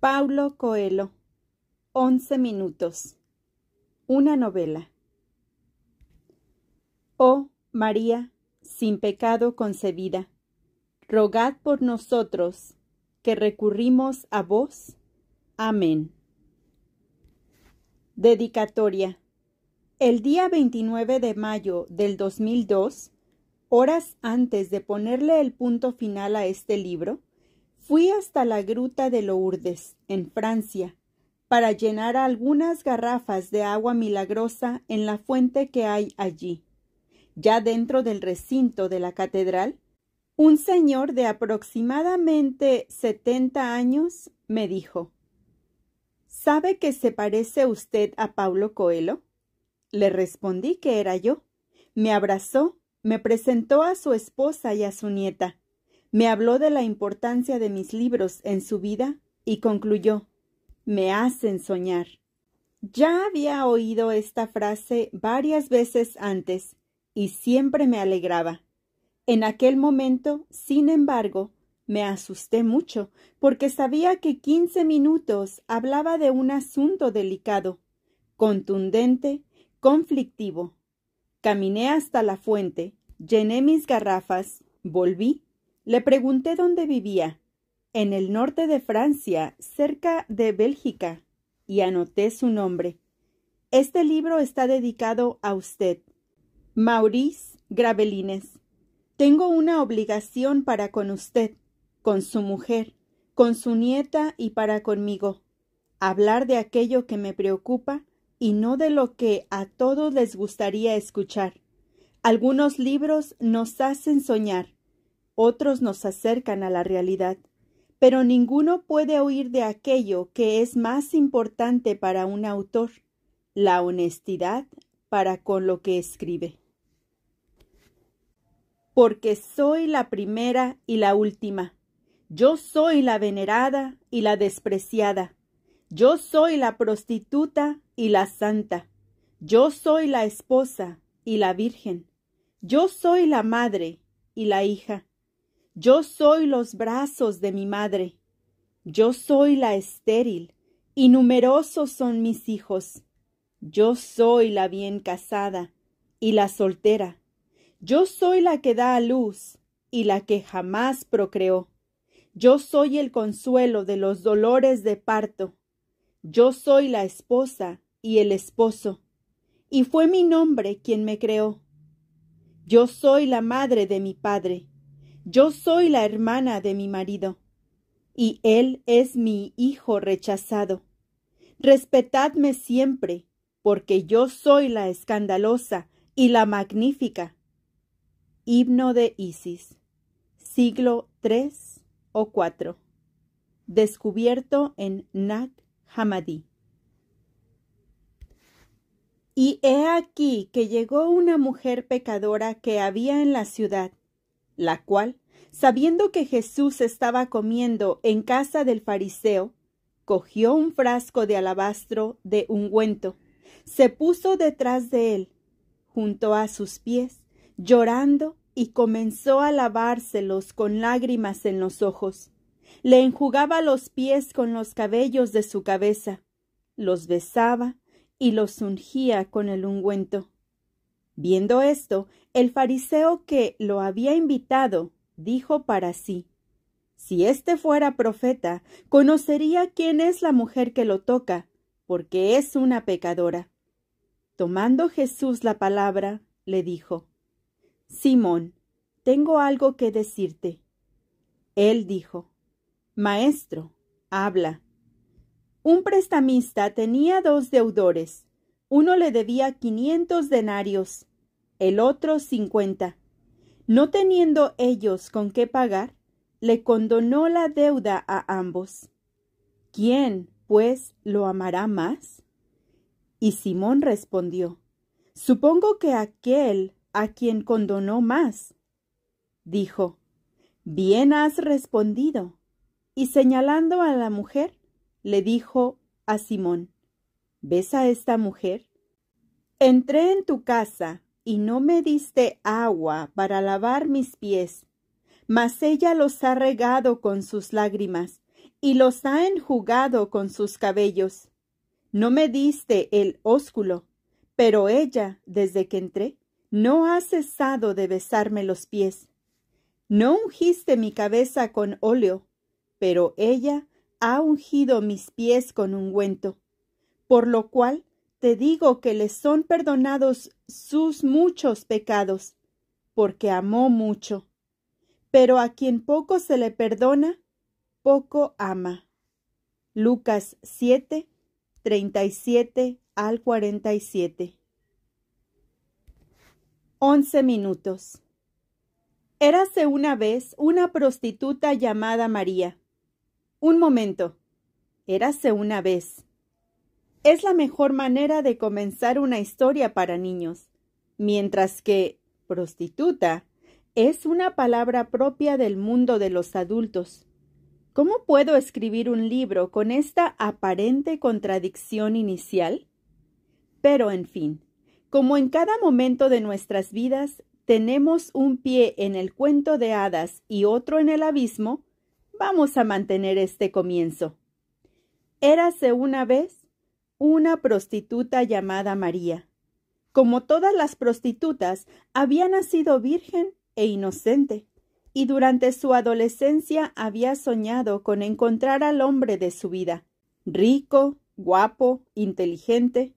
Paulo Coelho. Once minutos. Una novela. Oh María, sin pecado concebida, rogad por nosotros que recurrimos a vos. Amén. Dedicatoria. El día 29 de mayo del 2002, horas antes de ponerle el punto final a este libro, Fui hasta la gruta de Lourdes, en Francia, para llenar algunas garrafas de agua milagrosa en la fuente que hay allí. Ya dentro del recinto de la catedral, un señor de aproximadamente setenta años me dijo ¿Sabe que se parece usted a Pablo Coelho? Le respondí que era yo. Me abrazó, me presentó a su esposa y a su nieta. Me habló de la importancia de mis libros en su vida y concluyó Me hacen soñar. Ya había oído esta frase varias veces antes y siempre me alegraba. En aquel momento, sin embargo, me asusté mucho, porque sabía que quince minutos hablaba de un asunto delicado, contundente, conflictivo. Caminé hasta la fuente, llené mis garrafas, volví le pregunté dónde vivía. En el norte de Francia, cerca de Bélgica, y anoté su nombre. Este libro está dedicado a usted. Maurice Gravelines. Tengo una obligación para con usted, con su mujer, con su nieta y para conmigo. Hablar de aquello que me preocupa y no de lo que a todos les gustaría escuchar. Algunos libros nos hacen soñar, otros nos acercan a la realidad, pero ninguno puede oír de aquello que es más importante para un autor, la honestidad para con lo que escribe. Porque soy la primera y la última. Yo soy la venerada y la despreciada. Yo soy la prostituta y la santa. Yo soy la esposa y la virgen. Yo soy la madre y la hija. Yo soy los brazos de mi madre, yo soy la estéril, y numerosos son mis hijos. Yo soy la bien casada y la soltera. Yo soy la que da a luz y la que jamás procreó. Yo soy el consuelo de los dolores de parto. Yo soy la esposa y el esposo. Y fue mi nombre quien me creó. Yo soy la madre de mi padre. Yo soy la hermana de mi marido, y él es mi hijo rechazado. Respetadme siempre, porque yo soy la escandalosa y la magnífica. Himno de Isis, siglo III o IV, descubierto en Nat Hammadi. Y he aquí que llegó una mujer pecadora que había en la ciudad, la cual, sabiendo que Jesús estaba comiendo en casa del fariseo, cogió un frasco de alabastro de ungüento, se puso detrás de él, junto a sus pies, llorando, y comenzó a lavárselos con lágrimas en los ojos. Le enjugaba los pies con los cabellos de su cabeza, los besaba y los ungía con el ungüento. Viendo esto, el fariseo que lo había invitado dijo para sí Si éste fuera profeta, conocería quién es la mujer que lo toca, porque es una pecadora. Tomando Jesús la palabra, le dijo Simón, tengo algo que decirte. Él dijo Maestro, habla. Un prestamista tenía dos deudores. Uno le debía quinientos denarios el otro cincuenta. No teniendo ellos con qué pagar, le condonó la deuda a ambos. ¿Quién, pues, lo amará más? Y Simón respondió, Supongo que aquel a quien condonó más. Dijo, Bien has respondido. Y señalando a la mujer, le dijo a Simón, ¿Ves a esta mujer? Entré en tu casa y no me diste agua para lavar mis pies, mas ella los ha regado con sus lágrimas y los ha enjugado con sus cabellos. No me diste el ósculo, pero ella, desde que entré, no ha cesado de besarme los pies. No ungiste mi cabeza con óleo, pero ella ha ungido mis pies con ungüento, por lo cual te digo que le son perdonados sus muchos pecados, porque amó mucho. Pero a quien poco se le perdona, poco ama. Lucas 7, 37 al 47. Once minutos. Érase una vez una prostituta llamada María. Un momento. Érase una vez es la mejor manera de comenzar una historia para niños, mientras que prostituta es una palabra propia del mundo de los adultos. ¿Cómo puedo escribir un libro con esta aparente contradicción inicial? Pero, en fin, como en cada momento de nuestras vidas tenemos un pie en el cuento de hadas y otro en el abismo, vamos a mantener este comienzo. Érase una vez una prostituta llamada María. Como todas las prostitutas, había nacido virgen e inocente, y durante su adolescencia había soñado con encontrar al hombre de su vida, rico, guapo, inteligente,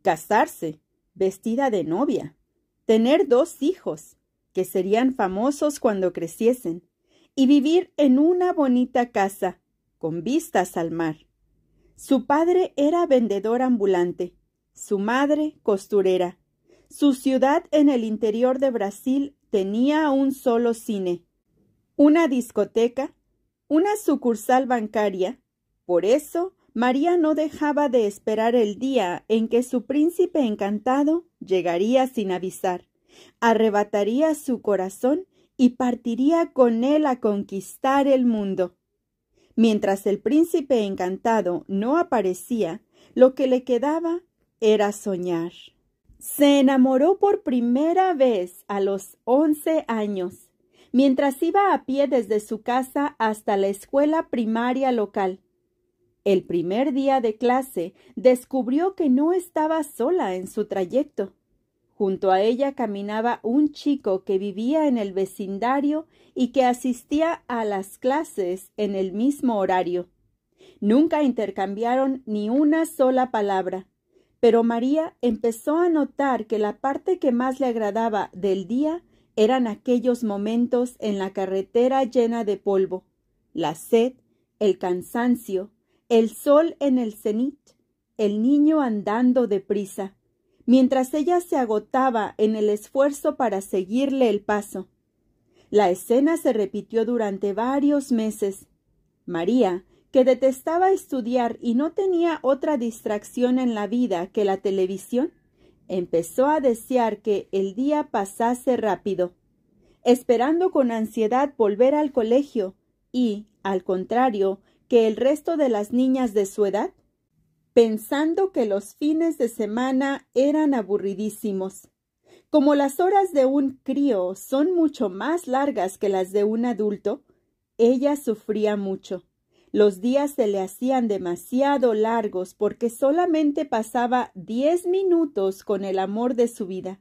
casarse, vestida de novia, tener dos hijos, que serían famosos cuando creciesen, y vivir en una bonita casa, con vistas al mar. Su padre era vendedor ambulante, su madre costurera. Su ciudad en el interior de Brasil tenía un solo cine, una discoteca, una sucursal bancaria. Por eso, María no dejaba de esperar el día en que su príncipe encantado llegaría sin avisar, arrebataría su corazón y partiría con él a conquistar el mundo. Mientras el príncipe encantado no aparecía, lo que le quedaba era soñar. Se enamoró por primera vez a los once años, mientras iba a pie desde su casa hasta la escuela primaria local. El primer día de clase descubrió que no estaba sola en su trayecto. Junto a ella caminaba un chico que vivía en el vecindario y que asistía a las clases en el mismo horario. Nunca intercambiaron ni una sola palabra, pero María empezó a notar que la parte que más le agradaba del día eran aquellos momentos en la carretera llena de polvo, la sed, el cansancio, el sol en el cenit, el niño andando deprisa mientras ella se agotaba en el esfuerzo para seguirle el paso. La escena se repitió durante varios meses. María, que detestaba estudiar y no tenía otra distracción en la vida que la televisión, empezó a desear que el día pasase rápido, esperando con ansiedad volver al colegio y, al contrario, que el resto de las niñas de su edad pensando que los fines de semana eran aburridísimos. Como las horas de un crío son mucho más largas que las de un adulto, ella sufría mucho. Los días se le hacían demasiado largos porque solamente pasaba diez minutos con el amor de su vida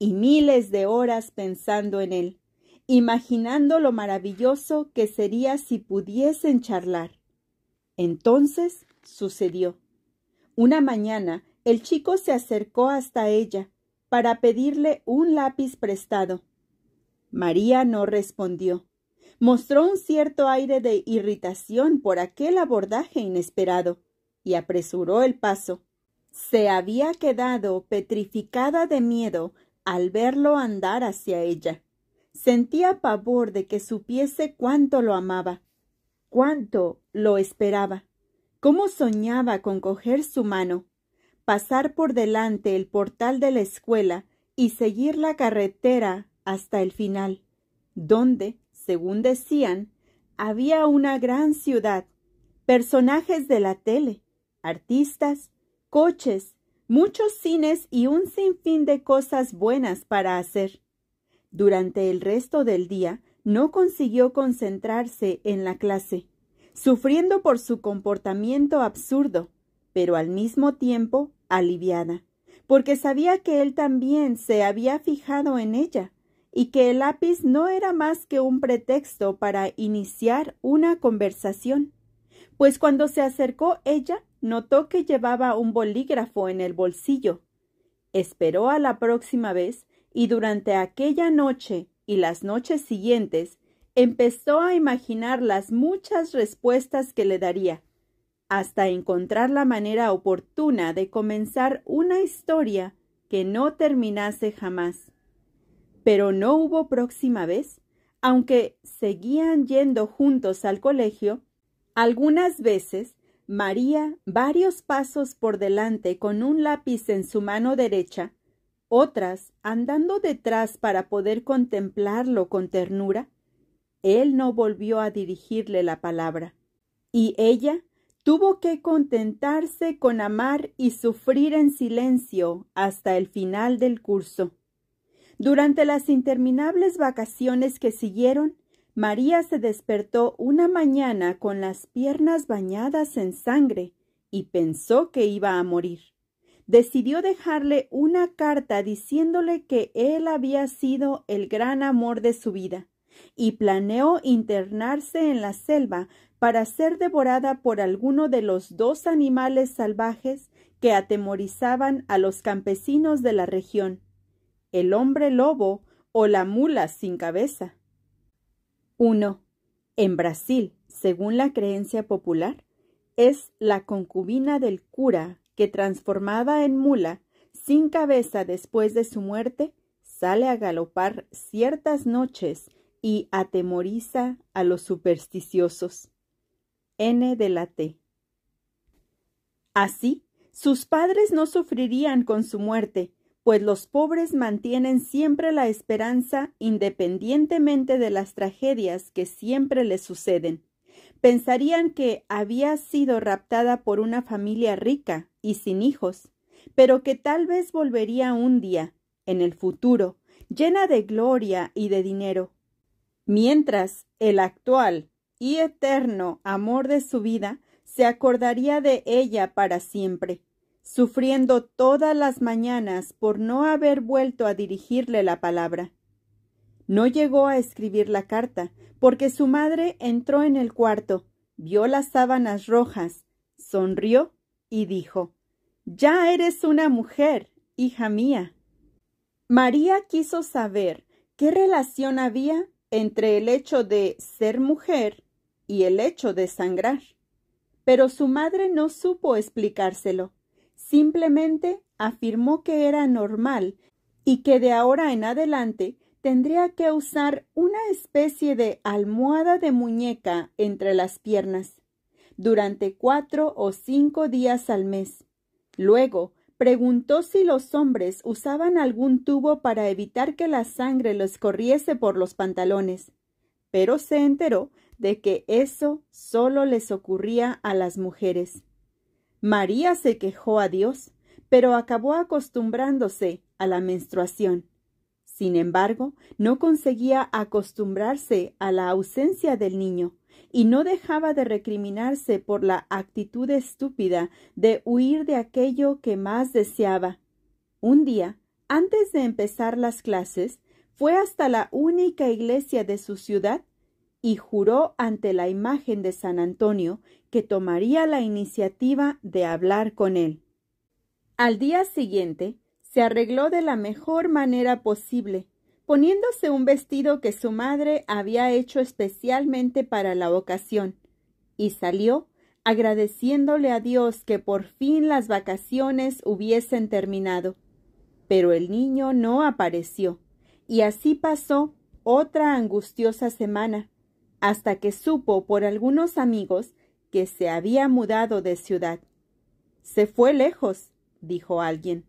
y miles de horas pensando en él, imaginando lo maravilloso que sería si pudiesen charlar. Entonces sucedió. Una mañana el chico se acercó hasta ella para pedirle un lápiz prestado. María no respondió. Mostró un cierto aire de irritación por aquel abordaje inesperado y apresuró el paso. Se había quedado petrificada de miedo al verlo andar hacia ella. Sentía pavor de que supiese cuánto lo amaba, cuánto lo esperaba. ¿Cómo soñaba con coger su mano, pasar por delante el portal de la escuela y seguir la carretera hasta el final, donde, según decían, había una gran ciudad, personajes de la tele, artistas, coches, muchos cines y un sinfín de cosas buenas para hacer. Durante el resto del día no consiguió concentrarse en la clase sufriendo por su comportamiento absurdo, pero al mismo tiempo aliviada, porque sabía que él también se había fijado en ella y que el lápiz no era más que un pretexto para iniciar una conversación. Pues cuando se acercó ella, notó que llevaba un bolígrafo en el bolsillo. Esperó a la próxima vez y durante aquella noche y las noches siguientes empezó a imaginar las muchas respuestas que le daría, hasta encontrar la manera oportuna de comenzar una historia que no terminase jamás. Pero no hubo próxima vez, aunque seguían yendo juntos al colegio, algunas veces María, varios pasos por delante con un lápiz en su mano derecha, otras andando detrás para poder contemplarlo con ternura, él no volvió a dirigirle la palabra, y ella tuvo que contentarse con amar y sufrir en silencio hasta el final del curso. Durante las interminables vacaciones que siguieron, María se despertó una mañana con las piernas bañadas en sangre y pensó que iba a morir. Decidió dejarle una carta diciéndole que él había sido el gran amor de su vida y planeó internarse en la selva para ser devorada por alguno de los dos animales salvajes que atemorizaban a los campesinos de la región, el hombre lobo o la mula sin cabeza. I En Brasil, según la creencia popular, es la concubina del cura que transformada en mula, sin cabeza después de su muerte, sale a galopar ciertas noches y atemoriza a los supersticiosos. N de la T. Así, sus padres no sufrirían con su muerte, pues los pobres mantienen siempre la esperanza independientemente de las tragedias que siempre les suceden. Pensarían que había sido raptada por una familia rica y sin hijos, pero que tal vez volvería un día, en el futuro, llena de gloria y de dinero, mientras el actual y eterno amor de su vida se acordaría de ella para siempre, sufriendo todas las mañanas por no haber vuelto a dirigirle la palabra. No llegó a escribir la carta, porque su madre entró en el cuarto, vio las sábanas rojas, sonrió y dijo Ya eres una mujer, hija mía. María quiso saber qué relación había entre el hecho de ser mujer y el hecho de sangrar. Pero su madre no supo explicárselo, simplemente afirmó que era normal y que de ahora en adelante tendría que usar una especie de almohada de muñeca entre las piernas durante cuatro o cinco días al mes. Luego, preguntó si los hombres usaban algún tubo para evitar que la sangre les corriese por los pantalones, pero se enteró de que eso solo les ocurría a las mujeres. María se quejó a Dios, pero acabó acostumbrándose a la menstruación. Sin embargo, no conseguía acostumbrarse a la ausencia del niño y no dejaba de recriminarse por la actitud estúpida de huir de aquello que más deseaba. Un día, antes de empezar las clases, fue hasta la única iglesia de su ciudad y juró ante la imagen de San Antonio que tomaría la iniciativa de hablar con él. Al día siguiente, se arregló de la mejor manera posible poniéndose un vestido que su madre había hecho especialmente para la ocasión, y salió agradeciéndole a Dios que por fin las vacaciones hubiesen terminado. Pero el niño no apareció, y así pasó otra angustiosa semana, hasta que supo por algunos amigos que se había mudado de ciudad. Se fue lejos, dijo alguien.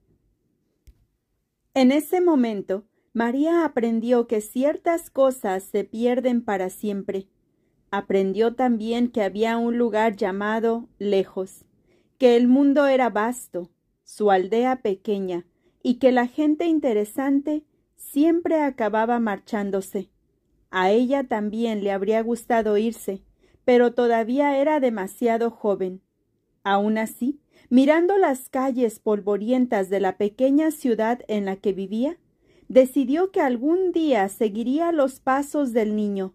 En ese momento, María aprendió que ciertas cosas se pierden para siempre. Aprendió también que había un lugar llamado lejos, que el mundo era vasto, su aldea pequeña, y que la gente interesante siempre acababa marchándose. A ella también le habría gustado irse, pero todavía era demasiado joven. Aun así, mirando las calles polvorientas de la pequeña ciudad en la que vivía, decidió que algún día seguiría los pasos del niño.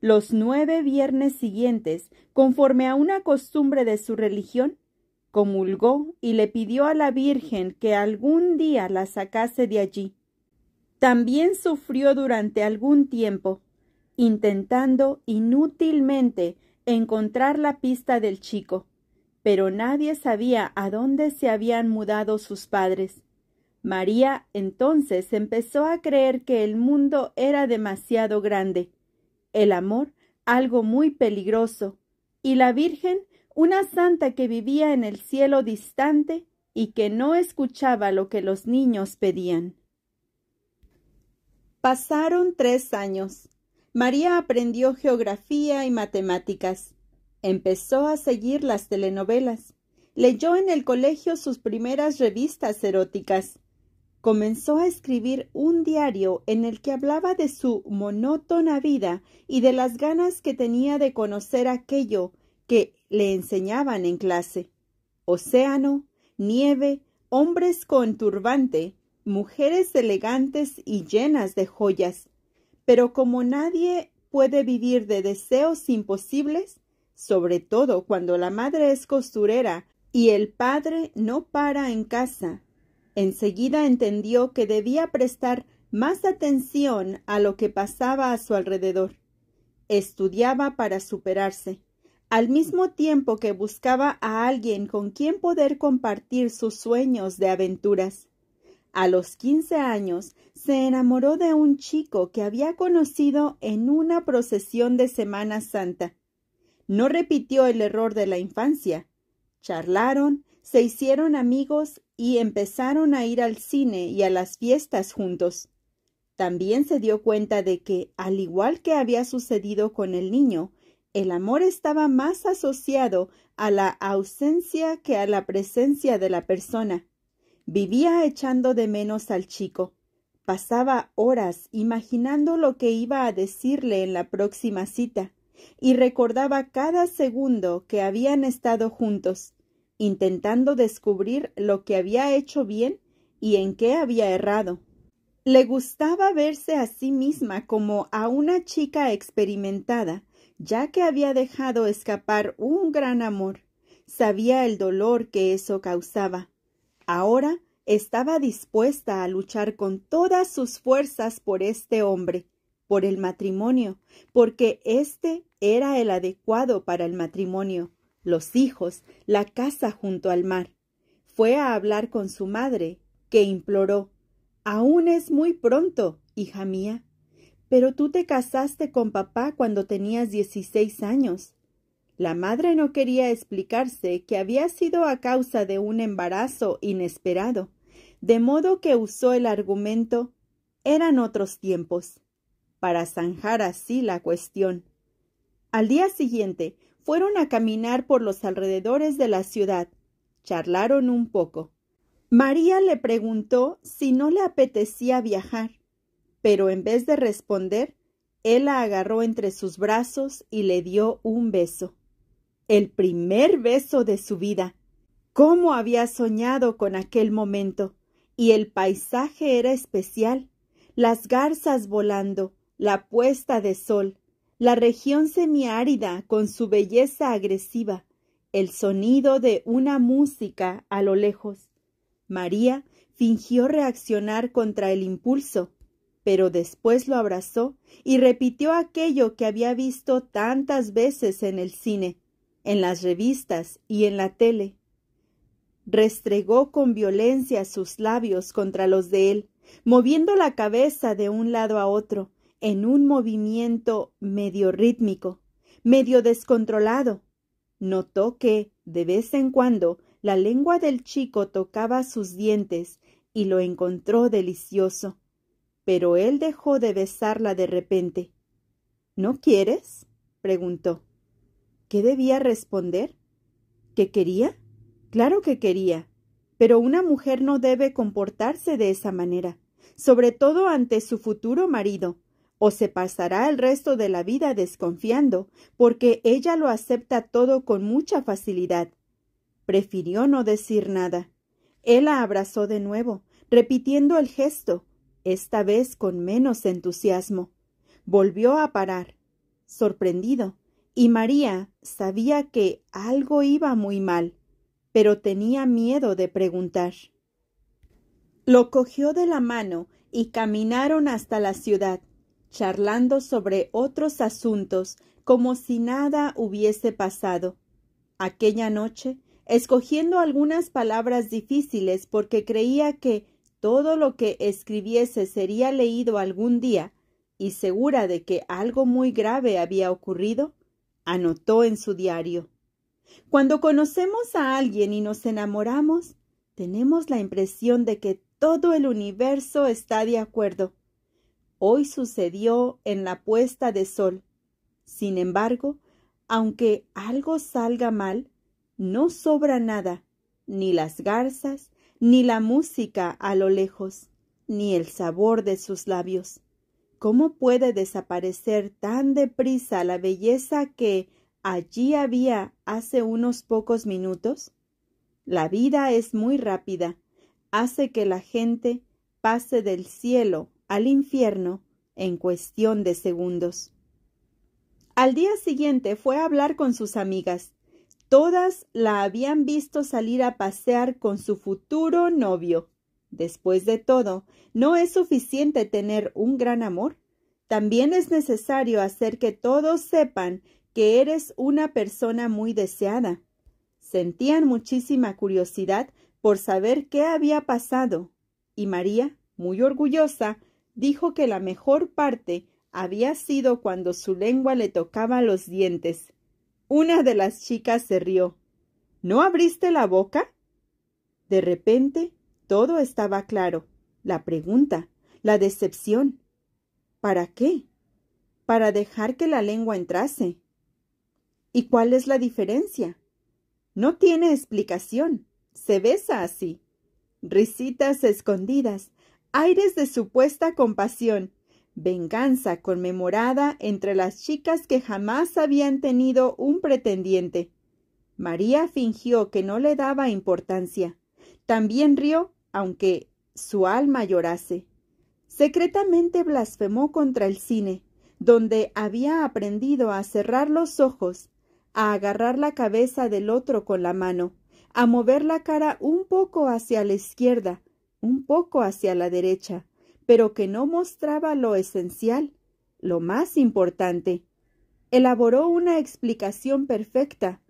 Los nueve viernes siguientes, conforme a una costumbre de su religión, comulgó y le pidió a la Virgen que algún día la sacase de allí. También sufrió durante algún tiempo, intentando inútilmente encontrar la pista del chico, pero nadie sabía a dónde se habían mudado sus padres. María entonces empezó a creer que el mundo era demasiado grande, el amor algo muy peligroso, y la Virgen una santa que vivía en el cielo distante y que no escuchaba lo que los niños pedían. Pasaron tres años. María aprendió geografía y matemáticas. Empezó a seguir las telenovelas. Leyó en el colegio sus primeras revistas eróticas comenzó a escribir un diario en el que hablaba de su monótona vida y de las ganas que tenía de conocer aquello que le enseñaban en clase. Océano, nieve, hombres con turbante, mujeres elegantes y llenas de joyas. Pero como nadie puede vivir de deseos imposibles, sobre todo cuando la madre es costurera y el padre no para en casa, Enseguida entendió que debía prestar más atención a lo que pasaba a su alrededor. Estudiaba para superarse, al mismo tiempo que buscaba a alguien con quien poder compartir sus sueños de aventuras. A los quince años se enamoró de un chico que había conocido en una procesión de Semana Santa. No repitió el error de la infancia. Charlaron se hicieron amigos y empezaron a ir al cine y a las fiestas juntos. También se dio cuenta de que, al igual que había sucedido con el niño, el amor estaba más asociado a la ausencia que a la presencia de la persona. Vivía echando de menos al chico. Pasaba horas imaginando lo que iba a decirle en la próxima cita, y recordaba cada segundo que habían estado juntos intentando descubrir lo que había hecho bien y en qué había errado. Le gustaba verse a sí misma como a una chica experimentada, ya que había dejado escapar un gran amor. Sabía el dolor que eso causaba. Ahora estaba dispuesta a luchar con todas sus fuerzas por este hombre, por el matrimonio, porque éste era el adecuado para el matrimonio los hijos, la casa junto al mar. Fue a hablar con su madre, que imploró Aún es muy pronto, hija mía. Pero tú te casaste con papá cuando tenías dieciséis años. La madre no quería explicarse que había sido a causa de un embarazo inesperado, de modo que usó el argumento eran otros tiempos, para zanjar así la cuestión. Al día siguiente, fueron a caminar por los alrededores de la ciudad. Charlaron un poco. María le preguntó si no le apetecía viajar, pero en vez de responder, él la agarró entre sus brazos y le dio un beso. El primer beso de su vida. ¿Cómo había soñado con aquel momento? Y el paisaje era especial. Las garzas volando, la puesta de sol, la región semiárida con su belleza agresiva, el sonido de una música a lo lejos. María fingió reaccionar contra el impulso, pero después lo abrazó y repitió aquello que había visto tantas veces en el cine, en las revistas y en la tele. Restregó con violencia sus labios contra los de él, moviendo la cabeza de un lado a otro, en un movimiento medio rítmico, medio descontrolado. Notó que, de vez en cuando, la lengua del chico tocaba sus dientes y lo encontró delicioso. Pero él dejó de besarla de repente. ¿No quieres? preguntó. ¿Qué debía responder? —¿Qué quería? Claro que quería. Pero una mujer no debe comportarse de esa manera, sobre todo ante su futuro marido o se pasará el resto de la vida desconfiando, porque ella lo acepta todo con mucha facilidad. Prefirió no decir nada. Él la abrazó de nuevo, repitiendo el gesto, esta vez con menos entusiasmo. Volvió a parar, sorprendido, y María sabía que algo iba muy mal, pero tenía miedo de preguntar. Lo cogió de la mano y caminaron hasta la ciudad charlando sobre otros asuntos como si nada hubiese pasado. Aquella noche, escogiendo algunas palabras difíciles porque creía que todo lo que escribiese sería leído algún día, y segura de que algo muy grave había ocurrido, anotó en su diario. Cuando conocemos a alguien y nos enamoramos, tenemos la impresión de que todo el universo está de acuerdo hoy sucedió en la puesta de sol. Sin embargo, aunque algo salga mal, no sobra nada, ni las garzas, ni la música a lo lejos, ni el sabor de sus labios. ¿Cómo puede desaparecer tan deprisa la belleza que allí había hace unos pocos minutos? La vida es muy rápida, hace que la gente pase del cielo al infierno en cuestión de segundos. Al día siguiente fue a hablar con sus amigas. Todas la habían visto salir a pasear con su futuro novio. Después de todo, ¿no es suficiente tener un gran amor? También es necesario hacer que todos sepan que eres una persona muy deseada. Sentían muchísima curiosidad por saber qué había pasado, y María, muy orgullosa, dijo que la mejor parte había sido cuando su lengua le tocaba los dientes. Una de las chicas se rió. ¿No abriste la boca? De repente todo estaba claro. La pregunta, la decepción. ¿Para qué? Para dejar que la lengua entrase. ¿Y cuál es la diferencia? No tiene explicación. Se besa así. Risitas escondidas, aires de supuesta compasión, venganza conmemorada entre las chicas que jamás habían tenido un pretendiente. María fingió que no le daba importancia. También rió, aunque su alma llorase. Secretamente blasfemó contra el cine, donde había aprendido a cerrar los ojos, a agarrar la cabeza del otro con la mano, a mover la cara un poco hacia la izquierda, un poco hacia la derecha, pero que no mostraba lo esencial, lo más importante. Elaboró una explicación perfecta.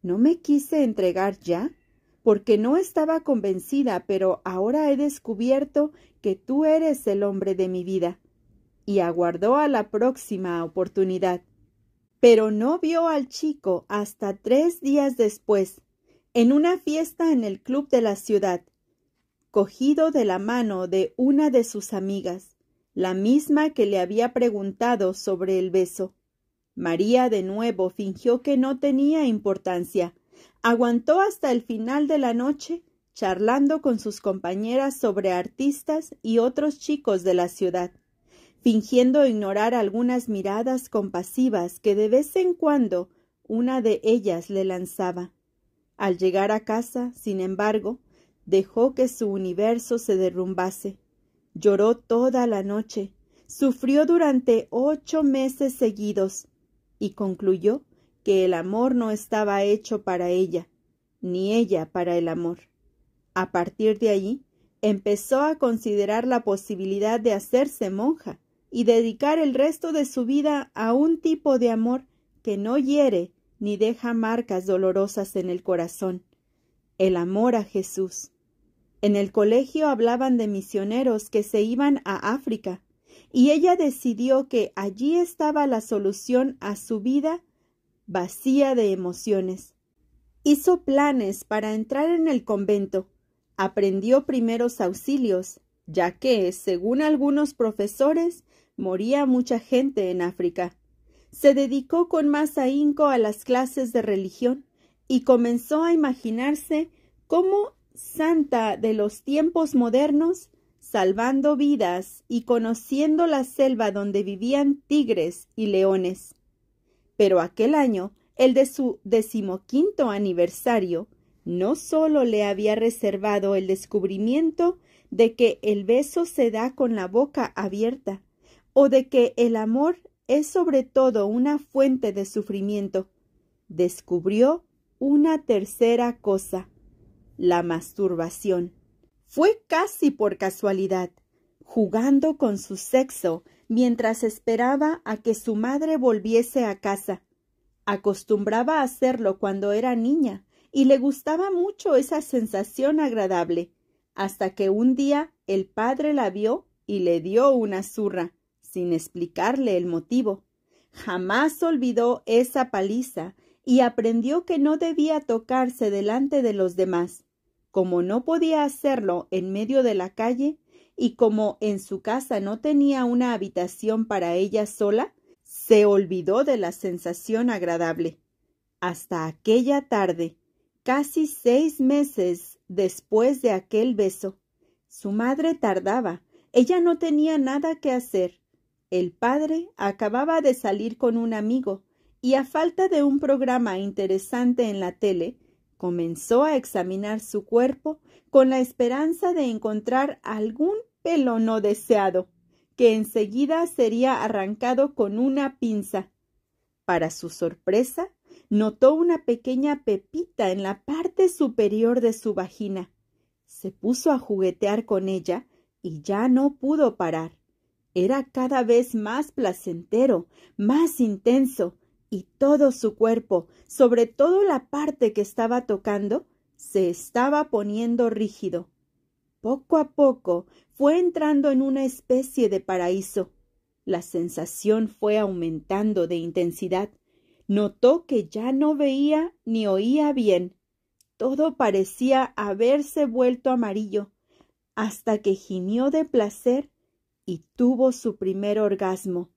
No me quise entregar ya, porque no estaba convencida, pero ahora he descubierto que tú eres el hombre de mi vida. Y aguardó a la próxima oportunidad. Pero no vio al chico hasta tres días después, en una fiesta en el club de la ciudad, cogido de la mano de una de sus amigas, la misma que le había preguntado sobre el beso. María de nuevo fingió que no tenía importancia. Aguantó hasta el final de la noche, charlando con sus compañeras sobre artistas y otros chicos de la ciudad, fingiendo ignorar algunas miradas compasivas que de vez en cuando una de ellas le lanzaba. Al llegar a casa, sin embargo, dejó que su universo se derrumbase. Lloró toda la noche, sufrió durante ocho meses seguidos, y concluyó que el amor no estaba hecho para ella, ni ella para el amor. A partir de allí, empezó a considerar la posibilidad de hacerse monja y dedicar el resto de su vida a un tipo de amor que no hiere ni deja marcas dolorosas en el corazón el amor a Jesús. En el colegio hablaban de misioneros que se iban a África, y ella decidió que allí estaba la solución a su vida vacía de emociones. Hizo planes para entrar en el convento, aprendió primeros auxilios, ya que, según algunos profesores, moría mucha gente en África. Se dedicó con más ahínco a las clases de religión y comenzó a imaginarse como Santa de los tiempos modernos, salvando vidas y conociendo la selva donde vivían tigres y leones. Pero aquel año, el de su decimoquinto aniversario, no sólo le había reservado el descubrimiento de que el beso se da con la boca abierta, o de que el amor es sobre todo una fuente de sufrimiento, descubrió una tercera cosa, la masturbación. Fue casi por casualidad, jugando con su sexo mientras esperaba a que su madre volviese a casa. Acostumbraba a hacerlo cuando era niña y le gustaba mucho esa sensación agradable, hasta que un día el padre la vio y le dio una zurra, sin explicarle el motivo. Jamás olvidó esa paliza y aprendió que no debía tocarse delante de los demás. Como no podía hacerlo en medio de la calle, y como en su casa no tenía una habitación para ella sola, se olvidó de la sensación agradable. Hasta aquella tarde, casi seis meses después de aquel beso, su madre tardaba, ella no tenía nada que hacer. El padre acababa de salir con un amigo, y a falta de un programa interesante en la tele, comenzó a examinar su cuerpo con la esperanza de encontrar algún pelo no deseado, que enseguida sería arrancado con una pinza. Para su sorpresa, notó una pequeña pepita en la parte superior de su vagina. Se puso a juguetear con ella y ya no pudo parar. Era cada vez más placentero, más intenso, y todo su cuerpo, sobre todo la parte que estaba tocando, se estaba poniendo rígido. Poco a poco fue entrando en una especie de paraíso. La sensación fue aumentando de intensidad. Notó que ya no veía ni oía bien. Todo parecía haberse vuelto amarillo, hasta que gimió de placer y tuvo su primer orgasmo.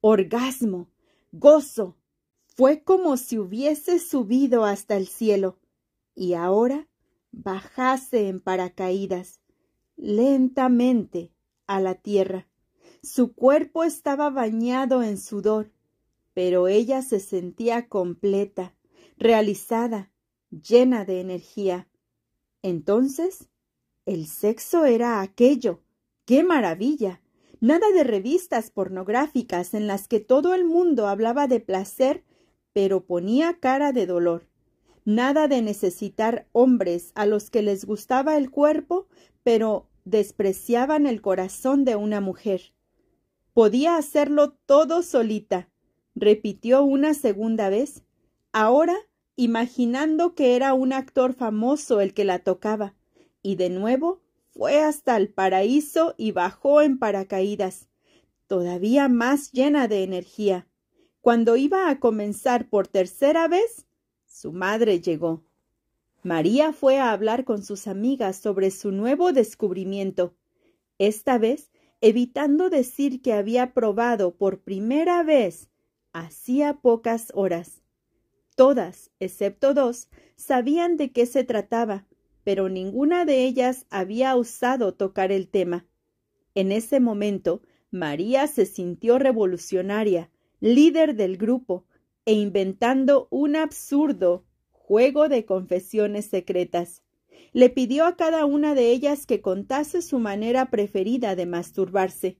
Orgasmo gozo. Fue como si hubiese subido hasta el cielo y ahora bajase en paracaídas, lentamente, a la tierra. Su cuerpo estaba bañado en sudor, pero ella se sentía completa, realizada, llena de energía. Entonces, el sexo era aquello. ¡Qué maravilla! Nada de revistas pornográficas en las que todo el mundo hablaba de placer, pero ponía cara de dolor. Nada de necesitar hombres a los que les gustaba el cuerpo, pero despreciaban el corazón de una mujer. Podía hacerlo todo solita. Repitió una segunda vez, ahora imaginando que era un actor famoso el que la tocaba, y de nuevo fue hasta el paraíso y bajó en paracaídas, todavía más llena de energía. Cuando iba a comenzar por tercera vez, su madre llegó. María fue a hablar con sus amigas sobre su nuevo descubrimiento, esta vez evitando decir que había probado por primera vez hacía pocas horas. Todas, excepto dos, sabían de qué se trataba, pero ninguna de ellas había osado tocar el tema. En ese momento, María se sintió revolucionaria, líder del grupo, e inventando un absurdo juego de confesiones secretas. Le pidió a cada una de ellas que contase su manera preferida de masturbarse.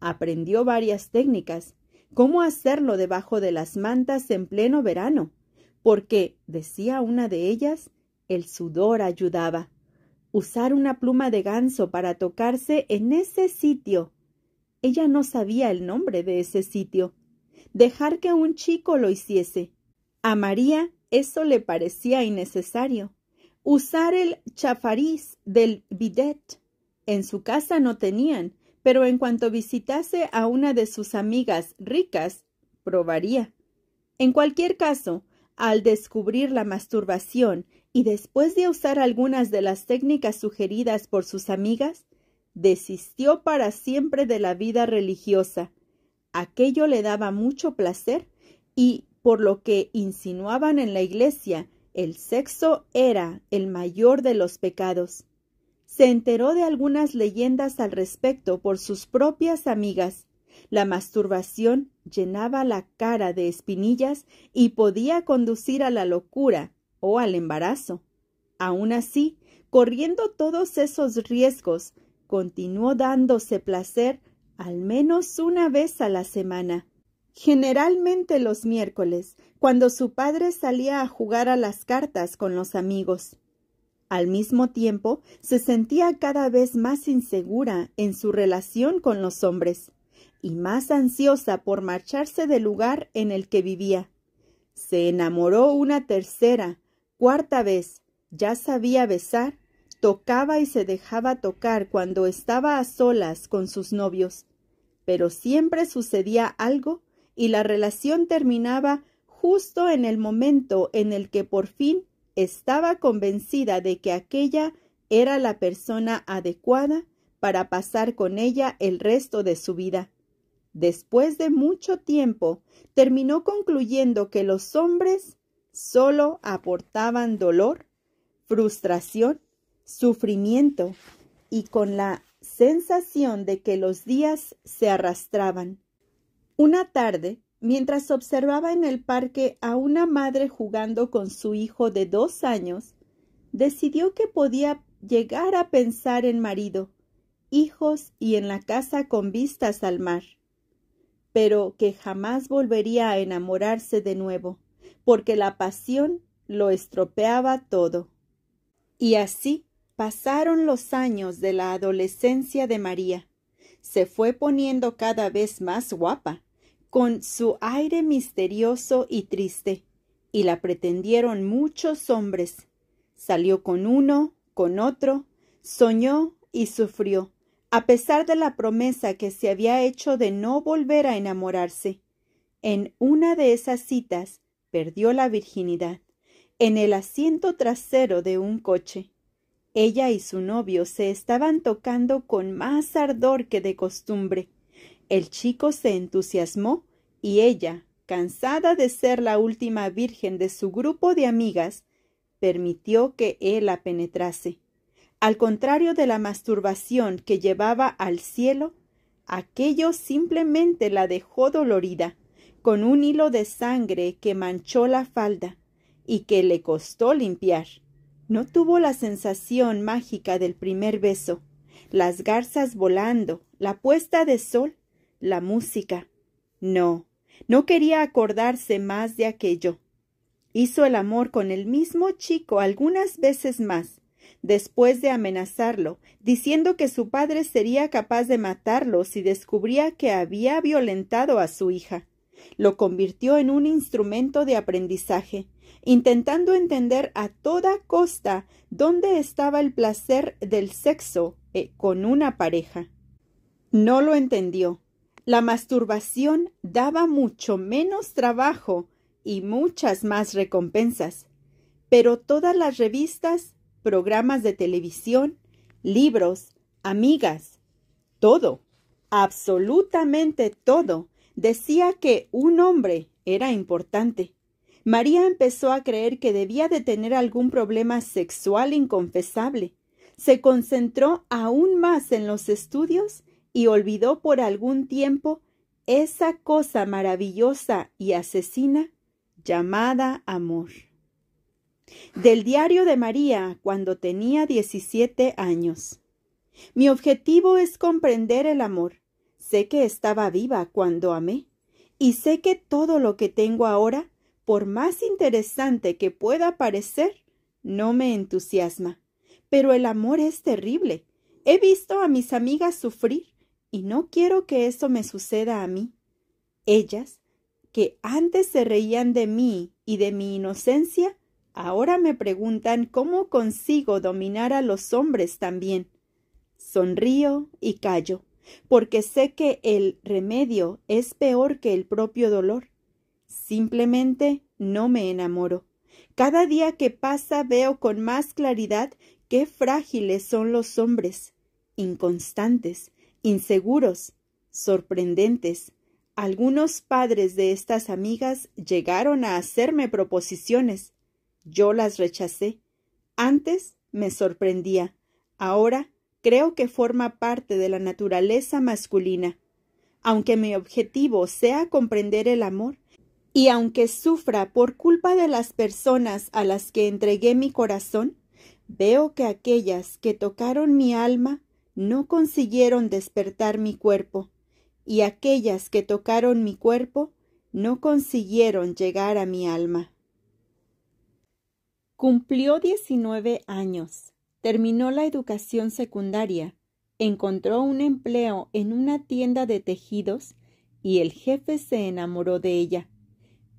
Aprendió varias técnicas, cómo hacerlo debajo de las mantas en pleno verano, porque, decía una de ellas, el sudor ayudaba. Usar una pluma de ganso para tocarse en ese sitio. Ella no sabía el nombre de ese sitio. Dejar que un chico lo hiciese. A María eso le parecía innecesario. Usar el chafariz del bidet. En su casa no tenían, pero en cuanto visitase a una de sus amigas ricas, probaría. En cualquier caso, al descubrir la masturbación y después de usar algunas de las técnicas sugeridas por sus amigas, desistió para siempre de la vida religiosa. Aquello le daba mucho placer y, por lo que insinuaban en la iglesia, el sexo era el mayor de los pecados. Se enteró de algunas leyendas al respecto por sus propias amigas. La masturbación llenaba la cara de espinillas y podía conducir a la locura, o al embarazo. Aún así, corriendo todos esos riesgos, continuó dándose placer al menos una vez a la semana. Generalmente los miércoles, cuando su padre salía a jugar a las cartas con los amigos. Al mismo tiempo, se sentía cada vez más insegura en su relación con los hombres y más ansiosa por marcharse del lugar en el que vivía. Se enamoró una tercera, Cuarta vez, ya sabía besar, tocaba y se dejaba tocar cuando estaba a solas con sus novios, pero siempre sucedía algo y la relación terminaba justo en el momento en el que por fin estaba convencida de que aquella era la persona adecuada para pasar con ella el resto de su vida. Después de mucho tiempo, terminó concluyendo que los hombres solo aportaban dolor, frustración, sufrimiento y con la sensación de que los días se arrastraban. Una tarde, mientras observaba en el parque a una madre jugando con su hijo de dos años, decidió que podía llegar a pensar en marido, hijos y en la casa con vistas al mar, pero que jamás volvería a enamorarse de nuevo porque la pasión lo estropeaba todo. Y así pasaron los años de la adolescencia de María. Se fue poniendo cada vez más guapa, con su aire misterioso y triste, y la pretendieron muchos hombres. Salió con uno, con otro, soñó y sufrió, a pesar de la promesa que se había hecho de no volver a enamorarse. En una de esas citas perdió la virginidad en el asiento trasero de un coche. Ella y su novio se estaban tocando con más ardor que de costumbre. El chico se entusiasmó y ella, cansada de ser la última virgen de su grupo de amigas, permitió que él la penetrase. Al contrario de la masturbación que llevaba al cielo, aquello simplemente la dejó dolorida con un hilo de sangre que manchó la falda y que le costó limpiar. No tuvo la sensación mágica del primer beso, las garzas volando, la puesta de sol, la música. No, no quería acordarse más de aquello. Hizo el amor con el mismo chico algunas veces más, después de amenazarlo, diciendo que su padre sería capaz de matarlo si descubría que había violentado a su hija lo convirtió en un instrumento de aprendizaje, intentando entender a toda costa dónde estaba el placer del sexo eh, con una pareja. No lo entendió. La masturbación daba mucho menos trabajo y muchas más recompensas, pero todas las revistas, programas de televisión, libros, amigas, todo, absolutamente todo, Decía que un hombre era importante. María empezó a creer que debía de tener algún problema sexual inconfesable. Se concentró aún más en los estudios y olvidó por algún tiempo esa cosa maravillosa y asesina llamada amor. Del diario de María cuando tenía 17 años. Mi objetivo es comprender el amor, Sé que estaba viva cuando amé, y sé que todo lo que tengo ahora, por más interesante que pueda parecer, no me entusiasma. Pero el amor es terrible. He visto a mis amigas sufrir, y no quiero que eso me suceda a mí. Ellas, que antes se reían de mí y de mi inocencia, ahora me preguntan cómo consigo dominar a los hombres también. Sonrío y callo porque sé que el remedio es peor que el propio dolor. Simplemente no me enamoro. Cada día que pasa veo con más claridad qué frágiles son los hombres, inconstantes, inseguros, sorprendentes. Algunos padres de estas amigas llegaron a hacerme proposiciones. Yo las rechacé. Antes me sorprendía. Ahora creo que forma parte de la naturaleza masculina. Aunque mi objetivo sea comprender el amor, y aunque sufra por culpa de las personas a las que entregué mi corazón, veo que aquellas que tocaron mi alma no consiguieron despertar mi cuerpo, y aquellas que tocaron mi cuerpo no consiguieron llegar a mi alma. Cumplió diecinueve años Terminó la educación secundaria, encontró un empleo en una tienda de tejidos y el jefe se enamoró de ella.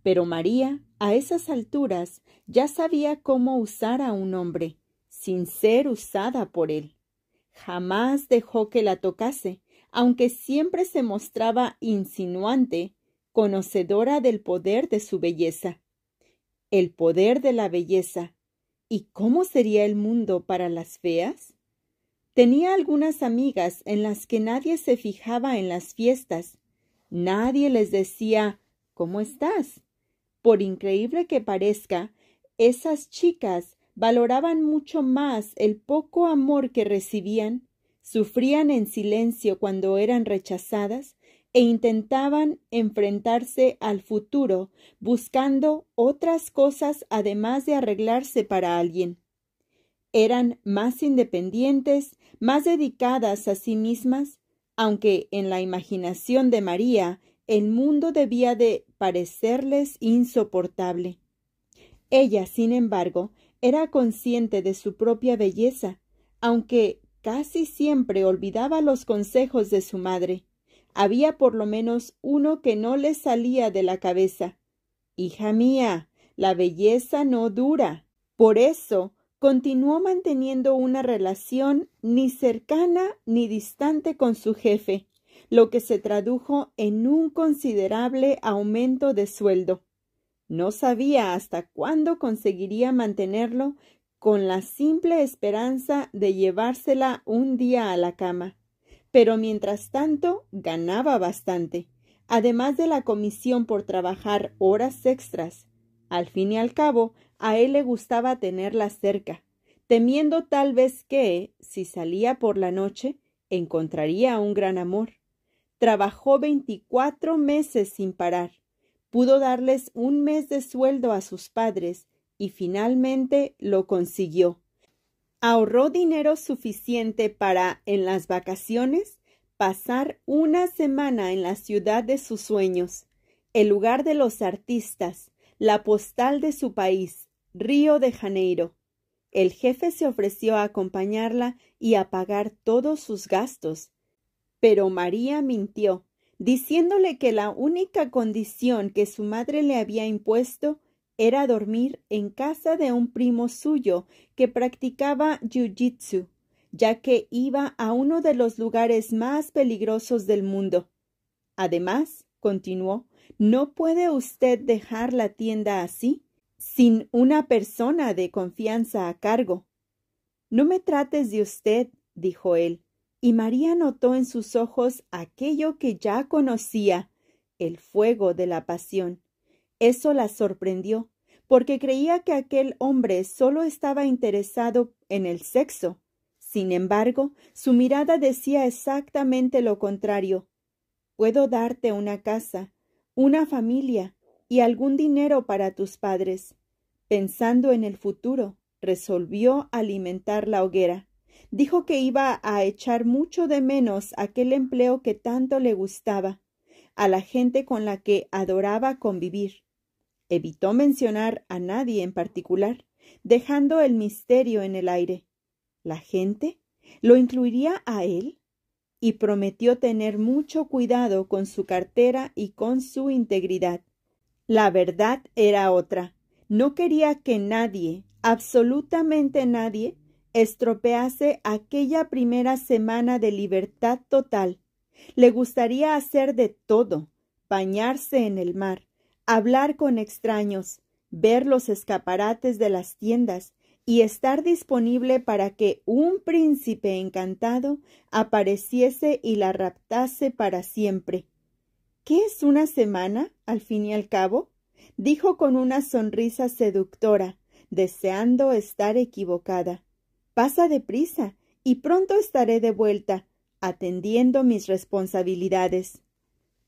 Pero María, a esas alturas, ya sabía cómo usar a un hombre, sin ser usada por él. Jamás dejó que la tocase, aunque siempre se mostraba insinuante, conocedora del poder de su belleza. El poder de la belleza, ¿Y cómo sería el mundo para las feas? Tenía algunas amigas en las que nadie se fijaba en las fiestas. Nadie les decía ¿Cómo estás? Por increíble que parezca, esas chicas valoraban mucho más el poco amor que recibían, sufrían en silencio cuando eran rechazadas e intentaban enfrentarse al futuro buscando otras cosas además de arreglarse para alguien. Eran más independientes, más dedicadas a sí mismas, aunque en la imaginación de María el mundo debía de parecerles insoportable. Ella, sin embargo, era consciente de su propia belleza, aunque casi siempre olvidaba los consejos de su madre había por lo menos uno que no le salía de la cabeza. Hija mía, la belleza no dura. Por eso continuó manteniendo una relación ni cercana ni distante con su jefe, lo que se tradujo en un considerable aumento de sueldo. No sabía hasta cuándo conseguiría mantenerlo con la simple esperanza de llevársela un día a la cama pero mientras tanto ganaba bastante, además de la comisión por trabajar horas extras. Al fin y al cabo, a él le gustaba tenerla cerca, temiendo tal vez que, si salía por la noche, encontraría un gran amor. Trabajó veinticuatro meses sin parar. Pudo darles un mes de sueldo a sus padres y finalmente lo consiguió ahorró dinero suficiente para, en las vacaciones, pasar una semana en la ciudad de sus sueños, el lugar de los artistas, la postal de su país, Río de Janeiro. El jefe se ofreció a acompañarla y a pagar todos sus gastos. Pero María mintió, diciéndole que la única condición que su madre le había impuesto era dormir en casa de un primo suyo que practicaba jiu-jitsu, ya que iba a uno de los lugares más peligrosos del mundo. Además, continuó, no puede usted dejar la tienda así, sin una persona de confianza a cargo. No me trates de usted, dijo él, y María notó en sus ojos aquello que ya conocía, el fuego de la pasión eso la sorprendió, porque creía que aquel hombre solo estaba interesado en el sexo. Sin embargo, su mirada decía exactamente lo contrario. Puedo darte una casa, una familia y algún dinero para tus padres. Pensando en el futuro, resolvió alimentar la hoguera. Dijo que iba a echar mucho de menos aquel empleo que tanto le gustaba, a la gente con la que adoraba convivir. Evitó mencionar a nadie en particular, dejando el misterio en el aire. ¿La gente? ¿Lo incluiría a él? Y prometió tener mucho cuidado con su cartera y con su integridad. La verdad era otra. No quería que nadie, absolutamente nadie, estropease aquella primera semana de libertad total. Le gustaría hacer de todo, bañarse en el mar, hablar con extraños, ver los escaparates de las tiendas y estar disponible para que un príncipe encantado apareciese y la raptase para siempre. ¿Qué es una semana, al fin y al cabo? dijo con una sonrisa seductora, deseando estar equivocada. Pasa deprisa, y pronto estaré de vuelta, atendiendo mis responsabilidades.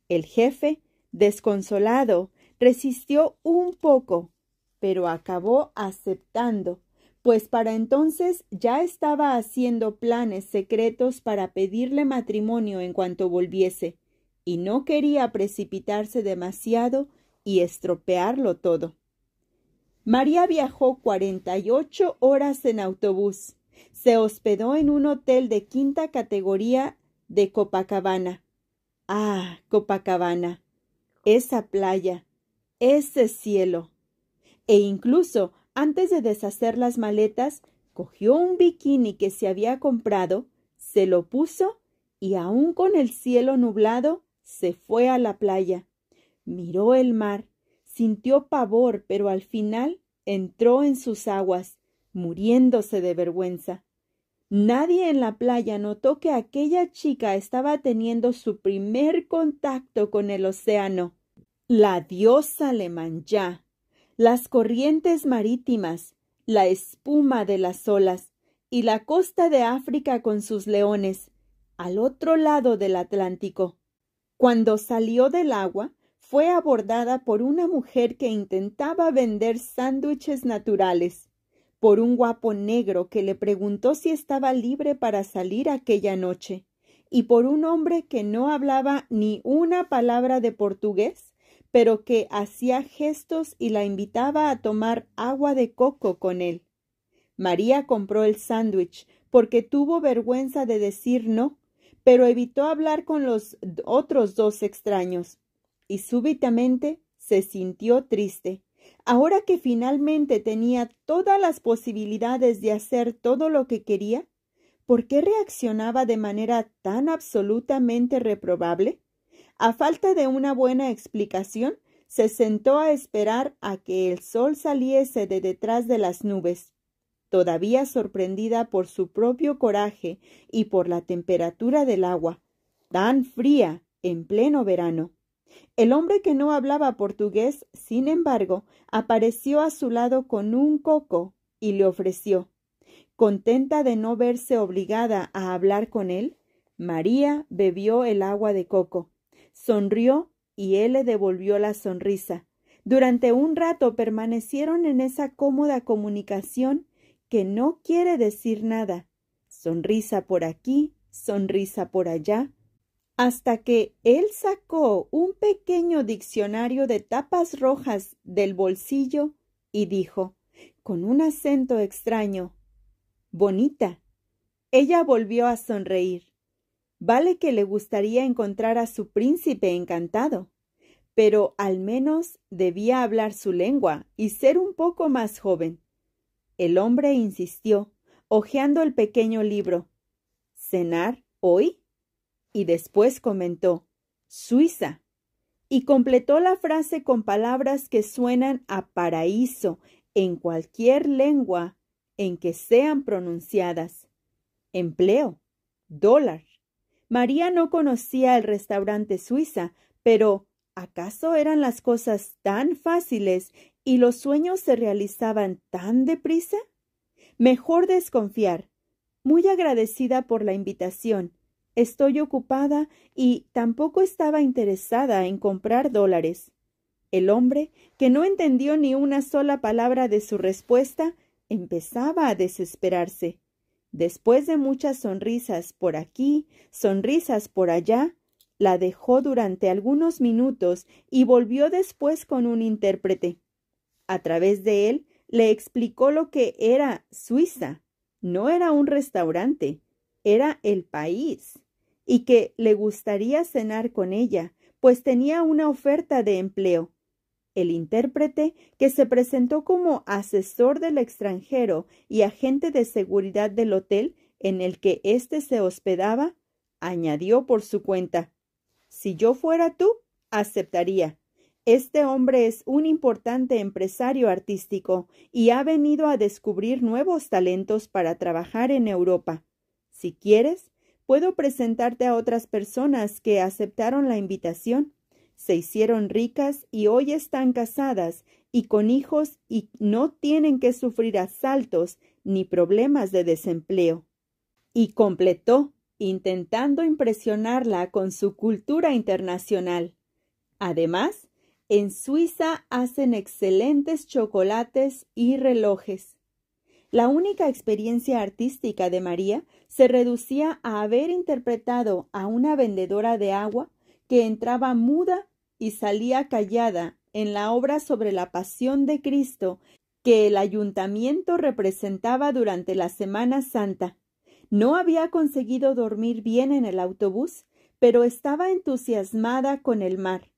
El jefe, desconsolado, Resistió un poco, pero acabó aceptando, pues para entonces ya estaba haciendo planes secretos para pedirle matrimonio en cuanto volviese, y no quería precipitarse demasiado y estropearlo todo. María viajó cuarenta y ocho horas en autobús. Se hospedó en un hotel de quinta categoría de Copacabana. Ah, Copacabana. Esa playa ese cielo. E incluso, antes de deshacer las maletas, cogió un bikini que se había comprado, se lo puso y aun con el cielo nublado, se fue a la playa. Miró el mar, sintió pavor, pero al final entró en sus aguas, muriéndose de vergüenza. Nadie en la playa notó que aquella chica estaba teniendo su primer contacto con el océano la diosa le las corrientes marítimas, la espuma de las olas y la costa de África con sus leones, al otro lado del Atlántico. Cuando salió del agua, fue abordada por una mujer que intentaba vender sándwiches naturales, por un guapo negro que le preguntó si estaba libre para salir aquella noche, y por un hombre que no hablaba ni una palabra de portugués pero que hacía gestos y la invitaba a tomar agua de coco con él. María compró el sándwich porque tuvo vergüenza de decir no, pero evitó hablar con los otros dos extraños. Y súbitamente se sintió triste. Ahora que finalmente tenía todas las posibilidades de hacer todo lo que quería, ¿por qué reaccionaba de manera tan absolutamente reprobable? A falta de una buena explicación, se sentó a esperar a que el sol saliese de detrás de las nubes. Todavía sorprendida por su propio coraje y por la temperatura del agua, tan fría en pleno verano. El hombre que no hablaba portugués, sin embargo, apareció a su lado con un coco y le ofreció. Contenta de no verse obligada a hablar con él, María bebió el agua de coco Sonrió y él le devolvió la sonrisa. Durante un rato permanecieron en esa cómoda comunicación que no quiere decir nada. Sonrisa por aquí, sonrisa por allá, hasta que él sacó un pequeño diccionario de tapas rojas del bolsillo y dijo, con un acento extraño, Bonita. Ella volvió a sonreír. Vale que le gustaría encontrar a su príncipe encantado, pero al menos debía hablar su lengua y ser un poco más joven. El hombre insistió, hojeando el pequeño libro. ¿Cenar hoy? Y después comentó Suiza. Y completó la frase con palabras que suenan a paraíso en cualquier lengua en que sean pronunciadas. Empleo, dólar, María no conocía el restaurante suiza, pero ¿acaso eran las cosas tan fáciles y los sueños se realizaban tan deprisa? Mejor desconfiar. Muy agradecida por la invitación. Estoy ocupada y tampoco estaba interesada en comprar dólares. El hombre, que no entendió ni una sola palabra de su respuesta, empezaba a desesperarse. Después de muchas sonrisas por aquí, sonrisas por allá, la dejó durante algunos minutos y volvió después con un intérprete. A través de él le explicó lo que era Suiza. No era un restaurante, era el país, y que le gustaría cenar con ella, pues tenía una oferta de empleo el intérprete, que se presentó como asesor del extranjero y agente de seguridad del hotel en el que éste se hospedaba, añadió por su cuenta Si yo fuera tú, aceptaría. Este hombre es un importante empresario artístico y ha venido a descubrir nuevos talentos para trabajar en Europa. Si quieres, puedo presentarte a otras personas que aceptaron la invitación se hicieron ricas y hoy están casadas y con hijos y no tienen que sufrir asaltos ni problemas de desempleo. Y completó, intentando impresionarla con su cultura internacional. Además, en Suiza hacen excelentes chocolates y relojes. La única experiencia artística de María se reducía a haber interpretado a una vendedora de agua que entraba muda y salía callada en la obra sobre la pasión de Cristo que el ayuntamiento representaba durante la Semana Santa. No había conseguido dormir bien en el autobús, pero estaba entusiasmada con el mar,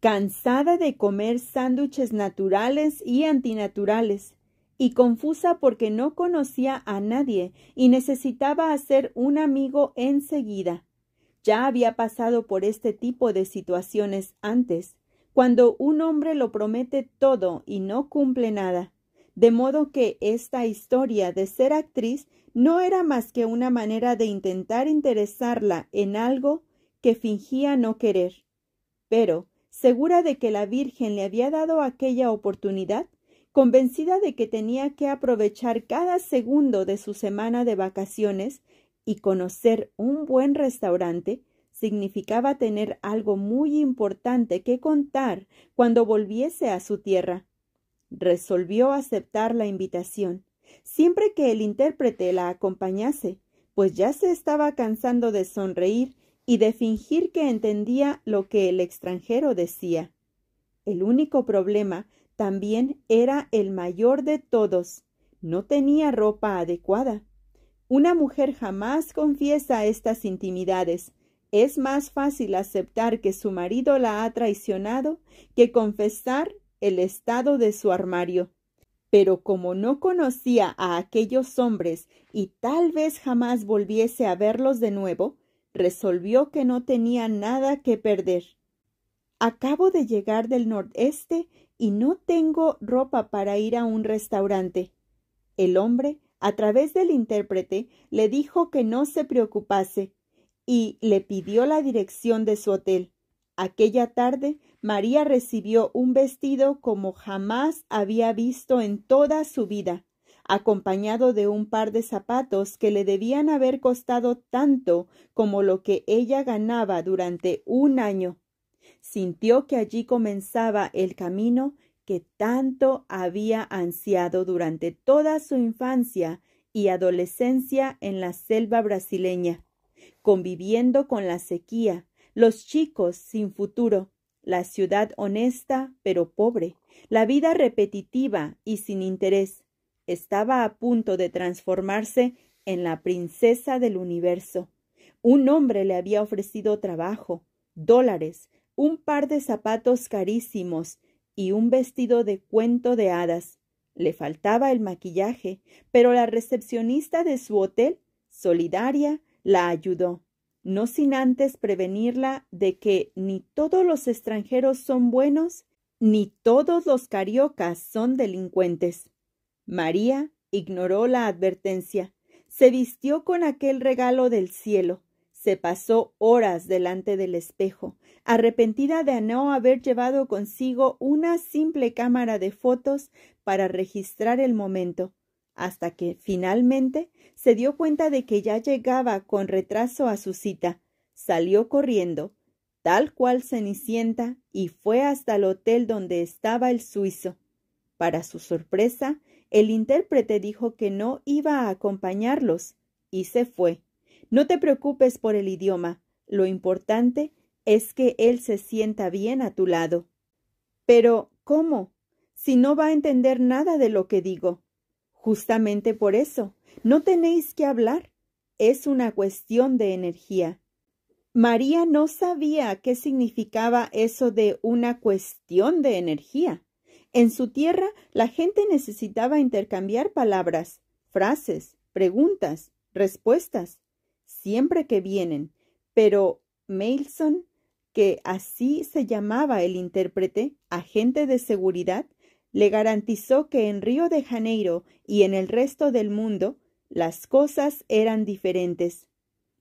cansada de comer sándwiches naturales y antinaturales, y confusa porque no conocía a nadie y necesitaba hacer un amigo enseguida. Ya había pasado por este tipo de situaciones antes, cuando un hombre lo promete todo y no cumple nada. De modo que esta historia de ser actriz no era más que una manera de intentar interesarla en algo que fingía no querer. Pero, segura de que la Virgen le había dado aquella oportunidad, convencida de que tenía que aprovechar cada segundo de su semana de vacaciones, y conocer un buen restaurante significaba tener algo muy importante que contar cuando volviese a su tierra. Resolvió aceptar la invitación, siempre que el intérprete la acompañase, pues ya se estaba cansando de sonreír y de fingir que entendía lo que el extranjero decía. El único problema también era el mayor de todos. No tenía ropa adecuada. Una mujer jamás confiesa estas intimidades. Es más fácil aceptar que su marido la ha traicionado que confesar el estado de su armario. Pero como no conocía a aquellos hombres y tal vez jamás volviese a verlos de nuevo, resolvió que no tenía nada que perder. Acabo de llegar del nordeste y no tengo ropa para ir a un restaurante. El hombre a través del intérprete, le dijo que no se preocupase y le pidió la dirección de su hotel. Aquella tarde, María recibió un vestido como jamás había visto en toda su vida, acompañado de un par de zapatos que le debían haber costado tanto como lo que ella ganaba durante un año. Sintió que allí comenzaba el camino que tanto había ansiado durante toda su infancia y adolescencia en la selva brasileña, conviviendo con la sequía, los chicos sin futuro, la ciudad honesta pero pobre, la vida repetitiva y sin interés. Estaba a punto de transformarse en la princesa del universo. Un hombre le había ofrecido trabajo, dólares, un par de zapatos carísimos y un vestido de cuento de hadas. Le faltaba el maquillaje, pero la recepcionista de su hotel, solidaria, la ayudó, no sin antes prevenirla de que ni todos los extranjeros son buenos, ni todos los cariocas son delincuentes. María ignoró la advertencia, se vistió con aquel regalo del cielo, se pasó horas delante del espejo, arrepentida de no haber llevado consigo una simple cámara de fotos para registrar el momento, hasta que finalmente se dio cuenta de que ya llegaba con retraso a su cita. Salió corriendo, tal cual Cenicienta, y fue hasta el hotel donde estaba el suizo. Para su sorpresa, el intérprete dijo que no iba a acompañarlos, y se fue. No te preocupes por el idioma, lo importante es que él se sienta bien a tu lado. Pero, ¿cómo? Si no va a entender nada de lo que digo. Justamente por eso, no tenéis que hablar. Es una cuestión de energía. María no sabía qué significaba eso de una cuestión de energía. En su tierra la gente necesitaba intercambiar palabras, frases, preguntas, respuestas siempre que vienen, pero Mailson, que así se llamaba el intérprete, agente de seguridad, le garantizó que en Río de Janeiro y en el resto del mundo las cosas eran diferentes.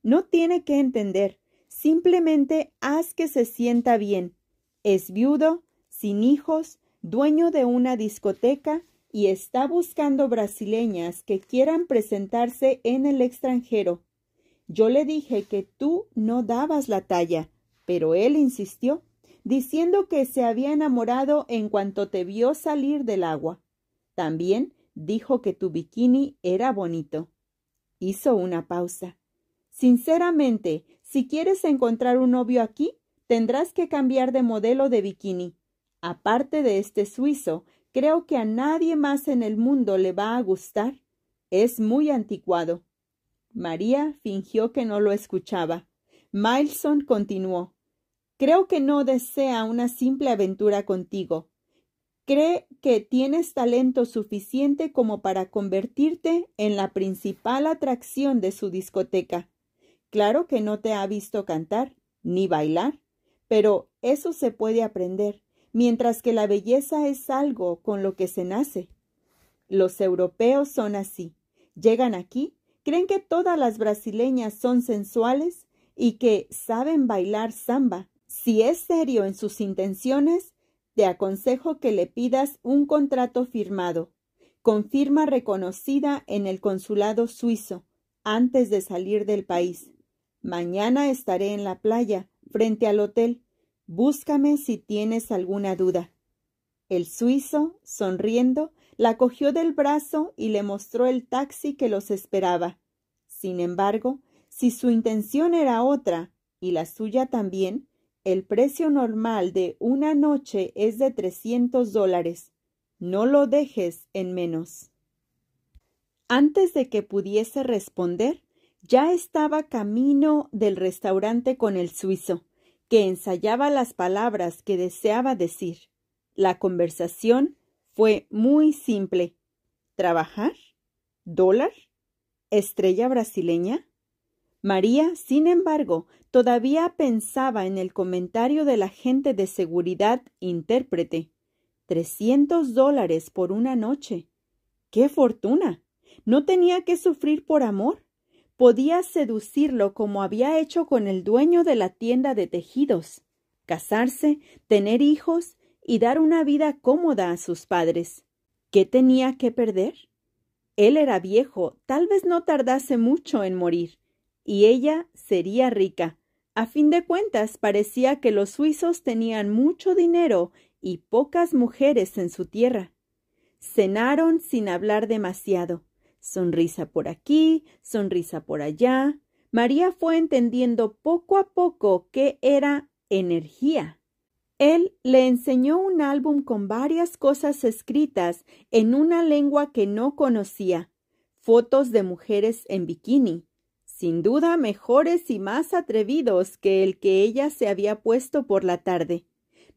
No tiene que entender, simplemente haz que se sienta bien. Es viudo, sin hijos, dueño de una discoteca y está buscando brasileñas que quieran presentarse en el extranjero. Yo le dije que tú no dabas la talla, pero él insistió, diciendo que se había enamorado en cuanto te vio salir del agua. También dijo que tu bikini era bonito. Hizo una pausa. Sinceramente, si quieres encontrar un novio aquí, tendrás que cambiar de modelo de bikini. Aparte de este suizo, creo que a nadie más en el mundo le va a gustar. Es muy anticuado. María fingió que no lo escuchaba. Mileson continuó Creo que no desea una simple aventura contigo. Cree que tienes talento suficiente como para convertirte en la principal atracción de su discoteca. Claro que no te ha visto cantar ni bailar, pero eso se puede aprender, mientras que la belleza es algo con lo que se nace. Los europeos son así. Llegan aquí creen que todas las brasileñas son sensuales y que saben bailar samba. Si es serio en sus intenciones, te aconsejo que le pidas un contrato firmado, con firma reconocida en el consulado suizo, antes de salir del país. Mañana estaré en la playa, frente al hotel. Búscame si tienes alguna duda. El suizo, sonriendo, la cogió del brazo y le mostró el taxi que los esperaba. Sin embargo, si su intención era otra, y la suya también, el precio normal de una noche es de trescientos dólares. No lo dejes en menos. Antes de que pudiese responder, ya estaba camino del restaurante con el suizo, que ensayaba las palabras que deseaba decir. La conversación fue muy simple. Trabajar, dólar, estrella brasileña. María, sin embargo, todavía pensaba en el comentario del agente de seguridad intérprete. Trescientos dólares por una noche. ¡Qué fortuna! No tenía que sufrir por amor. Podía seducirlo como había hecho con el dueño de la tienda de tejidos, casarse, tener hijos y dar una vida cómoda a sus padres. ¿Qué tenía que perder? Él era viejo, tal vez no tardase mucho en morir, y ella sería rica. A fin de cuentas, parecía que los suizos tenían mucho dinero y pocas mujeres en su tierra. Cenaron sin hablar demasiado. Sonrisa por aquí, sonrisa por allá. María fue entendiendo poco a poco qué era energía él le enseñó un álbum con varias cosas escritas en una lengua que no conocía, fotos de mujeres en bikini, sin duda mejores y más atrevidos que el que ella se había puesto por la tarde,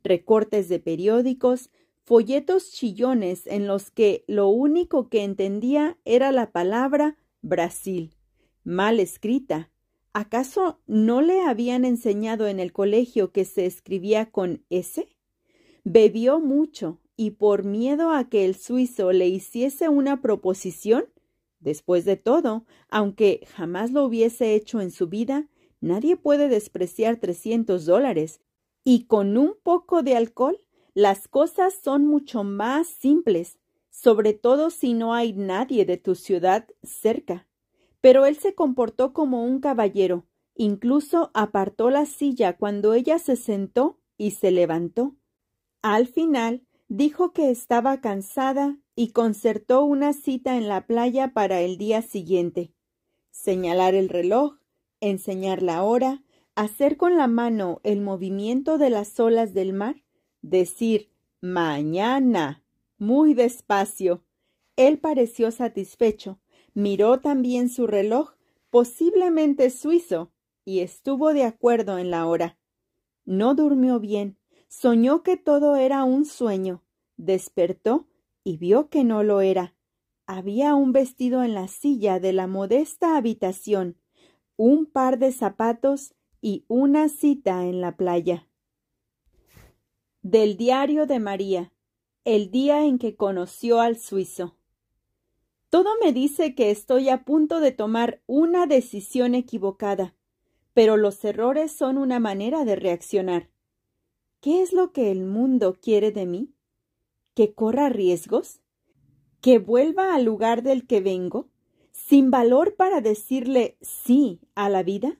recortes de periódicos, folletos chillones en los que lo único que entendía era la palabra Brasil, mal escrita, ¿Acaso no le habían enseñado en el colegio que se escribía con S? Bebió mucho y por miedo a que el suizo le hiciese una proposición, después de todo, aunque jamás lo hubiese hecho en su vida, nadie puede despreciar trescientos dólares, y con un poco de alcohol las cosas son mucho más simples, sobre todo si no hay nadie de tu ciudad cerca. Pero él se comportó como un caballero, incluso apartó la silla cuando ella se sentó y se levantó. Al final, dijo que estaba cansada y concertó una cita en la playa para el día siguiente. Señalar el reloj, enseñar la hora, hacer con la mano el movimiento de las olas del mar, decir mañana, muy despacio. Él pareció satisfecho, Miró también su reloj, posiblemente suizo, y estuvo de acuerdo en la hora. No durmió bien, soñó que todo era un sueño, despertó y vio que no lo era. Había un vestido en la silla de la modesta habitación, un par de zapatos y una cita en la playa. Del diario de María, el día en que conoció al suizo. Todo me dice que estoy a punto de tomar una decisión equivocada, pero los errores son una manera de reaccionar. ¿Qué es lo que el mundo quiere de mí? ¿Que corra riesgos? ¿Que vuelva al lugar del que vengo? ¿Sin valor para decirle sí a la vida?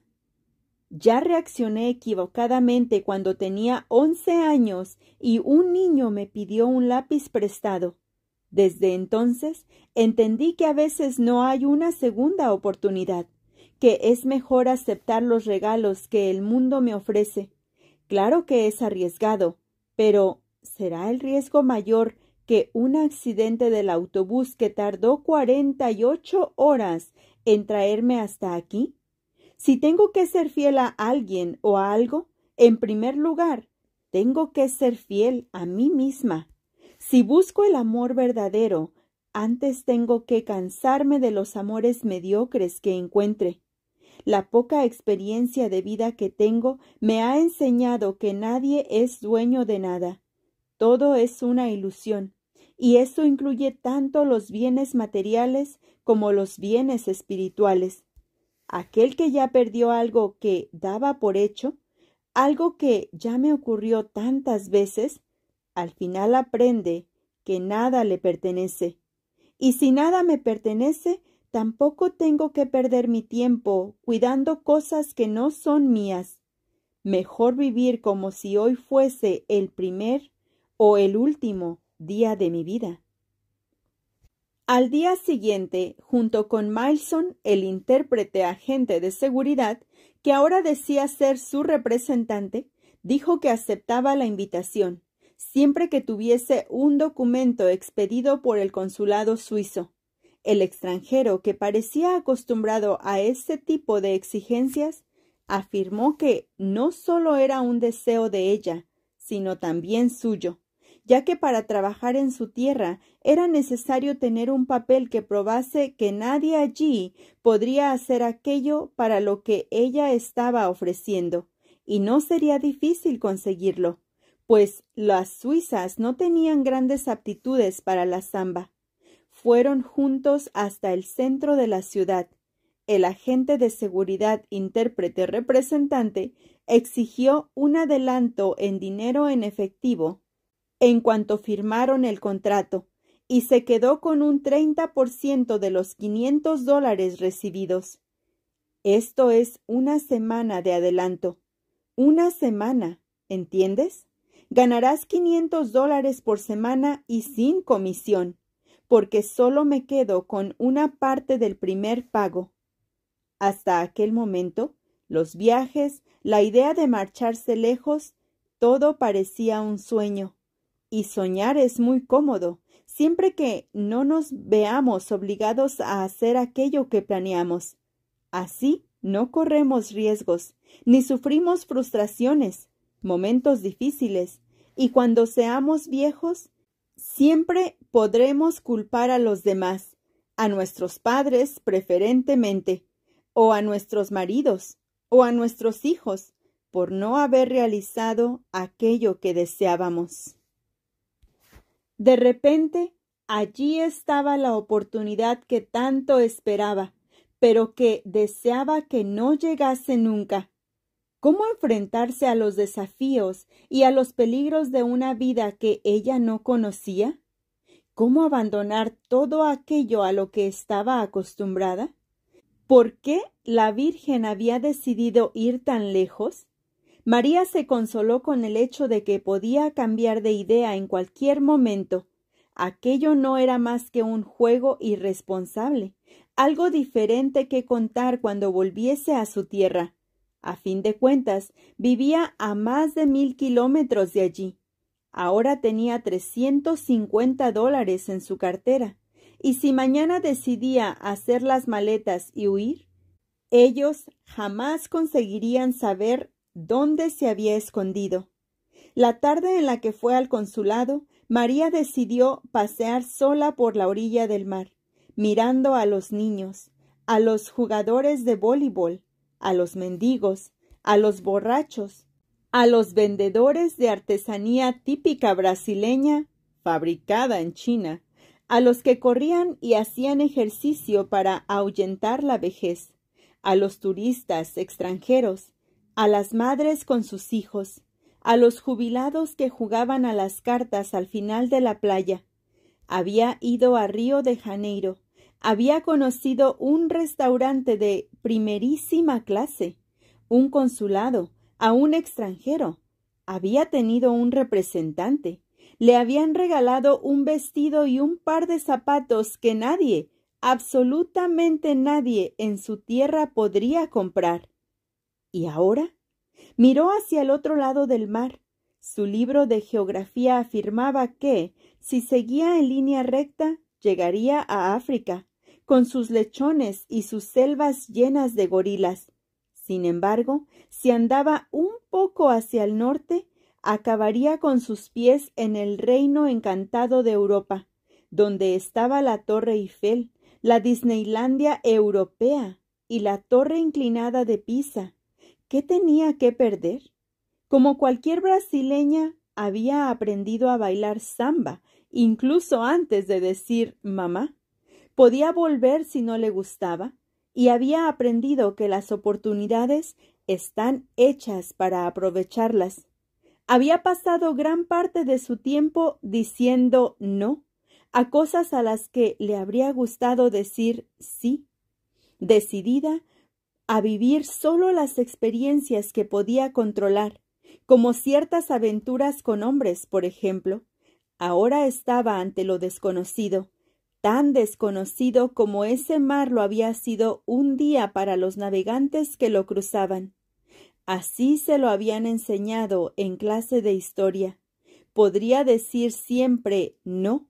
Ya reaccioné equivocadamente cuando tenía once años y un niño me pidió un lápiz prestado. Desde entonces entendí que a veces no hay una segunda oportunidad, que es mejor aceptar los regalos que el mundo me ofrece. Claro que es arriesgado, pero ¿será el riesgo mayor que un accidente del autobús que tardó cuarenta y ocho horas en traerme hasta aquí? Si tengo que ser fiel a alguien o a algo, en primer lugar, tengo que ser fiel a mí misma. Si busco el amor verdadero, antes tengo que cansarme de los amores mediocres que encuentre. La poca experiencia de vida que tengo me ha enseñado que nadie es dueño de nada. Todo es una ilusión, y eso incluye tanto los bienes materiales como los bienes espirituales. Aquel que ya perdió algo que daba por hecho, algo que ya me ocurrió tantas veces, al final aprende que nada le pertenece. Y si nada me pertenece, tampoco tengo que perder mi tiempo cuidando cosas que no son mías. Mejor vivir como si hoy fuese el primer o el último día de mi vida. Al día siguiente, junto con Milson, el intérprete agente de seguridad, que ahora decía ser su representante, dijo que aceptaba la invitación, siempre que tuviese un documento expedido por el consulado suizo. El extranjero, que parecía acostumbrado a ese tipo de exigencias, afirmó que no solo era un deseo de ella, sino también suyo, ya que para trabajar en su tierra era necesario tener un papel que probase que nadie allí podría hacer aquello para lo que ella estaba ofreciendo, y no sería difícil conseguirlo pues las suizas no tenían grandes aptitudes para la samba. Fueron juntos hasta el centro de la ciudad. El agente de seguridad intérprete representante exigió un adelanto en dinero en efectivo en cuanto firmaron el contrato y se quedó con un 30% de los 500 dólares recibidos. Esto es una semana de adelanto. Una semana, ¿entiendes? Ganarás 500 dólares por semana y sin comisión, porque solo me quedo con una parte del primer pago. Hasta aquel momento, los viajes, la idea de marcharse lejos, todo parecía un sueño. Y soñar es muy cómodo, siempre que no nos veamos obligados a hacer aquello que planeamos. Así no corremos riesgos, ni sufrimos frustraciones, momentos difíciles, y cuando seamos viejos, siempre podremos culpar a los demás, a nuestros padres preferentemente, o a nuestros maridos, o a nuestros hijos, por no haber realizado aquello que deseábamos. De repente, allí estaba la oportunidad que tanto esperaba, pero que deseaba que no llegase nunca cómo enfrentarse a los desafíos y a los peligros de una vida que ella no conocía, cómo abandonar todo aquello a lo que estaba acostumbrada. ¿Por qué la Virgen había decidido ir tan lejos? María se consoló con el hecho de que podía cambiar de idea en cualquier momento. Aquello no era más que un juego irresponsable, algo diferente que contar cuando volviese a su tierra. A fin de cuentas, vivía a más de mil kilómetros de allí. Ahora tenía 350 dólares en su cartera, y si mañana decidía hacer las maletas y huir, ellos jamás conseguirían saber dónde se había escondido. La tarde en la que fue al consulado, María decidió pasear sola por la orilla del mar, mirando a los niños, a los jugadores de voleibol, a los mendigos, a los borrachos, a los vendedores de artesanía típica brasileña, fabricada en China, a los que corrían y hacían ejercicio para ahuyentar la vejez, a los turistas extranjeros, a las madres con sus hijos, a los jubilados que jugaban a las cartas al final de la playa. Había ido a Río de Janeiro, había conocido un restaurante de primerísima clase, un consulado, a un extranjero. Había tenido un representante. Le habían regalado un vestido y un par de zapatos que nadie, absolutamente nadie en su tierra podría comprar. ¿Y ahora? Miró hacia el otro lado del mar. Su libro de geografía afirmaba que, si seguía en línea recta, llegaría a África, con sus lechones y sus selvas llenas de gorilas. Sin embargo, si andaba un poco hacia el norte, acabaría con sus pies en el reino encantado de Europa, donde estaba la Torre Eiffel, la Disneylandia europea y la Torre Inclinada de Pisa. ¿Qué tenía que perder? Como cualquier brasileña, había aprendido a bailar samba, incluso antes de decir mamá. Podía volver si no le gustaba, y había aprendido que las oportunidades están hechas para aprovecharlas. Había pasado gran parte de su tiempo diciendo no a cosas a las que le habría gustado decir sí, decidida a vivir solo las experiencias que podía controlar, como ciertas aventuras con hombres, por ejemplo. Ahora estaba ante lo desconocido, tan desconocido como ese mar lo había sido un día para los navegantes que lo cruzaban. Así se lo habían enseñado en clase de historia. Podría decir siempre no,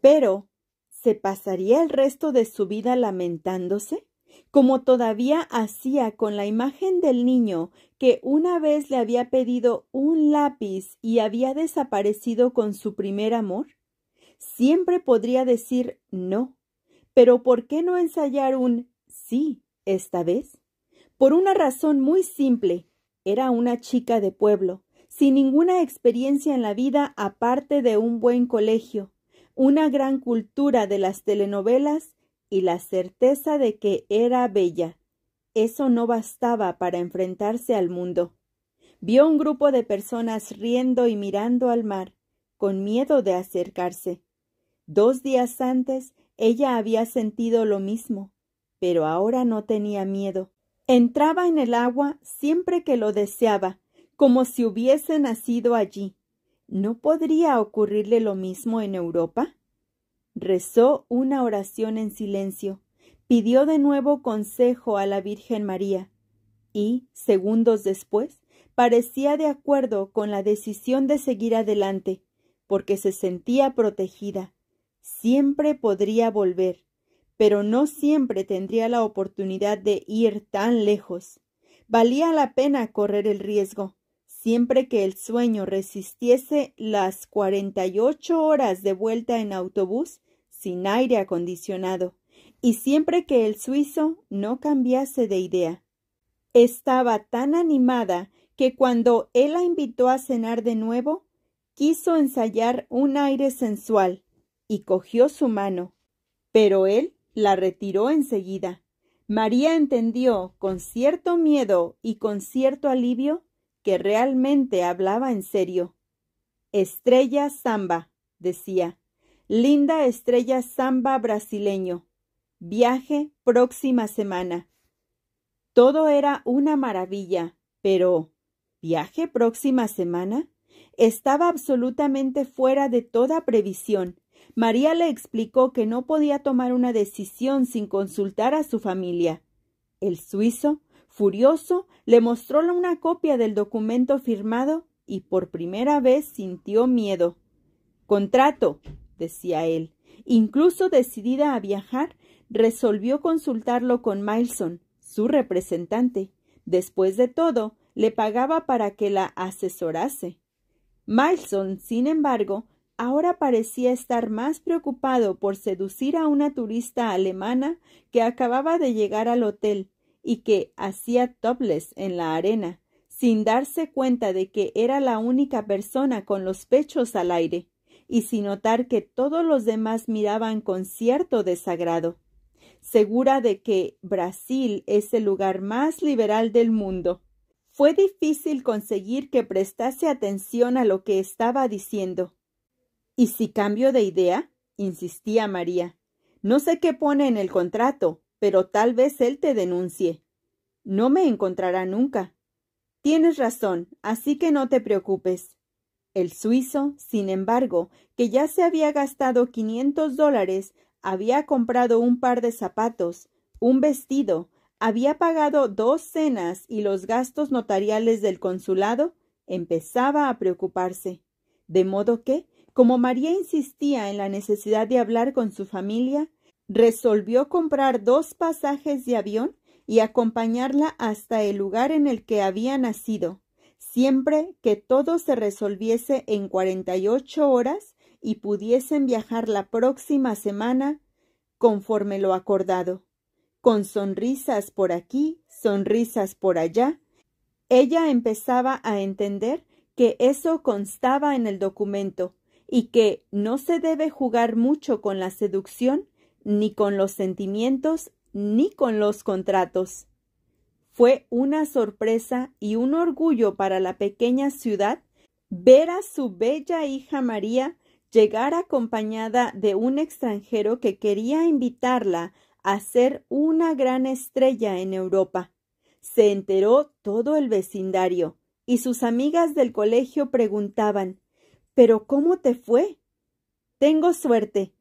pero ¿se pasaría el resto de su vida lamentándose? como todavía hacía con la imagen del niño que una vez le había pedido un lápiz y había desaparecido con su primer amor? Siempre podría decir no, pero ¿por qué no ensayar un sí esta vez? Por una razón muy simple. Era una chica de pueblo, sin ninguna experiencia en la vida aparte de un buen colegio, una gran cultura de las telenovelas y la certeza de que era bella. Eso no bastaba para enfrentarse al mundo. Vio un grupo de personas riendo y mirando al mar, con miedo de acercarse. Dos días antes ella había sentido lo mismo, pero ahora no tenía miedo. Entraba en el agua siempre que lo deseaba, como si hubiese nacido allí. ¿No podría ocurrirle lo mismo en Europa? Rezó una oración en silencio, pidió de nuevo consejo a la Virgen María, y, segundos después, parecía de acuerdo con la decisión de seguir adelante, porque se sentía protegida Siempre podría volver, pero no siempre tendría la oportunidad de ir tan lejos. Valía la pena correr el riesgo, siempre que el sueño resistiese las cuarenta y ocho horas de vuelta en autobús sin aire acondicionado, y siempre que el suizo no cambiase de idea. Estaba tan animada que cuando él la invitó a cenar de nuevo, quiso ensayar un aire sensual, y cogió su mano, pero él la retiró enseguida. María entendió con cierto miedo y con cierto alivio que realmente hablaba en serio. Estrella Samba, decía. Linda Estrella Samba brasileño. Viaje próxima semana. Todo era una maravilla, pero ¿viaje próxima semana? Estaba absolutamente fuera de toda previsión. María le explicó que no podía tomar una decisión sin consultar a su familia. El suizo, furioso, le mostró una copia del documento firmado y por primera vez sintió miedo. Contrato, decía él. Incluso decidida a viajar, resolvió consultarlo con Milson, su representante. Después de todo, le pagaba para que la asesorase. Milson, sin embargo, ahora parecía estar más preocupado por seducir a una turista alemana que acababa de llegar al hotel y que hacía topless en la arena, sin darse cuenta de que era la única persona con los pechos al aire, y sin notar que todos los demás miraban con cierto desagrado, segura de que Brasil es el lugar más liberal del mundo. Fue difícil conseguir que prestase atención a lo que estaba diciendo ¿Y si cambio de idea? insistía María. No sé qué pone en el contrato, pero tal vez él te denuncie. No me encontrará nunca. Tienes razón, así que no te preocupes. El suizo, sin embargo, que ya se había gastado quinientos dólares, había comprado un par de zapatos, un vestido, había pagado dos cenas y los gastos notariales del consulado, empezaba a preocuparse. De modo que, como María insistía en la necesidad de hablar con su familia, resolvió comprar dos pasajes de avión y acompañarla hasta el lugar en el que había nacido, siempre que todo se resolviese en cuarenta y ocho horas y pudiesen viajar la próxima semana conforme lo acordado. Con sonrisas por aquí, sonrisas por allá, ella empezaba a entender que eso constaba en el documento, y que no se debe jugar mucho con la seducción, ni con los sentimientos, ni con los contratos. Fue una sorpresa y un orgullo para la pequeña ciudad ver a su bella hija María llegar acompañada de un extranjero que quería invitarla a ser una gran estrella en Europa. Se enteró todo el vecindario, y sus amigas del colegio preguntaban pero ¿cómo te fue? Tengo suerte.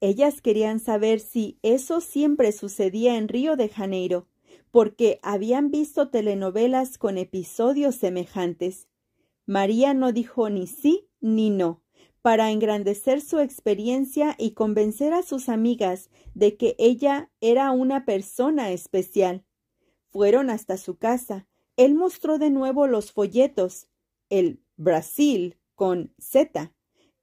Ellas querían saber si eso siempre sucedía en Río de Janeiro, porque habían visto telenovelas con episodios semejantes. María no dijo ni sí ni no, para engrandecer su experiencia y convencer a sus amigas de que ella era una persona especial. Fueron hasta su casa. Él mostró de nuevo los folletos. El Brasil, con Z.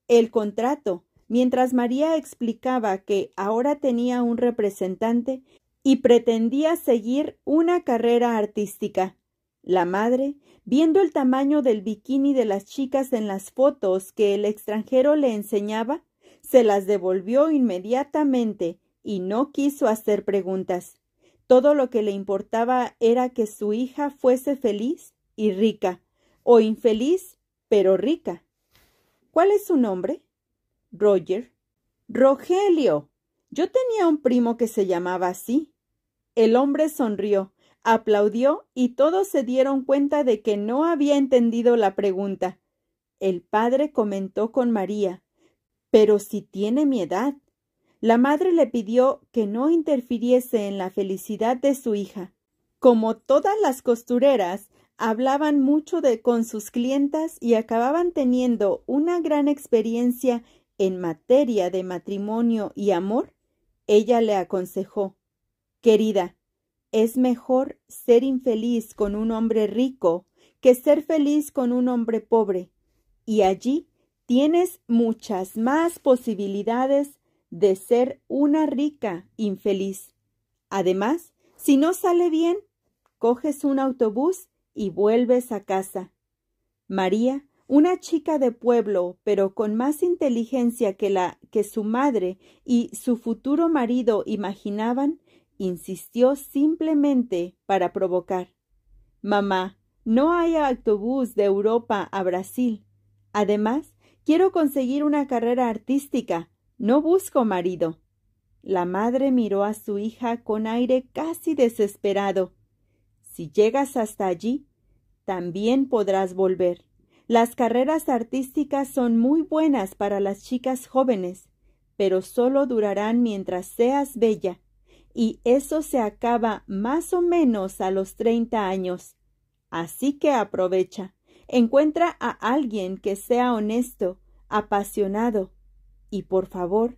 El contrato. Mientras María explicaba que ahora tenía un representante y pretendía seguir una carrera artística. La madre, viendo el tamaño del bikini de las chicas en las fotos que el extranjero le enseñaba, se las devolvió inmediatamente y no quiso hacer preguntas. Todo lo que le importaba era que su hija fuese feliz y rica, o infeliz, pero rica. ¿Cuál es su nombre? Roger. Rogelio. Yo tenía un primo que se llamaba así. El hombre sonrió, aplaudió y todos se dieron cuenta de que no había entendido la pregunta. El padre comentó con María Pero si tiene mi edad. La madre le pidió que no interfiriese en la felicidad de su hija. Como todas las costureras, hablaban mucho de, con sus clientas y acababan teniendo una gran experiencia en materia de matrimonio y amor, ella le aconsejó Querida, es mejor ser infeliz con un hombre rico que ser feliz con un hombre pobre, y allí tienes muchas más posibilidades de ser una rica infeliz. Además, si no sale bien, coges un autobús y vuelves a casa. María, una chica de pueblo, pero con más inteligencia que la que su madre y su futuro marido imaginaban, insistió simplemente para provocar. Mamá, no hay autobús de Europa a Brasil. Además, quiero conseguir una carrera artística. No busco marido. La madre miró a su hija con aire casi desesperado. Si llegas hasta allí, también podrás volver. Las carreras artísticas son muy buenas para las chicas jóvenes, pero solo durarán mientras seas bella, y eso se acaba más o menos a los treinta años. Así que aprovecha. Encuentra a alguien que sea honesto, apasionado, y por favor,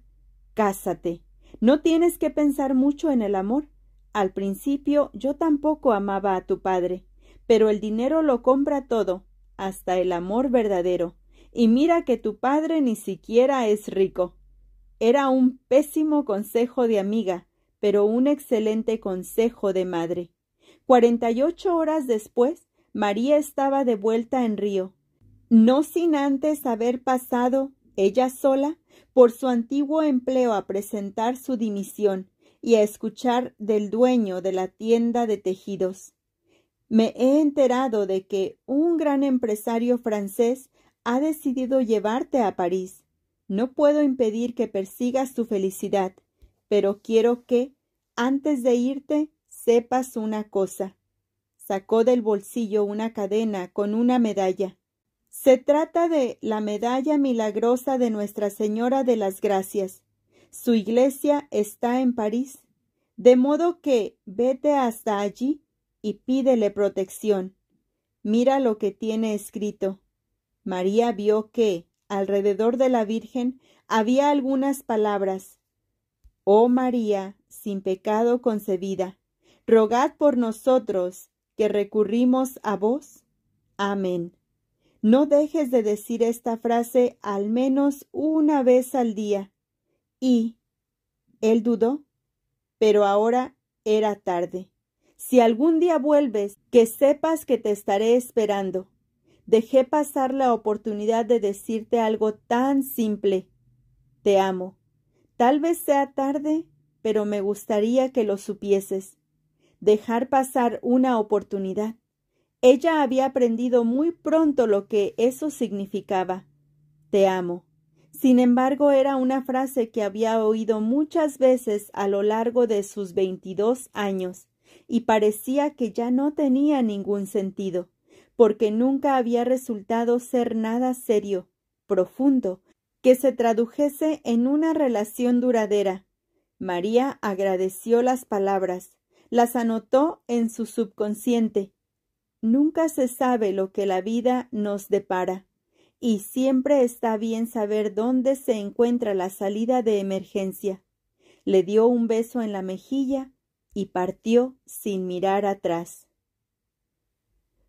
cásate. No tienes que pensar mucho en el amor. Al principio yo tampoco amaba a tu padre, pero el dinero lo compra todo, hasta el amor verdadero. Y mira que tu padre ni siquiera es rico. Era un pésimo consejo de amiga, pero un excelente consejo de madre. Cuarenta y ocho horas después, María estaba de vuelta en Río, no sin antes haber pasado, ella sola, por su antiguo empleo a presentar su dimisión y a escuchar del dueño de la tienda de tejidos. Me he enterado de que un gran empresario francés ha decidido llevarte a París. No puedo impedir que persigas tu felicidad, pero quiero que, antes de irte, sepas una cosa. Sacó del bolsillo una cadena con una medalla. Se trata de la medalla milagrosa de Nuestra Señora de las Gracias, su iglesia está en París, de modo que vete hasta allí y pídele protección. Mira lo que tiene escrito. María vio que, alrededor de la Virgen, había algunas palabras. Oh María, sin pecado concebida, rogad por nosotros, que recurrimos a vos. Amén. No dejes de decir esta frase al menos una vez al día. Y él dudó, pero ahora era tarde. Si algún día vuelves, que sepas que te estaré esperando. Dejé pasar la oportunidad de decirte algo tan simple. Te amo. Tal vez sea tarde, pero me gustaría que lo supieses. Dejar pasar una oportunidad. Ella había aprendido muy pronto lo que eso significaba. Te amo. Sin embargo, era una frase que había oído muchas veces a lo largo de sus veintidós años, y parecía que ya no tenía ningún sentido, porque nunca había resultado ser nada serio, profundo, que se tradujese en una relación duradera. María agradeció las palabras, las anotó en su subconsciente. Nunca se sabe lo que la vida nos depara y siempre está bien saber dónde se encuentra la salida de emergencia. Le dio un beso en la mejilla y partió sin mirar atrás.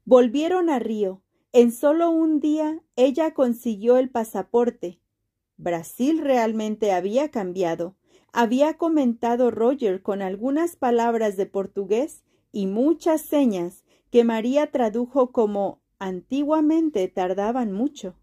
Volvieron a Río. En solo un día ella consiguió el pasaporte. Brasil realmente había cambiado. Había comentado Roger con algunas palabras de portugués y muchas señas que María tradujo como antiguamente tardaban mucho.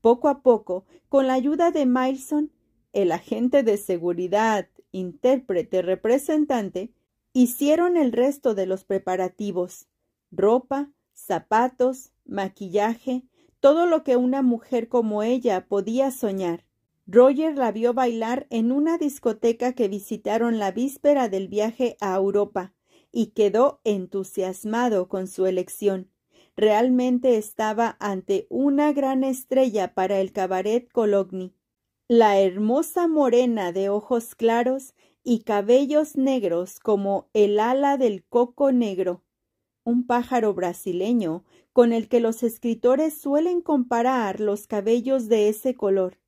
Poco a poco, con la ayuda de Milson, el agente de seguridad, intérprete, representante, hicieron el resto de los preparativos ropa, zapatos, maquillaje, todo lo que una mujer como ella podía soñar. Roger la vio bailar en una discoteca que visitaron la víspera del viaje a Europa y quedó entusiasmado con su elección. Realmente estaba ante una gran estrella para el cabaret Cologni. La hermosa morena de ojos claros y cabellos negros como el ala del coco negro, un pájaro brasileño con el que los escritores suelen comparar los cabellos de ese color.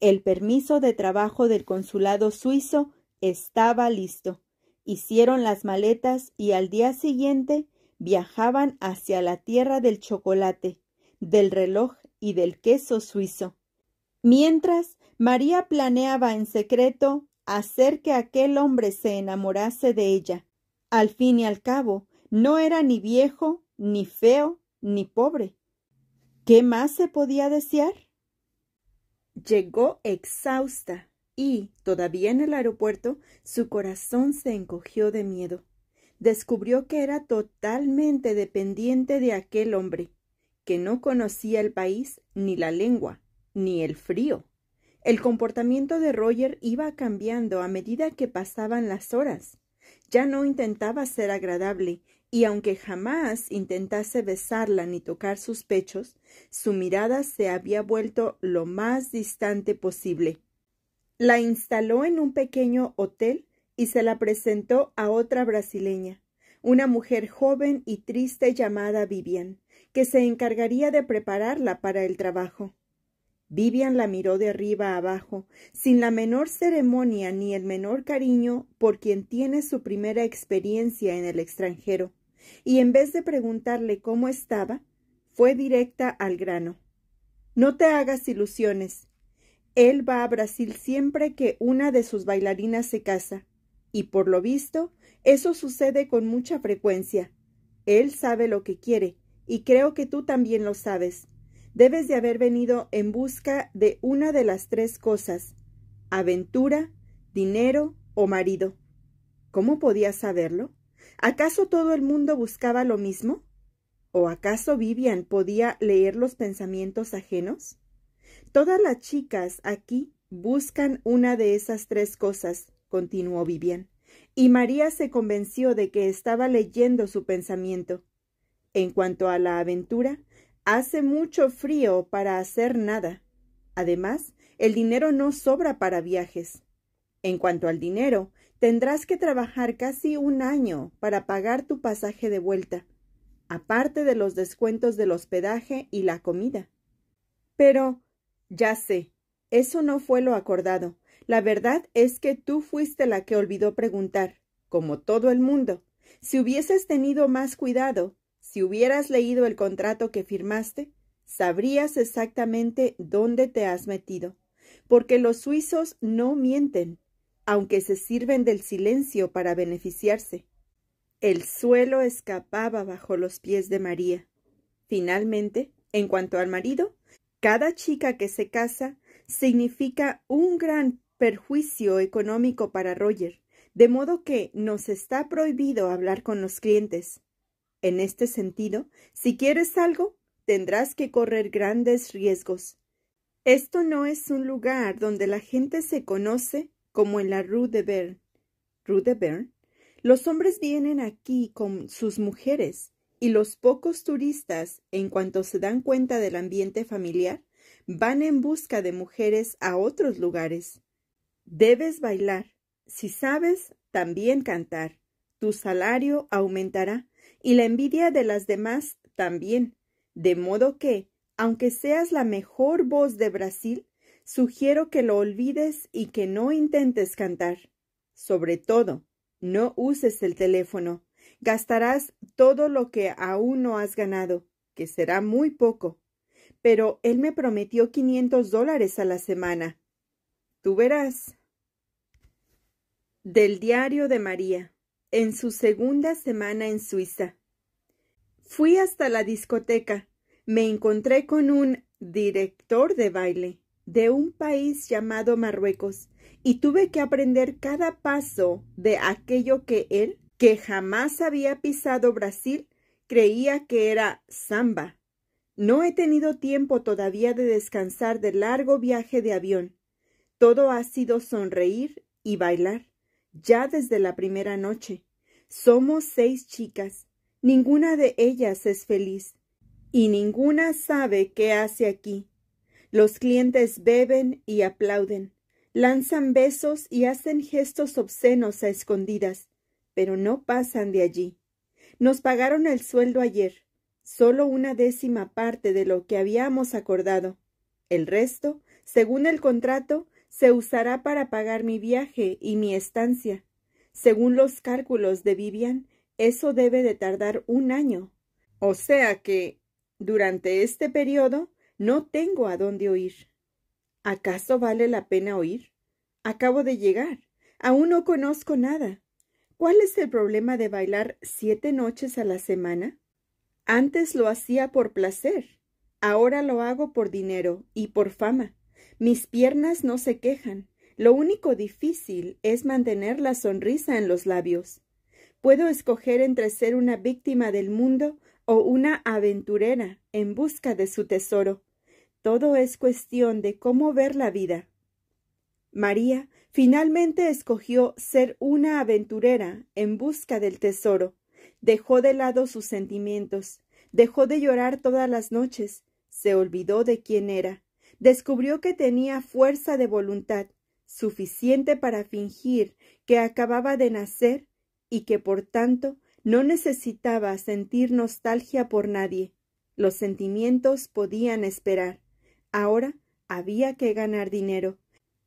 El permiso de trabajo del consulado suizo estaba listo. Hicieron las maletas y al día siguiente viajaban hacia la tierra del chocolate, del reloj y del queso suizo. Mientras, María planeaba en secreto hacer que aquel hombre se enamorase de ella. Al fin y al cabo, no era ni viejo, ni feo, ni pobre. ¿Qué más se podía desear? Llegó exhausta y, todavía en el aeropuerto, su corazón se encogió de miedo descubrió que era totalmente dependiente de aquel hombre, que no conocía el país, ni la lengua, ni el frío. El comportamiento de Roger iba cambiando a medida que pasaban las horas. Ya no intentaba ser agradable, y aunque jamás intentase besarla ni tocar sus pechos, su mirada se había vuelto lo más distante posible. La instaló en un pequeño hotel y se la presentó a otra brasileña, una mujer joven y triste llamada Vivian, que se encargaría de prepararla para el trabajo. Vivian la miró de arriba abajo, sin la menor ceremonia ni el menor cariño por quien tiene su primera experiencia en el extranjero, y en vez de preguntarle cómo estaba, fue directa al grano. No te hagas ilusiones. Él va a Brasil siempre que una de sus bailarinas se casa, y por lo visto, eso sucede con mucha frecuencia. Él sabe lo que quiere, y creo que tú también lo sabes. Debes de haber venido en busca de una de las tres cosas aventura, dinero o marido. ¿Cómo podías saberlo? ¿Acaso todo el mundo buscaba lo mismo? ¿O acaso Vivian podía leer los pensamientos ajenos? Todas las chicas aquí buscan una de esas tres cosas, continuó Vivian, y María se convenció de que estaba leyendo su pensamiento. En cuanto a la aventura, hace mucho frío para hacer nada. Además, el dinero no sobra para viajes. En cuanto al dinero, tendrás que trabajar casi un año para pagar tu pasaje de vuelta, aparte de los descuentos del hospedaje y la comida. Pero, ya sé, eso no fue lo acordado, la verdad es que tú fuiste la que olvidó preguntar, como todo el mundo. Si hubieses tenido más cuidado, si hubieras leído el contrato que firmaste, sabrías exactamente dónde te has metido, porque los suizos no mienten, aunque se sirven del silencio para beneficiarse. El suelo escapaba bajo los pies de María. Finalmente, en cuanto al marido, cada chica que se casa significa un gran perjuicio económico para Roger, de modo que nos está prohibido hablar con los clientes. En este sentido, si quieres algo, tendrás que correr grandes riesgos. Esto no es un lugar donde la gente se conoce como en la Rue de Berne. Rue de Bern. Los hombres vienen aquí con sus mujeres y los pocos turistas, en cuanto se dan cuenta del ambiente familiar, van en busca de mujeres a otros lugares. Debes bailar. Si sabes, también cantar. Tu salario aumentará y la envidia de las demás también. De modo que, aunque seas la mejor voz de Brasil, sugiero que lo olvides y que no intentes cantar. Sobre todo, no uses el teléfono. Gastarás todo lo que aún no has ganado, que será muy poco. Pero él me prometió quinientos dólares a la semana. Tú verás. Del diario de María, en su segunda semana en Suiza. Fui hasta la discoteca. Me encontré con un director de baile de un país llamado Marruecos y tuve que aprender cada paso de aquello que él, que jamás había pisado Brasil, creía que era samba. No he tenido tiempo todavía de descansar del largo viaje de avión. Todo ha sido sonreír y bailar ya desde la primera noche. Somos seis chicas. Ninguna de ellas es feliz y ninguna sabe qué hace aquí. Los clientes beben y aplauden, lanzan besos y hacen gestos obscenos a escondidas, pero no pasan de allí. Nos pagaron el sueldo ayer, solo una décima parte de lo que habíamos acordado. El resto, según el contrato, se usará para pagar mi viaje y mi estancia. Según los cálculos de Vivian, eso debe de tardar un año. O sea que, durante este periodo, no tengo a dónde oír. ¿Acaso vale la pena oír? Acabo de llegar. Aún no conozco nada. ¿Cuál es el problema de bailar siete noches a la semana? Antes lo hacía por placer. Ahora lo hago por dinero y por fama. Mis piernas no se quejan. Lo único difícil es mantener la sonrisa en los labios. Puedo escoger entre ser una víctima del mundo o una aventurera en busca de su tesoro. Todo es cuestión de cómo ver la vida. María finalmente escogió ser una aventurera en busca del tesoro. Dejó de lado sus sentimientos, dejó de llorar todas las noches, se olvidó de quién era descubrió que tenía fuerza de voluntad suficiente para fingir que acababa de nacer y que por tanto no necesitaba sentir nostalgia por nadie. Los sentimientos podían esperar. Ahora había que ganar dinero,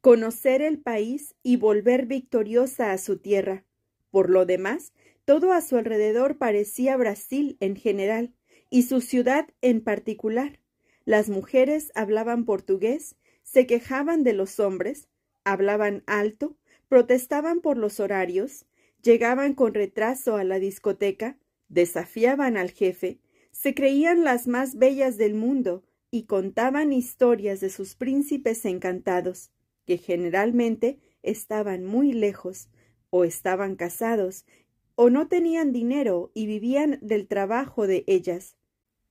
conocer el país y volver victoriosa a su tierra. Por lo demás, todo a su alrededor parecía Brasil en general y su ciudad en particular. Las mujeres hablaban portugués, se quejaban de los hombres, hablaban alto, protestaban por los horarios, llegaban con retraso a la discoteca, desafiaban al jefe, se creían las más bellas del mundo y contaban historias de sus príncipes encantados, que generalmente estaban muy lejos, o estaban casados, o no tenían dinero y vivían del trabajo de ellas.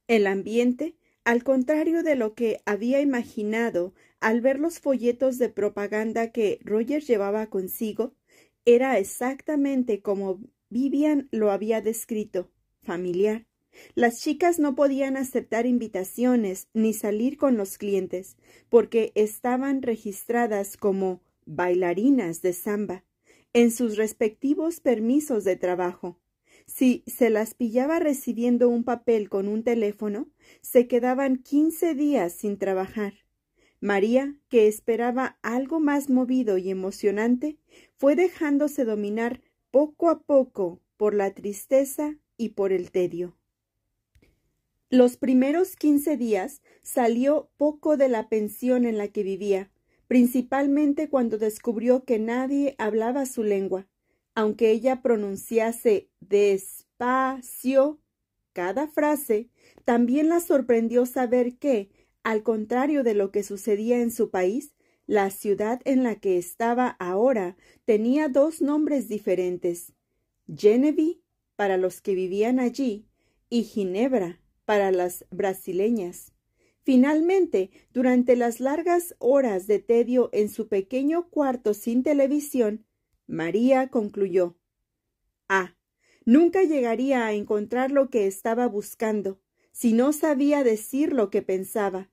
El ambiente al contrario de lo que había imaginado, al ver los folletos de propaganda que Roger llevaba consigo, era exactamente como Vivian lo había descrito, familiar. Las chicas no podían aceptar invitaciones ni salir con los clientes, porque estaban registradas como bailarinas de samba en sus respectivos permisos de trabajo. Si se las pillaba recibiendo un papel con un teléfono, se quedaban quince días sin trabajar. María, que esperaba algo más movido y emocionante, fue dejándose dominar poco a poco por la tristeza y por el tedio. Los primeros quince días salió poco de la pensión en la que vivía, principalmente cuando descubrió que nadie hablaba su lengua aunque ella pronunciase despacio cada frase, también la sorprendió saber que, al contrario de lo que sucedía en su país, la ciudad en la que estaba ahora tenía dos nombres diferentes, Genevi para los que vivían allí y Ginebra para las brasileñas. Finalmente, durante las largas horas de tedio en su pequeño cuarto sin televisión, María concluyó. A. Ah, nunca llegaría a encontrar lo que estaba buscando, si no sabía decir lo que pensaba.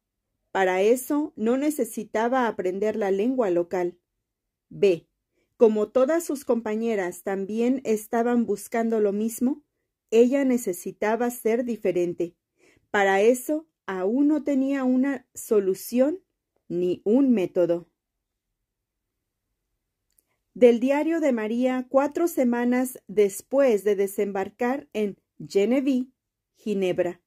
Para eso no necesitaba aprender la lengua local. B. Como todas sus compañeras también estaban buscando lo mismo, ella necesitaba ser diferente. Para eso aún no tenía una solución ni un método del diario de María cuatro semanas después de desembarcar en Genevieve, Ginebra.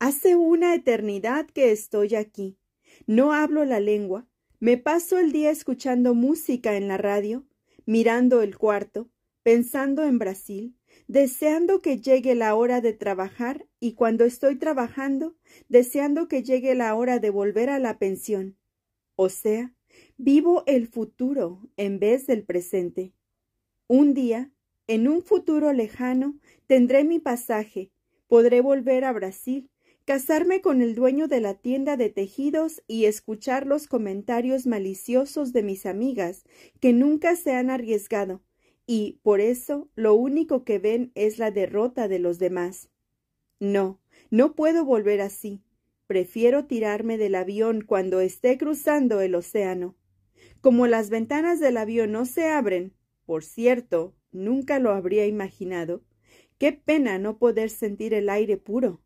Hace una eternidad que estoy aquí. No hablo la lengua. Me paso el día escuchando música en la radio, mirando el cuarto, pensando en Brasil, deseando que llegue la hora de trabajar y cuando estoy trabajando, deseando que llegue la hora de volver a la pensión. O sea, Vivo el futuro en vez del presente. Un día, en un futuro lejano, tendré mi pasaje, podré volver a Brasil, casarme con el dueño de la tienda de tejidos y escuchar los comentarios maliciosos de mis amigas, que nunca se han arriesgado, y por eso lo único que ven es la derrota de los demás. No, no puedo volver así. Prefiero tirarme del avión cuando esté cruzando el océano. Como las ventanas del avión no se abren, por cierto, nunca lo habría imaginado. Qué pena no poder sentir el aire puro.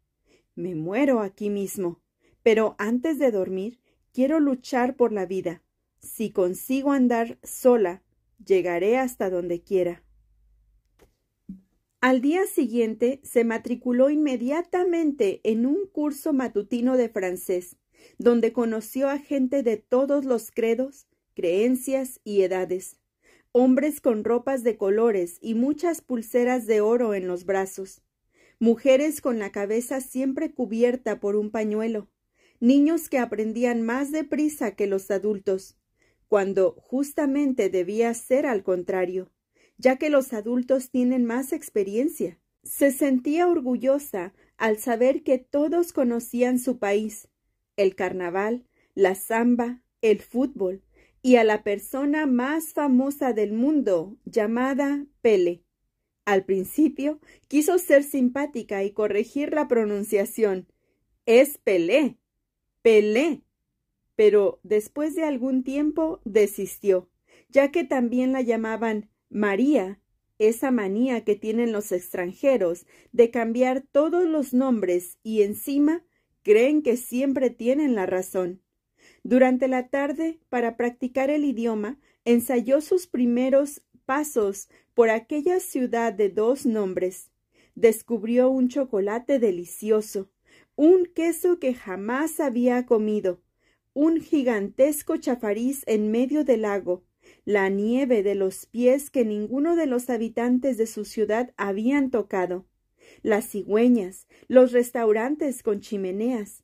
Me muero aquí mismo. Pero antes de dormir, quiero luchar por la vida. Si consigo andar sola, llegaré hasta donde quiera. Al día siguiente se matriculó inmediatamente en un curso matutino de francés, donde conoció a gente de todos los credos, creencias y edades, hombres con ropas de colores y muchas pulseras de oro en los brazos, mujeres con la cabeza siempre cubierta por un pañuelo, niños que aprendían más deprisa que los adultos, cuando justamente debía ser al contrario, ya que los adultos tienen más experiencia. Se sentía orgullosa al saber que todos conocían su país, el carnaval, la samba, el fútbol, y a la persona más famosa del mundo, llamada Pele. Al principio quiso ser simpática y corregir la pronunciación. Es Pelé. Pelé. Pero después de algún tiempo desistió, ya que también la llamaban María, esa manía que tienen los extranjeros de cambiar todos los nombres y encima creen que siempre tienen la razón. Durante la tarde, para practicar el idioma, ensayó sus primeros pasos por aquella ciudad de dos nombres. Descubrió un chocolate delicioso, un queso que jamás había comido, un gigantesco chafariz en medio del lago, la nieve de los pies que ninguno de los habitantes de su ciudad habían tocado, las cigüeñas, los restaurantes con chimeneas,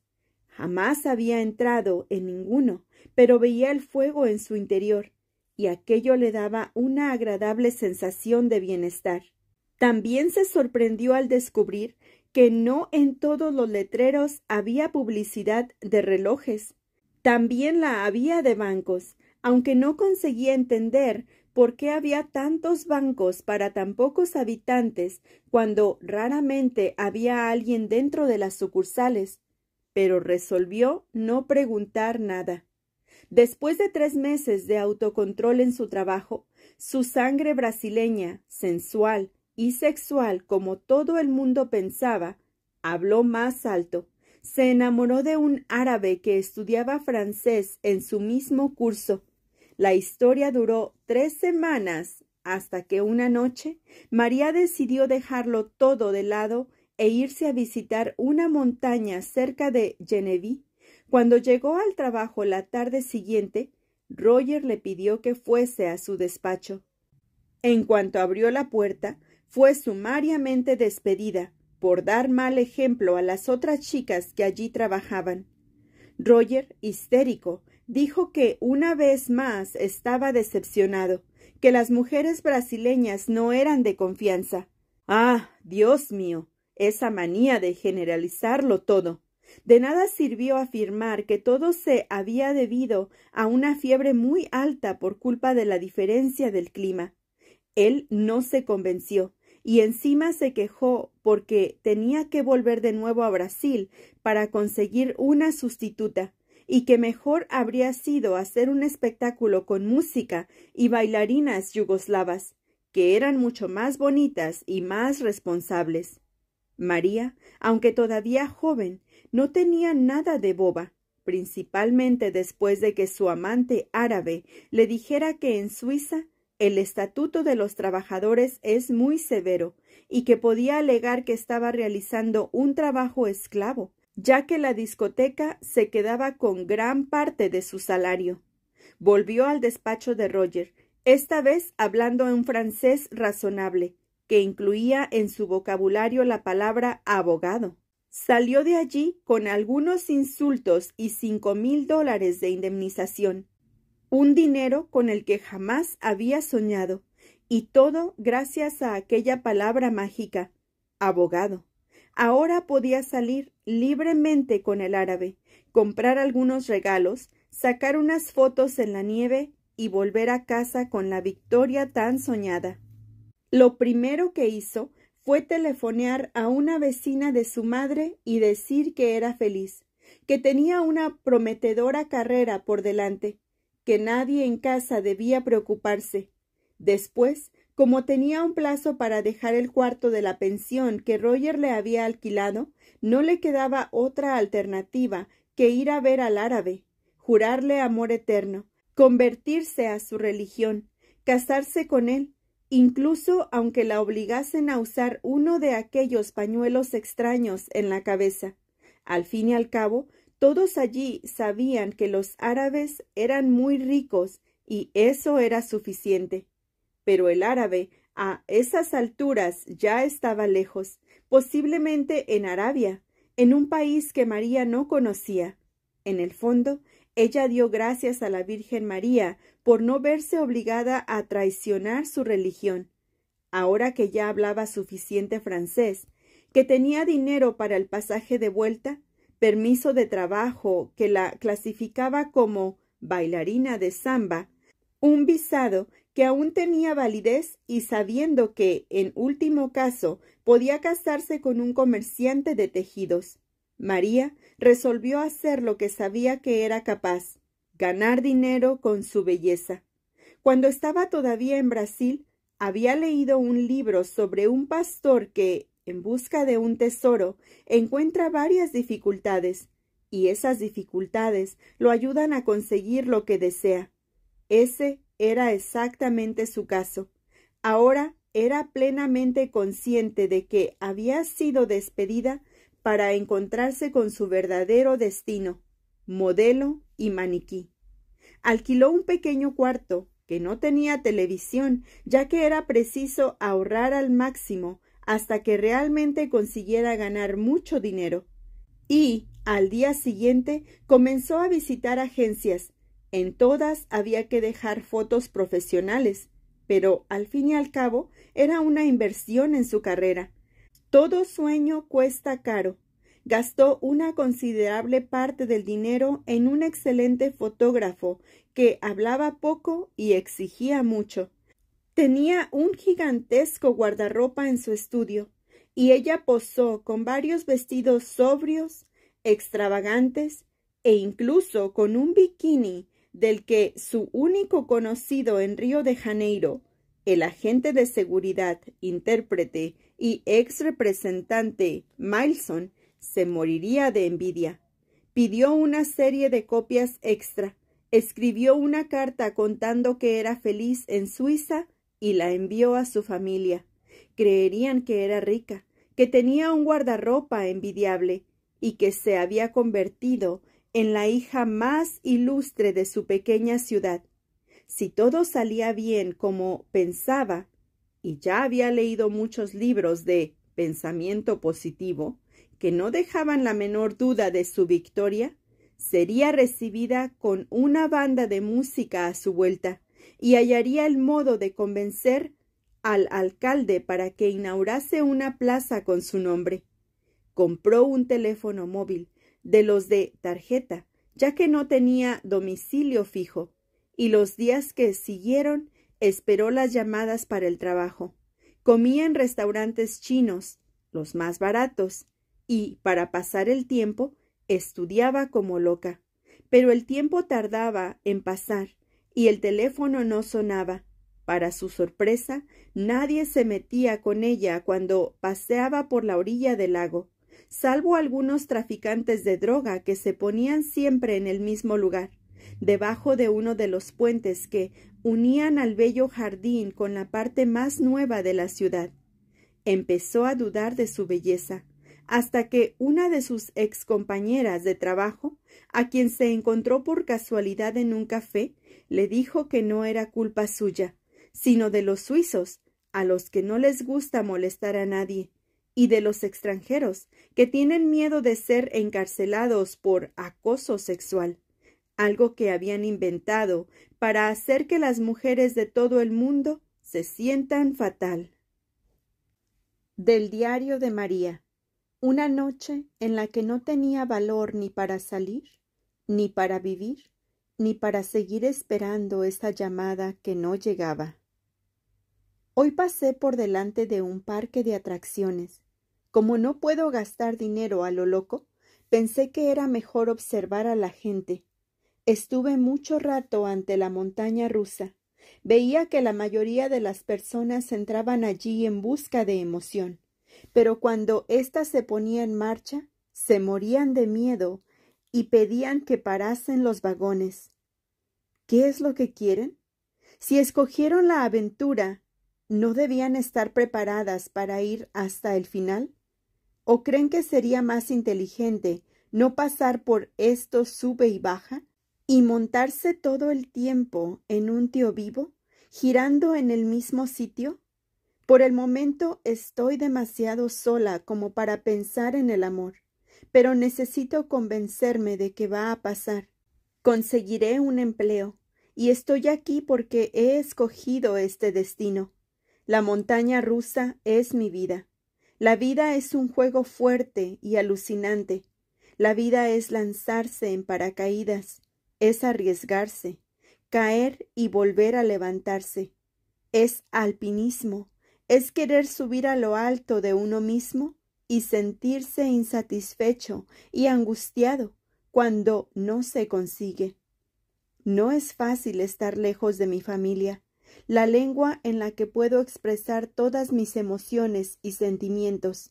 Jamás había entrado en ninguno, pero veía el fuego en su interior, y aquello le daba una agradable sensación de bienestar. También se sorprendió al descubrir que no en todos los letreros había publicidad de relojes. También la había de bancos, aunque no conseguía entender por qué había tantos bancos para tan pocos habitantes cuando raramente había alguien dentro de las sucursales pero resolvió no preguntar nada. Después de tres meses de autocontrol en su trabajo, su sangre brasileña, sensual y sexual como todo el mundo pensaba, habló más alto. Se enamoró de un árabe que estudiaba francés en su mismo curso. La historia duró tres semanas hasta que una noche María decidió dejarlo todo de lado e irse a visitar una montaña cerca de Genevi, cuando llegó al trabajo la tarde siguiente, Roger le pidió que fuese a su despacho. En cuanto abrió la puerta, fue sumariamente despedida por dar mal ejemplo a las otras chicas que allí trabajaban. Roger, histérico, dijo que una vez más estaba decepcionado, que las mujeres brasileñas no eran de confianza. Ah, Dios mío, esa manía de generalizarlo todo. De nada sirvió afirmar que todo se había debido a una fiebre muy alta por culpa de la diferencia del clima. Él no se convenció y encima se quejó porque tenía que volver de nuevo a Brasil para conseguir una sustituta y que mejor habría sido hacer un espectáculo con música y bailarinas yugoslavas, que eran mucho más bonitas y más responsables. María, aunque todavía joven, no tenía nada de boba, principalmente después de que su amante árabe le dijera que en Suiza el estatuto de los trabajadores es muy severo y que podía alegar que estaba realizando un trabajo esclavo, ya que la discoteca se quedaba con gran parte de su salario. Volvió al despacho de Roger, esta vez hablando en francés razonable, que incluía en su vocabulario la palabra abogado. Salió de allí con algunos insultos y cinco mil dólares de indemnización, un dinero con el que jamás había soñado, y todo gracias a aquella palabra mágica, abogado. Ahora podía salir libremente con el árabe, comprar algunos regalos, sacar unas fotos en la nieve y volver a casa con la victoria tan soñada. Lo primero que hizo fue telefonear a una vecina de su madre y decir que era feliz, que tenía una prometedora carrera por delante, que nadie en casa debía preocuparse. Después, como tenía un plazo para dejar el cuarto de la pensión que Roger le había alquilado, no le quedaba otra alternativa que ir a ver al árabe, jurarle amor eterno, convertirse a su religión, casarse con él, incluso aunque la obligasen a usar uno de aquellos pañuelos extraños en la cabeza. Al fin y al cabo, todos allí sabían que los árabes eran muy ricos y eso era suficiente. Pero el árabe a esas alturas ya estaba lejos, posiblemente en Arabia, en un país que María no conocía. En el fondo, ella dio gracias a la Virgen María por no verse obligada a traicionar su religión. Ahora que ya hablaba suficiente francés, que tenía dinero para el pasaje de vuelta, permiso de trabajo que la clasificaba como bailarina de samba, un visado que aún tenía validez y sabiendo que, en último caso, podía casarse con un comerciante de tejidos. María resolvió hacer lo que sabía que era capaz, ganar dinero con su belleza. Cuando estaba todavía en Brasil, había leído un libro sobre un pastor que, en busca de un tesoro, encuentra varias dificultades, y esas dificultades lo ayudan a conseguir lo que desea. Ese era exactamente su caso. Ahora era plenamente consciente de que había sido despedida para encontrarse con su verdadero destino, modelo y maniquí. Alquiló un pequeño cuarto, que no tenía televisión, ya que era preciso ahorrar al máximo hasta que realmente consiguiera ganar mucho dinero. Y, al día siguiente, comenzó a visitar agencias. En todas había que dejar fotos profesionales, pero al fin y al cabo era una inversión en su carrera todo sueño cuesta caro. Gastó una considerable parte del dinero en un excelente fotógrafo que hablaba poco y exigía mucho. Tenía un gigantesco guardarropa en su estudio, y ella posó con varios vestidos sobrios, extravagantes e incluso con un bikini del que su único conocido en Río de Janeiro, el agente de seguridad, intérprete y ex representante Milson se moriría de envidia. Pidió una serie de copias extra, escribió una carta contando que era feliz en Suiza y la envió a su familia. Creerían que era rica, que tenía un guardarropa envidiable y que se había convertido en la hija más ilustre de su pequeña ciudad. Si todo salía bien como pensaba, y ya había leído muchos libros de pensamiento positivo que no dejaban la menor duda de su victoria, sería recibida con una banda de música a su vuelta y hallaría el modo de convencer al alcalde para que inaugurase una plaza con su nombre. Compró un teléfono móvil, de los de tarjeta, ya que no tenía domicilio fijo, y los días que siguieron Esperó las llamadas para el trabajo. Comía en restaurantes chinos, los más baratos, y, para pasar el tiempo, estudiaba como loca. Pero el tiempo tardaba en pasar, y el teléfono no sonaba. Para su sorpresa, nadie se metía con ella cuando paseaba por la orilla del lago, salvo algunos traficantes de droga que se ponían siempre en el mismo lugar, debajo de uno de los puentes que, unían al bello jardín con la parte más nueva de la ciudad. Empezó a dudar de su belleza, hasta que una de sus ex compañeras de trabajo, a quien se encontró por casualidad en un café, le dijo que no era culpa suya, sino de los suizos, a los que no les gusta molestar a nadie, y de los extranjeros, que tienen miedo de ser encarcelados por acoso sexual algo que habían inventado para hacer que las mujeres de todo el mundo se sientan fatal. Del diario de María. Una noche en la que no tenía valor ni para salir, ni para vivir, ni para seguir esperando esa llamada que no llegaba. Hoy pasé por delante de un parque de atracciones. Como no puedo gastar dinero a lo loco, pensé que era mejor observar a la gente, Estuve mucho rato ante la montaña rusa. Veía que la mayoría de las personas entraban allí en busca de emoción, pero cuando ésta se ponía en marcha, se morían de miedo y pedían que parasen los vagones. ¿Qué es lo que quieren? Si escogieron la aventura, ¿no debían estar preparadas para ir hasta el final? ¿O creen que sería más inteligente no pasar por esto sube y baja? y montarse todo el tiempo en un tío vivo, girando en el mismo sitio? Por el momento estoy demasiado sola como para pensar en el amor, pero necesito convencerme de que va a pasar. Conseguiré un empleo, y estoy aquí porque he escogido este destino. La montaña rusa es mi vida. La vida es un juego fuerte y alucinante. La vida es lanzarse en paracaídas es arriesgarse, caer y volver a levantarse. Es alpinismo, es querer subir a lo alto de uno mismo y sentirse insatisfecho y angustiado cuando no se consigue. No es fácil estar lejos de mi familia, la lengua en la que puedo expresar todas mis emociones y sentimientos.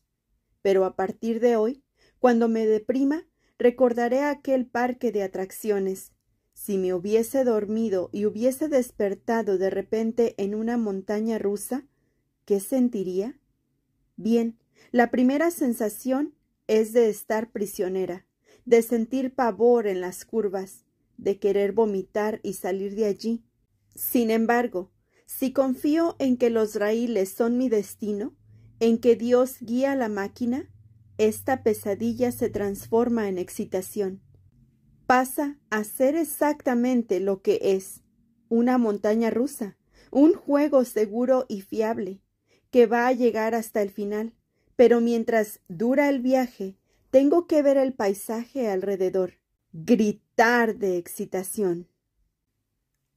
Pero a partir de hoy, cuando me deprima, recordaré aquel parque de atracciones, si me hubiese dormido y hubiese despertado de repente en una montaña rusa, ¿qué sentiría? Bien, la primera sensación es de estar prisionera, de sentir pavor en las curvas, de querer vomitar y salir de allí. Sin embargo, si confío en que los raíles son mi destino, en que Dios guía la máquina, esta pesadilla se transforma en excitación pasa a ser exactamente lo que es, una montaña rusa, un juego seguro y fiable, que va a llegar hasta el final, pero mientras dura el viaje, tengo que ver el paisaje alrededor, gritar de excitación.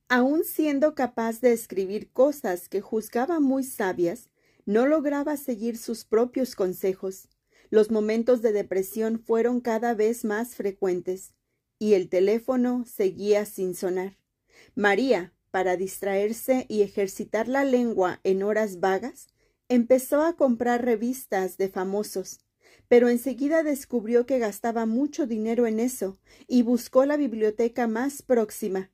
Aun siendo capaz de escribir cosas que juzgaba muy sabias, no lograba seguir sus propios consejos. Los momentos de depresión fueron cada vez más frecuentes y el teléfono seguía sin sonar. María, para distraerse y ejercitar la lengua en horas vagas, empezó a comprar revistas de famosos, pero enseguida descubrió que gastaba mucho dinero en eso y buscó la biblioteca más próxima.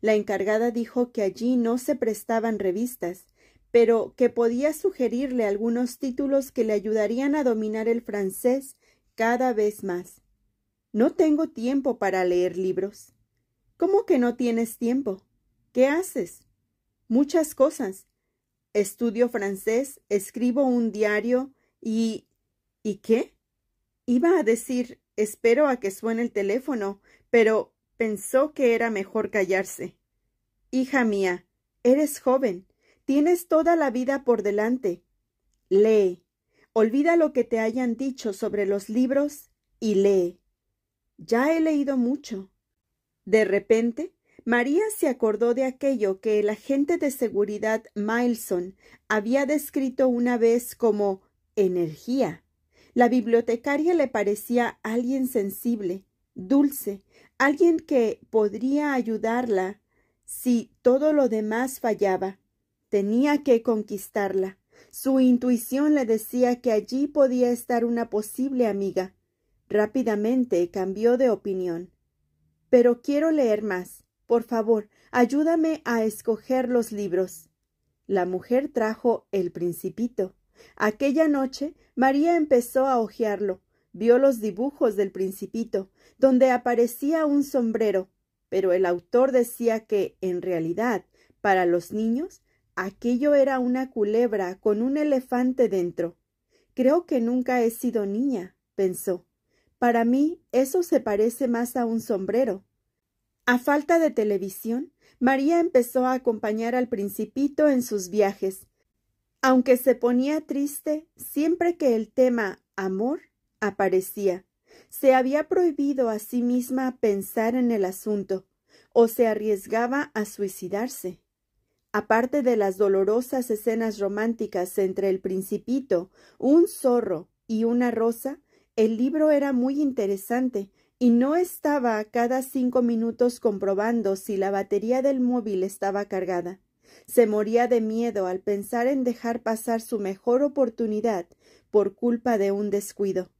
La encargada dijo que allí no se prestaban revistas, pero que podía sugerirle algunos títulos que le ayudarían a dominar el francés cada vez más. No tengo tiempo para leer libros. ¿Cómo que no tienes tiempo? ¿Qué haces? Muchas cosas. Estudio francés, escribo un diario y... ¿Y qué? Iba a decir, espero a que suene el teléfono, pero pensó que era mejor callarse. Hija mía, eres joven, tienes toda la vida por delante. Lee. Olvida lo que te hayan dicho sobre los libros y lee. Ya he leído mucho. De repente, María se acordó de aquello que el agente de seguridad Mileson había descrito una vez como energía. La bibliotecaria le parecía alguien sensible, dulce, alguien que podría ayudarla si todo lo demás fallaba. Tenía que conquistarla. Su intuición le decía que allí podía estar una posible amiga. Rápidamente cambió de opinión. Pero quiero leer más. Por favor, ayúdame a escoger los libros. La mujer trajo El Principito. Aquella noche María empezó a hojearlo. Vio los dibujos del Principito, donde aparecía un sombrero, pero el autor decía que, en realidad, para los niños, aquello era una culebra con un elefante dentro. Creo que nunca he sido niña, pensó. Para mí eso se parece más a un sombrero. A falta de televisión, María empezó a acompañar al principito en sus viajes, aunque se ponía triste siempre que el tema amor aparecía. Se había prohibido a sí misma pensar en el asunto, o se arriesgaba a suicidarse. Aparte de las dolorosas escenas románticas entre el principito, un zorro y una rosa, el libro era muy interesante y no estaba a cada cinco minutos comprobando si la batería del móvil estaba cargada. Se moría de miedo al pensar en dejar pasar su mejor oportunidad por culpa de un descuido.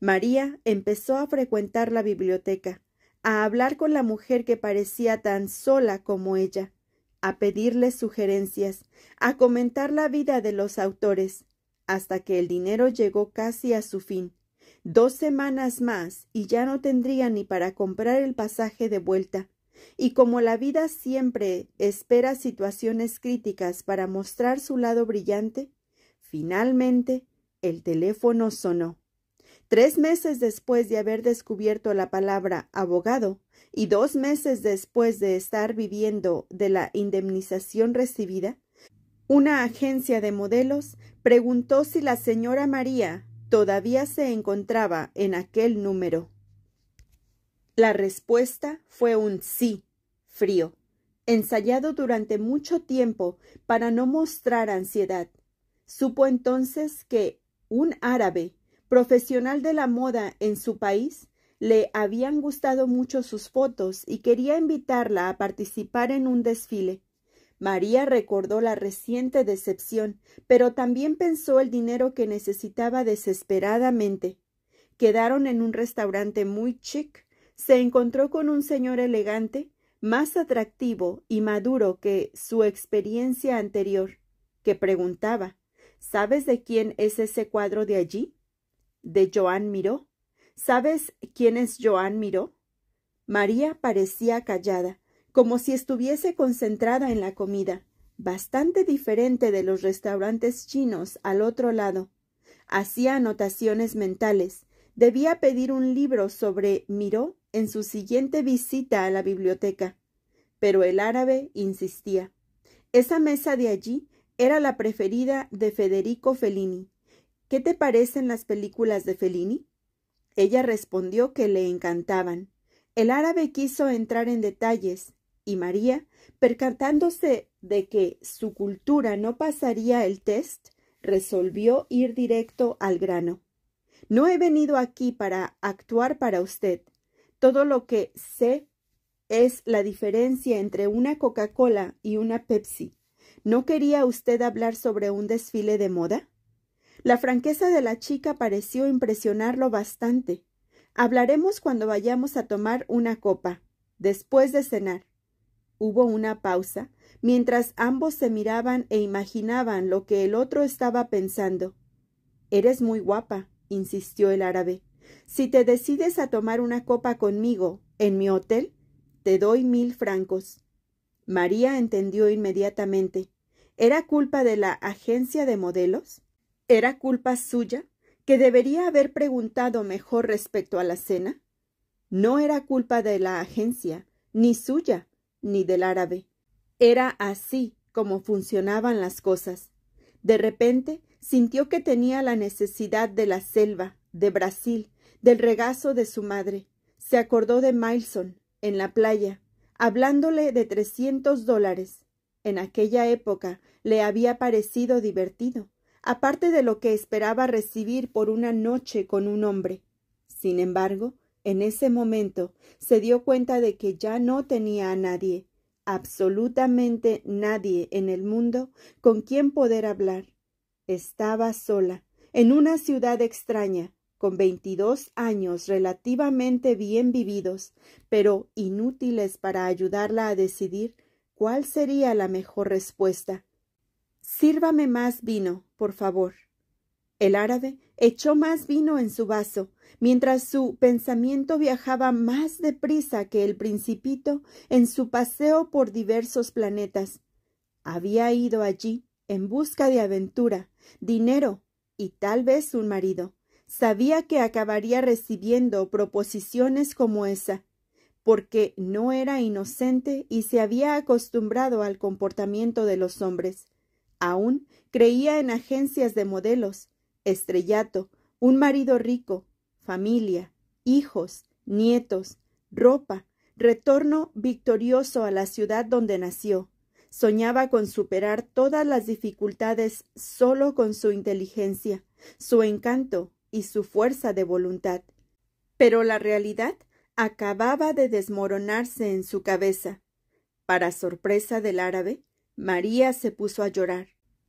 María empezó a frecuentar la biblioteca, a hablar con la mujer que parecía tan sola como ella, a pedirle sugerencias, a comentar la vida de los autores, hasta que el dinero llegó casi a su fin Dos semanas más y ya no tendría ni para comprar el pasaje de vuelta. Y como la vida siempre espera situaciones críticas para mostrar su lado brillante, finalmente el teléfono sonó. Tres meses después de haber descubierto la palabra abogado y dos meses después de estar viviendo de la indemnización recibida, una agencia de modelos preguntó si la señora María todavía se encontraba en aquel número. La respuesta fue un sí, frío, ensayado durante mucho tiempo para no mostrar ansiedad. Supo entonces que un árabe, profesional de la moda en su país, le habían gustado mucho sus fotos y quería invitarla a participar en un desfile. María recordó la reciente decepción, pero también pensó el dinero que necesitaba desesperadamente. Quedaron en un restaurante muy chic, se encontró con un señor elegante, más atractivo y maduro que su experiencia anterior, que preguntaba ¿Sabes de quién es ese cuadro de allí? De Joan Miró. ¿Sabes quién es Joan Miró? María parecía callada, como si estuviese concentrada en la comida, bastante diferente de los restaurantes chinos al otro lado. Hacía anotaciones mentales. Debía pedir un libro sobre Miró en su siguiente visita a la biblioteca. Pero el árabe insistía. Esa mesa de allí era la preferida de Federico Fellini. ¿Qué te parecen las películas de Fellini? Ella respondió que le encantaban. El árabe quiso entrar en detalles, y María, percatándose de que su cultura no pasaría el test, resolvió ir directo al grano. No he venido aquí para actuar para usted. Todo lo que sé es la diferencia entre una Coca-Cola y una Pepsi. ¿No quería usted hablar sobre un desfile de moda? La franqueza de la chica pareció impresionarlo bastante. Hablaremos cuando vayamos a tomar una copa, después de cenar. Hubo una pausa, mientras ambos se miraban e imaginaban lo que el otro estaba pensando. Eres muy guapa, insistió el árabe. Si te decides a tomar una copa conmigo en mi hotel, te doy mil francos. María entendió inmediatamente. ¿Era culpa de la agencia de modelos? ¿Era culpa suya? ¿Que debería haber preguntado mejor respecto a la cena? No era culpa de la agencia, ni suya, ni del árabe. Era así como funcionaban las cosas. De repente sintió que tenía la necesidad de la selva, de Brasil, del regazo de su madre. Se acordó de Milson, en la playa, hablándole de trescientos dólares. En aquella época le había parecido divertido, aparte de lo que esperaba recibir por una noche con un hombre. Sin embargo, en ese momento se dio cuenta de que ya no tenía a nadie, absolutamente nadie en el mundo con quien poder hablar. Estaba sola, en una ciudad extraña, con veintidós años relativamente bien vividos, pero inútiles para ayudarla a decidir cuál sería la mejor respuesta. Sírvame más vino, por favor, el árabe echó más vino en su vaso, mientras su pensamiento viajaba más deprisa que el principito en su paseo por diversos planetas. Había ido allí en busca de aventura, dinero y tal vez un marido. Sabía que acabaría recibiendo proposiciones como esa, porque no era inocente y se había acostumbrado al comportamiento de los hombres. Aún creía en agencias de modelos, estrellato, un marido rico, familia, hijos, nietos, ropa, retorno victorioso a la ciudad donde nació. Soñaba con superar todas las dificultades solo con su inteligencia, su encanto y su fuerza de voluntad. Pero la realidad acababa de desmoronarse en su cabeza. Para sorpresa del árabe, María se puso a llorar.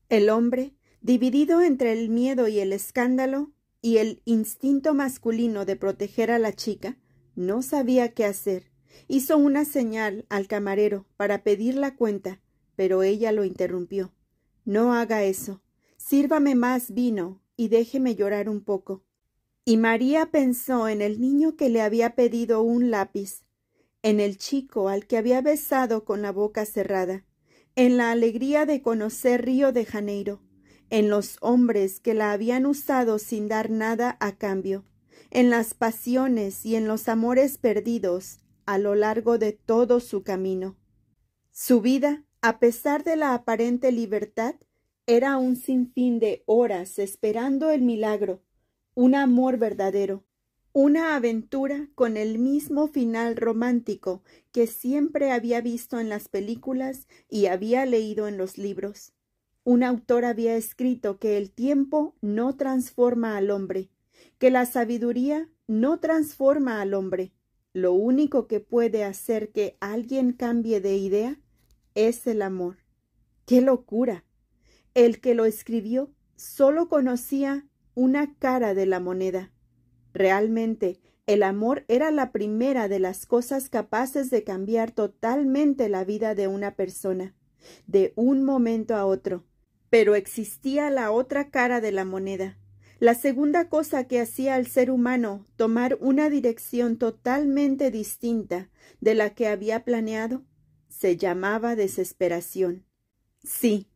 El hombre Dividido entre el miedo y el escándalo y el instinto masculino de proteger a la chica, no sabía qué hacer. Hizo una señal al camarero para pedir la cuenta, pero ella lo interrumpió. No haga eso. Sírvame más vino y déjeme llorar un poco. Y María pensó en el niño que le había pedido un lápiz, en el chico al que había besado con la boca cerrada, en la alegría de conocer Río de Janeiro, en los hombres que la habían usado sin dar nada a cambio, en las pasiones y en los amores perdidos a lo largo de todo su camino. Su vida, a pesar de la aparente libertad, era un sinfín de horas esperando el milagro, un amor verdadero, una aventura con el mismo final romántico que siempre había visto en las películas y había leído en los libros. Un autor había escrito que el tiempo no transforma al hombre, que la sabiduría no transforma al hombre. Lo único que puede hacer que alguien cambie de idea es el amor. ¡Qué locura! El que lo escribió solo conocía una cara de la moneda. Realmente, el amor era la primera de las cosas capaces de cambiar totalmente la vida de una persona, de un momento a otro. Pero existía la otra cara de la moneda. La segunda cosa que hacía al ser humano tomar una dirección totalmente distinta de la que había planeado se llamaba desesperación. Sí,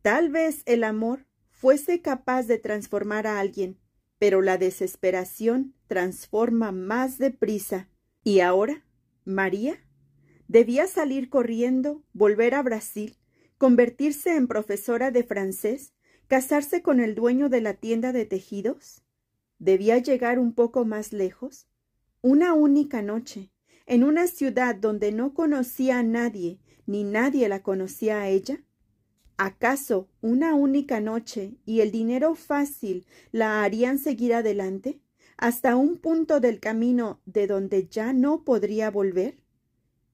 tal vez el amor fuese capaz de transformar a alguien, pero la desesperación transforma más deprisa. ¿Y ahora? ¿María? Debía salir corriendo, volver a Brasil, convertirse en profesora de francés, casarse con el dueño de la tienda de tejidos. Debía llegar un poco más lejos. Una única noche, en una ciudad donde no conocía a nadie, ni nadie la conocía a ella. ¿Acaso una única noche y el dinero fácil la harían seguir adelante hasta un punto del camino de donde ya no podría volver?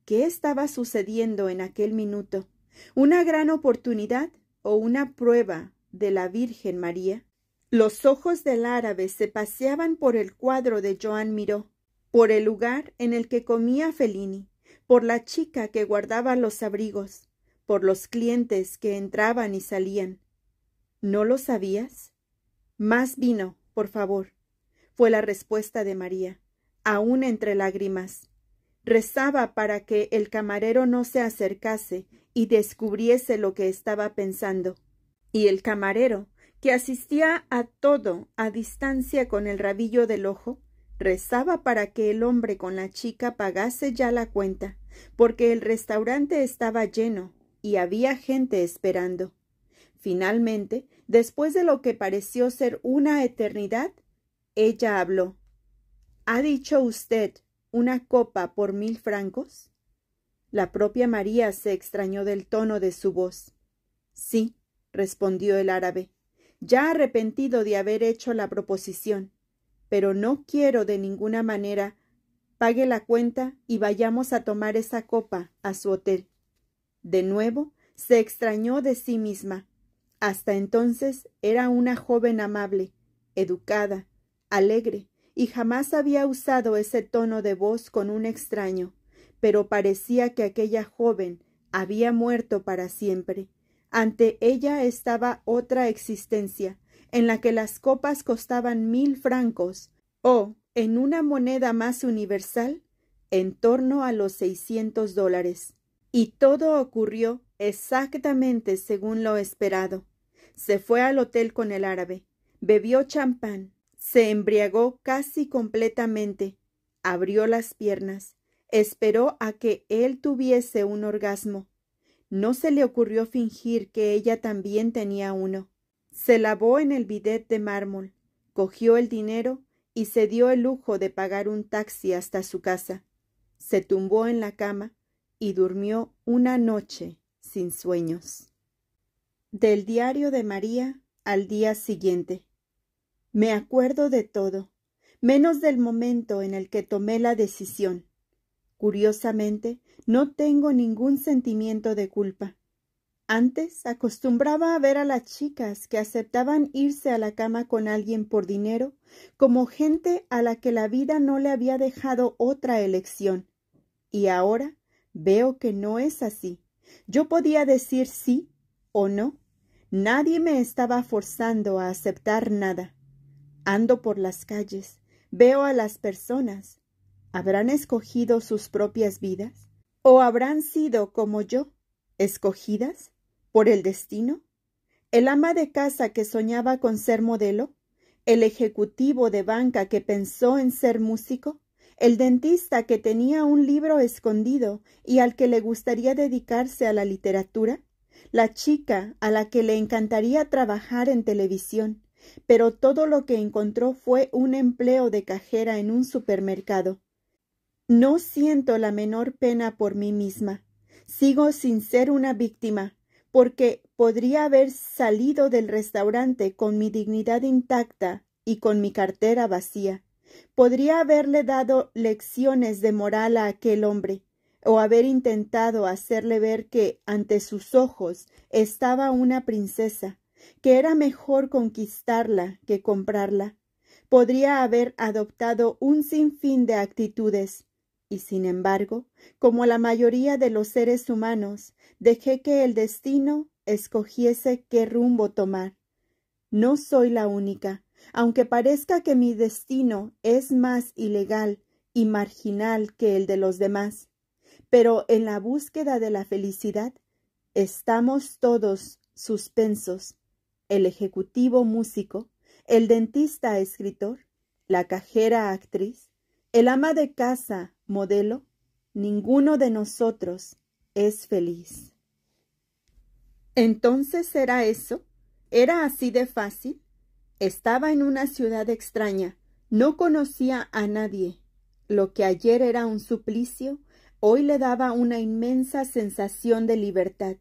¿Qué estaba sucediendo en aquel minuto? Una gran oportunidad o una prueba de la Virgen María. Los ojos del árabe se paseaban por el cuadro de Joan Miró, por el lugar en el que comía Fellini, por la chica que guardaba los abrigos, por los clientes que entraban y salían. ¿No lo sabías? Más vino, por favor, fue la respuesta de María, aún entre lágrimas. Rezaba para que el camarero no se acercase y descubriese lo que estaba pensando. Y el camarero, que asistía a todo a distancia con el rabillo del ojo, rezaba para que el hombre con la chica pagase ya la cuenta, porque el restaurante estaba lleno y había gente esperando. Finalmente, después de lo que pareció ser una eternidad, ella habló. ¿Ha dicho usted una copa por mil francos? La propia María se extrañó del tono de su voz. Sí, respondió el árabe, ya arrepentido de haber hecho la proposición, pero no quiero de ninguna manera pague la cuenta y vayamos a tomar esa copa a su hotel. De nuevo, se extrañó de sí misma. Hasta entonces era una joven amable, educada, alegre, y jamás había usado ese tono de voz con un extraño pero parecía que aquella joven había muerto para siempre. Ante ella estaba otra existencia, en la que las copas costaban mil francos, o, en una moneda más universal, en torno a los seiscientos dólares. Y todo ocurrió exactamente según lo esperado. Se fue al hotel con el árabe, bebió champán, se embriagó casi completamente, abrió las piernas, Esperó a que él tuviese un orgasmo. No se le ocurrió fingir que ella también tenía uno. Se lavó en el bidet de mármol, cogió el dinero y se dio el lujo de pagar un taxi hasta su casa. Se tumbó en la cama y durmió una noche sin sueños. Del diario de María al día siguiente. Me acuerdo de todo, menos del momento en el que tomé la decisión. Curiosamente, no tengo ningún sentimiento de culpa. Antes acostumbraba a ver a las chicas que aceptaban irse a la cama con alguien por dinero como gente a la que la vida no le había dejado otra elección. Y ahora veo que no es así. Yo podía decir sí o no. Nadie me estaba forzando a aceptar nada. Ando por las calles, veo a las personas, ¿Habrán escogido sus propias vidas? ¿O habrán sido, como yo, escogidas por el destino? El ama de casa que soñaba con ser modelo, el ejecutivo de banca que pensó en ser músico, el dentista que tenía un libro escondido y al que le gustaría dedicarse a la literatura, la chica a la que le encantaría trabajar en televisión, pero todo lo que encontró fue un empleo de cajera en un supermercado. No siento la menor pena por mí misma. Sigo sin ser una víctima, porque podría haber salido del restaurante con mi dignidad intacta y con mi cartera vacía. Podría haberle dado lecciones de moral a aquel hombre, o haber intentado hacerle ver que ante sus ojos estaba una princesa, que era mejor conquistarla que comprarla. Podría haber adoptado un sinfín de actitudes, y sin embargo, como la mayoría de los seres humanos, dejé que el destino escogiese qué rumbo tomar. No soy la única, aunque parezca que mi destino es más ilegal y marginal que el de los demás. Pero en la búsqueda de la felicidad estamos todos suspensos, el ejecutivo músico, el dentista escritor, la cajera actriz, el ama de casa, modelo, ninguno de nosotros es feliz. Entonces era eso, era así de fácil. Estaba en una ciudad extraña, no conocía a nadie. Lo que ayer era un suplicio, hoy le daba una inmensa sensación de libertad.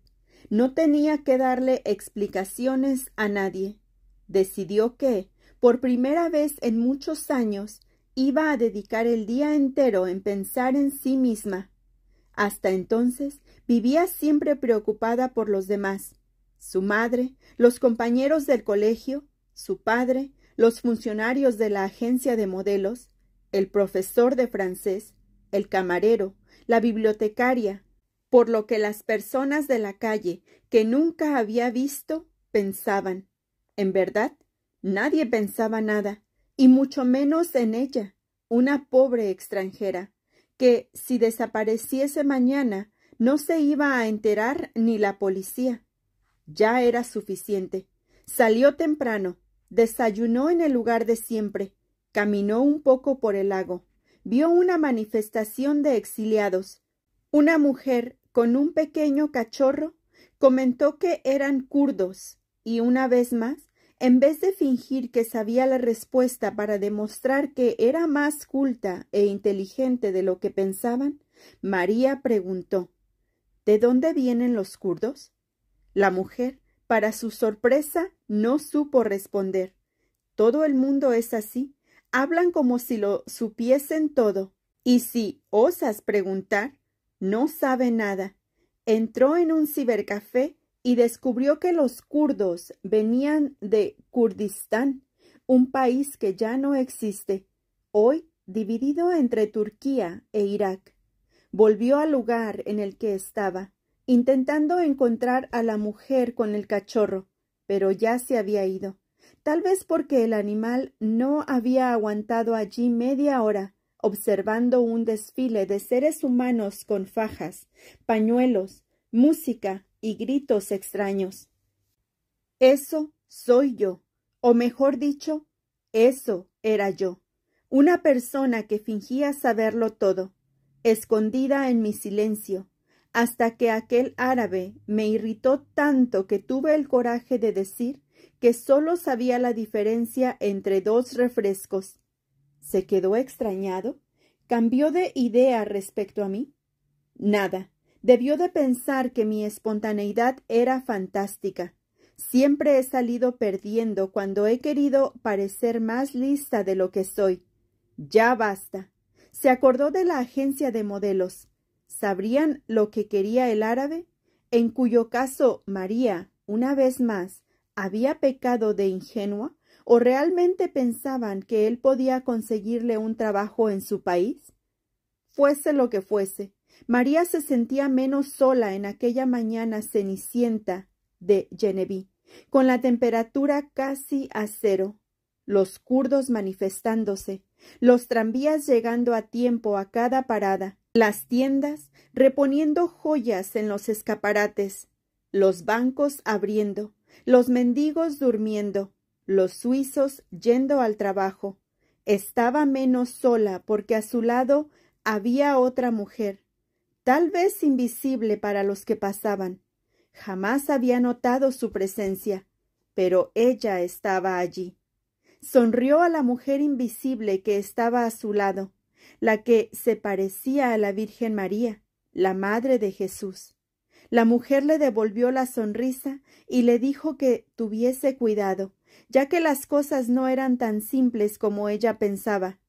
No tenía que darle explicaciones a nadie. Decidió que, por primera vez en muchos años, iba a dedicar el día entero en pensar en sí misma. Hasta entonces vivía siempre preocupada por los demás, su madre, los compañeros del colegio, su padre, los funcionarios de la agencia de modelos, el profesor de francés, el camarero, la bibliotecaria, por lo que las personas de la calle que nunca había visto pensaban. En verdad, nadie pensaba nada, y mucho menos en ella, una pobre extranjera, que si desapareciese mañana no se iba a enterar ni la policía. Ya era suficiente. Salió temprano, desayunó en el lugar de siempre, caminó un poco por el lago, vio una manifestación de exiliados. Una mujer con un pequeño cachorro comentó que eran kurdos y una vez más en vez de fingir que sabía la respuesta para demostrar que era más culta e inteligente de lo que pensaban, María preguntó ¿De dónde vienen los kurdos? La mujer, para su sorpresa, no supo responder. Todo el mundo es así. Hablan como si lo supiesen todo. Y si osas preguntar, no sabe nada. Entró en un cibercafé y descubrió que los kurdos venían de Kurdistán, un país que ya no existe, hoy dividido entre Turquía e Irak. Volvió al lugar en el que estaba, intentando encontrar a la mujer con el cachorro, pero ya se había ido, tal vez porque el animal no había aguantado allí media hora, observando un desfile de seres humanos con fajas, pañuelos, música y gritos extraños. Eso soy yo, o mejor dicho, eso era yo, una persona que fingía saberlo todo, escondida en mi silencio, hasta que aquel árabe me irritó tanto que tuve el coraje de decir que sólo sabía la diferencia entre dos refrescos. ¿Se quedó extrañado? ¿Cambió de idea respecto a mí? Nada. Debió de pensar que mi espontaneidad era fantástica. Siempre he salido perdiendo cuando he querido parecer más lista de lo que soy. Ya basta. Se acordó de la agencia de modelos. ¿Sabrían lo que quería el árabe? En cuyo caso María, una vez más, había pecado de ingenua, o realmente pensaban que él podía conseguirle un trabajo en su país? Fuese lo que fuese, María se sentía menos sola en aquella mañana cenicienta de Geneví, con la temperatura casi a cero, los kurdos manifestándose, los tranvías llegando a tiempo a cada parada, las tiendas reponiendo joyas en los escaparates, los bancos abriendo, los mendigos durmiendo, los suizos yendo al trabajo. Estaba menos sola porque a su lado había otra mujer, tal vez invisible para los que pasaban. Jamás había notado su presencia, pero ella estaba allí. Sonrió a la mujer invisible que estaba a su lado, la que se parecía a la Virgen María, la madre de Jesús. La mujer le devolvió la sonrisa y le dijo que tuviese cuidado, ya que las cosas no eran tan simples como ella pensaba.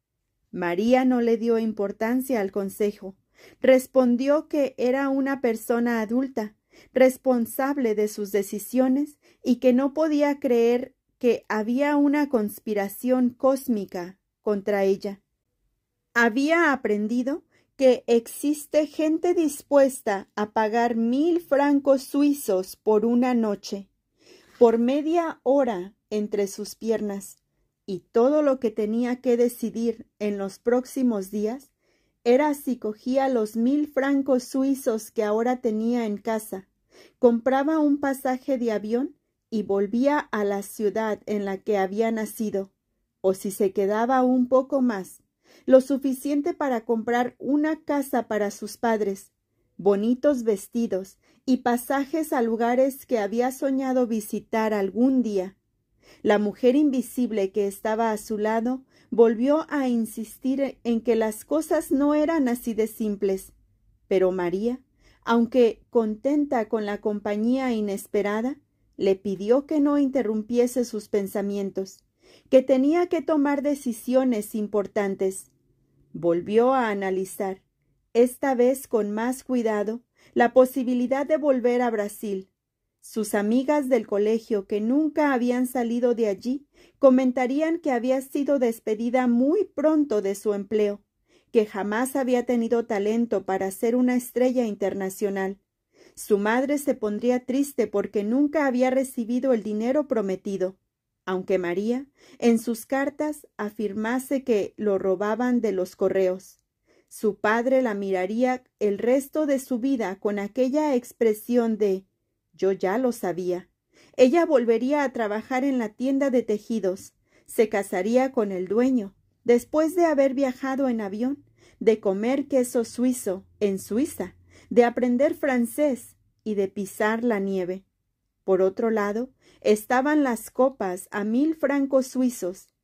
María no le dio importancia al consejo, Respondió que era una persona adulta, responsable de sus decisiones y que no podía creer que había una conspiración cósmica contra ella. Había aprendido que existe gente dispuesta a pagar mil francos suizos por una noche, por media hora entre sus piernas, y todo lo que tenía que decidir en los próximos días era si cogía los mil francos suizos que ahora tenía en casa, compraba un pasaje de avión y volvía a la ciudad en la que había nacido, o si se quedaba un poco más, lo suficiente para comprar una casa para sus padres, bonitos vestidos y pasajes a lugares que había soñado visitar algún día. La mujer invisible que estaba a su lado volvió a insistir en que las cosas no eran así de simples. Pero María, aunque contenta con la compañía inesperada, le pidió que no interrumpiese sus pensamientos, que tenía que tomar decisiones importantes. Volvió a analizar, esta vez con más cuidado, la posibilidad de volver a Brasil, sus amigas del colegio, que nunca habían salido de allí, comentarían que había sido despedida muy pronto de su empleo, que jamás había tenido talento para ser una estrella internacional. Su madre se pondría triste porque nunca había recibido el dinero prometido, aunque María, en sus cartas, afirmase que lo robaban de los correos. Su padre la miraría el resto de su vida con aquella expresión de yo ya lo sabía. Ella volvería a trabajar en la tienda de tejidos, se casaría con el dueño, después de haber viajado en avión, de comer queso suizo en Suiza, de aprender francés y de pisar la nieve. Por otro lado, estaban las copas a mil francos suizos.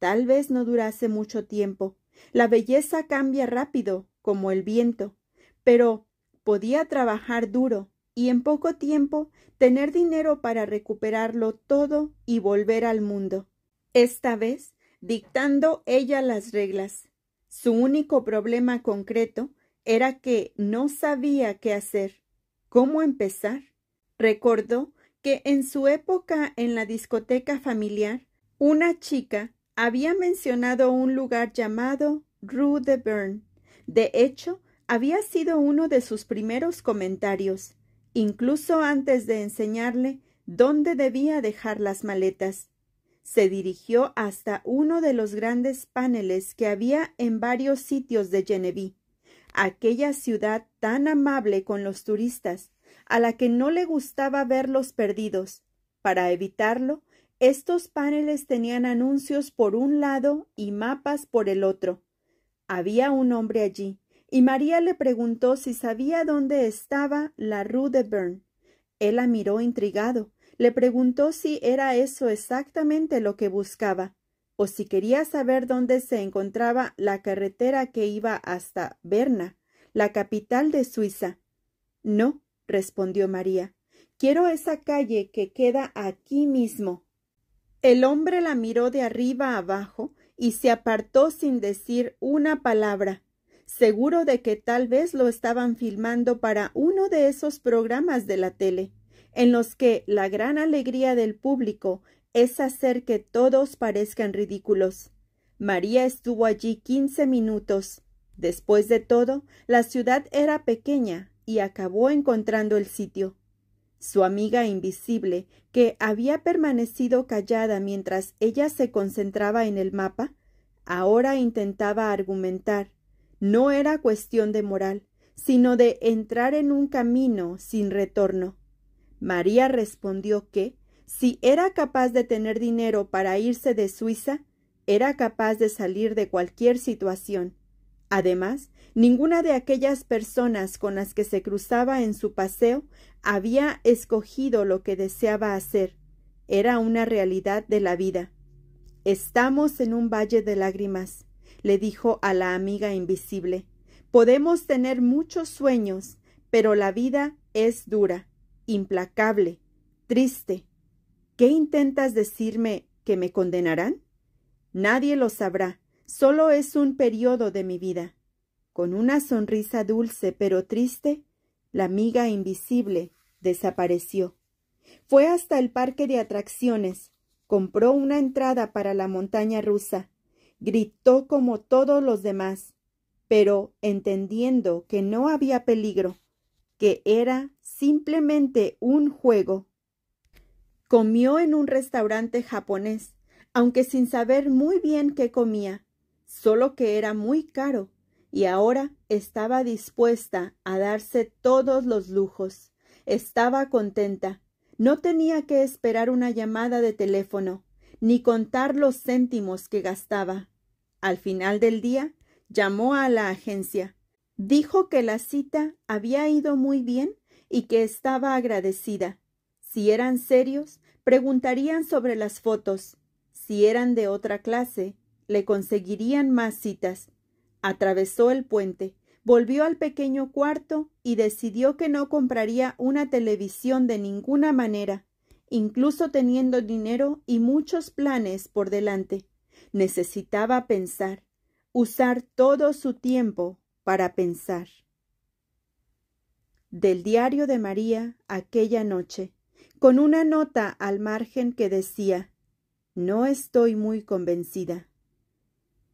Tal vez no durase mucho tiempo. La belleza cambia rápido, como el viento, pero podía trabajar duro, y en poco tiempo tener dinero para recuperarlo todo y volver al mundo. Esta vez, dictando ella las reglas. Su único problema concreto era que no sabía qué hacer, cómo empezar. Recordó que en su época en la discoteca familiar, una chica había mencionado un lugar llamado Rue de Bern. De hecho, había sido uno de sus primeros comentarios. Incluso antes de enseñarle dónde debía dejar las maletas, se dirigió hasta uno de los grandes paneles que había en varios sitios de Geneví, aquella ciudad tan amable con los turistas, a la que no le gustaba verlos perdidos. Para evitarlo, estos paneles tenían anuncios por un lado y mapas por el otro. Había un hombre allí, y María le preguntó si sabía dónde estaba la Rue de Bern. Él la miró intrigado, le preguntó si era eso exactamente lo que buscaba, o si quería saber dónde se encontraba la carretera que iba hasta Berna, la capital de Suiza. No, respondió María, quiero esa calle que queda aquí mismo. El hombre la miró de arriba abajo y se apartó sin decir una palabra seguro de que tal vez lo estaban filmando para uno de esos programas de la tele, en los que la gran alegría del público es hacer que todos parezcan ridículos. María estuvo allí quince minutos. Después de todo, la ciudad era pequeña y acabó encontrando el sitio. Su amiga invisible, que había permanecido callada mientras ella se concentraba en el mapa, ahora intentaba argumentar, no era cuestión de moral, sino de entrar en un camino sin retorno. María respondió que, si era capaz de tener dinero para irse de Suiza, era capaz de salir de cualquier situación. Además, ninguna de aquellas personas con las que se cruzaba en su paseo había escogido lo que deseaba hacer. Era una realidad de la vida. Estamos en un valle de lágrimas le dijo a la amiga invisible. Podemos tener muchos sueños, pero la vida es dura, implacable, triste. ¿Qué intentas decirme que me condenarán? Nadie lo sabrá, solo es un periodo de mi vida. Con una sonrisa dulce pero triste, la amiga invisible desapareció. Fue hasta el parque de atracciones, compró una entrada para la montaña rusa Gritó como todos los demás, pero entendiendo que no había peligro, que era simplemente un juego. Comió en un restaurante japonés, aunque sin saber muy bien qué comía, solo que era muy caro, y ahora estaba dispuesta a darse todos los lujos. Estaba contenta. No tenía que esperar una llamada de teléfono, ni contar los céntimos que gastaba. Al final del día, llamó a la agencia. Dijo que la cita había ido muy bien y que estaba agradecida. Si eran serios, preguntarían sobre las fotos. Si eran de otra clase, le conseguirían más citas. Atravesó el puente, volvió al pequeño cuarto y decidió que no compraría una televisión de ninguna manera, incluso teniendo dinero y muchos planes por delante necesitaba pensar, usar todo su tiempo para pensar. Del diario de María aquella noche, con una nota al margen que decía No estoy muy convencida.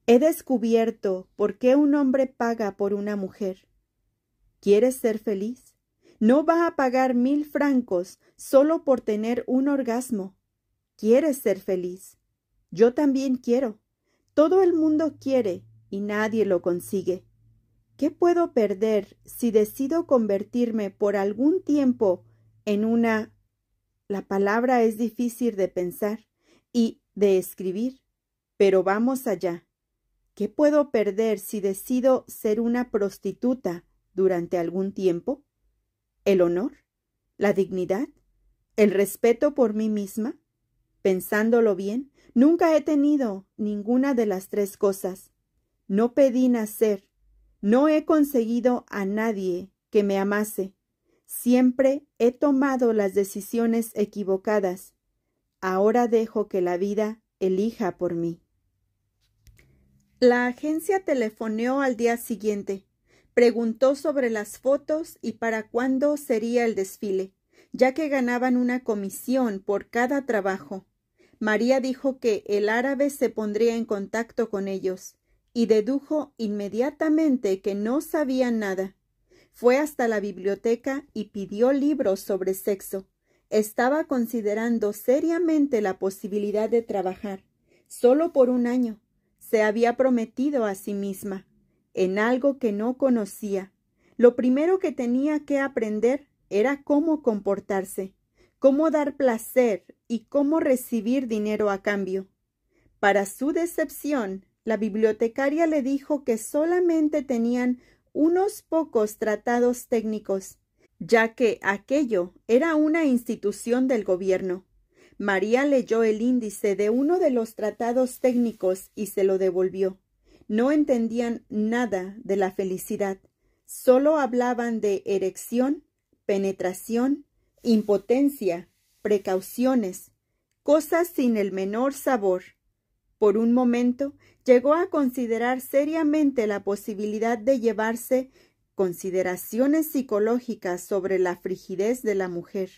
He descubierto por qué un hombre paga por una mujer. ¿Quieres ser feliz? No va a pagar mil francos solo por tener un orgasmo. ¿Quieres ser feliz? Yo también quiero. Todo el mundo quiere y nadie lo consigue. ¿Qué puedo perder si decido convertirme por algún tiempo en una... La palabra es difícil de pensar y de escribir, pero vamos allá. ¿Qué puedo perder si decido ser una prostituta durante algún tiempo? ¿El honor? ¿La dignidad? ¿El respeto por mí misma? Pensándolo bien, Nunca he tenido ninguna de las tres cosas. No pedí nacer. No he conseguido a nadie que me amase. Siempre he tomado las decisiones equivocadas. Ahora dejo que la vida elija por mí. La agencia telefoneó al día siguiente. Preguntó sobre las fotos y para cuándo sería el desfile, ya que ganaban una comisión por cada trabajo. María dijo que el árabe se pondría en contacto con ellos, y dedujo inmediatamente que no sabía nada. Fue hasta la biblioteca y pidió libros sobre sexo. Estaba considerando seriamente la posibilidad de trabajar, solo por un año. Se había prometido a sí misma, en algo que no conocía. Lo primero que tenía que aprender era cómo comportarse cómo dar placer y cómo recibir dinero a cambio. Para su decepción, la bibliotecaria le dijo que solamente tenían unos pocos tratados técnicos, ya que aquello era una institución del gobierno. María leyó el índice de uno de los tratados técnicos y se lo devolvió. No entendían nada de la felicidad, solo hablaban de erección, penetración, impotencia, precauciones, cosas sin el menor sabor. Por un momento llegó a considerar seriamente la posibilidad de llevarse consideraciones psicológicas sobre la frigidez de la mujer,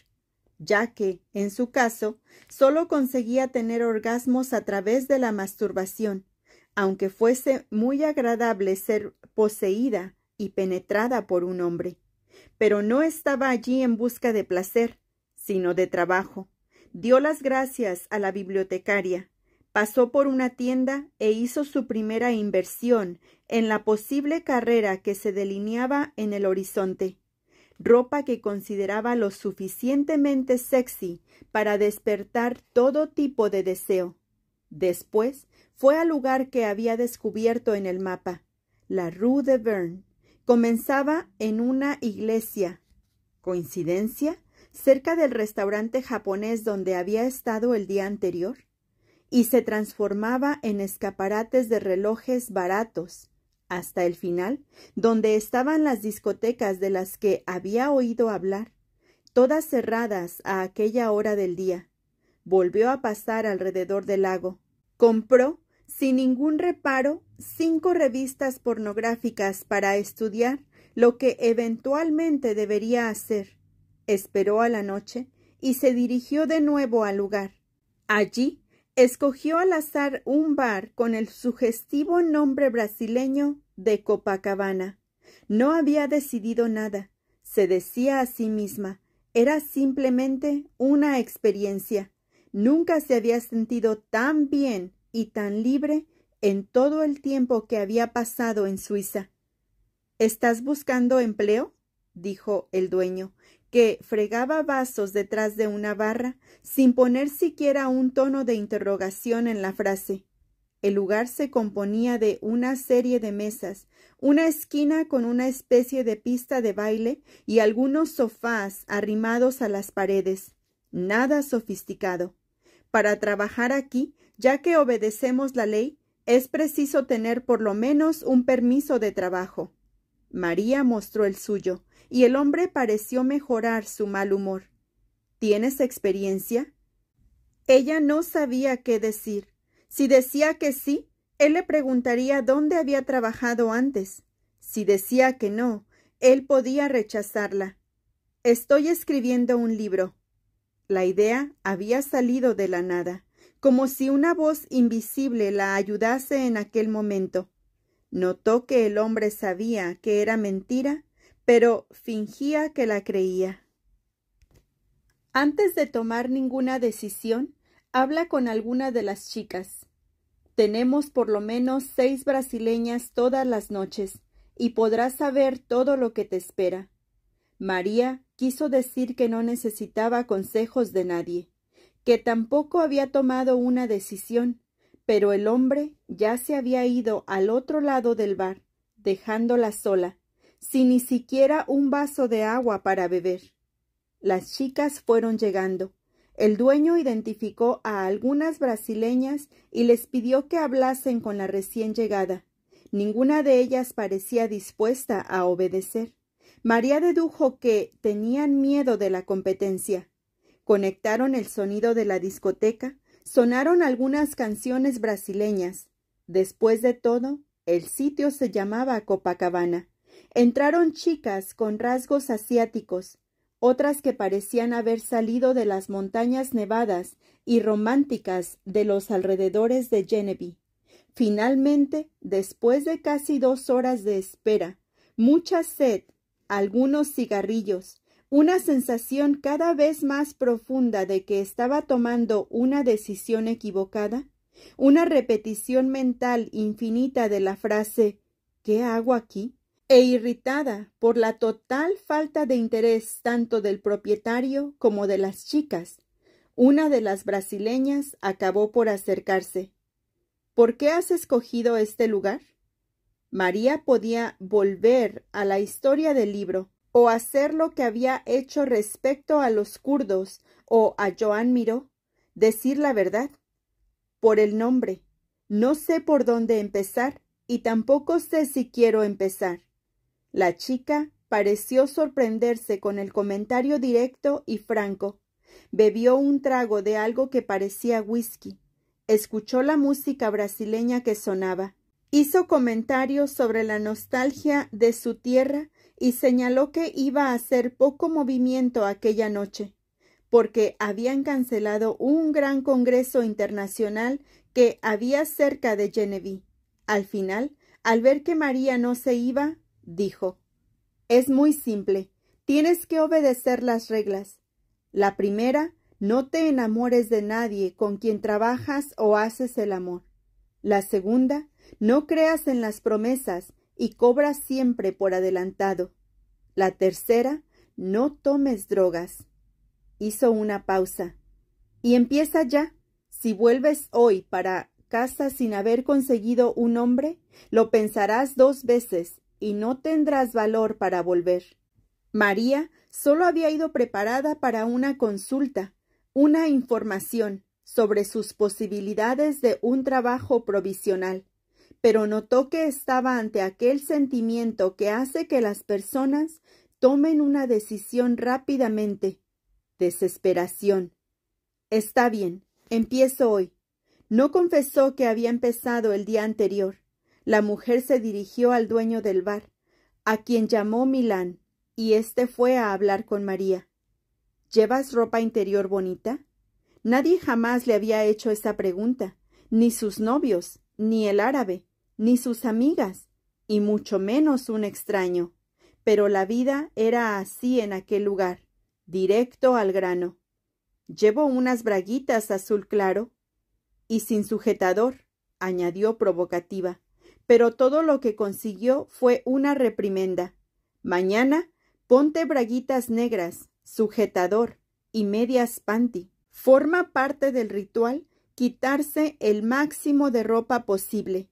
ya que, en su caso, sólo conseguía tener orgasmos a través de la masturbación, aunque fuese muy agradable ser poseída y penetrada por un hombre pero no estaba allí en busca de placer, sino de trabajo. Dio las gracias a la bibliotecaria, pasó por una tienda e hizo su primera inversión en la posible carrera que se delineaba en el horizonte ropa que consideraba lo suficientemente sexy para despertar todo tipo de deseo. Después fue al lugar que había descubierto en el mapa, la Rue de Verne, Comenzaba en una iglesia. ¿Coincidencia? cerca del restaurante japonés donde había estado el día anterior, y se transformaba en escaparates de relojes baratos, hasta el final, donde estaban las discotecas de las que había oído hablar, todas cerradas a aquella hora del día. Volvió a pasar alrededor del lago. Compró sin ningún reparo cinco revistas pornográficas para estudiar lo que eventualmente debería hacer. Esperó a la noche y se dirigió de nuevo al lugar. Allí escogió al azar un bar con el sugestivo nombre brasileño de Copacabana. No había decidido nada, se decía a sí misma, era simplemente una experiencia. Nunca se había sentido tan bien y tan libre en todo el tiempo que había pasado en Suiza. ¿Estás buscando empleo? dijo el dueño, que fregaba vasos detrás de una barra, sin poner siquiera un tono de interrogación en la frase. El lugar se componía de una serie de mesas, una esquina con una especie de pista de baile y algunos sofás arrimados a las paredes. Nada sofisticado. Para trabajar aquí ya que obedecemos la ley, es preciso tener por lo menos un permiso de trabajo. María mostró el suyo, y el hombre pareció mejorar su mal humor. ¿Tienes experiencia? Ella no sabía qué decir. Si decía que sí, él le preguntaría dónde había trabajado antes. Si decía que no, él podía rechazarla. Estoy escribiendo un libro. La idea había salido de la nada como si una voz invisible la ayudase en aquel momento. Notó que el hombre sabía que era mentira, pero fingía que la creía. Antes de tomar ninguna decisión, habla con alguna de las chicas. Tenemos por lo menos seis brasileñas todas las noches, y podrás saber todo lo que te espera. María quiso decir que no necesitaba consejos de nadie que tampoco había tomado una decisión, pero el hombre ya se había ido al otro lado del bar, dejándola sola, sin ni siquiera un vaso de agua para beber. Las chicas fueron llegando. El dueño identificó a algunas brasileñas y les pidió que hablasen con la recién llegada. Ninguna de ellas parecía dispuesta a obedecer. María dedujo que tenían miedo de la competencia. Conectaron el sonido de la discoteca, sonaron algunas canciones brasileñas. Después de todo, el sitio se llamaba Copacabana. Entraron chicas con rasgos asiáticos, otras que parecían haber salido de las montañas nevadas y románticas de los alrededores de Genevieve. Finalmente, después de casi dos horas de espera, mucha sed, algunos cigarrillos, una sensación cada vez más profunda de que estaba tomando una decisión equivocada, una repetición mental infinita de la frase ¿Qué hago aquí? e irritada por la total falta de interés tanto del propietario como de las chicas, una de las brasileñas acabó por acercarse. ¿Por qué has escogido este lugar? María podía volver a la historia del libro, o hacer lo que había hecho respecto a los kurdos o a Joan Miró, decir la verdad. Por el nombre, no sé por dónde empezar y tampoco sé si quiero empezar. La chica pareció sorprenderse con el comentario directo y franco. Bebió un trago de algo que parecía whisky. Escuchó la música brasileña que sonaba. Hizo comentarios sobre la nostalgia de su tierra y señaló que iba a hacer poco movimiento aquella noche, porque habían cancelado un gran congreso internacional que había cerca de Genevieve. Al final, al ver que María no se iba, dijo Es muy simple. Tienes que obedecer las reglas. La primera, no te enamores de nadie con quien trabajas o haces el amor. La segunda, no creas en las promesas y cobra siempre por adelantado. La tercera, no tomes drogas. Hizo una pausa. Y empieza ya. Si vuelves hoy para casa sin haber conseguido un hombre, lo pensarás dos veces y no tendrás valor para volver. María solo había ido preparada para una consulta, una información sobre sus posibilidades de un trabajo provisional pero notó que estaba ante aquel sentimiento que hace que las personas tomen una decisión rápidamente. Desesperación. Está bien, empiezo hoy. No confesó que había empezado el día anterior. La mujer se dirigió al dueño del bar, a quien llamó Milán, y éste fue a hablar con María. ¿Llevas ropa interior bonita? Nadie jamás le había hecho esa pregunta, ni sus novios, ni el árabe ni sus amigas, y mucho menos un extraño. Pero la vida era así en aquel lugar, directo al grano. Llevo unas braguitas azul claro y sin sujetador, añadió provocativa. Pero todo lo que consiguió fue una reprimenda. Mañana ponte braguitas negras, sujetador y medias panty. Forma parte del ritual quitarse el máximo de ropa posible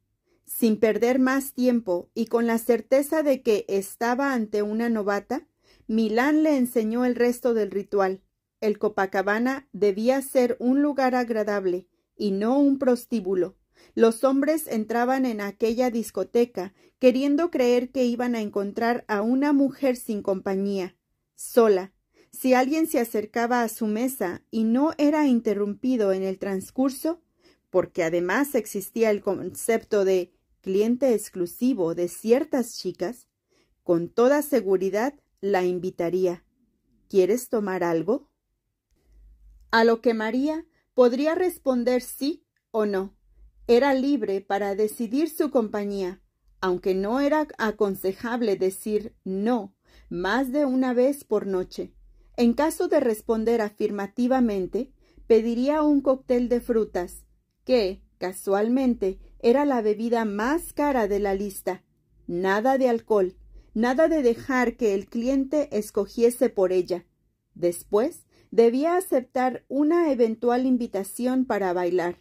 sin perder más tiempo y con la certeza de que estaba ante una novata, Milán le enseñó el resto del ritual. El Copacabana debía ser un lugar agradable y no un prostíbulo. Los hombres entraban en aquella discoteca queriendo creer que iban a encontrar a una mujer sin compañía, sola. Si alguien se acercaba a su mesa y no era interrumpido en el transcurso, porque además existía el concepto de cliente exclusivo de ciertas chicas, con toda seguridad la invitaría. ¿Quieres tomar algo? A lo que María podría responder sí o no. Era libre para decidir su compañía, aunque no era aconsejable decir no más de una vez por noche. En caso de responder afirmativamente, pediría un cóctel de frutas, que, Casualmente, era la bebida más cara de la lista. Nada de alcohol, nada de dejar que el cliente escogiese por ella. Después, debía aceptar una eventual invitación para bailar.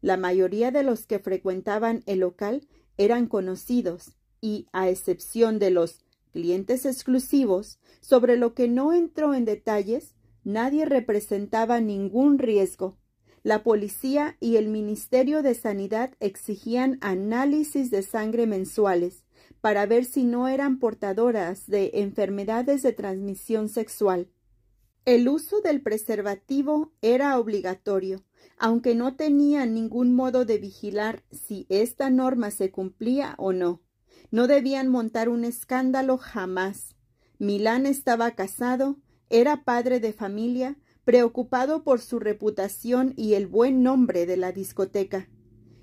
La mayoría de los que frecuentaban el local eran conocidos y, a excepción de los clientes exclusivos, sobre lo que no entró en detalles, nadie representaba ningún riesgo. La policía y el Ministerio de Sanidad exigían análisis de sangre mensuales para ver si no eran portadoras de enfermedades de transmisión sexual. El uso del preservativo era obligatorio, aunque no tenía ningún modo de vigilar si esta norma se cumplía o no. No debían montar un escándalo jamás. Milán estaba casado, era padre de familia, preocupado por su reputación y el buen nombre de la discoteca.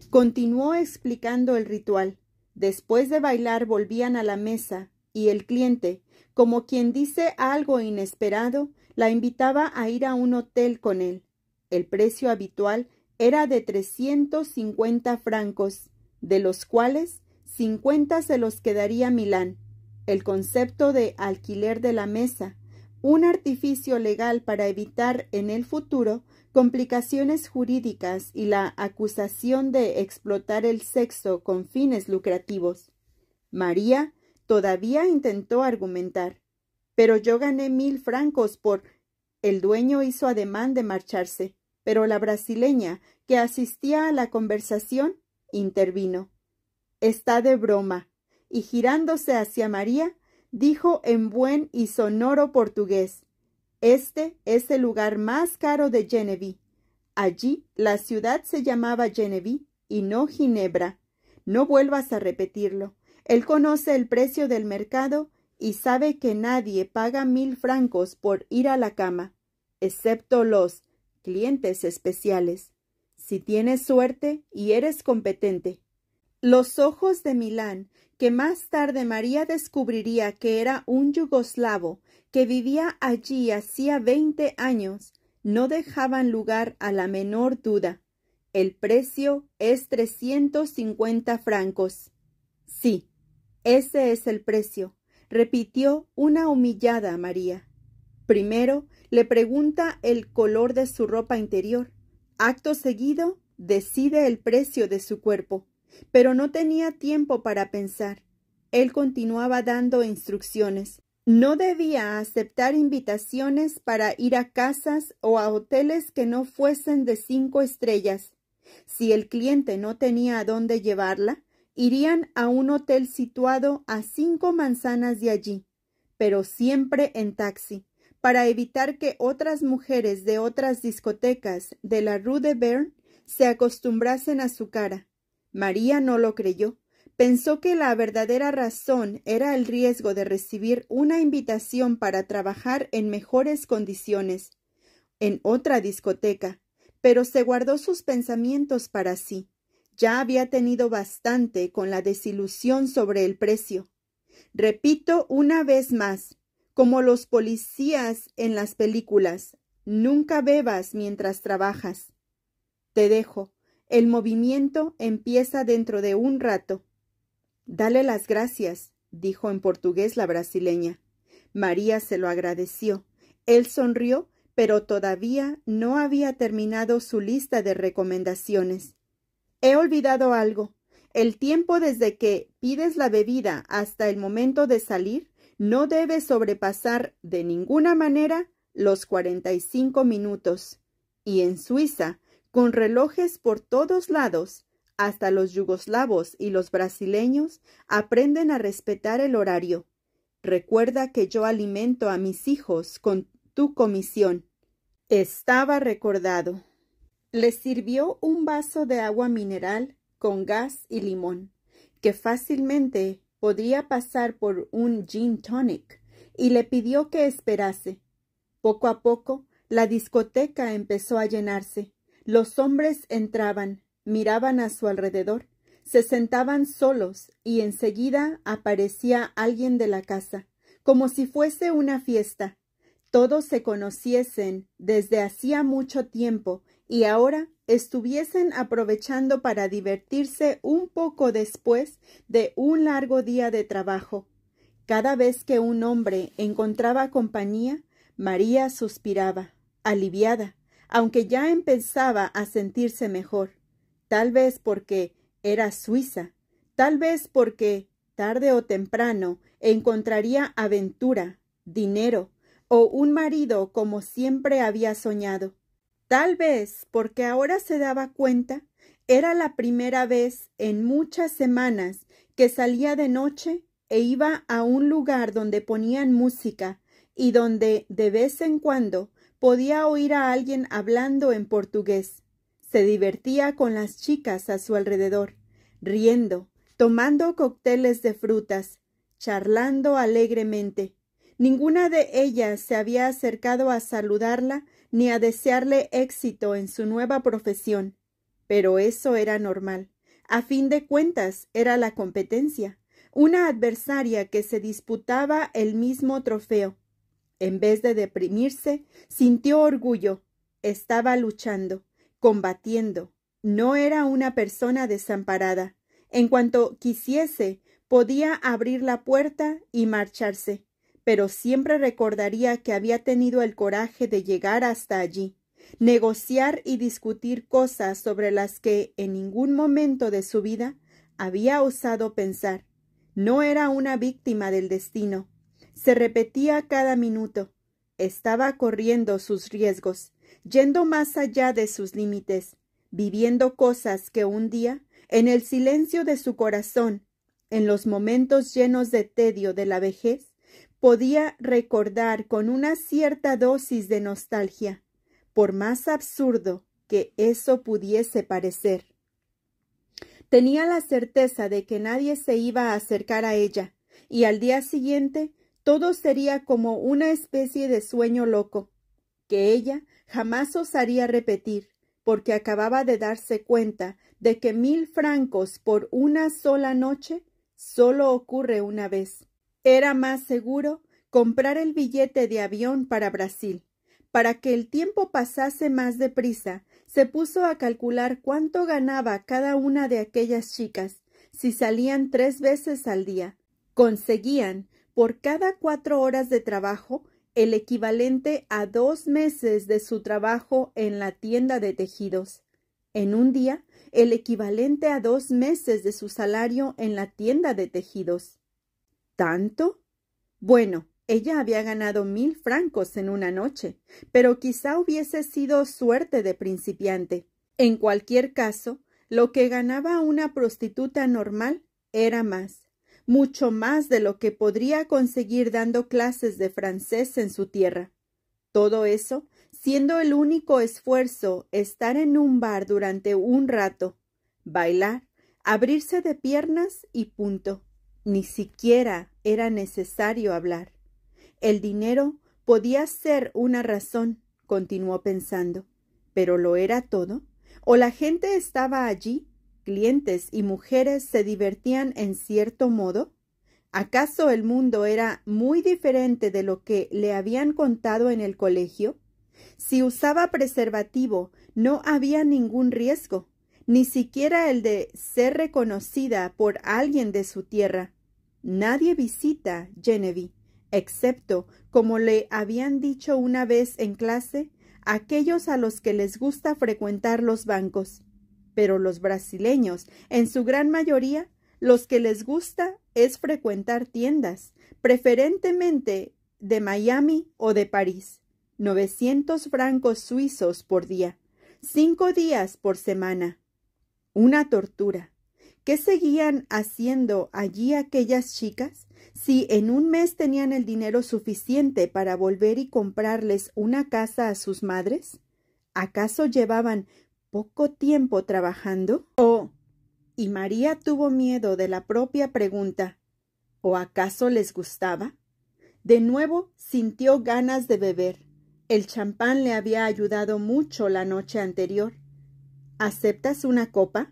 Continuó explicando el ritual. Después de bailar volvían a la mesa, y el cliente, como quien dice algo inesperado, la invitaba a ir a un hotel con él. El precio habitual era de 350 francos, de los cuales 50 se los quedaría Milán. El concepto de alquiler de la mesa, un artificio legal para evitar en el futuro complicaciones jurídicas y la acusación de explotar el sexo con fines lucrativos. María todavía intentó argumentar, pero yo gané mil francos por. El dueño hizo ademán de marcharse, pero la brasileña, que asistía a la conversación, intervino. Está de broma, y girándose hacia María, dijo en buen y sonoro portugués, Este es el lugar más caro de Genevieve. Allí la ciudad se llamaba Genevieve y no Ginebra. No vuelvas a repetirlo. Él conoce el precio del mercado y sabe que nadie paga mil francos por ir a la cama, excepto los clientes especiales. Si tienes suerte y eres competente. Los ojos de Milán que más tarde María descubriría que era un yugoslavo que vivía allí hacía veinte años, no dejaban lugar a la menor duda. El precio es trescientos cincuenta francos. Sí, ese es el precio, repitió una humillada María. Primero le pregunta el color de su ropa interior. Acto seguido decide el precio de su cuerpo. Pero no tenía tiempo para pensar. Él continuaba dando instrucciones. No debía aceptar invitaciones para ir a casas o a hoteles que no fuesen de cinco estrellas. Si el cliente no tenía a dónde llevarla, irían a un hotel situado a cinco manzanas de allí, pero siempre en taxi, para evitar que otras mujeres de otras discotecas de la Rue de Berne se acostumbrasen a su cara. María no lo creyó. Pensó que la verdadera razón era el riesgo de recibir una invitación para trabajar en mejores condiciones, en otra discoteca, pero se guardó sus pensamientos para sí. Ya había tenido bastante con la desilusión sobre el precio. Repito una vez más, como los policías en las películas, nunca bebas mientras trabajas. Te dejo. El movimiento empieza dentro de un rato. Dale las gracias, dijo en portugués la brasileña. María se lo agradeció. Él sonrió, pero todavía no había terminado su lista de recomendaciones. He olvidado algo. El tiempo desde que pides la bebida hasta el momento de salir no debe sobrepasar de ninguna manera los 45 minutos. Y en Suiza con relojes por todos lados, hasta los yugoslavos y los brasileños aprenden a respetar el horario. Recuerda que yo alimento a mis hijos con tu comisión. Estaba recordado. Le sirvió un vaso de agua mineral con gas y limón, que fácilmente podría pasar por un gin tonic, y le pidió que esperase. Poco a poco, la discoteca empezó a llenarse. Los hombres entraban, miraban a su alrededor, se sentaban solos y enseguida aparecía alguien de la casa, como si fuese una fiesta. Todos se conociesen desde hacía mucho tiempo y ahora estuviesen aprovechando para divertirse un poco después de un largo día de trabajo. Cada vez que un hombre encontraba compañía, María suspiraba, aliviada, aunque ya empezaba a sentirse mejor, tal vez porque era suiza, tal vez porque, tarde o temprano, encontraría aventura, dinero o un marido como siempre había soñado. Tal vez porque ahora se daba cuenta, era la primera vez en muchas semanas que salía de noche e iba a un lugar donde ponían música y donde de vez en cuando Podía oír a alguien hablando en portugués. Se divertía con las chicas a su alrededor, riendo, tomando cócteles de frutas, charlando alegremente. Ninguna de ellas se había acercado a saludarla ni a desearle éxito en su nueva profesión. Pero eso era normal. A fin de cuentas, era la competencia, una adversaria que se disputaba el mismo trofeo, en vez de deprimirse, sintió orgullo. Estaba luchando, combatiendo. No era una persona desamparada. En cuanto quisiese, podía abrir la puerta y marcharse, pero siempre recordaría que había tenido el coraje de llegar hasta allí, negociar y discutir cosas sobre las que en ningún momento de su vida había osado pensar. No era una víctima del destino, se repetía cada minuto. Estaba corriendo sus riesgos, yendo más allá de sus límites, viviendo cosas que un día, en el silencio de su corazón, en los momentos llenos de tedio de la vejez, podía recordar con una cierta dosis de nostalgia, por más absurdo que eso pudiese parecer. Tenía la certeza de que nadie se iba a acercar a ella, y al día siguiente todo sería como una especie de sueño loco, que ella jamás osaría repetir, porque acababa de darse cuenta de que mil francos por una sola noche solo ocurre una vez. Era más seguro comprar el billete de avión para Brasil. Para que el tiempo pasase más deprisa, se puso a calcular cuánto ganaba cada una de aquellas chicas si salían tres veces al día. Conseguían por cada cuatro horas de trabajo el equivalente a dos meses de su trabajo en la tienda de tejidos, en un día el equivalente a dos meses de su salario en la tienda de tejidos. ¿Tanto? Bueno, ella había ganado mil francos en una noche, pero quizá hubiese sido suerte de principiante. En cualquier caso, lo que ganaba una prostituta normal era más mucho más de lo que podría conseguir dando clases de francés en su tierra. Todo eso, siendo el único esfuerzo estar en un bar durante un rato, bailar, abrirse de piernas y punto. Ni siquiera era necesario hablar. El dinero podía ser una razón, continuó pensando. Pero lo era todo. O la gente estaba allí clientes y mujeres se divertían en cierto modo? ¿Acaso el mundo era muy diferente de lo que le habían contado en el colegio? Si usaba preservativo, no había ningún riesgo, ni siquiera el de ser reconocida por alguien de su tierra. Nadie visita Genevieve, excepto, como le habían dicho una vez en clase, aquellos a los que les gusta frecuentar los bancos. Pero los brasileños, en su gran mayoría, los que les gusta es frecuentar tiendas, preferentemente de Miami o de París. 900 francos suizos por día, cinco días por semana. Una tortura. ¿Qué seguían haciendo allí aquellas chicas si en un mes tenían el dinero suficiente para volver y comprarles una casa a sus madres? ¿Acaso llevaban poco tiempo trabajando? Oh, y María tuvo miedo de la propia pregunta. ¿O acaso les gustaba? De nuevo sintió ganas de beber. El champán le había ayudado mucho la noche anterior. ¿Aceptas una copa?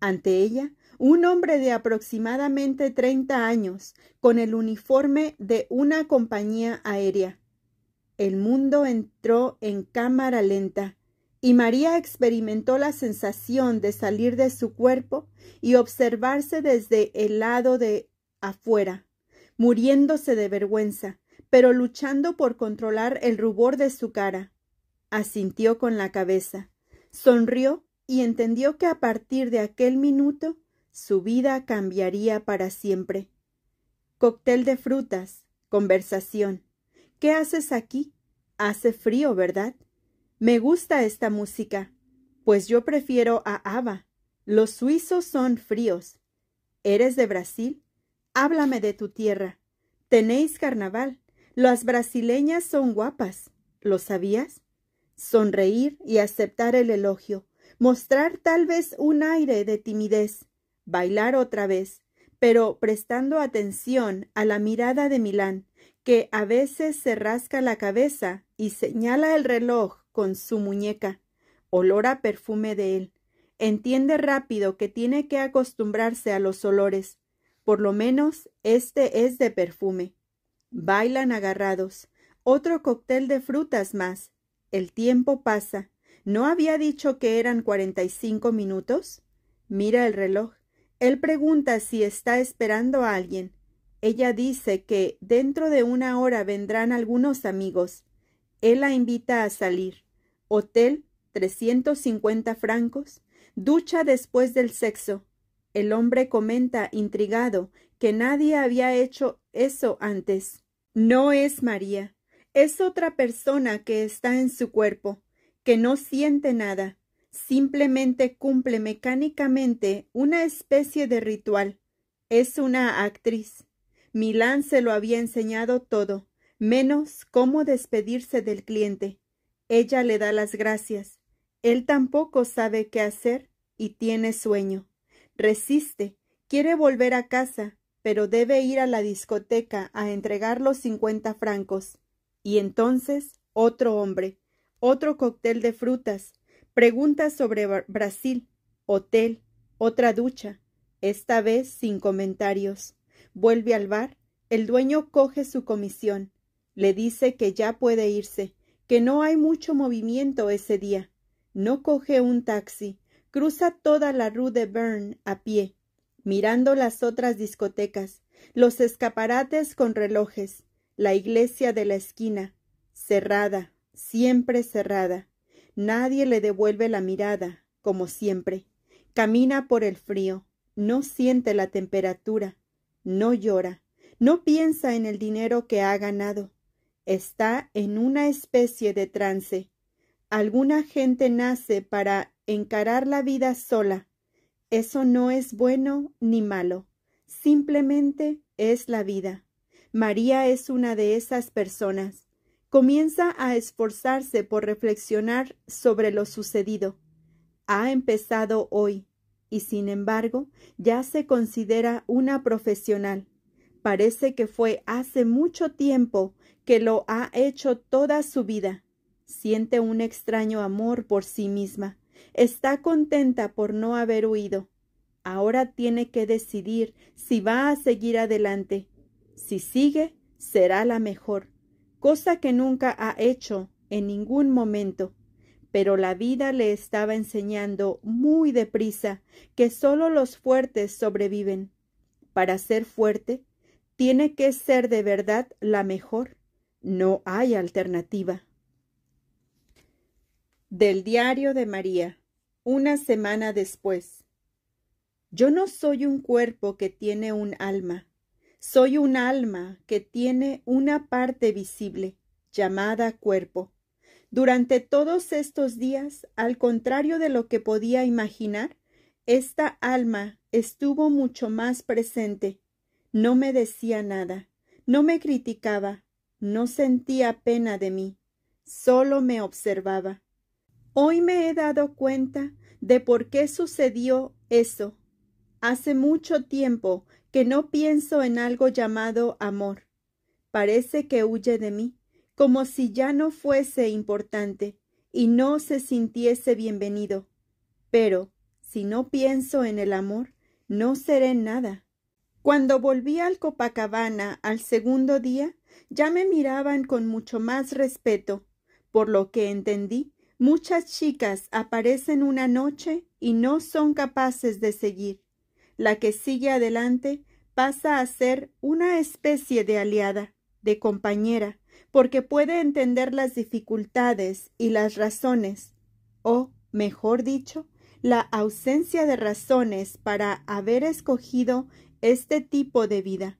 Ante ella, un hombre de aproximadamente treinta años, con el uniforme de una compañía aérea. El mundo entró en cámara lenta y María experimentó la sensación de salir de su cuerpo y observarse desde el lado de afuera, muriéndose de vergüenza, pero luchando por controlar el rubor de su cara. Asintió con la cabeza, sonrió y entendió que a partir de aquel minuto su vida cambiaría para siempre. Cóctel de frutas, conversación. ¿Qué haces aquí? Hace frío, ¿verdad? Me gusta esta música, pues yo prefiero a Ava. Los suizos son fríos. ¿Eres de Brasil? Háblame de tu tierra. Tenéis carnaval. Las brasileñas son guapas. ¿Lo sabías? Sonreír y aceptar el elogio. Mostrar tal vez un aire de timidez. Bailar otra vez, pero prestando atención a la mirada de Milán, que a veces se rasca la cabeza y señala el reloj con su muñeca. Olor a perfume de él. Entiende rápido que tiene que acostumbrarse a los olores. Por lo menos este es de perfume. Bailan agarrados. Otro cóctel de frutas más. El tiempo pasa. ¿No había dicho que eran cuarenta y cinco minutos? Mira el reloj. Él pregunta si está esperando a alguien. Ella dice que dentro de una hora vendrán algunos amigos. Él la invita a salir hotel 350 francos, ducha después del sexo. El hombre comenta, intrigado, que nadie había hecho eso antes. No es María, es otra persona que está en su cuerpo, que no siente nada, simplemente cumple mecánicamente una especie de ritual. Es una actriz. Milán se lo había enseñado todo, menos cómo despedirse del cliente. Ella le da las gracias. Él tampoco sabe qué hacer y tiene sueño. Resiste, quiere volver a casa, pero debe ir a la discoteca a entregar los cincuenta francos. Y entonces otro hombre, otro cóctel de frutas, pregunta sobre Brasil, hotel, otra ducha, esta vez sin comentarios. Vuelve al bar, el dueño coge su comisión, le dice que ya puede irse, que no hay mucho movimiento ese día. No coge un taxi, cruza toda la Rue de Berne a pie, mirando las otras discotecas, los escaparates con relojes, la iglesia de la esquina, cerrada, siempre cerrada. Nadie le devuelve la mirada, como siempre. Camina por el frío, no siente la temperatura, no llora, no piensa en el dinero que ha ganado, está en una especie de trance. Alguna gente nace para encarar la vida sola. Eso no es bueno ni malo. Simplemente es la vida. María es una de esas personas. Comienza a esforzarse por reflexionar sobre lo sucedido. Ha empezado hoy y sin embargo ya se considera una profesional. Parece que fue hace mucho tiempo que lo ha hecho toda su vida. Siente un extraño amor por sí misma. Está contenta por no haber huido. Ahora tiene que decidir si va a seguir adelante. Si sigue, será la mejor, cosa que nunca ha hecho en ningún momento. Pero la vida le estaba enseñando muy deprisa que solo los fuertes sobreviven. Para ser fuerte, tiene que ser de verdad la mejor. No hay alternativa. Del diario de María, una semana después. Yo no soy un cuerpo que tiene un alma, soy un alma que tiene una parte visible, llamada cuerpo. Durante todos estos días, al contrario de lo que podía imaginar, esta alma estuvo mucho más presente. No me decía nada, no me criticaba, no sentía pena de mí, solo me observaba. Hoy me he dado cuenta de por qué sucedió eso. Hace mucho tiempo que no pienso en algo llamado amor. Parece que huye de mí, como si ya no fuese importante y no se sintiese bienvenido. Pero, si no pienso en el amor, no seré nada. Cuando volví al Copacabana al segundo día, ya me miraban con mucho más respeto, por lo que entendí, muchas chicas aparecen una noche y no son capaces de seguir. La que sigue adelante pasa a ser una especie de aliada, de compañera, porque puede entender las dificultades y las razones, o, mejor dicho, la ausencia de razones para haber escogido este tipo de vida.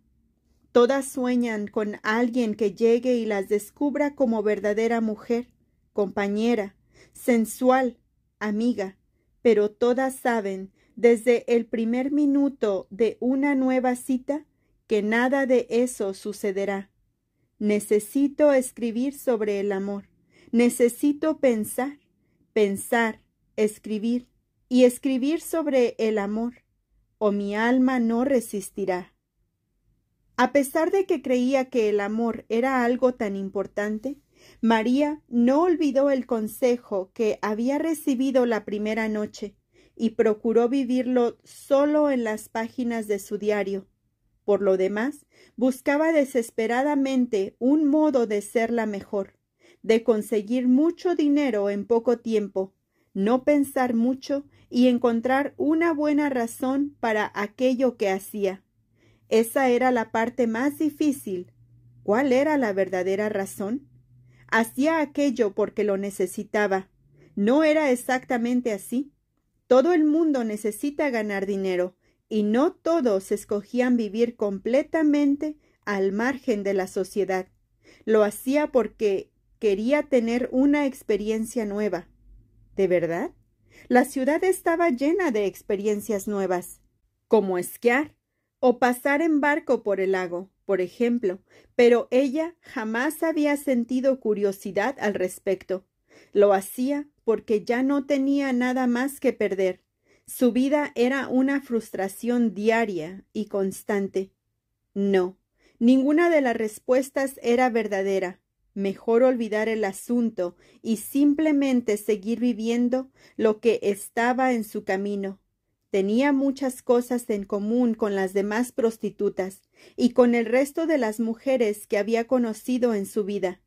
Todas sueñan con alguien que llegue y las descubra como verdadera mujer, compañera, sensual, amiga, pero todas saben desde el primer minuto de una nueva cita que nada de eso sucederá. Necesito escribir sobre el amor. Necesito pensar, pensar, escribir y escribir sobre el amor, o mi alma no resistirá. A pesar de que creía que el amor era algo tan importante, María no olvidó el consejo que había recibido la primera noche y procuró vivirlo solo en las páginas de su diario. Por lo demás, buscaba desesperadamente un modo de ser la mejor, de conseguir mucho dinero en poco tiempo, no pensar mucho y encontrar una buena razón para aquello que hacía. Esa era la parte más difícil. ¿Cuál era la verdadera razón? Hacía aquello porque lo necesitaba. No era exactamente así. Todo el mundo necesita ganar dinero, y no todos escogían vivir completamente al margen de la sociedad. Lo hacía porque quería tener una experiencia nueva. ¿De verdad? La ciudad estaba llena de experiencias nuevas, como esquiar, o pasar en barco por el lago, por ejemplo, pero ella jamás había sentido curiosidad al respecto. Lo hacía porque ya no tenía nada más que perder. Su vida era una frustración diaria y constante. No, ninguna de las respuestas era verdadera. Mejor olvidar el asunto y simplemente seguir viviendo lo que estaba en su camino Tenía muchas cosas en común con las demás prostitutas y con el resto de las mujeres que había conocido en su vida.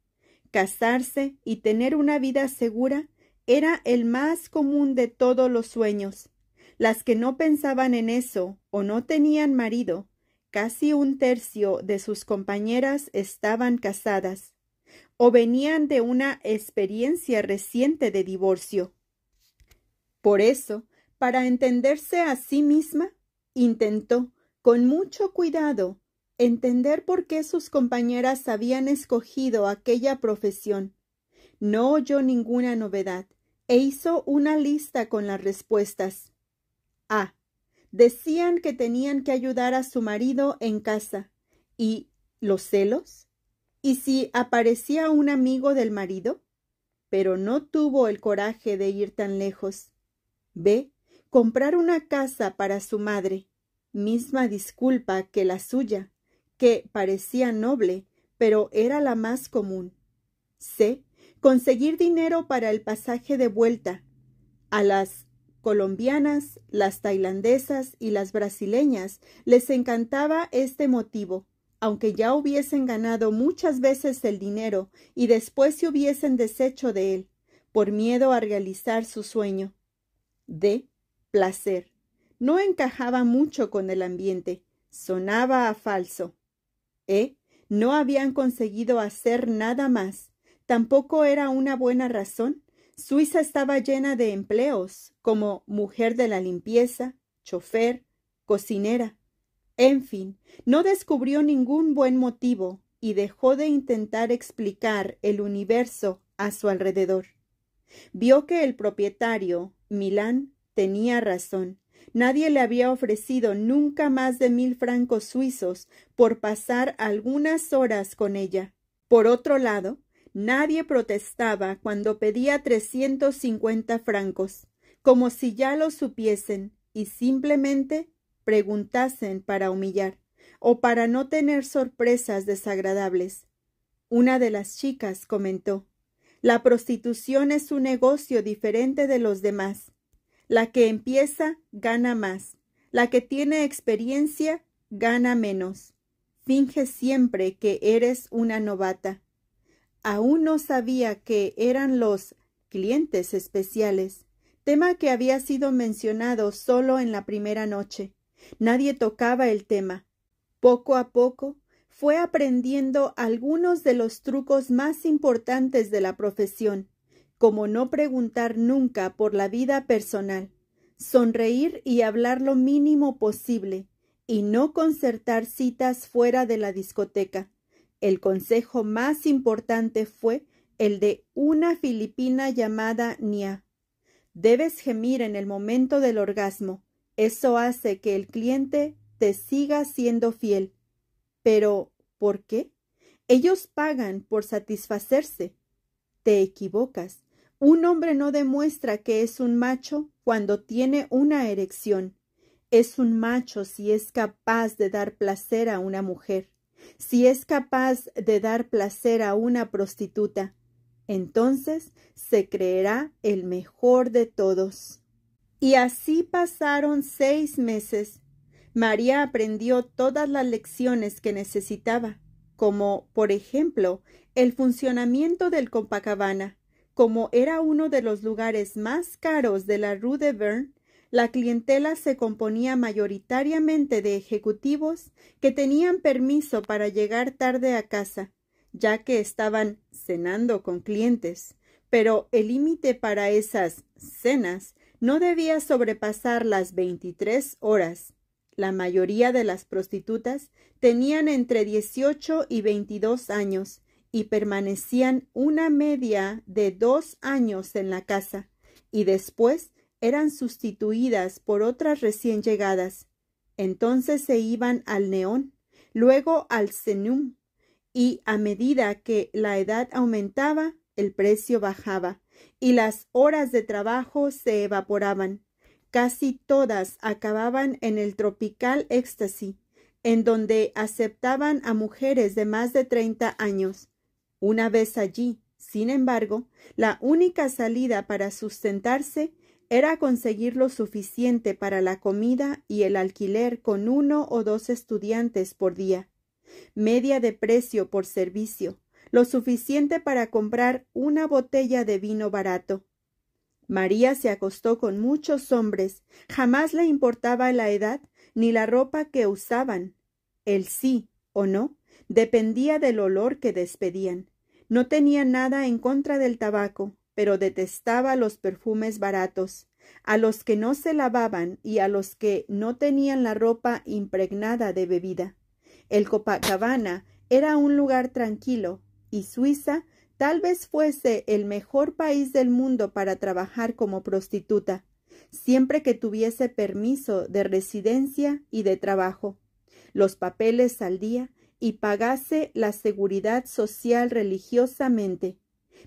Casarse y tener una vida segura era el más común de todos los sueños. Las que no pensaban en eso o no tenían marido, casi un tercio de sus compañeras estaban casadas o venían de una experiencia reciente de divorcio. Por eso, para entenderse a sí misma, intentó, con mucho cuidado, entender por qué sus compañeras habían escogido aquella profesión. No oyó ninguna novedad e hizo una lista con las respuestas. A. Decían que tenían que ayudar a su marido en casa. ¿Y los celos? ¿Y si aparecía un amigo del marido? Pero no tuvo el coraje de ir tan lejos. B comprar una casa para su madre, misma disculpa que la suya, que parecía noble, pero era la más común. C. Conseguir dinero para el pasaje de vuelta. A las colombianas, las tailandesas y las brasileñas les encantaba este motivo, aunque ya hubiesen ganado muchas veces el dinero y después se hubiesen deshecho de él, por miedo a realizar su sueño. D placer. No encajaba mucho con el ambiente, sonaba a falso. ¿Eh? No habían conseguido hacer nada más. Tampoco era una buena razón. Suiza estaba llena de empleos, como mujer de la limpieza, chofer, cocinera. En fin, no descubrió ningún buen motivo y dejó de intentar explicar el universo a su alrededor. Vio que el propietario, Milán, Tenía razón. Nadie le había ofrecido nunca más de mil francos suizos por pasar algunas horas con ella. Por otro lado, nadie protestaba cuando pedía trescientos cincuenta francos, como si ya lo supiesen y simplemente preguntasen para humillar o para no tener sorpresas desagradables. Una de las chicas comentó La prostitución es un negocio diferente de los demás la que empieza gana más. La que tiene experiencia gana menos. Finge siempre que eres una novata. Aún no sabía que eran los clientes especiales, tema que había sido mencionado solo en la primera noche. Nadie tocaba el tema. Poco a poco fue aprendiendo algunos de los trucos más importantes de la profesión como no preguntar nunca por la vida personal, sonreír y hablar lo mínimo posible, y no concertar citas fuera de la discoteca. El consejo más importante fue el de una filipina llamada Nia. Debes gemir en el momento del orgasmo. Eso hace que el cliente te siga siendo fiel. Pero, ¿por qué? Ellos pagan por satisfacerse. Te equivocas. Un hombre no demuestra que es un macho cuando tiene una erección. Es un macho si es capaz de dar placer a una mujer, si es capaz de dar placer a una prostituta. Entonces se creerá el mejor de todos. Y así pasaron seis meses. María aprendió todas las lecciones que necesitaba, como, por ejemplo, el funcionamiento del compacabana. Como era uno de los lugares más caros de la Rue de Verne, la clientela se componía mayoritariamente de ejecutivos que tenían permiso para llegar tarde a casa, ya que estaban cenando con clientes, pero el límite para esas cenas no debía sobrepasar las veintitrés horas. La mayoría de las prostitutas tenían entre dieciocho y veintidós años y permanecían una media de dos años en la casa, y después eran sustituidas por otras recién llegadas. Entonces se iban al Neón, luego al Senum, y a medida que la edad aumentaba, el precio bajaba, y las horas de trabajo se evaporaban. Casi todas acababan en el tropical éxtasis, en donde aceptaban a mujeres de más de treinta años. Una vez allí, sin embargo, la única salida para sustentarse era conseguir lo suficiente para la comida y el alquiler con uno o dos estudiantes por día, media de precio por servicio, lo suficiente para comprar una botella de vino barato. María se acostó con muchos hombres, jamás le importaba la edad ni la ropa que usaban. El sí o no dependía del olor que despedían. No tenía nada en contra del tabaco, pero detestaba los perfumes baratos, a los que no se lavaban y a los que no tenían la ropa impregnada de bebida. El Copacabana era un lugar tranquilo, y Suiza tal vez fuese el mejor país del mundo para trabajar como prostituta, siempre que tuviese permiso de residencia y de trabajo. Los papeles al día y pagase la seguridad social religiosamente.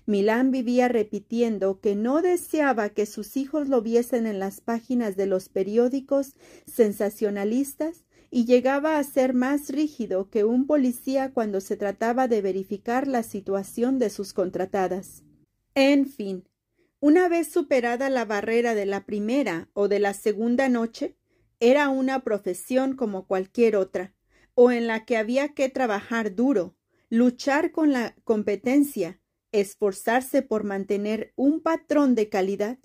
Milán vivía repitiendo que no deseaba que sus hijos lo viesen en las páginas de los periódicos sensacionalistas y llegaba a ser más rígido que un policía cuando se trataba de verificar la situación de sus contratadas. En fin, una vez superada la barrera de la primera o de la segunda noche, era una profesión como cualquier otra o en la que había que trabajar duro, luchar con la competencia, esforzarse por mantener un patrón de calidad,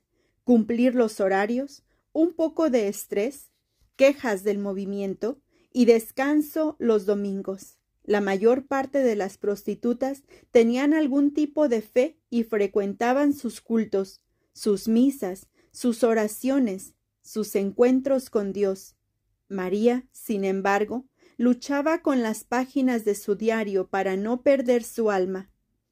cumplir los horarios, un poco de estrés, quejas del movimiento y descanso los domingos. La mayor parte de las prostitutas tenían algún tipo de fe y frecuentaban sus cultos, sus misas, sus oraciones, sus encuentros con Dios. María, sin embargo, Luchaba con las páginas de su diario para no perder su alma.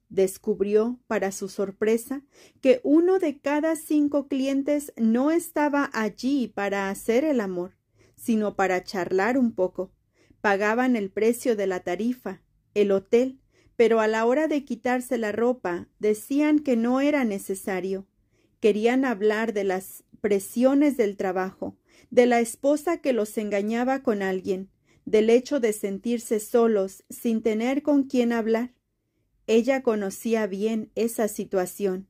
Descubrió, para su sorpresa, que uno de cada cinco clientes no estaba allí para hacer el amor, sino para charlar un poco. Pagaban el precio de la tarifa, el hotel, pero a la hora de quitarse la ropa decían que no era necesario. Querían hablar de las presiones del trabajo, de la esposa que los engañaba con alguien, del hecho de sentirse solos sin tener con quién hablar. Ella conocía bien esa situación.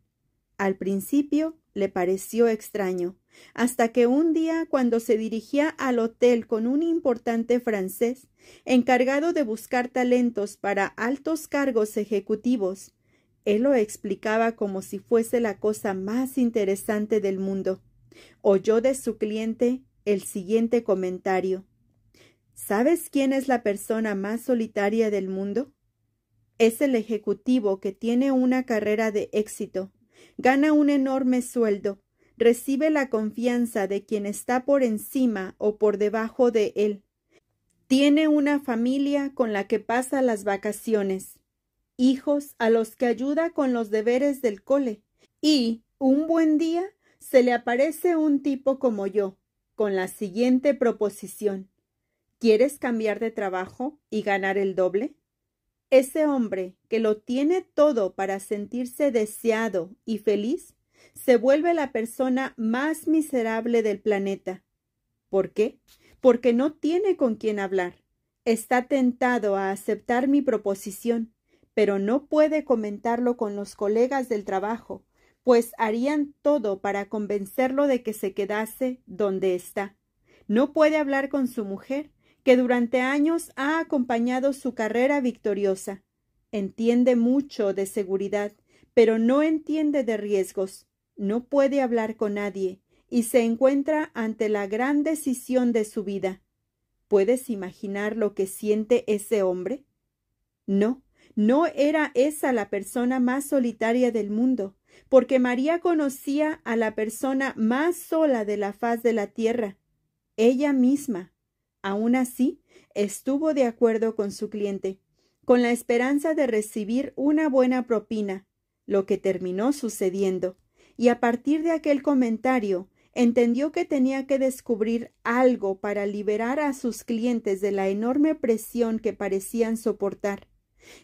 Al principio le pareció extraño, hasta que un día, cuando se dirigía al hotel con un importante francés, encargado de buscar talentos para altos cargos ejecutivos, él lo explicaba como si fuese la cosa más interesante del mundo. Oyó de su cliente el siguiente comentario ¿Sabes quién es la persona más solitaria del mundo? Es el ejecutivo que tiene una carrera de éxito, gana un enorme sueldo, recibe la confianza de quien está por encima o por debajo de él. Tiene una familia con la que pasa las vacaciones, hijos a los que ayuda con los deberes del cole, y, un buen día, se le aparece un tipo como yo, con la siguiente proposición. ¿Quieres cambiar de trabajo y ganar el doble? Ese hombre que lo tiene todo para sentirse deseado y feliz se vuelve la persona más miserable del planeta. ¿Por qué? Porque no tiene con quién hablar. Está tentado a aceptar mi proposición, pero no puede comentarlo con los colegas del trabajo, pues harían todo para convencerlo de que se quedase donde está. No puede hablar con su mujer, que durante años ha acompañado su carrera victoriosa. Entiende mucho de seguridad, pero no entiende de riesgos, no puede hablar con nadie, y se encuentra ante la gran decisión de su vida. ¿Puedes imaginar lo que siente ese hombre? No, no era esa la persona más solitaria del mundo, porque María conocía a la persona más sola de la faz de la tierra, ella misma. Aún así, estuvo de acuerdo con su cliente, con la esperanza de recibir una buena propina, lo que terminó sucediendo, y a partir de aquel comentario entendió que tenía que descubrir algo para liberar a sus clientes de la enorme presión que parecían soportar.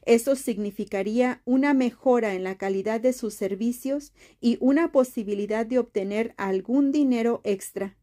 Eso significaría una mejora en la calidad de sus servicios y una posibilidad de obtener algún dinero extra.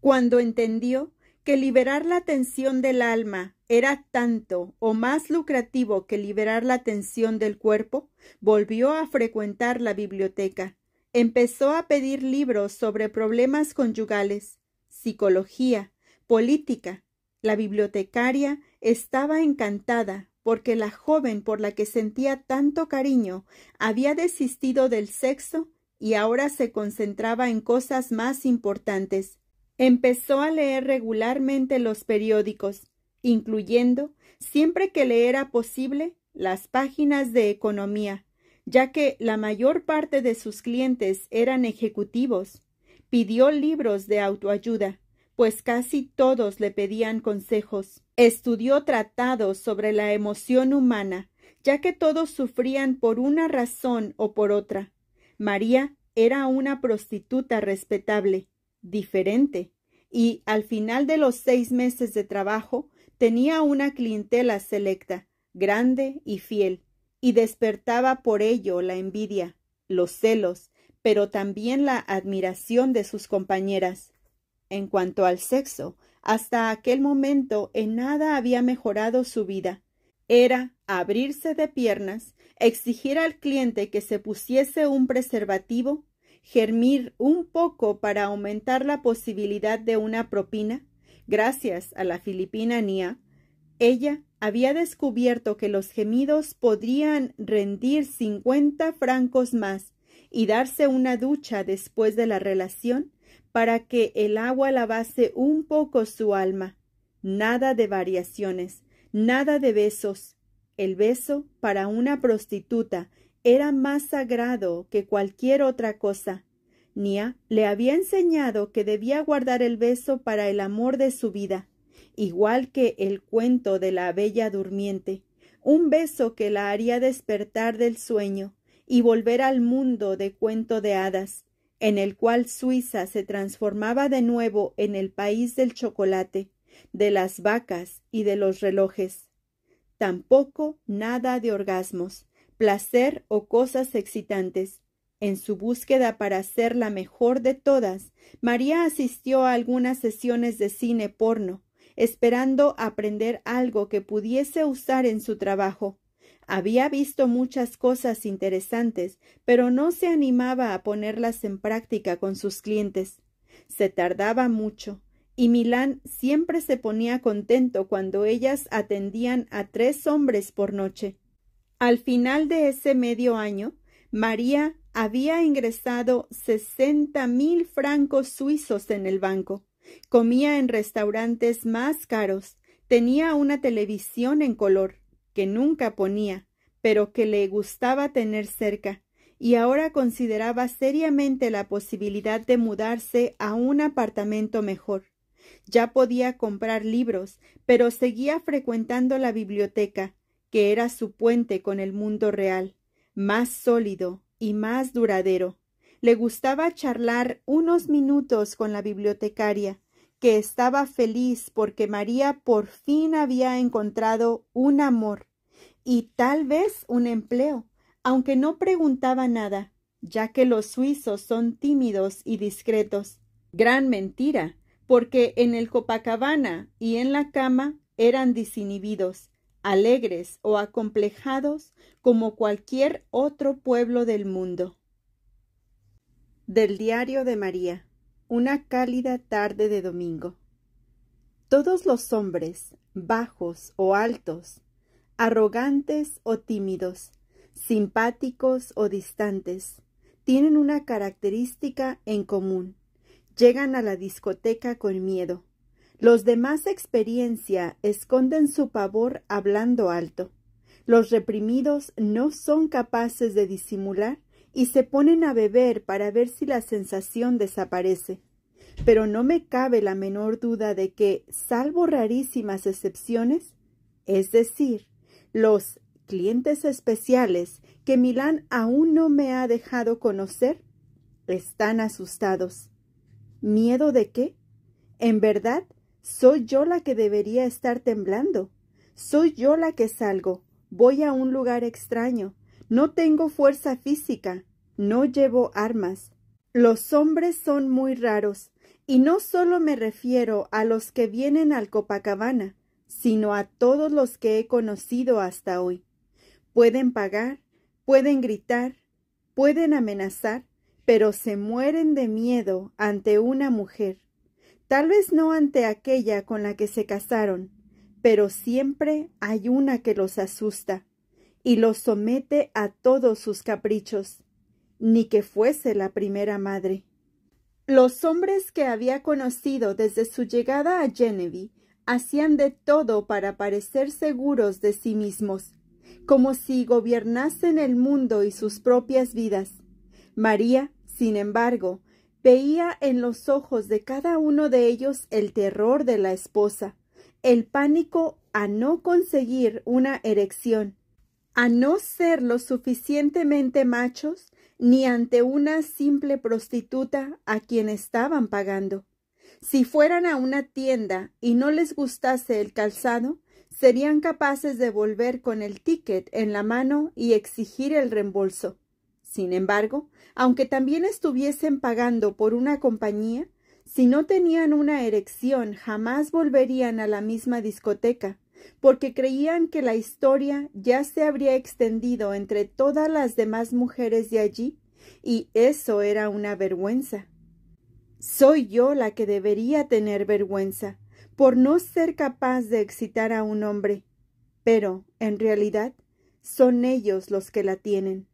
Cuando entendió que liberar la tensión del alma era tanto o más lucrativo que liberar la tensión del cuerpo, volvió a frecuentar la biblioteca. Empezó a pedir libros sobre problemas conyugales, psicología, política. La bibliotecaria estaba encantada porque la joven por la que sentía tanto cariño había desistido del sexo y ahora se concentraba en cosas más importantes Empezó a leer regularmente los periódicos, incluyendo, siempre que le era posible, las páginas de economía, ya que la mayor parte de sus clientes eran ejecutivos. Pidió libros de autoayuda, pues casi todos le pedían consejos. Estudió tratados sobre la emoción humana, ya que todos sufrían por una razón o por otra. María era una prostituta respetable, diferente. Y al final de los seis meses de trabajo tenía una clientela selecta, grande y fiel, y despertaba por ello la envidia, los celos, pero también la admiración de sus compañeras. En cuanto al sexo, hasta aquel momento en nada había mejorado su vida. Era abrirse de piernas, exigir al cliente que se pusiese un preservativo germir un poco para aumentar la posibilidad de una propina, gracias a la filipina Nia, ella había descubierto que los gemidos podrían rendir cincuenta francos más y darse una ducha después de la relación para que el agua lavase un poco su alma. Nada de variaciones, nada de besos. El beso para una prostituta era más sagrado que cualquier otra cosa. Nia le había enseñado que debía guardar el beso para el amor de su vida, igual que el cuento de la bella durmiente, un beso que la haría despertar del sueño y volver al mundo de cuento de hadas, en el cual Suiza se transformaba de nuevo en el país del chocolate, de las vacas y de los relojes. Tampoco nada de orgasmos placer o cosas excitantes. En su búsqueda para ser la mejor de todas, María asistió a algunas sesiones de cine porno, esperando aprender algo que pudiese usar en su trabajo. Había visto muchas cosas interesantes, pero no se animaba a ponerlas en práctica con sus clientes. Se tardaba mucho, y Milán siempre se ponía contento cuando ellas atendían a tres hombres por noche. Al final de ese medio año, María había ingresado sesenta mil francos suizos en el banco, comía en restaurantes más caros, tenía una televisión en color, que nunca ponía, pero que le gustaba tener cerca, y ahora consideraba seriamente la posibilidad de mudarse a un apartamento mejor. Ya podía comprar libros, pero seguía frecuentando la biblioteca, que era su puente con el mundo real, más sólido y más duradero. Le gustaba charlar unos minutos con la bibliotecaria, que estaba feliz porque María por fin había encontrado un amor y tal vez un empleo, aunque no preguntaba nada, ya que los suizos son tímidos y discretos. Gran mentira, porque en el Copacabana y en la cama eran disinhibidos alegres o acomplejados como cualquier otro pueblo del mundo. Del diario de María, una cálida tarde de domingo. Todos los hombres, bajos o altos, arrogantes o tímidos, simpáticos o distantes, tienen una característica en común. Llegan a la discoteca con miedo los de más experiencia esconden su pavor hablando alto. Los reprimidos no son capaces de disimular y se ponen a beber para ver si la sensación desaparece. Pero no me cabe la menor duda de que, salvo rarísimas excepciones, es decir, los clientes especiales que Milán aún no me ha dejado conocer, están asustados. ¿Miedo de qué? En verdad, soy yo la que debería estar temblando. Soy yo la que salgo. Voy a un lugar extraño. No tengo fuerza física. No llevo armas. Los hombres son muy raros, y no solo me refiero a los que vienen al Copacabana, sino a todos los que he conocido hasta hoy. Pueden pagar, pueden gritar, pueden amenazar, pero se mueren de miedo ante una mujer. Tal vez no ante aquella con la que se casaron, pero siempre hay una que los asusta y los somete a todos sus caprichos, ni que fuese la primera madre. Los hombres que había conocido desde su llegada a Genevieve hacían de todo para parecer seguros de sí mismos, como si gobernasen el mundo y sus propias vidas. María, sin embargo, Veía en los ojos de cada uno de ellos el terror de la esposa, el pánico a no conseguir una erección, a no ser lo suficientemente machos ni ante una simple prostituta a quien estaban pagando. Si fueran a una tienda y no les gustase el calzado, serían capaces de volver con el ticket en la mano y exigir el reembolso. Sin embargo, aunque también estuviesen pagando por una compañía, si no tenían una erección jamás volverían a la misma discoteca, porque creían que la historia ya se habría extendido entre todas las demás mujeres de allí, y eso era una vergüenza. Soy yo la que debería tener vergüenza, por no ser capaz de excitar a un hombre, pero, en realidad, son ellos los que la tienen.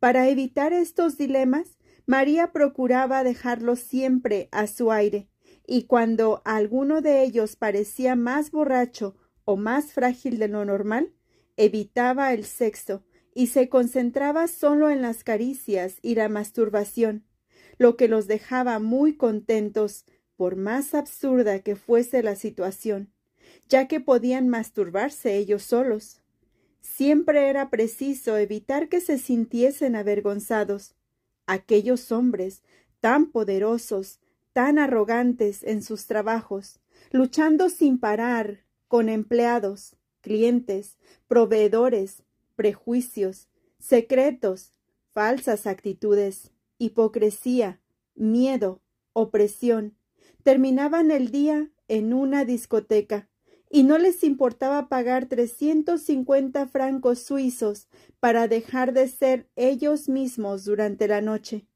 Para evitar estos dilemas, María procuraba dejarlos siempre a su aire, y cuando alguno de ellos parecía más borracho o más frágil de lo normal, evitaba el sexo y se concentraba solo en las caricias y la masturbación, lo que los dejaba muy contentos, por más absurda que fuese la situación, ya que podían masturbarse ellos solos. Siempre era preciso evitar que se sintiesen avergonzados. Aquellos hombres, tan poderosos, tan arrogantes en sus trabajos, luchando sin parar con empleados, clientes, proveedores, prejuicios, secretos, falsas actitudes, hipocresía, miedo, opresión, terminaban el día en una discoteca, y no les importaba pagar 350 francos suizos para dejar de ser ellos mismos durante la noche.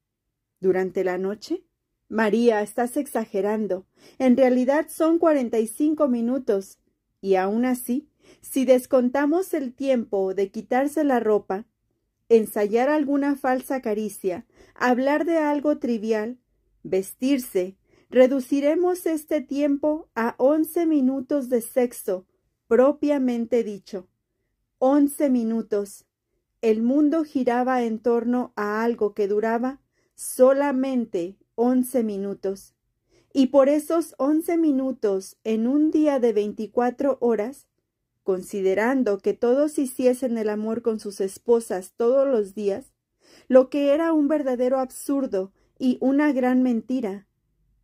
¿Durante la noche? María, estás exagerando. En realidad son cuarenta y cinco minutos. Y aun así, si descontamos el tiempo de quitarse la ropa, ensayar alguna falsa caricia, hablar de algo trivial, vestirse, Reduciremos este tiempo a once minutos de sexo, propiamente dicho. Once minutos. El mundo giraba en torno a algo que duraba solamente once minutos. Y por esos once minutos en un día de veinticuatro horas, considerando que todos hiciesen el amor con sus esposas todos los días, lo que era un verdadero absurdo y una gran mentira,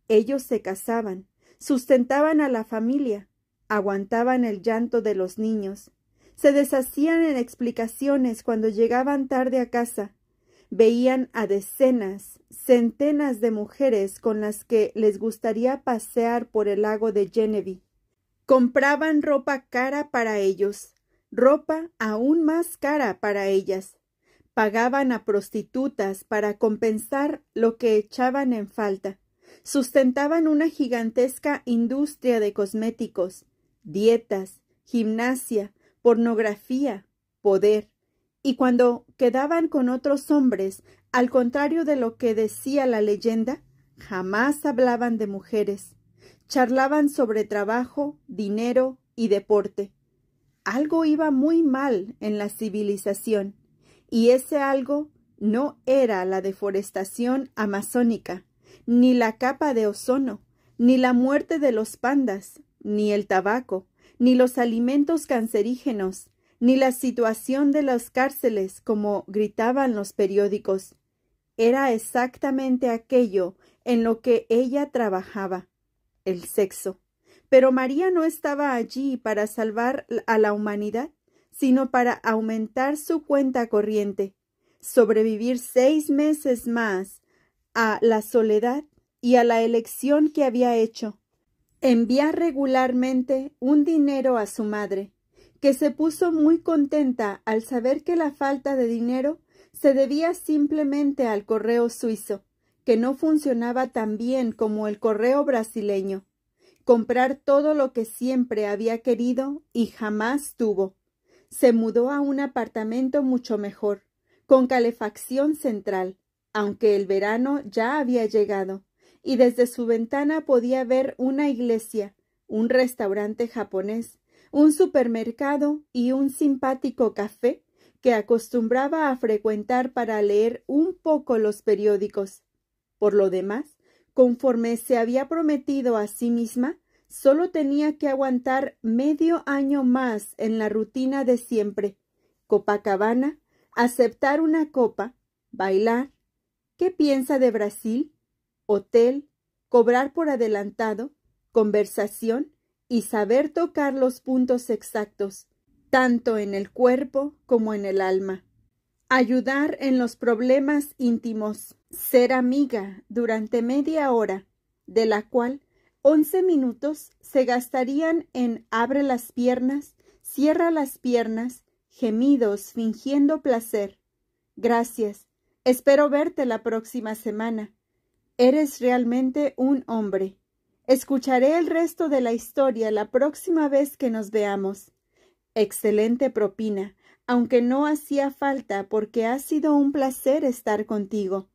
ellos se casaban, sustentaban a la familia, aguantaban el llanto de los niños, se deshacían en explicaciones cuando llegaban tarde a casa, veían a decenas, centenas de mujeres con las que les gustaría pasear por el lago de Genevieve. Compraban ropa cara para ellos, ropa aún más cara para ellas. Pagaban a prostitutas para compensar lo que echaban en falta sustentaban una gigantesca industria de cosméticos, dietas, gimnasia, pornografía, poder, y cuando quedaban con otros hombres, al contrario de lo que decía la leyenda, jamás hablaban de mujeres. Charlaban sobre trabajo, dinero y deporte. Algo iba muy mal en la civilización, y ese algo no era la deforestación amazónica, ni la capa de ozono, ni la muerte de los pandas, ni el tabaco, ni los alimentos cancerígenos, ni la situación de las cárceles, como gritaban los periódicos. Era exactamente aquello en lo que ella trabajaba, el sexo. Pero María no estaba allí para salvar a la humanidad, sino para aumentar su cuenta corriente, sobrevivir seis meses más a la soledad y a la elección que había hecho. Envía regularmente un dinero a su madre, que se puso muy contenta al saber que la falta de dinero se debía simplemente al correo suizo, que no funcionaba tan bien como el correo brasileño. Comprar todo lo que siempre había querido y jamás tuvo. Se mudó a un apartamento mucho mejor, con calefacción central, aunque el verano ya había llegado, y desde su ventana podía ver una iglesia, un restaurante japonés, un supermercado y un simpático café que acostumbraba a frecuentar para leer un poco los periódicos. Por lo demás, conforme se había prometido a sí misma, solo tenía que aguantar medio año más en la rutina de siempre. Copacabana, aceptar una copa, bailar, ¿Qué piensa de Brasil? Hotel, cobrar por adelantado, conversación y saber tocar los puntos exactos, tanto en el cuerpo como en el alma. Ayudar en los problemas íntimos. Ser amiga durante media hora, de la cual once minutos se gastarían en abre las piernas, cierra las piernas, gemidos fingiendo placer. Gracias, Espero verte la próxima semana. Eres realmente un hombre. Escucharé el resto de la historia la próxima vez que nos veamos. Excelente propina, aunque no hacía falta porque ha sido un placer estar contigo.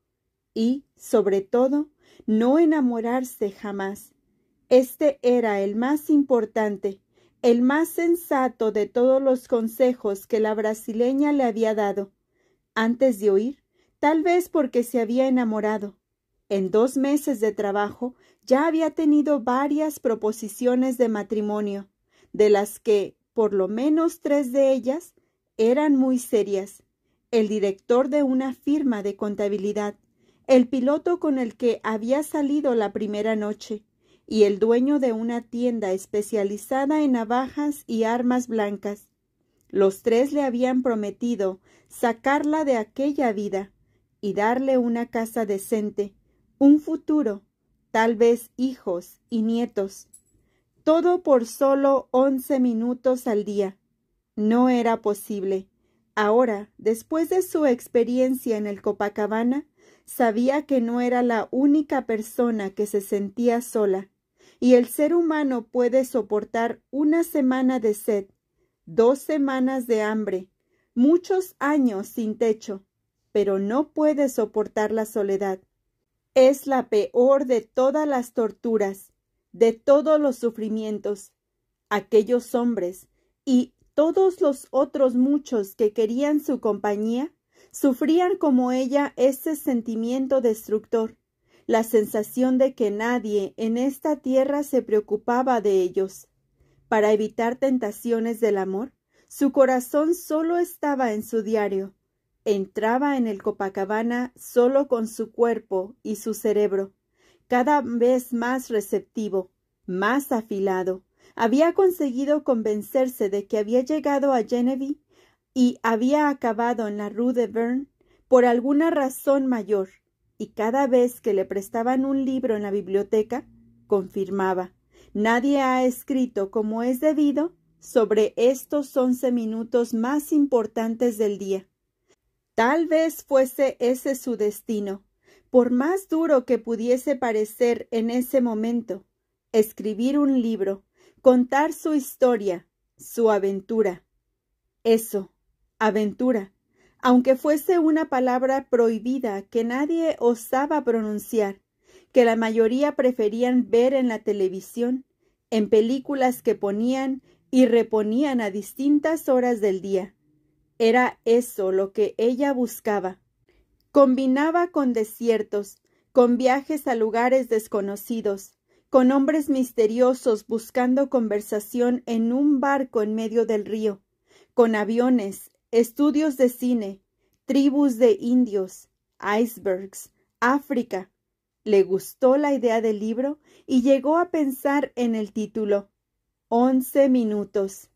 Y, sobre todo, no enamorarse jamás. Este era el más importante, el más sensato de todos los consejos que la brasileña le había dado. Antes de oír, tal vez porque se había enamorado. En dos meses de trabajo ya había tenido varias proposiciones de matrimonio, de las que por lo menos tres de ellas eran muy serias. El director de una firma de contabilidad, el piloto con el que había salido la primera noche, y el dueño de una tienda especializada en navajas y armas blancas. Los tres le habían prometido sacarla de aquella vida, y darle una casa decente, un futuro, tal vez hijos y nietos. Todo por solo once minutos al día. No era posible. Ahora, después de su experiencia en el Copacabana, sabía que no era la única persona que se sentía sola, y el ser humano puede soportar una semana de sed, dos semanas de hambre, muchos años sin techo, pero no puede soportar la soledad. Es la peor de todas las torturas, de todos los sufrimientos. Aquellos hombres y todos los otros muchos que querían su compañía sufrían como ella ese sentimiento destructor, la sensación de que nadie en esta tierra se preocupaba de ellos. Para evitar tentaciones del amor, su corazón solo estaba en su diario, Entraba en el Copacabana solo con su cuerpo y su cerebro, cada vez más receptivo, más afilado. Había conseguido convencerse de que había llegado a Genevieve y había acabado en la Rue de Verne por alguna razón mayor, y cada vez que le prestaban un libro en la biblioteca, confirmaba. Nadie ha escrito como es debido sobre estos once minutos más importantes del día. Tal vez fuese ese su destino, por más duro que pudiese parecer en ese momento, escribir un libro, contar su historia, su aventura. Eso, aventura, aunque fuese una palabra prohibida que nadie osaba pronunciar, que la mayoría preferían ver en la televisión, en películas que ponían y reponían a distintas horas del día, era eso lo que ella buscaba. Combinaba con desiertos, con viajes a lugares desconocidos, con hombres misteriosos buscando conversación en un barco en medio del río, con aviones, estudios de cine, tribus de indios, icebergs, África. Le gustó la idea del libro y llegó a pensar en el título. Once minutos.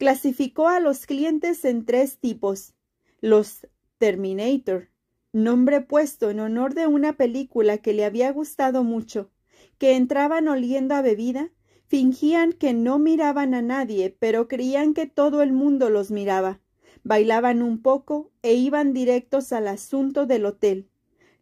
Clasificó a los clientes en tres tipos. Los Terminator, nombre puesto en honor de una película que le había gustado mucho, que entraban oliendo a bebida, fingían que no miraban a nadie, pero creían que todo el mundo los miraba. Bailaban un poco e iban directos al asunto del hotel.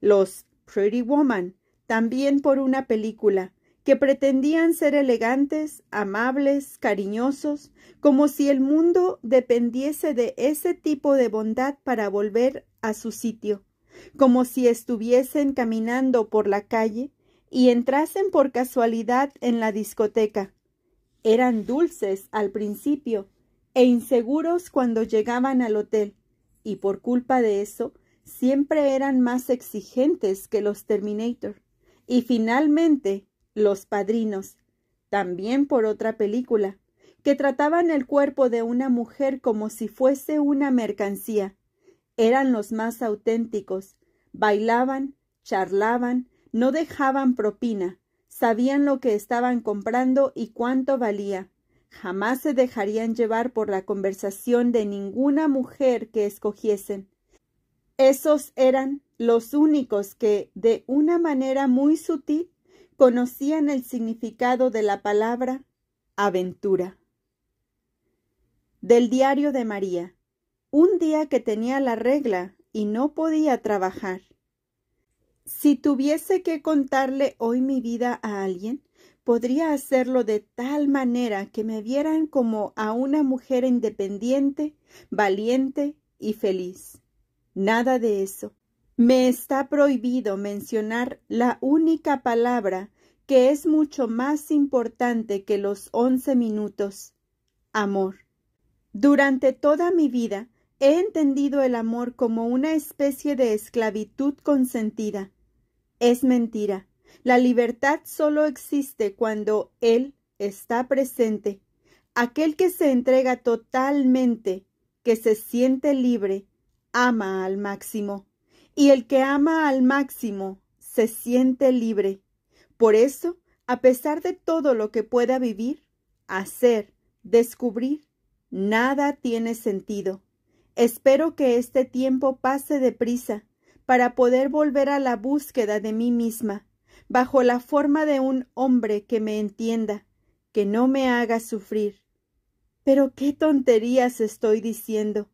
Los Pretty Woman, también por una película, que pretendían ser elegantes, amables, cariñosos, como si el mundo dependiese de ese tipo de bondad para volver a su sitio, como si estuviesen caminando por la calle y entrasen por casualidad en la discoteca. Eran dulces al principio e inseguros cuando llegaban al hotel, y por culpa de eso siempre eran más exigentes que los Terminator, y finalmente los Padrinos, también por otra película, que trataban el cuerpo de una mujer como si fuese una mercancía. Eran los más auténticos, bailaban, charlaban, no dejaban propina, sabían lo que estaban comprando y cuánto valía. Jamás se dejarían llevar por la conversación de ninguna mujer que escogiesen. Esos eran los únicos que, de una manera muy sutil, conocían el significado de la palabra aventura. Del diario de María, un día que tenía la regla y no podía trabajar. Si tuviese que contarle hoy mi vida a alguien, podría hacerlo de tal manera que me vieran como a una mujer independiente, valiente y feliz. Nada de eso. Me está prohibido mencionar la única palabra que es mucho más importante que los once minutos, amor. Durante toda mi vida he entendido el amor como una especie de esclavitud consentida. Es mentira. La libertad solo existe cuando Él está presente. Aquel que se entrega totalmente, que se siente libre, ama al máximo. Y el que ama al máximo se siente libre. Por eso, a pesar de todo lo que pueda vivir, hacer, descubrir, nada tiene sentido. Espero que este tiempo pase deprisa para poder volver a la búsqueda de mí misma, bajo la forma de un hombre que me entienda, que no me haga sufrir. Pero qué tonterías estoy diciendo.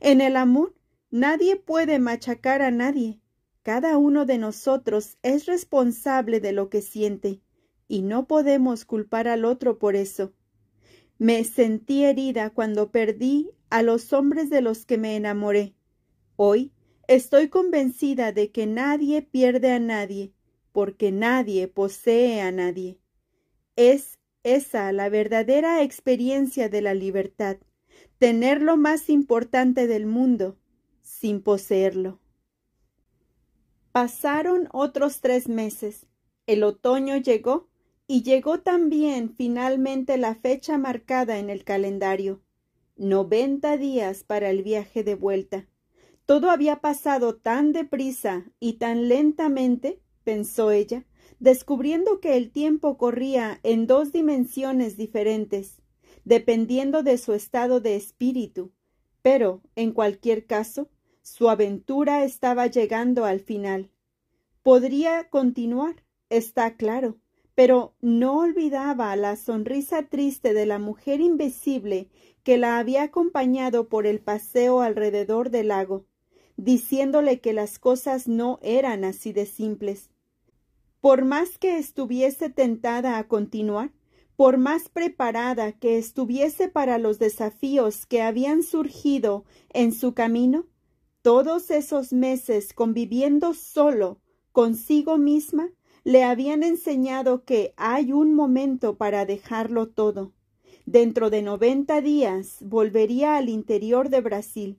En el amor Nadie puede machacar a nadie. Cada uno de nosotros es responsable de lo que siente, y no podemos culpar al otro por eso. Me sentí herida cuando perdí a los hombres de los que me enamoré. Hoy estoy convencida de que nadie pierde a nadie, porque nadie posee a nadie. Es esa la verdadera experiencia de la libertad, tener lo más importante del mundo, sin poseerlo. Pasaron otros tres meses. El otoño llegó y llegó también finalmente la fecha marcada en el calendario. Noventa días para el viaje de vuelta. Todo había pasado tan deprisa y tan lentamente, pensó ella, descubriendo que el tiempo corría en dos dimensiones diferentes, dependiendo de su estado de espíritu, pero, en cualquier caso, su aventura estaba llegando al final. Podría continuar, está claro, pero no olvidaba la sonrisa triste de la mujer invisible que la había acompañado por el paseo alrededor del lago, diciéndole que las cosas no eran así de simples. Por más que estuviese tentada a continuar, por más preparada que estuviese para los desafíos que habían surgido en su camino, todos esos meses conviviendo solo consigo misma, le habían enseñado que hay un momento para dejarlo todo. Dentro de noventa días volvería al interior de Brasil.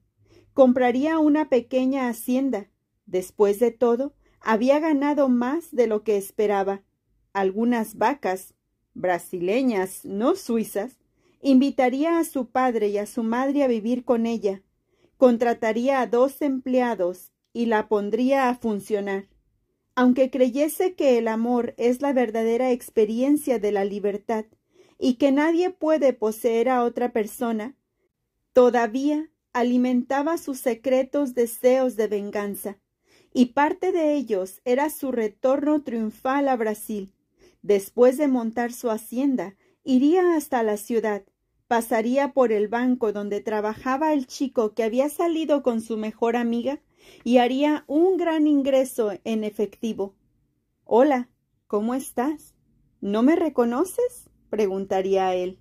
Compraría una pequeña hacienda. Después de todo, había ganado más de lo que esperaba. Algunas vacas, brasileñas, no suizas, invitaría a su padre y a su madre a vivir con ella. Contrataría a dos empleados y la pondría a funcionar. Aunque creyese que el amor es la verdadera experiencia de la libertad y que nadie puede poseer a otra persona, todavía alimentaba sus secretos deseos de venganza, y parte de ellos era su retorno triunfal a Brasil. Después de montar su hacienda, iría hasta la ciudad pasaría por el banco donde trabajaba el chico que había salido con su mejor amiga y haría un gran ingreso en efectivo. Hola, ¿cómo estás? ¿No me reconoces? preguntaría él.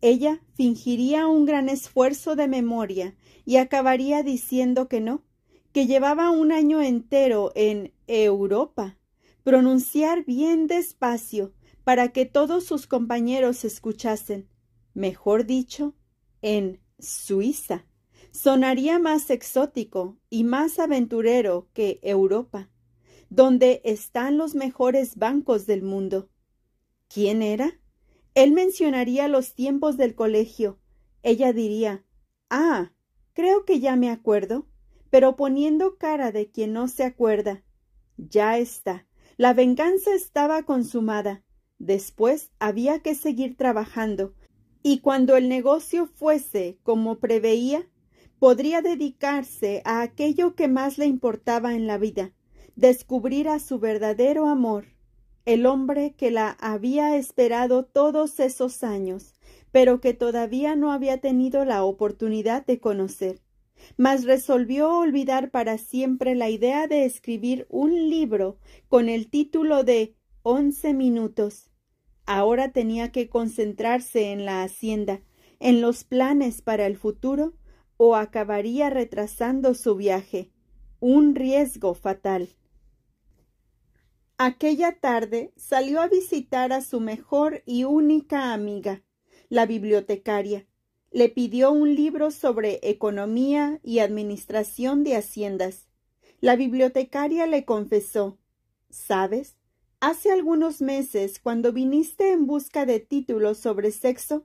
Ella fingiría un gran esfuerzo de memoria y acabaría diciendo que no, que llevaba un año entero en Europa. Pronunciar bien despacio para que todos sus compañeros escuchasen mejor dicho, en Suiza. Sonaría más exótico y más aventurero que Europa, donde están los mejores bancos del mundo. ¿Quién era? Él mencionaría los tiempos del colegio. Ella diría, Ah, creo que ya me acuerdo, pero poniendo cara de quien no se acuerda. Ya está. La venganza estaba consumada. Después había que seguir trabajando, y cuando el negocio fuese como preveía, podría dedicarse a aquello que más le importaba en la vida, descubrir a su verdadero amor, el hombre que la había esperado todos esos años, pero que todavía no había tenido la oportunidad de conocer. Mas resolvió olvidar para siempre la idea de escribir un libro con el título de Once minutos, Ahora tenía que concentrarse en la hacienda, en los planes para el futuro, o acabaría retrasando su viaje. Un riesgo fatal. Aquella tarde salió a visitar a su mejor y única amiga, la bibliotecaria. Le pidió un libro sobre economía y administración de haciendas. La bibliotecaria le confesó, ¿sabes? Hace algunos meses, cuando viniste en busca de títulos sobre sexo,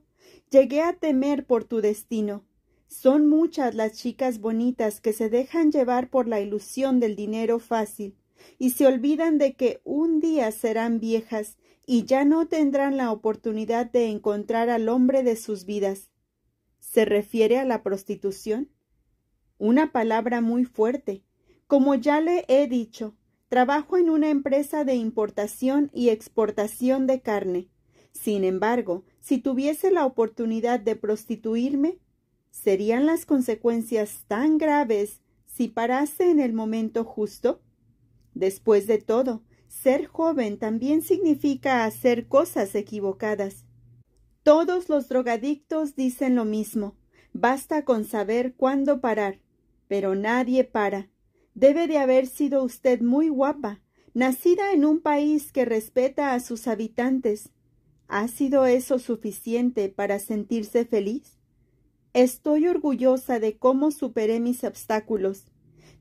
llegué a temer por tu destino. Son muchas las chicas bonitas que se dejan llevar por la ilusión del dinero fácil y se olvidan de que un día serán viejas y ya no tendrán la oportunidad de encontrar al hombre de sus vidas. ¿Se refiere a la prostitución? Una palabra muy fuerte. Como ya le he dicho, Trabajo en una empresa de importación y exportación de carne. Sin embargo, si tuviese la oportunidad de prostituirme, ¿serían las consecuencias tan graves si parase en el momento justo? Después de todo, ser joven también significa hacer cosas equivocadas. Todos los drogadictos dicen lo mismo. Basta con saber cuándo parar. Pero nadie para. Debe de haber sido usted muy guapa, nacida en un país que respeta a sus habitantes. ¿Ha sido eso suficiente para sentirse feliz? Estoy orgullosa de cómo superé mis obstáculos.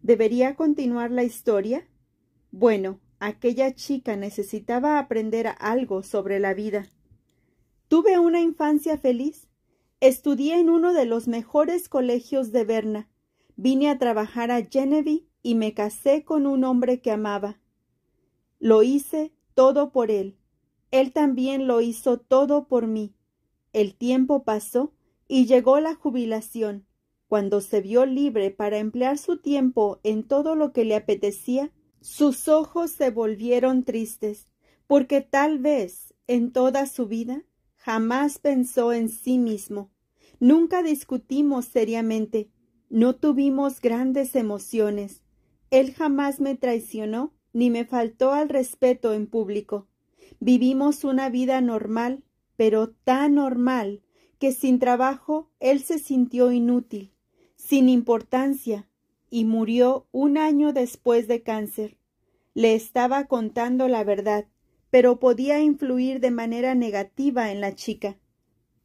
¿Debería continuar la historia? Bueno, aquella chica necesitaba aprender algo sobre la vida. Tuve una infancia feliz. Estudié en uno de los mejores colegios de Berna. Vine a trabajar a Genevieve y me casé con un hombre que amaba. Lo hice todo por él. Él también lo hizo todo por mí. El tiempo pasó y llegó la jubilación. Cuando se vio libre para emplear su tiempo en todo lo que le apetecía, sus ojos se volvieron tristes, porque tal vez en toda su vida jamás pensó en sí mismo. Nunca discutimos seriamente, no tuvimos grandes emociones. Él jamás me traicionó ni me faltó al respeto en público. Vivimos una vida normal, pero tan normal, que sin trabajo él se sintió inútil, sin importancia, y murió un año después de cáncer. Le estaba contando la verdad, pero podía influir de manera negativa en la chica.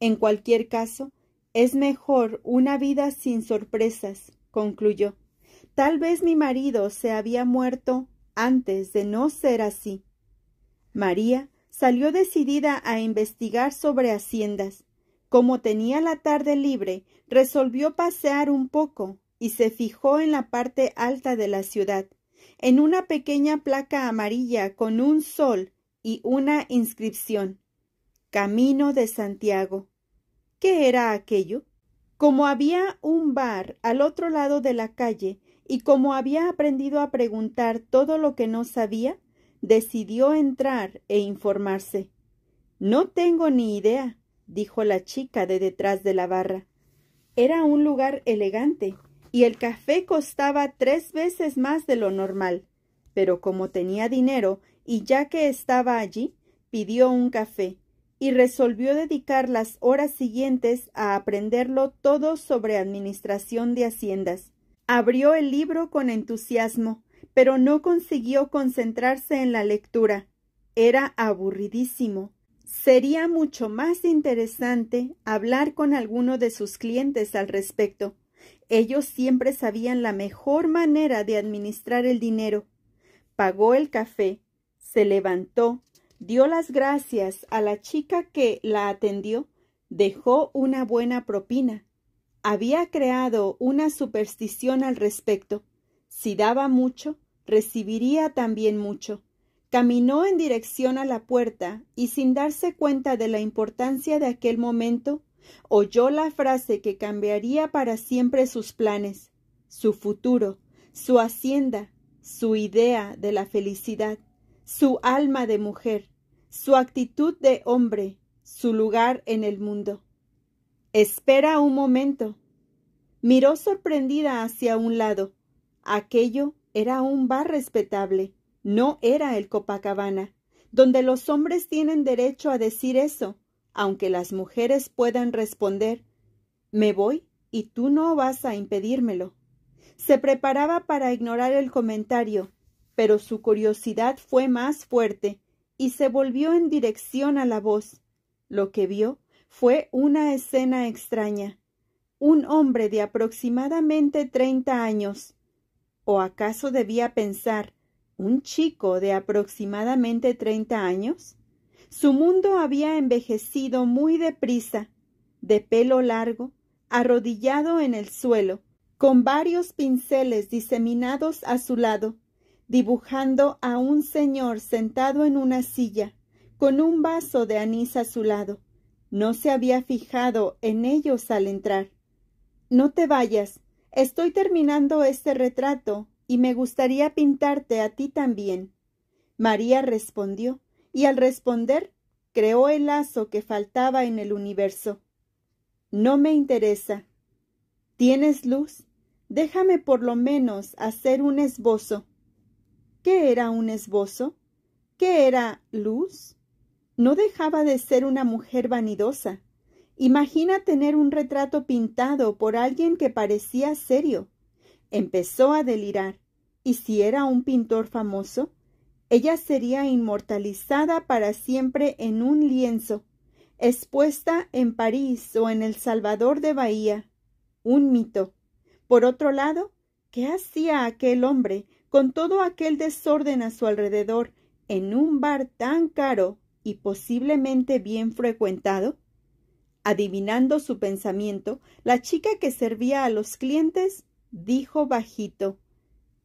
En cualquier caso, es mejor una vida sin sorpresas, concluyó. Tal vez mi marido se había muerto antes de no ser así. María salió decidida a investigar sobre haciendas. Como tenía la tarde libre, resolvió pasear un poco y se fijó en la parte alta de la ciudad, en una pequeña placa amarilla con un sol y una inscripción. Camino de Santiago. ¿Qué era aquello? Como había un bar al otro lado de la calle, y como había aprendido a preguntar todo lo que no sabía, decidió entrar e informarse. No tengo ni idea, dijo la chica de detrás de la barra. Era un lugar elegante, y el café costaba tres veces más de lo normal. Pero como tenía dinero, y ya que estaba allí, pidió un café, y resolvió dedicar las horas siguientes a aprenderlo todo sobre administración de haciendas Abrió el libro con entusiasmo, pero no consiguió concentrarse en la lectura. Era aburridísimo. Sería mucho más interesante hablar con alguno de sus clientes al respecto. Ellos siempre sabían la mejor manera de administrar el dinero. Pagó el café, se levantó, dio las gracias a la chica que la atendió, dejó una buena propina había creado una superstición al respecto. Si daba mucho, recibiría también mucho. Caminó en dirección a la puerta y sin darse cuenta de la importancia de aquel momento, oyó la frase que cambiaría para siempre sus planes, su futuro, su hacienda, su idea de la felicidad, su alma de mujer, su actitud de hombre, su lugar en el mundo. Espera un momento. Miró sorprendida hacia un lado. Aquello era un bar respetable, no era el Copacabana, donde los hombres tienen derecho a decir eso, aunque las mujeres puedan responder Me voy y tú no vas a impedírmelo. Se preparaba para ignorar el comentario, pero su curiosidad fue más fuerte y se volvió en dirección a la voz. Lo que vio fue una escena extraña. Un hombre de aproximadamente treinta años, o acaso debía pensar, un chico de aproximadamente treinta años. Su mundo había envejecido muy deprisa, de pelo largo, arrodillado en el suelo, con varios pinceles diseminados a su lado, dibujando a un señor sentado en una silla, con un vaso de anís a su lado. No se había fijado en ellos al entrar. No te vayas. Estoy terminando este retrato y me gustaría pintarte a ti también. María respondió, y al responder creó el lazo que faltaba en el universo. No me interesa. ¿Tienes luz? Déjame por lo menos hacer un esbozo. ¿Qué era un esbozo? ¿Qué era luz? No dejaba de ser una mujer vanidosa. Imagina tener un retrato pintado por alguien que parecía serio. Empezó a delirar. ¿Y si era un pintor famoso? Ella sería inmortalizada para siempre en un lienzo, expuesta en París o en El Salvador de Bahía. Un mito. Por otro lado, ¿qué hacía aquel hombre con todo aquel desorden a su alrededor en un bar tan caro y posiblemente bien frecuentado? Adivinando su pensamiento, la chica que servía a los clientes dijo bajito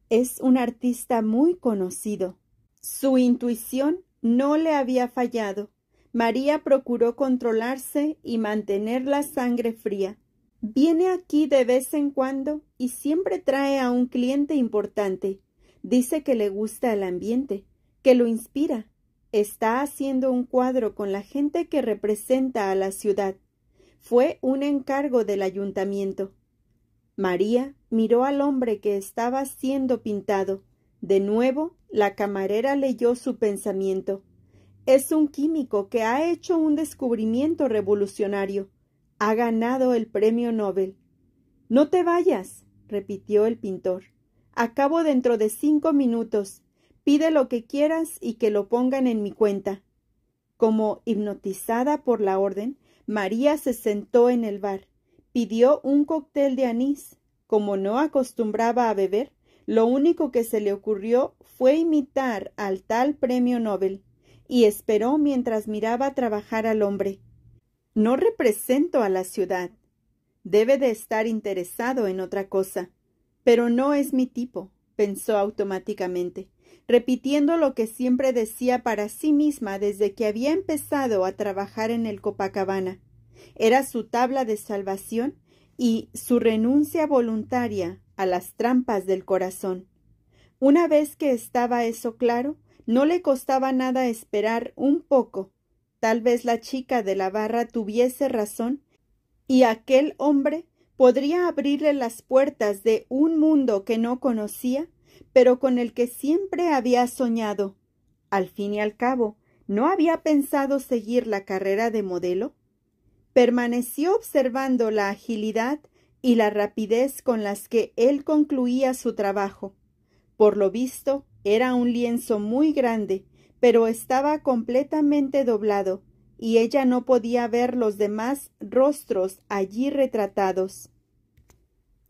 Es un artista muy conocido. Su intuición no le había fallado. María procuró controlarse y mantener la sangre fría. Viene aquí de vez en cuando y siempre trae a un cliente importante. Dice que le gusta el ambiente, que lo inspira, Está haciendo un cuadro con la gente que representa a la ciudad. Fue un encargo del ayuntamiento. María miró al hombre que estaba siendo pintado. De nuevo, la camarera leyó su pensamiento. Es un químico que ha hecho un descubrimiento revolucionario. Ha ganado el premio Nobel. No te vayas, repitió el pintor. Acabo dentro de cinco minutos. Pide lo que quieras y que lo pongan en mi cuenta. Como hipnotizada por la orden, María se sentó en el bar, pidió un cóctel de anís. Como no acostumbraba a beber, lo único que se le ocurrió fue imitar al tal premio Nobel, y esperó mientras miraba trabajar al hombre. No represento a la ciudad. Debe de estar interesado en otra cosa. Pero no es mi tipo, pensó automáticamente repitiendo lo que siempre decía para sí misma desde que había empezado a trabajar en el Copacabana. Era su tabla de salvación y su renuncia voluntaria a las trampas del corazón. Una vez que estaba eso claro, no le costaba nada esperar un poco. Tal vez la chica de la barra tuviese razón y aquel hombre podría abrirle las puertas de un mundo que no conocía pero con el que siempre había soñado. Al fin y al cabo, ¿no había pensado seguir la carrera de modelo? Permaneció observando la agilidad y la rapidez con las que él concluía su trabajo. Por lo visto, era un lienzo muy grande, pero estaba completamente doblado, y ella no podía ver los demás rostros allí retratados.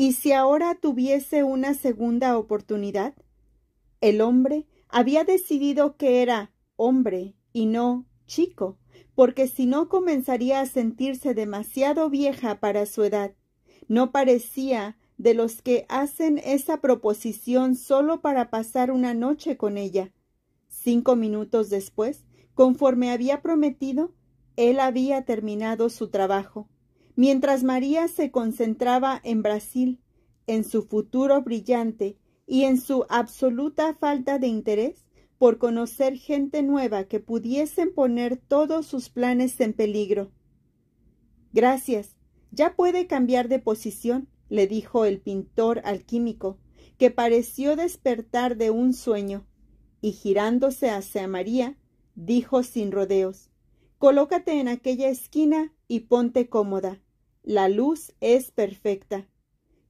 ¿Y si ahora tuviese una segunda oportunidad? El hombre había decidido que era hombre y no chico, porque si no comenzaría a sentirse demasiado vieja para su edad. No parecía de los que hacen esa proposición solo para pasar una noche con ella. Cinco minutos después, conforme había prometido, él había terminado su trabajo. Mientras María se concentraba en Brasil, en su futuro brillante y en su absoluta falta de interés por conocer gente nueva que pudiesen poner todos sus planes en peligro. Gracias. Ya puede cambiar de posición, le dijo el pintor al químico, que pareció despertar de un sueño, y girándose hacia María, dijo sin rodeos Colócate en aquella esquina y ponte cómoda. La luz es perfecta,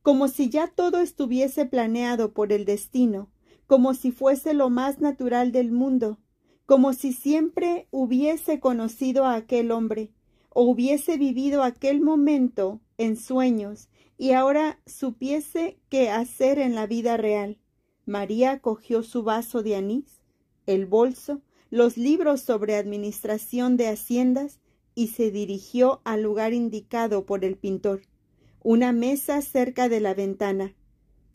como si ya todo estuviese planeado por el destino, como si fuese lo más natural del mundo, como si siempre hubiese conocido a aquel hombre, o hubiese vivido aquel momento en sueños, y ahora supiese qué hacer en la vida real. María cogió su vaso de anís, el bolso, los libros sobre administración de haciendas, y se dirigió al lugar indicado por el pintor, una mesa cerca de la ventana.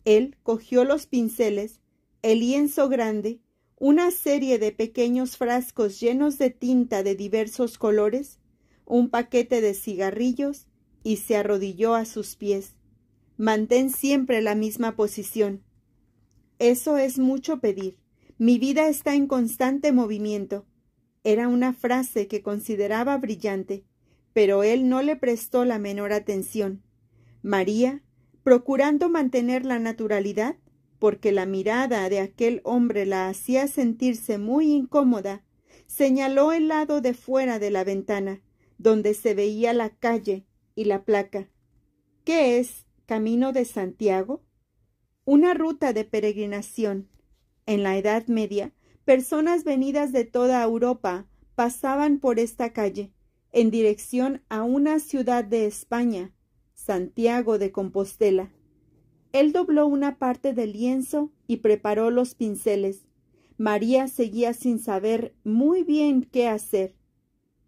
Él cogió los pinceles, el lienzo grande, una serie de pequeños frascos llenos de tinta de diversos colores, un paquete de cigarrillos y se arrodilló a sus pies. Mantén siempre la misma posición. Eso es mucho pedir. Mi vida está en constante movimiento. Era una frase que consideraba brillante, pero él no le prestó la menor atención. María, procurando mantener la naturalidad, porque la mirada de aquel hombre la hacía sentirse muy incómoda, señaló el lado de fuera de la ventana, donde se veía la calle y la placa. ¿Qué es Camino de Santiago? Una ruta de peregrinación. En la Edad Media Personas venidas de toda Europa pasaban por esta calle, en dirección a una ciudad de España, Santiago de Compostela. Él dobló una parte del lienzo y preparó los pinceles. María seguía sin saber muy bien qué hacer.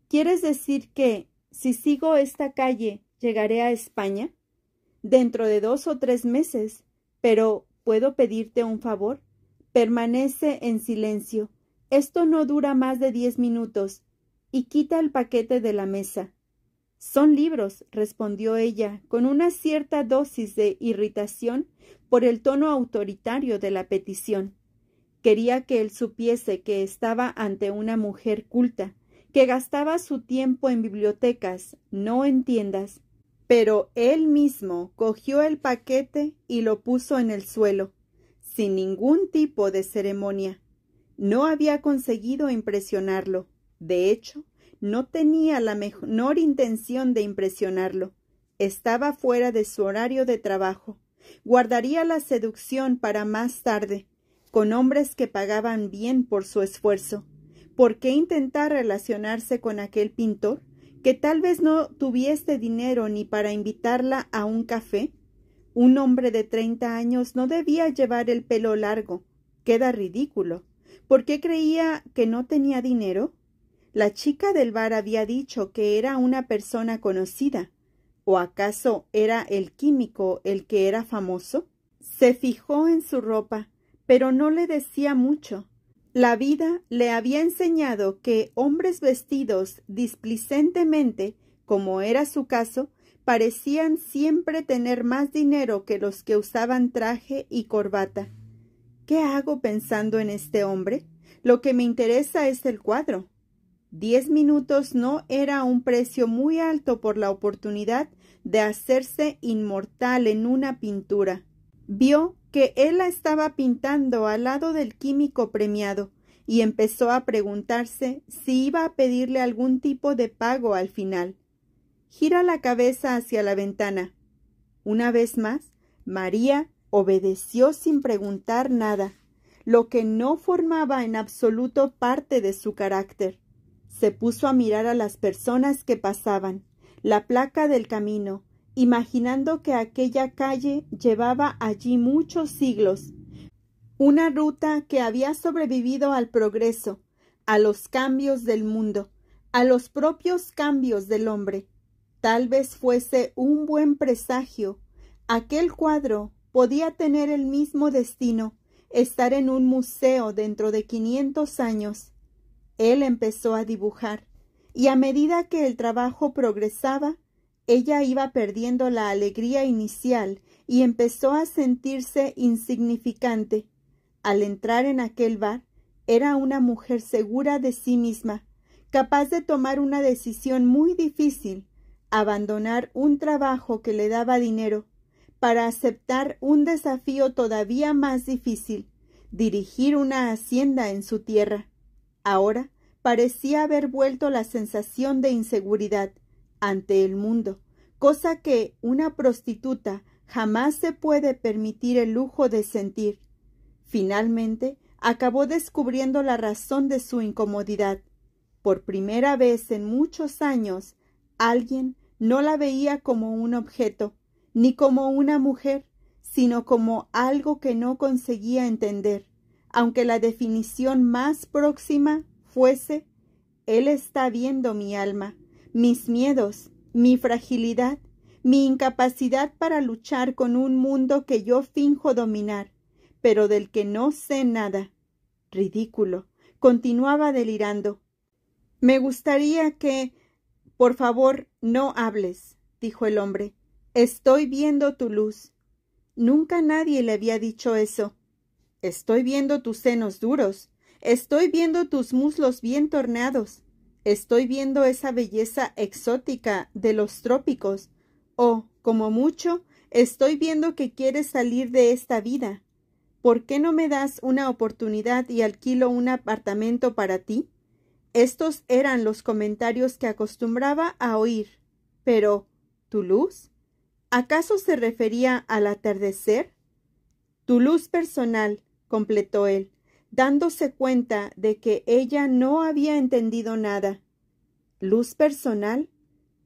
¿Quieres decir que, si sigo esta calle, llegaré a España? Dentro de dos o tres meses. Pero, ¿puedo pedirte un favor? Permanece en silencio. Esto no dura más de diez minutos. Y quita el paquete de la mesa. Son libros, respondió ella, con una cierta dosis de irritación por el tono autoritario de la petición. Quería que él supiese que estaba ante una mujer culta, que gastaba su tiempo en bibliotecas, no en tiendas. Pero él mismo cogió el paquete y lo puso en el suelo sin ningún tipo de ceremonia. No había conseguido impresionarlo. De hecho, no tenía la menor intención de impresionarlo. Estaba fuera de su horario de trabajo. Guardaría la seducción para más tarde, con hombres que pagaban bien por su esfuerzo. ¿Por qué intentar relacionarse con aquel pintor, que tal vez no tuviese dinero ni para invitarla a un café? Un hombre de treinta años no debía llevar el pelo largo. Queda ridículo. ¿Por qué creía que no tenía dinero? La chica del bar había dicho que era una persona conocida. ¿O acaso era el químico el que era famoso? Se fijó en su ropa, pero no le decía mucho. La vida le había enseñado que hombres vestidos displicentemente, como era su caso, parecían siempre tener más dinero que los que usaban traje y corbata. ¿Qué hago pensando en este hombre? Lo que me interesa es el cuadro. Diez minutos no era un precio muy alto por la oportunidad de hacerse inmortal en una pintura. Vio que él la estaba pintando al lado del químico premiado y empezó a preguntarse si iba a pedirle algún tipo de pago al final. Gira la cabeza hacia la ventana. Una vez más, María obedeció sin preguntar nada, lo que no formaba en absoluto parte de su carácter. Se puso a mirar a las personas que pasaban, la placa del camino, imaginando que aquella calle llevaba allí muchos siglos, una ruta que había sobrevivido al progreso, a los cambios del mundo, a los propios cambios del hombre. Tal vez fuese un buen presagio. Aquel cuadro podía tener el mismo destino, estar en un museo dentro de quinientos años. Él empezó a dibujar, y a medida que el trabajo progresaba, ella iba perdiendo la alegría inicial y empezó a sentirse insignificante. Al entrar en aquel bar, era una mujer segura de sí misma, capaz de tomar una decisión muy difícil abandonar un trabajo que le daba dinero para aceptar un desafío todavía más difícil, dirigir una hacienda en su tierra. Ahora parecía haber vuelto la sensación de inseguridad ante el mundo, cosa que una prostituta jamás se puede permitir el lujo de sentir. Finalmente, acabó descubriendo la razón de su incomodidad. Por primera vez en muchos años, Alguien no la veía como un objeto, ni como una mujer, sino como algo que no conseguía entender, aunque la definición más próxima fuese Él está viendo mi alma, mis miedos, mi fragilidad, mi incapacidad para luchar con un mundo que yo finjo dominar, pero del que no sé nada. Ridículo. Continuaba delirando. Me gustaría que por favor, no hables, dijo el hombre. Estoy viendo tu luz. Nunca nadie le había dicho eso. Estoy viendo tus senos duros. Estoy viendo tus muslos bien tornados. Estoy viendo esa belleza exótica de los trópicos. O, oh, como mucho, estoy viendo que quieres salir de esta vida. ¿Por qué no me das una oportunidad y alquilo un apartamento para ti? Estos eran los comentarios que acostumbraba a oír. Pero, ¿tu luz? ¿Acaso se refería al atardecer? Tu luz personal, completó él, dándose cuenta de que ella no había entendido nada. ¿Luz personal?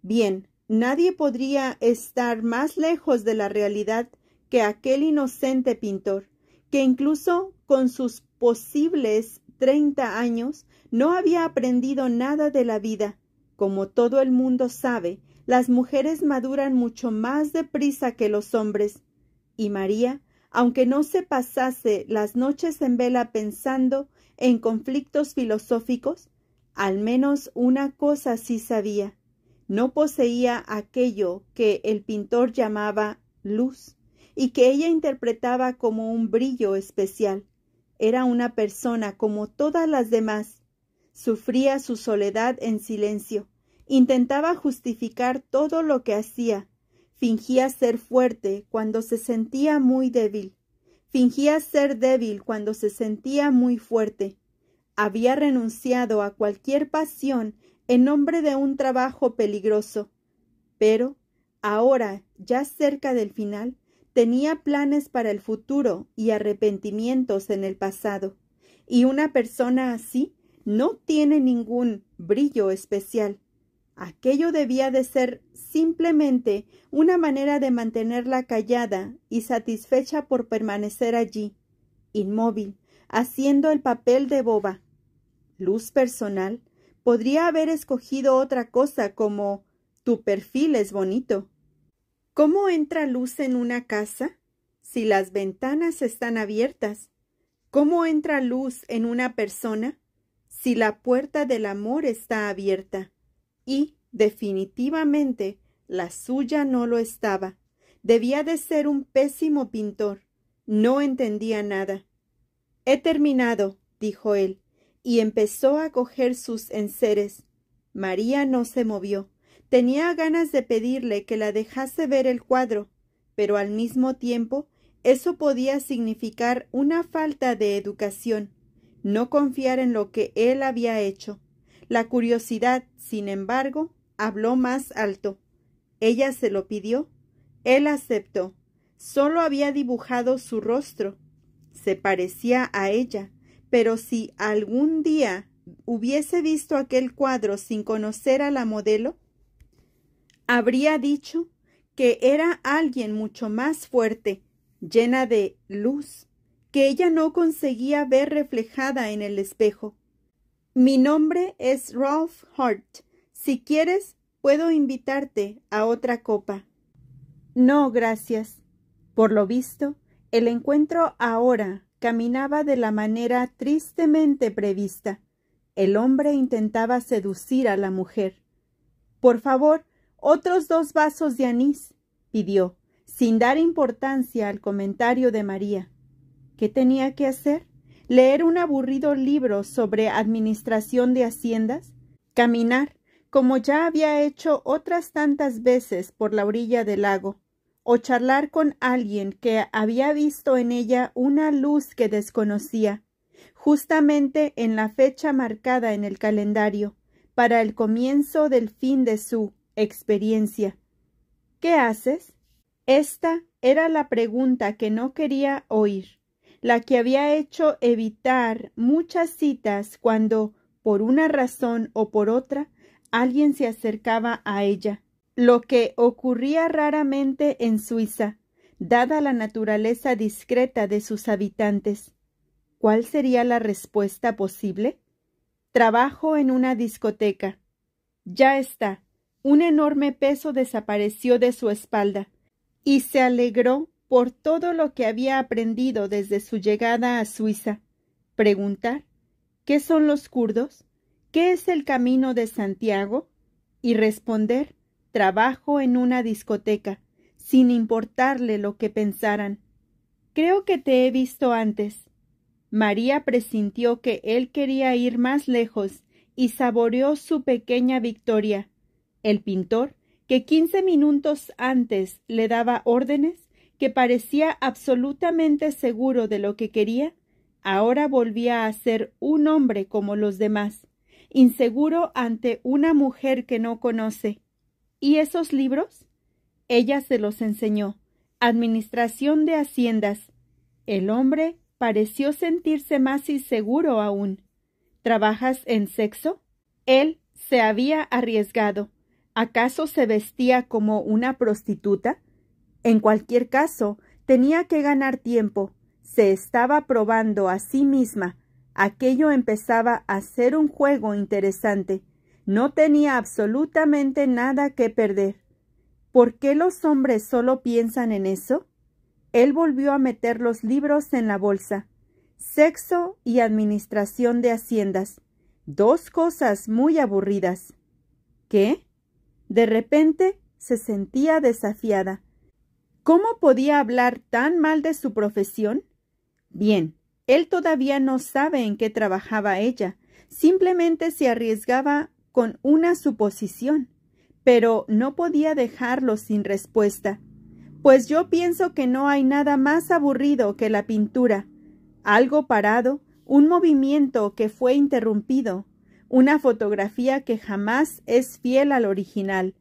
Bien, nadie podría estar más lejos de la realidad que aquel inocente pintor, que incluso con sus posibles treinta años no había aprendido nada de la vida. Como todo el mundo sabe, las mujeres maduran mucho más deprisa que los hombres. Y María, aunque no se pasase las noches en vela pensando en conflictos filosóficos, al menos una cosa sí sabía. No poseía aquello que el pintor llamaba luz y que ella interpretaba como un brillo especial. Era una persona como todas las demás, Sufría su soledad en silencio. Intentaba justificar todo lo que hacía. Fingía ser fuerte cuando se sentía muy débil. Fingía ser débil cuando se sentía muy fuerte. Había renunciado a cualquier pasión en nombre de un trabajo peligroso. Pero, ahora, ya cerca del final, tenía planes para el futuro y arrepentimientos en el pasado. Y una persona así no tiene ningún brillo especial. Aquello debía de ser simplemente una manera de mantenerla callada y satisfecha por permanecer allí, inmóvil, haciendo el papel de boba. Luz personal, podría haber escogido otra cosa como tu perfil es bonito. ¿Cómo entra luz en una casa? Si las ventanas están abiertas. ¿Cómo entra luz en una persona? si la puerta del amor está abierta. Y, definitivamente, la suya no lo estaba. Debía de ser un pésimo pintor. No entendía nada. He terminado, dijo él, y empezó a coger sus enseres. María no se movió. Tenía ganas de pedirle que la dejase ver el cuadro, pero al mismo tiempo eso podía significar una falta de educación no confiar en lo que él había hecho. La curiosidad, sin embargo, habló más alto. Ella se lo pidió. Él aceptó. Solo había dibujado su rostro. Se parecía a ella, pero si algún día hubiese visto aquel cuadro sin conocer a la modelo, habría dicho que era alguien mucho más fuerte, llena de luz, que ella no conseguía ver reflejada en el espejo. Mi nombre es Ralph Hart. Si quieres, puedo invitarte a otra copa. No, gracias. Por lo visto, el encuentro ahora caminaba de la manera tristemente prevista. El hombre intentaba seducir a la mujer. Por favor, otros dos vasos de anís, pidió, sin dar importancia al comentario de María. ¿Qué tenía que hacer? ¿Leer un aburrido libro sobre administración de haciendas? ¿Caminar? como ya había hecho otras tantas veces por la orilla del lago, o charlar con alguien que había visto en ella una luz que desconocía, justamente en la fecha marcada en el calendario, para el comienzo del fin de su experiencia. ¿Qué haces? Esta era la pregunta que no quería oír la que había hecho evitar muchas citas cuando, por una razón o por otra, alguien se acercaba a ella, lo que ocurría raramente en Suiza, dada la naturaleza discreta de sus habitantes. ¿Cuál sería la respuesta posible? Trabajo en una discoteca. Ya está. Un enorme peso desapareció de su espalda, y se alegró por todo lo que había aprendido desde su llegada a Suiza. Preguntar ¿Qué son los kurdos? ¿Qué es el camino de Santiago? Y responder Trabajo en una discoteca, sin importarle lo que pensaran. Creo que te he visto antes. María presintió que él quería ir más lejos y saboreó su pequeña victoria. El pintor, que quince minutos antes le daba órdenes, que parecía absolutamente seguro de lo que quería, ahora volvía a ser un hombre como los demás, inseguro ante una mujer que no conoce. ¿Y esos libros? Ella se los enseñó. Administración de Haciendas. El hombre pareció sentirse más inseguro aún. ¿Trabajas en sexo? Él se había arriesgado. ¿Acaso se vestía como una prostituta? En cualquier caso, tenía que ganar tiempo. Se estaba probando a sí misma. Aquello empezaba a ser un juego interesante. No tenía absolutamente nada que perder. ¿Por qué los hombres solo piensan en eso? Él volvió a meter los libros en la bolsa. Sexo y administración de haciendas. Dos cosas muy aburridas. ¿Qué? De repente se sentía desafiada. ¿Cómo podía hablar tan mal de su profesión? Bien, él todavía no sabe en qué trabajaba ella, simplemente se arriesgaba con una suposición, pero no podía dejarlo sin respuesta. Pues yo pienso que no hay nada más aburrido que la pintura, algo parado, un movimiento que fue interrumpido, una fotografía que jamás es fiel al original,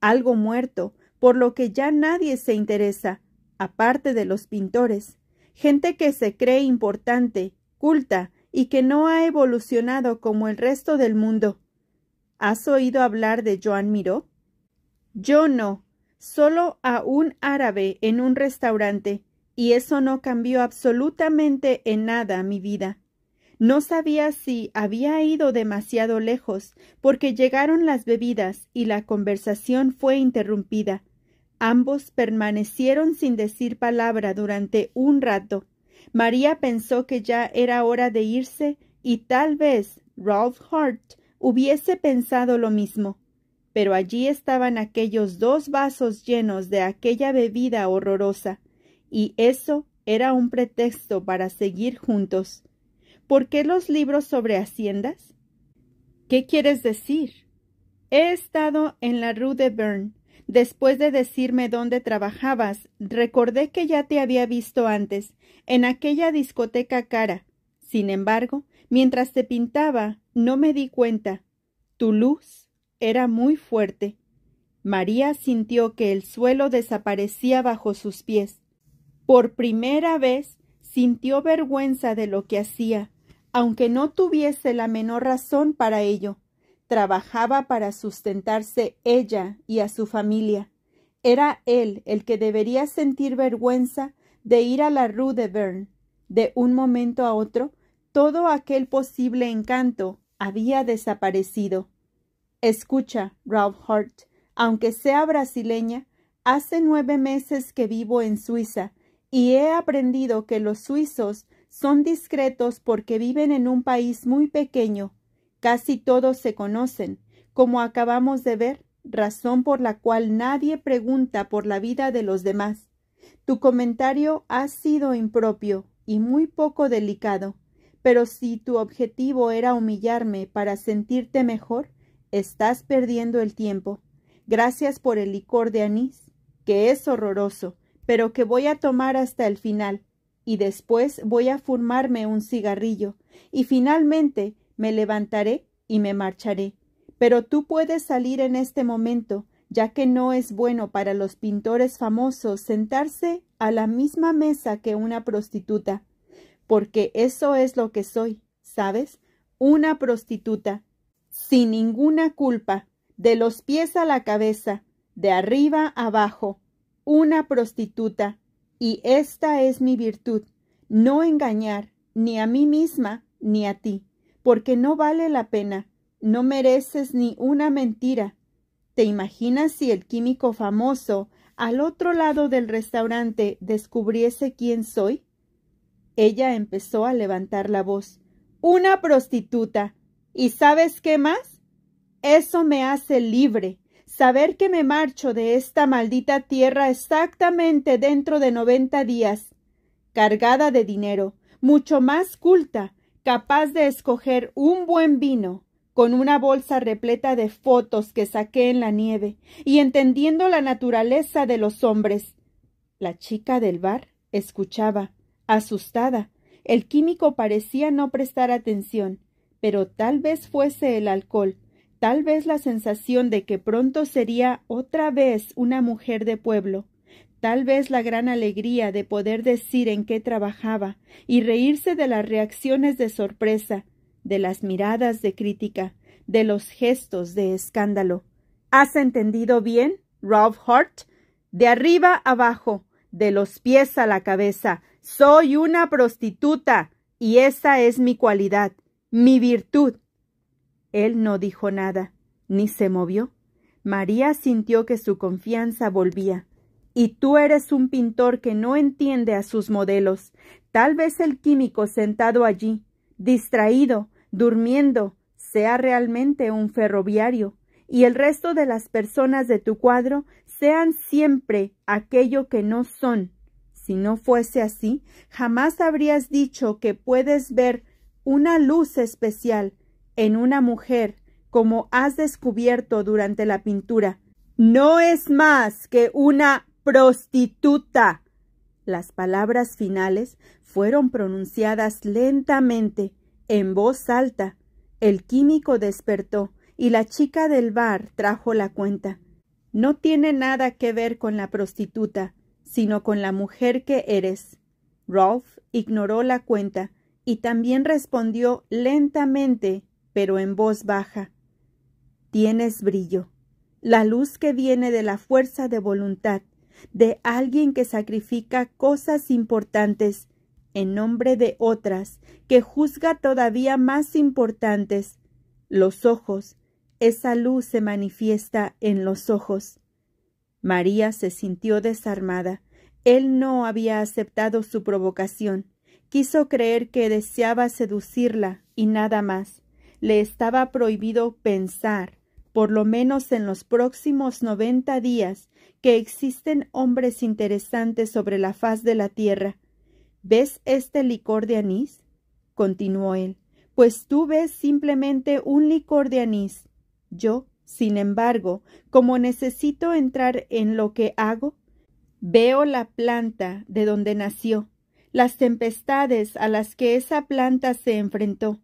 algo muerto, por lo que ya nadie se interesa, aparte de los pintores, gente que se cree importante, culta y que no ha evolucionado como el resto del mundo. ¿Has oído hablar de Joan Miró? Yo no, solo a un árabe en un restaurante, y eso no cambió absolutamente en nada mi vida. No sabía si había ido demasiado lejos, porque llegaron las bebidas y la conversación fue interrumpida. Ambos permanecieron sin decir palabra durante un rato. María pensó que ya era hora de irse y tal vez Ralph Hart hubiese pensado lo mismo. Pero allí estaban aquellos dos vasos llenos de aquella bebida horrorosa, y eso era un pretexto para seguir juntos. ¿Por qué los libros sobre haciendas? ¿Qué quieres decir? He estado en la Rue de Berne Después de decirme dónde trabajabas, recordé que ya te había visto antes, en aquella discoteca cara. Sin embargo, mientras te pintaba, no me di cuenta. Tu luz era muy fuerte. María sintió que el suelo desaparecía bajo sus pies. Por primera vez sintió vergüenza de lo que hacía, aunque no tuviese la menor razón para ello. Trabajaba para sustentarse ella y a su familia. Era él el que debería sentir vergüenza de ir a la Rue de Bern. De un momento a otro, todo aquel posible encanto había desaparecido. Escucha, Ralph Hart, aunque sea brasileña, hace nueve meses que vivo en Suiza y he aprendido que los suizos son discretos porque viven en un país muy pequeño Casi todos se conocen, como acabamos de ver, razón por la cual nadie pregunta por la vida de los demás. Tu comentario ha sido impropio y muy poco delicado, pero si tu objetivo era humillarme para sentirte mejor, estás perdiendo el tiempo. Gracias por el licor de anís, que es horroroso, pero que voy a tomar hasta el final, y después voy a fumarme un cigarrillo, y finalmente me levantaré y me marcharé. Pero tú puedes salir en este momento, ya que no es bueno para los pintores famosos sentarse a la misma mesa que una prostituta, porque eso es lo que soy, ¿sabes? Una prostituta, sin ninguna culpa, de los pies a la cabeza, de arriba abajo, una prostituta, y esta es mi virtud, no engañar ni a mí misma ni a ti porque no vale la pena, no mereces ni una mentira. ¿Te imaginas si el químico famoso al otro lado del restaurante descubriese quién soy? Ella empezó a levantar la voz. Una prostituta. ¿Y sabes qué más? Eso me hace libre. Saber que me marcho de esta maldita tierra exactamente dentro de noventa días, cargada de dinero, mucho más culta, capaz de escoger un buen vino con una bolsa repleta de fotos que saqué en la nieve, y entendiendo la naturaleza de los hombres. La chica del bar escuchaba, asustada. El químico parecía no prestar atención, pero tal vez fuese el alcohol, tal vez la sensación de que pronto sería otra vez una mujer de pueblo, Tal vez la gran alegría de poder decir en qué trabajaba y reírse de las reacciones de sorpresa, de las miradas de crítica, de los gestos de escándalo. ¿Has entendido bien, Rob Hart? De arriba abajo, de los pies a la cabeza, soy una prostituta y esa es mi cualidad, mi virtud. Él no dijo nada, ni se movió. María sintió que su confianza volvía, y tú eres un pintor que no entiende a sus modelos, tal vez el químico sentado allí, distraído, durmiendo, sea realmente un ferroviario, y el resto de las personas de tu cuadro sean siempre aquello que no son. Si no fuese así, jamás habrías dicho que puedes ver una luz especial en una mujer como has descubierto durante la pintura. No es más que una prostituta. Las palabras finales fueron pronunciadas lentamente, en voz alta. El químico despertó y la chica del bar trajo la cuenta. No tiene nada que ver con la prostituta, sino con la mujer que eres. Rolf ignoró la cuenta y también respondió lentamente, pero en voz baja. Tienes brillo, la luz que viene de la fuerza de voluntad de alguien que sacrifica cosas importantes en nombre de otras que juzga todavía más importantes. Los ojos, esa luz se manifiesta en los ojos. María se sintió desarmada. Él no había aceptado su provocación. Quiso creer que deseaba seducirla y nada más. Le estaba prohibido pensar, por lo menos en los próximos noventa días, que existen hombres interesantes sobre la faz de la tierra. ¿Ves este licor de anís? continuó él, pues tú ves simplemente un licor de anís. Yo, sin embargo, como necesito entrar en lo que hago, veo la planta de donde nació, las tempestades a las que esa planta se enfrentó,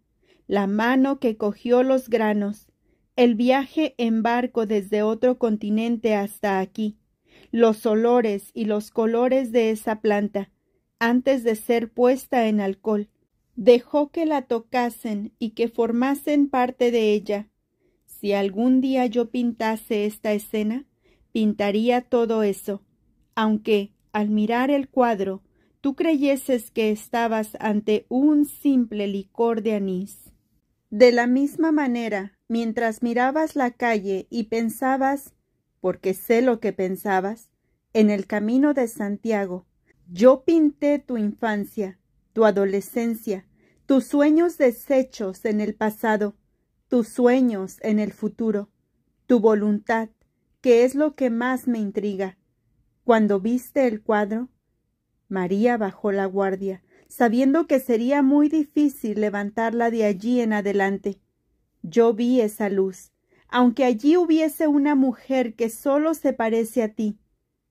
la mano que cogió los granos, el viaje en barco desde otro continente hasta aquí, los olores y los colores de esa planta, antes de ser puesta en alcohol. Dejó que la tocasen y que formasen parte de ella. Si algún día yo pintase esta escena, pintaría todo eso, aunque, al mirar el cuadro, tú creyeses que estabas ante un simple licor de anís. De la misma manera, mientras mirabas la calle y pensabas, porque sé lo que pensabas, en el camino de Santiago. Yo pinté tu infancia, tu adolescencia, tus sueños deshechos en el pasado, tus sueños en el futuro, tu voluntad, que es lo que más me intriga. Cuando viste el cuadro, María bajó la guardia, sabiendo que sería muy difícil levantarla de allí en adelante. Yo vi esa luz, aunque allí hubiese una mujer que solo se parece a ti.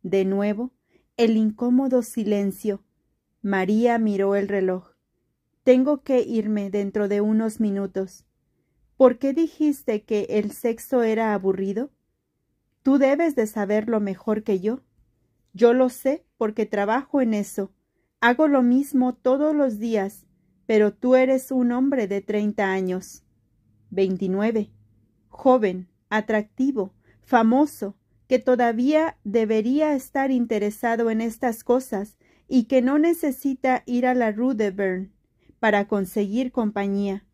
De nuevo, el incómodo silencio. María miró el reloj. Tengo que irme dentro de unos minutos. ¿Por qué dijiste que el sexo era aburrido? Tú debes de saberlo mejor que yo. Yo lo sé porque trabajo en eso. Hago lo mismo todos los días, pero tú eres un hombre de treinta años. 29. Joven, atractivo, famoso, que todavía debería estar interesado en estas cosas y que no necesita ir a la Rue de Bern para conseguir compañía.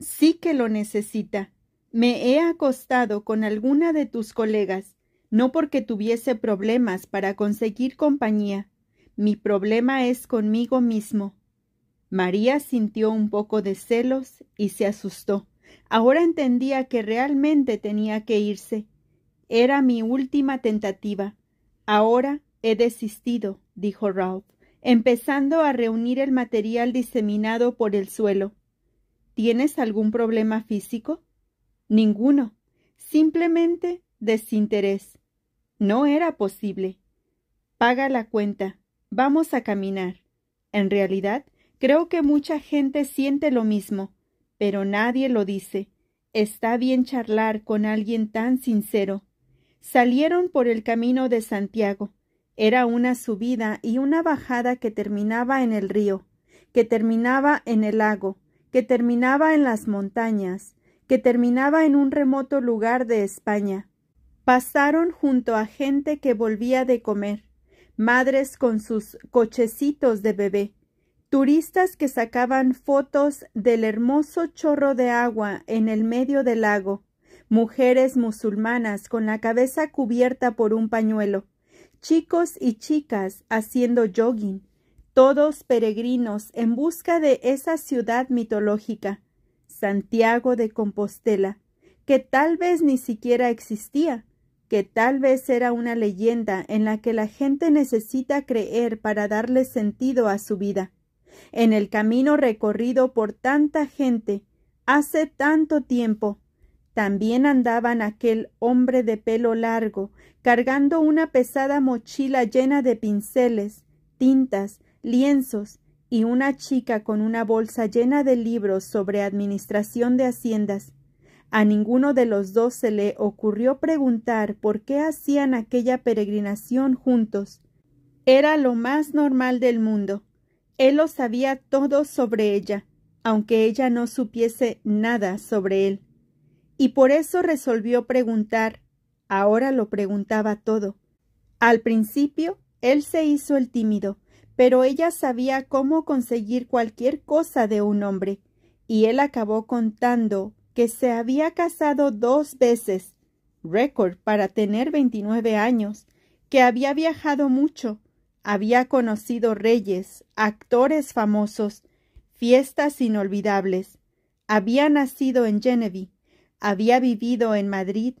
Sí que lo necesita. Me he acostado con alguna de tus colegas, no porque tuviese problemas para conseguir compañía. Mi problema es conmigo mismo. María sintió un poco de celos y se asustó. Ahora entendía que realmente tenía que irse. Era mi última tentativa. Ahora he desistido, dijo Ralph, empezando a reunir el material diseminado por el suelo. ¿Tienes algún problema físico? Ninguno. Simplemente desinterés. No era posible. Paga la cuenta. Vamos a caminar. En realidad, creo que mucha gente siente lo mismo pero nadie lo dice. Está bien charlar con alguien tan sincero. Salieron por el camino de Santiago. Era una subida y una bajada que terminaba en el río, que terminaba en el lago, que terminaba en las montañas, que terminaba en un remoto lugar de España. Pasaron junto a gente que volvía de comer, madres con sus cochecitos de bebé, turistas que sacaban fotos del hermoso chorro de agua en el medio del lago, mujeres musulmanas con la cabeza cubierta por un pañuelo, chicos y chicas haciendo jogging, todos peregrinos en busca de esa ciudad mitológica, Santiago de Compostela, que tal vez ni siquiera existía, que tal vez era una leyenda en la que la gente necesita creer para darle sentido a su vida en el camino recorrido por tanta gente hace tanto tiempo. También andaban aquel hombre de pelo largo, cargando una pesada mochila llena de pinceles, tintas, lienzos, y una chica con una bolsa llena de libros sobre administración de haciendas. A ninguno de los dos se le ocurrió preguntar por qué hacían aquella peregrinación juntos. Era lo más normal del mundo. Él lo sabía todo sobre ella, aunque ella no supiese nada sobre él. Y por eso resolvió preguntar. Ahora lo preguntaba todo. Al principio, él se hizo el tímido, pero ella sabía cómo conseguir cualquier cosa de un hombre, y él acabó contando que se había casado dos veces, récord para tener 29 años, que había viajado mucho, había conocido reyes, actores famosos, fiestas inolvidables. Había nacido en Genevieve, había vivido en Madrid,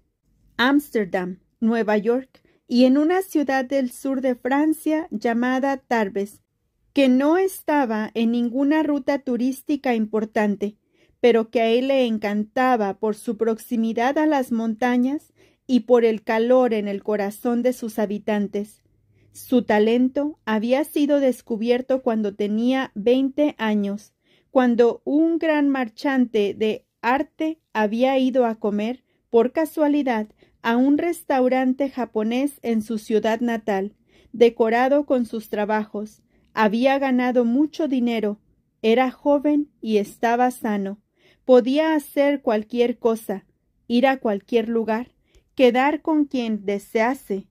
Ámsterdam, Nueva York y en una ciudad del sur de Francia llamada Tarbes, que no estaba en ninguna ruta turística importante, pero que a él le encantaba por su proximidad a las montañas y por el calor en el corazón de sus habitantes. Su talento había sido descubierto cuando tenía veinte años, cuando un gran marchante de arte había ido a comer, por casualidad, a un restaurante japonés en su ciudad natal, decorado con sus trabajos. Había ganado mucho dinero, era joven y estaba sano. Podía hacer cualquier cosa, ir a cualquier lugar, quedar con quien desease,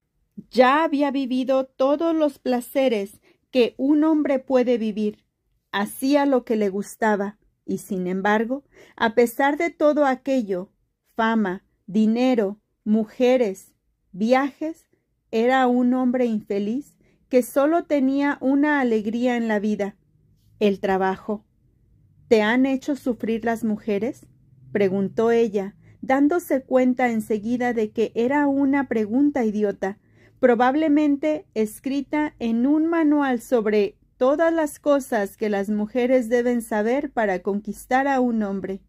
ya había vivido todos los placeres que un hombre puede vivir. Hacía lo que le gustaba, y sin embargo, a pesar de todo aquello, fama, dinero, mujeres, viajes, era un hombre infeliz que solo tenía una alegría en la vida, el trabajo. ¿Te han hecho sufrir las mujeres? preguntó ella, dándose cuenta enseguida de que era una pregunta idiota, probablemente escrita en un manual sobre todas las cosas que las mujeres deben saber para conquistar a un hombre.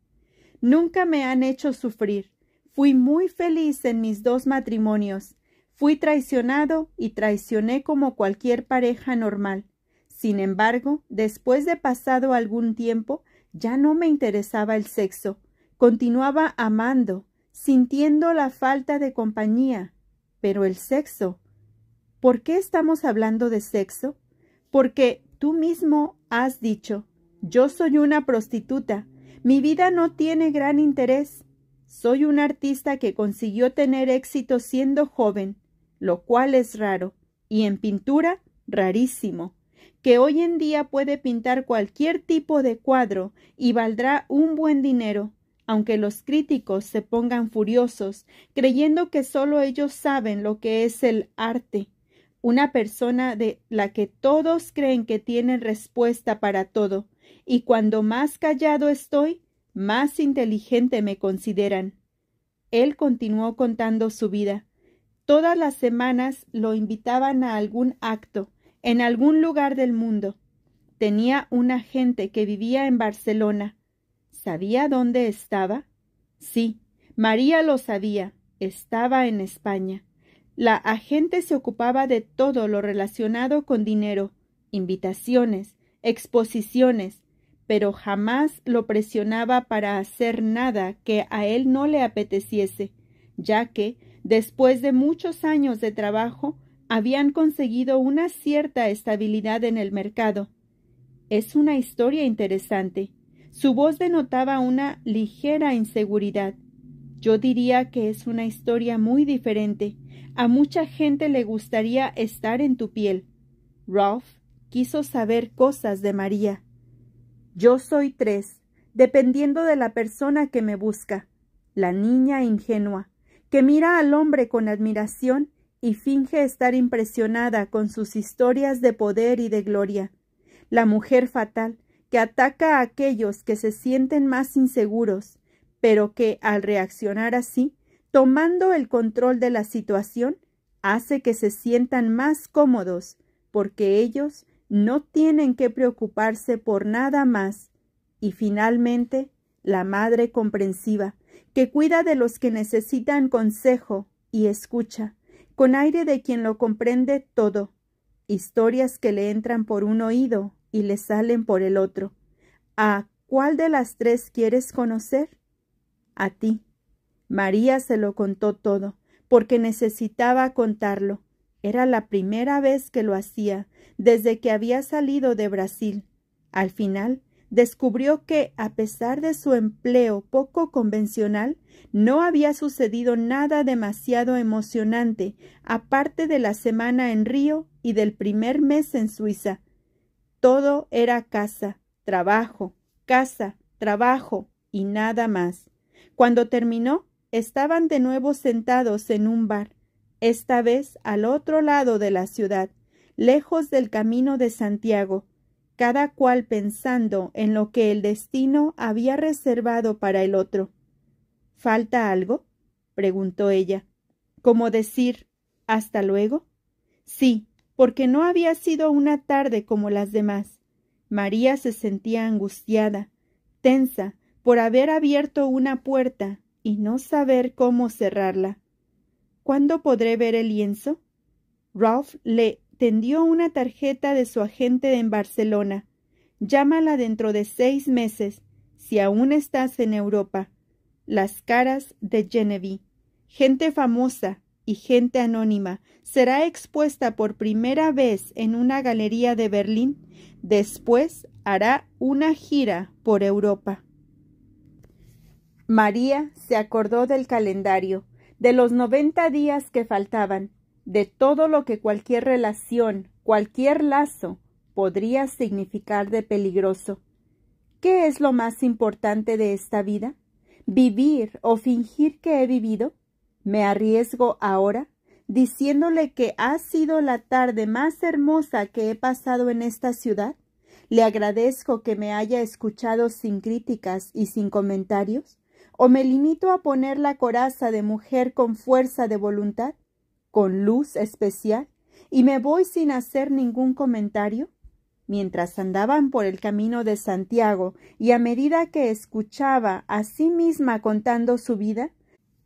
Nunca me han hecho sufrir. Fui muy feliz en mis dos matrimonios. Fui traicionado y traicioné como cualquier pareja normal. Sin embargo, después de pasado algún tiempo, ya no me interesaba el sexo. Continuaba amando, sintiendo la falta de compañía. Pero el sexo ¿Por qué estamos hablando de sexo? Porque tú mismo has dicho, yo soy una prostituta, mi vida no tiene gran interés. Soy un artista que consiguió tener éxito siendo joven, lo cual es raro, y en pintura, rarísimo, que hoy en día puede pintar cualquier tipo de cuadro y valdrá un buen dinero, aunque los críticos se pongan furiosos, creyendo que solo ellos saben lo que es el arte una persona de la que todos creen que tienen respuesta para todo, y cuando más callado estoy, más inteligente me consideran. Él continuó contando su vida. Todas las semanas lo invitaban a algún acto, en algún lugar del mundo. Tenía una gente que vivía en Barcelona. ¿Sabía dónde estaba? Sí, María lo sabía. Estaba en España. La agente se ocupaba de todo lo relacionado con dinero, invitaciones, exposiciones, pero jamás lo presionaba para hacer nada que a él no le apeteciese, ya que, después de muchos años de trabajo, habían conseguido una cierta estabilidad en el mercado. Es una historia interesante. Su voz denotaba una ligera inseguridad, yo diría que es una historia muy diferente. A mucha gente le gustaría estar en tu piel. Ralph quiso saber cosas de María. Yo soy tres, dependiendo de la persona que me busca. La niña ingenua, que mira al hombre con admiración y finge estar impresionada con sus historias de poder y de gloria. La mujer fatal, que ataca a aquellos que se sienten más inseguros, pero que al reaccionar así, tomando el control de la situación, hace que se sientan más cómodos, porque ellos no tienen que preocuparse por nada más. Y finalmente, la madre comprensiva, que cuida de los que necesitan consejo y escucha, con aire de quien lo comprende todo, historias que le entran por un oído y le salen por el otro. ¿A cuál de las tres quieres conocer? a ti. María se lo contó todo, porque necesitaba contarlo. Era la primera vez que lo hacía desde que había salido de Brasil. Al final, descubrió que, a pesar de su empleo poco convencional, no había sucedido nada demasiado emocionante, aparte de la semana en Río y del primer mes en Suiza. Todo era casa, trabajo, casa, trabajo y nada más. Cuando terminó, estaban de nuevo sentados en un bar, esta vez al otro lado de la ciudad, lejos del camino de Santiago, cada cual pensando en lo que el destino había reservado para el otro. ¿Falta algo? preguntó ella. ¿Cómo decir hasta luego? Sí, porque no había sido una tarde como las demás. María se sentía angustiada, tensa, por haber abierto una puerta y no saber cómo cerrarla. ¿Cuándo podré ver el lienzo? Ralph le tendió una tarjeta de su agente en Barcelona. Llámala dentro de seis meses, si aún estás en Europa. Las caras de Genevieve. Gente famosa y gente anónima será expuesta por primera vez en una galería de Berlín. Después hará una gira por Europa. María se acordó del calendario, de los noventa días que faltaban, de todo lo que cualquier relación, cualquier lazo podría significar de peligroso. ¿Qué es lo más importante de esta vida? ¿Vivir o fingir que he vivido? ¿Me arriesgo ahora? diciéndole que ha sido la tarde más hermosa que he pasado en esta ciudad? Le agradezco que me haya escuchado sin críticas y sin comentarios. ¿O me limito a poner la coraza de mujer con fuerza de voluntad, con luz especial, y me voy sin hacer ningún comentario? Mientras andaban por el camino de Santiago y a medida que escuchaba a sí misma contando su vida,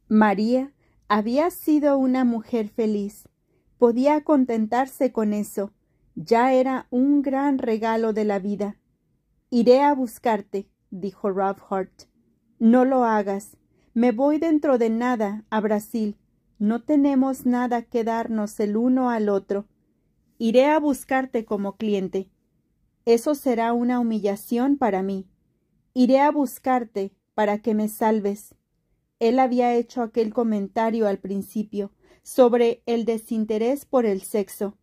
María había sido una mujer feliz. Podía contentarse con eso. Ya era un gran regalo de la vida. Iré a buscarte, dijo Rob Hart. No lo hagas. Me voy dentro de nada a Brasil. No tenemos nada que darnos el uno al otro. Iré a buscarte como cliente. Eso será una humillación para mí. Iré a buscarte para que me salves. Él había hecho aquel comentario al principio sobre el desinterés por el sexo.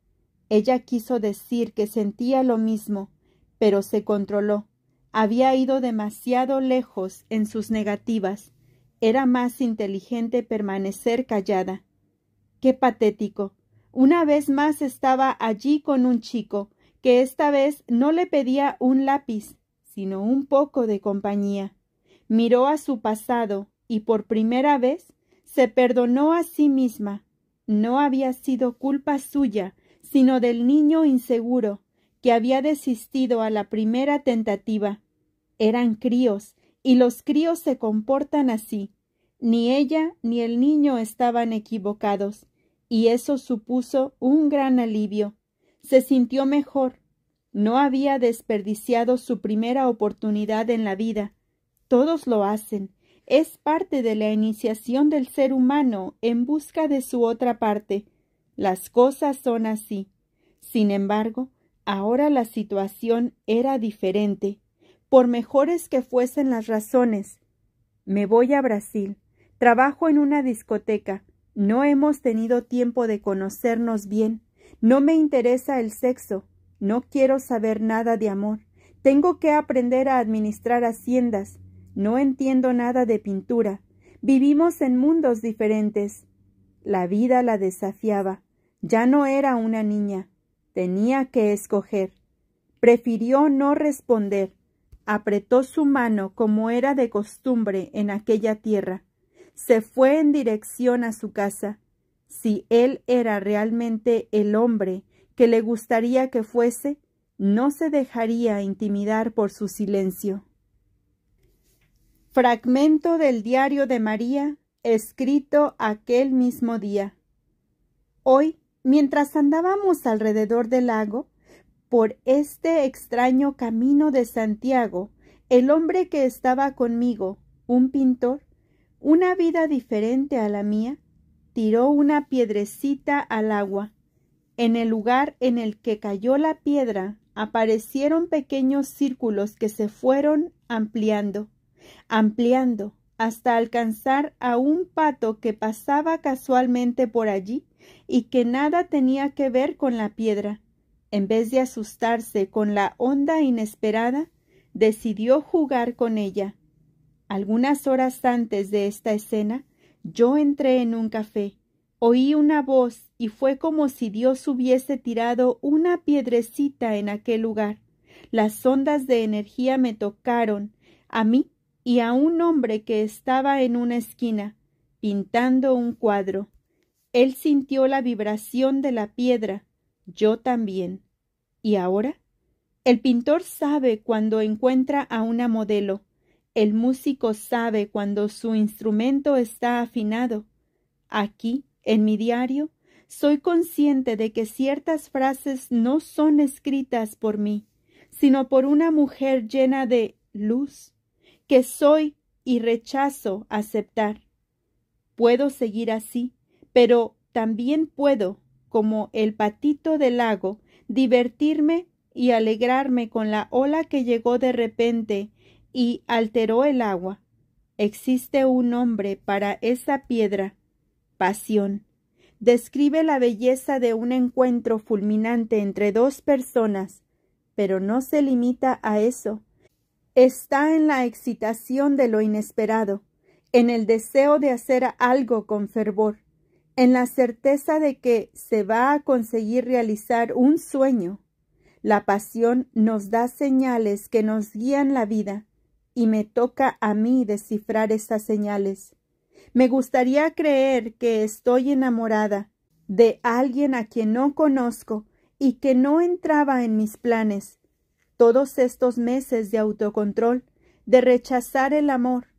Ella quiso decir que sentía lo mismo, pero se controló. Había ido demasiado lejos en sus negativas. Era más inteligente permanecer callada. Qué patético. Una vez más estaba allí con un chico, que esta vez no le pedía un lápiz, sino un poco de compañía. Miró a su pasado y por primera vez se perdonó a sí misma. No había sido culpa suya, sino del niño inseguro, que había desistido a la primera tentativa eran críos, y los críos se comportan así. Ni ella ni el niño estaban equivocados, y eso supuso un gran alivio. Se sintió mejor. No había desperdiciado su primera oportunidad en la vida. Todos lo hacen. Es parte de la iniciación del ser humano en busca de su otra parte. Las cosas son así. Sin embargo, ahora la situación era diferente por mejores que fuesen las razones. Me voy a Brasil. Trabajo en una discoteca. No hemos tenido tiempo de conocernos bien. No me interesa el sexo. No quiero saber nada de amor. Tengo que aprender a administrar haciendas. No entiendo nada de pintura. Vivimos en mundos diferentes. La vida la desafiaba. Ya no era una niña. Tenía que escoger. Prefirió no responder apretó su mano como era de costumbre en aquella tierra. Se fue en dirección a su casa. Si él era realmente el hombre que le gustaría que fuese, no se dejaría intimidar por su silencio. Fragmento del diario de María, escrito aquel mismo día. Hoy, mientras andábamos alrededor del lago, por este extraño camino de Santiago, el hombre que estaba conmigo, un pintor, una vida diferente a la mía, tiró una piedrecita al agua. En el lugar en el que cayó la piedra aparecieron pequeños círculos que se fueron ampliando, ampliando, hasta alcanzar a un pato que pasaba casualmente por allí y que nada tenía que ver con la piedra. En vez de asustarse con la onda inesperada, decidió jugar con ella. Algunas horas antes de esta escena, yo entré en un café, oí una voz y fue como si Dios hubiese tirado una piedrecita en aquel lugar. Las ondas de energía me tocaron, a mí y a un hombre que estaba en una esquina, pintando un cuadro. Él sintió la vibración de la piedra, yo también. ¿Y ahora? El pintor sabe cuando encuentra a una modelo. El músico sabe cuando su instrumento está afinado. Aquí, en mi diario, soy consciente de que ciertas frases no son escritas por mí, sino por una mujer llena de luz, que soy y rechazo aceptar. Puedo seguir así, pero también puedo, como el patito del lago, divertirme y alegrarme con la ola que llegó de repente y alteró el agua. Existe un nombre para esa piedra pasión. Describe la belleza de un encuentro fulminante entre dos personas, pero no se limita a eso. Está en la excitación de lo inesperado, en el deseo de hacer algo con fervor, en la certeza de que se va a conseguir realizar un sueño. La pasión nos da señales que nos guían la vida, y me toca a mí descifrar esas señales. Me gustaría creer que estoy enamorada de alguien a quien no conozco y que no entraba en mis planes. Todos estos meses de autocontrol, de rechazar el amor,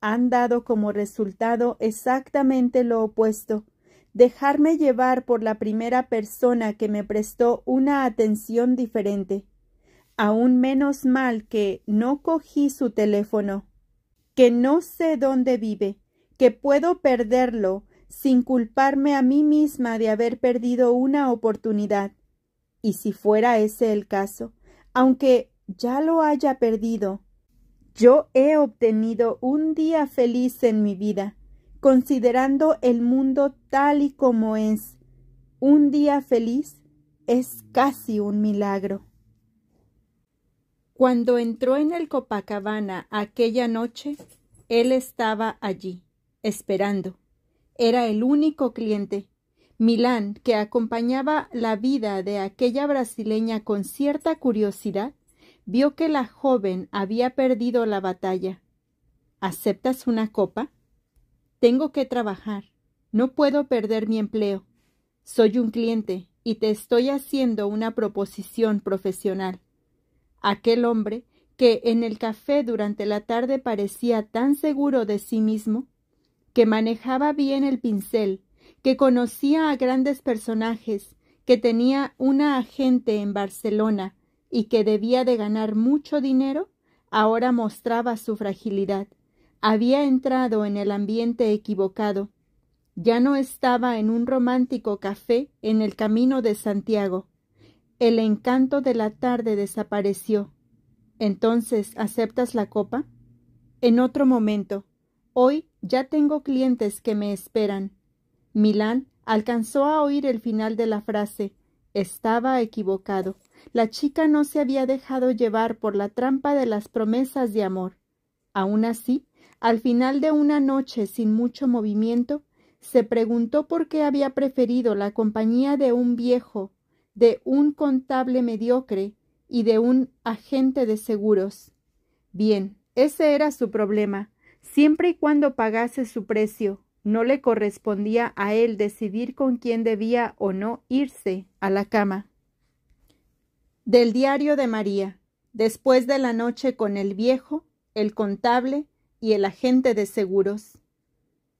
han dado como resultado exactamente lo opuesto, dejarme llevar por la primera persona que me prestó una atención diferente. Aún menos mal que no cogí su teléfono, que no sé dónde vive, que puedo perderlo sin culparme a mí misma de haber perdido una oportunidad. Y si fuera ese el caso, aunque ya lo haya perdido, yo he obtenido un día feliz en mi vida considerando el mundo tal y como es. Un día feliz es casi un milagro. Cuando entró en el Copacabana aquella noche, él estaba allí, esperando. Era el único cliente. Milán, que acompañaba la vida de aquella brasileña con cierta curiosidad, vio que la joven había perdido la batalla. ¿Aceptas una copa? Tengo que trabajar. No puedo perder mi empleo. Soy un cliente y te estoy haciendo una proposición profesional. Aquel hombre, que en el café durante la tarde parecía tan seguro de sí mismo, que manejaba bien el pincel, que conocía a grandes personajes, que tenía una agente en Barcelona y que debía de ganar mucho dinero, ahora mostraba su fragilidad. Había entrado en el ambiente equivocado. Ya no estaba en un romántico café en el camino de Santiago. El encanto de la tarde desapareció. Entonces, ¿aceptas la copa? En otro momento. Hoy ya tengo clientes que me esperan. Milán alcanzó a oír el final de la frase. Estaba equivocado. La chica no se había dejado llevar por la trampa de las promesas de amor. Aún así, al final de una noche sin mucho movimiento, se preguntó por qué había preferido la compañía de un viejo, de un contable mediocre y de un agente de seguros. Bien, ese era su problema. Siempre y cuando pagase su precio, no le correspondía a él decidir con quién debía o no irse a la cama. Del diario de María. Después de la noche con el viejo, el contable, y el agente de seguros.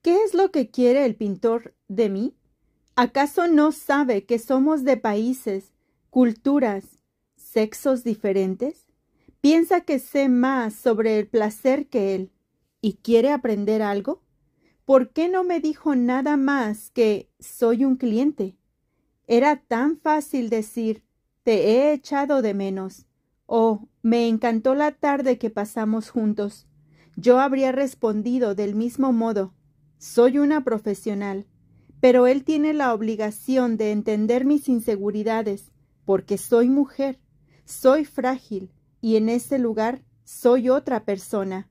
¿Qué es lo que quiere el pintor de mí? ¿Acaso no sabe que somos de países, culturas, sexos diferentes? Piensa que sé más sobre el placer que él y quiere aprender algo. ¿Por qué no me dijo nada más que soy un cliente? Era tan fácil decir te he echado de menos o me encantó la tarde que pasamos juntos. Yo habría respondido del mismo modo soy una profesional, pero él tiene la obligación de entender mis inseguridades, porque soy mujer, soy frágil, y en ese lugar soy otra persona.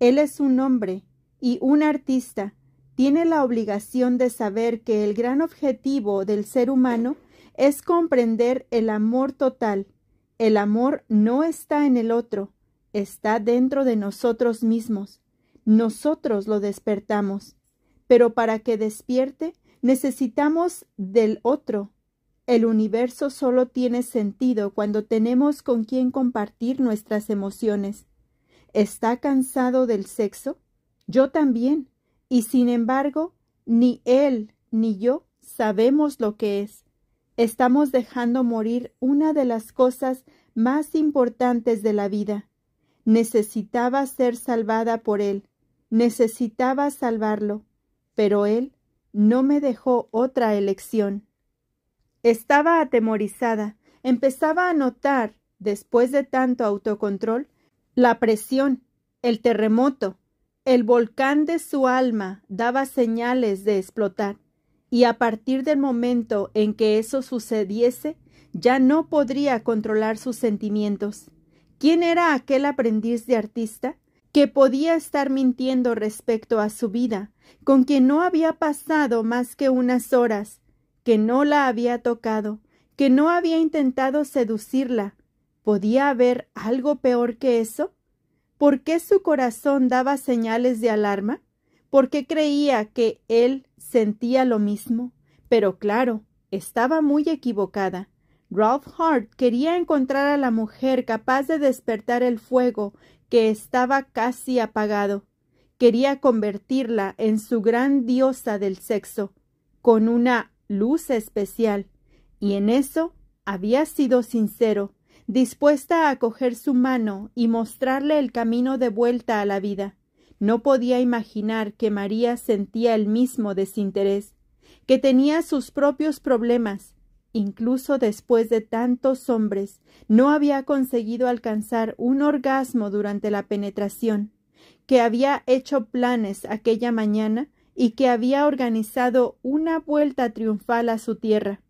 Él es un hombre y un artista, tiene la obligación de saber que el gran objetivo del ser humano es comprender el amor total. El amor no está en el otro, está dentro de nosotros mismos. Nosotros lo despertamos, pero para que despierte necesitamos del otro. El universo solo tiene sentido cuando tenemos con quien compartir nuestras emociones. ¿Está cansado del sexo? Yo también. Y sin embargo, ni él ni yo sabemos lo que es. Estamos dejando morir una de las cosas más importantes de la vida necesitaba ser salvada por él, necesitaba salvarlo, pero él no me dejó otra elección. Estaba atemorizada, empezaba a notar, después de tanto autocontrol, la presión, el terremoto, el volcán de su alma daba señales de explotar, y a partir del momento en que eso sucediese, ya no podría controlar sus sentimientos. ¿Quién era aquel aprendiz de artista que podía estar mintiendo respecto a su vida, con quien no había pasado más que unas horas, que no la había tocado, que no había intentado seducirla? ¿Podía haber algo peor que eso? ¿Por qué su corazón daba señales de alarma? ¿Por qué creía que él sentía lo mismo? Pero claro, estaba muy equivocada. Ralph Hart quería encontrar a la mujer capaz de despertar el fuego que estaba casi apagado. Quería convertirla en su gran diosa del sexo, con una luz especial, y en eso había sido sincero, dispuesta a coger su mano y mostrarle el camino de vuelta a la vida. No podía imaginar que María sentía el mismo desinterés, que tenía sus propios problemas, Incluso después de tantos hombres, no había conseguido alcanzar un orgasmo durante la penetración, que había hecho planes aquella mañana y que había organizado una vuelta triunfal a su tierra.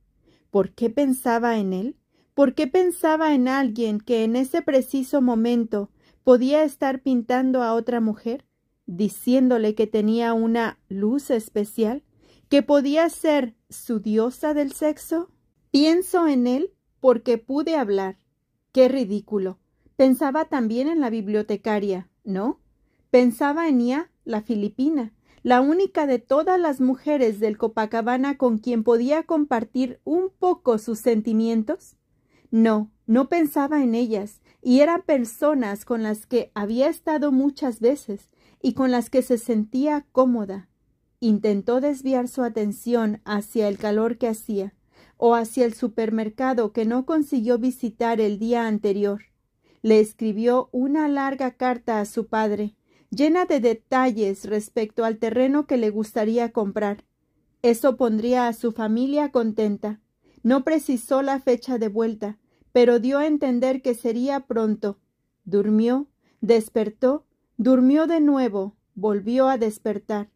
¿Por qué pensaba en él? ¿Por qué pensaba en alguien que en ese preciso momento podía estar pintando a otra mujer, diciéndole que tenía una luz especial, que podía ser su diosa del sexo? Pienso en él porque pude hablar. Qué ridículo. Pensaba también en la bibliotecaria, ¿no? Pensaba en Ia, la filipina, la única de todas las mujeres del Copacabana con quien podía compartir un poco sus sentimientos. No, no pensaba en ellas, y eran personas con las que había estado muchas veces y con las que se sentía cómoda. Intentó desviar su atención hacia el calor que hacía, o hacia el supermercado que no consiguió visitar el día anterior. Le escribió una larga carta a su padre, llena de detalles respecto al terreno que le gustaría comprar. Eso pondría a su familia contenta. No precisó la fecha de vuelta, pero dio a entender que sería pronto. Durmió, despertó, durmió de nuevo, volvió a despertar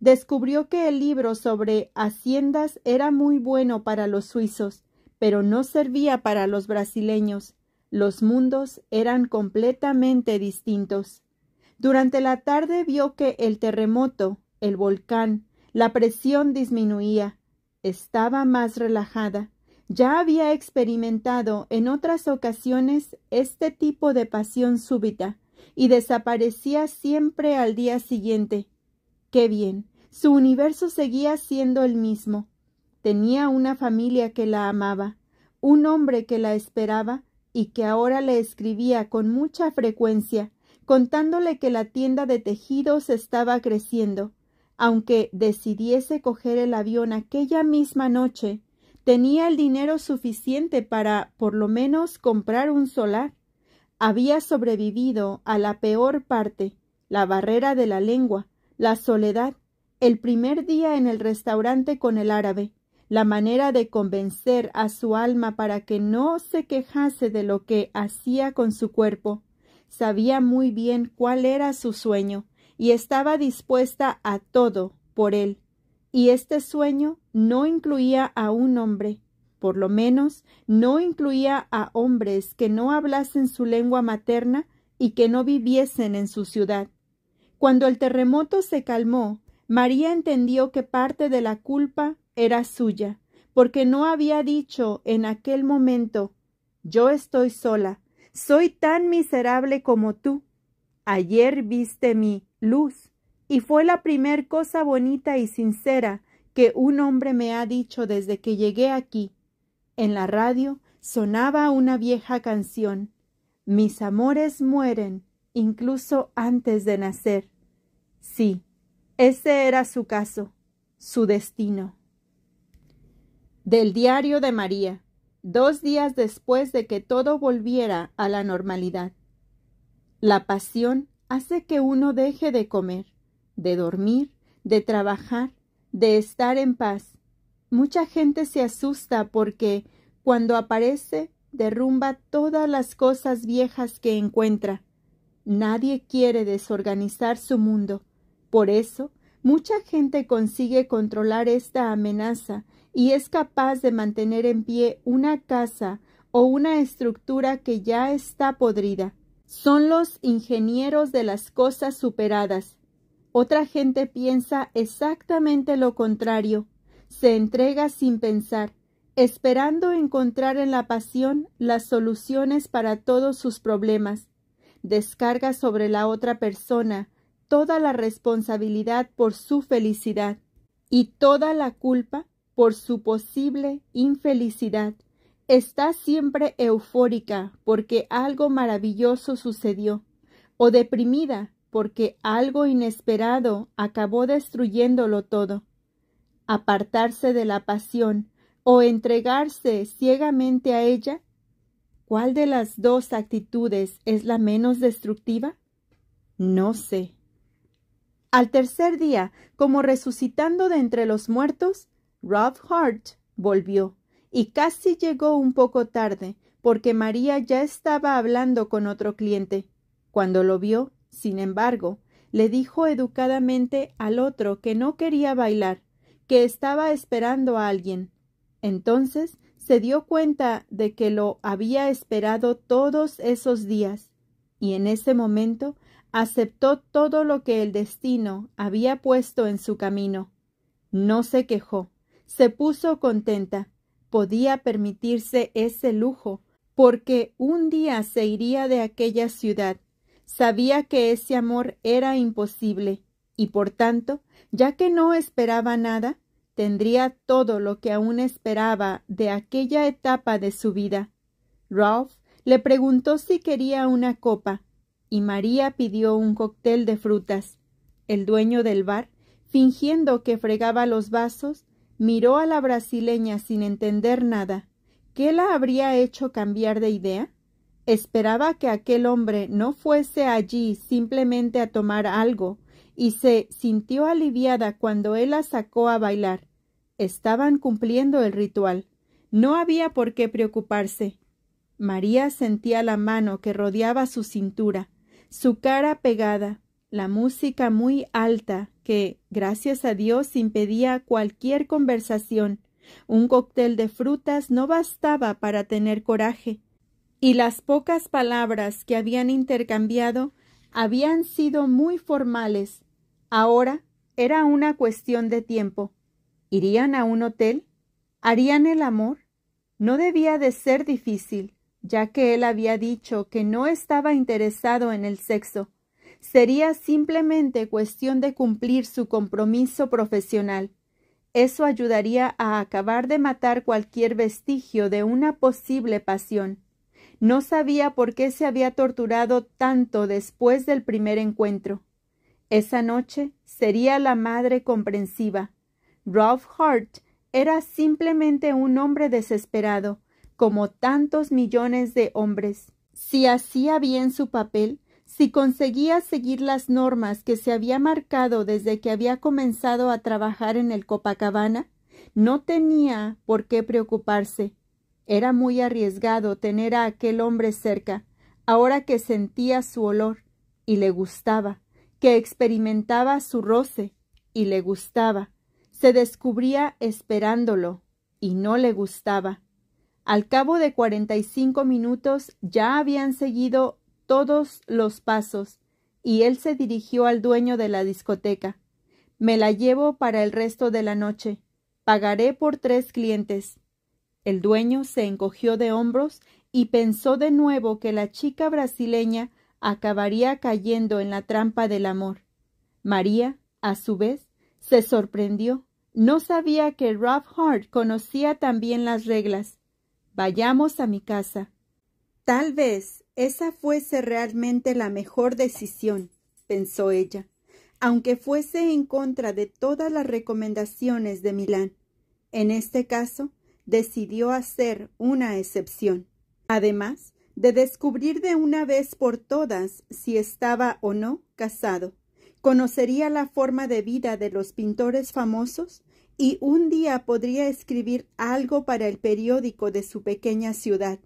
descubrió que el libro sobre haciendas era muy bueno para los suizos, pero no servía para los brasileños. Los mundos eran completamente distintos. Durante la tarde vio que el terremoto, el volcán, la presión disminuía. Estaba más relajada. Ya había experimentado en otras ocasiones este tipo de pasión súbita, y desaparecía siempre al día siguiente Qué bien. Su universo seguía siendo el mismo. Tenía una familia que la amaba, un hombre que la esperaba y que ahora le escribía con mucha frecuencia, contándole que la tienda de tejidos estaba creciendo. Aunque decidiese coger el avión aquella misma noche, tenía el dinero suficiente para, por lo menos, comprar un solar. Había sobrevivido a la peor parte, la barrera de la lengua, la soledad, el primer día en el restaurante con el árabe, la manera de convencer a su alma para que no se quejase de lo que hacía con su cuerpo. Sabía muy bien cuál era su sueño, y estaba dispuesta a todo por él. Y este sueño no incluía a un hombre, por lo menos no incluía a hombres que no hablasen su lengua materna y que no viviesen en su ciudad. Cuando el terremoto se calmó, María entendió que parte de la culpa era suya, porque no había dicho en aquel momento Yo estoy sola, soy tan miserable como tú. Ayer viste mi luz, y fue la primer cosa bonita y sincera que un hombre me ha dicho desde que llegué aquí. En la radio sonaba una vieja canción Mis amores mueren, incluso antes de nacer. Sí, ese era su caso, su destino. Del diario de María, dos días después de que todo volviera a la normalidad. La pasión hace que uno deje de comer, de dormir, de trabajar, de estar en paz. Mucha gente se asusta porque, cuando aparece, derrumba todas las cosas viejas que encuentra Nadie quiere desorganizar su mundo. Por eso, mucha gente consigue controlar esta amenaza y es capaz de mantener en pie una casa o una estructura que ya está podrida. Son los ingenieros de las cosas superadas. Otra gente piensa exactamente lo contrario. Se entrega sin pensar, esperando encontrar en la pasión las soluciones para todos sus problemas descarga sobre la otra persona toda la responsabilidad por su felicidad y toda la culpa por su posible infelicidad. Está siempre eufórica porque algo maravilloso sucedió, o deprimida porque algo inesperado acabó destruyéndolo todo. Apartarse de la pasión o entregarse ciegamente a ella ¿Cuál de las dos actitudes es la menos destructiva? No sé. Al tercer día, como resucitando de entre los muertos, Rob Hart volvió, y casi llegó un poco tarde, porque María ya estaba hablando con otro cliente. Cuando lo vio, sin embargo, le dijo educadamente al otro que no quería bailar, que estaba esperando a alguien. Entonces se dio cuenta de que lo había esperado todos esos días, y en ese momento aceptó todo lo que el destino había puesto en su camino. No se quejó, se puso contenta, podía permitirse ese lujo, porque un día se iría de aquella ciudad. Sabía que ese amor era imposible, y por tanto, ya que no esperaba nada, tendría todo lo que aún esperaba de aquella etapa de su vida. Ralph le preguntó si quería una copa, y María pidió un cóctel de frutas. El dueño del bar, fingiendo que fregaba los vasos, miró a la brasileña sin entender nada. ¿Qué la habría hecho cambiar de idea? Esperaba que aquel hombre no fuese allí simplemente a tomar algo, y se sintió aliviada cuando él la sacó a bailar. Estaban cumpliendo el ritual. No había por qué preocuparse. María sentía la mano que rodeaba su cintura, su cara pegada, la música muy alta que, gracias a Dios, impedía cualquier conversación. Un cóctel de frutas no bastaba para tener coraje, y las pocas palabras que habían intercambiado habían sido muy formales, Ahora era una cuestión de tiempo. ¿Irían a un hotel? ¿Harían el amor? No debía de ser difícil, ya que él había dicho que no estaba interesado en el sexo. Sería simplemente cuestión de cumplir su compromiso profesional. Eso ayudaría a acabar de matar cualquier vestigio de una posible pasión. No sabía por qué se había torturado tanto después del primer encuentro. Esa noche sería la madre comprensiva. Ralph Hart era simplemente un hombre desesperado, como tantos millones de hombres. Si hacía bien su papel, si conseguía seguir las normas que se había marcado desde que había comenzado a trabajar en el Copacabana, no tenía por qué preocuparse. Era muy arriesgado tener a aquel hombre cerca, ahora que sentía su olor, y le gustaba que experimentaba su roce y le gustaba, se descubría esperándolo y no le gustaba. Al cabo de cuarenta y cinco minutos ya habían seguido todos los pasos, y él se dirigió al dueño de la discoteca. Me la llevo para el resto de la noche. Pagaré por tres clientes. El dueño se encogió de hombros y pensó de nuevo que la chica brasileña acabaría cayendo en la trampa del amor. María, a su vez, se sorprendió. No sabía que Ralph Hart conocía también las reglas. Vayamos a mi casa. Tal vez esa fuese realmente la mejor decisión, pensó ella, aunque fuese en contra de todas las recomendaciones de Milán. En este caso, decidió hacer una excepción. Además, de descubrir de una vez por todas si estaba o no casado. Conocería la forma de vida de los pintores famosos y un día podría escribir algo para el periódico de su pequeña ciudad,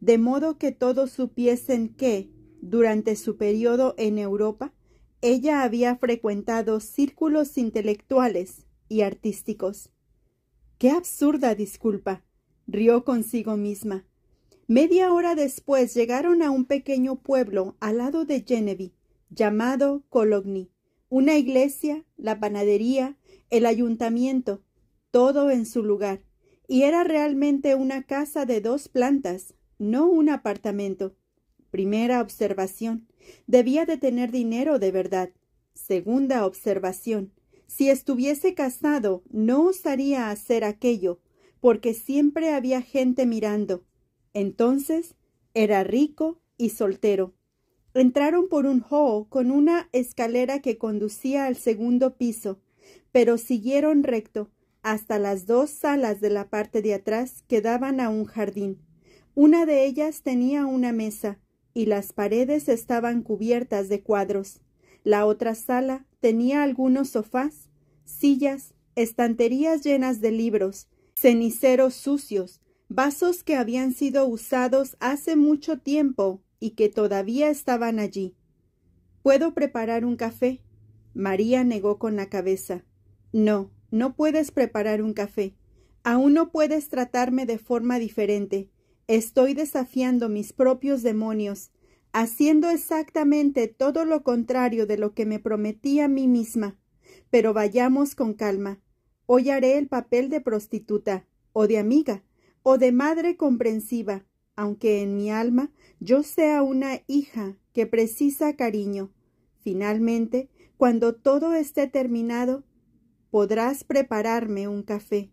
de modo que todos supiesen que, durante su periodo en Europa, ella había frecuentado círculos intelectuales y artísticos. ¡Qué absurda disculpa! rió consigo misma. Media hora después llegaron a un pequeño pueblo al lado de Genevieve, llamado Cologny, una iglesia, la panadería, el ayuntamiento, todo en su lugar, y era realmente una casa de dos plantas, no un apartamento. Primera observación, debía de tener dinero de verdad. Segunda observación, si estuviese casado no osaría hacer aquello, porque siempre había gente mirando, entonces era rico y soltero. Entraron por un hall con una escalera que conducía al segundo piso, pero siguieron recto hasta las dos salas de la parte de atrás que daban a un jardín. Una de ellas tenía una mesa, y las paredes estaban cubiertas de cuadros. La otra sala tenía algunos sofás, sillas, estanterías llenas de libros, ceniceros sucios vasos que habían sido usados hace mucho tiempo y que todavía estaban allí. ¿Puedo preparar un café? María negó con la cabeza. No, no puedes preparar un café. Aún no puedes tratarme de forma diferente. Estoy desafiando mis propios demonios, haciendo exactamente todo lo contrario de lo que me prometí a mí misma. Pero vayamos con calma. Hoy haré el papel de prostituta o de amiga o de madre comprensiva, aunque en mi alma yo sea una hija que precisa cariño. Finalmente, cuando todo esté terminado, podrás prepararme un café.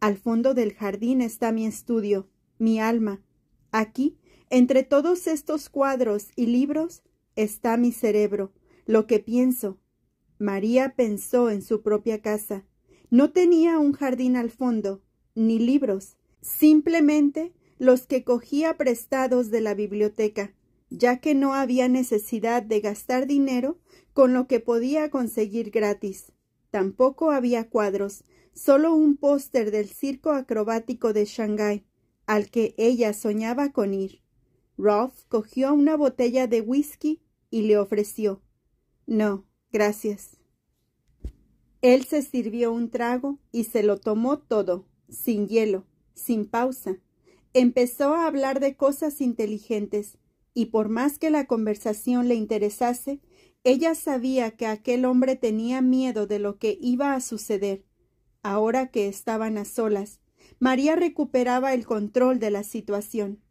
Al fondo del jardín está mi estudio, mi alma. Aquí, entre todos estos cuadros y libros, está mi cerebro, lo que pienso. María pensó en su propia casa. No tenía un jardín al fondo, ni libros, simplemente los que cogía prestados de la biblioteca, ya que no había necesidad de gastar dinero con lo que podía conseguir gratis. Tampoco había cuadros, solo un póster del circo acrobático de Shanghái, al que ella soñaba con ir. Ralph cogió una botella de whisky y le ofreció. No, gracias. Él se sirvió un trago y se lo tomó todo, sin hielo sin pausa. Empezó a hablar de cosas inteligentes, y por más que la conversación le interesase, ella sabía que aquel hombre tenía miedo de lo que iba a suceder. Ahora que estaban a solas, María recuperaba el control de la situación.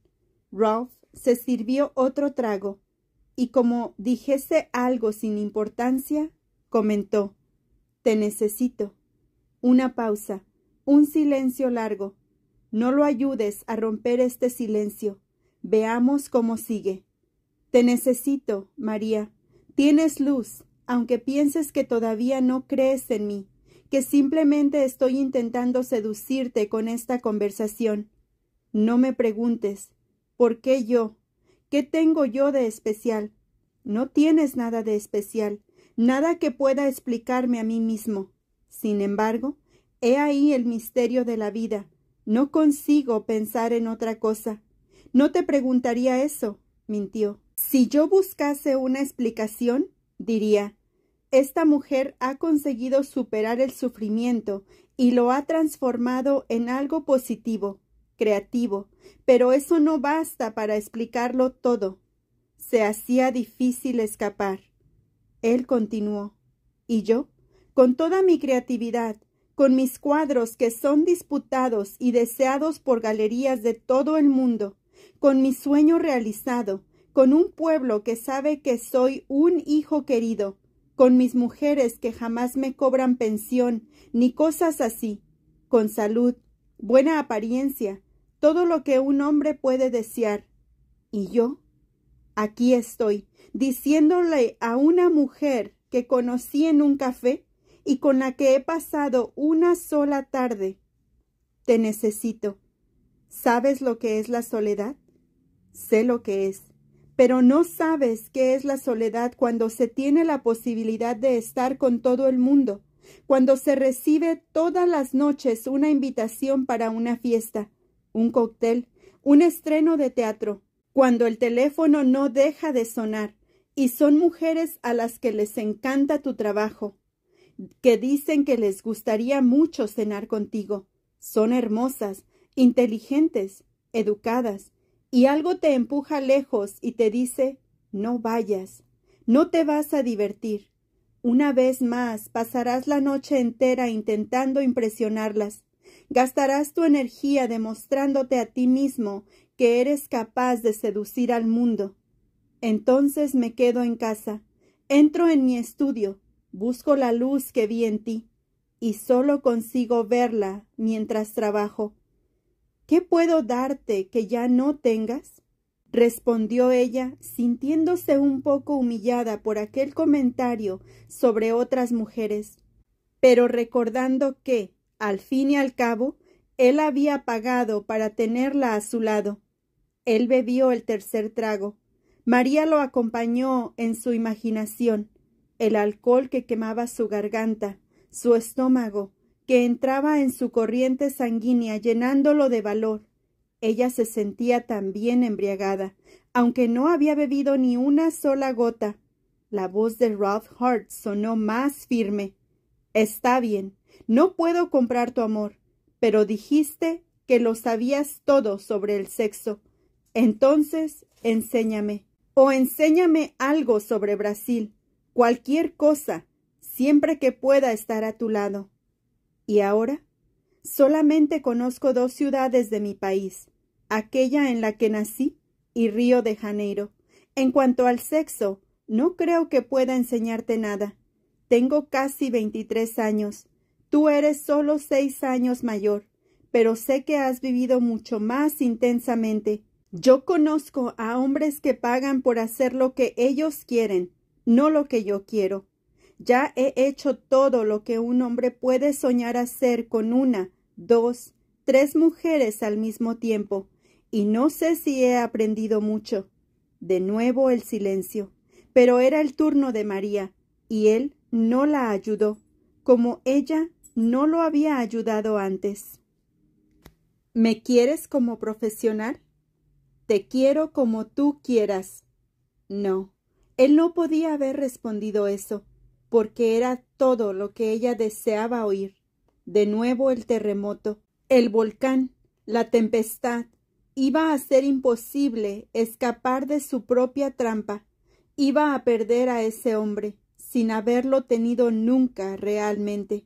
Ralph se sirvió otro trago, y como dijese algo sin importancia, comentó Te necesito. Una pausa, un silencio largo, no lo ayudes a romper este silencio. Veamos cómo sigue. Te necesito, María. Tienes luz, aunque pienses que todavía no crees en mí, que simplemente estoy intentando seducirte con esta conversación. No me preguntes, ¿por qué yo? ¿Qué tengo yo de especial? No tienes nada de especial, nada que pueda explicarme a mí mismo. Sin embargo, he ahí el misterio de la vida, no consigo pensar en otra cosa. No te preguntaría eso, mintió. Si yo buscase una explicación, diría, esta mujer ha conseguido superar el sufrimiento y lo ha transformado en algo positivo, creativo, pero eso no basta para explicarlo todo. Se hacía difícil escapar. Él continuó. ¿Y yo? Con toda mi creatividad, con mis cuadros que son disputados y deseados por galerías de todo el mundo, con mi sueño realizado, con un pueblo que sabe que soy un hijo querido, con mis mujeres que jamás me cobran pensión, ni cosas así, con salud, buena apariencia, todo lo que un hombre puede desear. ¿Y yo? Aquí estoy, diciéndole a una mujer que conocí en un café y con la que he pasado una sola tarde. Te necesito. ¿Sabes lo que es la soledad? Sé lo que es, pero no sabes qué es la soledad cuando se tiene la posibilidad de estar con todo el mundo, cuando se recibe todas las noches una invitación para una fiesta, un cóctel, un estreno de teatro, cuando el teléfono no deja de sonar, y son mujeres a las que les encanta tu trabajo, que dicen que les gustaría mucho cenar contigo. Son hermosas, inteligentes, educadas, y algo te empuja lejos y te dice no vayas, no te vas a divertir. Una vez más pasarás la noche entera intentando impresionarlas. Gastarás tu energía demostrándote a ti mismo que eres capaz de seducir al mundo. Entonces me quedo en casa. Entro en mi estudio, Busco la luz que vi en ti, y solo consigo verla mientras trabajo. ¿Qué puedo darte que ya no tengas? respondió ella, sintiéndose un poco humillada por aquel comentario sobre otras mujeres, pero recordando que, al fin y al cabo, él había pagado para tenerla a su lado. Él bebió el tercer trago. María lo acompañó en su imaginación el alcohol que quemaba su garganta, su estómago, que entraba en su corriente sanguínea llenándolo de valor. Ella se sentía también embriagada, aunque no había bebido ni una sola gota. La voz de Ralph Hart sonó más firme. Está bien, no puedo comprar tu amor, pero dijiste que lo sabías todo sobre el sexo. Entonces, enséñame. O enséñame algo sobre Brasil cualquier cosa, siempre que pueda estar a tu lado. Y ahora, solamente conozco dos ciudades de mi país, aquella en la que nací y Río de Janeiro. En cuanto al sexo, no creo que pueda enseñarte nada. Tengo casi veintitrés años. Tú eres solo seis años mayor, pero sé que has vivido mucho más intensamente. Yo conozco a hombres que pagan por hacer lo que ellos quieren, no lo que yo quiero. Ya he hecho todo lo que un hombre puede soñar hacer con una, dos, tres mujeres al mismo tiempo, y no sé si he aprendido mucho. De nuevo el silencio. Pero era el turno de María, y él no la ayudó, como ella no lo había ayudado antes. ¿Me quieres como profesional? Te quiero como tú quieras. No. Él no podía haber respondido eso, porque era todo lo que ella deseaba oír. De nuevo el terremoto, el volcán, la tempestad. Iba a ser imposible escapar de su propia trampa. Iba a perder a ese hombre, sin haberlo tenido nunca realmente.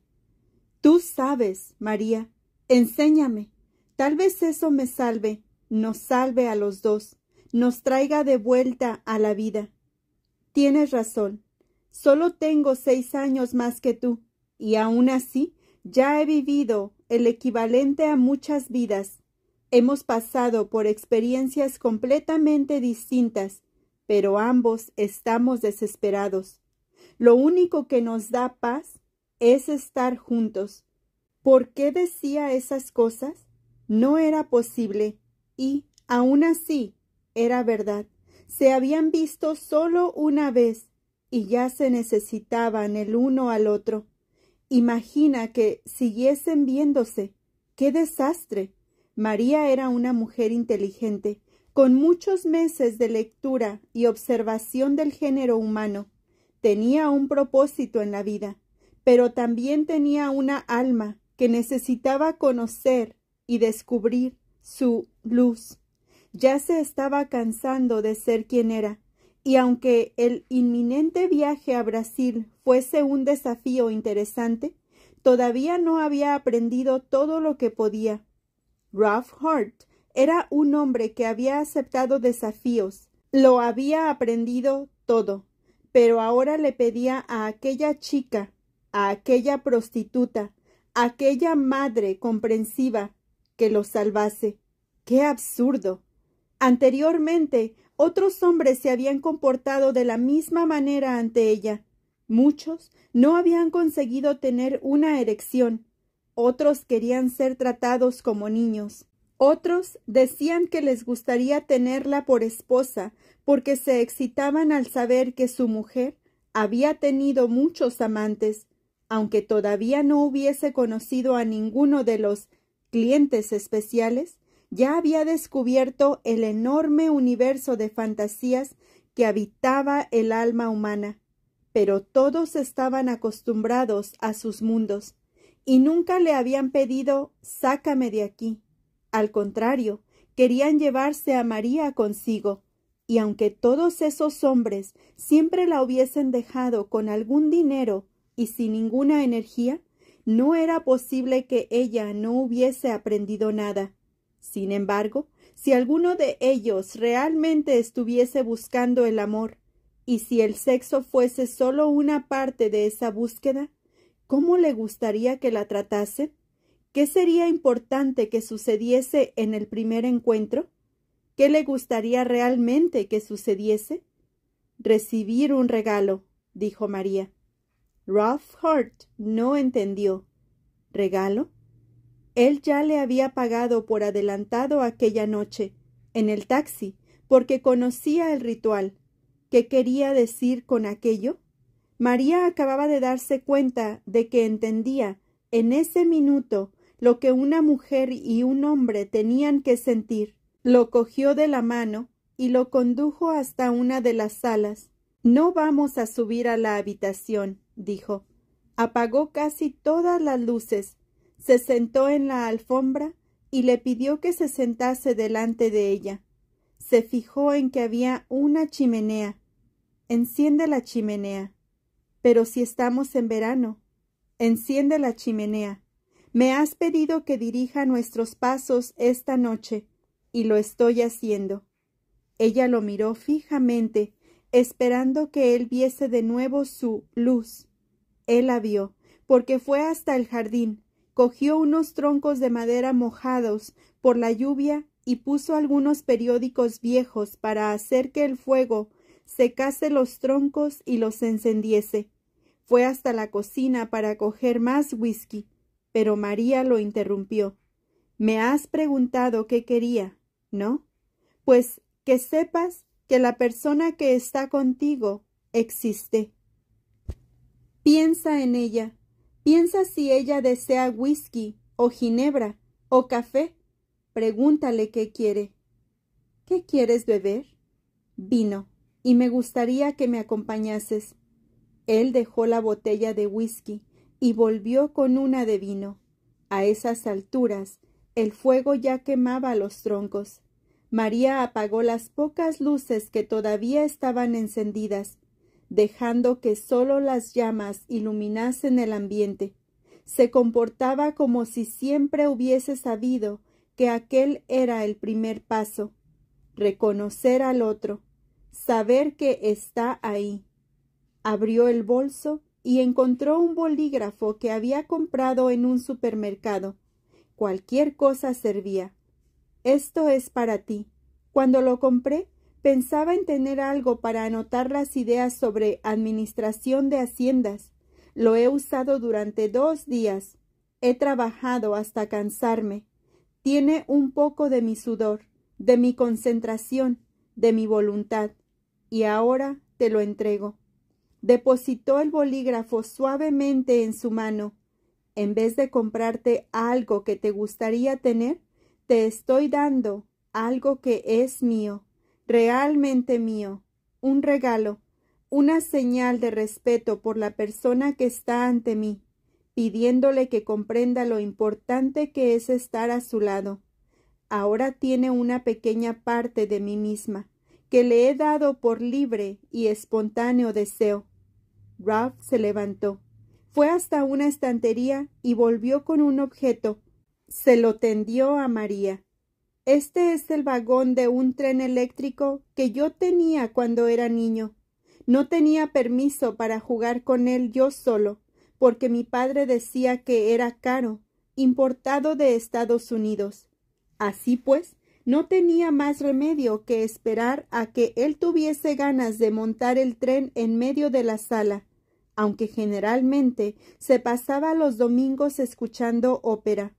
Tú sabes, María, enséñame. Tal vez eso me salve, nos salve a los dos, nos traiga de vuelta a la vida. Tienes razón. Solo tengo seis años más que tú, y aún así ya he vivido el equivalente a muchas vidas. Hemos pasado por experiencias completamente distintas, pero ambos estamos desesperados. Lo único que nos da paz es estar juntos. ¿Por qué decía esas cosas? No era posible, y aún así era verdad se habían visto solo una vez y ya se necesitaban el uno al otro. Imagina que siguiesen viéndose. ¡Qué desastre! María era una mujer inteligente, con muchos meses de lectura y observación del género humano. Tenía un propósito en la vida, pero también tenía una alma que necesitaba conocer y descubrir su luz. Ya se estaba cansando de ser quien era, y aunque el inminente viaje a Brasil fuese un desafío interesante, todavía no había aprendido todo lo que podía. Ralph Hart era un hombre que había aceptado desafíos, lo había aprendido todo, pero ahora le pedía a aquella chica, a aquella prostituta, a aquella madre comprensiva, que lo salvase. ¡Qué absurdo! Anteriormente, otros hombres se habían comportado de la misma manera ante ella. Muchos no habían conseguido tener una erección, otros querían ser tratados como niños, otros decían que les gustaría tenerla por esposa, porque se excitaban al saber que su mujer había tenido muchos amantes, aunque todavía no hubiese conocido a ninguno de los clientes especiales, ya había descubierto el enorme universo de fantasías que habitaba el alma humana, pero todos estaban acostumbrados a sus mundos, y nunca le habían pedido sácame de aquí. Al contrario, querían llevarse a María consigo, y aunque todos esos hombres siempre la hubiesen dejado con algún dinero y sin ninguna energía, no era posible que ella no hubiese aprendido nada. Sin embargo, si alguno de ellos realmente estuviese buscando el amor, y si el sexo fuese solo una parte de esa búsqueda, ¿cómo le gustaría que la tratase? ¿Qué sería importante que sucediese en el primer encuentro? ¿Qué le gustaría realmente que sucediese? Recibir un regalo, dijo María. Ralph Hart no entendió. ¿Regalo? Él ya le había pagado por adelantado aquella noche, en el taxi, porque conocía el ritual. ¿Qué quería decir con aquello? María acababa de darse cuenta de que entendía, en ese minuto, lo que una mujer y un hombre tenían que sentir. Lo cogió de la mano y lo condujo hasta una de las salas. No vamos a subir a la habitación, dijo. Apagó casi todas las luces se sentó en la alfombra y le pidió que se sentase delante de ella. Se fijó en que había una chimenea. Enciende la chimenea. Pero si estamos en verano. Enciende la chimenea. Me has pedido que dirija nuestros pasos esta noche, y lo estoy haciendo. Ella lo miró fijamente, esperando que él viese de nuevo su luz. Él la vio, porque fue hasta el jardín, cogió unos troncos de madera mojados por la lluvia y puso algunos periódicos viejos para hacer que el fuego secase los troncos y los encendiese. Fue hasta la cocina para coger más whisky, pero María lo interrumpió. Me has preguntado qué quería, ¿no? Pues que sepas que la persona que está contigo existe. Piensa en ella Piensa si ella desea whisky o ginebra o café. Pregúntale qué quiere. ¿Qué quieres beber? Vino, y me gustaría que me acompañases. Él dejó la botella de whisky y volvió con una de vino. A esas alturas, el fuego ya quemaba los troncos. María apagó las pocas luces que todavía estaban encendidas dejando que solo las llamas iluminasen el ambiente. Se comportaba como si siempre hubiese sabido que aquel era el primer paso, reconocer al otro, saber que está ahí. Abrió el bolso y encontró un bolígrafo que había comprado en un supermercado. Cualquier cosa servía. Esto es para ti. Cuando lo compré, Pensaba en tener algo para anotar las ideas sobre administración de haciendas. Lo he usado durante dos días. He trabajado hasta cansarme. Tiene un poco de mi sudor, de mi concentración, de mi voluntad. Y ahora te lo entrego. Depositó el bolígrafo suavemente en su mano. En vez de comprarte algo que te gustaría tener, te estoy dando algo que es mío realmente mío, un regalo, una señal de respeto por la persona que está ante mí, pidiéndole que comprenda lo importante que es estar a su lado. Ahora tiene una pequeña parte de mí misma, que le he dado por libre y espontáneo deseo. Ralph se levantó, fue hasta una estantería y volvió con un objeto. Se lo tendió a María. Este es el vagón de un tren eléctrico que yo tenía cuando era niño. No tenía permiso para jugar con él yo solo, porque mi padre decía que era caro, importado de Estados Unidos. Así pues, no tenía más remedio que esperar a que él tuviese ganas de montar el tren en medio de la sala, aunque generalmente se pasaba los domingos escuchando ópera.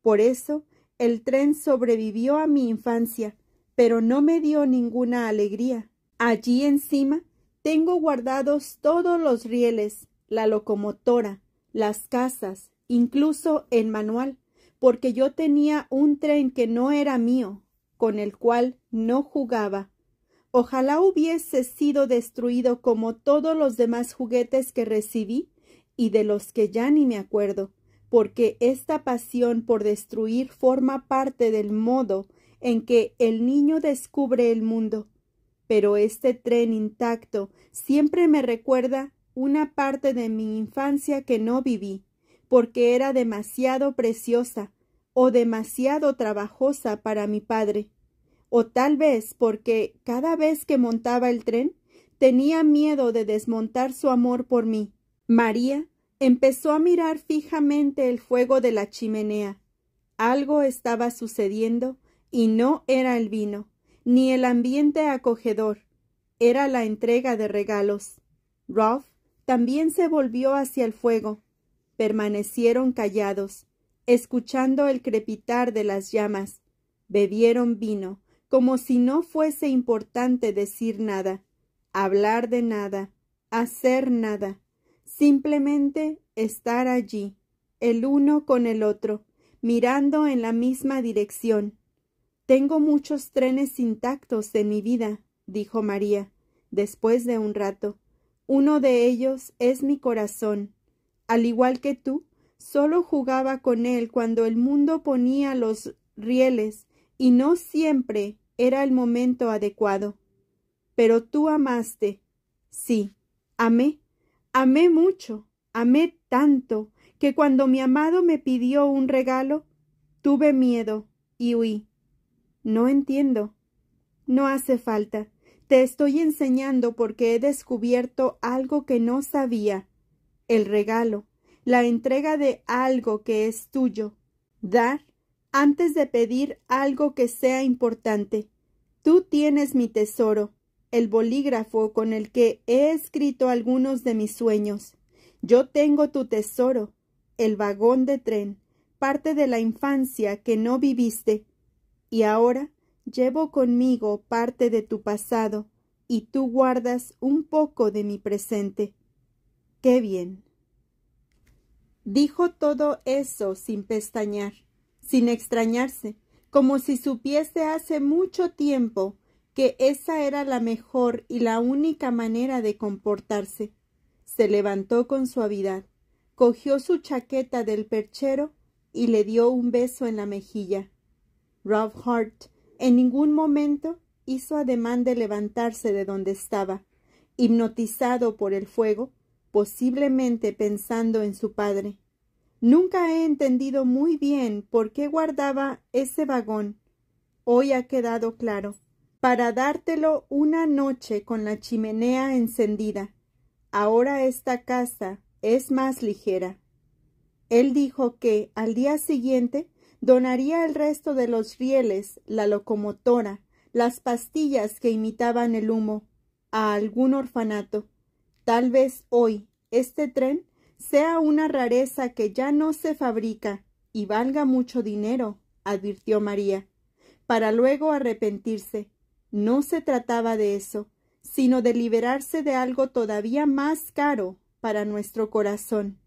Por eso el tren sobrevivió a mi infancia, pero no me dio ninguna alegría. Allí encima tengo guardados todos los rieles, la locomotora, las casas, incluso el manual, porque yo tenía un tren que no era mío, con el cual no jugaba. Ojalá hubiese sido destruido como todos los demás juguetes que recibí y de los que ya ni me acuerdo porque esta pasión por destruir forma parte del modo en que el niño descubre el mundo. Pero este tren intacto siempre me recuerda una parte de mi infancia que no viví, porque era demasiado preciosa o demasiado trabajosa para mi padre, o tal vez porque cada vez que montaba el tren tenía miedo de desmontar su amor por mí. María Empezó a mirar fijamente el fuego de la chimenea. Algo estaba sucediendo y no era el vino, ni el ambiente acogedor, era la entrega de regalos. Ralph también se volvió hacia el fuego. Permanecieron callados, escuchando el crepitar de las llamas. Bebieron vino, como si no fuese importante decir nada, hablar de nada, hacer nada. Simplemente estar allí, el uno con el otro, mirando en la misma dirección. Tengo muchos trenes intactos en mi vida, dijo María, después de un rato. Uno de ellos es mi corazón. Al igual que tú, solo jugaba con él cuando el mundo ponía los rieles y no siempre era el momento adecuado. Pero tú amaste. Sí, amé Amé mucho, amé tanto, que cuando mi amado me pidió un regalo, tuve miedo y huí. No entiendo. No hace falta. Te estoy enseñando porque he descubierto algo que no sabía. El regalo, la entrega de algo que es tuyo. Dar antes de pedir algo que sea importante. Tú tienes mi tesoro el bolígrafo con el que he escrito algunos de mis sueños. Yo tengo tu tesoro, el vagón de tren, parte de la infancia que no viviste, y ahora llevo conmigo parte de tu pasado, y tú guardas un poco de mi presente. ¡Qué bien! Dijo todo eso sin pestañear, sin extrañarse, como si supiese hace mucho tiempo que esa era la mejor y la única manera de comportarse. Se levantó con suavidad, cogió su chaqueta del perchero y le dio un beso en la mejilla. Rob Hart en ningún momento hizo ademán de levantarse de donde estaba, hipnotizado por el fuego, posiblemente pensando en su padre. Nunca he entendido muy bien por qué guardaba ese vagón. Hoy ha quedado claro para dártelo una noche con la chimenea encendida. Ahora esta casa es más ligera. Él dijo que al día siguiente donaría el resto de los rieles, la locomotora, las pastillas que imitaban el humo, a algún orfanato. Tal vez hoy este tren sea una rareza que ya no se fabrica y valga mucho dinero, advirtió María, para luego arrepentirse no se trataba de eso, sino de liberarse de algo todavía más caro para nuestro corazón.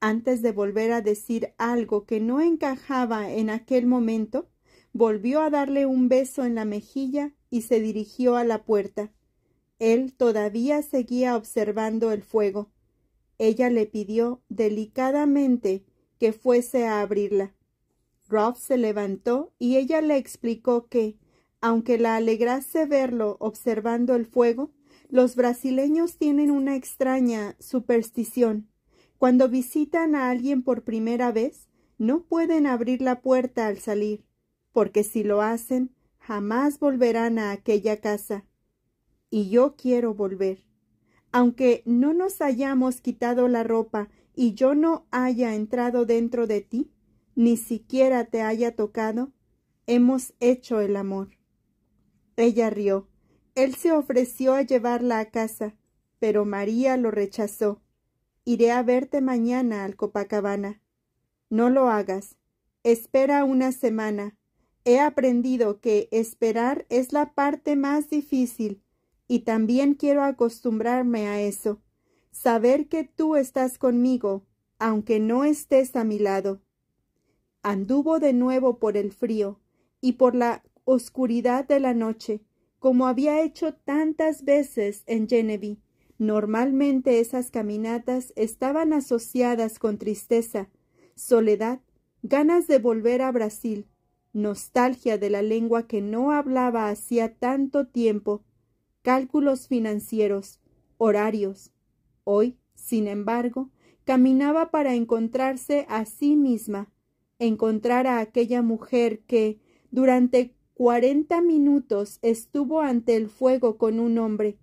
Antes de volver a decir algo que no encajaba en aquel momento, volvió a darle un beso en la mejilla y se dirigió a la puerta. Él todavía seguía observando el fuego. Ella le pidió delicadamente que fuese a abrirla. Ralph se levantó y ella le explicó que, aunque la alegrase verlo observando el fuego, los brasileños tienen una extraña superstición. Cuando visitan a alguien por primera vez, no pueden abrir la puerta al salir, porque si lo hacen, jamás volverán a aquella casa. Y yo quiero volver. Aunque no nos hayamos quitado la ropa y yo no haya entrado dentro de ti, ni siquiera te haya tocado, hemos hecho el amor. Ella rió. Él se ofreció a llevarla a casa, pero María lo rechazó. Iré a verte mañana al Copacabana. No lo hagas. Espera una semana. He aprendido que esperar es la parte más difícil, y también quiero acostumbrarme a eso. Saber que tú estás conmigo, aunque no estés a mi lado. Anduvo de nuevo por el frío y por la oscuridad de la noche, como había hecho tantas veces en Genevieve. Normalmente esas caminatas estaban asociadas con tristeza, soledad, ganas de volver a Brasil, nostalgia de la lengua que no hablaba hacía tanto tiempo, cálculos financieros, horarios. Hoy, sin embargo, caminaba para encontrarse a sí misma, encontrar a aquella mujer que, durante Cuarenta minutos estuvo ante el fuego con un hombre,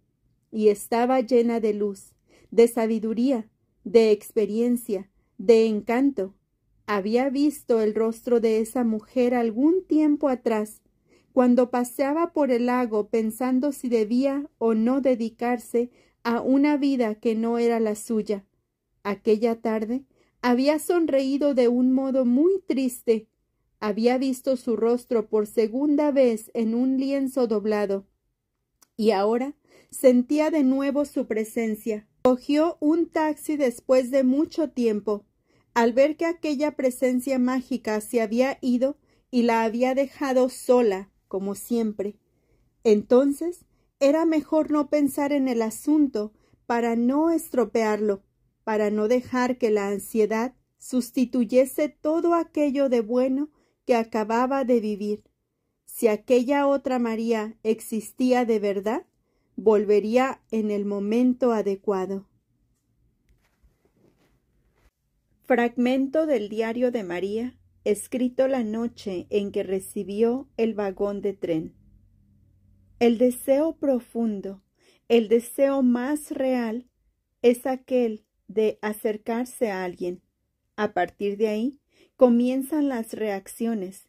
y estaba llena de luz, de sabiduría, de experiencia, de encanto. Había visto el rostro de esa mujer algún tiempo atrás, cuando paseaba por el lago pensando si debía o no dedicarse a una vida que no era la suya. Aquella tarde había sonreído de un modo muy triste había visto su rostro por segunda vez en un lienzo doblado, y ahora sentía de nuevo su presencia. Cogió un taxi después de mucho tiempo. Al ver que aquella presencia mágica se había ido y la había dejado sola, como siempre. Entonces era mejor no pensar en el asunto para no estropearlo, para no dejar que la ansiedad sustituyese todo aquello de bueno que acababa de vivir. Si aquella otra María existía de verdad, volvería en el momento adecuado. Fragmento del diario de María, escrito la noche en que recibió el vagón de tren. El deseo profundo, el deseo más real, es aquel de acercarse a alguien. A partir de ahí, comienzan las reacciones.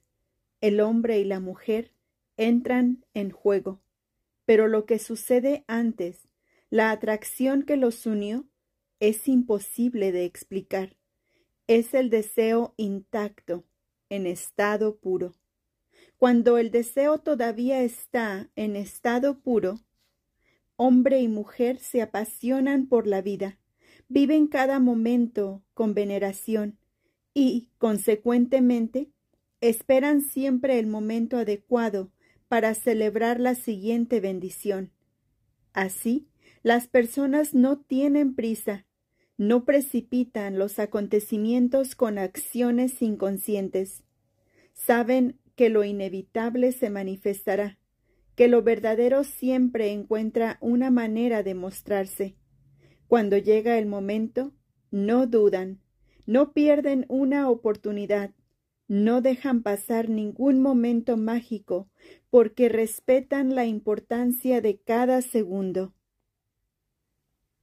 El hombre y la mujer entran en juego. Pero lo que sucede antes, la atracción que los unió, es imposible de explicar. Es el deseo intacto, en estado puro. Cuando el deseo todavía está en estado puro, hombre y mujer se apasionan por la vida, viven cada momento con veneración, y, consecuentemente, esperan siempre el momento adecuado para celebrar la siguiente bendición. Así, las personas no tienen prisa, no precipitan los acontecimientos con acciones inconscientes. Saben que lo inevitable se manifestará, que lo verdadero siempre encuentra una manera de mostrarse. Cuando llega el momento, no dudan, no pierden una oportunidad, no dejan pasar ningún momento mágico, porque respetan la importancia de cada segundo.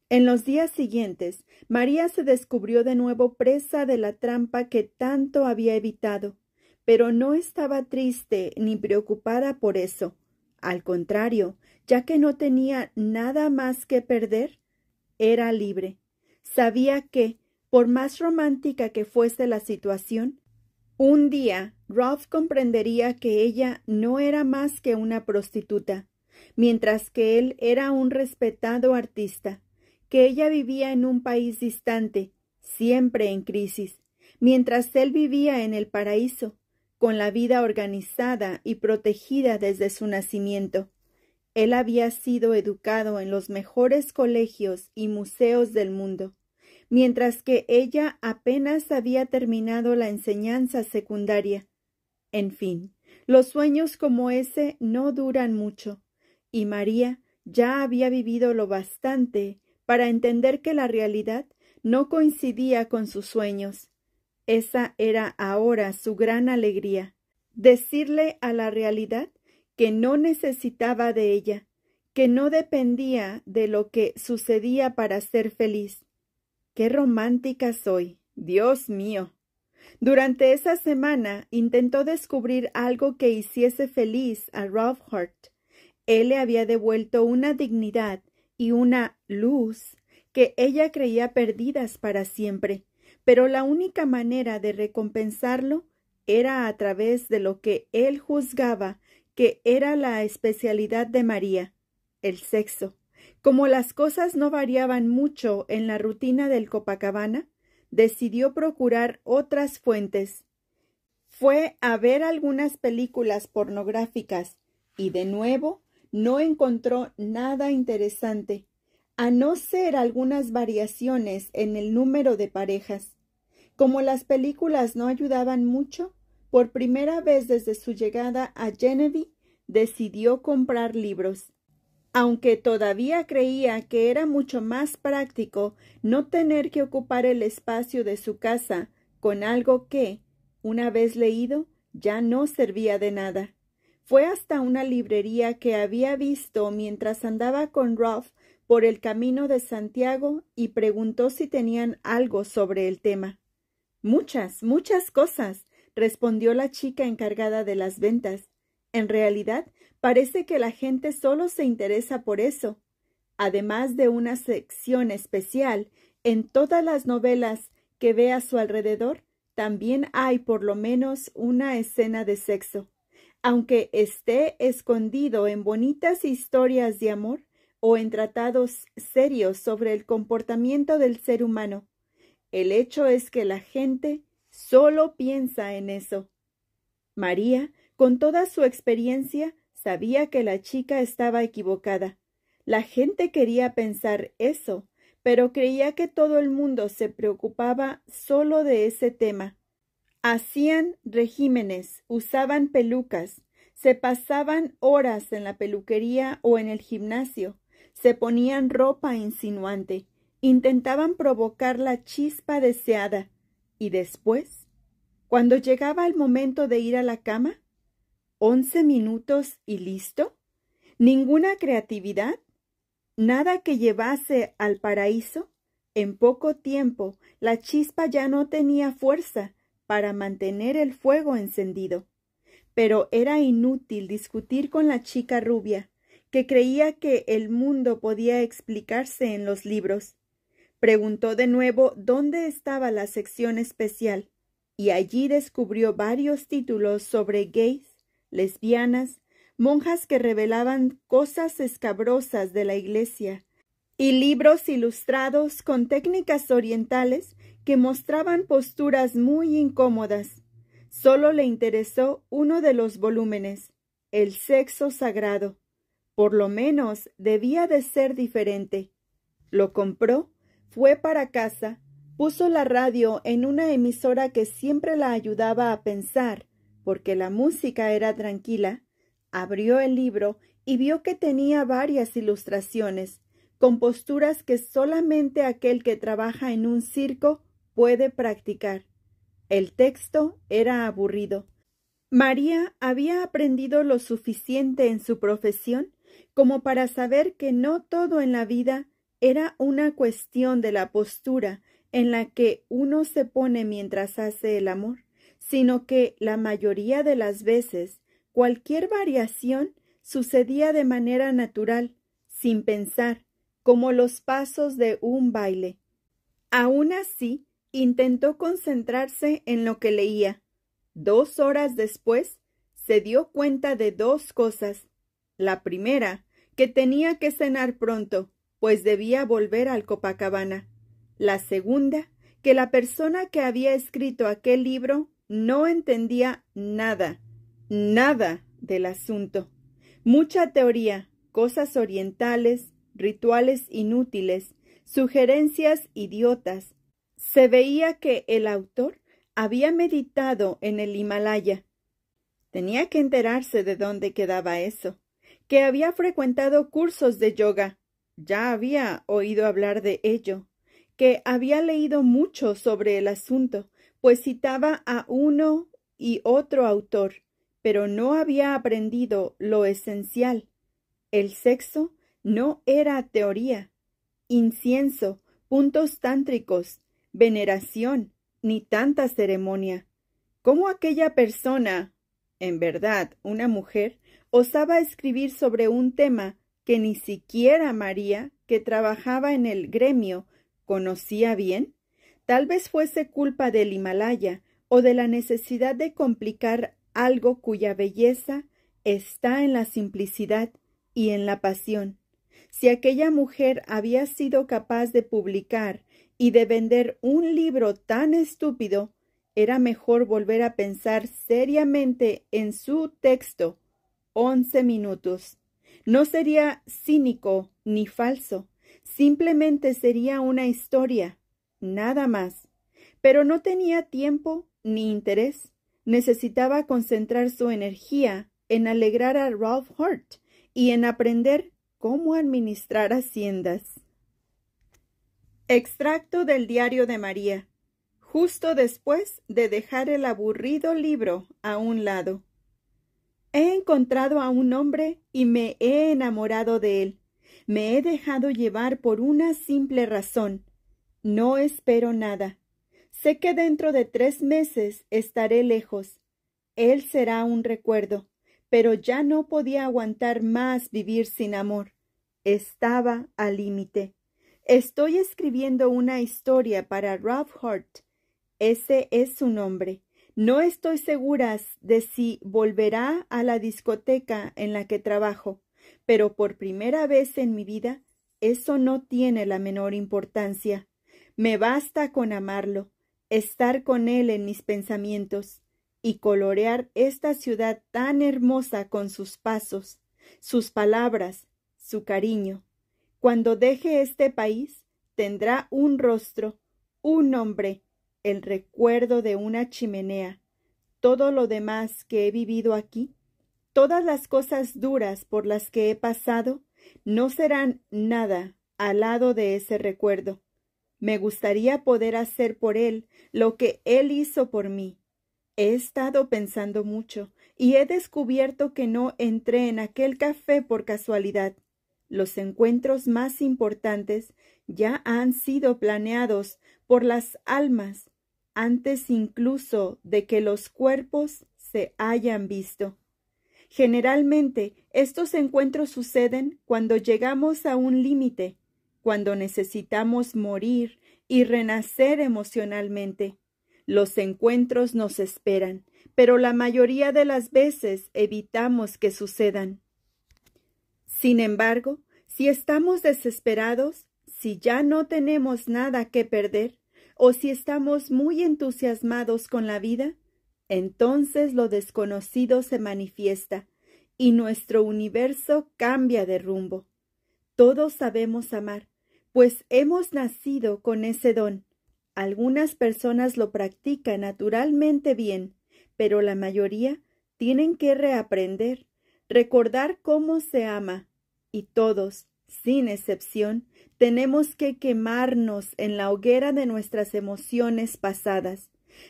En los días siguientes, María se descubrió de nuevo presa de la trampa que tanto había evitado, pero no estaba triste ni preocupada por eso. Al contrario, ya que no tenía nada más que perder, era libre. Sabía que, por más romántica que fuese la situación, un día Ralph comprendería que ella no era más que una prostituta, mientras que él era un respetado artista, que ella vivía en un país distante, siempre en crisis, mientras él vivía en el paraíso, con la vida organizada y protegida desde su nacimiento. Él había sido educado en los mejores colegios y museos del mundo mientras que ella apenas había terminado la enseñanza secundaria. En fin, los sueños como ese no duran mucho, y María ya había vivido lo bastante para entender que la realidad no coincidía con sus sueños. Esa era ahora su gran alegría, decirle a la realidad que no necesitaba de ella, que no dependía de lo que sucedía para ser feliz, Qué romántica soy, Dios mío. Durante esa semana intentó descubrir algo que hiciese feliz a Ralph Hart. Él le había devuelto una dignidad y una luz que ella creía perdidas para siempre, pero la única manera de recompensarlo era a través de lo que él juzgaba que era la especialidad de María, el sexo. Como las cosas no variaban mucho en la rutina del Copacabana, decidió procurar otras fuentes. Fue a ver algunas películas pornográficas y de nuevo no encontró nada interesante, a no ser algunas variaciones en el número de parejas. Como las películas no ayudaban mucho, por primera vez desde su llegada a Genevieve decidió comprar libros. Aunque todavía creía que era mucho más práctico no tener que ocupar el espacio de su casa con algo que, una vez leído, ya no servía de nada. Fue hasta una librería que había visto mientras andaba con Ralph por el camino de Santiago y preguntó si tenían algo sobre el tema. Muchas, muchas cosas, respondió la chica encargada de las ventas. En realidad, Parece que la gente solo se interesa por eso, además de una sección especial en todas las novelas que ve a su alrededor, también hay por lo menos una escena de sexo, aunque esté escondido en bonitas historias de amor o en tratados serios sobre el comportamiento del ser humano. El hecho es que la gente solo piensa en eso. María, con toda su experiencia, Sabía que la chica estaba equivocada. La gente quería pensar eso, pero creía que todo el mundo se preocupaba solo de ese tema. Hacían regímenes, usaban pelucas, se pasaban horas en la peluquería o en el gimnasio, se ponían ropa insinuante, intentaban provocar la chispa deseada. ¿Y después? Cuando llegaba el momento de ir a la cama, ¿Once minutos y listo? ¿Ninguna creatividad? ¿Nada que llevase al paraíso? En poco tiempo la chispa ya no tenía fuerza para mantener el fuego encendido. Pero era inútil discutir con la chica rubia, que creía que el mundo podía explicarse en los libros. Preguntó de nuevo dónde estaba la sección especial, y allí descubrió varios títulos sobre gays lesbianas, monjas que revelaban cosas escabrosas de la Iglesia, y libros ilustrados con técnicas orientales que mostraban posturas muy incómodas. Solo le interesó uno de los volúmenes, el sexo sagrado. Por lo menos debía de ser diferente. Lo compró, fue para casa, puso la radio en una emisora que siempre la ayudaba a pensar, porque la música era tranquila, abrió el libro y vio que tenía varias ilustraciones, con posturas que solamente aquel que trabaja en un circo puede practicar. El texto era aburrido. María había aprendido lo suficiente en su profesión como para saber que no todo en la vida era una cuestión de la postura en la que uno se pone mientras hace el amor sino que la mayoría de las veces cualquier variación sucedía de manera natural, sin pensar, como los pasos de un baile. Aun así, intentó concentrarse en lo que leía. Dos horas después, se dio cuenta de dos cosas. La primera, que tenía que cenar pronto, pues debía volver al Copacabana. La segunda, que la persona que había escrito aquel libro no entendía nada, nada del asunto. Mucha teoría, cosas orientales, rituales inútiles, sugerencias idiotas. Se veía que el autor había meditado en el Himalaya. Tenía que enterarse de dónde quedaba eso, que había frecuentado cursos de yoga. Ya había oído hablar de ello, que había leído mucho sobre el asunto, pues citaba a uno y otro autor, pero no había aprendido lo esencial. El sexo no era teoría, incienso, puntos tántricos, veneración, ni tanta ceremonia. ¿Cómo aquella persona, en verdad una mujer, osaba escribir sobre un tema que ni siquiera María, que trabajaba en el gremio, conocía bien? Tal vez fuese culpa del Himalaya o de la necesidad de complicar algo cuya belleza está en la simplicidad y en la pasión. Si aquella mujer había sido capaz de publicar y de vender un libro tan estúpido, era mejor volver a pensar seriamente en su texto. Once minutos. No sería cínico ni falso, simplemente sería una historia, nada más. Pero no tenía tiempo ni interés. Necesitaba concentrar su energía en alegrar a Ralph Hart y en aprender cómo administrar haciendas. Extracto del diario de María, justo después de dejar el aburrido libro a un lado. He encontrado a un hombre y me he enamorado de él. Me he dejado llevar por una simple razón, no espero nada. Sé que dentro de tres meses estaré lejos. Él será un recuerdo, pero ya no podía aguantar más vivir sin amor. Estaba al límite. Estoy escribiendo una historia para Ralph Hart. Ese es su nombre. No estoy segura de si volverá a la discoteca en la que trabajo, pero por primera vez en mi vida eso no tiene la menor importancia. Me basta con amarlo, estar con él en mis pensamientos y colorear esta ciudad tan hermosa con sus pasos, sus palabras, su cariño. Cuando deje este país, tendrá un rostro, un nombre, el recuerdo de una chimenea. Todo lo demás que he vivido aquí, todas las cosas duras por las que he pasado, no serán nada al lado de ese recuerdo. Me gustaría poder hacer por él lo que él hizo por mí. He estado pensando mucho y he descubierto que no entré en aquel café por casualidad. Los encuentros más importantes ya han sido planeados por las almas antes incluso de que los cuerpos se hayan visto. Generalmente estos encuentros suceden cuando llegamos a un límite cuando necesitamos morir y renacer emocionalmente. Los encuentros nos esperan, pero la mayoría de las veces evitamos que sucedan. Sin embargo, si estamos desesperados, si ya no tenemos nada que perder, o si estamos muy entusiasmados con la vida, entonces lo desconocido se manifiesta y nuestro universo cambia de rumbo. Todos sabemos amar, pues hemos nacido con ese don. Algunas personas lo practican naturalmente bien, pero la mayoría tienen que reaprender, recordar cómo se ama, y todos, sin excepción, tenemos que quemarnos en la hoguera de nuestras emociones pasadas,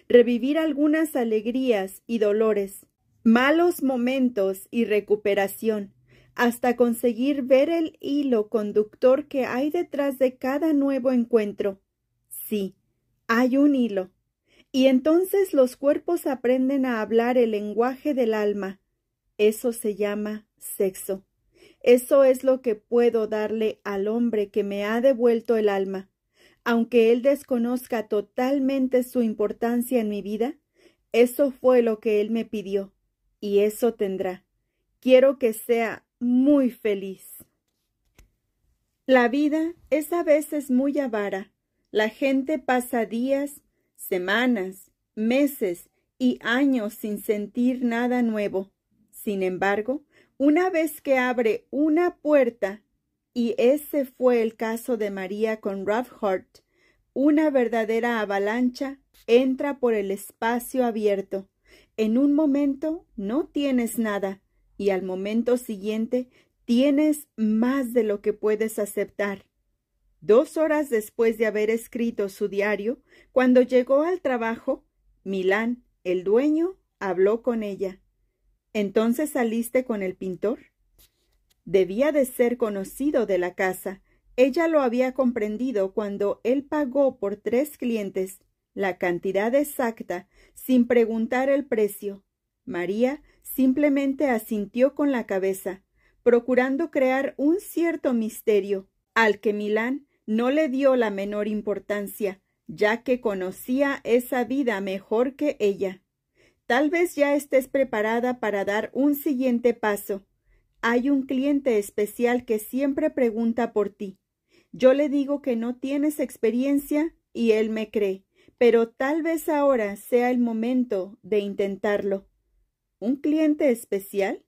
revivir algunas alegrías y dolores, malos momentos y recuperación, hasta conseguir ver el hilo conductor que hay detrás de cada nuevo encuentro. Sí, hay un hilo. Y entonces los cuerpos aprenden a hablar el lenguaje del alma. Eso se llama sexo. Eso es lo que puedo darle al hombre que me ha devuelto el alma. Aunque él desconozca totalmente su importancia en mi vida, eso fue lo que él me pidió, y eso tendrá. Quiero que sea muy feliz. La vida es a veces muy avara. La gente pasa días, semanas, meses y años sin sentir nada nuevo. Sin embargo, una vez que abre una puerta, y ese fue el caso de María con Ralph una verdadera avalancha entra por el espacio abierto. En un momento no tienes nada, y al momento siguiente tienes más de lo que puedes aceptar. Dos horas después de haber escrito su diario, cuando llegó al trabajo, Milán, el dueño, habló con ella. Entonces saliste con el pintor. Debía de ser conocido de la casa. Ella lo había comprendido cuando él pagó por tres clientes la cantidad exacta sin preguntar el precio. María simplemente asintió con la cabeza, procurando crear un cierto misterio, al que Milán no le dio la menor importancia, ya que conocía esa vida mejor que ella. Tal vez ya estés preparada para dar un siguiente paso. Hay un cliente especial que siempre pregunta por ti. Yo le digo que no tienes experiencia y él me cree, pero tal vez ahora sea el momento de intentarlo. ¿Un cliente especial?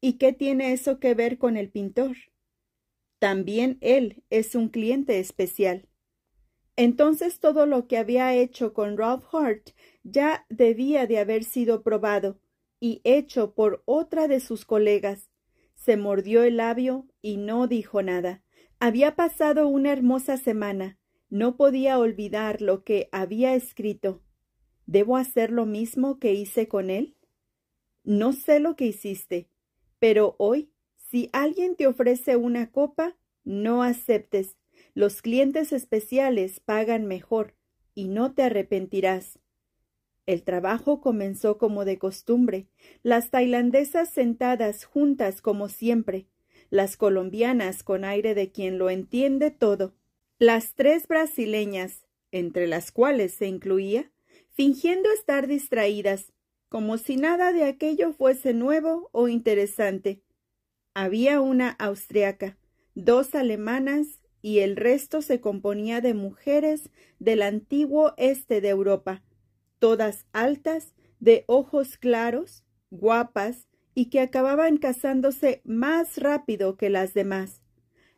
¿Y qué tiene eso que ver con el pintor? También él es un cliente especial. Entonces todo lo que había hecho con Ralph Hart ya debía de haber sido probado y hecho por otra de sus colegas. Se mordió el labio y no dijo nada. Había pasado una hermosa semana. No podía olvidar lo que había escrito. ¿Debo hacer lo mismo que hice con él? No sé lo que hiciste, pero hoy, si alguien te ofrece una copa, no aceptes. Los clientes especiales pagan mejor y no te arrepentirás. El trabajo comenzó como de costumbre, las tailandesas sentadas juntas como siempre, las colombianas con aire de quien lo entiende todo, las tres brasileñas, entre las cuales se incluía, fingiendo estar distraídas, como si nada de aquello fuese nuevo o interesante. Había una austriaca, dos alemanas y el resto se componía de mujeres del antiguo este de Europa, todas altas, de ojos claros, guapas, y que acababan casándose más rápido que las demás.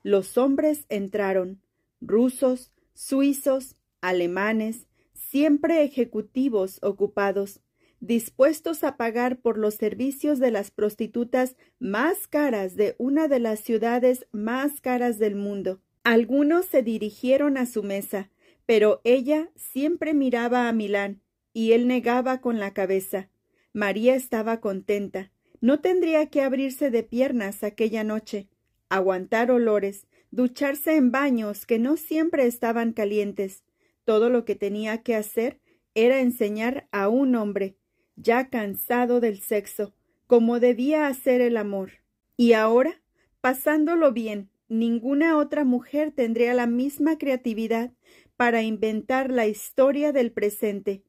Los hombres entraron, rusos, suizos, alemanes, siempre ejecutivos ocupados, dispuestos a pagar por los servicios de las prostitutas más caras de una de las ciudades más caras del mundo. Algunos se dirigieron a su mesa, pero ella siempre miraba a Milán, y él negaba con la cabeza. María estaba contenta. No tendría que abrirse de piernas aquella noche, aguantar olores, ducharse en baños que no siempre estaban calientes. Todo lo que tenía que hacer era enseñar a un hombre ya cansado del sexo, como debía hacer el amor. Y ahora, pasándolo bien, ninguna otra mujer tendría la misma creatividad para inventar la historia del presente.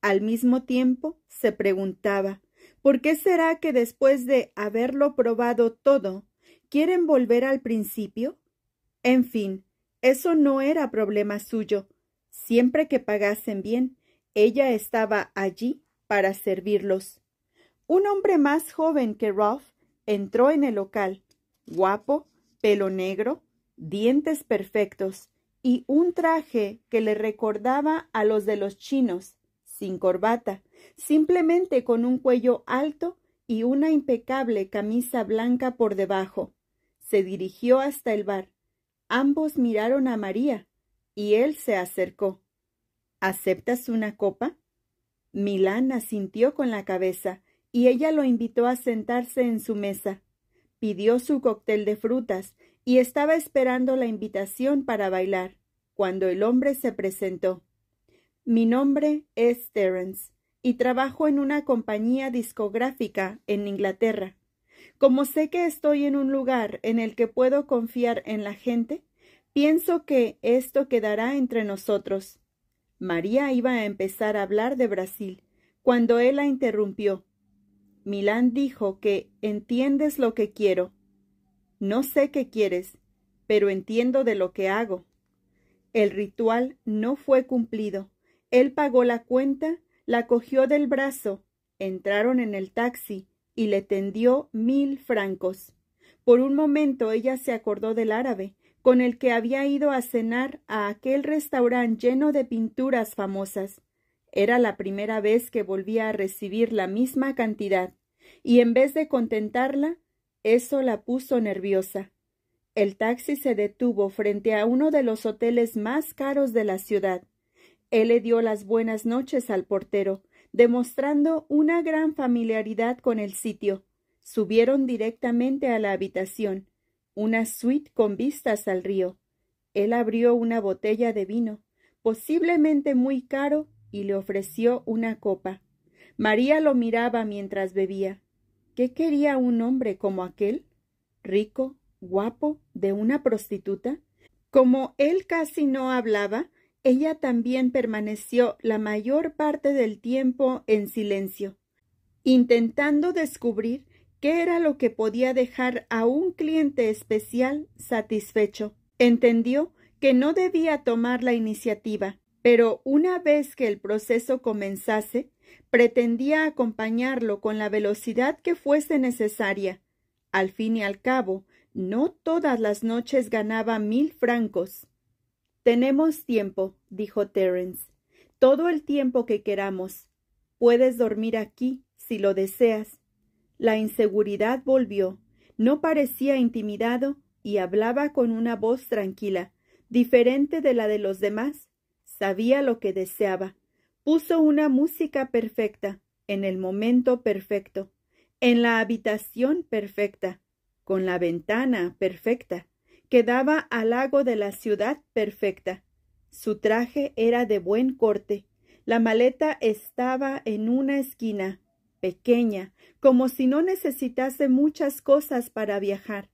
Al mismo tiempo, se preguntaba ¿Por qué será que después de haberlo probado todo, quieren volver al principio? En fin, eso no era problema suyo. Siempre que pagasen bien, ella estaba allí para servirlos. Un hombre más joven que Ralph entró en el local, guapo, pelo negro, dientes perfectos y un traje que le recordaba a los de los chinos, sin corbata, simplemente con un cuello alto y una impecable camisa blanca por debajo. Se dirigió hasta el bar. Ambos miraron a María, y él se acercó. ¿Aceptas una copa? Milán asintió con la cabeza, y ella lo invitó a sentarse en su mesa. Pidió su cóctel de frutas, y estaba esperando la invitación para bailar, cuando el hombre se presentó. Mi nombre es Terence, y trabajo en una compañía discográfica en Inglaterra. Como sé que estoy en un lugar en el que puedo confiar en la gente, pienso que esto quedará entre nosotros. María iba a empezar a hablar de Brasil, cuando él la interrumpió. Milán dijo que entiendes lo que quiero. No sé qué quieres, pero entiendo de lo que hago. El ritual no fue cumplido. Él pagó la cuenta, la cogió del brazo, entraron en el taxi y le tendió mil francos. Por un momento ella se acordó del árabe, con el que había ido a cenar a aquel restaurante lleno de pinturas famosas. Era la primera vez que volvía a recibir la misma cantidad, y en vez de contentarla, eso la puso nerviosa. El taxi se detuvo frente a uno de los hoteles más caros de la ciudad. Él le dio las buenas noches al portero, demostrando una gran familiaridad con el sitio. Subieron directamente a la habitación una suite con vistas al río. Él abrió una botella de vino, posiblemente muy caro, y le ofreció una copa. María lo miraba mientras bebía. ¿Qué quería un hombre como aquel? Rico, guapo, de una prostituta. Como él casi no hablaba, ella también permaneció la mayor parte del tiempo en silencio, intentando descubrir ¿Qué era lo que podía dejar a un cliente especial satisfecho? Entendió que no debía tomar la iniciativa, pero una vez que el proceso comenzase, pretendía acompañarlo con la velocidad que fuese necesaria. Al fin y al cabo, no todas las noches ganaba mil francos. Tenemos tiempo, dijo Terence, todo el tiempo que queramos. Puedes dormir aquí, si lo deseas, la inseguridad volvió. No parecía intimidado y hablaba con una voz tranquila, diferente de la de los demás. Sabía lo que deseaba. Puso una música perfecta, en el momento perfecto, en la habitación perfecta, con la ventana perfecta, que daba al lago de la ciudad perfecta. Su traje era de buen corte. La maleta estaba en una esquina, pequeña, como si no necesitase muchas cosas para viajar,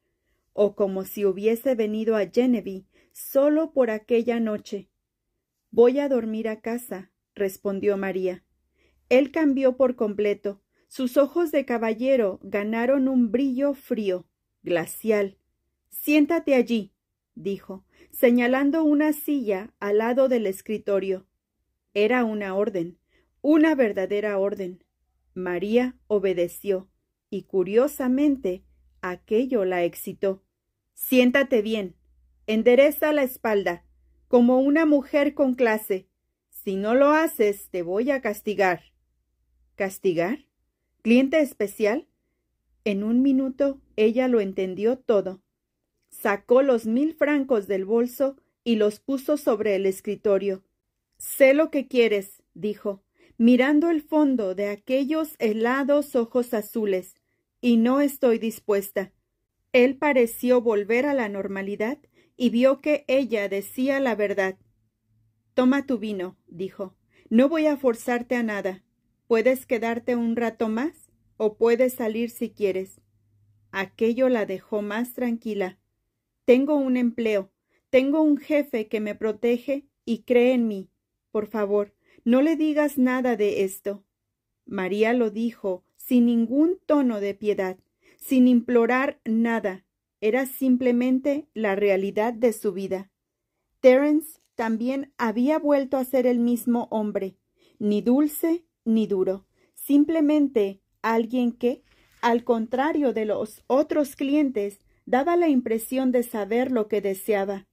o como si hubiese venido a Genevieve solo por aquella noche. Voy a dormir a casa, respondió María. Él cambió por completo. Sus ojos de caballero ganaron un brillo frío, glacial. Siéntate allí, dijo, señalando una silla al lado del escritorio. Era una orden, una verdadera orden. María obedeció, y curiosamente aquello la excitó. Siéntate bien, endereza la espalda, como una mujer con clase. Si no lo haces, te voy a castigar. ¿Castigar? ¿Cliente especial? En un minuto ella lo entendió todo. Sacó los mil francos del bolso y los puso sobre el escritorio. Sé lo que quieres, dijo mirando el fondo de aquellos helados ojos azules, y no estoy dispuesta. Él pareció volver a la normalidad y vio que ella decía la verdad. Toma tu vino, dijo. No voy a forzarte a nada. Puedes quedarte un rato más o puedes salir si quieres. Aquello la dejó más tranquila. Tengo un empleo, tengo un jefe que me protege y cree en mí. Por favor, no le digas nada de esto. María lo dijo sin ningún tono de piedad, sin implorar nada. Era simplemente la realidad de su vida. Terence también había vuelto a ser el mismo hombre, ni dulce ni duro, simplemente alguien que, al contrario de los otros clientes, daba la impresión de saber lo que deseaba,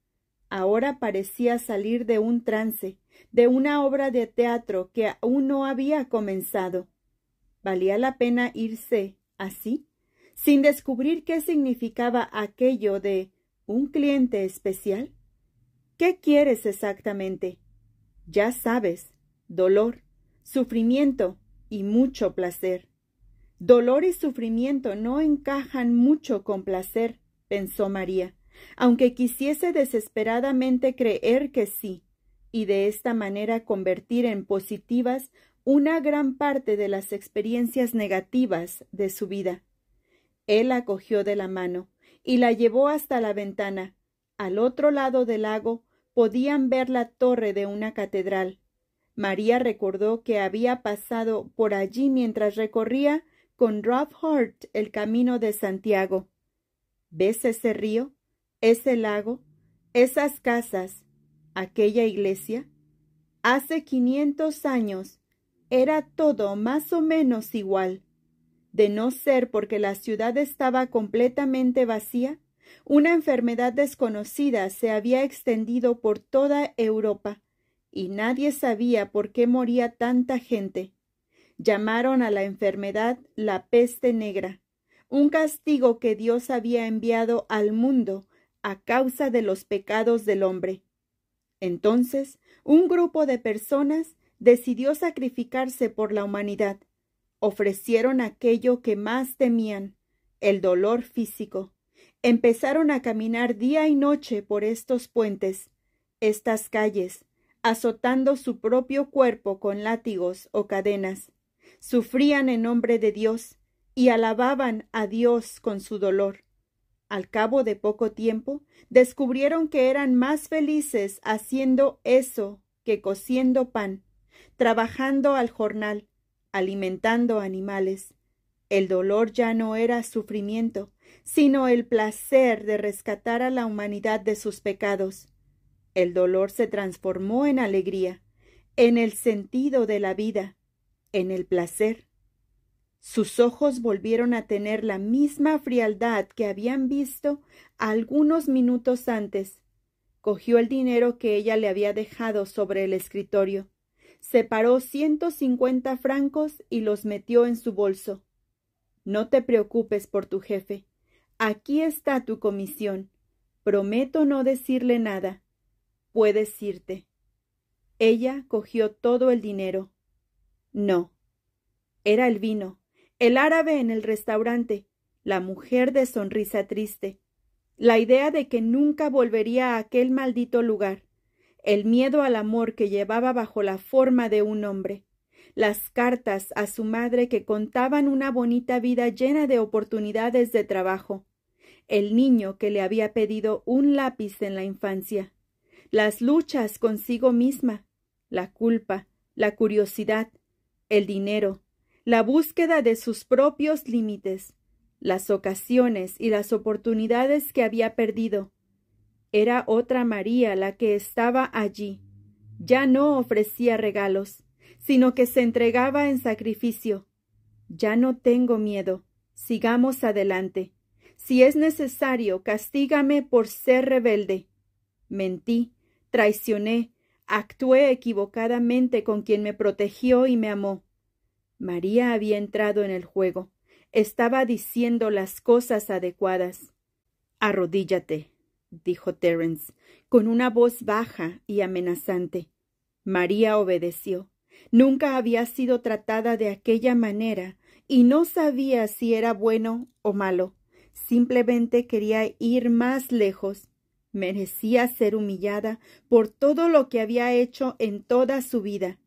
Ahora parecía salir de un trance, de una obra de teatro que aún no había comenzado. ¿Valía la pena irse así? sin descubrir qué significaba aquello de un cliente especial? ¿Qué quieres exactamente? Ya sabes, dolor, sufrimiento y mucho placer. Dolor y sufrimiento no encajan mucho con placer, pensó María aunque quisiese desesperadamente creer que sí, y de esta manera convertir en positivas una gran parte de las experiencias negativas de su vida. Él la cogió de la mano y la llevó hasta la ventana. Al otro lado del lago podían ver la torre de una catedral. María recordó que había pasado por allí mientras recorría con Ralph Hart el camino de Santiago. ¿Ves ese río? ese lago, esas casas, aquella iglesia, hace 500 años era todo más o menos igual. De no ser porque la ciudad estaba completamente vacía, una enfermedad desconocida se había extendido por toda Europa y nadie sabía por qué moría tanta gente. Llamaron a la enfermedad la peste negra, un castigo que Dios había enviado al mundo a causa de los pecados del hombre. Entonces, un grupo de personas decidió sacrificarse por la humanidad. Ofrecieron aquello que más temían, el dolor físico. Empezaron a caminar día y noche por estos puentes, estas calles, azotando su propio cuerpo con látigos o cadenas. Sufrían en nombre de Dios y alababan a Dios con su dolor. Al cabo de poco tiempo, descubrieron que eran más felices haciendo eso que cociendo pan, trabajando al jornal, alimentando animales. El dolor ya no era sufrimiento, sino el placer de rescatar a la humanidad de sus pecados. El dolor se transformó en alegría, en el sentido de la vida, en el placer. Sus ojos volvieron a tener la misma frialdad que habían visto algunos minutos antes. Cogió el dinero que ella le había dejado sobre el escritorio, separó ciento cincuenta francos y los metió en su bolso. No te preocupes por tu jefe. Aquí está tu comisión. Prometo no decirle nada. Puedes irte. Ella cogió todo el dinero. No. Era el vino el árabe en el restaurante, la mujer de sonrisa triste, la idea de que nunca volvería a aquel maldito lugar, el miedo al amor que llevaba bajo la forma de un hombre, las cartas a su madre que contaban una bonita vida llena de oportunidades de trabajo, el niño que le había pedido un lápiz en la infancia, las luchas consigo misma, la culpa, la curiosidad, el dinero, la búsqueda de sus propios límites, las ocasiones y las oportunidades que había perdido. Era otra María la que estaba allí. Ya no ofrecía regalos, sino que se entregaba en sacrificio. Ya no tengo miedo. Sigamos adelante. Si es necesario, castígame por ser rebelde. Mentí, traicioné, actué equivocadamente con quien me protegió y me amó. María había entrado en el juego. Estaba diciendo las cosas adecuadas. Arrodíllate, dijo Terence, con una voz baja y amenazante. María obedeció. Nunca había sido tratada de aquella manera y no sabía si era bueno o malo. Simplemente quería ir más lejos. Merecía ser humillada por todo lo que había hecho en toda su vida.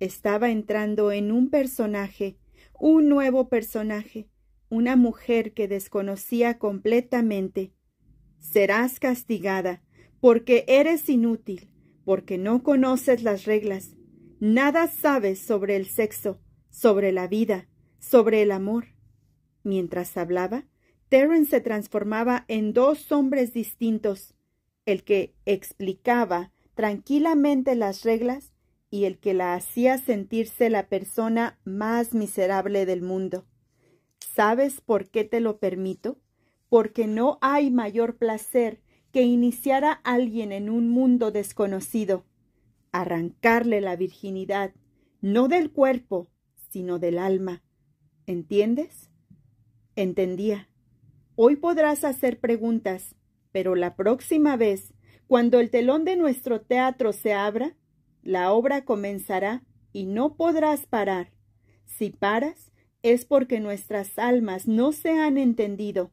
Estaba entrando en un personaje, un nuevo personaje, una mujer que desconocía completamente. Serás castigada, porque eres inútil, porque no conoces las reglas, nada sabes sobre el sexo, sobre la vida, sobre el amor. Mientras hablaba, Terence se transformaba en dos hombres distintos, el que explicaba tranquilamente las reglas y el que la hacía sentirse la persona más miserable del mundo. ¿Sabes por qué te lo permito? Porque no hay mayor placer que iniciar a alguien en un mundo desconocido, arrancarle la virginidad, no del cuerpo, sino del alma. ¿Entiendes? Entendía. Hoy podrás hacer preguntas, pero la próxima vez, cuando el telón de nuestro teatro se abra, la obra comenzará y no podrás parar. Si paras, es porque nuestras almas no se han entendido.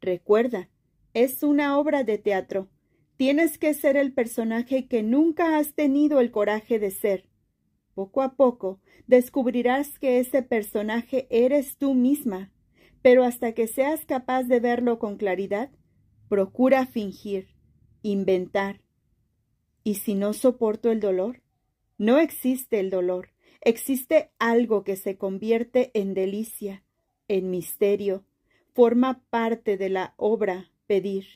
Recuerda, es una obra de teatro. Tienes que ser el personaje que nunca has tenido el coraje de ser. Poco a poco descubrirás que ese personaje eres tú misma, pero hasta que seas capaz de verlo con claridad, procura fingir, inventar, ¿Y si no soporto el dolor? No existe el dolor, existe algo que se convierte en delicia, en misterio, forma parte de la obra pedir.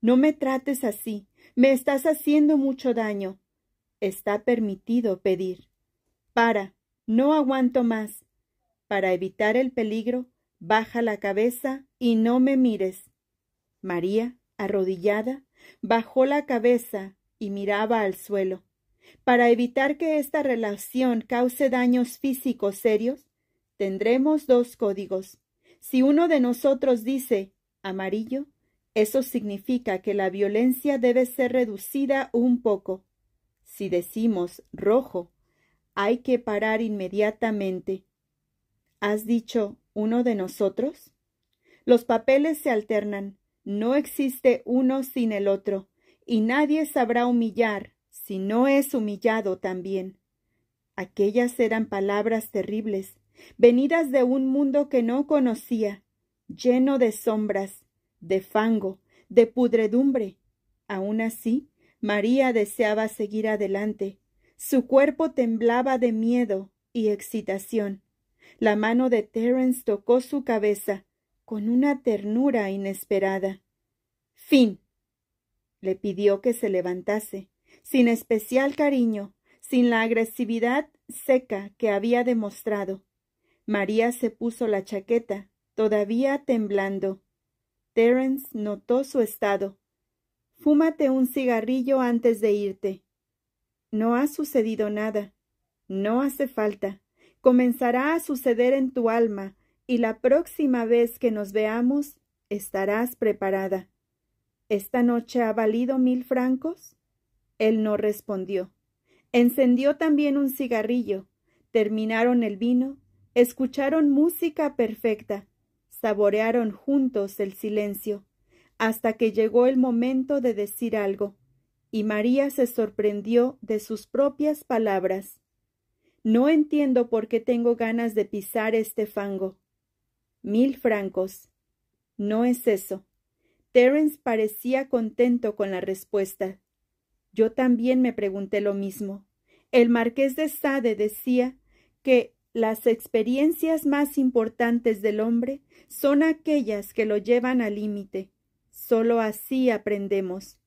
No me trates así, me estás haciendo mucho daño. Está permitido pedir. Para, no aguanto más. Para evitar el peligro, baja la cabeza y no me mires. María, arrodillada, bajó la cabeza y miraba al suelo. Para evitar que esta relación cause daños físicos serios, tendremos dos códigos. Si uno de nosotros dice amarillo, eso significa que la violencia debe ser reducida un poco. Si decimos rojo, hay que parar inmediatamente. ¿Has dicho uno de nosotros? Los papeles se alternan. No existe uno sin el otro y nadie sabrá humillar si no es humillado también. Aquellas eran palabras terribles, venidas de un mundo que no conocía, lleno de sombras, de fango, de pudredumbre. Aun así, María deseaba seguir adelante. Su cuerpo temblaba de miedo y excitación. La mano de Terence tocó su cabeza con una ternura inesperada. Fin. Le pidió que se levantase, sin especial cariño, sin la agresividad seca que había demostrado. María se puso la chaqueta, todavía temblando. Terence notó su estado. Fúmate un cigarrillo antes de irte. No ha sucedido nada. No hace falta. Comenzará a suceder en tu alma, y la próxima vez que nos veamos estarás preparada. ¿Esta noche ha valido mil francos? Él no respondió. Encendió también un cigarrillo. Terminaron el vino, escucharon música perfecta, saborearon juntos el silencio, hasta que llegó el momento de decir algo, y María se sorprendió de sus propias palabras. No entiendo por qué tengo ganas de pisar este fango. Mil francos. No es eso. Terence parecía contento con la respuesta. Yo también me pregunté lo mismo. El marqués de Sade decía que las experiencias más importantes del hombre son aquellas que lo llevan al límite. Solo así aprendemos,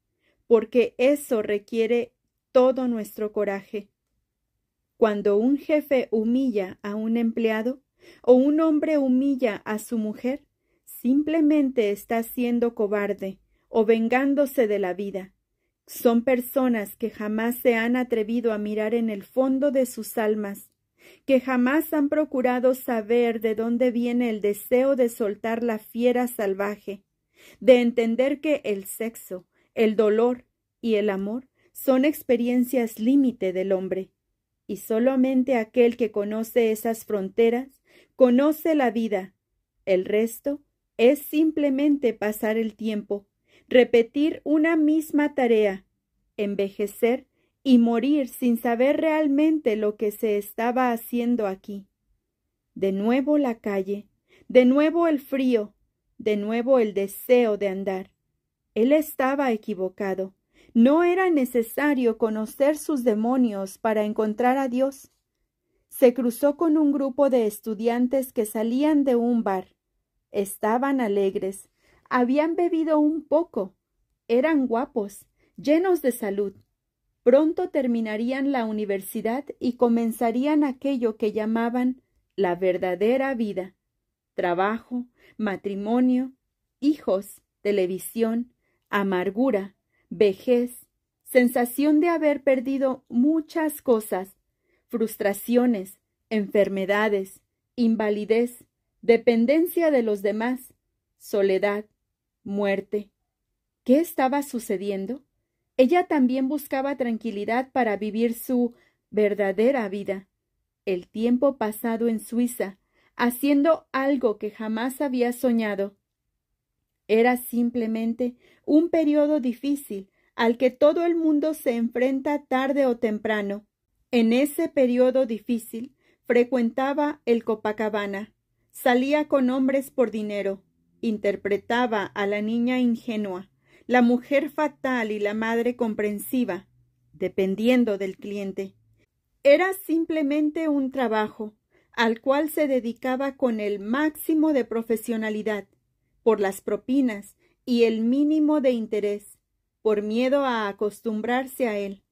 porque eso requiere todo nuestro coraje. Cuando un jefe humilla a un empleado o un hombre humilla a su mujer, Simplemente está siendo cobarde o vengándose de la vida. Son personas que jamás se han atrevido a mirar en el fondo de sus almas, que jamás han procurado saber de dónde viene el deseo de soltar la fiera salvaje, de entender que el sexo, el dolor y el amor son experiencias límite del hombre, y solamente aquel que conoce esas fronteras conoce la vida. El resto es simplemente pasar el tiempo, repetir una misma tarea, envejecer y morir sin saber realmente lo que se estaba haciendo aquí. De nuevo la calle, de nuevo el frío, de nuevo el deseo de andar. Él estaba equivocado. No era necesario conocer sus demonios para encontrar a Dios. Se cruzó con un grupo de estudiantes que salían de un bar. Estaban alegres, habían bebido un poco, eran guapos, llenos de salud. Pronto terminarían la universidad y comenzarían aquello que llamaban la verdadera vida. Trabajo, matrimonio, hijos, televisión, amargura, vejez, sensación de haber perdido muchas cosas, frustraciones, enfermedades, invalidez, dependencia de los demás, soledad, muerte. ¿Qué estaba sucediendo? Ella también buscaba tranquilidad para vivir su verdadera vida. El tiempo pasado en Suiza, haciendo algo que jamás había soñado. Era simplemente un periodo difícil al que todo el mundo se enfrenta tarde o temprano. En ese periodo difícil frecuentaba el Copacabana, Salía con hombres por dinero, interpretaba a la niña ingenua, la mujer fatal y la madre comprensiva, dependiendo del cliente. Era simplemente un trabajo, al cual se dedicaba con el máximo de profesionalidad, por las propinas y el mínimo de interés, por miedo a acostumbrarse a él.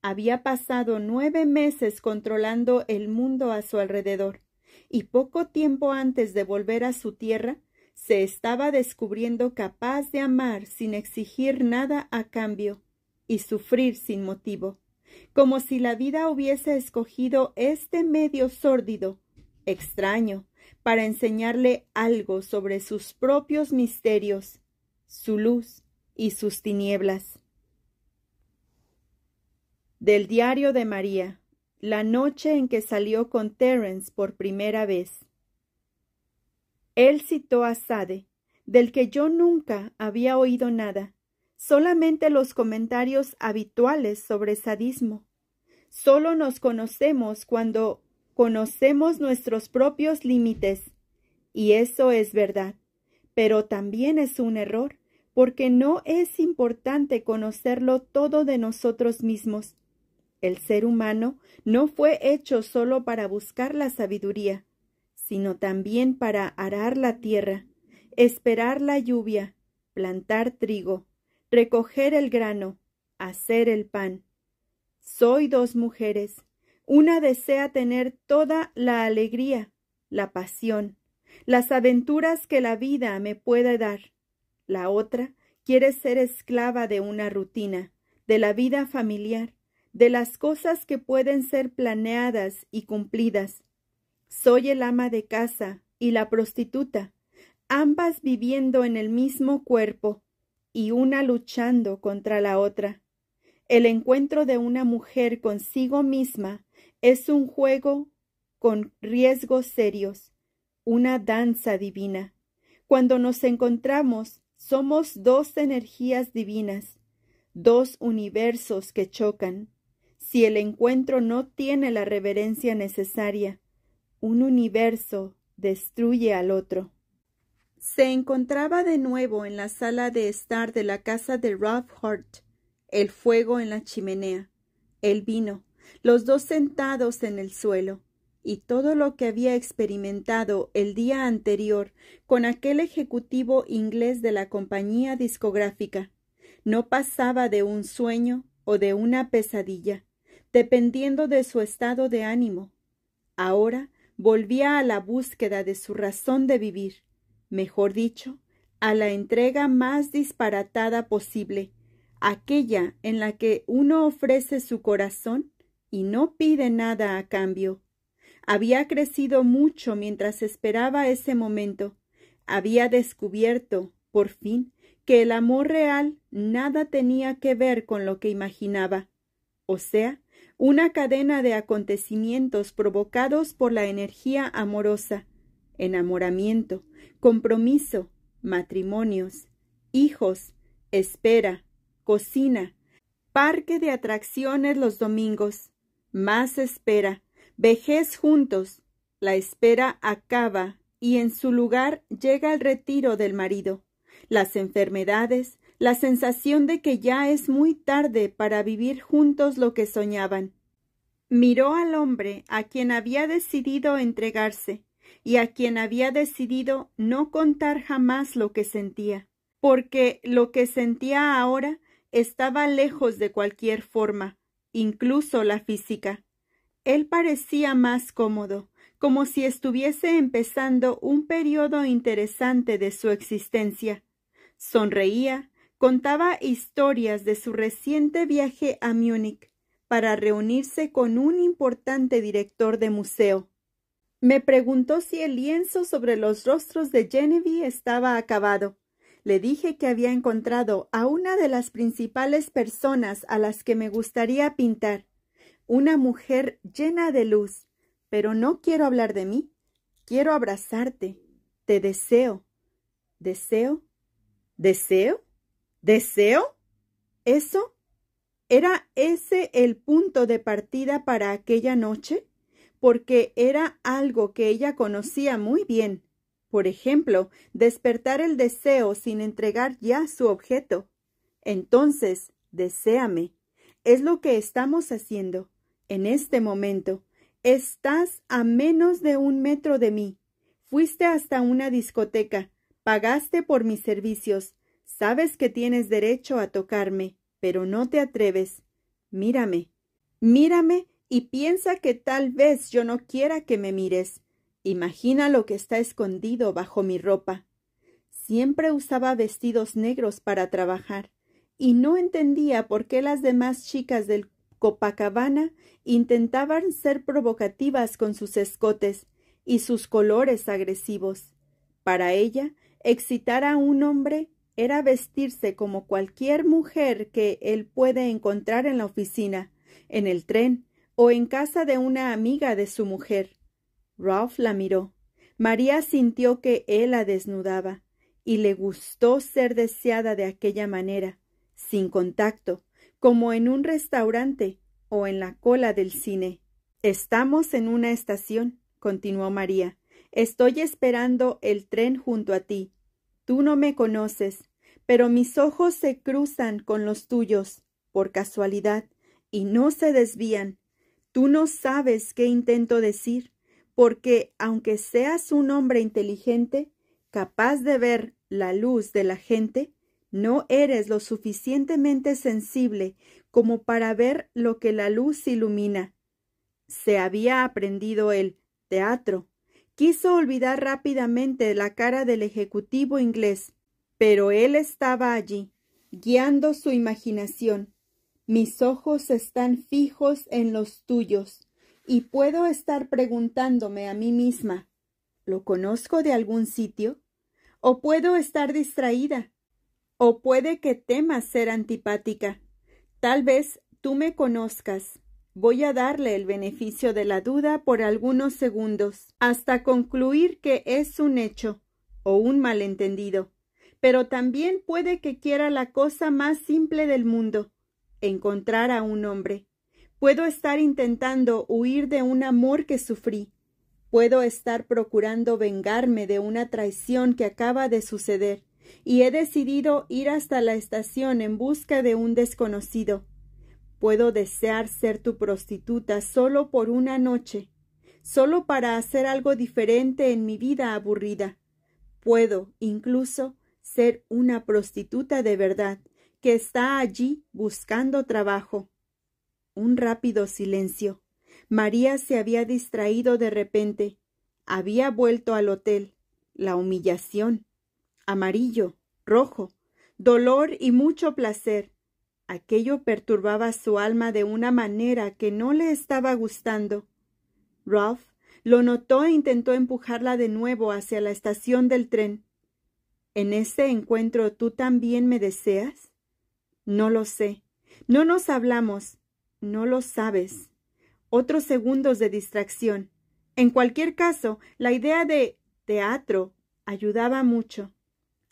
Había pasado nueve meses controlando el mundo a su alrededor y poco tiempo antes de volver a su tierra, se estaba descubriendo capaz de amar sin exigir nada a cambio y sufrir sin motivo, como si la vida hubiese escogido este medio sórdido, extraño, para enseñarle algo sobre sus propios misterios, su luz y sus tinieblas. Del diario de María la noche en que salió con Terence por primera vez. Él citó a Sade, del que yo nunca había oído nada, solamente los comentarios habituales sobre sadismo. Solo nos conocemos cuando conocemos nuestros propios límites, y eso es verdad, pero también es un error, porque no es importante conocerlo todo de nosotros mismos, el ser humano no fue hecho solo para buscar la sabiduría, sino también para arar la tierra, esperar la lluvia, plantar trigo, recoger el grano, hacer el pan. Soy dos mujeres. Una desea tener toda la alegría, la pasión, las aventuras que la vida me pueda dar. La otra quiere ser esclava de una rutina, de la vida familiar, de las cosas que pueden ser planeadas y cumplidas. Soy el ama de casa y la prostituta, ambas viviendo en el mismo cuerpo y una luchando contra la otra. El encuentro de una mujer consigo misma es un juego con riesgos serios, una danza divina. Cuando nos encontramos, somos dos energías divinas, dos universos que chocan si el encuentro no tiene la reverencia necesaria. Un universo destruye al otro. Se encontraba de nuevo en la sala de estar de la casa de Ralph Hart, el fuego en la chimenea, el vino, los dos sentados en el suelo, y todo lo que había experimentado el día anterior con aquel ejecutivo inglés de la compañía discográfica. No pasaba de un sueño o de una pesadilla dependiendo de su estado de ánimo. Ahora volvía a la búsqueda de su razón de vivir, mejor dicho, a la entrega más disparatada posible, aquella en la que uno ofrece su corazón y no pide nada a cambio. Había crecido mucho mientras esperaba ese momento. Había descubierto, por fin, que el amor real nada tenía que ver con lo que imaginaba, o sea, una cadena de acontecimientos provocados por la energía amorosa, enamoramiento, compromiso, matrimonios, hijos, espera, cocina, parque de atracciones los domingos, más espera, vejez juntos, la espera acaba y en su lugar llega el retiro del marido, las enfermedades, la sensación de que ya es muy tarde para vivir juntos lo que soñaban. Miró al hombre a quien había decidido entregarse y a quien había decidido no contar jamás lo que sentía, porque lo que sentía ahora estaba lejos de cualquier forma, incluso la física. Él parecía más cómodo, como si estuviese empezando un periodo interesante de su existencia. Sonreía, Contaba historias de su reciente viaje a Múnich para reunirse con un importante director de museo. Me preguntó si el lienzo sobre los rostros de Genevieve estaba acabado. Le dije que había encontrado a una de las principales personas a las que me gustaría pintar, una mujer llena de luz, pero no quiero hablar de mí, quiero abrazarte, te deseo. ¿Deseo? ¿Deseo? ¿Deseo? ¿Eso? ¿Era ese el punto de partida para aquella noche? Porque era algo que ella conocía muy bien. Por ejemplo, despertar el deseo sin entregar ya su objeto. Entonces, deséame. Es lo que estamos haciendo. En este momento, estás a menos de un metro de mí. Fuiste hasta una discoteca, pagaste por mis servicios, Sabes que tienes derecho a tocarme, pero no te atreves. Mírame. Mírame y piensa que tal vez yo no quiera que me mires. Imagina lo que está escondido bajo mi ropa. Siempre usaba vestidos negros para trabajar, y no entendía por qué las demás chicas del Copacabana intentaban ser provocativas con sus escotes y sus colores agresivos. Para ella, excitar a un hombre era vestirse como cualquier mujer que él puede encontrar en la oficina, en el tren o en casa de una amiga de su mujer. Ralph la miró. María sintió que él la desnudaba, y le gustó ser deseada de aquella manera, sin contacto, como en un restaurante o en la cola del cine. Estamos en una estación, continuó María. Estoy esperando el tren junto a ti. Tú no me conoces, pero mis ojos se cruzan con los tuyos, por casualidad, y no se desvían. Tú no sabes qué intento decir, porque aunque seas un hombre inteligente, capaz de ver la luz de la gente, no eres lo suficientemente sensible como para ver lo que la luz ilumina. Se había aprendido el teatro, Quiso olvidar rápidamente la cara del ejecutivo inglés, pero él estaba allí, guiando su imaginación. Mis ojos están fijos en los tuyos, y puedo estar preguntándome a mí misma ¿Lo conozco de algún sitio? O puedo estar distraída, o puede que temas ser antipática. Tal vez tú me conozcas, Voy a darle el beneficio de la duda por algunos segundos, hasta concluir que es un hecho o un malentendido. Pero también puede que quiera la cosa más simple del mundo, encontrar a un hombre. Puedo estar intentando huir de un amor que sufrí. Puedo estar procurando vengarme de una traición que acaba de suceder, y he decidido ir hasta la estación en busca de un desconocido. Puedo desear ser tu prostituta solo por una noche, solo para hacer algo diferente en mi vida aburrida. Puedo, incluso, ser una prostituta de verdad, que está allí buscando trabajo. Un rápido silencio. María se había distraído de repente. Había vuelto al hotel. La humillación. Amarillo, rojo, dolor y mucho placer. Aquello perturbaba su alma de una manera que no le estaba gustando. Ralph lo notó e intentó empujarla de nuevo hacia la estación del tren. ¿En este encuentro tú también me deseas? No lo sé. No nos hablamos. No lo sabes. Otros segundos de distracción. En cualquier caso, la idea de teatro ayudaba mucho.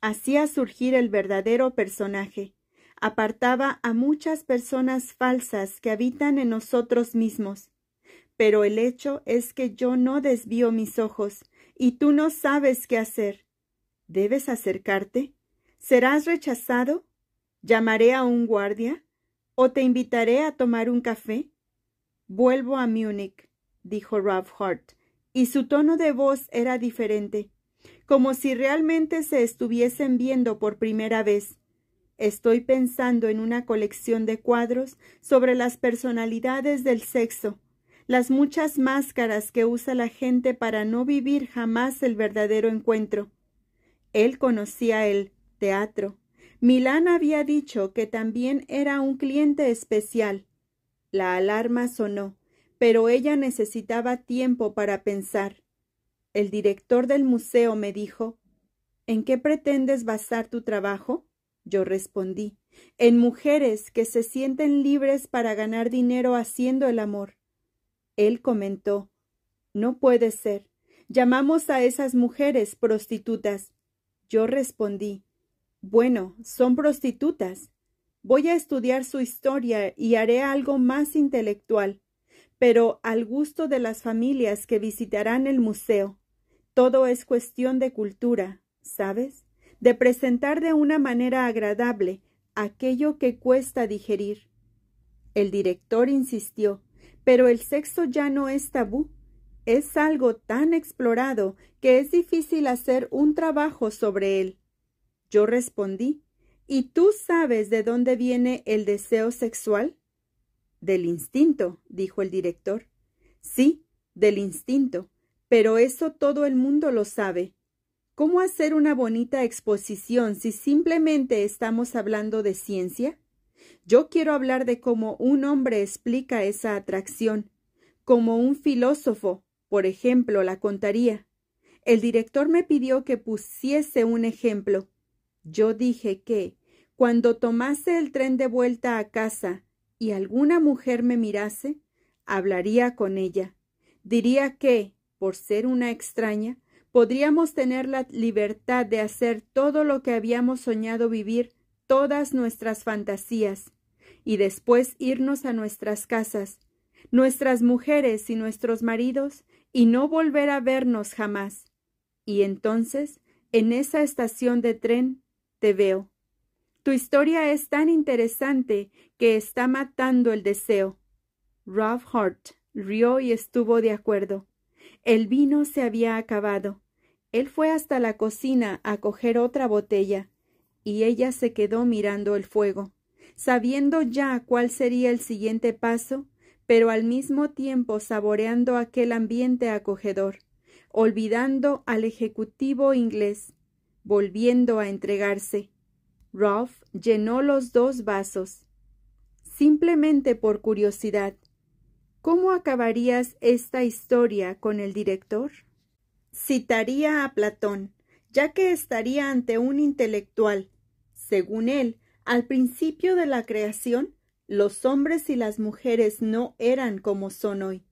Hacía surgir el verdadero personaje apartaba a muchas personas falsas que habitan en nosotros mismos. Pero el hecho es que yo no desvío mis ojos, y tú no sabes qué hacer. ¿Debes acercarte? ¿Serás rechazado? ¿Llamaré a un guardia? ¿O te invitaré a tomar un café? Vuelvo a Múnich, dijo Ralph Hart, y su tono de voz era diferente, como si realmente se estuviesen viendo por primera vez. Estoy pensando en una colección de cuadros sobre las personalidades del sexo, las muchas máscaras que usa la gente para no vivir jamás el verdadero encuentro. Él conocía el teatro. Milán había dicho que también era un cliente especial. La alarma sonó, pero ella necesitaba tiempo para pensar. El director del museo me dijo ¿En qué pretendes basar tu trabajo? Yo respondí, en mujeres que se sienten libres para ganar dinero haciendo el amor. Él comentó, no puede ser. Llamamos a esas mujeres prostitutas. Yo respondí, bueno, son prostitutas. Voy a estudiar su historia y haré algo más intelectual, pero al gusto de las familias que visitarán el museo. Todo es cuestión de cultura, ¿sabes? de presentar de una manera agradable aquello que cuesta digerir. El director insistió, pero el sexo ya no es tabú. Es algo tan explorado que es difícil hacer un trabajo sobre él. Yo respondí, ¿y tú sabes de dónde viene el deseo sexual? Del instinto, dijo el director. Sí, del instinto, pero eso todo el mundo lo sabe. ¿Cómo hacer una bonita exposición si simplemente estamos hablando de ciencia? Yo quiero hablar de cómo un hombre explica esa atracción, como un filósofo, por ejemplo, la contaría. El director me pidió que pusiese un ejemplo. Yo dije que, cuando tomase el tren de vuelta a casa y alguna mujer me mirase, hablaría con ella. Diría que, por ser una extraña, podríamos tener la libertad de hacer todo lo que habíamos soñado vivir, todas nuestras fantasías, y después irnos a nuestras casas, nuestras mujeres y nuestros maridos, y no volver a vernos jamás. Y entonces, en esa estación de tren, te veo. Tu historia es tan interesante que está matando el deseo. Ralph Hart rió y estuvo de acuerdo. El vino se había acabado. Él fue hasta la cocina a coger otra botella, y ella se quedó mirando el fuego, sabiendo ya cuál sería el siguiente paso, pero al mismo tiempo saboreando aquel ambiente acogedor, olvidando al ejecutivo inglés, volviendo a entregarse. Ralph llenó los dos vasos, simplemente por curiosidad, ¿Cómo acabarías esta historia con el director? Citaría a Platón, ya que estaría ante un intelectual. Según él, al principio de la creación, los hombres y las mujeres no eran como son hoy.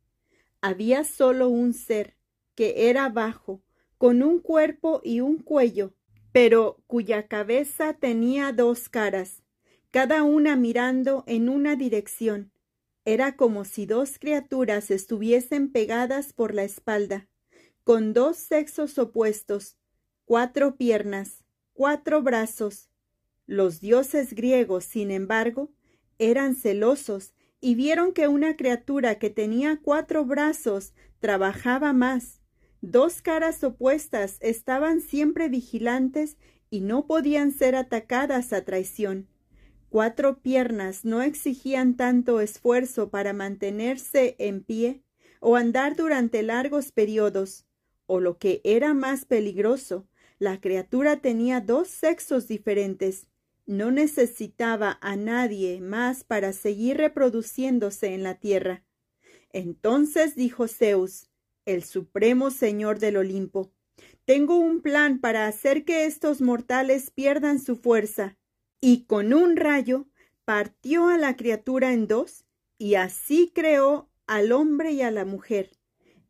Había solo un ser, que era bajo, con un cuerpo y un cuello, pero cuya cabeza tenía dos caras, cada una mirando en una dirección era como si dos criaturas estuviesen pegadas por la espalda, con dos sexos opuestos, cuatro piernas, cuatro brazos. Los dioses griegos, sin embargo, eran celosos y vieron que una criatura que tenía cuatro brazos trabajaba más. Dos caras opuestas estaban siempre vigilantes y no podían ser atacadas a traición cuatro piernas no exigían tanto esfuerzo para mantenerse en pie o andar durante largos periodos, o lo que era más peligroso, la criatura tenía dos sexos diferentes. No necesitaba a nadie más para seguir reproduciéndose en la tierra. Entonces dijo Zeus, el supremo señor del Olimpo, tengo un plan para hacer que estos mortales pierdan su fuerza y con un rayo partió a la criatura en dos y así creó al hombre y a la mujer.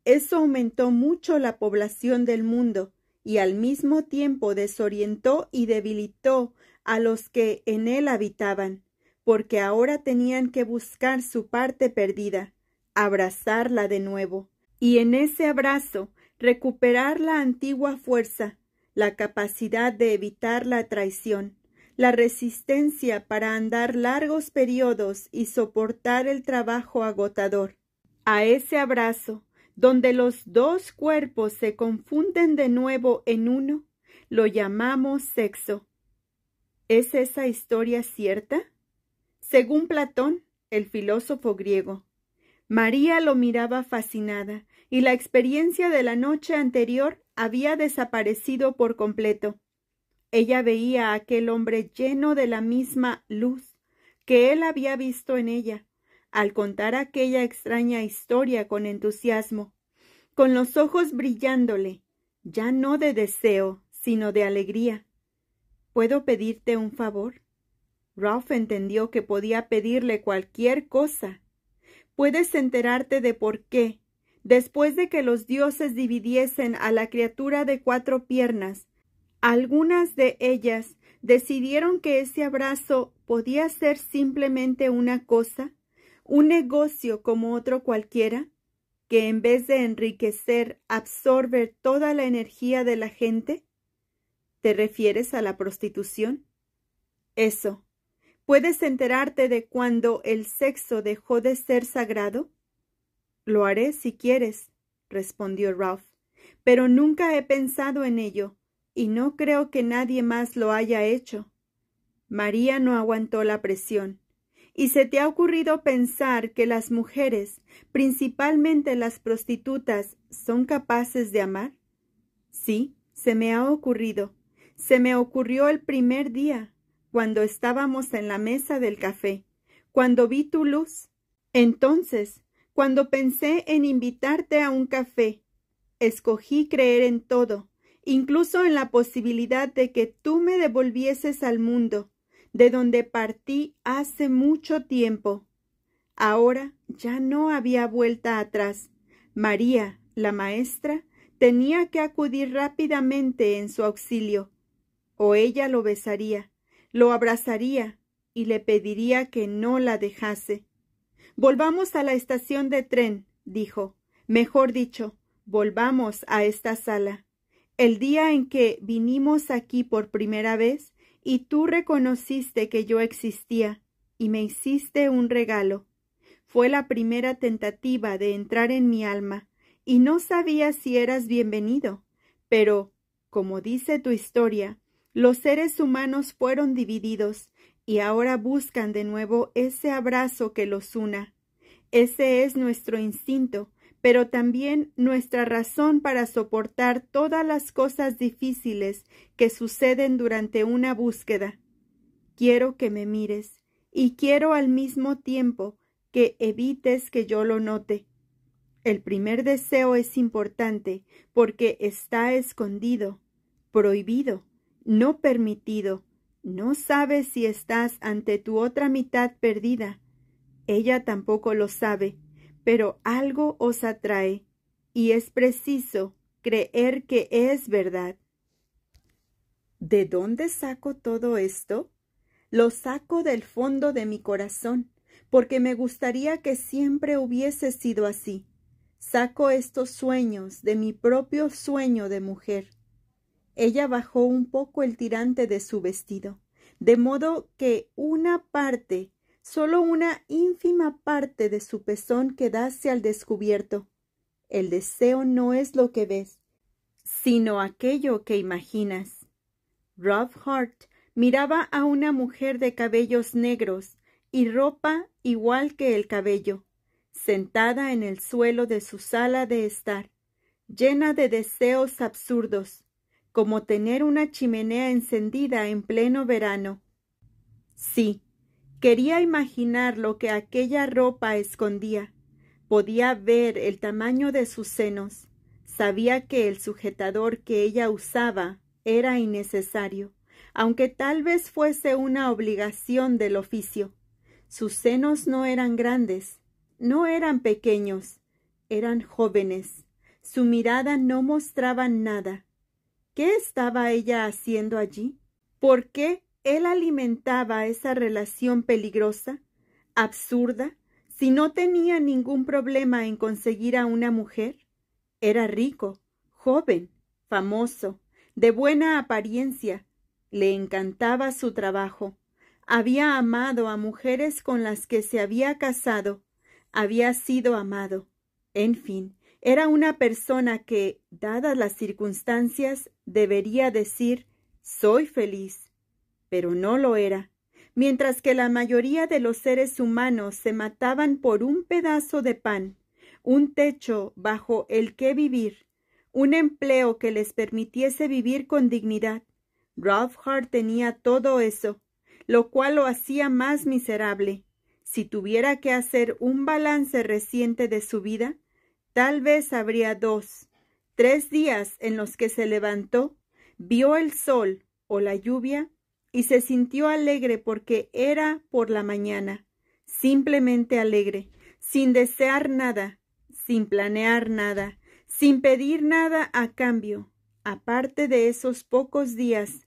Eso aumentó mucho la población del mundo y al mismo tiempo desorientó y debilitó a los que en él habitaban, porque ahora tenían que buscar su parte perdida, abrazarla de nuevo, y en ese abrazo recuperar la antigua fuerza, la capacidad de evitar la traición la resistencia para andar largos periodos y soportar el trabajo agotador. A ese abrazo, donde los dos cuerpos se confunden de nuevo en uno, lo llamamos sexo. ¿Es esa historia cierta? Según Platón, el filósofo griego, María lo miraba fascinada, y la experiencia de la noche anterior había desaparecido por completo. Ella veía a aquel hombre lleno de la misma luz que él había visto en ella, al contar aquella extraña historia con entusiasmo, con los ojos brillándole, ya no de deseo, sino de alegría. ¿Puedo pedirte un favor? Ralph entendió que podía pedirle cualquier cosa. Puedes enterarte de por qué, después de que los dioses dividiesen a la criatura de cuatro piernas, algunas de ellas decidieron que ese abrazo podía ser simplemente una cosa, un negocio como otro cualquiera, que en vez de enriquecer absorbe toda la energía de la gente? ¿Te refieres a la prostitución? Eso. ¿Puedes enterarte de cuando el sexo dejó de ser sagrado? Lo haré si quieres, respondió Ralph, pero nunca he pensado en ello y no creo que nadie más lo haya hecho. María no aguantó la presión. ¿Y se te ha ocurrido pensar que las mujeres, principalmente las prostitutas, son capaces de amar? Sí, se me ha ocurrido. Se me ocurrió el primer día, cuando estábamos en la mesa del café, cuando vi tu luz. Entonces, cuando pensé en invitarte a un café, escogí creer en todo, incluso en la posibilidad de que tú me devolvieses al mundo, de donde partí hace mucho tiempo. Ahora ya no había vuelta atrás. María, la maestra, tenía que acudir rápidamente en su auxilio. O ella lo besaría, lo abrazaría y le pediría que no la dejase. Volvamos a la estación de tren, dijo. Mejor dicho, volvamos a esta sala el día en que vinimos aquí por primera vez y tú reconociste que yo existía y me hiciste un regalo. Fue la primera tentativa de entrar en mi alma y no sabía si eras bienvenido, pero, como dice tu historia, los seres humanos fueron divididos y ahora buscan de nuevo ese abrazo que los una. Ese es nuestro instinto, pero también nuestra razón para soportar todas las cosas difíciles que suceden durante una búsqueda. Quiero que me mires y quiero al mismo tiempo que evites que yo lo note. El primer deseo es importante porque está escondido, prohibido, no permitido. No sabes si estás ante tu otra mitad perdida. Ella tampoco lo sabe pero algo os atrae y es preciso creer que es verdad. ¿De dónde saco todo esto? Lo saco del fondo de mi corazón, porque me gustaría que siempre hubiese sido así. Saco estos sueños de mi propio sueño de mujer. Ella bajó un poco el tirante de su vestido, de modo que una parte solo una ínfima parte de su pezón quedase al descubierto. El deseo no es lo que ves, sino aquello que imaginas. Rough Hart miraba a una mujer de cabellos negros y ropa igual que el cabello, sentada en el suelo de su sala de estar, llena de deseos absurdos, como tener una chimenea encendida en pleno verano. Sí, Quería imaginar lo que aquella ropa escondía. Podía ver el tamaño de sus senos. Sabía que el sujetador que ella usaba era innecesario, aunque tal vez fuese una obligación del oficio. Sus senos no eran grandes, no eran pequeños, eran jóvenes. Su mirada no mostraba nada. ¿Qué estaba ella haciendo allí? ¿Por qué él alimentaba esa relación peligrosa, absurda, si no tenía ningún problema en conseguir a una mujer. Era rico, joven, famoso, de buena apariencia. Le encantaba su trabajo. Había amado a mujeres con las que se había casado. Había sido amado. En fin, era una persona que, dadas las circunstancias, debería decir soy feliz pero no lo era. Mientras que la mayoría de los seres humanos se mataban por un pedazo de pan, un techo bajo el que vivir, un empleo que les permitiese vivir con dignidad. Ralph Hart tenía todo eso, lo cual lo hacía más miserable. Si tuviera que hacer un balance reciente de su vida, tal vez habría dos, tres días en los que se levantó, vio el sol o la lluvia y se sintió alegre porque era por la mañana, simplemente alegre, sin desear nada, sin planear nada, sin pedir nada a cambio, aparte de esos pocos días.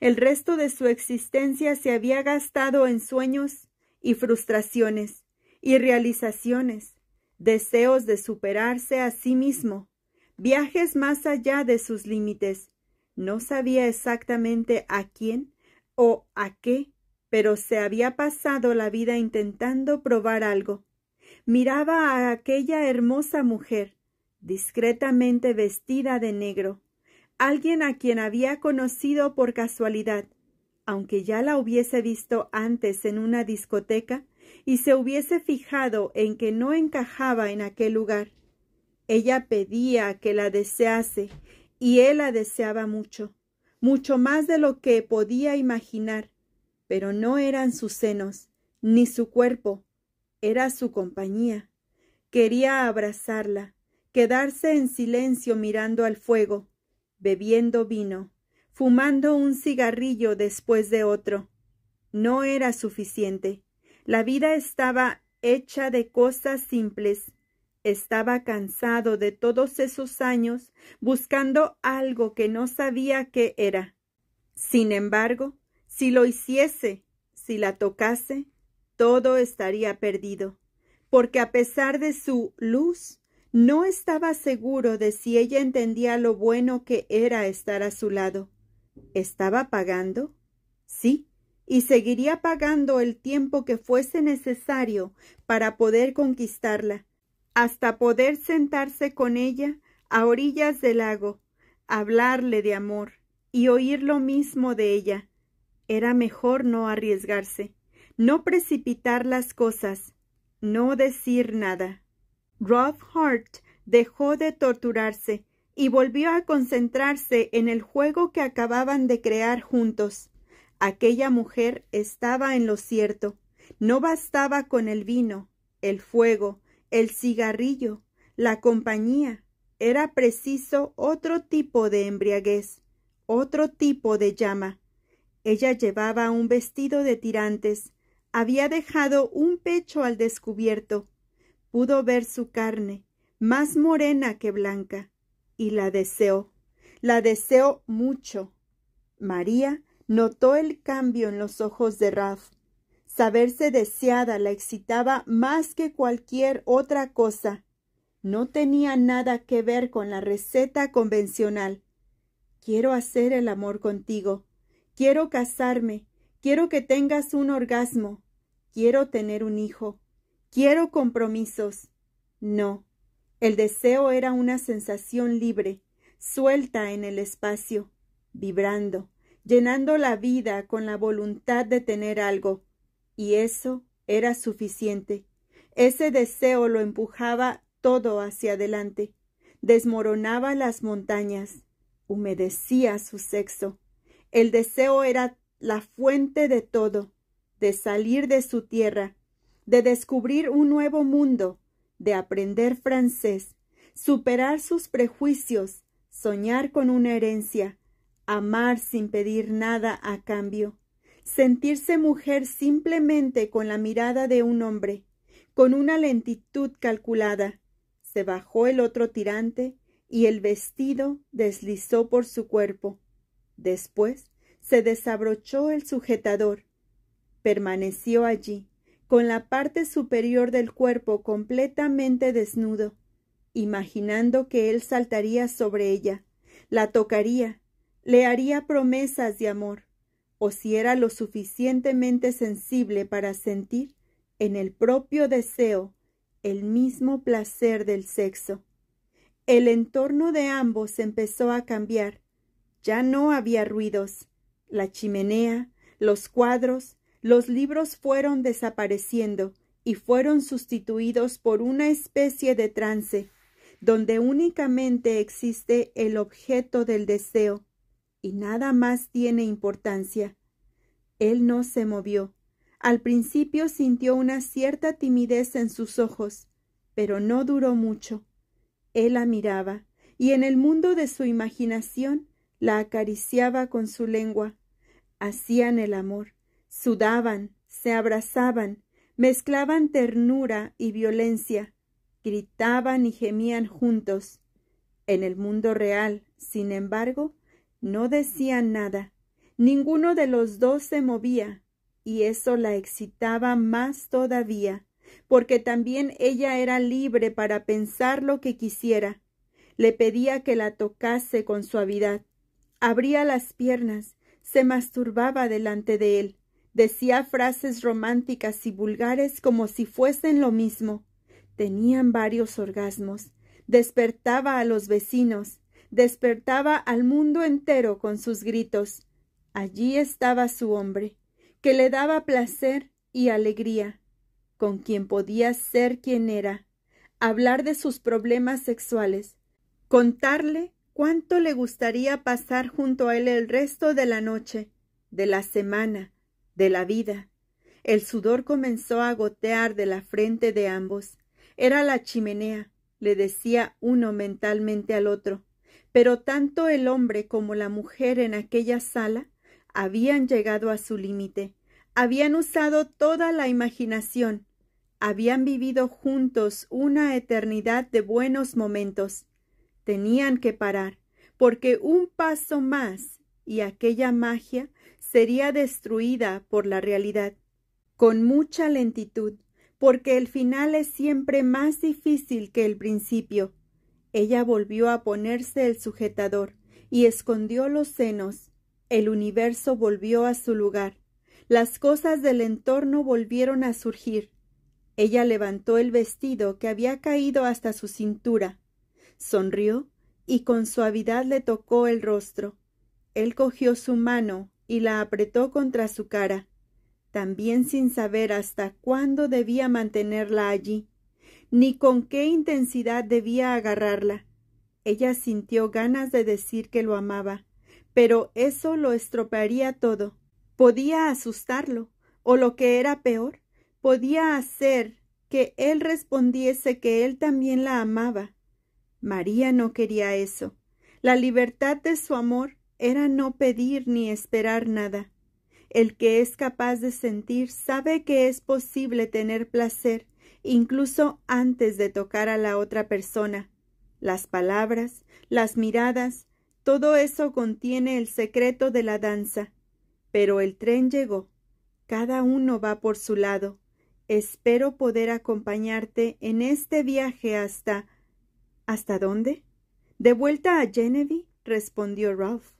El resto de su existencia se había gastado en sueños y frustraciones y realizaciones, deseos de superarse a sí mismo, viajes más allá de sus límites. No sabía exactamente a quién o a qué, pero se había pasado la vida intentando probar algo. Miraba a aquella hermosa mujer, discretamente vestida de negro, alguien a quien había conocido por casualidad, aunque ya la hubiese visto antes en una discoteca y se hubiese fijado en que no encajaba en aquel lugar. Ella pedía que la desease y él la deseaba mucho mucho más de lo que podía imaginar, pero no eran sus senos, ni su cuerpo, era su compañía. Quería abrazarla, quedarse en silencio mirando al fuego, bebiendo vino, fumando un cigarrillo después de otro. No era suficiente. La vida estaba hecha de cosas simples, estaba cansado de todos esos años buscando algo que no sabía qué era. Sin embargo, si lo hiciese, si la tocase, todo estaría perdido, porque a pesar de su luz, no estaba seguro de si ella entendía lo bueno que era estar a su lado. ¿Estaba pagando? Sí, y seguiría pagando el tiempo que fuese necesario para poder conquistarla hasta poder sentarse con ella a orillas del lago, hablarle de amor y oír lo mismo de ella. Era mejor no arriesgarse, no precipitar las cosas, no decir nada. Rough Hart dejó de torturarse y volvió a concentrarse en el juego que acababan de crear juntos. Aquella mujer estaba en lo cierto. No bastaba con el vino, el fuego, el cigarrillo, la compañía. Era preciso otro tipo de embriaguez, otro tipo de llama. Ella llevaba un vestido de tirantes, había dejado un pecho al descubierto. Pudo ver su carne, más morena que blanca, y la deseó, la deseó mucho. María notó el cambio en los ojos de Ralph Saberse deseada la excitaba más que cualquier otra cosa. No tenía nada que ver con la receta convencional. Quiero hacer el amor contigo. Quiero casarme. Quiero que tengas un orgasmo. Quiero tener un hijo. Quiero compromisos. No. El deseo era una sensación libre, suelta en el espacio, vibrando, llenando la vida con la voluntad de tener algo y eso era suficiente. Ese deseo lo empujaba todo hacia adelante, desmoronaba las montañas, humedecía su sexo. El deseo era la fuente de todo, de salir de su tierra, de descubrir un nuevo mundo, de aprender francés, superar sus prejuicios, soñar con una herencia, amar sin pedir nada a cambio sentirse mujer simplemente con la mirada de un hombre, con una lentitud calculada. Se bajó el otro tirante y el vestido deslizó por su cuerpo. Después se desabrochó el sujetador. Permaneció allí, con la parte superior del cuerpo completamente desnudo, imaginando que él saltaría sobre ella, la tocaría, le haría promesas de amor o si era lo suficientemente sensible para sentir en el propio deseo el mismo placer del sexo. El entorno de ambos empezó a cambiar. Ya no había ruidos. La chimenea, los cuadros, los libros fueron desapareciendo y fueron sustituidos por una especie de trance, donde únicamente existe el objeto del deseo, y nada más tiene importancia. Él no se movió. Al principio sintió una cierta timidez en sus ojos, pero no duró mucho. Él la miraba, y en el mundo de su imaginación la acariciaba con su lengua. Hacían el amor, sudaban, se abrazaban, mezclaban ternura y violencia, gritaban y gemían juntos. En el mundo real, sin embargo, no decía nada. Ninguno de los dos se movía, y eso la excitaba más todavía, porque también ella era libre para pensar lo que quisiera. Le pedía que la tocase con suavidad. Abría las piernas, se masturbaba delante de él, decía frases románticas y vulgares como si fuesen lo mismo. Tenían varios orgasmos, despertaba a los vecinos, despertaba al mundo entero con sus gritos. Allí estaba su hombre, que le daba placer y alegría, con quien podía ser quien era, hablar de sus problemas sexuales, contarle cuánto le gustaría pasar junto a él el resto de la noche, de la semana, de la vida. El sudor comenzó a gotear de la frente de ambos. Era la chimenea, le decía uno mentalmente al otro. Pero tanto el hombre como la mujer en aquella sala habían llegado a su límite, habían usado toda la imaginación, habían vivido juntos una eternidad de buenos momentos. Tenían que parar, porque un paso más y aquella magia sería destruida por la realidad. Con mucha lentitud, porque el final es siempre más difícil que el principio. Ella volvió a ponerse el sujetador y escondió los senos. El universo volvió a su lugar. Las cosas del entorno volvieron a surgir. Ella levantó el vestido que había caído hasta su cintura. Sonrió y con suavidad le tocó el rostro. Él cogió su mano y la apretó contra su cara, también sin saber hasta cuándo debía mantenerla allí ni con qué intensidad debía agarrarla. Ella sintió ganas de decir que lo amaba, pero eso lo estropearía todo. Podía asustarlo, o lo que era peor, podía hacer que él respondiese que él también la amaba. María no quería eso. La libertad de su amor era no pedir ni esperar nada. El que es capaz de sentir sabe que es posible tener placer, incluso antes de tocar a la otra persona. Las palabras, las miradas, todo eso contiene el secreto de la danza. Pero el tren llegó. Cada uno va por su lado. Espero poder acompañarte en este viaje hasta. ¿Hasta dónde? De vuelta a Genevieve, respondió Ralph.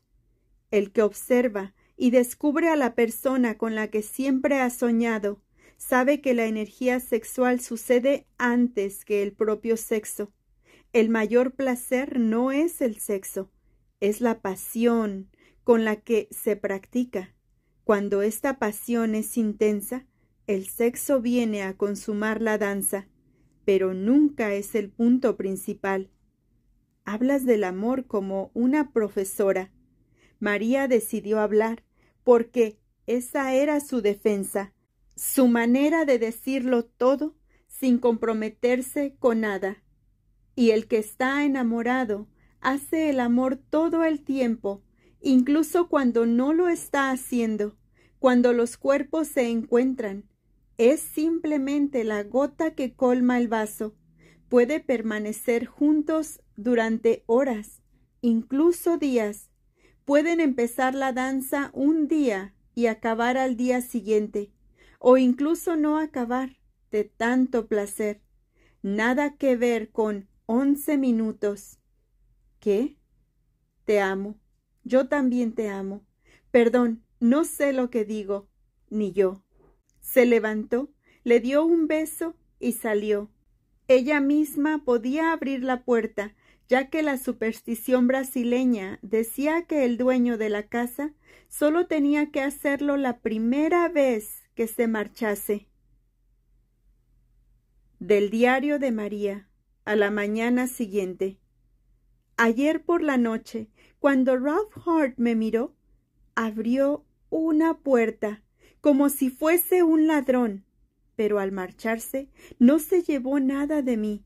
El que observa y descubre a la persona con la que siempre ha soñado sabe que la energía sexual sucede antes que el propio sexo. El mayor placer no es el sexo, es la pasión con la que se practica. Cuando esta pasión es intensa, el sexo viene a consumar la danza, pero nunca es el punto principal. Hablas del amor como una profesora. María decidió hablar porque esa era su defensa su manera de decirlo todo sin comprometerse con nada. Y el que está enamorado hace el amor todo el tiempo, incluso cuando no lo está haciendo, cuando los cuerpos se encuentran. Es simplemente la gota que colma el vaso. Puede permanecer juntos durante horas, incluso días. Pueden empezar la danza un día y acabar al día siguiente o incluso no acabar de tanto placer. Nada que ver con once minutos. ¿Qué? Te amo. Yo también te amo. Perdón, no sé lo que digo, ni yo. Se levantó, le dio un beso y salió. Ella misma podía abrir la puerta, ya que la superstición brasileña decía que el dueño de la casa solo tenía que hacerlo la primera vez que se marchase. Del diario de María a la mañana siguiente. Ayer por la noche, cuando Ralph Hart me miró, abrió una puerta, como si fuese un ladrón, pero al marcharse no se llevó nada de mí.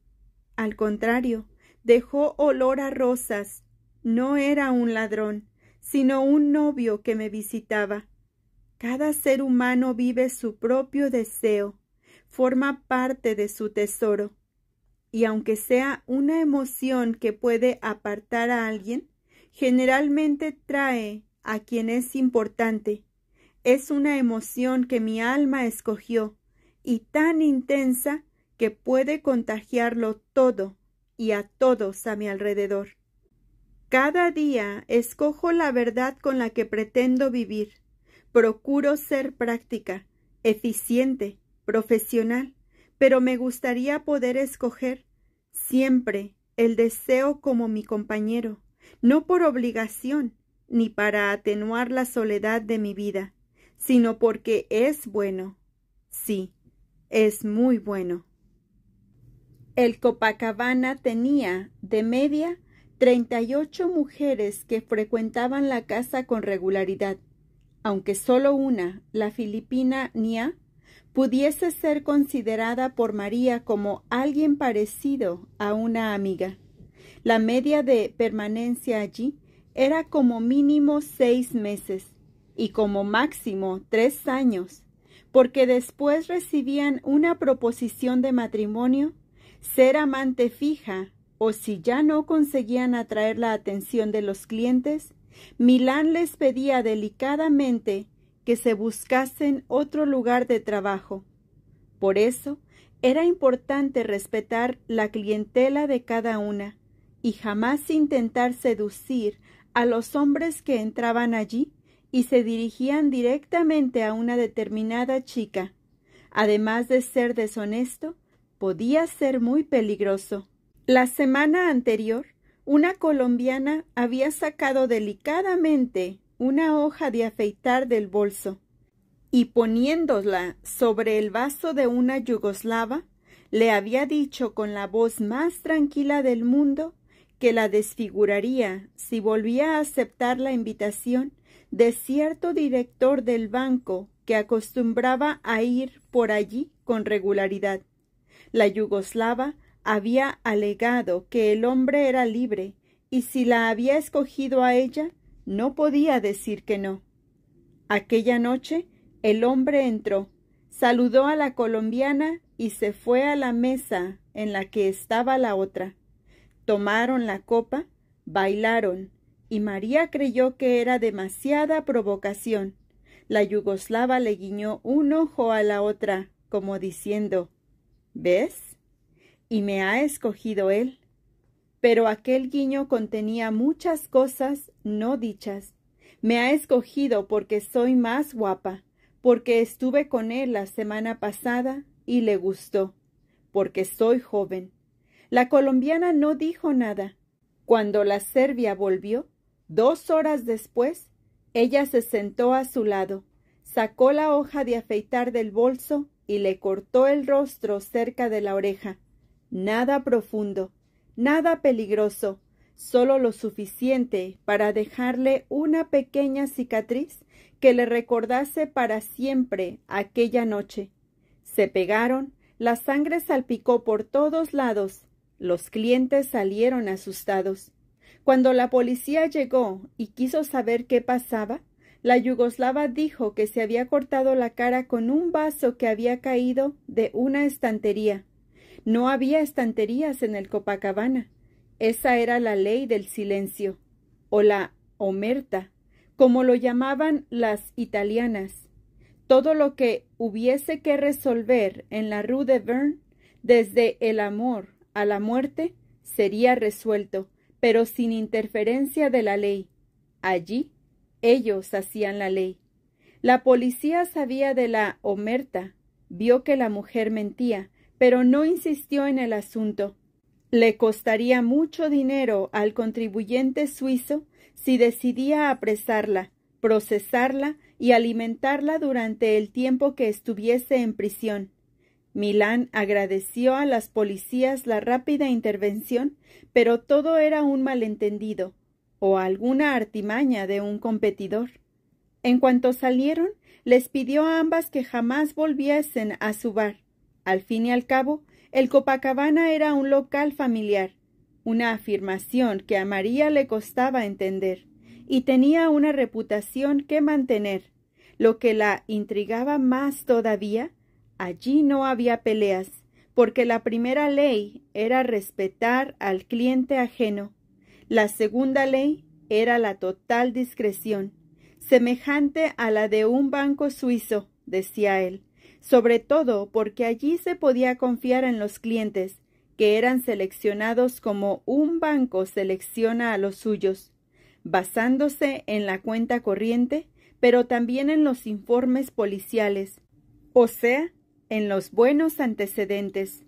Al contrario, dejó olor a rosas. No era un ladrón, sino un novio que me visitaba. Cada ser humano vive su propio deseo, forma parte de su tesoro, y aunque sea una emoción que puede apartar a alguien, generalmente trae a quien es importante. Es una emoción que mi alma escogió, y tan intensa que puede contagiarlo todo y a todos a mi alrededor. Cada día escojo la verdad con la que pretendo vivir Procuro ser práctica, eficiente, profesional, pero me gustaría poder escoger siempre el deseo como mi compañero, no por obligación ni para atenuar la soledad de mi vida, sino porque es bueno. Sí, es muy bueno. El Copacabana tenía, de media, treinta y ocho mujeres que frecuentaban la casa con regularidad, aunque solo una, la filipina Nia, pudiese ser considerada por María como alguien parecido a una amiga. La media de permanencia allí era como mínimo seis meses y como máximo tres años, porque después recibían una proposición de matrimonio, ser amante fija, o si ya no conseguían atraer la atención de los clientes, Milán les pedía delicadamente que se buscasen otro lugar de trabajo. Por eso, era importante respetar la clientela de cada una y jamás intentar seducir a los hombres que entraban allí y se dirigían directamente a una determinada chica. Además de ser deshonesto, podía ser muy peligroso. La semana anterior, una colombiana había sacado delicadamente una hoja de afeitar del bolso y poniéndola sobre el vaso de una yugoslava, le había dicho con la voz más tranquila del mundo que la desfiguraría si volvía a aceptar la invitación de cierto director del banco que acostumbraba a ir por allí con regularidad. La yugoslava había alegado que el hombre era libre, y si la había escogido a ella, no podía decir que no. Aquella noche el hombre entró, saludó a la colombiana y se fue a la mesa en la que estaba la otra. Tomaron la copa, bailaron, y María creyó que era demasiada provocación. La yugoslava le guiñó un ojo a la otra, como diciendo ¿Ves? y me ha escogido él. Pero aquel guiño contenía muchas cosas no dichas. Me ha escogido porque soy más guapa, porque estuve con él la semana pasada y le gustó, porque soy joven. La colombiana no dijo nada. Cuando la serbia volvió, dos horas después, ella se sentó a su lado, sacó la hoja de afeitar del bolso y le cortó el rostro cerca de la oreja nada profundo, nada peligroso, solo lo suficiente para dejarle una pequeña cicatriz que le recordase para siempre aquella noche. Se pegaron, la sangre salpicó por todos lados, los clientes salieron asustados. Cuando la policía llegó y quiso saber qué pasaba, la yugoslava dijo que se había cortado la cara con un vaso que había caído de una estantería. No había estanterías en el Copacabana. Esa era la ley del silencio, o la omerta, como lo llamaban las italianas. Todo lo que hubiese que resolver en la Rue de Verne, desde el amor a la muerte, sería resuelto, pero sin interferencia de la ley. Allí ellos hacían la ley. La policía sabía de la omerta, vio que la mujer mentía, pero no insistió en el asunto. Le costaría mucho dinero al contribuyente suizo si decidía apresarla, procesarla y alimentarla durante el tiempo que estuviese en prisión. Milán agradeció a las policías la rápida intervención, pero todo era un malentendido o alguna artimaña de un competidor. En cuanto salieron, les pidió a ambas que jamás volviesen a su bar, al fin y al cabo, el Copacabana era un local familiar, una afirmación que a María le costaba entender, y tenía una reputación que mantener. Lo que la intrigaba más todavía, allí no había peleas, porque la primera ley era respetar al cliente ajeno. La segunda ley era la total discreción, semejante a la de un banco suizo, decía él sobre todo porque allí se podía confiar en los clientes, que eran seleccionados como un banco selecciona a los suyos, basándose en la cuenta corriente, pero también en los informes policiales, o sea, en los buenos antecedentes.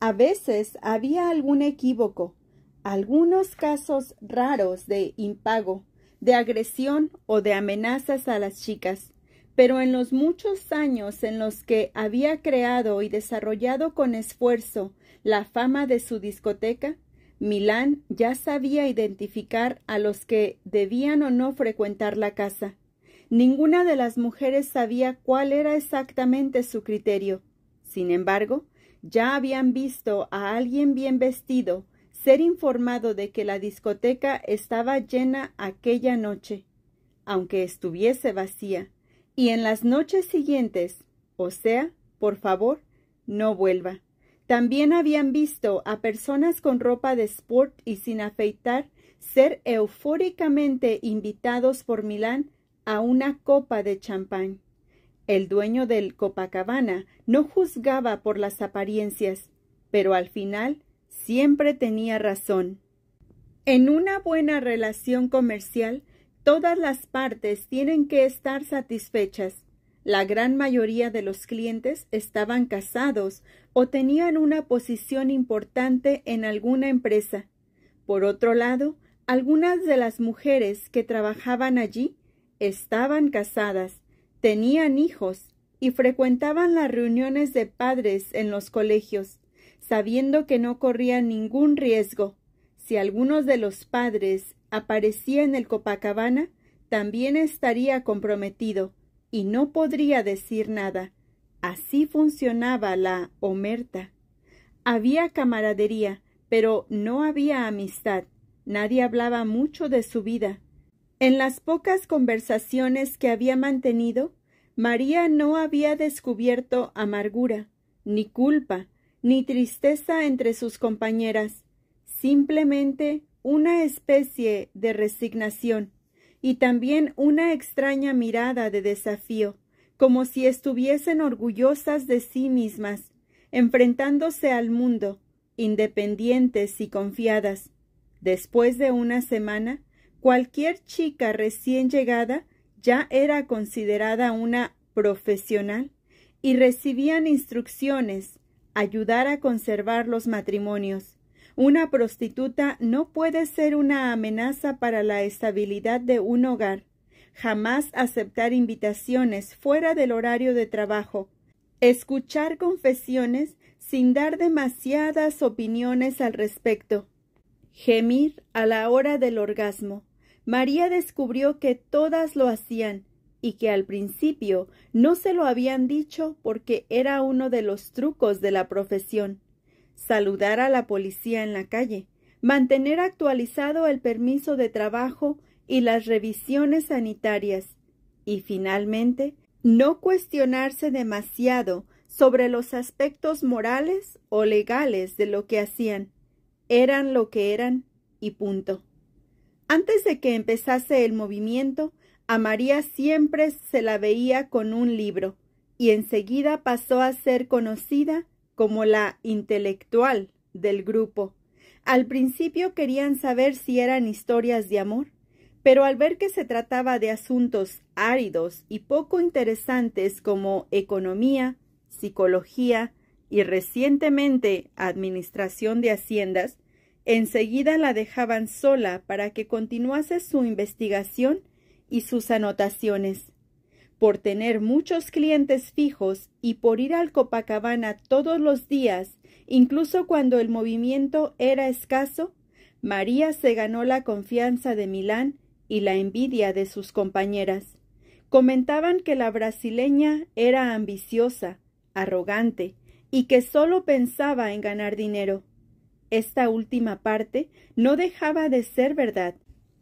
A veces había algún equívoco, algunos casos raros de impago, de agresión o de amenazas a las chicas, pero en los muchos años en los que había creado y desarrollado con esfuerzo la fama de su discoteca, Milán ya sabía identificar a los que debían o no frecuentar la casa. Ninguna de las mujeres sabía cuál era exactamente su criterio. Sin embargo, ya habían visto a alguien bien vestido ser informado de que la discoteca estaba llena aquella noche, aunque estuviese vacía. Y en las noches siguientes, o sea, por favor, no vuelva. También habían visto a personas con ropa de sport y sin afeitar ser eufóricamente invitados por Milán a una copa de champán. El dueño del Copacabana no juzgaba por las apariencias, pero al final siempre tenía razón. En una buena relación comercial, Todas las partes tienen que estar satisfechas. La gran mayoría de los clientes estaban casados o tenían una posición importante en alguna empresa. Por otro lado, algunas de las mujeres que trabajaban allí estaban casadas, tenían hijos y frecuentaban las reuniones de padres en los colegios, sabiendo que no corrían ningún riesgo. Si algunos de los padres aparecía en el Copacabana, también estaría comprometido y no podría decir nada. Así funcionaba la omerta. Había camaradería, pero no había amistad. Nadie hablaba mucho de su vida. En las pocas conversaciones que había mantenido, María no había descubierto amargura, ni culpa, ni tristeza entre sus compañeras, simplemente una especie de resignación y también una extraña mirada de desafío, como si estuviesen orgullosas de sí mismas, enfrentándose al mundo, independientes y confiadas. Después de una semana, cualquier chica recién llegada ya era considerada una profesional y recibían instrucciones ayudar a conservar los matrimonios una prostituta no puede ser una amenaza para la estabilidad de un hogar. Jamás aceptar invitaciones fuera del horario de trabajo. Escuchar confesiones sin dar demasiadas opiniones al respecto. Gemir a la hora del orgasmo. María descubrió que todas lo hacían y que al principio no se lo habían dicho porque era uno de los trucos de la profesión saludar a la policía en la calle, mantener actualizado el permiso de trabajo y las revisiones sanitarias, y finalmente, no cuestionarse demasiado sobre los aspectos morales o legales de lo que hacían. Eran lo que eran y punto. Antes de que empezase el movimiento, a María siempre se la veía con un libro, y enseguida pasó a ser conocida como la intelectual del grupo. Al principio querían saber si eran historias de amor, pero al ver que se trataba de asuntos áridos y poco interesantes como economía, psicología y recientemente administración de haciendas, enseguida la dejaban sola para que continuase su investigación y sus anotaciones por tener muchos clientes fijos y por ir al Copacabana todos los días, incluso cuando el movimiento era escaso, María se ganó la confianza de Milán y la envidia de sus compañeras. Comentaban que la brasileña era ambiciosa, arrogante, y que solo pensaba en ganar dinero. Esta última parte no dejaba de ser verdad.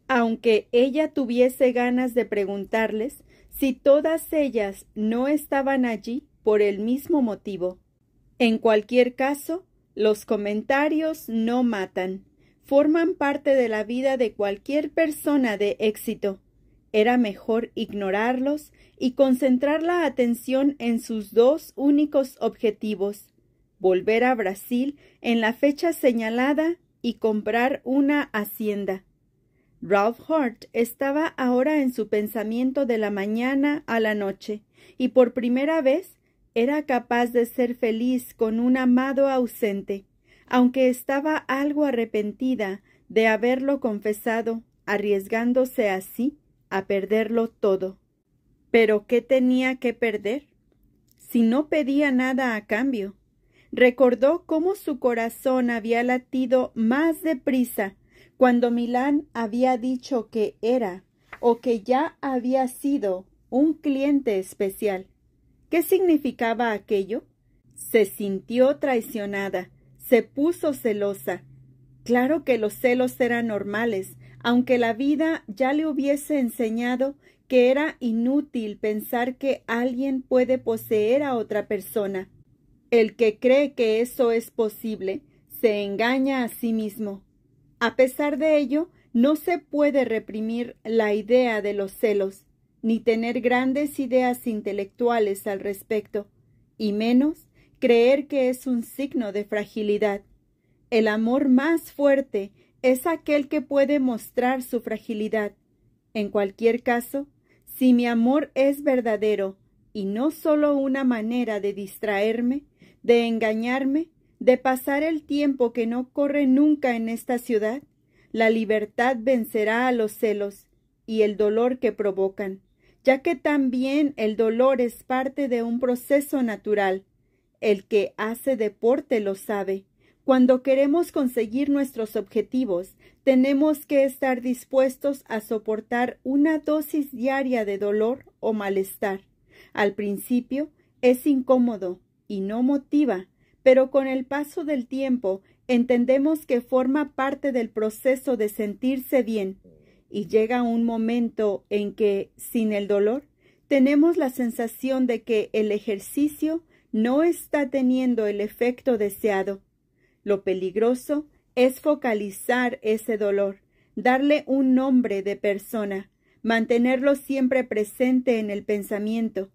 Aunque ella tuviese ganas de preguntarles, si todas ellas no estaban allí por el mismo motivo. En cualquier caso, los comentarios no matan, forman parte de la vida de cualquier persona de éxito. Era mejor ignorarlos y concentrar la atención en sus dos únicos objetivos volver a Brasil en la fecha señalada y comprar una hacienda. Ralph Hart estaba ahora en su pensamiento de la mañana a la noche, y por primera vez era capaz de ser feliz con un amado ausente, aunque estaba algo arrepentida de haberlo confesado, arriesgándose así a perderlo todo. Pero ¿qué tenía que perder? Si no pedía nada a cambio. Recordó cómo su corazón había latido más deprisa cuando Milán había dicho que era o que ya había sido un cliente especial, ¿qué significaba aquello? Se sintió traicionada, se puso celosa. Claro que los celos eran normales, aunque la vida ya le hubiese enseñado que era inútil pensar que alguien puede poseer a otra persona. El que cree que eso es posible se engaña a sí mismo. A pesar de ello, no se puede reprimir la idea de los celos, ni tener grandes ideas intelectuales al respecto, y menos creer que es un signo de fragilidad. El amor más fuerte es aquel que puede mostrar su fragilidad. En cualquier caso, si mi amor es verdadero y no sólo una manera de distraerme, de engañarme, de pasar el tiempo que no corre nunca en esta ciudad, la libertad vencerá a los celos y el dolor que provocan, ya que también el dolor es parte de un proceso natural. El que hace deporte lo sabe. Cuando queremos conseguir nuestros objetivos, tenemos que estar dispuestos a soportar una dosis diaria de dolor o malestar. Al principio es incómodo y no motiva, pero con el paso del tiempo entendemos que forma parte del proceso de sentirse bien y llega un momento en que, sin el dolor, tenemos la sensación de que el ejercicio no está teniendo el efecto deseado. Lo peligroso es focalizar ese dolor, darle un nombre de persona, mantenerlo siempre presente en el pensamiento.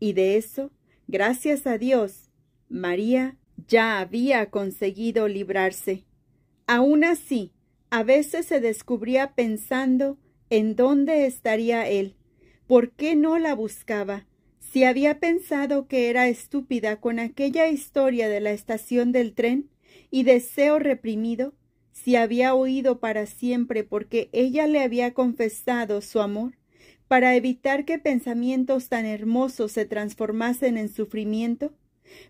Y de eso, gracias a Dios, María ya había conseguido librarse. Aun así, a veces se descubría pensando en dónde estaría él, por qué no la buscaba, si había pensado que era estúpida con aquella historia de la estación del tren y deseo reprimido, si había oído para siempre porque ella le había confesado su amor, para evitar que pensamientos tan hermosos se transformasen en sufrimiento,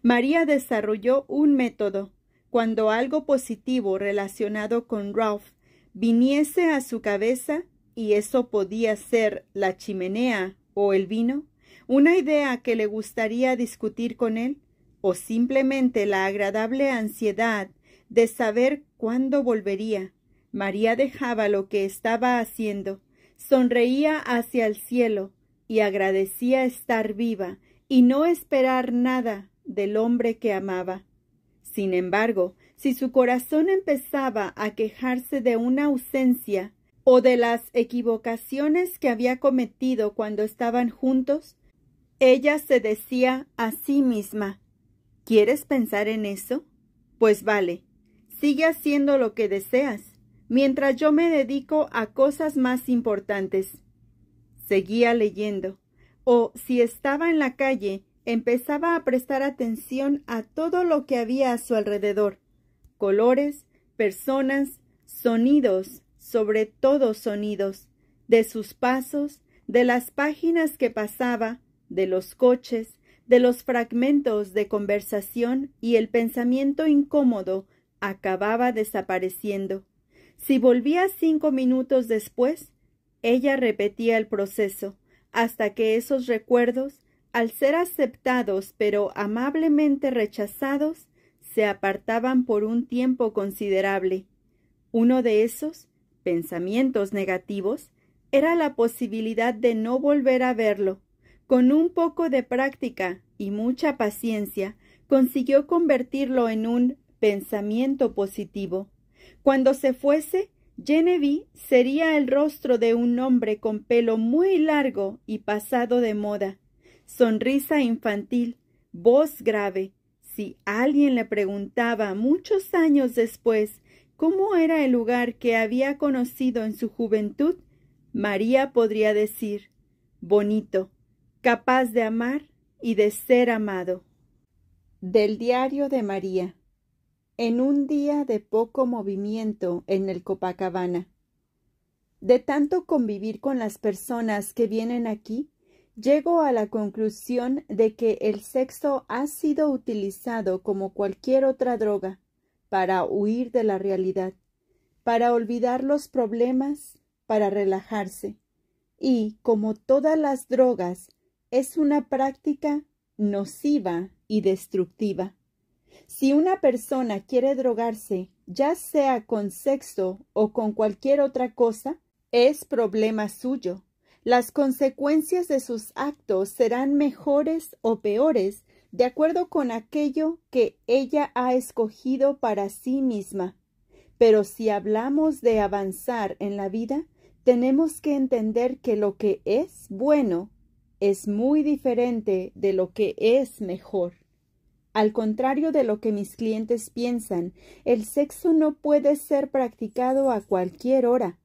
María desarrolló un método. Cuando algo positivo relacionado con Ralph viniese a su cabeza, y eso podía ser la chimenea o el vino, una idea que le gustaría discutir con él, o simplemente la agradable ansiedad de saber cuándo volvería. María dejaba lo que estaba haciendo, sonreía hacia el cielo y agradecía estar viva y no esperar nada del hombre que amaba. Sin embargo, si su corazón empezaba a quejarse de una ausencia o de las equivocaciones que había cometido cuando estaban juntos, ella se decía a sí misma ¿Quieres pensar en eso? Pues vale, sigue haciendo lo que deseas, mientras yo me dedico a cosas más importantes. Seguía leyendo, o si estaba en la calle, Empezaba a prestar atención a todo lo que había a su alrededor, colores, personas, sonidos, sobre todo sonidos, de sus pasos, de las páginas que pasaba, de los coches, de los fragmentos de conversación y el pensamiento incómodo acababa desapareciendo. Si volvía cinco minutos después, ella repetía el proceso, hasta que esos recuerdos al ser aceptados pero amablemente rechazados, se apartaban por un tiempo considerable. Uno de esos, pensamientos negativos, era la posibilidad de no volver a verlo. Con un poco de práctica y mucha paciencia, consiguió convertirlo en un pensamiento positivo. Cuando se fuese, Genevieve sería el rostro de un hombre con pelo muy largo y pasado de moda, sonrisa infantil, voz grave. Si alguien le preguntaba muchos años después cómo era el lugar que había conocido en su juventud, María podría decir, bonito, capaz de amar y de ser amado. Del diario de María. En un día de poco movimiento en el Copacabana. De tanto convivir con las personas que vienen aquí, Llego a la conclusión de que el sexo ha sido utilizado como cualquier otra droga para huir de la realidad, para olvidar los problemas, para relajarse. Y, como todas las drogas, es una práctica nociva y destructiva. Si una persona quiere drogarse, ya sea con sexo o con cualquier otra cosa, es problema suyo las consecuencias de sus actos serán mejores o peores de acuerdo con aquello que ella ha escogido para sí misma. Pero si hablamos de avanzar en la vida, tenemos que entender que lo que es bueno es muy diferente de lo que es mejor. Al contrario de lo que mis clientes piensan, el sexo no puede ser practicado a cualquier hora.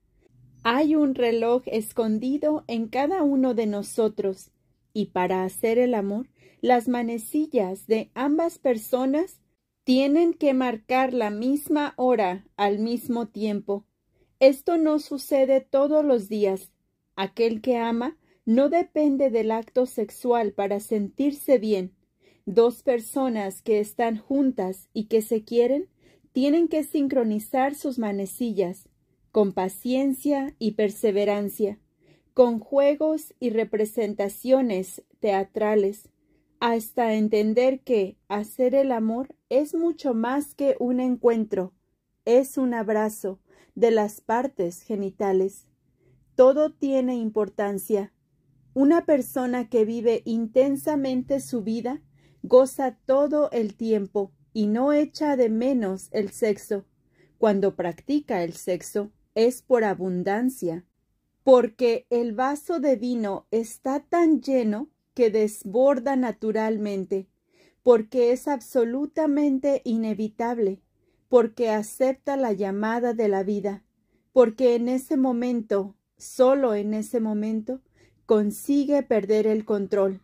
Hay un reloj escondido en cada uno de nosotros, y para hacer el amor, las manecillas de ambas personas tienen que marcar la misma hora al mismo tiempo. Esto no sucede todos los días. Aquel que ama no depende del acto sexual para sentirse bien. Dos personas que están juntas y que se quieren tienen que sincronizar sus manecillas con paciencia y perseverancia, con juegos y representaciones teatrales, hasta entender que hacer el amor es mucho más que un encuentro, es un abrazo de las partes genitales. Todo tiene importancia. Una persona que vive intensamente su vida goza todo el tiempo y no echa de menos el sexo. Cuando practica el sexo, es por abundancia, porque el vaso de vino está tan lleno que desborda naturalmente, porque es absolutamente inevitable, porque acepta la llamada de la vida, porque en ese momento, solo en ese momento, consigue perder el control.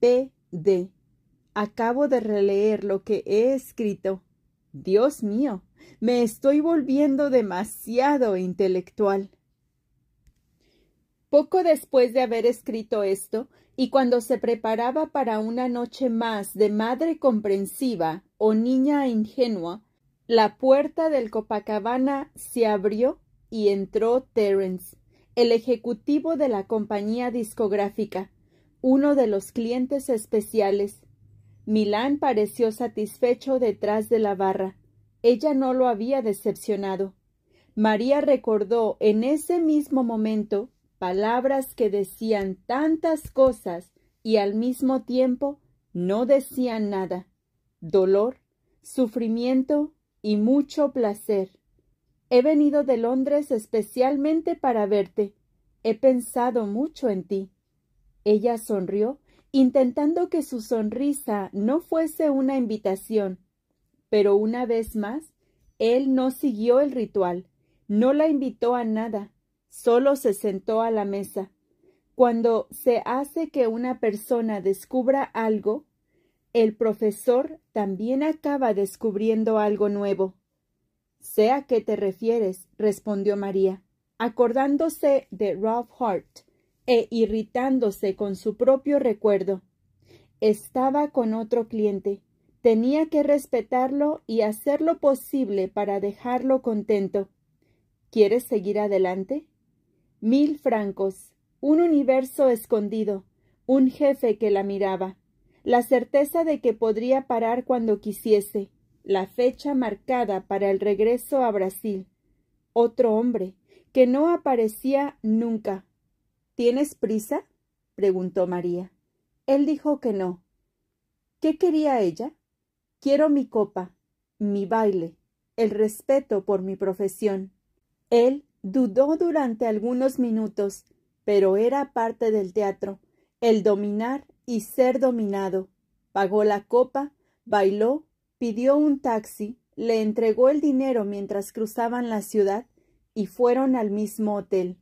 P.D. Acabo de releer lo que he escrito Dios mío, me estoy volviendo demasiado intelectual. Poco después de haber escrito esto, y cuando se preparaba para una noche más de madre comprensiva o niña ingenua, la puerta del Copacabana se abrió y entró Terence, el ejecutivo de la compañía discográfica, uno de los clientes especiales, Milán pareció satisfecho detrás de la barra. Ella no lo había decepcionado. María recordó en ese mismo momento palabras que decían tantas cosas y al mismo tiempo no decían nada. Dolor, sufrimiento y mucho placer. He venido de Londres especialmente para verte. He pensado mucho en ti. Ella sonrió intentando que su sonrisa no fuese una invitación. Pero una vez más, él no siguió el ritual, no la invitó a nada, solo se sentó a la mesa. Cuando se hace que una persona descubra algo, el profesor también acaba descubriendo algo nuevo. Sea a qué te refieres, respondió María, acordándose de Ralph Hart e irritándose con su propio recuerdo. Estaba con otro cliente. Tenía que respetarlo y hacer lo posible para dejarlo contento. ¿Quieres seguir adelante? Mil francos, un universo escondido, un jefe que la miraba, la certeza de que podría parar cuando quisiese, la fecha marcada para el regreso a Brasil. Otro hombre, que no aparecía nunca, ¿Tienes prisa? preguntó María. Él dijo que no. ¿Qué quería ella? Quiero mi copa, mi baile, el respeto por mi profesión. Él dudó durante algunos minutos, pero era parte del teatro, el dominar y ser dominado. Pagó la copa, bailó, pidió un taxi, le entregó el dinero mientras cruzaban la ciudad y fueron al mismo hotel.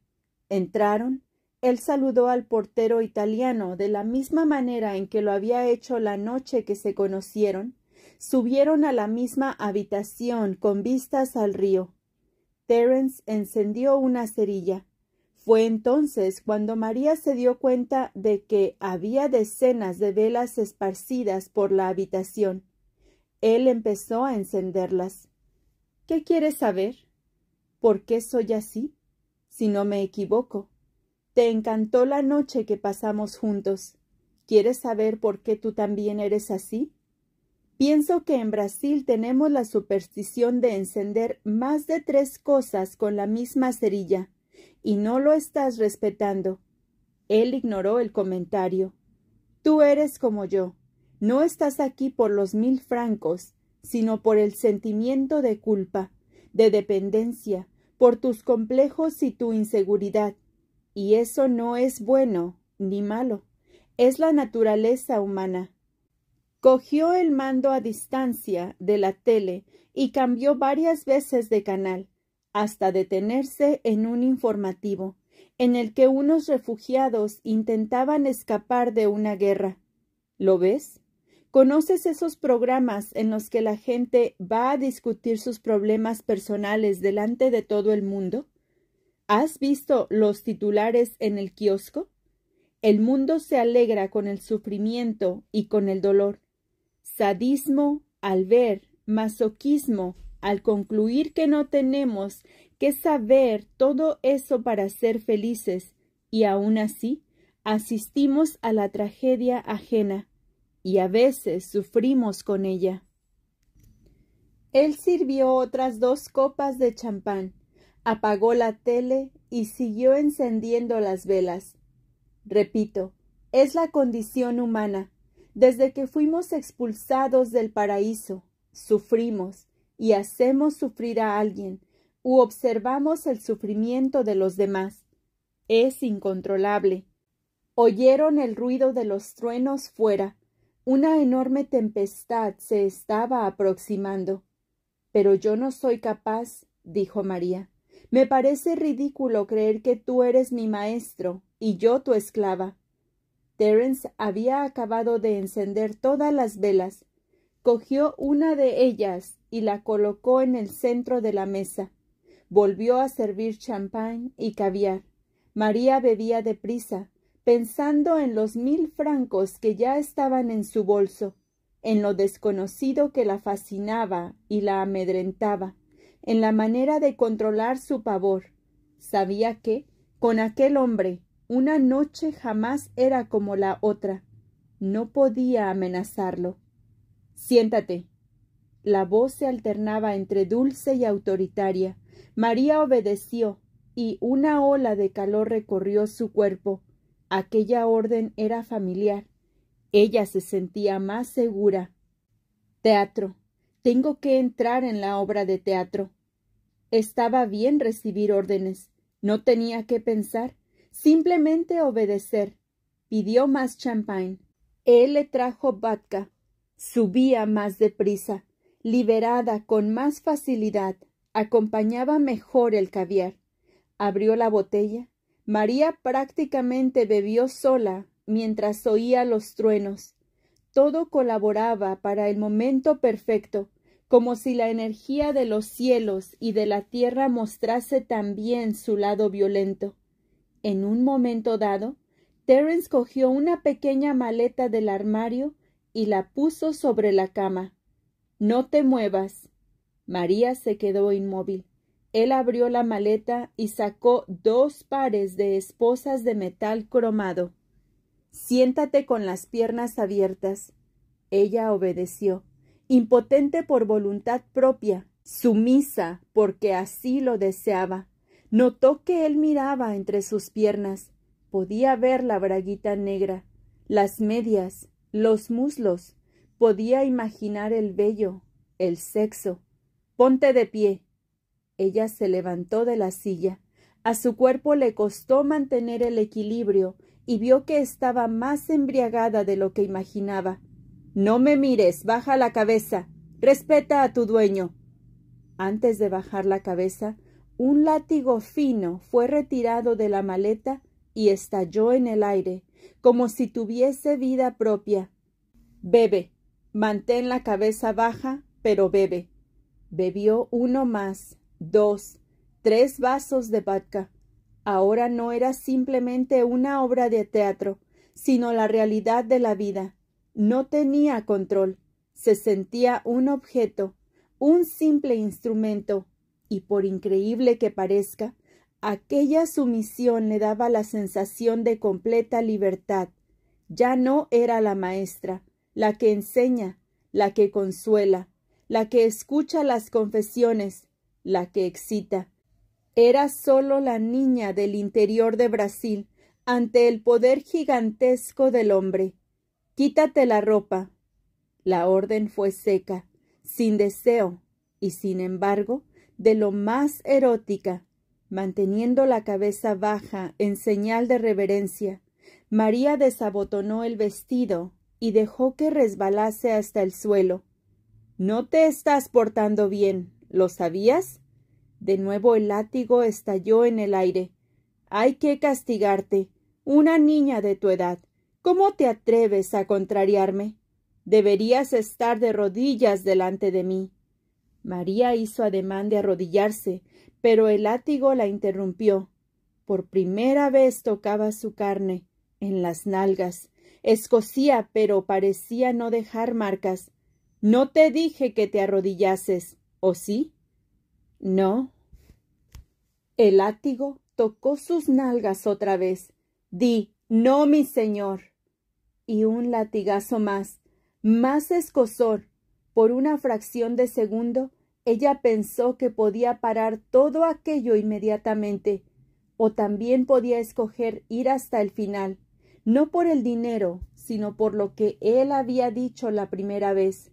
Entraron, él saludó al portero italiano de la misma manera en que lo había hecho la noche que se conocieron. Subieron a la misma habitación con vistas al río. Terence encendió una cerilla. Fue entonces cuando María se dio cuenta de que había decenas de velas esparcidas por la habitación. Él empezó a encenderlas. ¿Qué quieres saber? ¿Por qué soy así? Si no me equivoco. Te encantó la noche que pasamos juntos. ¿Quieres saber por qué tú también eres así? Pienso que en Brasil tenemos la superstición de encender más de tres cosas con la misma cerilla, y no lo estás respetando. Él ignoró el comentario. Tú eres como yo. No estás aquí por los mil francos, sino por el sentimiento de culpa, de dependencia, por tus complejos y tu inseguridad, y eso no es bueno ni malo, es la naturaleza humana. Cogió el mando a distancia de la tele y cambió varias veces de canal, hasta detenerse en un informativo, en el que unos refugiados intentaban escapar de una guerra. ¿Lo ves? ¿Conoces esos programas en los que la gente va a discutir sus problemas personales delante de todo el mundo? ¿Has visto los titulares en el kiosco? El mundo se alegra con el sufrimiento y con el dolor. Sadismo al ver, masoquismo al concluir que no tenemos que saber todo eso para ser felices, y aún así asistimos a la tragedia ajena, y a veces sufrimos con ella. Él sirvió otras dos copas de champán, apagó la tele y siguió encendiendo las velas. Repito, es la condición humana. Desde que fuimos expulsados del paraíso, sufrimos y hacemos sufrir a alguien, u observamos el sufrimiento de los demás. Es incontrolable. Oyeron el ruido de los truenos fuera. Una enorme tempestad se estaba aproximando. Pero yo no soy capaz, dijo María. Me parece ridículo creer que tú eres mi maestro y yo tu esclava. Terence había acabado de encender todas las velas, cogió una de ellas y la colocó en el centro de la mesa. Volvió a servir champán y caviar. María bebía deprisa, pensando en los mil francos que ya estaban en su bolso, en lo desconocido que la fascinaba y la amedrentaba en la manera de controlar su pavor. Sabía que, con aquel hombre, una noche jamás era como la otra. No podía amenazarlo. Siéntate. La voz se alternaba entre dulce y autoritaria. María obedeció, y una ola de calor recorrió su cuerpo. Aquella orden era familiar. Ella se sentía más segura. Teatro. Tengo que entrar en la obra de teatro. Estaba bien recibir órdenes. No tenía que pensar, simplemente obedecer. Pidió más champagne. Él le trajo vodka. Subía más deprisa, liberada con más facilidad, acompañaba mejor el caviar. Abrió la botella. María prácticamente bebió sola mientras oía los truenos. Todo colaboraba para el momento perfecto, como si la energía de los cielos y de la tierra mostrase también su lado violento. En un momento dado, Terence cogió una pequeña maleta del armario y la puso sobre la cama. No te muevas. María se quedó inmóvil. Él abrió la maleta y sacó dos pares de esposas de metal cromado. Siéntate con las piernas abiertas. Ella obedeció impotente por voluntad propia, sumisa porque así lo deseaba. Notó que él miraba entre sus piernas. Podía ver la braguita negra, las medias, los muslos. Podía imaginar el vello, el sexo. Ponte de pie. Ella se levantó de la silla. A su cuerpo le costó mantener el equilibrio y vio que estaba más embriagada de lo que imaginaba. No me mires, baja la cabeza, respeta a tu dueño. Antes de bajar la cabeza, un látigo fino fue retirado de la maleta y estalló en el aire, como si tuviese vida propia. Bebe, mantén la cabeza baja, pero bebe. Bebió uno más, dos, tres vasos de vodka. Ahora no era simplemente una obra de teatro, sino la realidad de la vida no tenía control, se sentía un objeto, un simple instrumento, y por increíble que parezca, aquella sumisión le daba la sensación de completa libertad. Ya no era la maestra, la que enseña, la que consuela, la que escucha las confesiones, la que excita. Era sólo la niña del interior de Brasil ante el poder gigantesco del hombre. Quítate la ropa. La orden fue seca, sin deseo, y sin embargo, de lo más erótica, manteniendo la cabeza baja en señal de reverencia. María desabotonó el vestido y dejó que resbalase hasta el suelo. No te estás portando bien, ¿lo sabías? De nuevo el látigo estalló en el aire. Hay que castigarte. Una niña de tu edad. ¿Cómo te atreves a contrariarme? Deberías estar de rodillas delante de mí. María hizo ademán de arrodillarse, pero el látigo la interrumpió. Por primera vez tocaba su carne, en las nalgas. Escocía, pero parecía no dejar marcas. No te dije que te arrodillases, ¿o sí? No. El látigo tocó sus nalgas otra vez. Di, no, mi señor y un latigazo más, más escosor. Por una fracción de segundo, ella pensó que podía parar todo aquello inmediatamente, o también podía escoger ir hasta el final, no por el dinero, sino por lo que él había dicho la primera vez.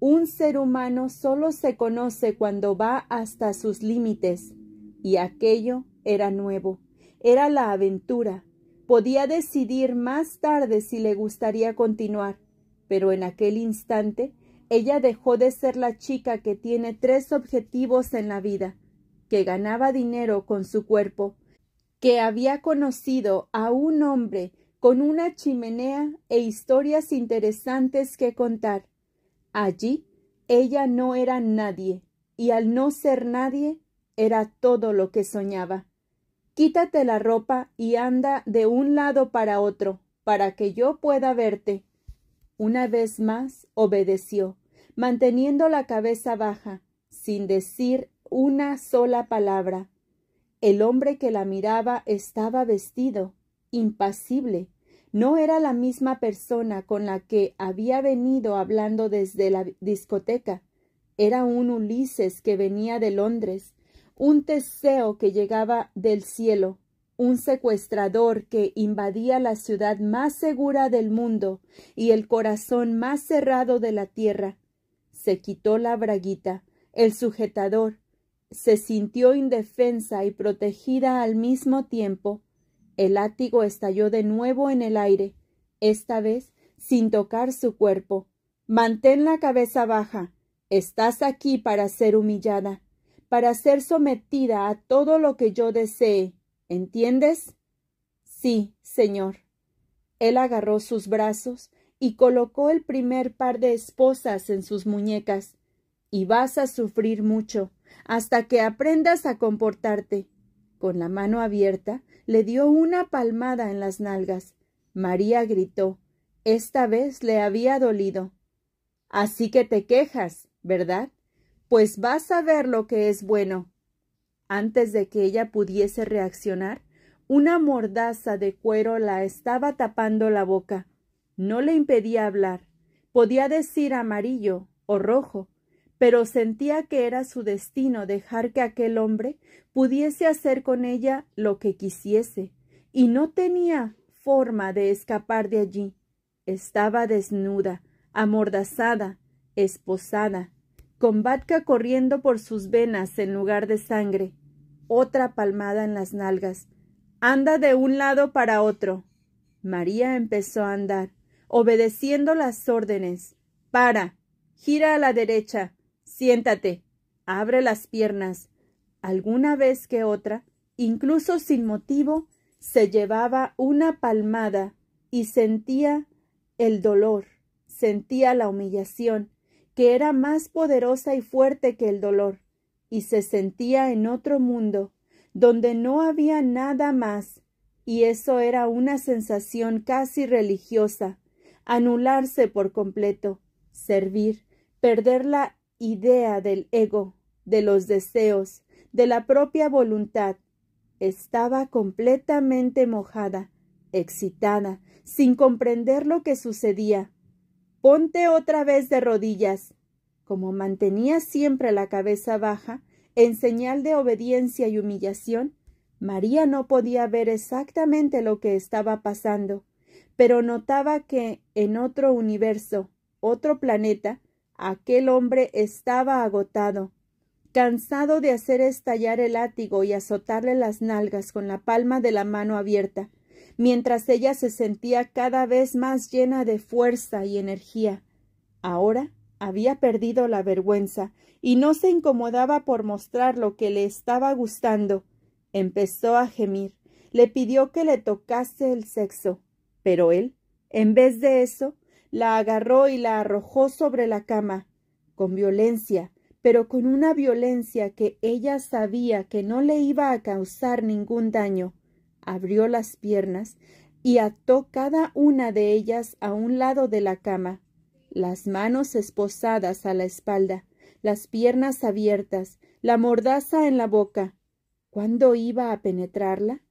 Un ser humano solo se conoce cuando va hasta sus límites, y aquello era nuevo, era la aventura, Podía decidir más tarde si le gustaría continuar, pero en aquel instante ella dejó de ser la chica que tiene tres objetivos en la vida, que ganaba dinero con su cuerpo, que había conocido a un hombre con una chimenea e historias interesantes que contar. Allí ella no era nadie, y al no ser nadie era todo lo que soñaba. Quítate la ropa y anda de un lado para otro, para que yo pueda verte. Una vez más obedeció, manteniendo la cabeza baja, sin decir una sola palabra. El hombre que la miraba estaba vestido, impasible. No era la misma persona con la que había venido hablando desde la discoteca. Era un Ulises que venía de Londres, un teseo que llegaba del cielo, un secuestrador que invadía la ciudad más segura del mundo y el corazón más cerrado de la tierra. Se quitó la braguita, el sujetador, se sintió indefensa y protegida al mismo tiempo. El látigo estalló de nuevo en el aire, esta vez sin tocar su cuerpo. Mantén la cabeza baja. Estás aquí para ser humillada para ser sometida a todo lo que yo desee. ¿Entiendes? Sí, señor. Él agarró sus brazos y colocó el primer par de esposas en sus muñecas. Y vas a sufrir mucho hasta que aprendas a comportarte. Con la mano abierta le dio una palmada en las nalgas. María gritó. Esta vez le había dolido. Así que te quejas, ¿verdad? pues vas a ver lo que es bueno. Antes de que ella pudiese reaccionar, una mordaza de cuero la estaba tapando la boca. No le impedía hablar. Podía decir amarillo o rojo, pero sentía que era su destino dejar que aquel hombre pudiese hacer con ella lo que quisiese, y no tenía forma de escapar de allí. Estaba desnuda, amordazada, esposada, con vodka corriendo por sus venas en lugar de sangre, otra palmada en las nalgas. Anda de un lado para otro. María empezó a andar, obedeciendo las órdenes. Para. Gira a la derecha. Siéntate. Abre las piernas. Alguna vez que otra, incluso sin motivo, se llevaba una palmada y sentía el dolor, sentía la humillación, que era más poderosa y fuerte que el dolor, y se sentía en otro mundo, donde no había nada más, y eso era una sensación casi religiosa, anularse por completo, servir, perder la idea del ego, de los deseos, de la propia voluntad. Estaba completamente mojada, excitada, sin comprender lo que sucedía, Ponte otra vez de rodillas. Como mantenía siempre la cabeza baja, en señal de obediencia y humillación, María no podía ver exactamente lo que estaba pasando, pero notaba que en otro universo, otro planeta, aquel hombre estaba agotado, cansado de hacer estallar el látigo y azotarle las nalgas con la palma de la mano abierta, mientras ella se sentía cada vez más llena de fuerza y energía. Ahora había perdido la vergüenza y no se incomodaba por mostrar lo que le estaba gustando. Empezó a gemir, le pidió que le tocase el sexo, pero él, en vez de eso, la agarró y la arrojó sobre la cama, con violencia, pero con una violencia que ella sabía que no le iba a causar ningún daño abrió las piernas y ató cada una de ellas a un lado de la cama, las manos esposadas a la espalda, las piernas abiertas, la mordaza en la boca. ¿Cuándo iba a penetrarla?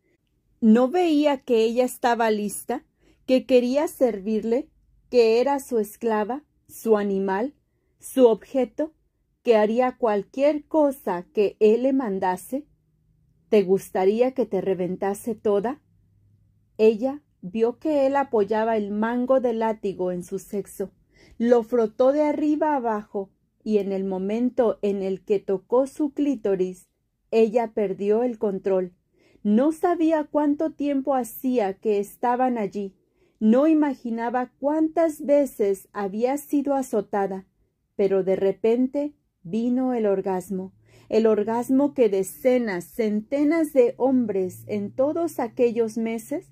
¿No veía que ella estaba lista, que quería servirle, que era su esclava, su animal, su objeto, que haría cualquier cosa que él le mandase? ¿Te gustaría que te reventase toda? Ella vio que él apoyaba el mango del látigo en su sexo, lo frotó de arriba abajo, y en el momento en el que tocó su clítoris, ella perdió el control. No sabía cuánto tiempo hacía que estaban allí, no imaginaba cuántas veces había sido azotada, pero de repente vino el orgasmo el orgasmo que decenas, centenas de hombres en todos aquellos meses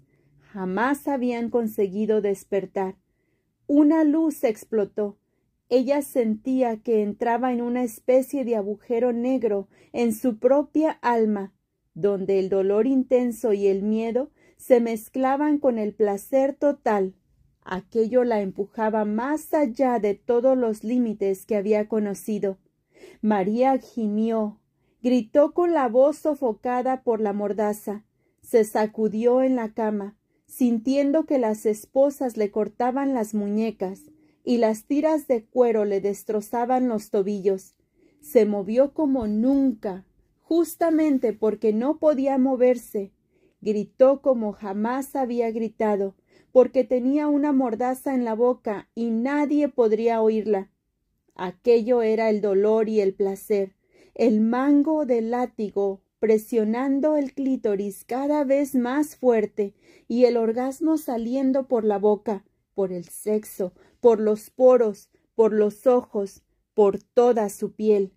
jamás habían conseguido despertar. Una luz explotó. Ella sentía que entraba en una especie de agujero negro en su propia alma, donde el dolor intenso y el miedo se mezclaban con el placer total. Aquello la empujaba más allá de todos los límites que había conocido, María gimió, gritó con la voz sofocada por la mordaza, se sacudió en la cama, sintiendo que las esposas le cortaban las muñecas y las tiras de cuero le destrozaban los tobillos. Se movió como nunca, justamente porque no podía moverse. Gritó como jamás había gritado, porque tenía una mordaza en la boca y nadie podría oírla. Aquello era el dolor y el placer, el mango del látigo presionando el clítoris cada vez más fuerte y el orgasmo saliendo por la boca, por el sexo, por los poros, por los ojos, por toda su piel.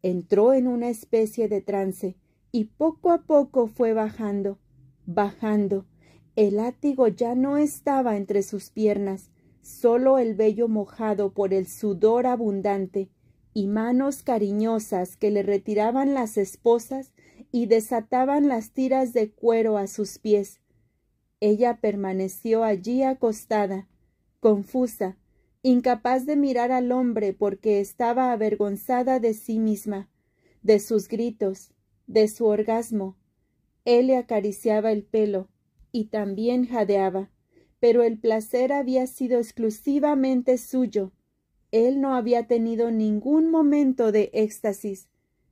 Entró en una especie de trance y poco a poco fue bajando, bajando. El látigo ya no estaba entre sus piernas, sólo el vello mojado por el sudor abundante y manos cariñosas que le retiraban las esposas y desataban las tiras de cuero a sus pies. Ella permaneció allí acostada, confusa, incapaz de mirar al hombre porque estaba avergonzada de sí misma, de sus gritos, de su orgasmo. Él le acariciaba el pelo y también jadeaba pero el placer había sido exclusivamente suyo. Él no había tenido ningún momento de éxtasis.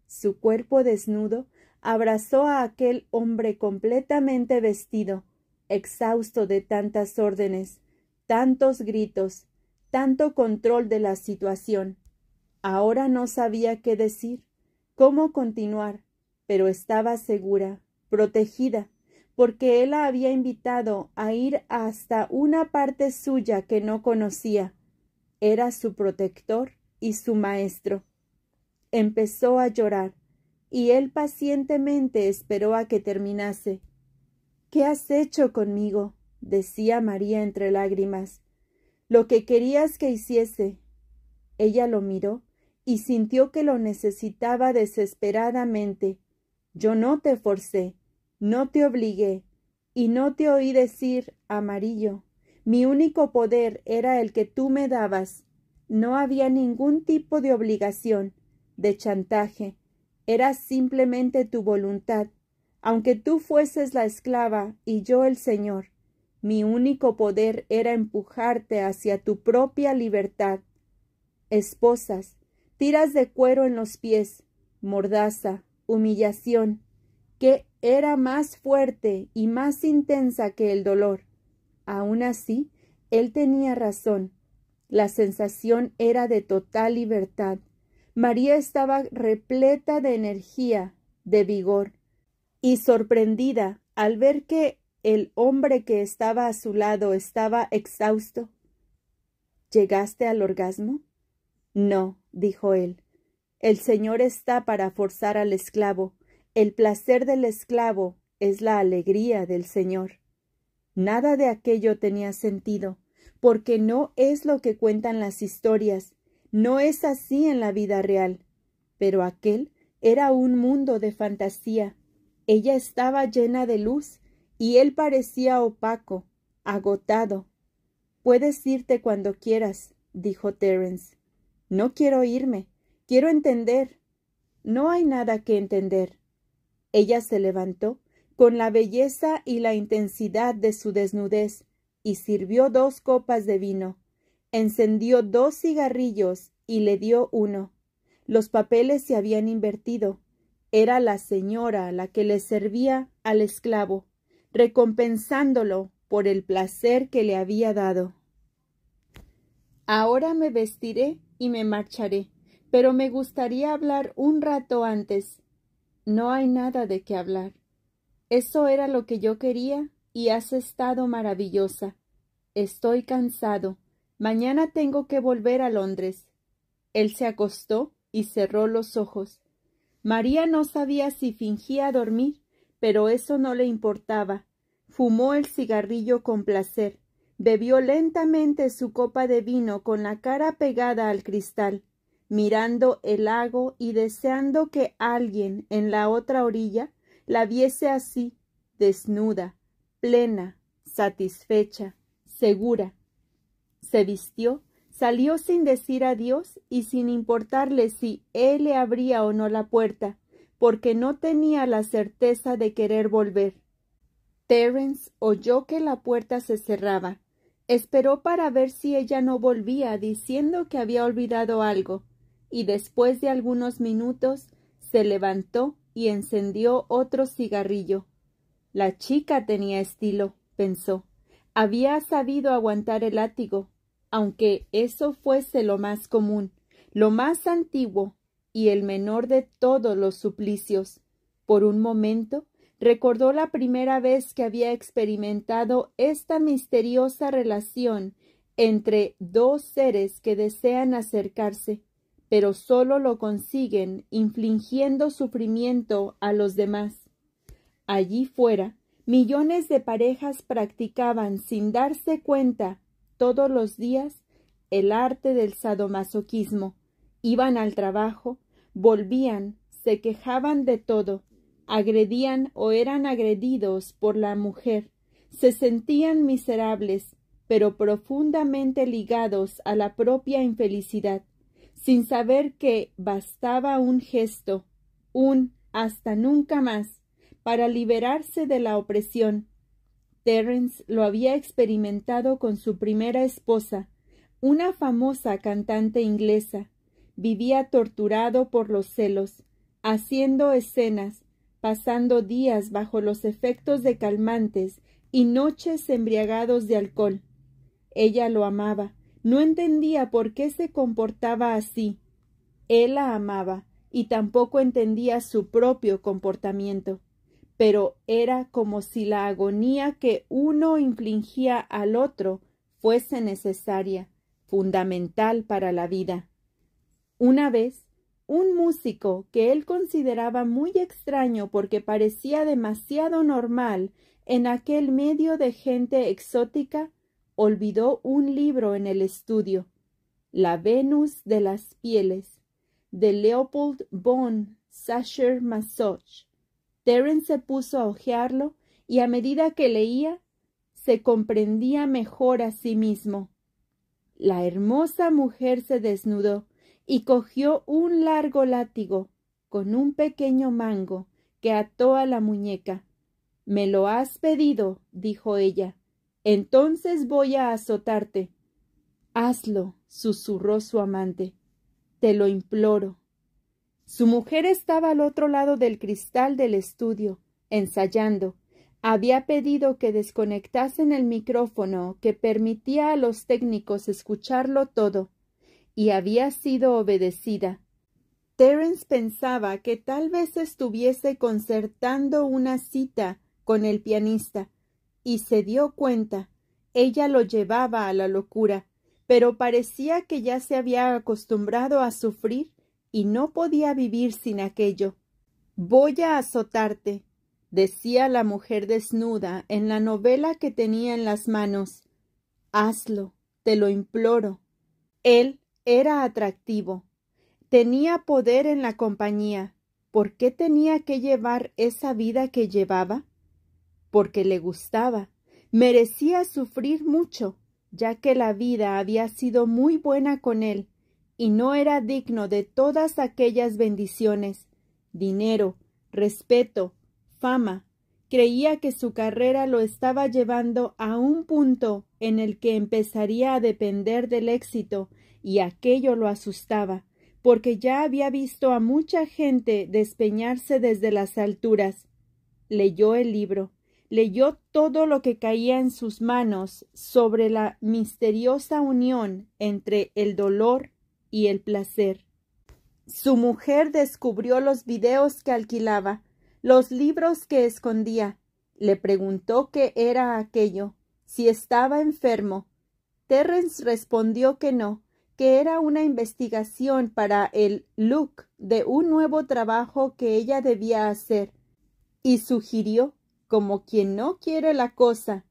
Su cuerpo desnudo abrazó a aquel hombre completamente vestido, exhausto de tantas órdenes, tantos gritos, tanto control de la situación. Ahora no sabía qué decir, cómo continuar, pero estaba segura, protegida, porque él la había invitado a ir hasta una parte suya que no conocía. Era su protector y su maestro. Empezó a llorar, y él pacientemente esperó a que terminase. ¿Qué has hecho conmigo? decía María entre lágrimas. Lo que querías que hiciese. Ella lo miró y sintió que lo necesitaba desesperadamente. Yo no te forcé, no te obligué, y no te oí decir amarillo. Mi único poder era el que tú me dabas. No había ningún tipo de obligación, de chantaje. Era simplemente tu voluntad. Aunque tú fueses la esclava y yo el señor, mi único poder era empujarte hacia tu propia libertad. Esposas, tiras de cuero en los pies, mordaza, humillación. ¿Qué era más fuerte y más intensa que el dolor. Aun así, él tenía razón. La sensación era de total libertad. María estaba repleta de energía, de vigor, y sorprendida al ver que el hombre que estaba a su lado estaba exhausto. ¿Llegaste al orgasmo? No, dijo él. El Señor está para forzar al esclavo, el placer del esclavo es la alegría del Señor. Nada de aquello tenía sentido, porque no es lo que cuentan las historias, no es así en la vida real. Pero aquel era un mundo de fantasía. Ella estaba llena de luz y él parecía opaco, agotado. Puedes irte cuando quieras, dijo Terence. No quiero irme, quiero entender. No hay nada que entender. Ella se levantó con la belleza y la intensidad de su desnudez y sirvió dos copas de vino, encendió dos cigarrillos y le dio uno. Los papeles se habían invertido. Era la señora la que le servía al esclavo, recompensándolo por el placer que le había dado. Ahora me vestiré y me marcharé, pero me gustaría hablar un rato antes. No hay nada de qué hablar. Eso era lo que yo quería y has estado maravillosa. Estoy cansado. Mañana tengo que volver a Londres. Él se acostó y cerró los ojos. María no sabía si fingía dormir, pero eso no le importaba. Fumó el cigarrillo con placer, bebió lentamente su copa de vino con la cara pegada al cristal, mirando el lago y deseando que alguien en la otra orilla la viese así, desnuda, plena, satisfecha, segura. Se vistió, salió sin decir adiós y sin importarle si él le abría o no la puerta, porque no tenía la certeza de querer volver. Terence oyó que la puerta se cerraba. Esperó para ver si ella no volvía, diciendo que había olvidado algo, y después de algunos minutos se levantó y encendió otro cigarrillo. La chica tenía estilo, pensó. Había sabido aguantar el látigo, aunque eso fuese lo más común, lo más antiguo y el menor de todos los suplicios. Por un momento recordó la primera vez que había experimentado esta misteriosa relación entre dos seres que desean acercarse pero solo lo consiguen infligiendo sufrimiento a los demás. Allí fuera, millones de parejas practicaban sin darse cuenta todos los días el arte del sadomasoquismo. Iban al trabajo, volvían, se quejaban de todo, agredían o eran agredidos por la mujer, se sentían miserables, pero profundamente ligados a la propia infelicidad sin saber que bastaba un gesto, un hasta nunca más, para liberarse de la opresión. Terence lo había experimentado con su primera esposa, una famosa cantante inglesa. Vivía torturado por los celos, haciendo escenas, pasando días bajo los efectos de calmantes y noches embriagados de alcohol. Ella lo amaba, no entendía por qué se comportaba así. Él la amaba y tampoco entendía su propio comportamiento, pero era como si la agonía que uno infligía al otro fuese necesaria, fundamental para la vida. Una vez, un músico que él consideraba muy extraño porque parecía demasiado normal en aquel medio de gente exótica, olvidó un libro en el estudio, La Venus de las Pieles, de Leopold von Sacher Masoch. Terence se puso a hojearlo y a medida que leía, se comprendía mejor a sí mismo. La hermosa mujer se desnudó y cogió un largo látigo con un pequeño mango que ató a la muñeca. Me lo has pedido, dijo ella. Entonces voy a azotarte. Hazlo, susurró su amante. Te lo imploro. Su mujer estaba al otro lado del cristal del estudio, ensayando. Había pedido que desconectasen el micrófono que permitía a los técnicos escucharlo todo, y había sido obedecida. Terence pensaba que tal vez estuviese concertando una cita con el pianista, y se dio cuenta. Ella lo llevaba a la locura, pero parecía que ya se había acostumbrado a sufrir y no podía vivir sin aquello. Voy a azotarte, decía la mujer desnuda en la novela que tenía en las manos. Hazlo, te lo imploro. Él era atractivo. Tenía poder en la compañía. ¿Por qué tenía que llevar esa vida que llevaba? porque le gustaba. Merecía sufrir mucho, ya que la vida había sido muy buena con él, y no era digno de todas aquellas bendiciones dinero, respeto, fama. Creía que su carrera lo estaba llevando a un punto en el que empezaría a depender del éxito, y aquello lo asustaba, porque ya había visto a mucha gente despeñarse desde las alturas. Leyó el libro leyó todo lo que caía en sus manos sobre la misteriosa unión entre el dolor y el placer. Su mujer descubrió los videos que alquilaba, los libros que escondía. Le preguntó qué era aquello, si estaba enfermo. Terrence respondió que no, que era una investigación para el look de un nuevo trabajo que ella debía hacer, y sugirió como quien no quiere la cosa.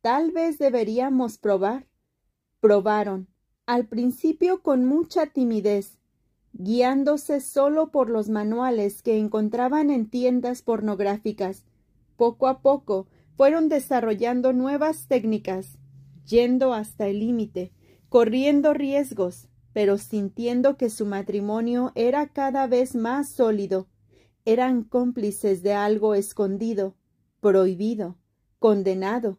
Tal vez deberíamos probar. Probaron, al principio con mucha timidez, guiándose solo por los manuales que encontraban en tiendas pornográficas. Poco a poco fueron desarrollando nuevas técnicas, yendo hasta el límite, corriendo riesgos, pero sintiendo que su matrimonio era cada vez más sólido. Eran cómplices de algo escondido, prohibido, condenado.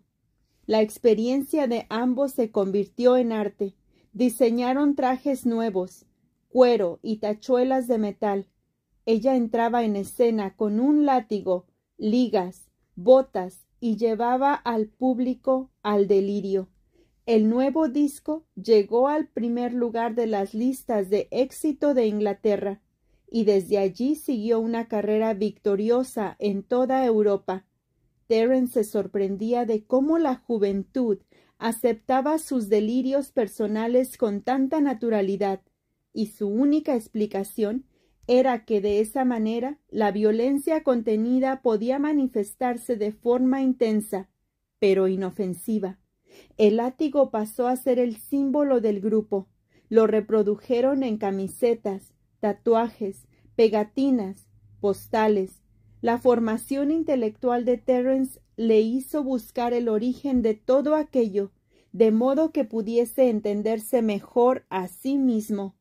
La experiencia de ambos se convirtió en arte. Diseñaron trajes nuevos, cuero y tachuelas de metal. Ella entraba en escena con un látigo, ligas, botas y llevaba al público al delirio. El nuevo disco llegó al primer lugar de las listas de éxito de Inglaterra y desde allí siguió una carrera victoriosa en toda Europa. Terence se sorprendía de cómo la juventud aceptaba sus delirios personales con tanta naturalidad, y su única explicación era que de esa manera la violencia contenida podía manifestarse de forma intensa, pero inofensiva. El látigo pasó a ser el símbolo del grupo. Lo reprodujeron en camisetas, tatuajes, pegatinas, postales, la formación intelectual de Terence le hizo buscar el origen de todo aquello, de modo que pudiese entenderse mejor a sí mismo.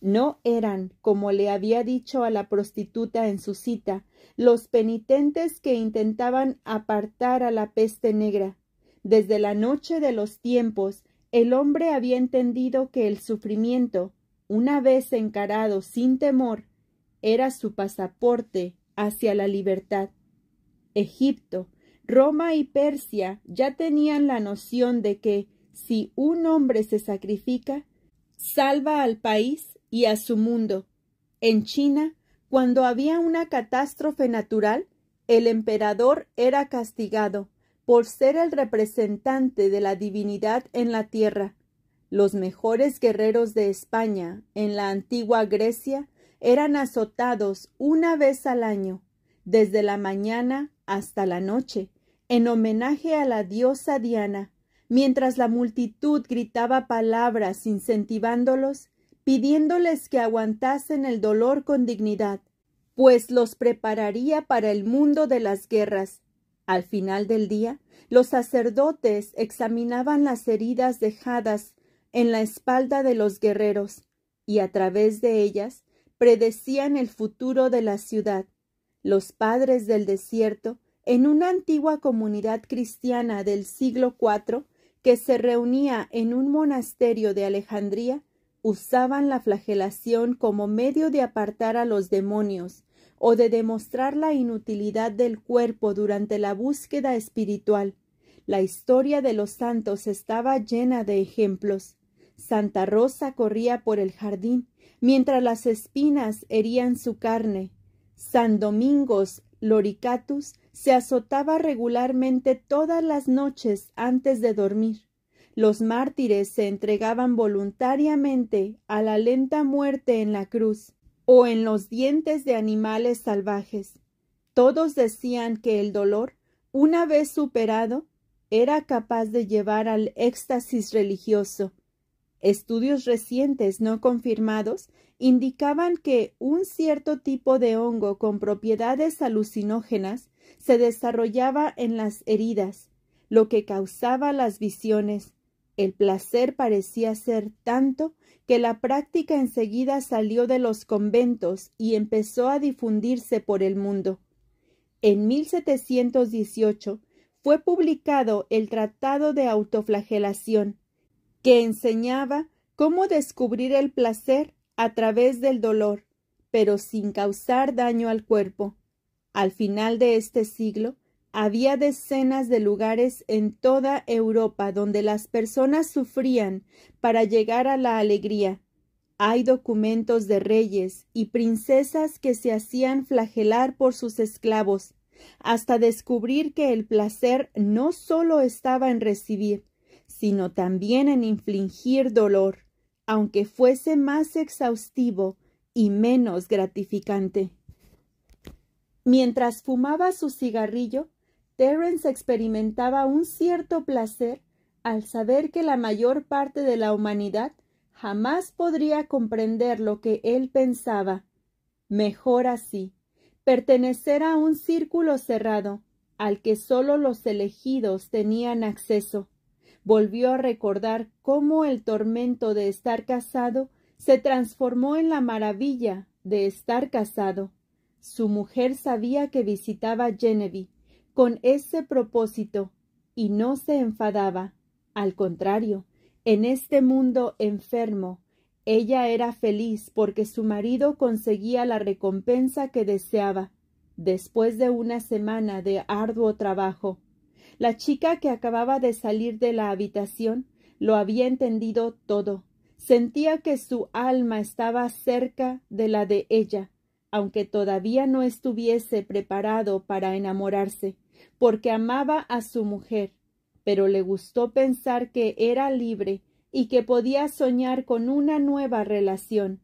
No eran, como le había dicho a la prostituta en su cita, los penitentes que intentaban apartar a la peste negra. Desde la noche de los tiempos, el hombre había entendido que el sufrimiento, una vez encarado sin temor, era su pasaporte hacia la libertad. Egipto, Roma y Persia ya tenían la noción de que si un hombre se sacrifica, salva al país y a su mundo. En China, cuando había una catástrofe natural, el emperador era castigado por ser el representante de la divinidad en la tierra. Los mejores guerreros de España en la antigua Grecia eran azotados una vez al año, desde la mañana hasta la noche, en homenaje a la diosa Diana, mientras la multitud gritaba palabras incentivándolos, pidiéndoles que aguantasen el dolor con dignidad, pues los prepararía para el mundo de las guerras. Al final del día, los sacerdotes examinaban las heridas dejadas en la espalda de los guerreros, y a través de ellas predecían el futuro de la ciudad. Los padres del desierto, en una antigua comunidad cristiana del siglo IV, que se reunía en un monasterio de Alejandría, usaban la flagelación como medio de apartar a los demonios o de demostrar la inutilidad del cuerpo durante la búsqueda espiritual. La historia de los santos estaba llena de ejemplos. Santa Rosa corría por el jardín, mientras las espinas herían su carne. San Domingos Loricatus se azotaba regularmente todas las noches antes de dormir. Los mártires se entregaban voluntariamente a la lenta muerte en la cruz o en los dientes de animales salvajes. Todos decían que el dolor, una vez superado, era capaz de llevar al éxtasis religioso Estudios recientes no confirmados indicaban que un cierto tipo de hongo con propiedades alucinógenas se desarrollaba en las heridas, lo que causaba las visiones. El placer parecía ser tanto que la práctica enseguida salió de los conventos y empezó a difundirse por el mundo. En 1718 fue publicado el Tratado de Autoflagelación, que enseñaba cómo descubrir el placer a través del dolor, pero sin causar daño al cuerpo. Al final de este siglo, había decenas de lugares en toda Europa donde las personas sufrían para llegar a la alegría. Hay documentos de reyes y princesas que se hacían flagelar por sus esclavos, hasta descubrir que el placer no sólo estaba en recibir, sino también en infligir dolor, aunque fuese más exhaustivo y menos gratificante. Mientras fumaba su cigarrillo, Terence experimentaba un cierto placer al saber que la mayor parte de la humanidad jamás podría comprender lo que él pensaba. Mejor así, pertenecer a un círculo cerrado al que sólo los elegidos tenían acceso. Volvió a recordar cómo el tormento de estar casado se transformó en la maravilla de estar casado. Su mujer sabía que visitaba a Genevieve con ese propósito y no se enfadaba. Al contrario, en este mundo enfermo, ella era feliz porque su marido conseguía la recompensa que deseaba, después de una semana de arduo trabajo. La chica que acababa de salir de la habitación lo había entendido todo. Sentía que su alma estaba cerca de la de ella, aunque todavía no estuviese preparado para enamorarse, porque amaba a su mujer, pero le gustó pensar que era libre y que podía soñar con una nueva relación.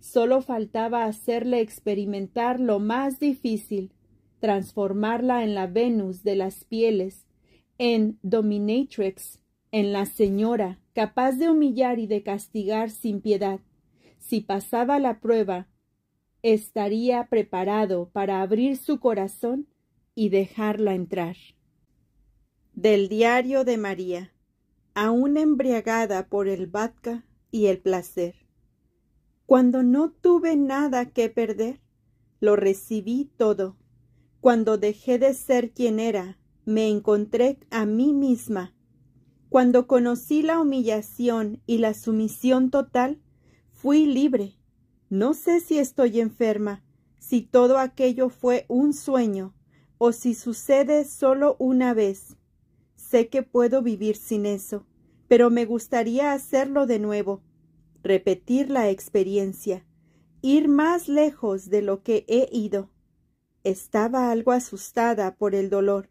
Solo faltaba hacerle experimentar lo más difícil, transformarla en la Venus de las pieles, en Dominatrix, en la señora, capaz de humillar y de castigar sin piedad. Si pasaba la prueba, estaría preparado para abrir su corazón y dejarla entrar. Del diario de María, aún embriagada por el vodka y el placer. Cuando no tuve nada que perder, lo recibí todo cuando dejé de ser quien era, me encontré a mí misma. Cuando conocí la humillación y la sumisión total, fui libre. No sé si estoy enferma, si todo aquello fue un sueño, o si sucede solo una vez. Sé que puedo vivir sin eso, pero me gustaría hacerlo de nuevo, repetir la experiencia, ir más lejos de lo que he ido. Estaba algo asustada por el dolor,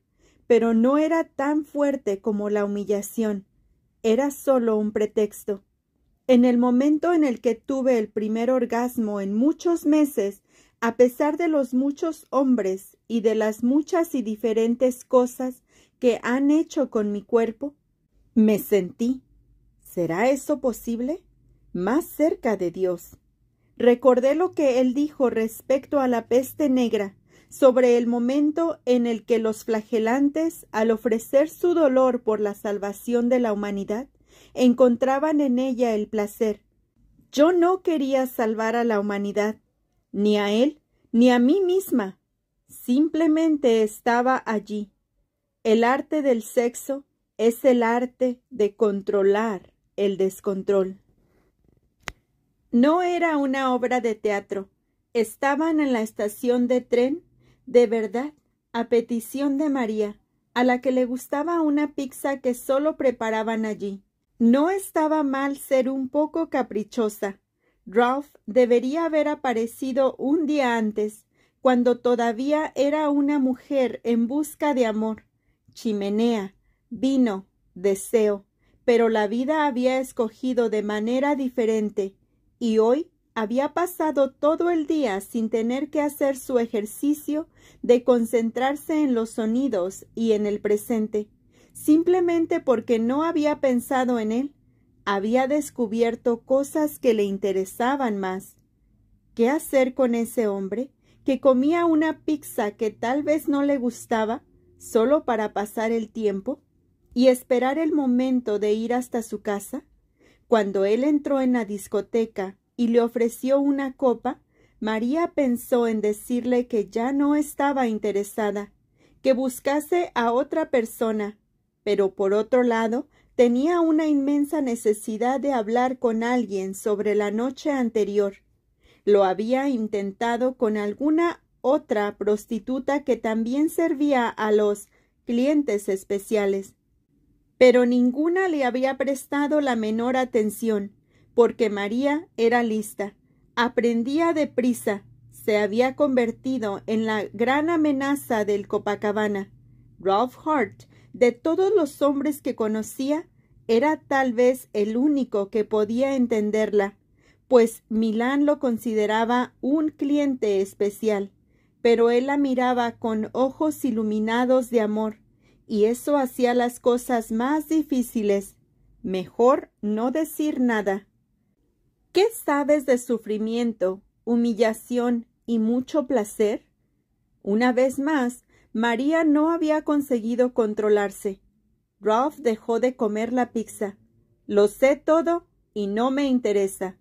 pero no era tan fuerte como la humillación. Era solo un pretexto. En el momento en el que tuve el primer orgasmo en muchos meses, a pesar de los muchos hombres y de las muchas y diferentes cosas que han hecho con mi cuerpo, me sentí. ¿Será eso posible? Más cerca de Dios. Recordé lo que él dijo respecto a la peste negra sobre el momento en el que los flagelantes, al ofrecer su dolor por la salvación de la humanidad, encontraban en ella el placer. Yo no quería salvar a la humanidad, ni a él, ni a mí misma. Simplemente estaba allí. El arte del sexo es el arte de controlar el descontrol. No era una obra de teatro. Estaban en la estación de tren de verdad, a petición de María, a la que le gustaba una pizza que solo preparaban allí. No estaba mal ser un poco caprichosa. Ralph debería haber aparecido un día antes, cuando todavía era una mujer en busca de amor, chimenea, vino, deseo, pero la vida había escogido de manera diferente, y hoy había pasado todo el día sin tener que hacer su ejercicio de concentrarse en los sonidos y en el presente, simplemente porque no había pensado en él, había descubierto cosas que le interesaban más. ¿Qué hacer con ese hombre que comía una pizza que tal vez no le gustaba solo para pasar el tiempo y esperar el momento de ir hasta su casa? Cuando él entró en la discoteca y le ofreció una copa, María pensó en decirle que ya no estaba interesada, que buscase a otra persona, pero por otro lado tenía una inmensa necesidad de hablar con alguien sobre la noche anterior. Lo había intentado con alguna otra prostituta que también servía a los clientes especiales, pero ninguna le había prestado la menor atención porque María era lista, aprendía deprisa, se había convertido en la gran amenaza del Copacabana. Ralph Hart, de todos los hombres que conocía, era tal vez el único que podía entenderla, pues Milán lo consideraba un cliente especial, pero él la miraba con ojos iluminados de amor, y eso hacía las cosas más difíciles. Mejor no decir nada. ¿Qué sabes de sufrimiento, humillación y mucho placer? Una vez más, María no había conseguido controlarse. Ralph dejó de comer la pizza. Lo sé todo y no me interesa.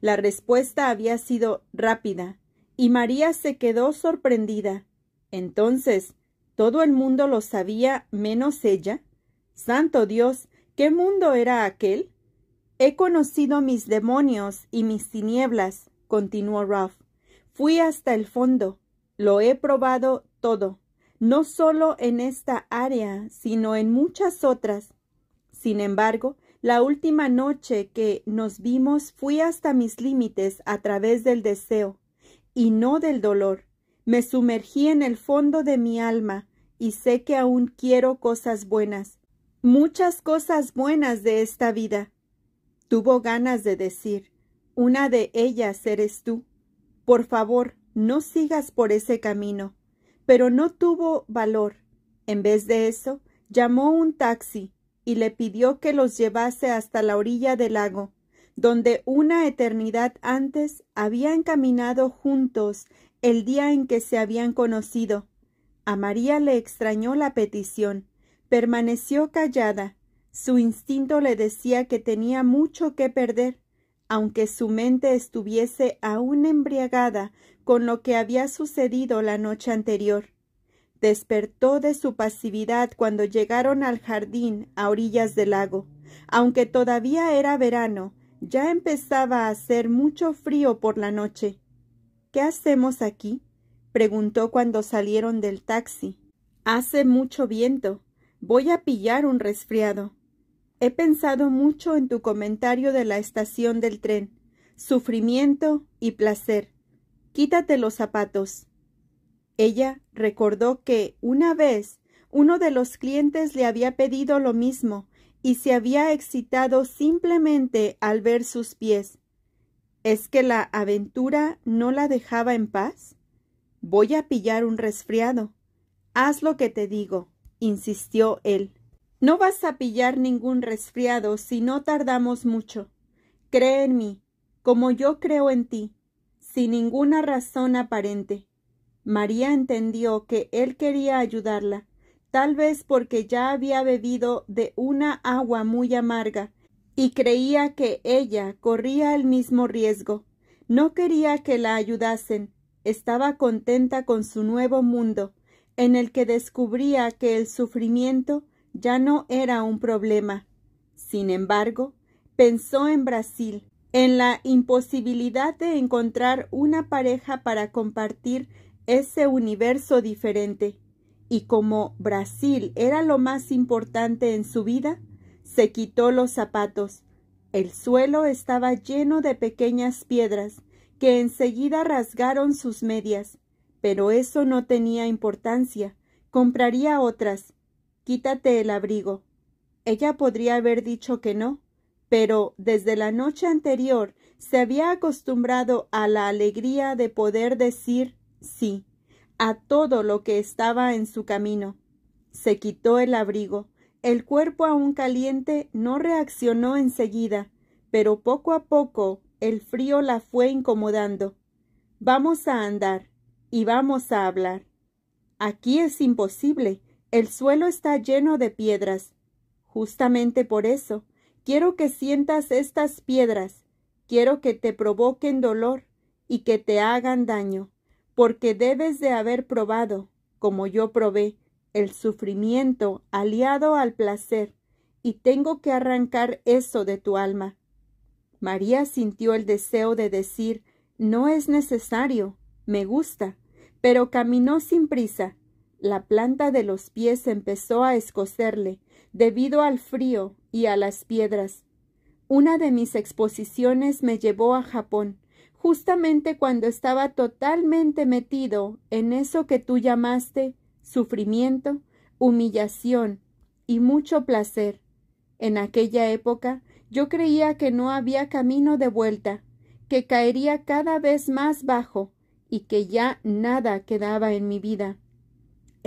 La respuesta había sido rápida, y María se quedó sorprendida. Entonces, ¿todo el mundo lo sabía menos ella? Santo Dios, ¿qué mundo era aquel? He conocido mis demonios y mis tinieblas, continuó Ralph. Fui hasta el fondo. Lo he probado todo, no solo en esta área, sino en muchas otras. Sin embargo, la última noche que nos vimos fui hasta mis límites a través del deseo, y no del dolor. Me sumergí en el fondo de mi alma, y sé que aún quiero cosas buenas, muchas cosas buenas de esta vida, Tuvo ganas de decir, una de ellas eres tú. Por favor, no sigas por ese camino. Pero no tuvo valor. En vez de eso, llamó un taxi y le pidió que los llevase hasta la orilla del lago, donde una eternidad antes habían caminado juntos el día en que se habían conocido. A María le extrañó la petición. Permaneció callada, su instinto le decía que tenía mucho que perder, aunque su mente estuviese aún embriagada con lo que había sucedido la noche anterior. Despertó de su pasividad cuando llegaron al jardín a orillas del lago. Aunque todavía era verano, ya empezaba a hacer mucho frío por la noche. ¿Qué hacemos aquí? preguntó cuando salieron del taxi. Hace mucho viento. Voy a pillar un resfriado. He pensado mucho en tu comentario de la estación del tren, sufrimiento y placer. Quítate los zapatos. Ella recordó que una vez uno de los clientes le había pedido lo mismo y se había excitado simplemente al ver sus pies. ¿Es que la aventura no la dejaba en paz? Voy a pillar un resfriado. Haz lo que te digo, insistió él. No vas a pillar ningún resfriado si no tardamos mucho. Cree en mí, como yo creo en ti, sin ninguna razón aparente. María entendió que él quería ayudarla, tal vez porque ya había bebido de una agua muy amarga, y creía que ella corría el mismo riesgo. No quería que la ayudasen, estaba contenta con su nuevo mundo, en el que descubría que el sufrimiento ya no era un problema. Sin embargo, pensó en Brasil, en la imposibilidad de encontrar una pareja para compartir ese universo diferente. Y como Brasil era lo más importante en su vida, se quitó los zapatos. El suelo estaba lleno de pequeñas piedras que enseguida rasgaron sus medias, pero eso no tenía importancia. Compraría otras, Quítate el abrigo. Ella podría haber dicho que no, pero desde la noche anterior se había acostumbrado a la alegría de poder decir sí a todo lo que estaba en su camino. Se quitó el abrigo. El cuerpo aún caliente no reaccionó enseguida, pero poco a poco el frío la fue incomodando. Vamos a andar y vamos a hablar. Aquí es imposible. El suelo está lleno de piedras. Justamente por eso, quiero que sientas estas piedras, quiero que te provoquen dolor y que te hagan daño, porque debes de haber probado, como yo probé, el sufrimiento aliado al placer, y tengo que arrancar eso de tu alma. María sintió el deseo de decir no es necesario, me gusta, pero caminó sin prisa, la planta de los pies empezó a escocerle, debido al frío y a las piedras. Una de mis exposiciones me llevó a Japón, justamente cuando estaba totalmente metido en eso que tú llamaste sufrimiento, humillación y mucho placer. En aquella época yo creía que no había camino de vuelta, que caería cada vez más bajo y que ya nada quedaba en mi vida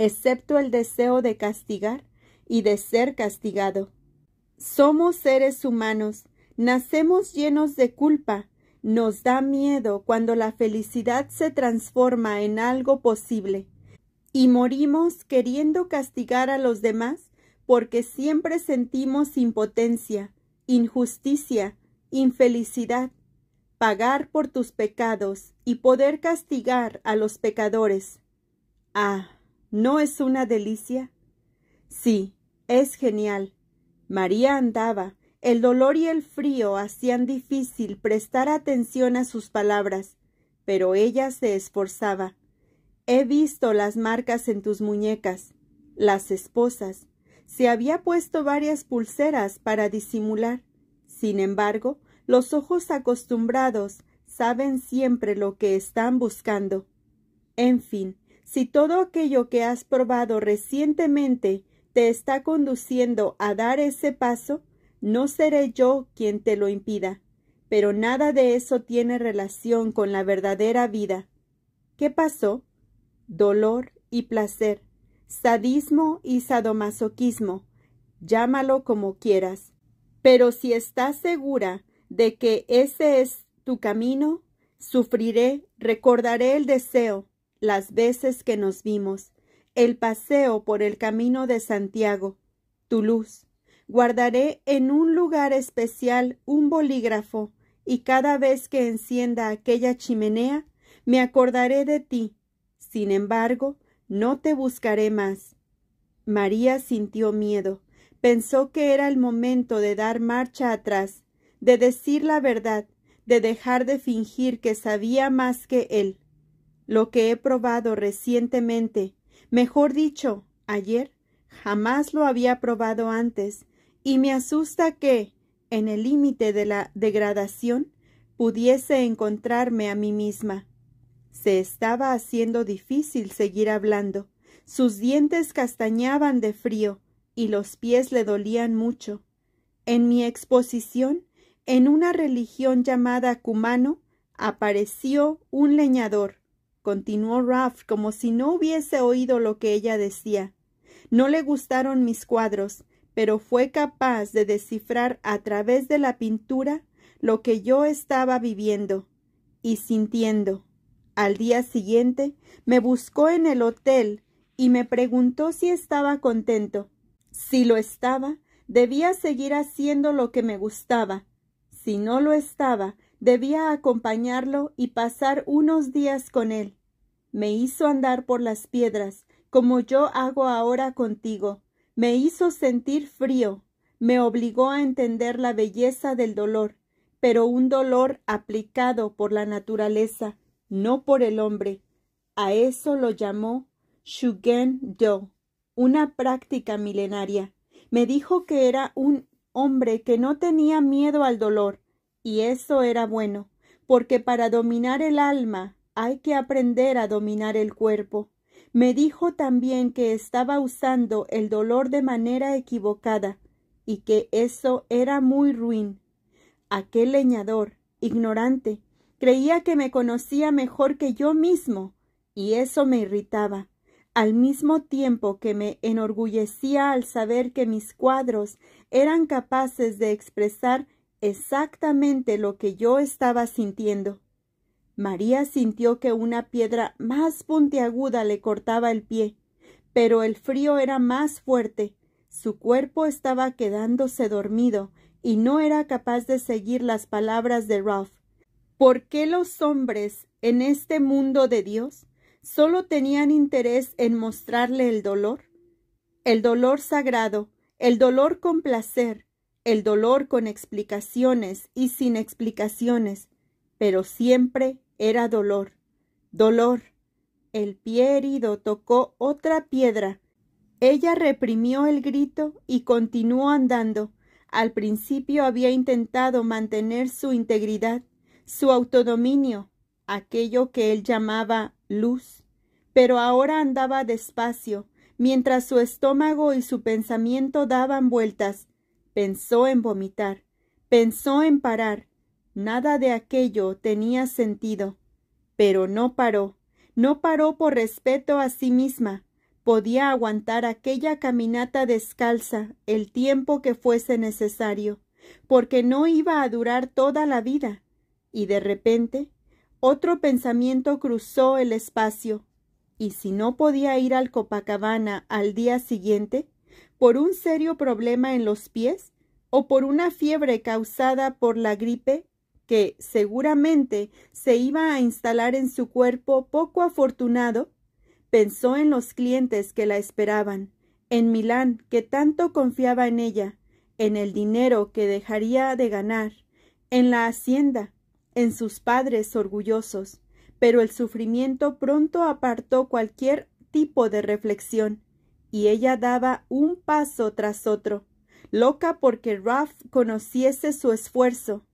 excepto el deseo de castigar y de ser castigado. Somos seres humanos, nacemos llenos de culpa, nos da miedo cuando la felicidad se transforma en algo posible, y morimos queriendo castigar a los demás porque siempre sentimos impotencia, injusticia, infelicidad, pagar por tus pecados y poder castigar a los pecadores. Ah. ¿No es una delicia? Sí, es genial. María andaba. El dolor y el frío hacían difícil prestar atención a sus palabras, pero ella se esforzaba. He visto las marcas en tus muñecas, las esposas. Se había puesto varias pulseras para disimular. Sin embargo, los ojos acostumbrados saben siempre lo que están buscando. En fin, si todo aquello que has probado recientemente te está conduciendo a dar ese paso, no seré yo quien te lo impida. Pero nada de eso tiene relación con la verdadera vida. ¿Qué pasó? Dolor y placer, sadismo y sadomasoquismo, llámalo como quieras. Pero si estás segura de que ese es tu camino, sufriré, recordaré el deseo, las veces que nos vimos, el paseo por el camino de Santiago, tu luz. Guardaré en un lugar especial un bolígrafo, y cada vez que encienda aquella chimenea, me acordaré de ti. Sin embargo, no te buscaré más. María sintió miedo, pensó que era el momento de dar marcha atrás, de decir la verdad, de dejar de fingir que sabía más que él. Lo que he probado recientemente, mejor dicho, ayer, jamás lo había probado antes, y me asusta que, en el límite de la degradación, pudiese encontrarme a mí misma. Se estaba haciendo difícil seguir hablando. Sus dientes castañaban de frío y los pies le dolían mucho. En mi exposición, en una religión llamada Cumano, apareció un leñador, continuó Ralph como si no hubiese oído lo que ella decía. No le gustaron mis cuadros, pero fue capaz de descifrar a través de la pintura lo que yo estaba viviendo y sintiendo. Al día siguiente me buscó en el hotel y me preguntó si estaba contento. Si lo estaba, debía seguir haciendo lo que me gustaba. Si no lo estaba, debía acompañarlo y pasar unos días con él. Me hizo andar por las piedras, como yo hago ahora contigo. Me hizo sentir frío. Me obligó a entender la belleza del dolor, pero un dolor aplicado por la naturaleza, no por el hombre. A eso lo llamó Shugen Do, una práctica milenaria. Me dijo que era un hombre que no tenía miedo al dolor, y eso era bueno, porque para dominar el alma hay que aprender a dominar el cuerpo. Me dijo también que estaba usando el dolor de manera equivocada y que eso era muy ruin. Aquel leñador, ignorante, creía que me conocía mejor que yo mismo, y eso me irritaba, al mismo tiempo que me enorgullecía al saber que mis cuadros eran capaces de expresar exactamente lo que yo estaba sintiendo. María sintió que una piedra más puntiaguda le cortaba el pie, pero el frío era más fuerte, su cuerpo estaba quedándose dormido y no era capaz de seguir las palabras de Ralph. ¿Por qué los hombres en este mundo de Dios solo tenían interés en mostrarle el dolor? El dolor sagrado, el dolor con placer, el dolor con explicaciones y sin explicaciones, pero siempre era dolor, dolor. El pie herido tocó otra piedra. Ella reprimió el grito y continuó andando. Al principio había intentado mantener su integridad, su autodominio, aquello que él llamaba luz, pero ahora andaba despacio, mientras su estómago y su pensamiento daban vueltas. Pensó en vomitar, pensó en parar, Nada de aquello tenía sentido. Pero no paró, no paró por respeto a sí misma. Podía aguantar aquella caminata descalza el tiempo que fuese necesario, porque no iba a durar toda la vida. Y de repente, otro pensamiento cruzó el espacio. ¿Y si no podía ir al Copacabana al día siguiente? ¿Por un serio problema en los pies? ¿O por una fiebre causada por la gripe que seguramente se iba a instalar en su cuerpo poco afortunado, pensó en los clientes que la esperaban, en Milán, que tanto confiaba en ella, en el dinero que dejaría de ganar, en la hacienda, en sus padres orgullosos, pero el sufrimiento pronto apartó cualquier tipo de reflexión, y ella daba un paso tras otro, loca porque Ralph conociese su esfuerzo,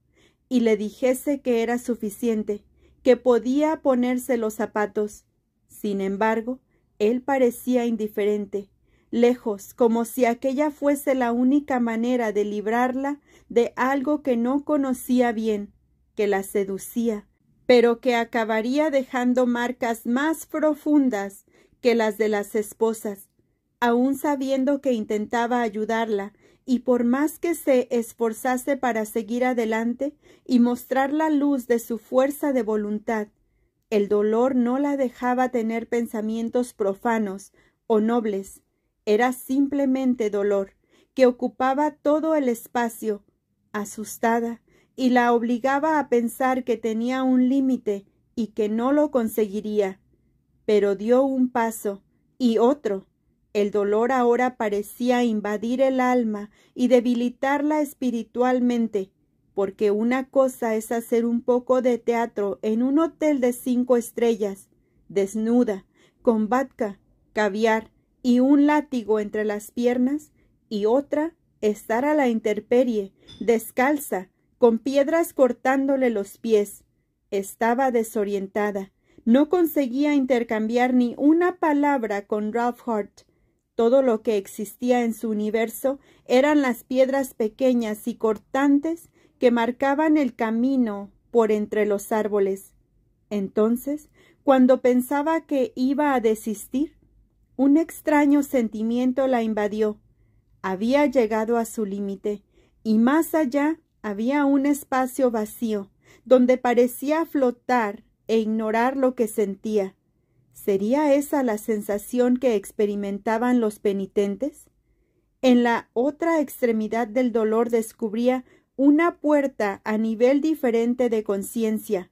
y le dijese que era suficiente, que podía ponerse los zapatos. Sin embargo, él parecía indiferente, lejos, como si aquella fuese la única manera de librarla de algo que no conocía bien, que la seducía, pero que acabaría dejando marcas más profundas que las de las esposas, aun sabiendo que intentaba ayudarla y por más que se esforzase para seguir adelante y mostrar la luz de su fuerza de voluntad, el dolor no la dejaba tener pensamientos profanos o nobles, era simplemente dolor, que ocupaba todo el espacio, asustada, y la obligaba a pensar que tenía un límite y que no lo conseguiría. Pero dio un paso y otro, el dolor ahora parecía invadir el alma y debilitarla espiritualmente, porque una cosa es hacer un poco de teatro en un hotel de cinco estrellas, desnuda, con vodka, caviar y un látigo entre las piernas, y otra, estar a la intemperie, descalza, con piedras cortándole los pies. Estaba desorientada. No conseguía intercambiar ni una palabra con Ralph Hart todo lo que existía en su universo eran las piedras pequeñas y cortantes que marcaban el camino por entre los árboles. Entonces, cuando pensaba que iba a desistir, un extraño sentimiento la invadió. Había llegado a su límite, y más allá había un espacio vacío, donde parecía flotar e ignorar lo que sentía. ¿Sería esa la sensación que experimentaban los penitentes? En la otra extremidad del dolor descubría una puerta a nivel diferente de conciencia,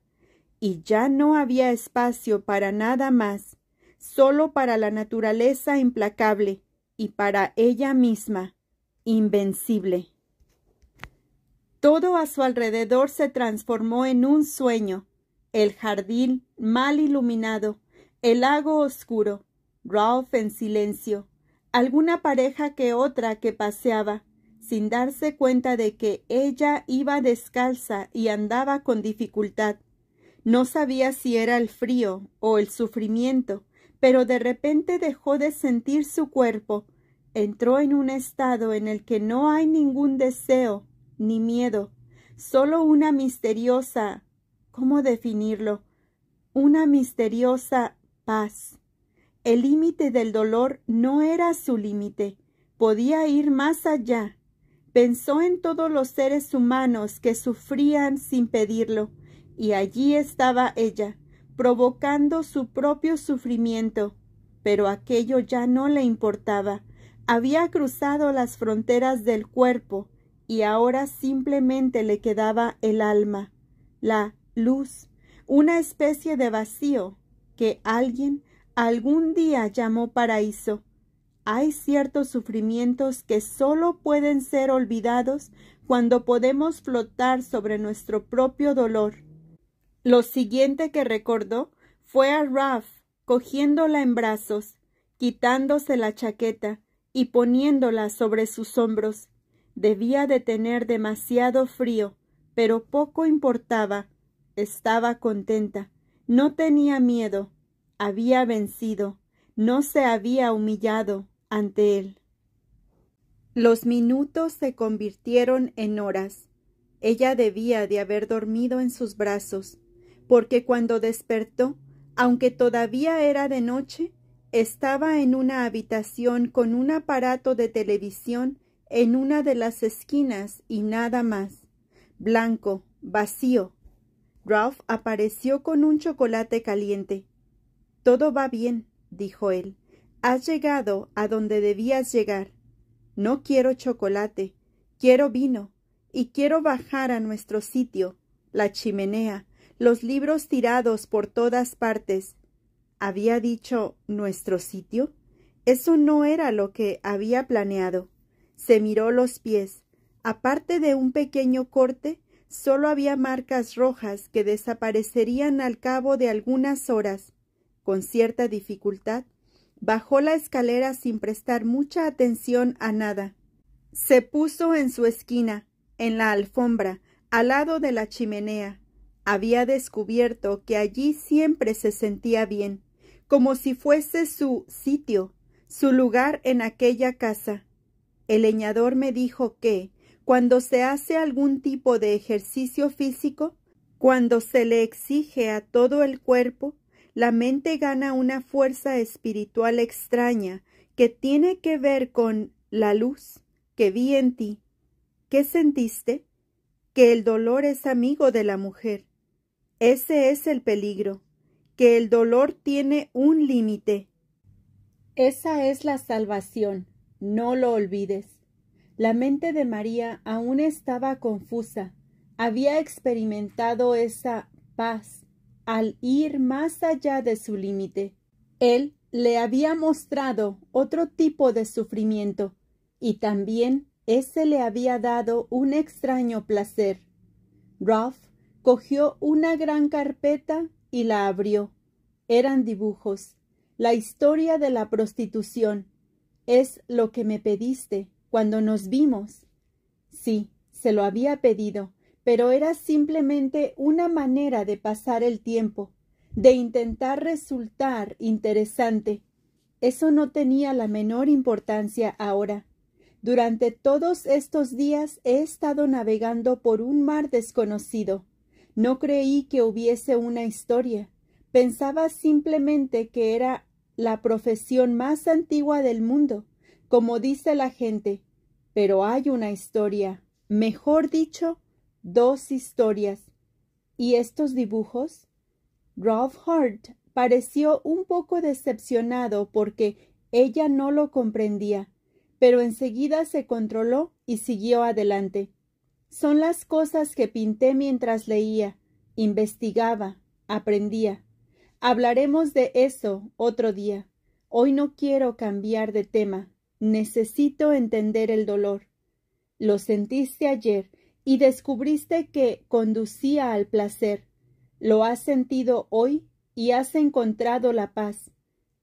y ya no había espacio para nada más, solo para la naturaleza implacable y para ella misma, invencible. Todo a su alrededor se transformó en un sueño, el jardín mal iluminado, el lago oscuro. Ralph en silencio. Alguna pareja que otra que paseaba, sin darse cuenta de que ella iba descalza y andaba con dificultad. No sabía si era el frío o el sufrimiento, pero de repente dejó de sentir su cuerpo. Entró en un estado en el que no hay ningún deseo ni miedo, solo una misteriosa. ¿Cómo definirlo? Una misteriosa paz. El límite del dolor no era su límite, podía ir más allá. Pensó en todos los seres humanos que sufrían sin pedirlo, y allí estaba ella, provocando su propio sufrimiento. Pero aquello ya no le importaba. Había cruzado las fronteras del cuerpo, y ahora simplemente le quedaba el alma, la luz, una especie de vacío que alguien algún día llamó paraíso. Hay ciertos sufrimientos que solo pueden ser olvidados cuando podemos flotar sobre nuestro propio dolor. Lo siguiente que recordó fue a Ralph cogiéndola en brazos, quitándose la chaqueta y poniéndola sobre sus hombros. Debía de tener demasiado frío, pero poco importaba. Estaba contenta. No tenía miedo, había vencido, no se había humillado ante él. Los minutos se convirtieron en horas. Ella debía de haber dormido en sus brazos, porque cuando despertó, aunque todavía era de noche, estaba en una habitación con un aparato de televisión en una de las esquinas y nada más, blanco, vacío, Ralph apareció con un chocolate caliente. Todo va bien, dijo él. Has llegado a donde debías llegar. No quiero chocolate, quiero vino, y quiero bajar a nuestro sitio, la chimenea, los libros tirados por todas partes. ¿Había dicho nuestro sitio? Eso no era lo que había planeado. Se miró los pies. Aparte de un pequeño corte, solo había marcas rojas que desaparecerían al cabo de algunas horas. Con cierta dificultad, bajó la escalera sin prestar mucha atención a nada. Se puso en su esquina, en la alfombra, al lado de la chimenea. Había descubierto que allí siempre se sentía bien, como si fuese su sitio, su lugar en aquella casa. El leñador me dijo que, cuando se hace algún tipo de ejercicio físico, cuando se le exige a todo el cuerpo, la mente gana una fuerza espiritual extraña que tiene que ver con la luz que vi en ti. ¿Qué sentiste? Que el dolor es amigo de la mujer. Ese es el peligro, que el dolor tiene un límite. Esa es la salvación, no lo olvides. La mente de María aún estaba confusa. Había experimentado esa paz al ir más allá de su límite. Él le había mostrado otro tipo de sufrimiento, y también ese le había dado un extraño placer. Ralph cogió una gran carpeta y la abrió. Eran dibujos. La historia de la prostitución. Es lo que me pediste, cuando nos vimos. Sí, se lo había pedido, pero era simplemente una manera de pasar el tiempo, de intentar resultar interesante. Eso no tenía la menor importancia ahora. Durante todos estos días he estado navegando por un mar desconocido. No creí que hubiese una historia. Pensaba simplemente que era la profesión más antigua del mundo como dice la gente, pero hay una historia, mejor dicho, dos historias. ¿Y estos dibujos? Ralph Hart pareció un poco decepcionado porque ella no lo comprendía, pero enseguida se controló y siguió adelante. Son las cosas que pinté mientras leía, investigaba, aprendía. Hablaremos de eso otro día. Hoy no quiero cambiar de tema. Necesito entender el dolor. Lo sentiste ayer y descubriste que conducía al placer. Lo has sentido hoy y has encontrado la paz.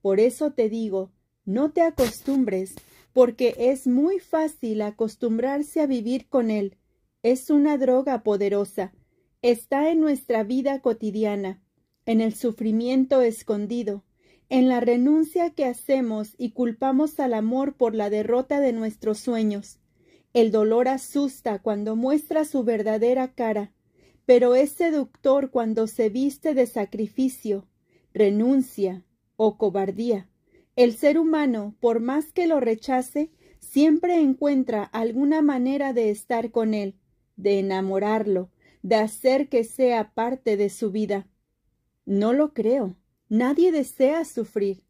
Por eso te digo, no te acostumbres, porque es muy fácil acostumbrarse a vivir con él. Es una droga poderosa. Está en nuestra vida cotidiana, en el sufrimiento escondido, en la renuncia que hacemos y culpamos al amor por la derrota de nuestros sueños. El dolor asusta cuando muestra su verdadera cara, pero es seductor cuando se viste de sacrificio, renuncia o cobardía. El ser humano, por más que lo rechace, siempre encuentra alguna manera de estar con él, de enamorarlo, de hacer que sea parte de su vida. No lo creo. Nadie desea sufrir.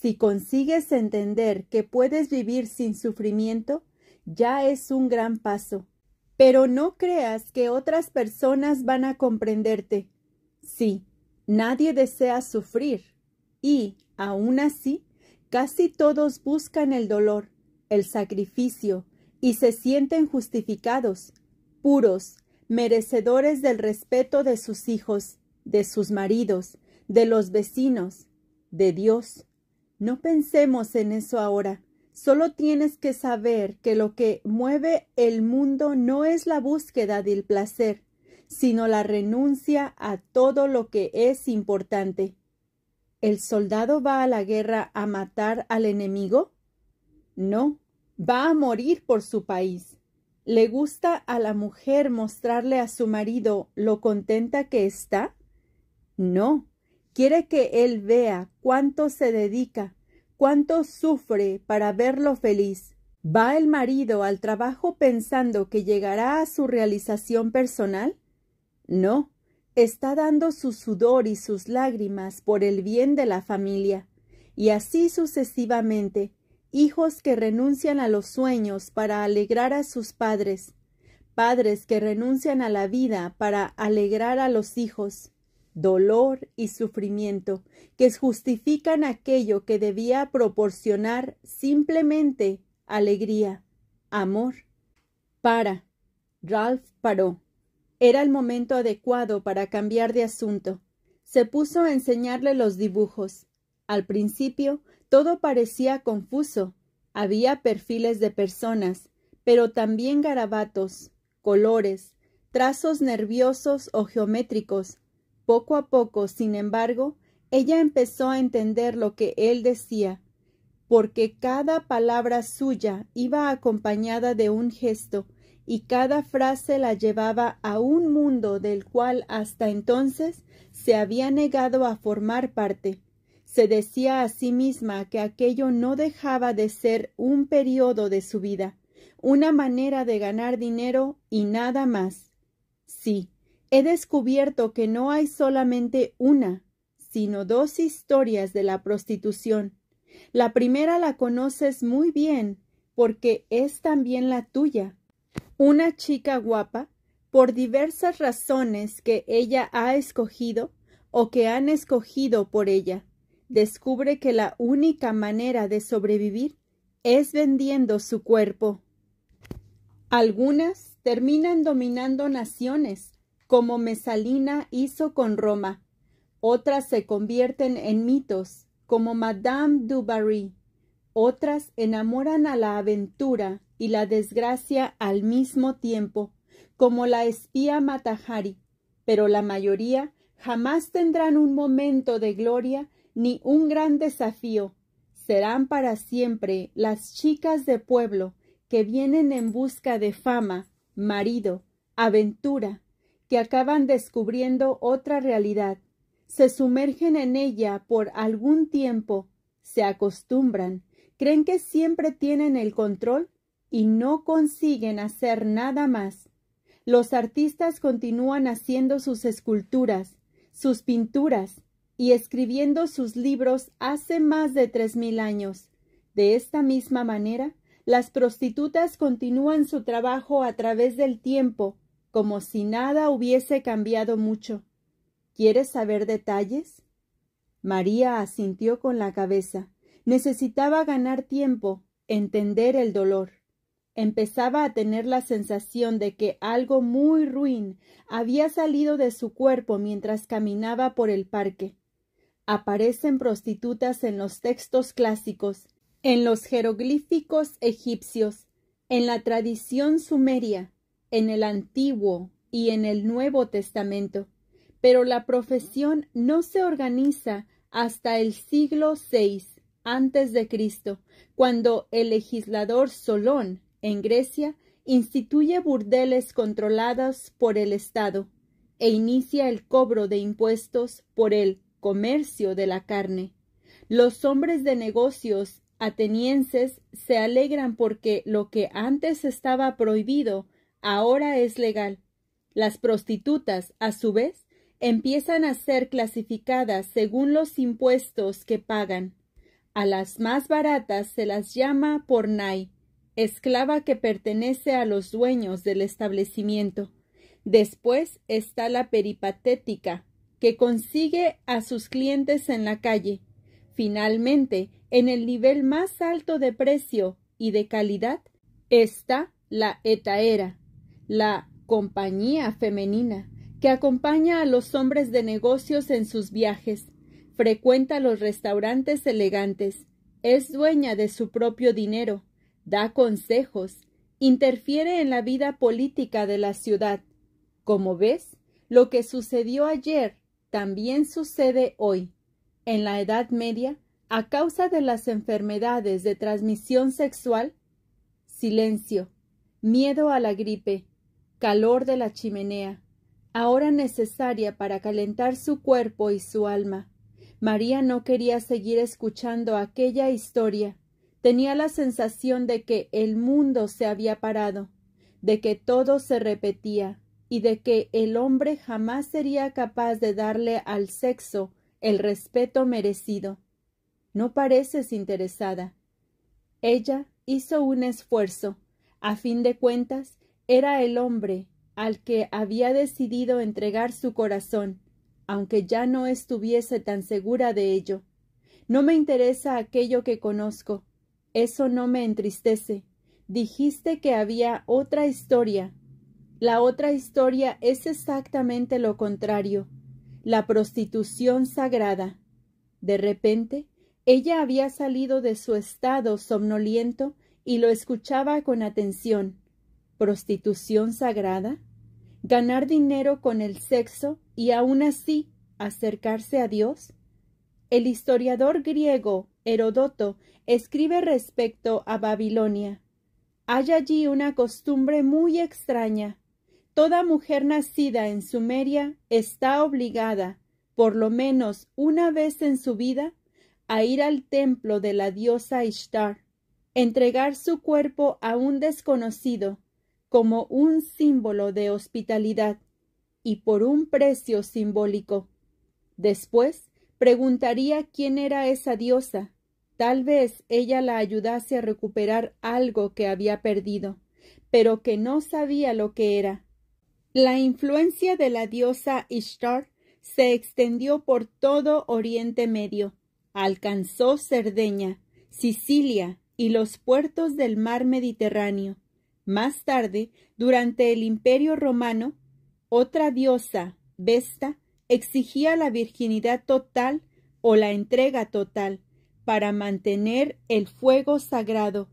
Si consigues entender que puedes vivir sin sufrimiento, ya es un gran paso. Pero no creas que otras personas van a comprenderte. Sí, nadie desea sufrir. Y, aun así, casi todos buscan el dolor, el sacrificio, y se sienten justificados, puros, merecedores del respeto de sus hijos, de sus maridos, de los vecinos, de Dios. No pensemos en eso ahora. Solo tienes que saber que lo que mueve el mundo no es la búsqueda del placer, sino la renuncia a todo lo que es importante. ¿El soldado va a la guerra a matar al enemigo? No, va a morir por su país. ¿Le gusta a la mujer mostrarle a su marido lo contenta que está? No, Quiere que él vea cuánto se dedica, cuánto sufre para verlo feliz. ¿Va el marido al trabajo pensando que llegará a su realización personal? No, está dando su sudor y sus lágrimas por el bien de la familia, y así sucesivamente, hijos que renuncian a los sueños para alegrar a sus padres, padres que renuncian a la vida para alegrar a los hijos, dolor y sufrimiento que justifican aquello que debía proporcionar simplemente alegría, amor. Para. Ralph paró. Era el momento adecuado para cambiar de asunto. Se puso a enseñarle los dibujos. Al principio todo parecía confuso. Había perfiles de personas, pero también garabatos, colores, trazos nerviosos o geométricos, poco a poco, sin embargo, ella empezó a entender lo que él decía, porque cada palabra suya iba acompañada de un gesto, y cada frase la llevaba a un mundo del cual hasta entonces se había negado a formar parte. Se decía a sí misma que aquello no dejaba de ser un periodo de su vida, una manera de ganar dinero y nada más. Sí, He descubierto que no hay solamente una, sino dos historias de la prostitución. La primera la conoces muy bien, porque es también la tuya. Una chica guapa, por diversas razones que ella ha escogido o que han escogido por ella, descubre que la única manera de sobrevivir es vendiendo su cuerpo. Algunas terminan dominando naciones, como Mesalina hizo con Roma. Otras se convierten en mitos, como Madame du Barry. Otras enamoran a la aventura y la desgracia al mismo tiempo, como la espía Matahari. Pero la mayoría jamás tendrán un momento de gloria ni un gran desafío. Serán para siempre las chicas de pueblo que vienen en busca de fama, marido, aventura, que acaban descubriendo otra realidad, se sumergen en ella por algún tiempo, se acostumbran, creen que siempre tienen el control y no consiguen hacer nada más. Los artistas continúan haciendo sus esculturas, sus pinturas y escribiendo sus libros hace más de tres mil años. De esta misma manera, las prostitutas continúan su trabajo a través del tiempo, como si nada hubiese cambiado mucho. ¿Quieres saber detalles? María asintió con la cabeza. Necesitaba ganar tiempo, entender el dolor. Empezaba a tener la sensación de que algo muy ruin había salido de su cuerpo mientras caminaba por el parque. Aparecen prostitutas en los textos clásicos, en los jeroglíficos egipcios, en la tradición sumeria, en el Antiguo y en el Nuevo Testamento, pero la profesión no se organiza hasta el siglo VI antes de Cristo, cuando el legislador Solón en Grecia instituye burdeles controlados por el Estado e inicia el cobro de impuestos por el comercio de la carne. Los hombres de negocios atenienses se alegran porque lo que antes estaba prohibido ahora es legal. Las prostitutas, a su vez, empiezan a ser clasificadas según los impuestos que pagan. A las más baratas se las llama pornai, esclava que pertenece a los dueños del establecimiento. Después está la peripatética, que consigue a sus clientes en la calle. Finalmente, en el nivel más alto de precio y de calidad, está la etaera, la compañía femenina, que acompaña a los hombres de negocios en sus viajes, frecuenta los restaurantes elegantes, es dueña de su propio dinero, da consejos, interfiere en la vida política de la ciudad. Como ves, lo que sucedió ayer también sucede hoy. En la Edad Media, a causa de las enfermedades de transmisión sexual, silencio, miedo a la gripe, calor de la chimenea, ahora necesaria para calentar su cuerpo y su alma. María no quería seguir escuchando aquella historia. Tenía la sensación de que el mundo se había parado, de que todo se repetía, y de que el hombre jamás sería capaz de darle al sexo el respeto merecido. No pareces interesada. Ella hizo un esfuerzo. A fin de cuentas, era el hombre al que había decidido entregar su corazón, aunque ya no estuviese tan segura de ello. No me interesa aquello que conozco. Eso no me entristece. Dijiste que había otra historia. La otra historia es exactamente lo contrario. La prostitución sagrada. De repente, ella había salido de su estado somnoliento y lo escuchaba con atención prostitución sagrada, ganar dinero con el sexo y aún así acercarse a Dios? El historiador griego Herodoto escribe respecto a Babilonia. Hay allí una costumbre muy extraña. Toda mujer nacida en Sumeria está obligada, por lo menos una vez en su vida, a ir al templo de la diosa Ishtar, entregar su cuerpo a un desconocido, como un símbolo de hospitalidad y por un precio simbólico. Después preguntaría quién era esa diosa. Tal vez ella la ayudase a recuperar algo que había perdido, pero que no sabía lo que era. La influencia de la diosa Ishtar se extendió por todo Oriente Medio, alcanzó Cerdeña, Sicilia y los puertos del mar Mediterráneo. Más tarde, durante el Imperio romano, otra diosa, Vesta, exigía la virginidad total o la entrega total para mantener el fuego sagrado.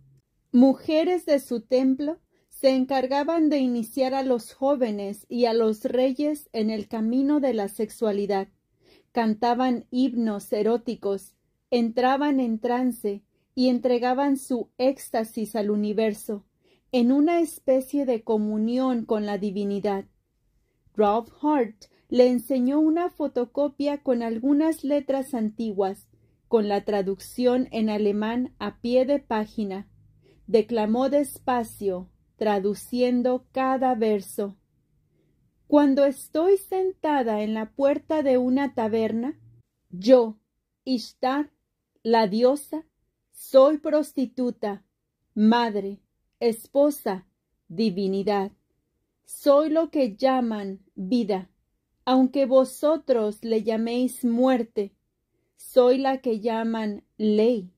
Mujeres de su templo se encargaban de iniciar a los jóvenes y a los reyes en el camino de la sexualidad. Cantaban himnos eróticos, entraban en trance y entregaban su éxtasis al universo en una especie de comunión con la divinidad. Ralph Hart le enseñó una fotocopia con algunas letras antiguas, con la traducción en alemán a pie de página. Declamó despacio, traduciendo cada verso. Cuando estoy sentada en la puerta de una taberna, yo, Ishtar, la diosa, soy prostituta, madre, esposa, divinidad. Soy lo que llaman vida, aunque vosotros le llaméis muerte. Soy la que llaman ley,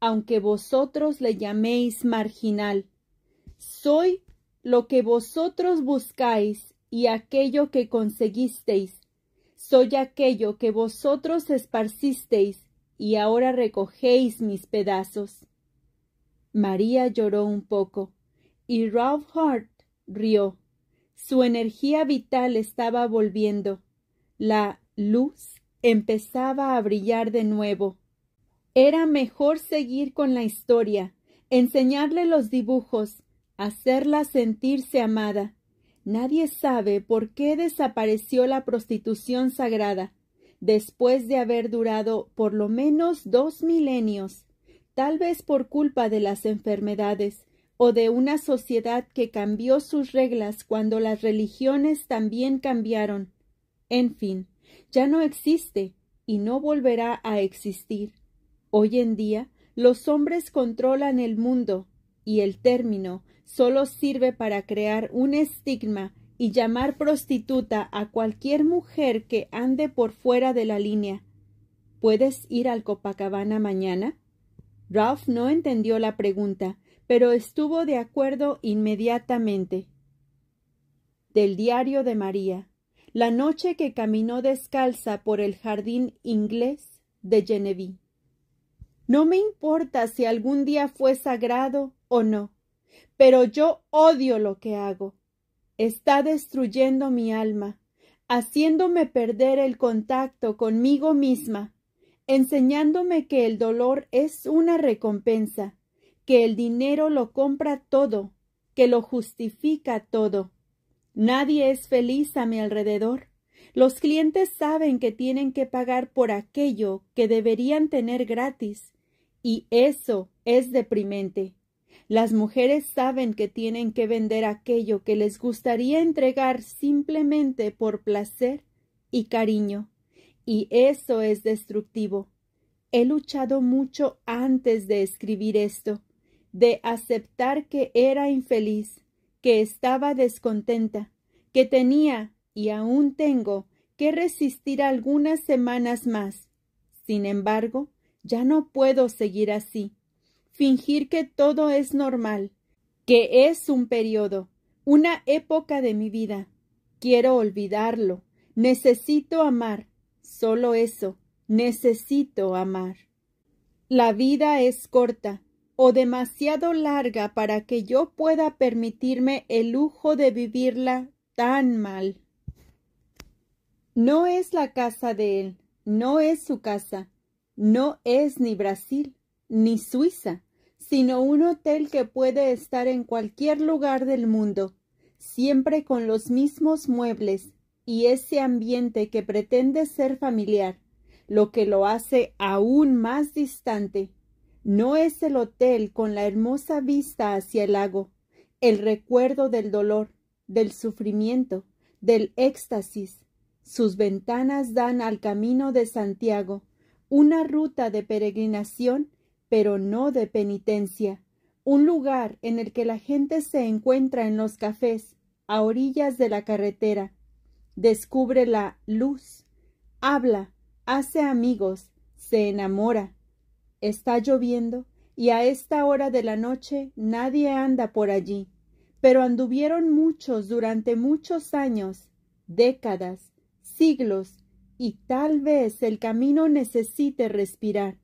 aunque vosotros le llaméis marginal. Soy lo que vosotros buscáis y aquello que conseguisteis. Soy aquello que vosotros esparcisteis y ahora recogéis mis pedazos. María lloró un poco y Ralph Hart rió. Su energía vital estaba volviendo. La luz empezaba a brillar de nuevo. Era mejor seguir con la historia, enseñarle los dibujos, hacerla sentirse amada. Nadie sabe por qué desapareció la prostitución sagrada, después de haber durado por lo menos dos milenios tal vez por culpa de las enfermedades o de una sociedad que cambió sus reglas cuando las religiones también cambiaron. En fin, ya no existe y no volverá a existir. Hoy en día, los hombres controlan el mundo y el término solo sirve para crear un estigma y llamar prostituta a cualquier mujer que ande por fuera de la línea. ¿Puedes ir al Copacabana mañana? Ralph no entendió la pregunta, pero estuvo de acuerdo inmediatamente. Del diario de María. La noche que caminó descalza por el jardín inglés de Genevieve. No me importa si algún día fue sagrado o no, pero yo odio lo que hago. Está destruyendo mi alma, haciéndome perder el contacto conmigo misma enseñándome que el dolor es una recompensa, que el dinero lo compra todo, que lo justifica todo. Nadie es feliz a mi alrededor. Los clientes saben que tienen que pagar por aquello que deberían tener gratis, y eso es deprimente. Las mujeres saben que tienen que vender aquello que les gustaría entregar simplemente por placer y cariño y eso es destructivo. He luchado mucho antes de escribir esto, de aceptar que era infeliz, que estaba descontenta, que tenía y aún tengo que resistir algunas semanas más. Sin embargo, ya no puedo seguir así. Fingir que todo es normal, que es un periodo, una época de mi vida. Quiero olvidarlo. Necesito amar. Solo eso. Necesito amar. La vida es corta o demasiado larga para que yo pueda permitirme el lujo de vivirla tan mal. No es la casa de él, no es su casa, no es ni Brasil, ni Suiza, sino un hotel que puede estar en cualquier lugar del mundo, siempre con los mismos muebles, y ese ambiente que pretende ser familiar, lo que lo hace aún más distante, no es el hotel con la hermosa vista hacia el lago, el recuerdo del dolor, del sufrimiento, del éxtasis. Sus ventanas dan al camino de Santiago, una ruta de peregrinación, pero no de penitencia, un lugar en el que la gente se encuentra en los cafés, a orillas de la carretera, descubre la luz, habla, hace amigos, se enamora. Está lloviendo y a esta hora de la noche nadie anda por allí, pero anduvieron muchos durante muchos años, décadas, siglos, y tal vez el camino necesite respirar,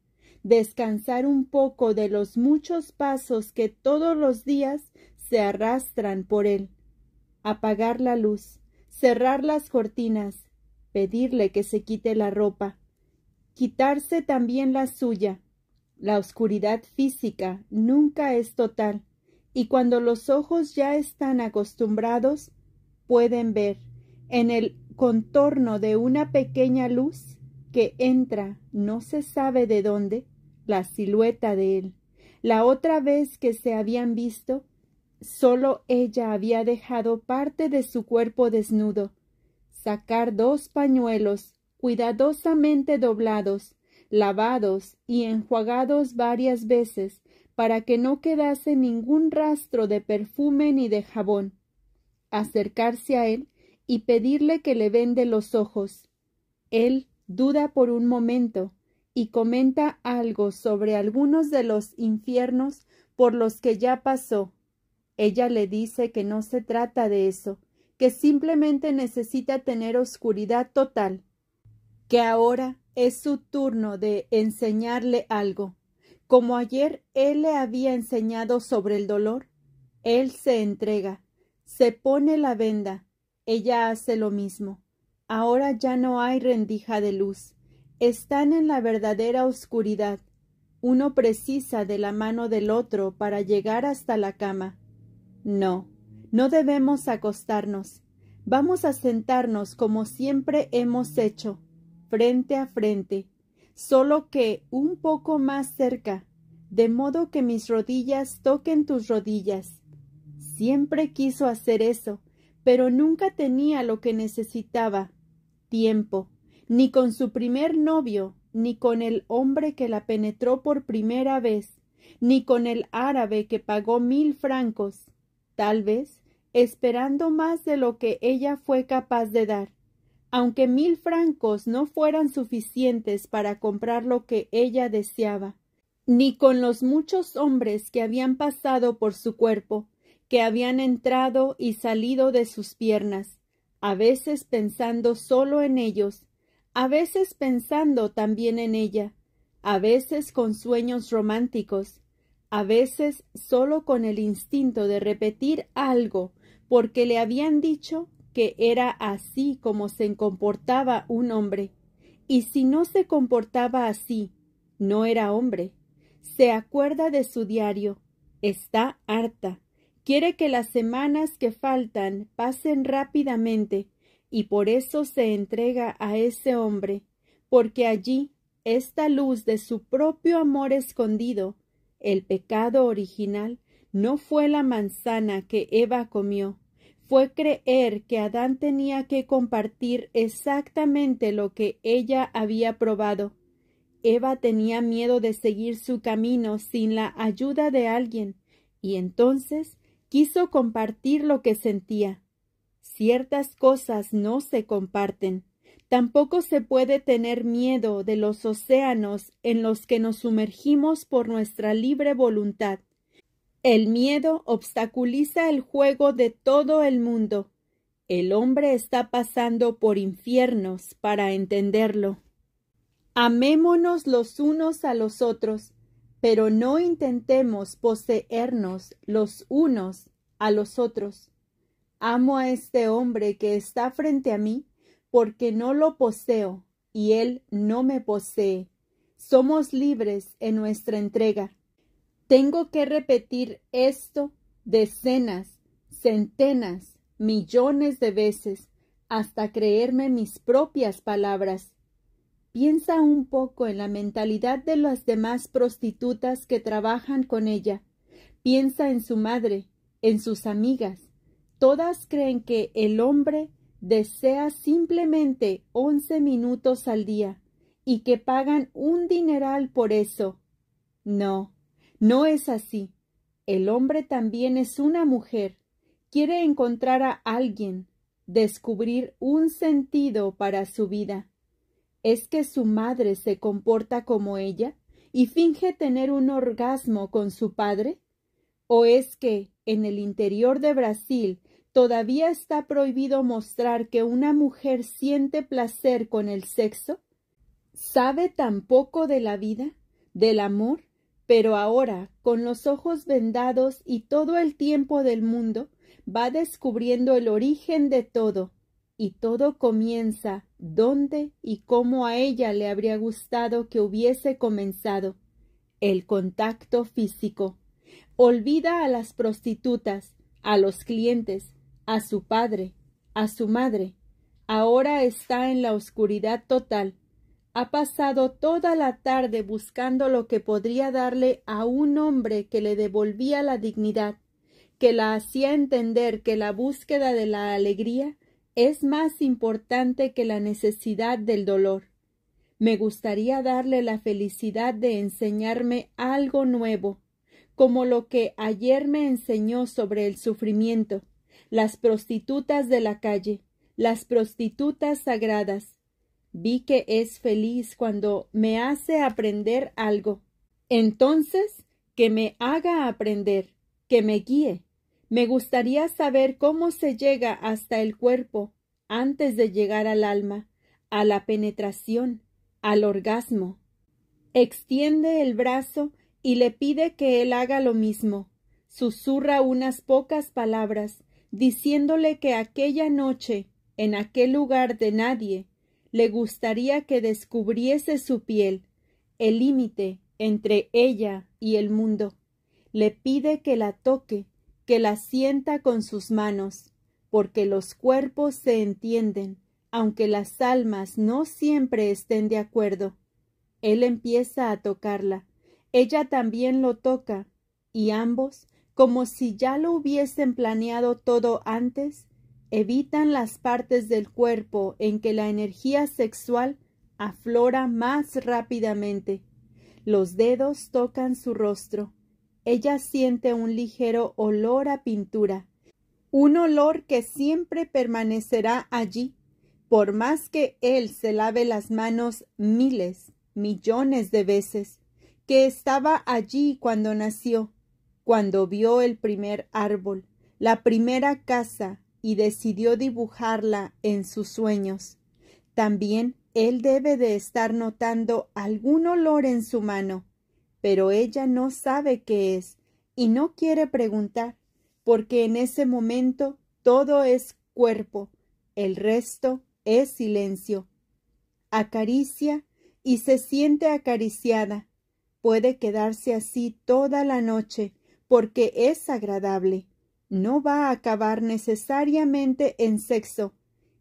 descansar un poco de los muchos pasos que todos los días se arrastran por él, apagar la luz, cerrar las cortinas, pedirle que se quite la ropa, quitarse también la suya. La oscuridad física nunca es total, y cuando los ojos ya están acostumbrados, pueden ver en el contorno de una pequeña luz que entra no se sabe de dónde la silueta de él. La otra vez que se habían visto, Solo ella había dejado parte de su cuerpo desnudo. Sacar dos pañuelos, cuidadosamente doblados, lavados y enjuagados varias veces, para que no quedase ningún rastro de perfume ni de jabón. Acercarse a él y pedirle que le vende los ojos. Él duda por un momento y comenta algo sobre algunos de los infiernos por los que ya pasó ella le dice que no se trata de eso, que simplemente necesita tener oscuridad total, que ahora es su turno de enseñarle algo. Como ayer él le había enseñado sobre el dolor, él se entrega, se pone la venda, ella hace lo mismo. Ahora ya no hay rendija de luz, están en la verdadera oscuridad. Uno precisa de la mano del otro para llegar hasta la cama. No, no debemos acostarnos. Vamos a sentarnos como siempre hemos hecho, frente a frente, solo que un poco más cerca, de modo que mis rodillas toquen tus rodillas. Siempre quiso hacer eso, pero nunca tenía lo que necesitaba tiempo, ni con su primer novio, ni con el hombre que la penetró por primera vez, ni con el árabe que pagó mil francos, tal vez esperando más de lo que ella fue capaz de dar. Aunque mil francos no fueran suficientes para comprar lo que ella deseaba, ni con los muchos hombres que habían pasado por su cuerpo, que habían entrado y salido de sus piernas, a veces pensando solo en ellos, a veces pensando también en ella, a veces con sueños románticos, a veces solo con el instinto de repetir algo, porque le habían dicho que era así como se comportaba un hombre, y si no se comportaba así, no era hombre. Se acuerda de su diario, está harta, quiere que las semanas que faltan pasen rápidamente, y por eso se entrega a ese hombre, porque allí esta luz de su propio amor escondido el pecado original no fue la manzana que Eva comió, fue creer que Adán tenía que compartir exactamente lo que ella había probado. Eva tenía miedo de seguir su camino sin la ayuda de alguien, y entonces quiso compartir lo que sentía. Ciertas cosas no se comparten. Tampoco se puede tener miedo de los océanos en los que nos sumergimos por nuestra libre voluntad. El miedo obstaculiza el juego de todo el mundo. El hombre está pasando por infiernos para entenderlo. Amémonos los unos a los otros, pero no intentemos poseernos los unos a los otros. Amo a este hombre que está frente a mí porque no lo poseo y Él no me posee. Somos libres en nuestra entrega. Tengo que repetir esto decenas, centenas, millones de veces hasta creerme mis propias palabras. Piensa un poco en la mentalidad de las demás prostitutas que trabajan con ella. Piensa en su madre, en sus amigas. Todas creen que el hombre desea simplemente once minutos al día y que pagan un dineral por eso. No, no es así. El hombre también es una mujer. Quiere encontrar a alguien, descubrir un sentido para su vida. ¿Es que su madre se comporta como ella y finge tener un orgasmo con su padre? ¿O es que en el interior de Brasil ¿Todavía está prohibido mostrar que una mujer siente placer con el sexo? ¿Sabe tan poco de la vida, del amor? Pero ahora, con los ojos vendados y todo el tiempo del mundo, va descubriendo el origen de todo, y todo comienza donde y cómo a ella le habría gustado que hubiese comenzado el contacto físico. Olvida a las prostitutas, a los clientes, a su padre, a su madre. Ahora está en la oscuridad total. Ha pasado toda la tarde buscando lo que podría darle a un hombre que le devolvía la dignidad, que la hacía entender que la búsqueda de la alegría es más importante que la necesidad del dolor. Me gustaría darle la felicidad de enseñarme algo nuevo, como lo que ayer me enseñó sobre el sufrimiento las prostitutas de la calle, las prostitutas sagradas. Vi que es feliz cuando me hace aprender algo. Entonces, que me haga aprender, que me guíe. Me gustaría saber cómo se llega hasta el cuerpo antes de llegar al alma, a la penetración, al orgasmo. Extiende el brazo y le pide que él haga lo mismo. Susurra unas pocas palabras diciéndole que aquella noche, en aquel lugar de nadie, le gustaría que descubriese su piel, el límite entre ella y el mundo. Le pide que la toque, que la sienta con sus manos, porque los cuerpos se entienden, aunque las almas no siempre estén de acuerdo. Él empieza a tocarla, ella también lo toca, y ambos como si ya lo hubiesen planeado todo antes, evitan las partes del cuerpo en que la energía sexual aflora más rápidamente. Los dedos tocan su rostro. Ella siente un ligero olor a pintura, un olor que siempre permanecerá allí, por más que él se lave las manos miles, millones de veces, que estaba allí cuando nació cuando vio el primer árbol, la primera casa, y decidió dibujarla en sus sueños. También él debe de estar notando algún olor en su mano, pero ella no sabe qué es y no quiere preguntar, porque en ese momento todo es cuerpo, el resto es silencio. Acaricia y se siente acariciada. Puede quedarse así toda la noche porque es agradable, no va a acabar necesariamente en sexo,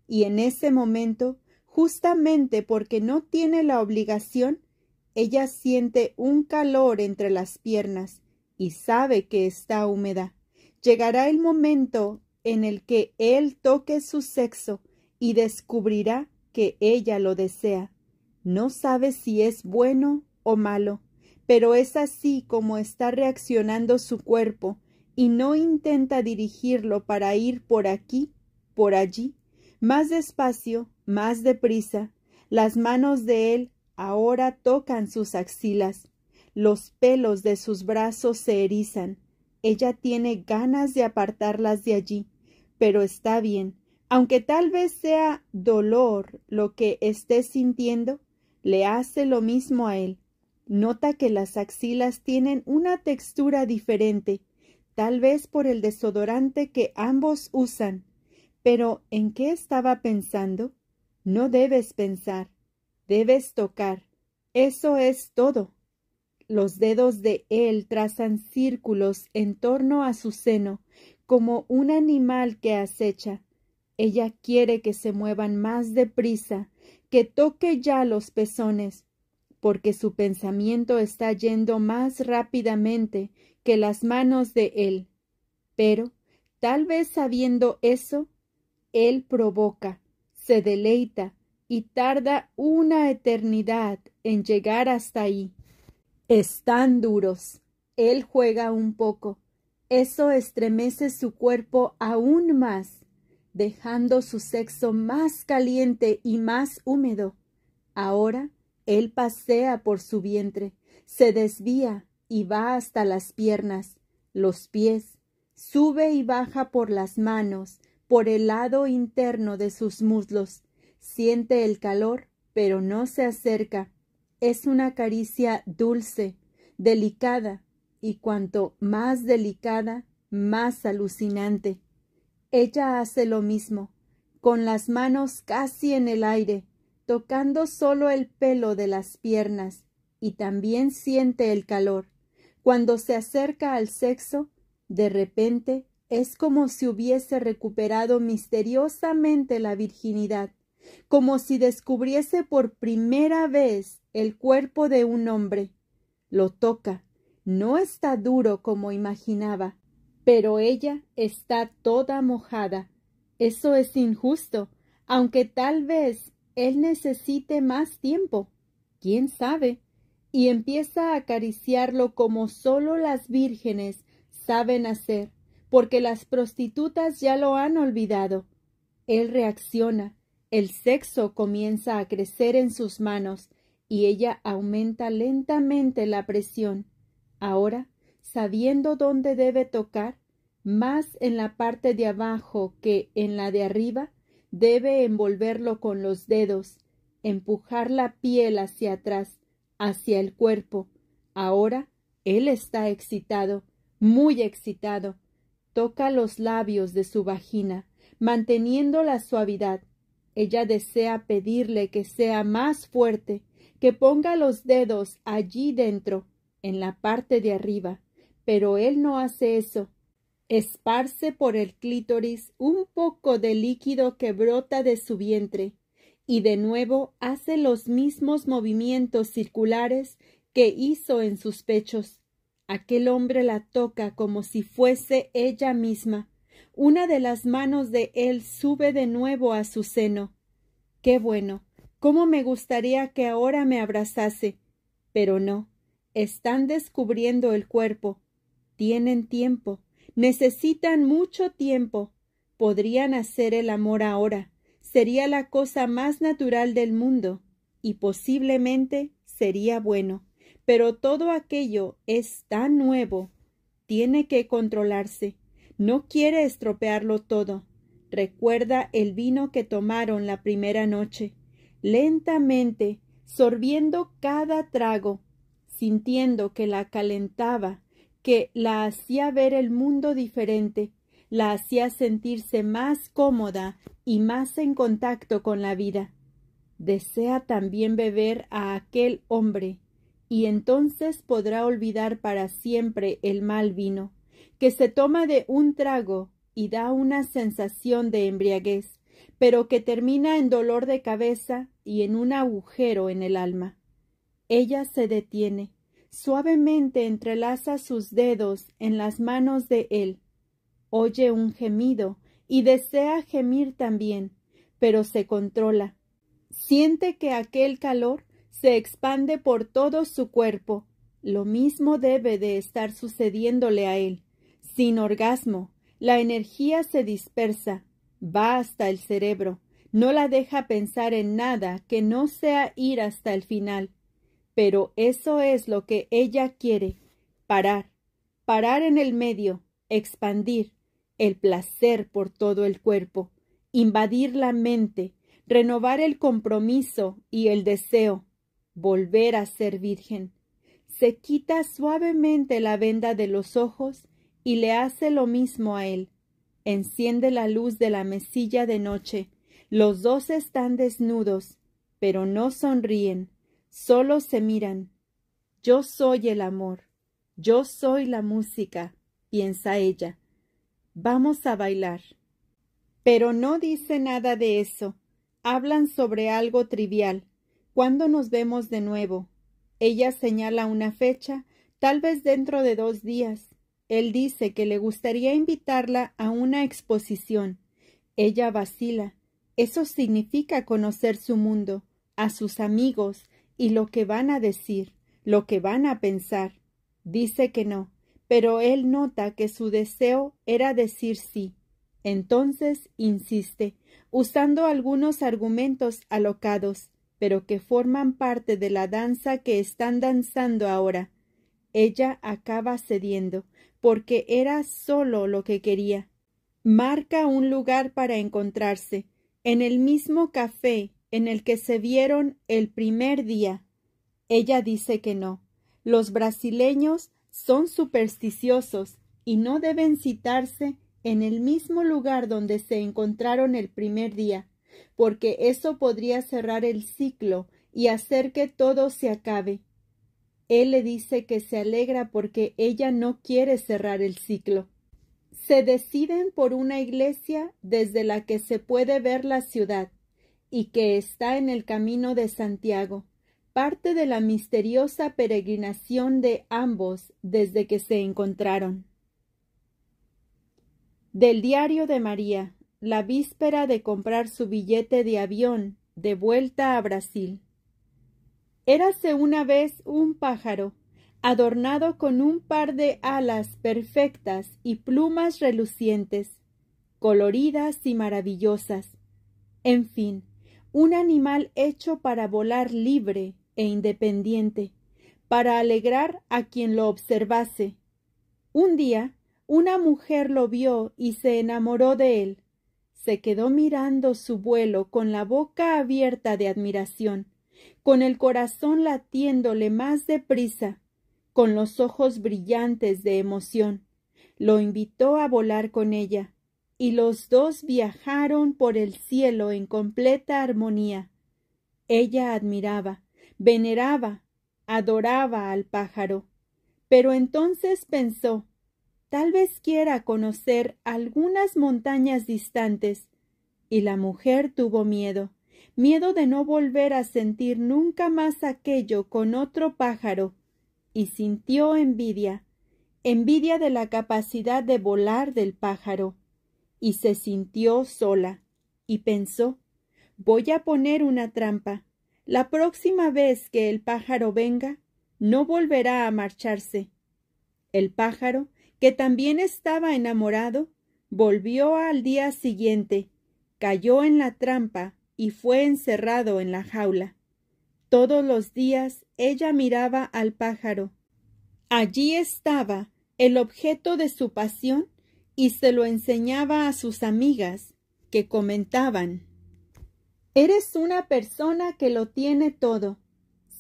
y en ese momento, justamente porque no tiene la obligación, ella siente un calor entre las piernas y sabe que está húmeda. Llegará el momento en el que él toque su sexo y descubrirá que ella lo desea. No sabe si es bueno o malo pero es así como está reaccionando su cuerpo, y no intenta dirigirlo para ir por aquí, por allí, más despacio, más deprisa. Las manos de él ahora tocan sus axilas, los pelos de sus brazos se erizan. Ella tiene ganas de apartarlas de allí, pero está bien, aunque tal vez sea dolor lo que esté sintiendo, le hace lo mismo a él. Nota que las axilas tienen una textura diferente, tal vez por el desodorante que ambos usan. Pero ¿en qué estaba pensando? No debes pensar, debes tocar. Eso es todo. Los dedos de él trazan círculos en torno a su seno, como un animal que acecha. Ella quiere que se muevan más deprisa, que toque ya los pezones, porque su pensamiento está yendo más rápidamente que las manos de él. Pero, tal vez sabiendo eso, él provoca, se deleita y tarda una eternidad en llegar hasta ahí. Están duros. Él juega un poco. Eso estremece su cuerpo aún más, dejando su sexo más caliente y más húmedo. Ahora él pasea por su vientre, se desvía y va hasta las piernas, los pies, sube y baja por las manos, por el lado interno de sus muslos, siente el calor, pero no se acerca. Es una caricia dulce, delicada, y cuanto más delicada, más alucinante. Ella hace lo mismo, con las manos casi en el aire, tocando solo el pelo de las piernas, y también siente el calor. Cuando se acerca al sexo, de repente es como si hubiese recuperado misteriosamente la virginidad, como si descubriese por primera vez el cuerpo de un hombre. Lo toca. No está duro como imaginaba, pero ella está toda mojada. Eso es injusto, aunque tal vez él necesite más tiempo, quién sabe, y empieza a acariciarlo como solo las vírgenes saben hacer, porque las prostitutas ya lo han olvidado. Él reacciona, el sexo comienza a crecer en sus manos, y ella aumenta lentamente la presión. Ahora, sabiendo dónde debe tocar, más en la parte de abajo que en la de arriba, Debe envolverlo con los dedos, empujar la piel hacia atrás, hacia el cuerpo. Ahora él está excitado, muy excitado. Toca los labios de su vagina, manteniendo la suavidad. Ella desea pedirle que sea más fuerte, que ponga los dedos allí dentro, en la parte de arriba, pero él no hace eso. Esparce por el clítoris un poco de líquido que brota de su vientre y de nuevo hace los mismos movimientos circulares que hizo en sus pechos. Aquel hombre la toca como si fuese ella misma. Una de las manos de él sube de nuevo a su seno. Qué bueno. Cómo me gustaría que ahora me abrazase. Pero no. Están descubriendo el cuerpo. Tienen tiempo. Necesitan mucho tiempo. Podrían hacer el amor ahora. Sería la cosa más natural del mundo y posiblemente sería bueno. Pero todo aquello es tan nuevo. Tiene que controlarse. No quiere estropearlo todo. Recuerda el vino que tomaron la primera noche. Lentamente, sorbiendo cada trago, sintiendo que la calentaba que la hacía ver el mundo diferente, la hacía sentirse más cómoda y más en contacto con la vida. Desea también beber a aquel hombre, y entonces podrá olvidar para siempre el mal vino, que se toma de un trago y da una sensación de embriaguez, pero que termina en dolor de cabeza y en un agujero en el alma. Ella se detiene, Suavemente entrelaza sus dedos en las manos de él. Oye un gemido y desea gemir también, pero se controla. Siente que aquel calor se expande por todo su cuerpo. Lo mismo debe de estar sucediéndole a él. Sin orgasmo, la energía se dispersa, va hasta el cerebro, no la deja pensar en nada que no sea ir hasta el final. Pero eso es lo que ella quiere, parar, parar en el medio, expandir el placer por todo el cuerpo, invadir la mente, renovar el compromiso y el deseo, volver a ser virgen. Se quita suavemente la venda de los ojos y le hace lo mismo a él. Enciende la luz de la mesilla de noche. Los dos están desnudos, pero no sonríen. Solo se miran. Yo soy el amor. Yo soy la música, piensa ella. Vamos a bailar. Pero no dice nada de eso. Hablan sobre algo trivial. ¿Cuándo nos vemos de nuevo? Ella señala una fecha, tal vez dentro de dos días. Él dice que le gustaría invitarla a una exposición. Ella vacila. Eso significa conocer su mundo, a sus amigos, y lo que van a decir, lo que van a pensar. Dice que no, pero él nota que su deseo era decir sí. Entonces insiste, usando algunos argumentos alocados, pero que forman parte de la danza que están danzando ahora. Ella acaba cediendo, porque era solo lo que quería. Marca un lugar para encontrarse, en el mismo café en el que se vieron el primer día. Ella dice que no. Los brasileños son supersticiosos y no deben citarse en el mismo lugar donde se encontraron el primer día, porque eso podría cerrar el ciclo y hacer que todo se acabe. Él le dice que se alegra porque ella no quiere cerrar el ciclo. Se deciden por una iglesia desde la que se puede ver la ciudad y que está en el camino de Santiago, parte de la misteriosa peregrinación de ambos desde que se encontraron. Del diario de María, la víspera de comprar su billete de avión de vuelta a Brasil. Érase una vez un pájaro, adornado con un par de alas perfectas y plumas relucientes, coloridas y maravillosas. En fin, un animal hecho para volar libre e independiente, para alegrar a quien lo observase. Un día, una mujer lo vio y se enamoró de él. Se quedó mirando su vuelo con la boca abierta de admiración, con el corazón latiéndole más deprisa, con los ojos brillantes de emoción. Lo invitó a volar con ella y los dos viajaron por el cielo en completa armonía. Ella admiraba, veneraba, adoraba al pájaro. Pero entonces pensó tal vez quiera conocer algunas montañas distantes. Y la mujer tuvo miedo, miedo de no volver a sentir nunca más aquello con otro pájaro, y sintió envidia, envidia de la capacidad de volar del pájaro y se sintió sola, y pensó voy a poner una trampa. La próxima vez que el pájaro venga, no volverá a marcharse. El pájaro, que también estaba enamorado, volvió al día siguiente, cayó en la trampa y fue encerrado en la jaula. Todos los días ella miraba al pájaro. Allí estaba el objeto de su pasión y se lo enseñaba a sus amigas, que comentaban Eres una persona que lo tiene todo.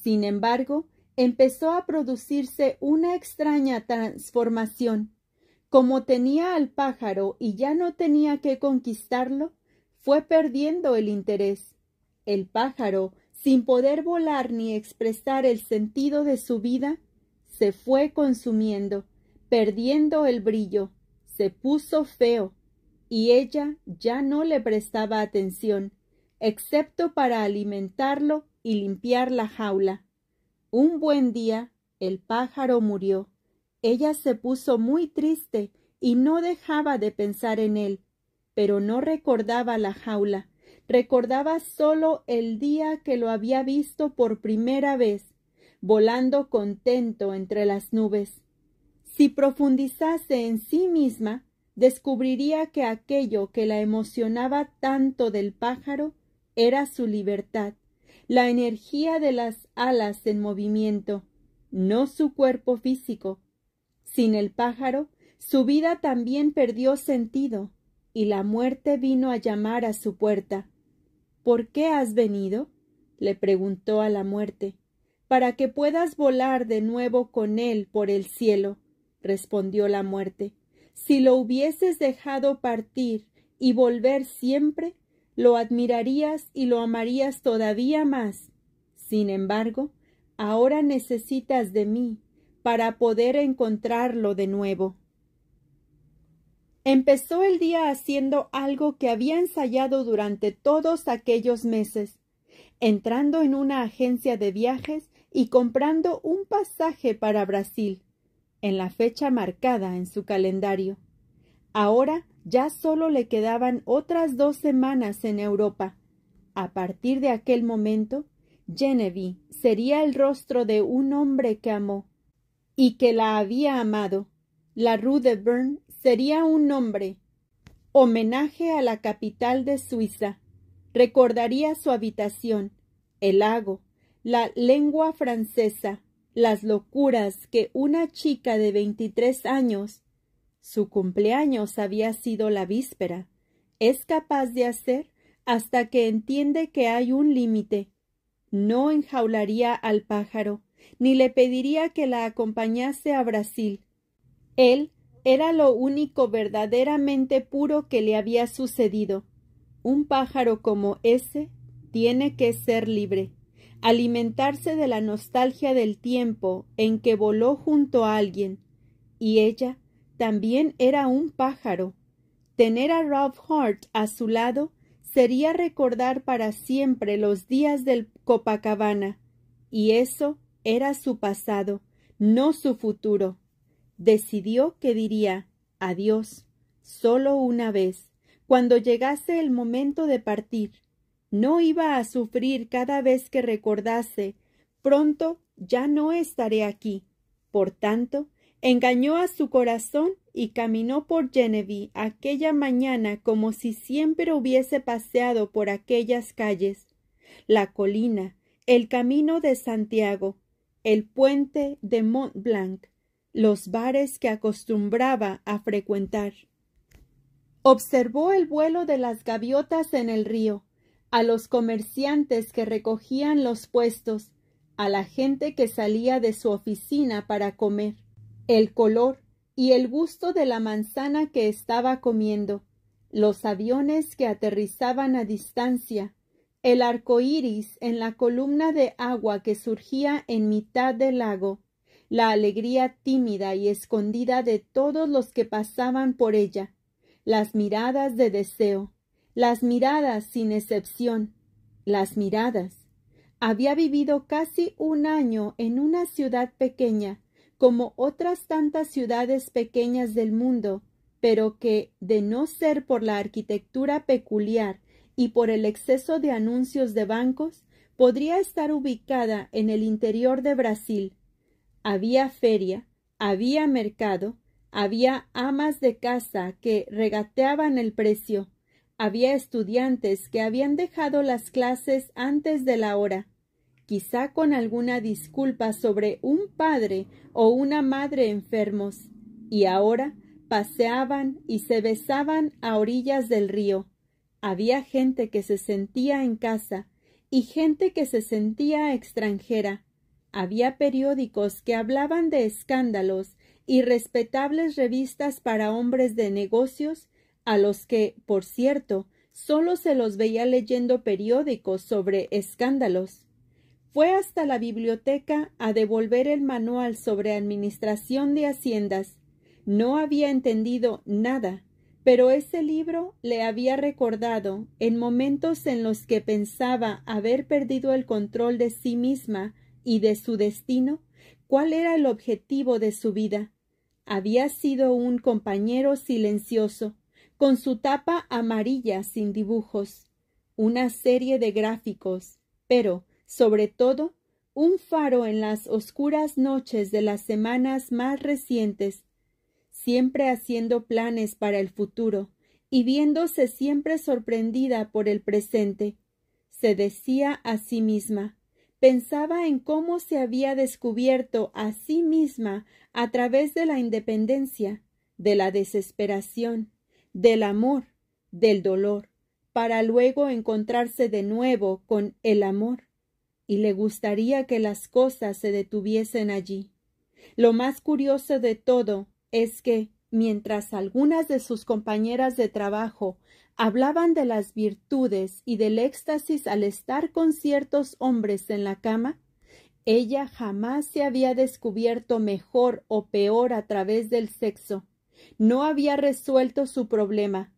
Sin embargo, empezó a producirse una extraña transformación. Como tenía al pájaro y ya no tenía que conquistarlo, fue perdiendo el interés. El pájaro, sin poder volar ni expresar el sentido de su vida, se fue consumiendo, perdiendo el brillo, se puso feo, y ella ya no le prestaba atención, excepto para alimentarlo y limpiar la jaula. Un buen día el pájaro murió. Ella se puso muy triste y no dejaba de pensar en él, pero no recordaba la jaula, recordaba sólo el día que lo había visto por primera vez, volando contento entre las nubes. Si profundizase en sí misma, descubriría que aquello que la emocionaba tanto del pájaro era su libertad, la energía de las alas en movimiento, no su cuerpo físico. Sin el pájaro, su vida también perdió sentido, y la muerte vino a llamar a su puerta. ¿Por qué has venido? le preguntó a la muerte, para que puedas volar de nuevo con él por el cielo respondió la muerte, si lo hubieses dejado partir y volver siempre, lo admirarías y lo amarías todavía más. Sin embargo, ahora necesitas de mí para poder encontrarlo de nuevo. Empezó el día haciendo algo que había ensayado durante todos aquellos meses, entrando en una agencia de viajes y comprando un pasaje para Brasil en la fecha marcada en su calendario. Ahora ya solo le quedaban otras dos semanas en Europa. A partir de aquel momento, Genevieve sería el rostro de un hombre que amó y que la había amado. La Rue de Bern sería un nombre, homenaje a la capital de Suiza. Recordaría su habitación, el lago, la lengua francesa, las locuras que una chica de veintitrés años su cumpleaños había sido la víspera, es capaz de hacer hasta que entiende que hay un límite. No enjaularía al pájaro, ni le pediría que la acompañase a Brasil. Él era lo único verdaderamente puro que le había sucedido. Un pájaro como ese tiene que ser libre alimentarse de la nostalgia del tiempo en que voló junto a alguien, y ella también era un pájaro. Tener a Ralph Hart a su lado sería recordar para siempre los días del Copacabana, y eso era su pasado, no su futuro. Decidió que diría adiós solo una vez, cuando llegase el momento de partir, no iba a sufrir cada vez que recordase pronto ya no estaré aquí. Por tanto, engañó a su corazón y caminó por Genevieve aquella mañana como si siempre hubiese paseado por aquellas calles, la colina, el camino de Santiago, el puente de Mont Blanc, los bares que acostumbraba a frecuentar. Observó el vuelo de las gaviotas en el río, a los comerciantes que recogían los puestos, a la gente que salía de su oficina para comer, el color y el gusto de la manzana que estaba comiendo, los aviones que aterrizaban a distancia, el arco iris en la columna de agua que surgía en mitad del lago, la alegría tímida y escondida de todos los que pasaban por ella, las miradas de deseo, las miradas sin excepción, las miradas. Había vivido casi un año en una ciudad pequeña, como otras tantas ciudades pequeñas del mundo, pero que, de no ser por la arquitectura peculiar y por el exceso de anuncios de bancos, podría estar ubicada en el interior de Brasil. Había feria, había mercado, había amas de casa que regateaban el precio, había estudiantes que habían dejado las clases antes de la hora, quizá con alguna disculpa sobre un padre o una madre enfermos, y ahora paseaban y se besaban a orillas del río. Había gente que se sentía en casa y gente que se sentía extranjera. Había periódicos que hablaban de escándalos y respetables revistas para hombres de negocios a los que, por cierto, solo se los veía leyendo periódicos sobre escándalos. Fue hasta la biblioteca a devolver el manual sobre administración de haciendas. No había entendido nada, pero ese libro le había recordado, en momentos en los que pensaba haber perdido el control de sí misma y de su destino, cuál era el objetivo de su vida. Había sido un compañero silencioso, con su tapa amarilla sin dibujos, una serie de gráficos, pero, sobre todo, un faro en las oscuras noches de las semanas más recientes, siempre haciendo planes para el futuro y viéndose siempre sorprendida por el presente. Se decía a sí misma, pensaba en cómo se había descubierto a sí misma a través de la independencia, de la desesperación, del amor, del dolor, para luego encontrarse de nuevo con el amor, y le gustaría que las cosas se detuviesen allí. Lo más curioso de todo es que, mientras algunas de sus compañeras de trabajo hablaban de las virtudes y del éxtasis al estar con ciertos hombres en la cama, ella jamás se había descubierto mejor o peor a través del sexo, no había resuelto su problema.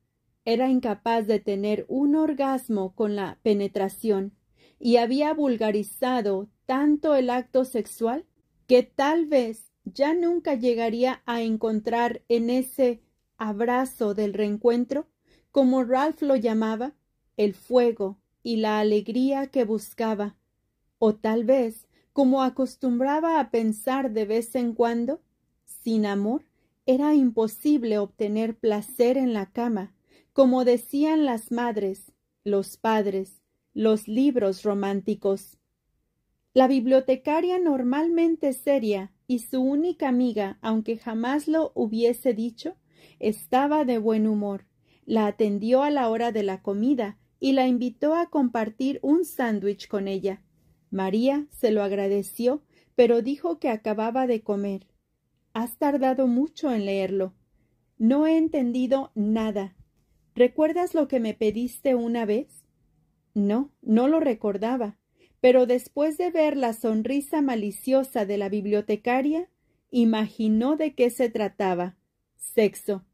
Era incapaz de tener un orgasmo con la penetración y había vulgarizado tanto el acto sexual que tal vez ya nunca llegaría a encontrar en ese abrazo del reencuentro, como Ralph lo llamaba, el fuego y la alegría que buscaba, o tal vez, como acostumbraba a pensar de vez en cuando, sin amor era imposible obtener placer en la cama, como decían las madres, los padres, los libros románticos. La bibliotecaria normalmente seria y su única amiga, aunque jamás lo hubiese dicho, estaba de buen humor. La atendió a la hora de la comida y la invitó a compartir un sándwich con ella. María se lo agradeció, pero dijo que acababa de comer. Has tardado mucho en leerlo. No he entendido nada. ¿Recuerdas lo que me pediste una vez? No, no lo recordaba, pero después de ver la sonrisa maliciosa de la bibliotecaria, imaginó de qué se trataba. Sexo.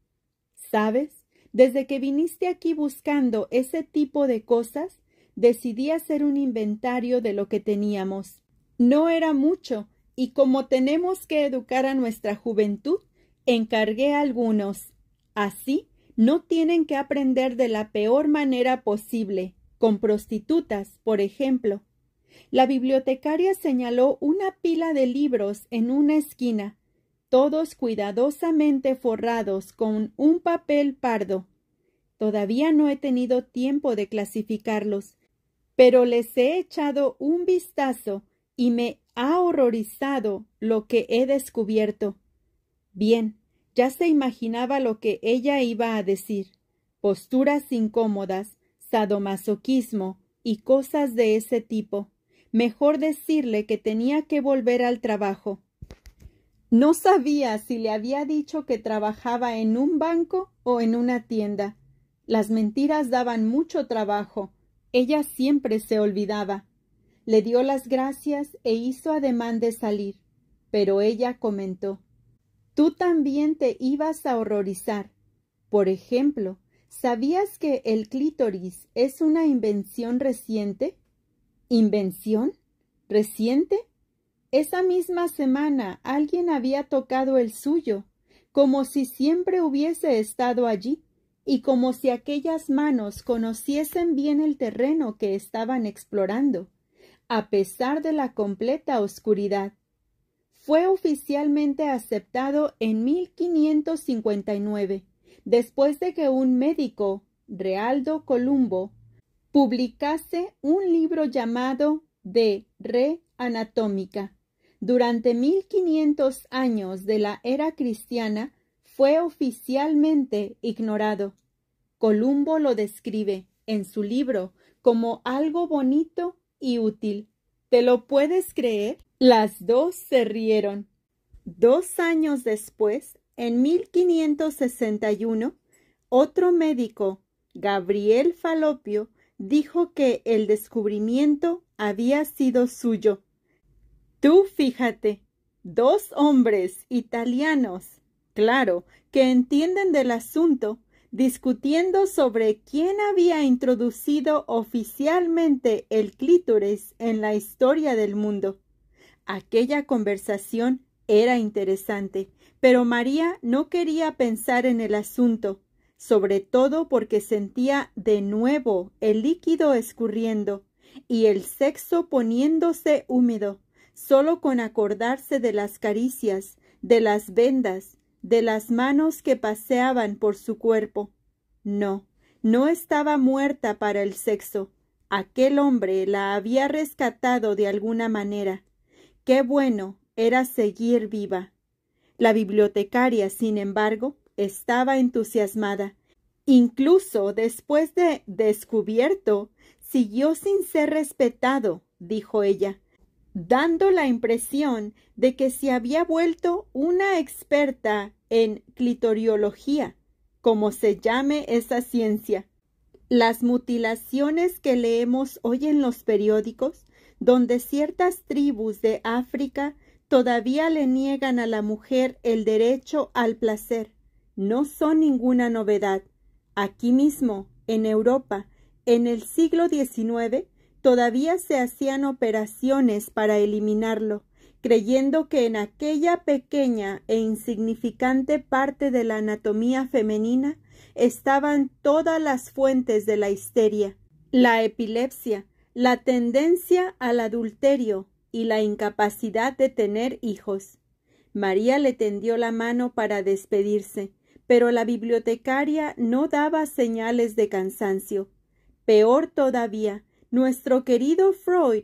¿Sabes? Desde que viniste aquí buscando ese tipo de cosas, decidí hacer un inventario de lo que teníamos. No era mucho, y como tenemos que educar a nuestra juventud, encargué a algunos. Así, no tienen que aprender de la peor manera posible, con prostitutas, por ejemplo. La bibliotecaria señaló una pila de libros en una esquina, todos cuidadosamente forrados con un papel pardo. Todavía no he tenido tiempo de clasificarlos, pero les he echado un vistazo y me ha horrorizado lo que he descubierto. Bien, ya se imaginaba lo que ella iba a decir posturas incómodas, sadomasoquismo y cosas de ese tipo. Mejor decirle que tenía que volver al trabajo. No sabía si le había dicho que trabajaba en un banco o en una tienda. Las mentiras daban mucho trabajo. Ella siempre se olvidaba le dio las gracias e hizo ademán de salir, pero ella comentó Tú también te ibas a horrorizar. Por ejemplo, ¿sabías que el clítoris es una invención reciente? ¿Invención? ¿Reciente? Esa misma semana alguien había tocado el suyo, como si siempre hubiese estado allí, y como si aquellas manos conociesen bien el terreno que estaban explorando a pesar de la completa oscuridad. Fue oficialmente aceptado en 1559, después de que un médico, Realdo Columbo, publicase un libro llamado De Re Anatómica. Durante 1500 años de la era cristiana fue oficialmente ignorado. Columbo lo describe en su libro como algo bonito y útil. ¿Te lo puedes creer? Las dos se rieron. Dos años después, en 1561, otro médico, Gabriel Falopio, dijo que el descubrimiento había sido suyo. Tú fíjate, dos hombres italianos, claro, que entienden del asunto, discutiendo sobre quién había introducido oficialmente el clítoris en la historia del mundo. Aquella conversación era interesante, pero María no quería pensar en el asunto, sobre todo porque sentía de nuevo el líquido escurriendo y el sexo poniéndose húmedo, solo con acordarse de las caricias, de las vendas, de las manos que paseaban por su cuerpo. No, no estaba muerta para el sexo. Aquel hombre la había rescatado de alguna manera. Qué bueno era seguir viva. La bibliotecaria, sin embargo, estaba entusiasmada. Incluso después de descubierto, siguió sin ser respetado, dijo ella dando la impresión de que se había vuelto una experta en clitoriología, como se llame esa ciencia. Las mutilaciones que leemos hoy en los periódicos, donde ciertas tribus de África todavía le niegan a la mujer el derecho al placer, no son ninguna novedad. Aquí mismo, en Europa, en el siglo XIX, Todavía se hacían operaciones para eliminarlo, creyendo que en aquella pequeña e insignificante parte de la anatomía femenina estaban todas las fuentes de la histeria, la epilepsia, la tendencia al adulterio y la incapacidad de tener hijos. María le tendió la mano para despedirse, pero la bibliotecaria no daba señales de cansancio. Peor todavía, nuestro querido Freud,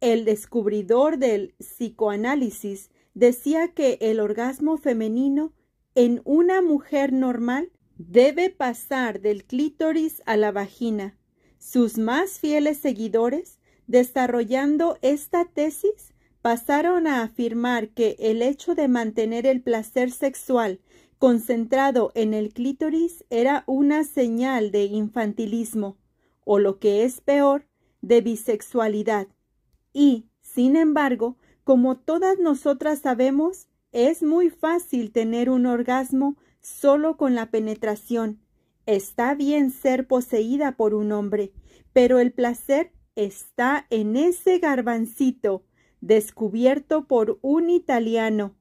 el descubridor del psicoanálisis, decía que el orgasmo femenino en una mujer normal debe pasar del clítoris a la vagina. Sus más fieles seguidores, desarrollando esta tesis, pasaron a afirmar que el hecho de mantener el placer sexual concentrado en el clítoris era una señal de infantilismo, o lo que es peor, de bisexualidad y, sin embargo, como todas nosotras sabemos, es muy fácil tener un orgasmo solo con la penetración. Está bien ser poseída por un hombre, pero el placer está en ese garbancito descubierto por un italiano.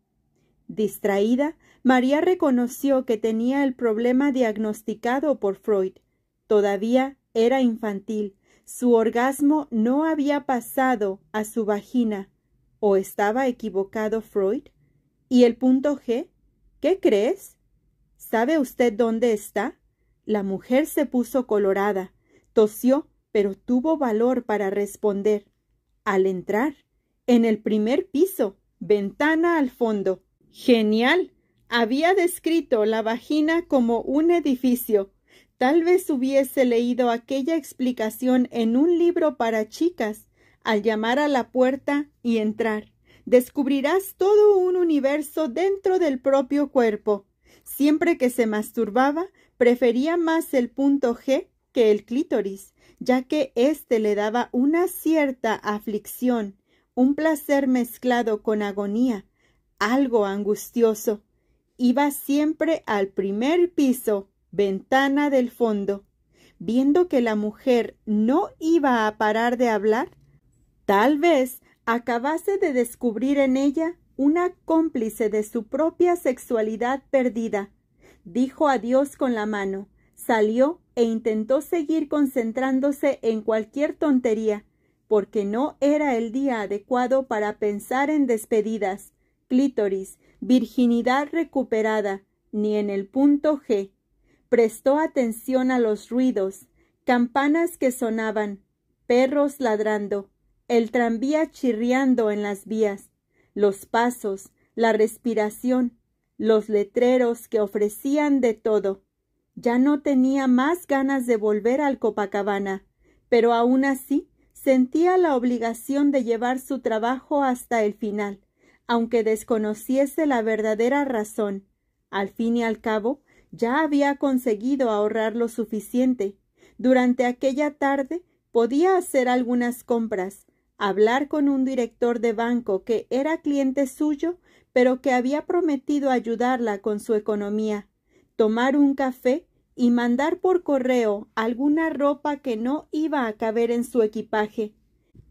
Distraída, María reconoció que tenía el problema diagnosticado por Freud. Todavía era infantil, su orgasmo no había pasado a su vagina. ¿O estaba equivocado Freud? ¿Y el punto G? ¿Qué crees? ¿Sabe usted dónde está? La mujer se puso colorada, tosió, pero tuvo valor para responder. Al entrar, en el primer piso, ventana al fondo. Genial. Había descrito la vagina como un edificio, Tal vez hubiese leído aquella explicación en un libro para chicas. Al llamar a la puerta y entrar, descubrirás todo un universo dentro del propio cuerpo. Siempre que se masturbaba, prefería más el punto G que el clítoris, ya que éste le daba una cierta aflicción, un placer mezclado con agonía, algo angustioso. Iba siempre al primer piso ventana del fondo. Viendo que la mujer no iba a parar de hablar, tal vez acabase de descubrir en ella una cómplice de su propia sexualidad perdida. Dijo adiós con la mano, salió e intentó seguir concentrándose en cualquier tontería, porque no era el día adecuado para pensar en despedidas, clítoris, virginidad recuperada, ni en el punto G. Prestó atención a los ruidos, campanas que sonaban, perros ladrando, el tranvía chirriando en las vías, los pasos, la respiración, los letreros que ofrecían de todo. Ya no tenía más ganas de volver al Copacabana, pero aún así sentía la obligación de llevar su trabajo hasta el final, aunque desconociese la verdadera razón. Al fin y al cabo, ya había conseguido ahorrar lo suficiente. Durante aquella tarde podía hacer algunas compras, hablar con un director de banco que era cliente suyo, pero que había prometido ayudarla con su economía, tomar un café y mandar por correo alguna ropa que no iba a caber en su equipaje.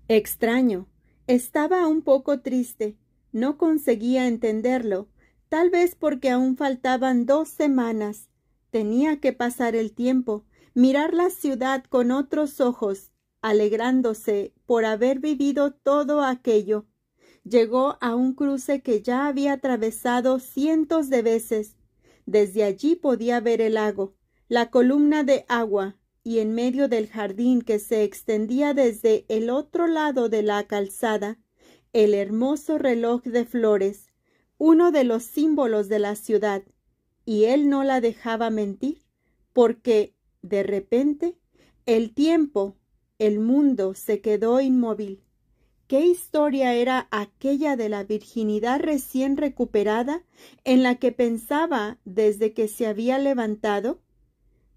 Extraño. Estaba un poco triste. No conseguía entenderlo, Tal vez porque aún faltaban dos semanas. Tenía que pasar el tiempo, mirar la ciudad con otros ojos, alegrándose por haber vivido todo aquello. Llegó a un cruce que ya había atravesado cientos de veces. Desde allí podía ver el lago, la columna de agua, y en medio del jardín que se extendía desde el otro lado de la calzada, el hermoso reloj de flores, uno de los símbolos de la ciudad, y él no la dejaba mentir, porque, de repente, el tiempo, el mundo se quedó inmóvil. ¿Qué historia era aquella de la virginidad recién recuperada en la que pensaba desde que se había levantado?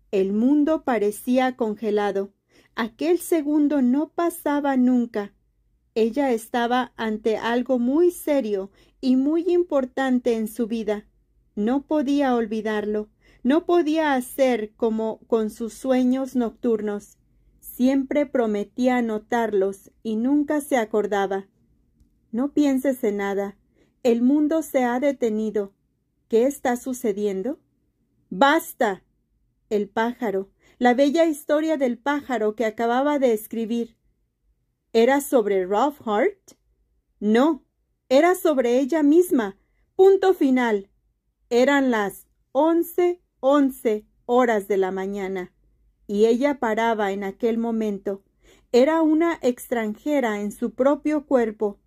El mundo parecía congelado. Aquel segundo no pasaba nunca. Ella estaba ante algo muy serio y muy importante en su vida. No podía olvidarlo, no podía hacer como con sus sueños nocturnos. Siempre prometía anotarlos y nunca se acordaba. No pienses en nada. El mundo se ha detenido. ¿Qué está sucediendo? ¡Basta! El pájaro, la bella historia del pájaro que acababa de escribir. ¿Era sobre Ralph Hart? No, era sobre ella misma. Punto final. Eran las once, once horas de la mañana. Y ella paraba en aquel momento. Era una extranjera en su propio cuerpo.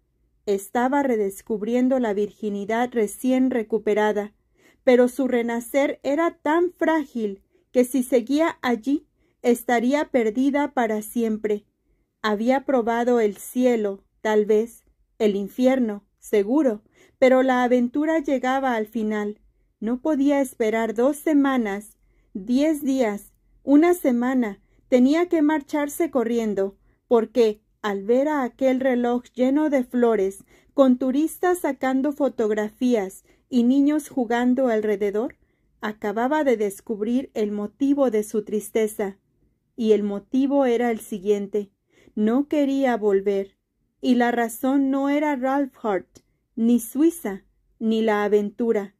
Estaba redescubriendo la virginidad recién recuperada, pero su renacer era tan frágil que si seguía allí estaría perdida para siempre. Había probado el cielo, tal vez, el infierno, seguro, pero la aventura llegaba al final. No podía esperar dos semanas, diez días, una semana. Tenía que marcharse corriendo, porque, al ver a aquel reloj lleno de flores, con turistas sacando fotografías y niños jugando alrededor, acababa de descubrir el motivo de su tristeza. Y el motivo era el siguiente. No quería volver y la razón no era Ralph Hart, ni Suiza, ni la aventura.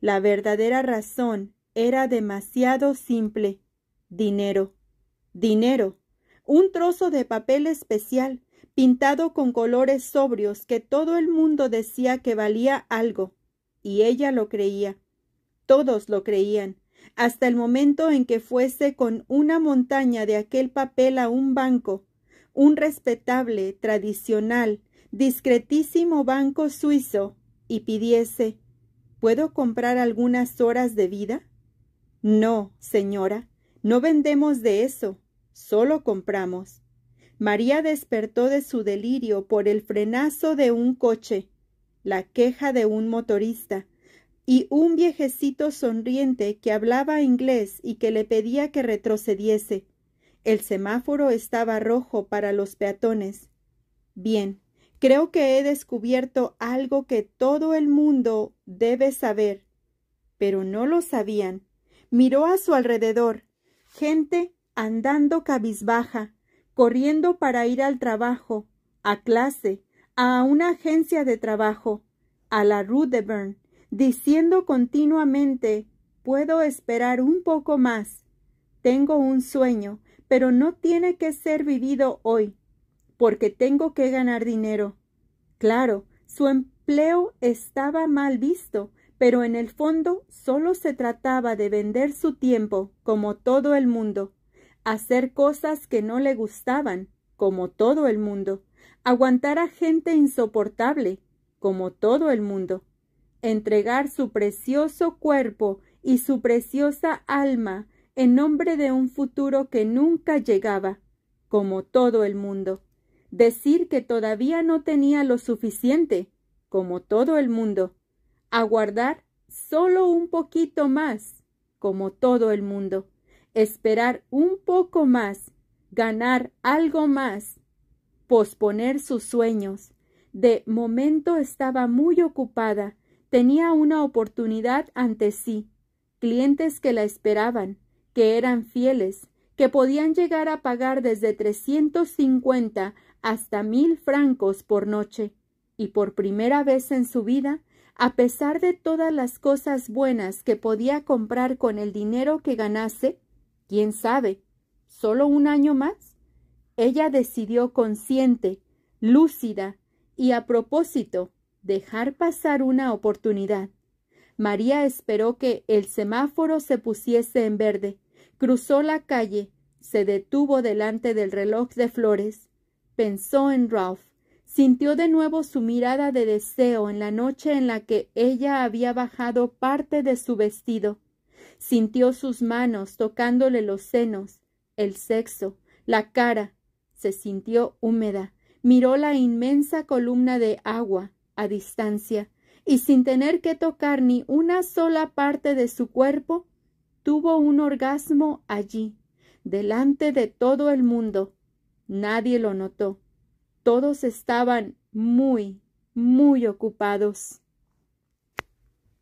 La verdadera razón era demasiado simple. Dinero. Dinero. Un trozo de papel especial, pintado con colores sobrios que todo el mundo decía que valía algo. Y ella lo creía. Todos lo creían, hasta el momento en que fuese con una montaña de aquel papel a un banco un respetable, tradicional, discretísimo banco suizo y pidiese ¿Puedo comprar algunas horas de vida? No, señora, no vendemos de eso, solo compramos. María despertó de su delirio por el frenazo de un coche, la queja de un motorista, y un viejecito sonriente que hablaba inglés y que le pedía que retrocediese. El semáforo estaba rojo para los peatones. Bien, creo que he descubierto algo que todo el mundo debe saber. Pero no lo sabían. Miró a su alrededor. Gente andando cabizbaja, corriendo para ir al trabajo, a clase, a una agencia de trabajo, a la Rue de diciendo continuamente Puedo esperar un poco más. Tengo un sueño pero no tiene que ser vivido hoy, porque tengo que ganar dinero. Claro, su empleo estaba mal visto, pero en el fondo solo se trataba de vender su tiempo, como todo el mundo, hacer cosas que no le gustaban, como todo el mundo, aguantar a gente insoportable, como todo el mundo, entregar su precioso cuerpo y su preciosa alma en nombre de un futuro que nunca llegaba, como todo el mundo. Decir que todavía no tenía lo suficiente, como todo el mundo. Aguardar solo un poquito más, como todo el mundo. Esperar un poco más, ganar algo más, posponer sus sueños. De momento estaba muy ocupada, tenía una oportunidad ante sí, clientes que la esperaban, que eran fieles, que podían llegar a pagar desde trescientos cincuenta hasta mil francos por noche, y por primera vez en su vida, a pesar de todas las cosas buenas que podía comprar con el dinero que ganase, quién sabe, solo un año más, ella decidió consciente, lúcida y a propósito dejar pasar una oportunidad. María esperó que el semáforo se pusiese en verde, Cruzó la calle, se detuvo delante del reloj de flores, pensó en Ralph, sintió de nuevo su mirada de deseo en la noche en la que ella había bajado parte de su vestido, sintió sus manos tocándole los senos, el sexo, la cara, se sintió húmeda, miró la inmensa columna de agua a distancia, y sin tener que tocar ni una sola parte de su cuerpo, tuvo un orgasmo allí, delante de todo el mundo. Nadie lo notó. Todos estaban muy, muy ocupados.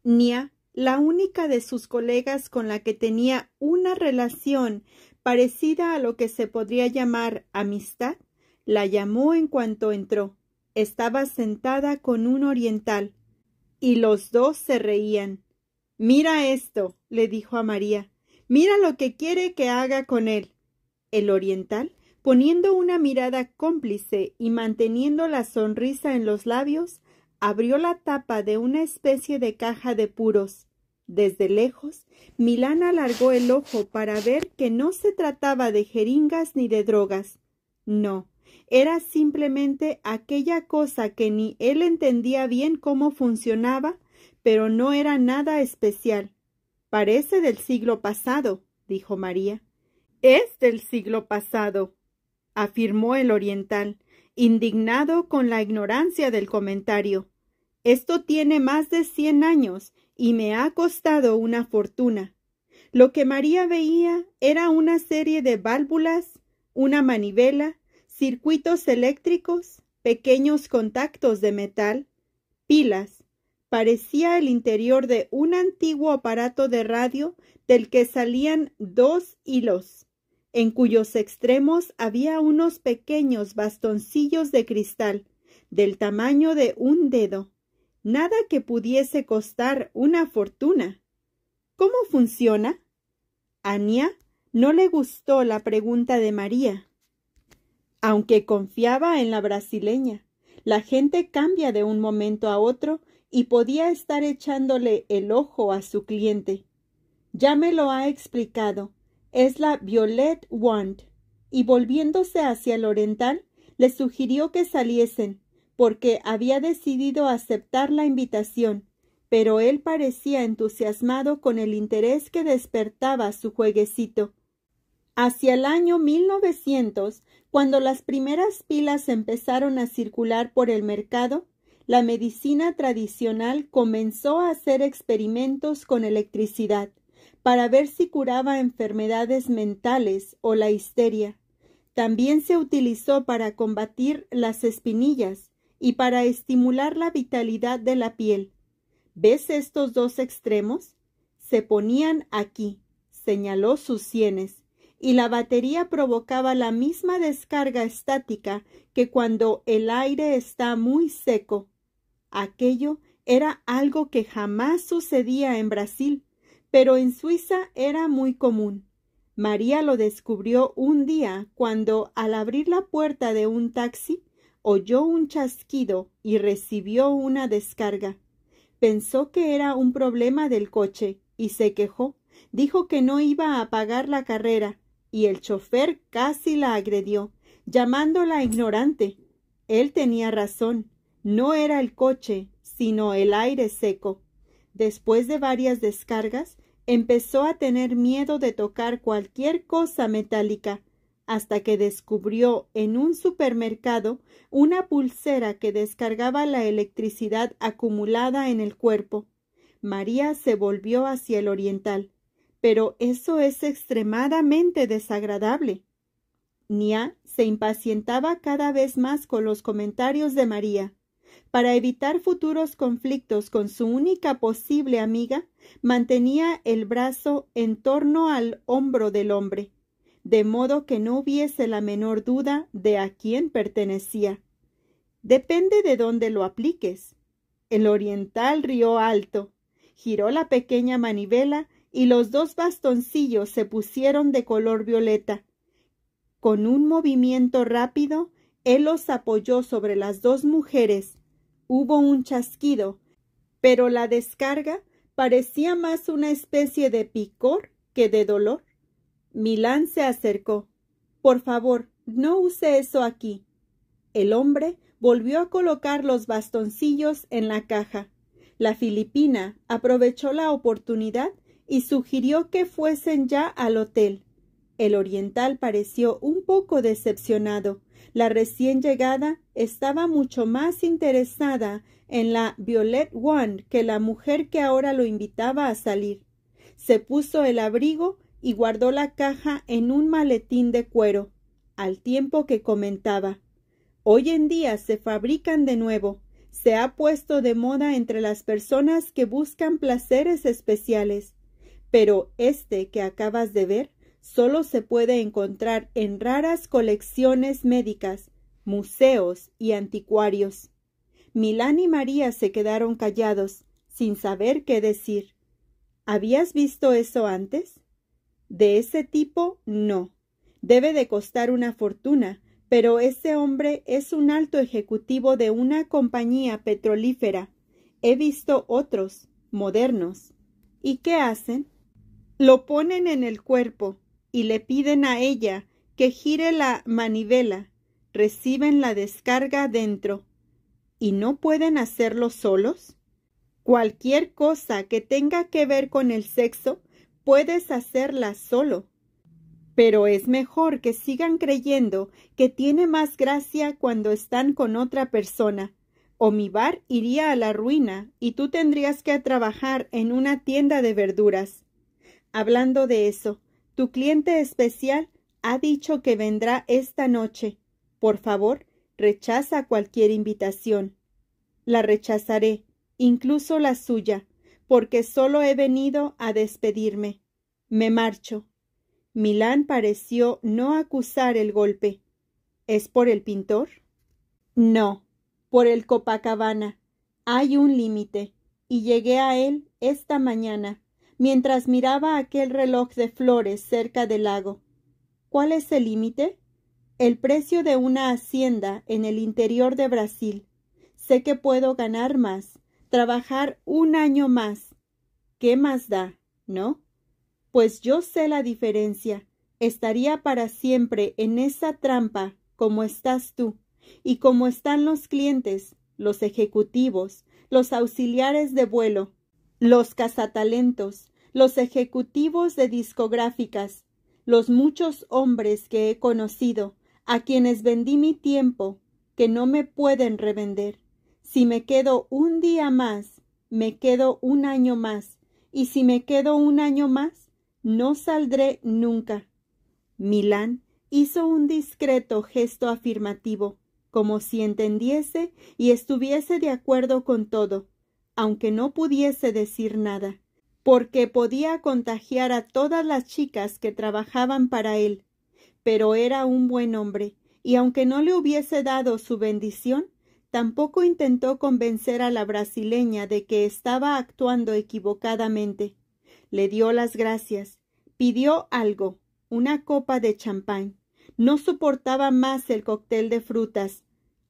Nia, la única de sus colegas con la que tenía una relación parecida a lo que se podría llamar amistad, la llamó en cuanto entró. Estaba sentada con un oriental, y los dos se reían. Mira esto, le dijo a María. Mira lo que quiere que haga con él. El oriental, poniendo una mirada cómplice y manteniendo la sonrisa en los labios, abrió la tapa de una especie de caja de puros. Desde lejos, Milán alargó el ojo para ver que no se trataba de jeringas ni de drogas. No, era simplemente aquella cosa que ni él entendía bien cómo funcionaba, pero no era nada especial. Parece del siglo pasado, dijo María. Es del siglo pasado, afirmó el oriental, indignado con la ignorancia del comentario. Esto tiene más de cien años y me ha costado una fortuna. Lo que María veía era una serie de válvulas, una manivela, circuitos eléctricos, pequeños contactos de metal, pilas, parecía el interior de un antiguo aparato de radio del que salían dos hilos, en cuyos extremos había unos pequeños bastoncillos de cristal, del tamaño de un dedo, nada que pudiese costar una fortuna. ¿Cómo funciona? Ania no le gustó la pregunta de María, aunque confiaba en la brasileña. La gente cambia de un momento a otro y podía estar echándole el ojo a su cliente. Ya me lo ha explicado. Es la Violet Wand. Y volviéndose hacia el oriental, le sugirió que saliesen, porque había decidido aceptar la invitación, pero él parecía entusiasmado con el interés que despertaba su jueguecito. Hacia el año 1900, cuando las primeras pilas empezaron a circular por el mercado, la medicina tradicional comenzó a hacer experimentos con electricidad para ver si curaba enfermedades mentales o la histeria. También se utilizó para combatir las espinillas y para estimular la vitalidad de la piel. ¿Ves estos dos extremos? Se ponían aquí, señaló sus sienes, y la batería provocaba la misma descarga estática que cuando el aire está muy seco Aquello era algo que jamás sucedía en Brasil, pero en Suiza era muy común. María lo descubrió un día cuando, al abrir la puerta de un taxi, oyó un chasquido y recibió una descarga. Pensó que era un problema del coche y se quejó. Dijo que no iba a pagar la carrera y el chofer casi la agredió, llamándola ignorante. Él tenía razón. No era el coche, sino el aire seco. Después de varias descargas, empezó a tener miedo de tocar cualquier cosa metálica, hasta que descubrió en un supermercado una pulsera que descargaba la electricidad acumulada en el cuerpo. María se volvió hacia el oriental. Pero eso es extremadamente desagradable. Nia se impacientaba cada vez más con los comentarios de María. Para evitar futuros conflictos con su única posible amiga, mantenía el brazo en torno al hombro del hombre, de modo que no hubiese la menor duda de a quién pertenecía. Depende de dónde lo apliques. El oriental rió alto, giró la pequeña manivela y los dos bastoncillos se pusieron de color violeta. Con un movimiento rápido, él los apoyó sobre las dos mujeres Hubo un chasquido, pero la descarga parecía más una especie de picor que de dolor. Milán se acercó. Por favor, no use eso aquí. El hombre volvió a colocar los bastoncillos en la caja. La filipina aprovechó la oportunidad y sugirió que fuesen ya al hotel. El oriental pareció un poco decepcionado, la recién llegada estaba mucho más interesada en la Violet One que la mujer que ahora lo invitaba a salir. Se puso el abrigo y guardó la caja en un maletín de cuero, al tiempo que comentaba Hoy en día se fabrican de nuevo. Se ha puesto de moda entre las personas que buscan placeres especiales. Pero este que acabas de ver solo se puede encontrar en raras colecciones médicas, museos y anticuarios. Milán y María se quedaron callados, sin saber qué decir. ¿Habías visto eso antes? De ese tipo, no. Debe de costar una fortuna, pero ese hombre es un alto ejecutivo de una compañía petrolífera. He visto otros, modernos. ¿Y qué hacen? Lo ponen en el cuerpo, y le piden a ella que gire la manivela, reciben la descarga dentro. ¿Y no pueden hacerlo solos? Cualquier cosa que tenga que ver con el sexo, puedes hacerla solo. Pero es mejor que sigan creyendo que tiene más gracia cuando están con otra persona, o mi bar iría a la ruina y tú tendrías que trabajar en una tienda de verduras. Hablando de eso, tu cliente especial ha dicho que vendrá esta noche. Por favor, rechaza cualquier invitación. La rechazaré, incluso la suya, porque solo he venido a despedirme. Me marcho. Milán pareció no acusar el golpe. ¿Es por el pintor? No, por el Copacabana. Hay un límite, y llegué a él esta mañana mientras miraba aquel reloj de flores cerca del lago. ¿Cuál es el límite? El precio de una hacienda en el interior de Brasil. Sé que puedo ganar más, trabajar un año más. ¿Qué más da? ¿No? Pues yo sé la diferencia. Estaría para siempre en esa trampa como estás tú y como están los clientes, los ejecutivos, los auxiliares de vuelo, los cazatalentos, los ejecutivos de discográficas, los muchos hombres que he conocido, a quienes vendí mi tiempo, que no me pueden revender. Si me quedo un día más, me quedo un año más, y si me quedo un año más, no saldré nunca. Milán hizo un discreto gesto afirmativo, como si entendiese y estuviese de acuerdo con todo, aunque no pudiese decir nada porque podía contagiar a todas las chicas que trabajaban para él. Pero era un buen hombre, y aunque no le hubiese dado su bendición, tampoco intentó convencer a la brasileña de que estaba actuando equivocadamente. Le dio las gracias, pidió algo, una copa de champán. No soportaba más el cóctel de frutas.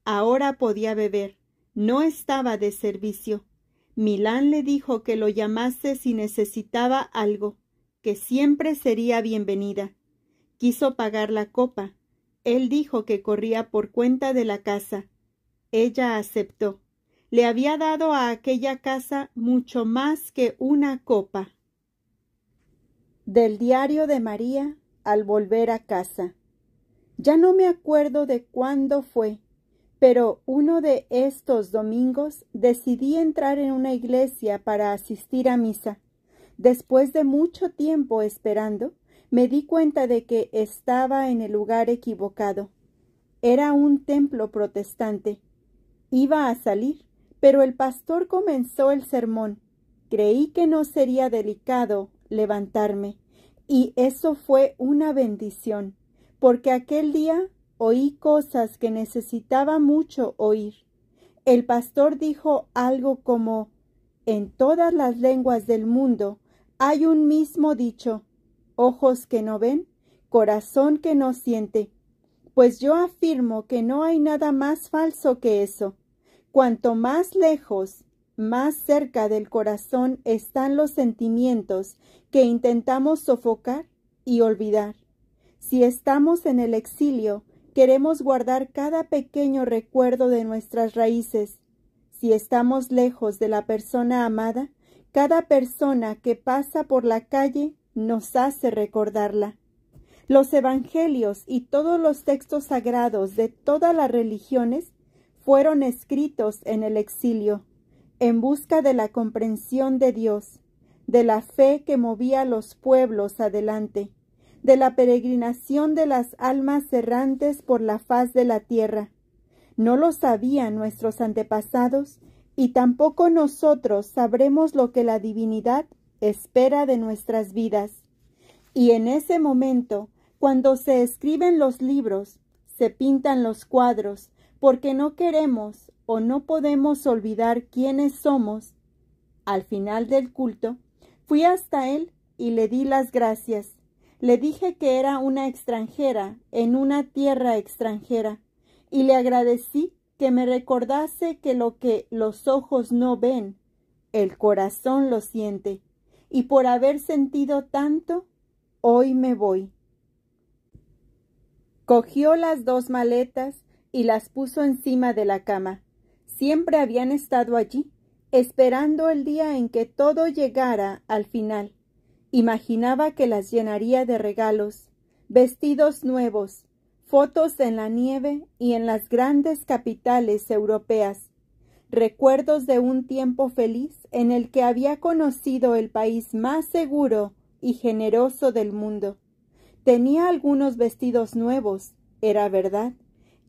Ahora podía beber. No estaba de servicio. Milán le dijo que lo llamase si necesitaba algo, que siempre sería bienvenida. Quiso pagar la copa. Él dijo que corría por cuenta de la casa. Ella aceptó. Le había dado a aquella casa mucho más que una copa. Del diario de María al volver a casa. Ya no me acuerdo de cuándo fue, pero uno de estos domingos decidí entrar en una iglesia para asistir a misa. Después de mucho tiempo esperando, me di cuenta de que estaba en el lugar equivocado. Era un templo protestante. Iba a salir, pero el pastor comenzó el sermón. Creí que no sería delicado levantarme, y eso fue una bendición, porque aquel día Oí cosas que necesitaba mucho oír. El pastor dijo algo como En todas las lenguas del mundo hay un mismo dicho, ojos que no ven, corazón que no siente. Pues yo afirmo que no hay nada más falso que eso. Cuanto más lejos, más cerca del corazón están los sentimientos que intentamos sofocar y olvidar. Si estamos en el exilio, Queremos guardar cada pequeño recuerdo de nuestras raíces. Si estamos lejos de la persona amada, cada persona que pasa por la calle nos hace recordarla. Los evangelios y todos los textos sagrados de todas las religiones fueron escritos en el exilio, en busca de la comprensión de Dios, de la fe que movía a los pueblos adelante de la peregrinación de las almas errantes por la faz de la tierra. No lo sabían nuestros antepasados, y tampoco nosotros sabremos lo que la divinidad espera de nuestras vidas. Y en ese momento, cuando se escriben los libros, se pintan los cuadros, porque no queremos o no podemos olvidar quiénes somos. Al final del culto, fui hasta él y le di las gracias, le dije que era una extranjera en una tierra extranjera, y le agradecí que me recordase que lo que los ojos no ven, el corazón lo siente, y por haber sentido tanto, hoy me voy. Cogió las dos maletas y las puso encima de la cama. Siempre habían estado allí, esperando el día en que todo llegara al final. Imaginaba que las llenaría de regalos, vestidos nuevos, fotos en la nieve y en las grandes capitales europeas, recuerdos de un tiempo feliz en el que había conocido el país más seguro y generoso del mundo. Tenía algunos vestidos nuevos, era verdad,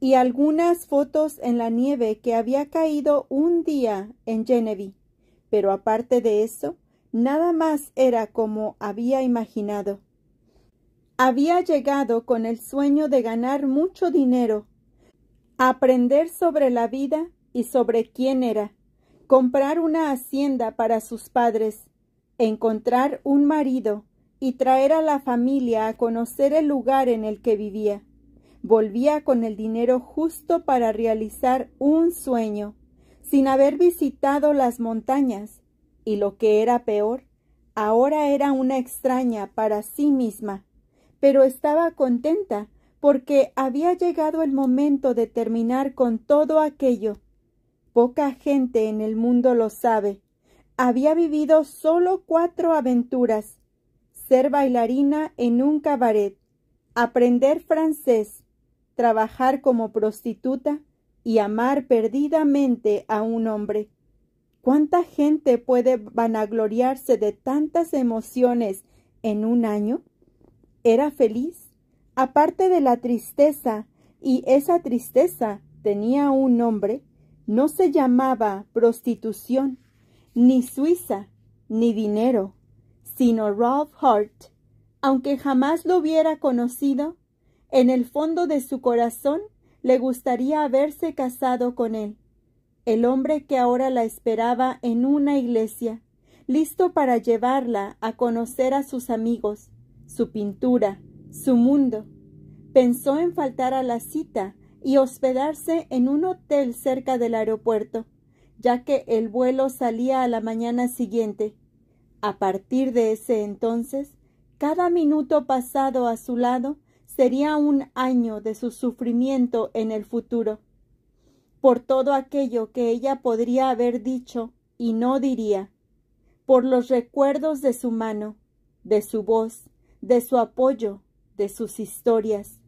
y algunas fotos en la nieve que había caído un día en Genevieve. Pero aparte de eso, Nada más era como había imaginado. Había llegado con el sueño de ganar mucho dinero, aprender sobre la vida y sobre quién era, comprar una hacienda para sus padres, encontrar un marido y traer a la familia a conocer el lugar en el que vivía. Volvía con el dinero justo para realizar un sueño, sin haber visitado las montañas, y lo que era peor, ahora era una extraña para sí misma, pero estaba contenta porque había llegado el momento de terminar con todo aquello. Poca gente en el mundo lo sabe. Había vivido solo cuatro aventuras ser bailarina en un cabaret, aprender francés, trabajar como prostituta y amar perdidamente a un hombre. ¿Cuánta gente puede vanagloriarse de tantas emociones en un año? Era feliz, aparte de la tristeza, y esa tristeza tenía un nombre, no se llamaba prostitución, ni Suiza, ni dinero, sino Ralph Hart. Aunque jamás lo hubiera conocido, en el fondo de su corazón le gustaría haberse casado con él el hombre que ahora la esperaba en una iglesia, listo para llevarla a conocer a sus amigos, su pintura, su mundo. Pensó en faltar a la cita y hospedarse en un hotel cerca del aeropuerto, ya que el vuelo salía a la mañana siguiente. A partir de ese entonces, cada minuto pasado a su lado sería un año de su sufrimiento en el futuro por todo aquello que ella podría haber dicho y no diría, por los recuerdos de su mano, de su voz, de su apoyo, de sus historias.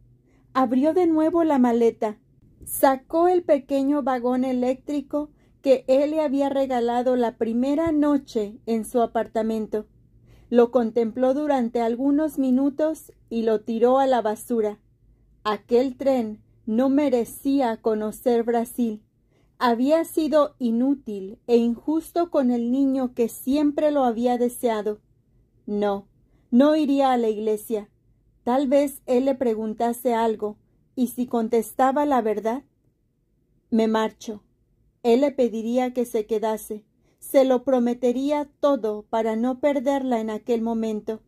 Abrió de nuevo la maleta, sacó el pequeño vagón eléctrico que él le había regalado la primera noche en su apartamento. Lo contempló durante algunos minutos y lo tiró a la basura. Aquel tren no merecía conocer Brasil. Había sido inútil e injusto con el niño que siempre lo había deseado. No, no iría a la iglesia. Tal vez él le preguntase algo, y si contestaba la verdad. Me marcho. Él le pediría que se quedase. Se lo prometería todo para no perderla en aquel momento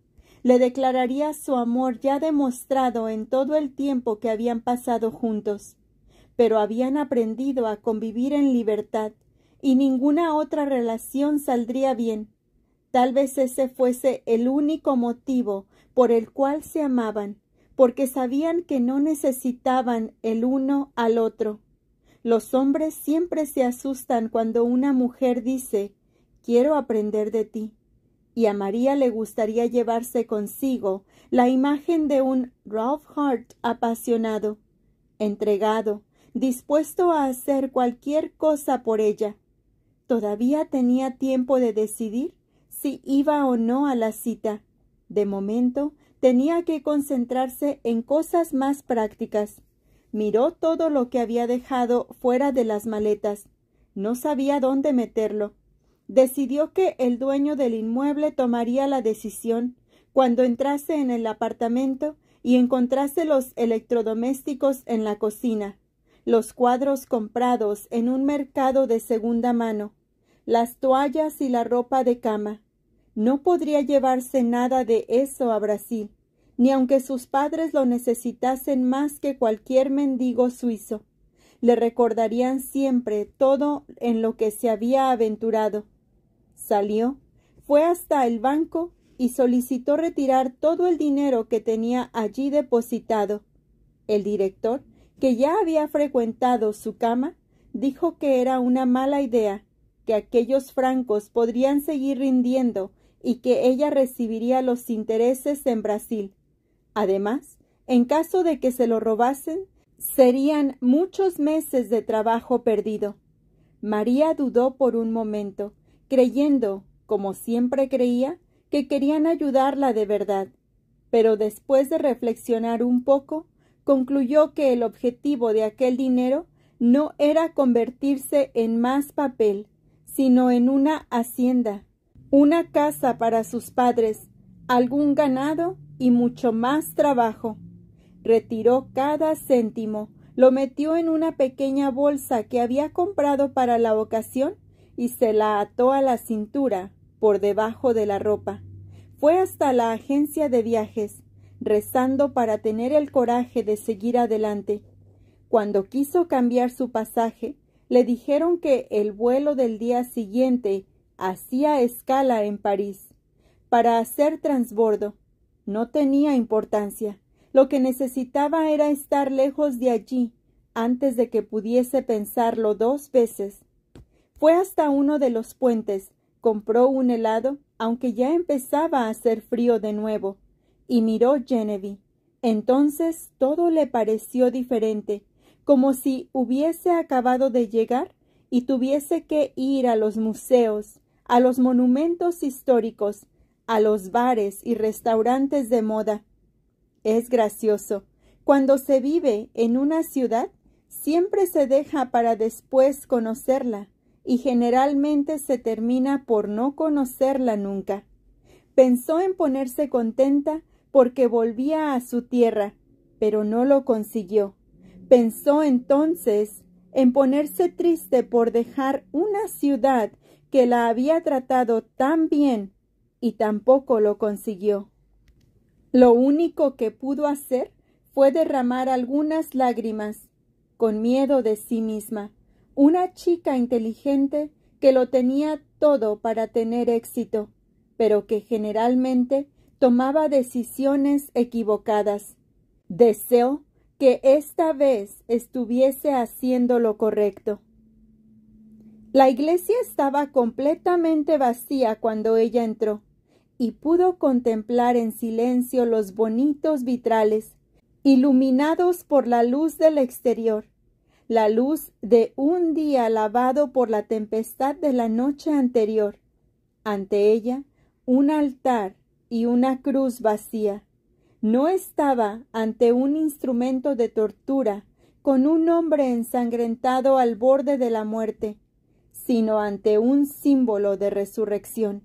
le declararía su amor ya demostrado en todo el tiempo que habían pasado juntos. Pero habían aprendido a convivir en libertad, y ninguna otra relación saldría bien. Tal vez ese fuese el único motivo por el cual se amaban, porque sabían que no necesitaban el uno al otro. Los hombres siempre se asustan cuando una mujer dice Quiero aprender de ti y a María le gustaría llevarse consigo la imagen de un Ralph Hart apasionado, entregado, dispuesto a hacer cualquier cosa por ella. Todavía tenía tiempo de decidir si iba o no a la cita. De momento, tenía que concentrarse en cosas más prácticas. Miró todo lo que había dejado fuera de las maletas. No sabía dónde meterlo decidió que el dueño del inmueble tomaría la decisión cuando entrase en el apartamento y encontrase los electrodomésticos en la cocina, los cuadros comprados en un mercado de segunda mano, las toallas y la ropa de cama. No podría llevarse nada de eso a Brasil, ni aunque sus padres lo necesitasen más que cualquier mendigo suizo. Le recordarían siempre todo en lo que se había aventurado. Salió, fue hasta el banco y solicitó retirar todo el dinero que tenía allí depositado. El director, que ya había frecuentado su cama, dijo que era una mala idea, que aquellos francos podrían seguir rindiendo y que ella recibiría los intereses en Brasil. Además, en caso de que se lo robasen, serían muchos meses de trabajo perdido. María dudó por un momento, creyendo, como siempre creía, que querían ayudarla de verdad. Pero después de reflexionar un poco, concluyó que el objetivo de aquel dinero no era convertirse en más papel, sino en una hacienda, una casa para sus padres, algún ganado y mucho más trabajo. Retiró cada céntimo, lo metió en una pequeña bolsa que había comprado para la ocasión y se la ató a la cintura, por debajo de la ropa. Fue hasta la agencia de viajes, rezando para tener el coraje de seguir adelante. Cuando quiso cambiar su pasaje, le dijeron que el vuelo del día siguiente hacía escala en París para hacer transbordo. No tenía importancia. Lo que necesitaba era estar lejos de allí antes de que pudiese pensarlo dos veces. Fue hasta uno de los puentes, compró un helado, aunque ya empezaba a hacer frío de nuevo, y miró Genevieve. Entonces todo le pareció diferente, como si hubiese acabado de llegar y tuviese que ir a los museos, a los monumentos históricos, a los bares y restaurantes de moda. Es gracioso. Cuando se vive en una ciudad, siempre se deja para después conocerla y generalmente se termina por no conocerla nunca. Pensó en ponerse contenta porque volvía a su tierra, pero no lo consiguió. Pensó entonces en ponerse triste por dejar una ciudad que la había tratado tan bien y tampoco lo consiguió. Lo único que pudo hacer fue derramar algunas lágrimas, con miedo de sí misma, una chica inteligente que lo tenía todo para tener éxito, pero que generalmente tomaba decisiones equivocadas. Deseó que esta vez estuviese haciendo lo correcto. La iglesia estaba completamente vacía cuando ella entró, y pudo contemplar en silencio los bonitos vitrales, iluminados por la luz del exterior, la luz de un día lavado por la tempestad de la noche anterior. Ante ella, un altar y una cruz vacía. No estaba ante un instrumento de tortura, con un hombre ensangrentado al borde de la muerte, sino ante un símbolo de resurrección,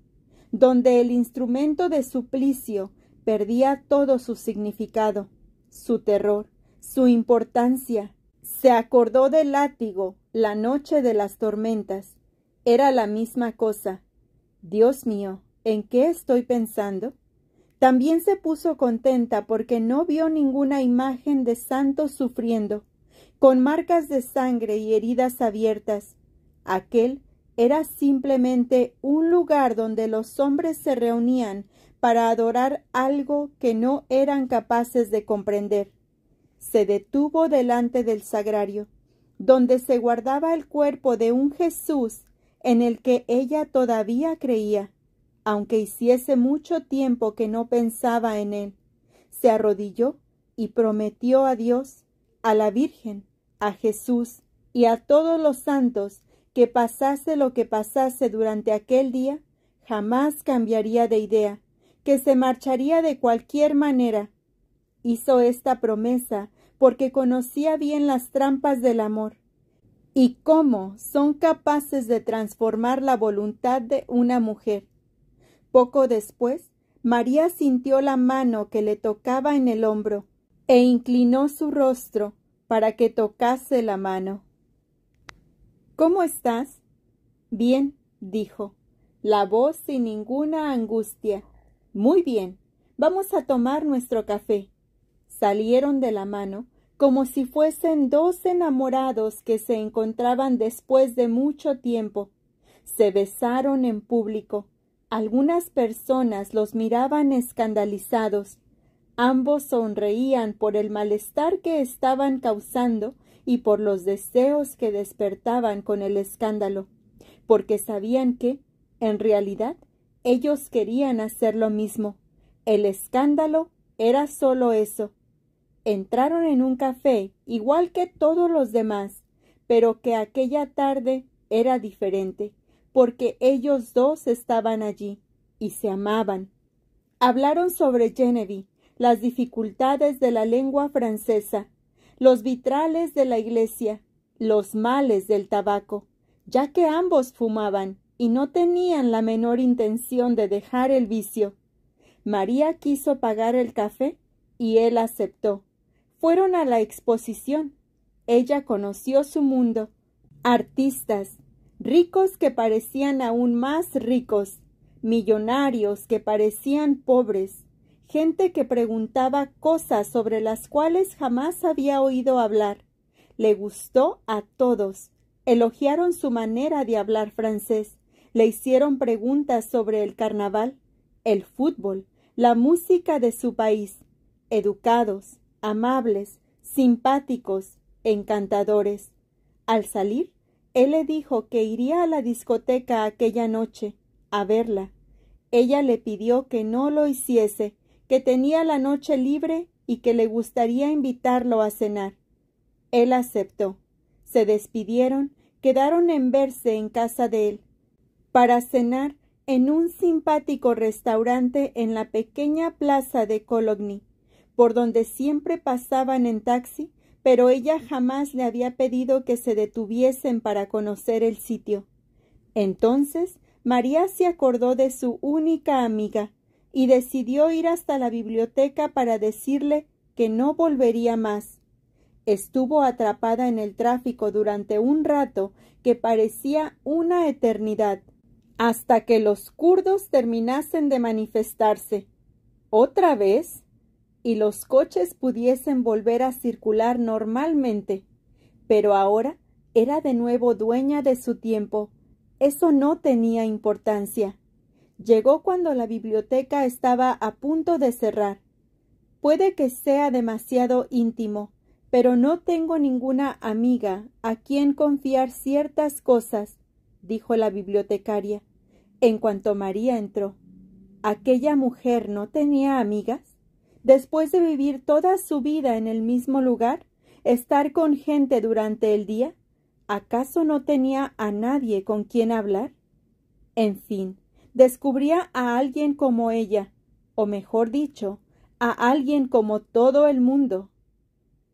donde el instrumento de suplicio perdía todo su significado, su terror, su importancia, se acordó del látigo la noche de las tormentas. Era la misma cosa. Dios mío, ¿en qué estoy pensando? También se puso contenta porque no vio ninguna imagen de santo sufriendo, con marcas de sangre y heridas abiertas. Aquel era simplemente un lugar donde los hombres se reunían para adorar algo que no eran capaces de comprender se detuvo delante del sagrario, donde se guardaba el cuerpo de un Jesús en el que ella todavía creía, aunque hiciese mucho tiempo que no pensaba en él. Se arrodilló y prometió a Dios, a la Virgen, a Jesús y a todos los santos que pasase lo que pasase durante aquel día, jamás cambiaría de idea, que se marcharía de cualquier manera. Hizo esta promesa porque conocía bien las trampas del amor y cómo son capaces de transformar la voluntad de una mujer. Poco después, María sintió la mano que le tocaba en el hombro e inclinó su rostro para que tocase la mano. ¿Cómo estás? Bien, dijo, la voz sin ninguna angustia. Muy bien, vamos a tomar nuestro café. Salieron de la mano como si fuesen dos enamorados que se encontraban después de mucho tiempo. Se besaron en público. Algunas personas los miraban escandalizados. Ambos sonreían por el malestar que estaban causando y por los deseos que despertaban con el escándalo, porque sabían que, en realidad, ellos querían hacer lo mismo. El escándalo era solo eso, Entraron en un café, igual que todos los demás, pero que aquella tarde era diferente, porque ellos dos estaban allí y se amaban. Hablaron sobre Genevieve, las dificultades de la lengua francesa, los vitrales de la iglesia, los males del tabaco, ya que ambos fumaban y no tenían la menor intención de dejar el vicio. María quiso pagar el café y él aceptó. Fueron a la exposición. Ella conoció su mundo. Artistas, ricos que parecían aún más ricos, millonarios que parecían pobres, gente que preguntaba cosas sobre las cuales jamás había oído hablar. Le gustó a todos. Elogiaron su manera de hablar francés. Le hicieron preguntas sobre el carnaval, el fútbol, la música de su país. Educados, amables, simpáticos, encantadores. Al salir, él le dijo que iría a la discoteca aquella noche, a verla. Ella le pidió que no lo hiciese, que tenía la noche libre y que le gustaría invitarlo a cenar. Él aceptó. Se despidieron, quedaron en verse en casa de él, para cenar en un simpático restaurante en la pequeña plaza de Cologny por donde siempre pasaban en taxi, pero ella jamás le había pedido que se detuviesen para conocer el sitio. Entonces María se acordó de su única amiga y decidió ir hasta la biblioteca para decirle que no volvería más. Estuvo atrapada en el tráfico durante un rato que parecía una eternidad, hasta que los kurdos terminasen de manifestarse. ¿Otra vez? y los coches pudiesen volver a circular normalmente. Pero ahora era de nuevo dueña de su tiempo. Eso no tenía importancia. Llegó cuando la biblioteca estaba a punto de cerrar. Puede que sea demasiado íntimo, pero no tengo ninguna amiga a quien confiar ciertas cosas, dijo la bibliotecaria, en cuanto María entró. ¿Aquella mujer no tenía amigas? Después de vivir toda su vida en el mismo lugar, estar con gente durante el día, ¿acaso no tenía a nadie con quien hablar? En fin, descubría a alguien como ella, o mejor dicho, a alguien como todo el mundo.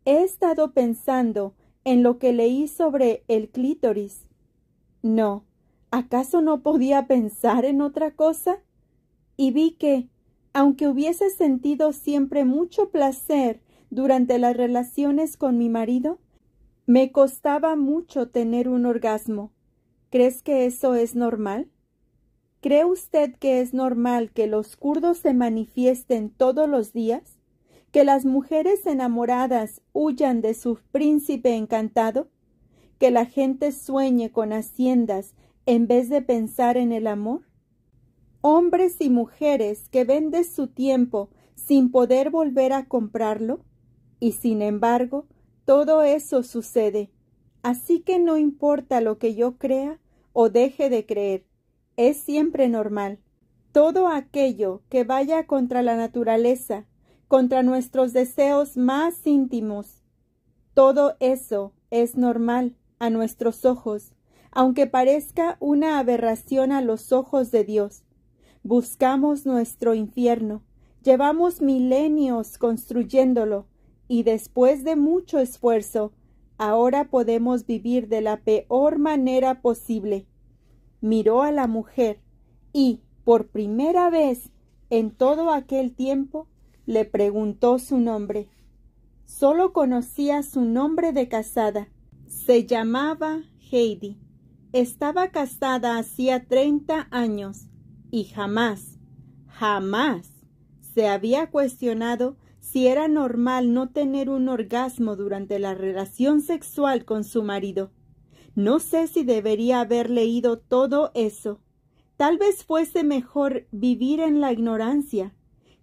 He estado pensando en lo que leí sobre el clítoris. No, ¿acaso no podía pensar en otra cosa? Y vi que, aunque hubiese sentido siempre mucho placer durante las relaciones con mi marido, me costaba mucho tener un orgasmo. ¿Crees que eso es normal? ¿Cree usted que es normal que los kurdos se manifiesten todos los días? ¿Que las mujeres enamoradas huyan de su príncipe encantado? ¿Que la gente sueñe con haciendas en vez de pensar en el amor? hombres y mujeres que venden su tiempo sin poder volver a comprarlo? Y sin embargo, todo eso sucede. Así que no importa lo que yo crea o deje de creer, es siempre normal. Todo aquello que vaya contra la naturaleza, contra nuestros deseos más íntimos, todo eso es normal a nuestros ojos, aunque parezca una aberración a los ojos de Dios. Buscamos nuestro infierno. Llevamos milenios construyéndolo y después de mucho esfuerzo, ahora podemos vivir de la peor manera posible. Miró a la mujer y, por primera vez en todo aquel tiempo, le preguntó su nombre. Solo conocía su nombre de casada. Se llamaba Heidi. Estaba casada hacía treinta años y jamás, jamás se había cuestionado si era normal no tener un orgasmo durante la relación sexual con su marido. No sé si debería haber leído todo eso. Tal vez fuese mejor vivir en la ignorancia,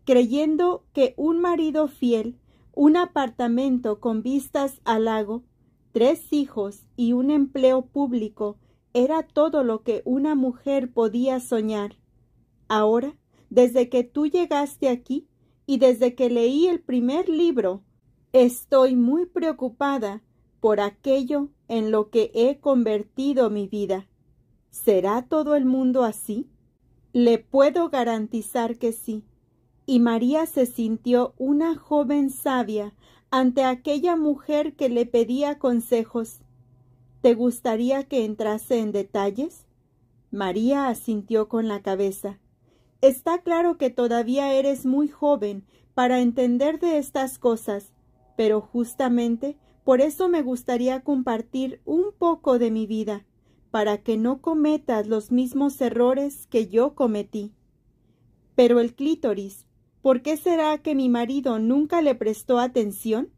creyendo que un marido fiel, un apartamento con vistas al lago, tres hijos y un empleo público era todo lo que una mujer podía soñar. Ahora, desde que tú llegaste aquí y desde que leí el primer libro, estoy muy preocupada por aquello en lo que he convertido mi vida. ¿Será todo el mundo así? Le puedo garantizar que sí. Y María se sintió una joven sabia ante aquella mujer que le pedía consejos. ¿Te gustaría que entrase en detalles? María asintió con la cabeza. Está claro que todavía eres muy joven para entender de estas cosas, pero justamente por eso me gustaría compartir un poco de mi vida, para que no cometas los mismos errores que yo cometí. Pero el clítoris, ¿por qué será que mi marido nunca le prestó atención?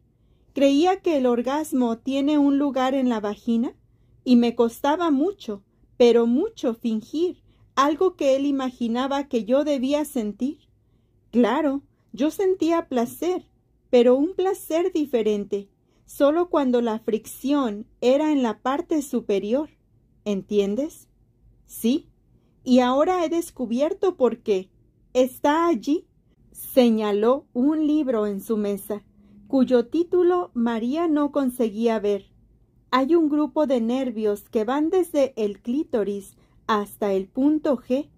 Creía que el orgasmo tiene un lugar en la vagina y me costaba mucho, pero mucho fingir algo que él imaginaba que yo debía sentir. Claro, yo sentía placer, pero un placer diferente, solo cuando la fricción era en la parte superior. ¿Entiendes? Sí, y ahora he descubierto por qué. Está allí. Señaló un libro en su mesa, cuyo título María no conseguía ver. Hay un grupo de nervios que van desde el clítoris hasta el punto G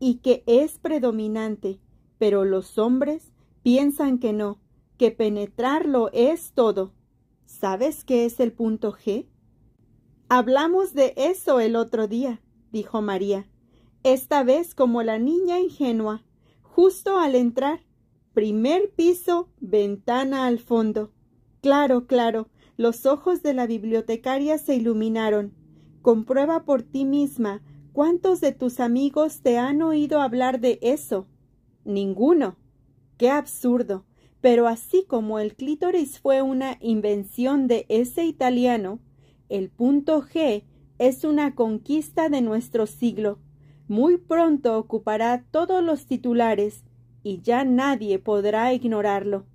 y que es predominante, pero los hombres piensan que no, que penetrarlo es todo. ¿Sabes qué es el punto G? Hablamos de eso el otro día, dijo María, esta vez como la niña ingenua, justo al entrar, primer piso, ventana al fondo. Claro, claro, los ojos de la bibliotecaria se iluminaron. Comprueba por ti misma ¿Cuántos de tus amigos te han oído hablar de eso? Ninguno. Qué absurdo. Pero así como el clítoris fue una invención de ese italiano, el punto G es una conquista de nuestro siglo. Muy pronto ocupará todos los titulares y ya nadie podrá ignorarlo.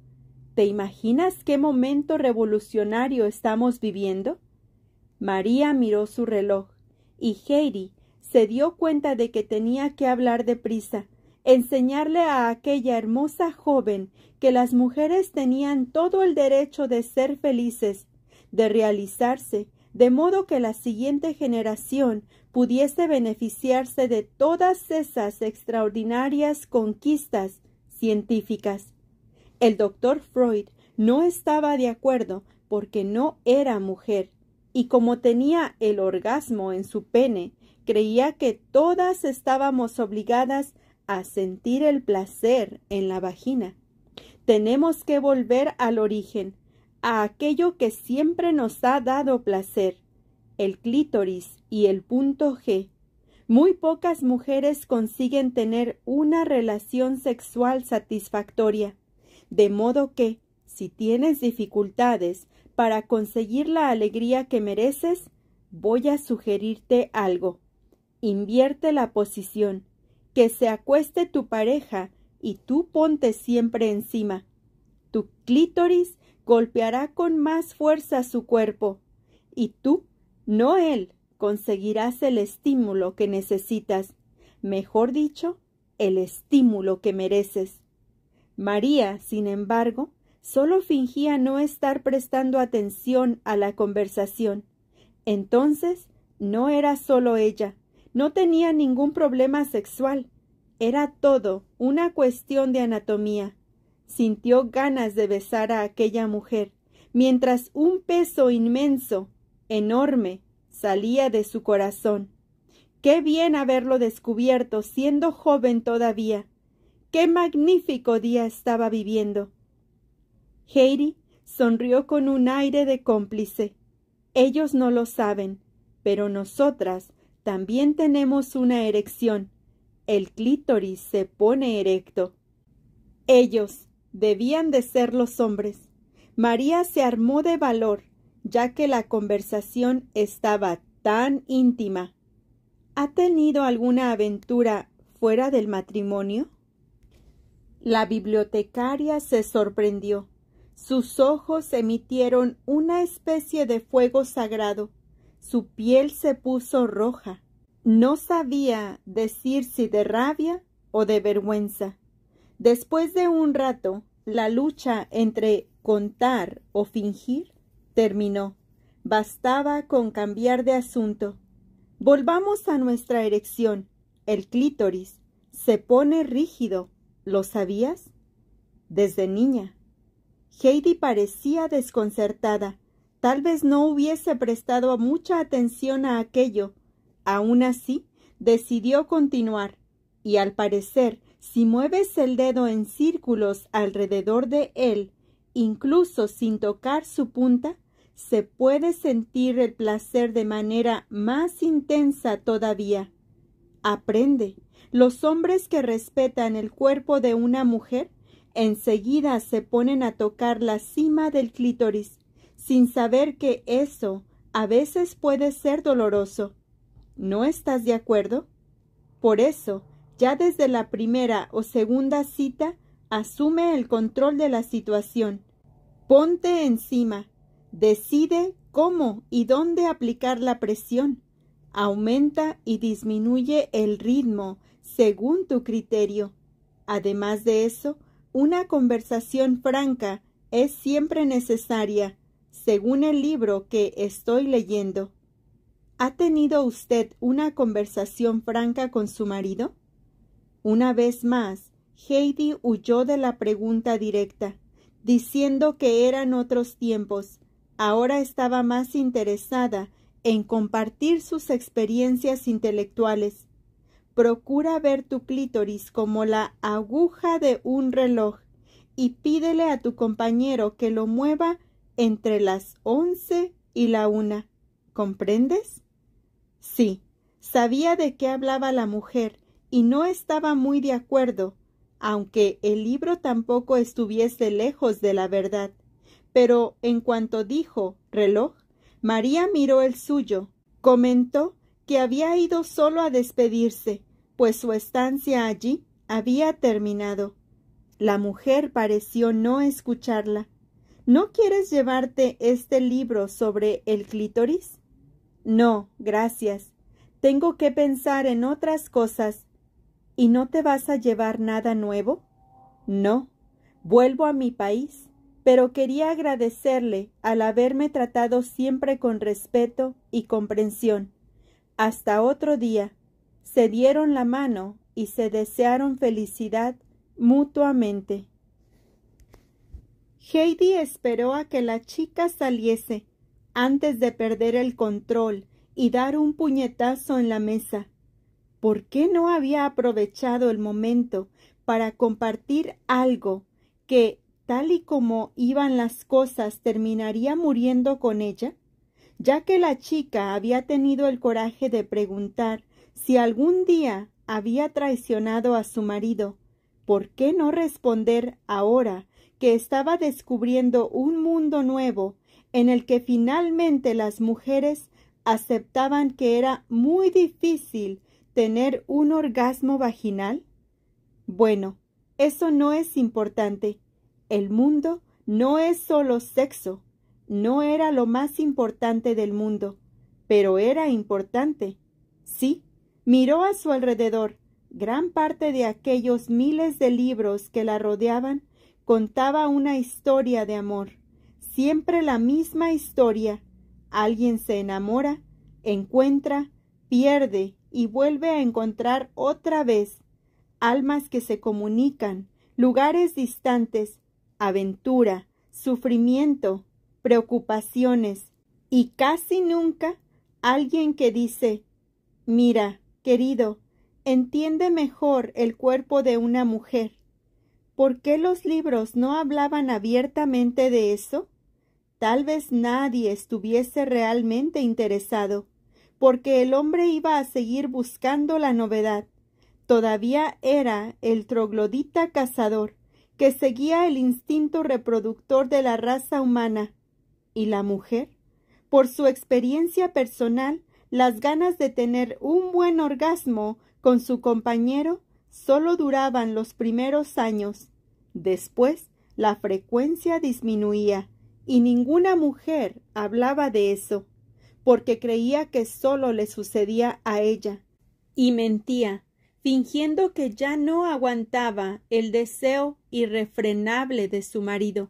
¿Te imaginas qué momento revolucionario estamos viviendo? María miró su reloj y Heidi se dio cuenta de que tenía que hablar deprisa, enseñarle a aquella hermosa joven que las mujeres tenían todo el derecho de ser felices, de realizarse, de modo que la siguiente generación pudiese beneficiarse de todas esas extraordinarias conquistas científicas. El doctor Freud no estaba de acuerdo porque no era mujer, y como tenía el orgasmo en su pene, creía que todas estábamos obligadas a sentir el placer en la vagina. Tenemos que volver al origen, a aquello que siempre nos ha dado placer, el clítoris y el punto G. Muy pocas mujeres consiguen tener una relación sexual satisfactoria, de modo que, si tienes dificultades para conseguir la alegría que mereces, voy a sugerirte algo. Invierte la posición, que se acueste tu pareja y tú ponte siempre encima. Tu clítoris golpeará con más fuerza su cuerpo y tú, no él, conseguirás el estímulo que necesitas, mejor dicho, el estímulo que mereces. María, sin embargo, solo fingía no estar prestando atención a la conversación. Entonces, no era solo ella, no tenía ningún problema sexual. Era todo una cuestión de anatomía. Sintió ganas de besar a aquella mujer, mientras un peso inmenso, enorme, salía de su corazón. Qué bien haberlo descubierto siendo joven todavía. Qué magnífico día estaba viviendo. Heidi sonrió con un aire de cómplice. Ellos no lo saben, pero nosotras también tenemos una erección. El clítoris se pone erecto. Ellos debían de ser los hombres. María se armó de valor, ya que la conversación estaba tan íntima. ¿Ha tenido alguna aventura fuera del matrimonio? La bibliotecaria se sorprendió. Sus ojos emitieron una especie de fuego sagrado su piel se puso roja. No sabía decir si de rabia o de vergüenza. Después de un rato, la lucha entre contar o fingir terminó. Bastaba con cambiar de asunto. Volvamos a nuestra erección. El clítoris se pone rígido. ¿Lo sabías? Desde niña. Heidi parecía desconcertada. Tal vez no hubiese prestado mucha atención a aquello. Aún así, decidió continuar, y al parecer, si mueves el dedo en círculos alrededor de él, incluso sin tocar su punta, se puede sentir el placer de manera más intensa todavía. Aprende. Los hombres que respetan el cuerpo de una mujer enseguida se ponen a tocar la cima del clítoris sin saber que eso a veces puede ser doloroso. ¿No estás de acuerdo? Por eso, ya desde la primera o segunda cita, asume el control de la situación. Ponte encima. Decide cómo y dónde aplicar la presión. Aumenta y disminuye el ritmo según tu criterio. Además de eso, una conversación franca es siempre necesaria según el libro que estoy leyendo. ¿Ha tenido usted una conversación franca con su marido? Una vez más, Heidi huyó de la pregunta directa, diciendo que eran otros tiempos. Ahora estaba más interesada en compartir sus experiencias intelectuales. Procura ver tu clítoris como la aguja de un reloj y pídele a tu compañero que lo mueva entre las once y la una. ¿Comprendes? Sí, sabía de qué hablaba la mujer y no estaba muy de acuerdo, aunque el libro tampoco estuviese lejos de la verdad. Pero en cuanto dijo reloj, María miró el suyo, comentó que había ido solo a despedirse, pues su estancia allí había terminado. La mujer pareció no escucharla ¿No quieres llevarte este libro sobre el clítoris? No, gracias. Tengo que pensar en otras cosas. ¿Y no te vas a llevar nada nuevo? No. Vuelvo a mi país, pero quería agradecerle al haberme tratado siempre con respeto y comprensión. Hasta otro día. Se dieron la mano y se desearon felicidad mutuamente. Heidi esperó a que la chica saliese antes de perder el control y dar un puñetazo en la mesa. ¿Por qué no había aprovechado el momento para compartir algo que, tal y como iban las cosas, terminaría muriendo con ella? Ya que la chica había tenido el coraje de preguntar si algún día había traicionado a su marido, ¿por qué no responder ahora que estaba descubriendo un mundo nuevo en el que finalmente las mujeres aceptaban que era muy difícil tener un orgasmo vaginal? Bueno, eso no es importante. El mundo no es solo sexo. No era lo más importante del mundo, pero era importante. Sí, miró a su alrededor. Gran parte de aquellos miles de libros que la rodeaban contaba una historia de amor, siempre la misma historia. Alguien se enamora, encuentra, pierde y vuelve a encontrar otra vez almas que se comunican, lugares distantes, aventura, sufrimiento, preocupaciones y casi nunca alguien que dice Mira, querido, entiende mejor el cuerpo de una mujer, ¿Por qué los libros no hablaban abiertamente de eso? Tal vez nadie estuviese realmente interesado, porque el hombre iba a seguir buscando la novedad. Todavía era el troglodita cazador, que seguía el instinto reproductor de la raza humana. ¿Y la mujer? Por su experiencia personal, las ganas de tener un buen orgasmo con su compañero solo duraban los primeros años. Después, la frecuencia disminuía y ninguna mujer hablaba de eso, porque creía que solo le sucedía a ella. Y mentía, fingiendo que ya no aguantaba el deseo irrefrenable de su marido,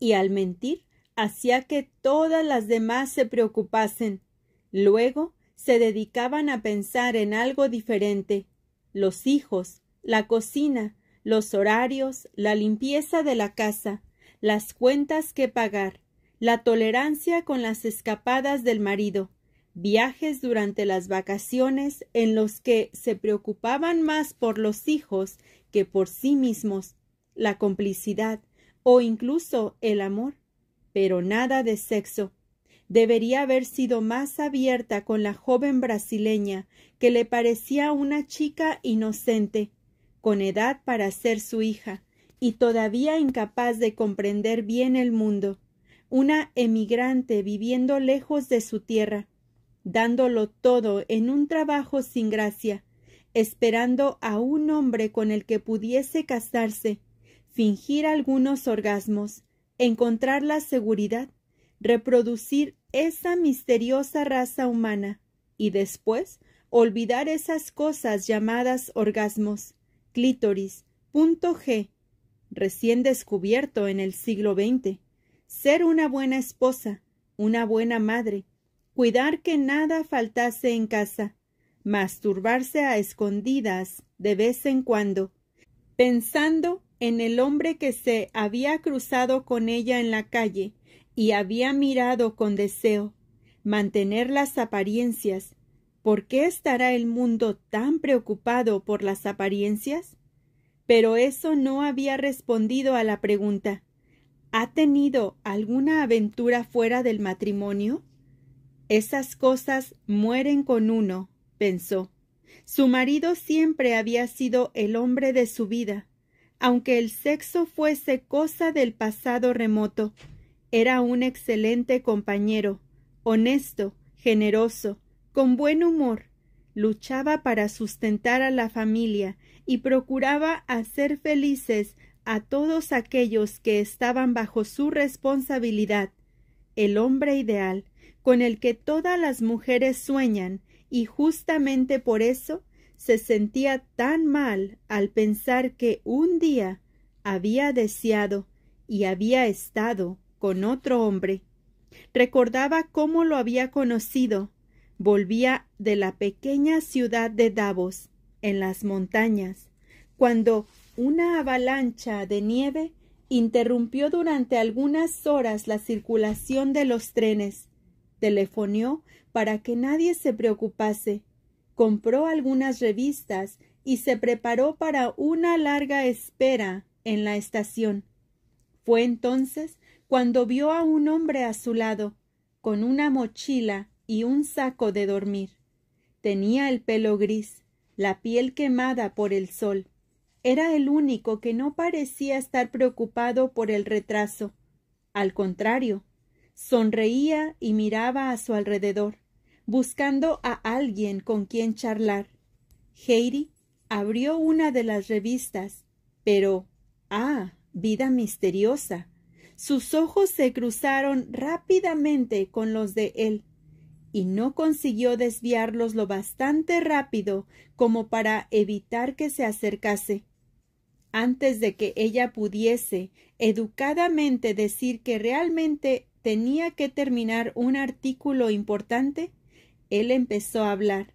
y al mentir hacía que todas las demás se preocupasen. Luego se dedicaban a pensar en algo diferente los hijos, la cocina, los horarios, la limpieza de la casa, las cuentas que pagar, la tolerancia con las escapadas del marido, viajes durante las vacaciones en los que se preocupaban más por los hijos que por sí mismos, la complicidad o incluso el amor, pero nada de sexo. Debería haber sido más abierta con la joven brasileña, que le parecía una chica inocente, con edad para ser su hija, y todavía incapaz de comprender bien el mundo, una emigrante viviendo lejos de su tierra, dándolo todo en un trabajo sin gracia, esperando a un hombre con el que pudiese casarse, fingir algunos orgasmos, encontrar la seguridad, reproducir esa misteriosa raza humana y después olvidar esas cosas llamadas orgasmos clítoris, G, recién descubierto en el siglo XX. Ser una buena esposa, una buena madre, cuidar que nada faltase en casa, masturbarse a escondidas de vez en cuando, pensando en el hombre que se había cruzado con ella en la calle y había mirado con deseo, mantener las apariencias, ¿Por qué estará el mundo tan preocupado por las apariencias? Pero eso no había respondido a la pregunta. ¿Ha tenido alguna aventura fuera del matrimonio? Esas cosas mueren con uno, pensó. Su marido siempre había sido el hombre de su vida, aunque el sexo fuese cosa del pasado remoto. Era un excelente compañero, honesto, generoso, con buen humor, luchaba para sustentar a la familia y procuraba hacer felices a todos aquellos que estaban bajo su responsabilidad, el hombre ideal, con el que todas las mujeres sueñan, y justamente por eso se sentía tan mal al pensar que un día había deseado y había estado con otro hombre. Recordaba cómo lo había conocido, Volvía de la pequeña ciudad de Davos, en las montañas, cuando una avalancha de nieve interrumpió durante algunas horas la circulación de los trenes. Telefonió para que nadie se preocupase. Compró algunas revistas y se preparó para una larga espera en la estación. Fue entonces cuando vio a un hombre a su lado, con una mochila un saco de dormir. Tenía el pelo gris, la piel quemada por el sol. Era el único que no parecía estar preocupado por el retraso. Al contrario, sonreía y miraba a su alrededor, buscando a alguien con quien charlar. Heidi abrió una de las revistas, pero ah, vida misteriosa. Sus ojos se cruzaron rápidamente con los de él y no consiguió desviarlos lo bastante rápido como para evitar que se acercase. Antes de que ella pudiese educadamente decir que realmente tenía que terminar un artículo importante, él empezó a hablar.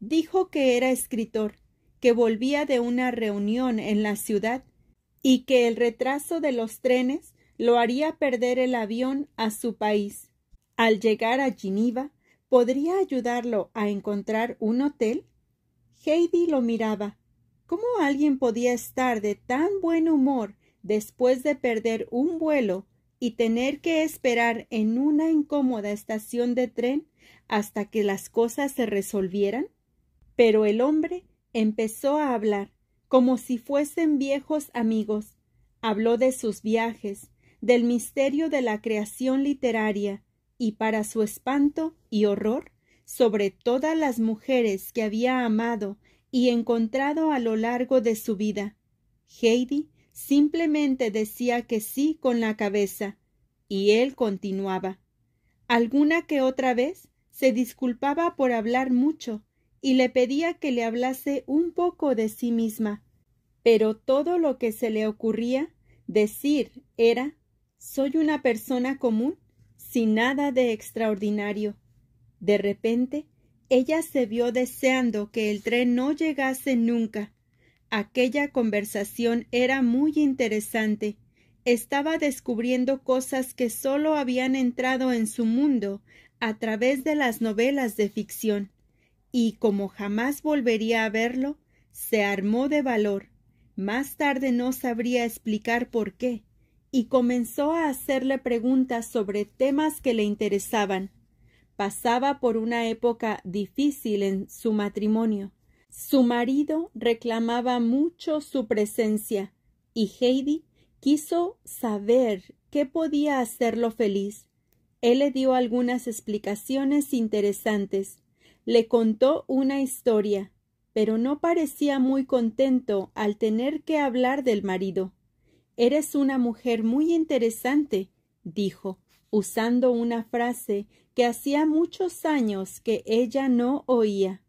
Dijo que era escritor, que volvía de una reunión en la ciudad y que el retraso de los trenes lo haría perder el avión a su país. Al llegar a ¿Podría ayudarlo a encontrar un hotel? Heidi lo miraba. ¿Cómo alguien podía estar de tan buen humor después de perder un vuelo y tener que esperar en una incómoda estación de tren hasta que las cosas se resolvieran? Pero el hombre empezó a hablar, como si fuesen viejos amigos. Habló de sus viajes, del misterio de la creación literaria, y para su espanto y horror, sobre todas las mujeres que había amado y encontrado a lo largo de su vida. Heidi simplemente decía que sí con la cabeza, y él continuaba. Alguna que otra vez se disculpaba por hablar mucho y le pedía que le hablase un poco de sí misma. Pero todo lo que se le ocurría decir era Soy una persona común sin nada de extraordinario. De repente, ella se vio deseando que el tren no llegase nunca. Aquella conversación era muy interesante. Estaba descubriendo cosas que sólo habían entrado en su mundo a través de las novelas de ficción. Y como jamás volvería a verlo, se armó de valor. Más tarde no sabría explicar por qué y comenzó a hacerle preguntas sobre temas que le interesaban. Pasaba por una época difícil en su matrimonio. Su marido reclamaba mucho su presencia y Heidi quiso saber qué podía hacerlo feliz. Él le dio algunas explicaciones interesantes. Le contó una historia, pero no parecía muy contento al tener que hablar del marido. Eres una mujer muy interesante, dijo, usando una frase que hacía muchos años que ella no oía.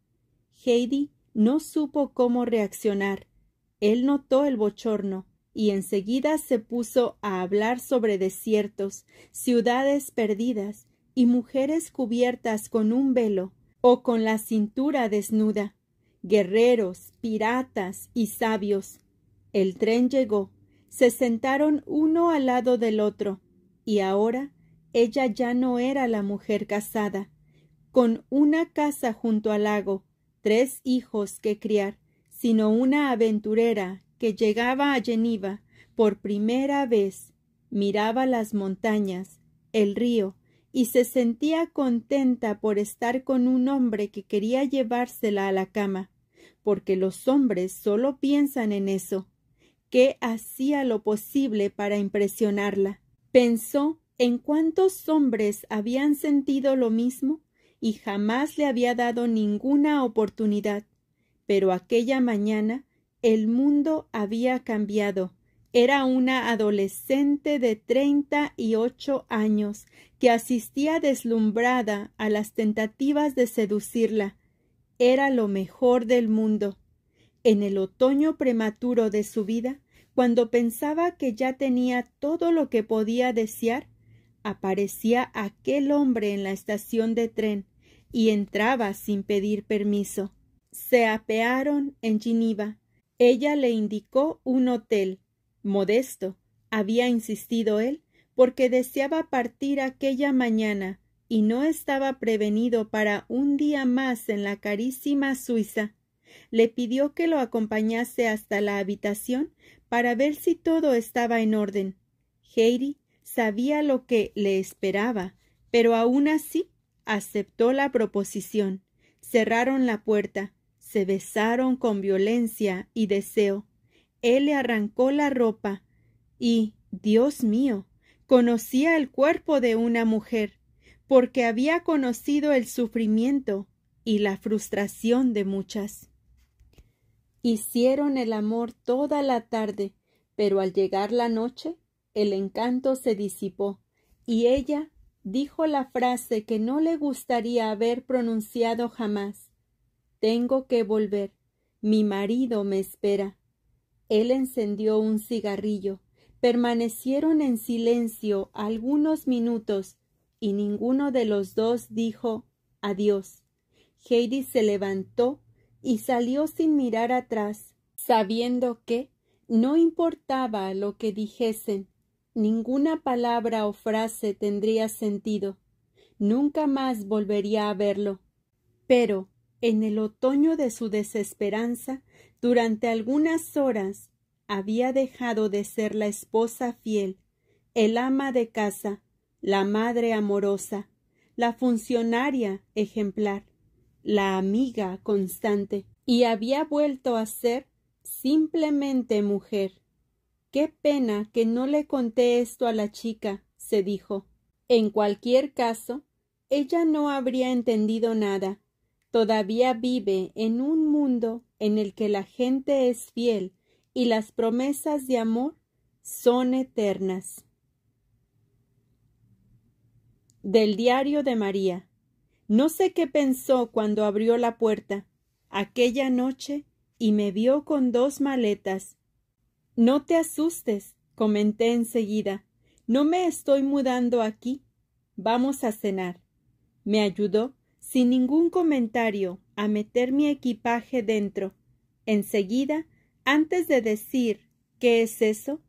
Heidi no supo cómo reaccionar. Él notó el bochorno y enseguida se puso a hablar sobre desiertos, ciudades perdidas y mujeres cubiertas con un velo o con la cintura desnuda, guerreros, piratas y sabios. El tren llegó se sentaron uno al lado del otro, y ahora ella ya no era la mujer casada, con una casa junto al lago, tres hijos que criar, sino una aventurera que llegaba a Geniva por primera vez, miraba las montañas, el río, y se sentía contenta por estar con un hombre que quería llevársela a la cama, porque los hombres solo piensan en eso, que hacía lo posible para impresionarla. Pensó en cuántos hombres habían sentido lo mismo y jamás le había dado ninguna oportunidad. Pero aquella mañana el mundo había cambiado. Era una adolescente de treinta y ocho años que asistía deslumbrada a las tentativas de seducirla. Era lo mejor del mundo. En el otoño prematuro de su vida, cuando pensaba que ya tenía todo lo que podía desear, aparecía aquel hombre en la estación de tren y entraba sin pedir permiso. Se apearon en Ginebra. Ella le indicó un hotel. Modesto, había insistido él, porque deseaba partir aquella mañana y no estaba prevenido para un día más en la carísima Suiza le pidió que lo acompañase hasta la habitación para ver si todo estaba en orden. Heidi sabía lo que le esperaba, pero aun así aceptó la proposición. Cerraron la puerta, se besaron con violencia y deseo. Él le arrancó la ropa y, Dios mío, conocía el cuerpo de una mujer, porque había conocido el sufrimiento y la frustración de muchas. Hicieron el amor toda la tarde, pero al llegar la noche el encanto se disipó, y ella dijo la frase que no le gustaría haber pronunciado jamás. Tengo que volver. Mi marido me espera. Él encendió un cigarrillo. Permanecieron en silencio algunos minutos y ninguno de los dos dijo adiós. Heidi se levantó y salió sin mirar atrás, sabiendo que, no importaba lo que dijesen, ninguna palabra o frase tendría sentido. Nunca más volvería a verlo. Pero, en el otoño de su desesperanza, durante algunas horas, había dejado de ser la esposa fiel, el ama de casa, la madre amorosa, la funcionaria ejemplar la amiga constante, y había vuelto a ser simplemente mujer. Qué pena que no le conté esto a la chica, se dijo. En cualquier caso, ella no habría entendido nada. Todavía vive en un mundo en el que la gente es fiel y las promesas de amor son eternas. Del diario de María. No sé qué pensó cuando abrió la puerta aquella noche y me vio con dos maletas. No te asustes, comenté enseguida. No me estoy mudando aquí. Vamos a cenar. Me ayudó, sin ningún comentario, a meter mi equipaje dentro. Enseguida, antes de decir ¿qué es eso?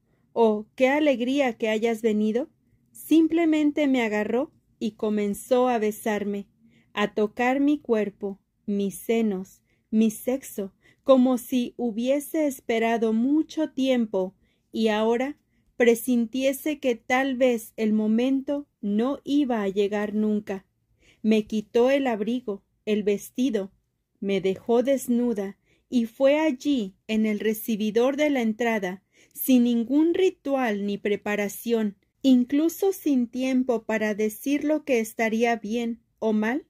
o qué alegría que hayas venido, simplemente me agarró y comenzó a besarme a tocar mi cuerpo, mis senos, mi sexo, como si hubiese esperado mucho tiempo y ahora presintiese que tal vez el momento no iba a llegar nunca. Me quitó el abrigo, el vestido, me dejó desnuda y fue allí, en el recibidor de la entrada, sin ningún ritual ni preparación, incluso sin tiempo para decir lo que estaría bien o mal,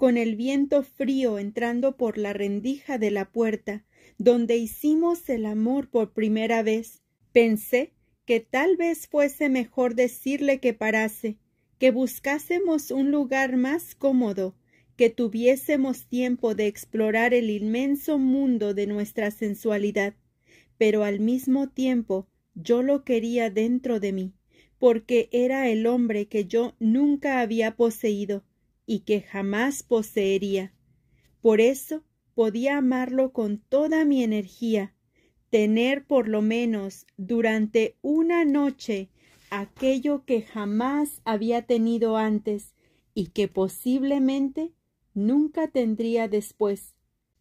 con el viento frío entrando por la rendija de la puerta, donde hicimos el amor por primera vez. Pensé que tal vez fuese mejor decirle que parase, que buscásemos un lugar más cómodo, que tuviésemos tiempo de explorar el inmenso mundo de nuestra sensualidad. Pero al mismo tiempo yo lo quería dentro de mí, porque era el hombre que yo nunca había poseído, y que jamás poseería. Por eso podía amarlo con toda mi energía, tener por lo menos durante una noche aquello que jamás había tenido antes y que posiblemente nunca tendría después.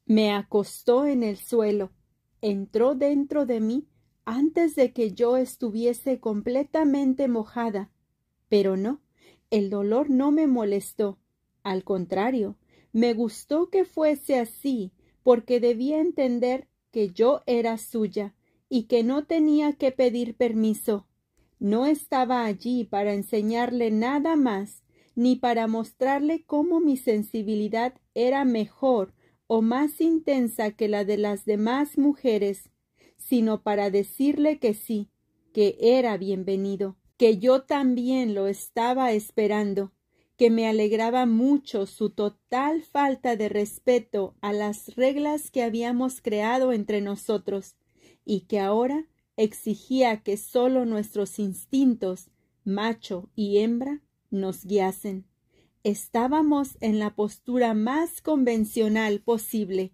Me acostó en el suelo, entró dentro de mí antes de que yo estuviese completamente mojada. Pero no, el dolor no me molestó. Al contrario, me gustó que fuese así, porque debía entender que yo era suya y que no tenía que pedir permiso. No estaba allí para enseñarle nada más, ni para mostrarle cómo mi sensibilidad era mejor o más intensa que la de las demás mujeres, sino para decirle que sí, que era bienvenido, que yo también lo estaba esperando, que me alegraba mucho su total falta de respeto a las reglas que habíamos creado entre nosotros, y que ahora exigía que solo nuestros instintos, macho y hembra, nos guiasen. Estábamos en la postura más convencional posible,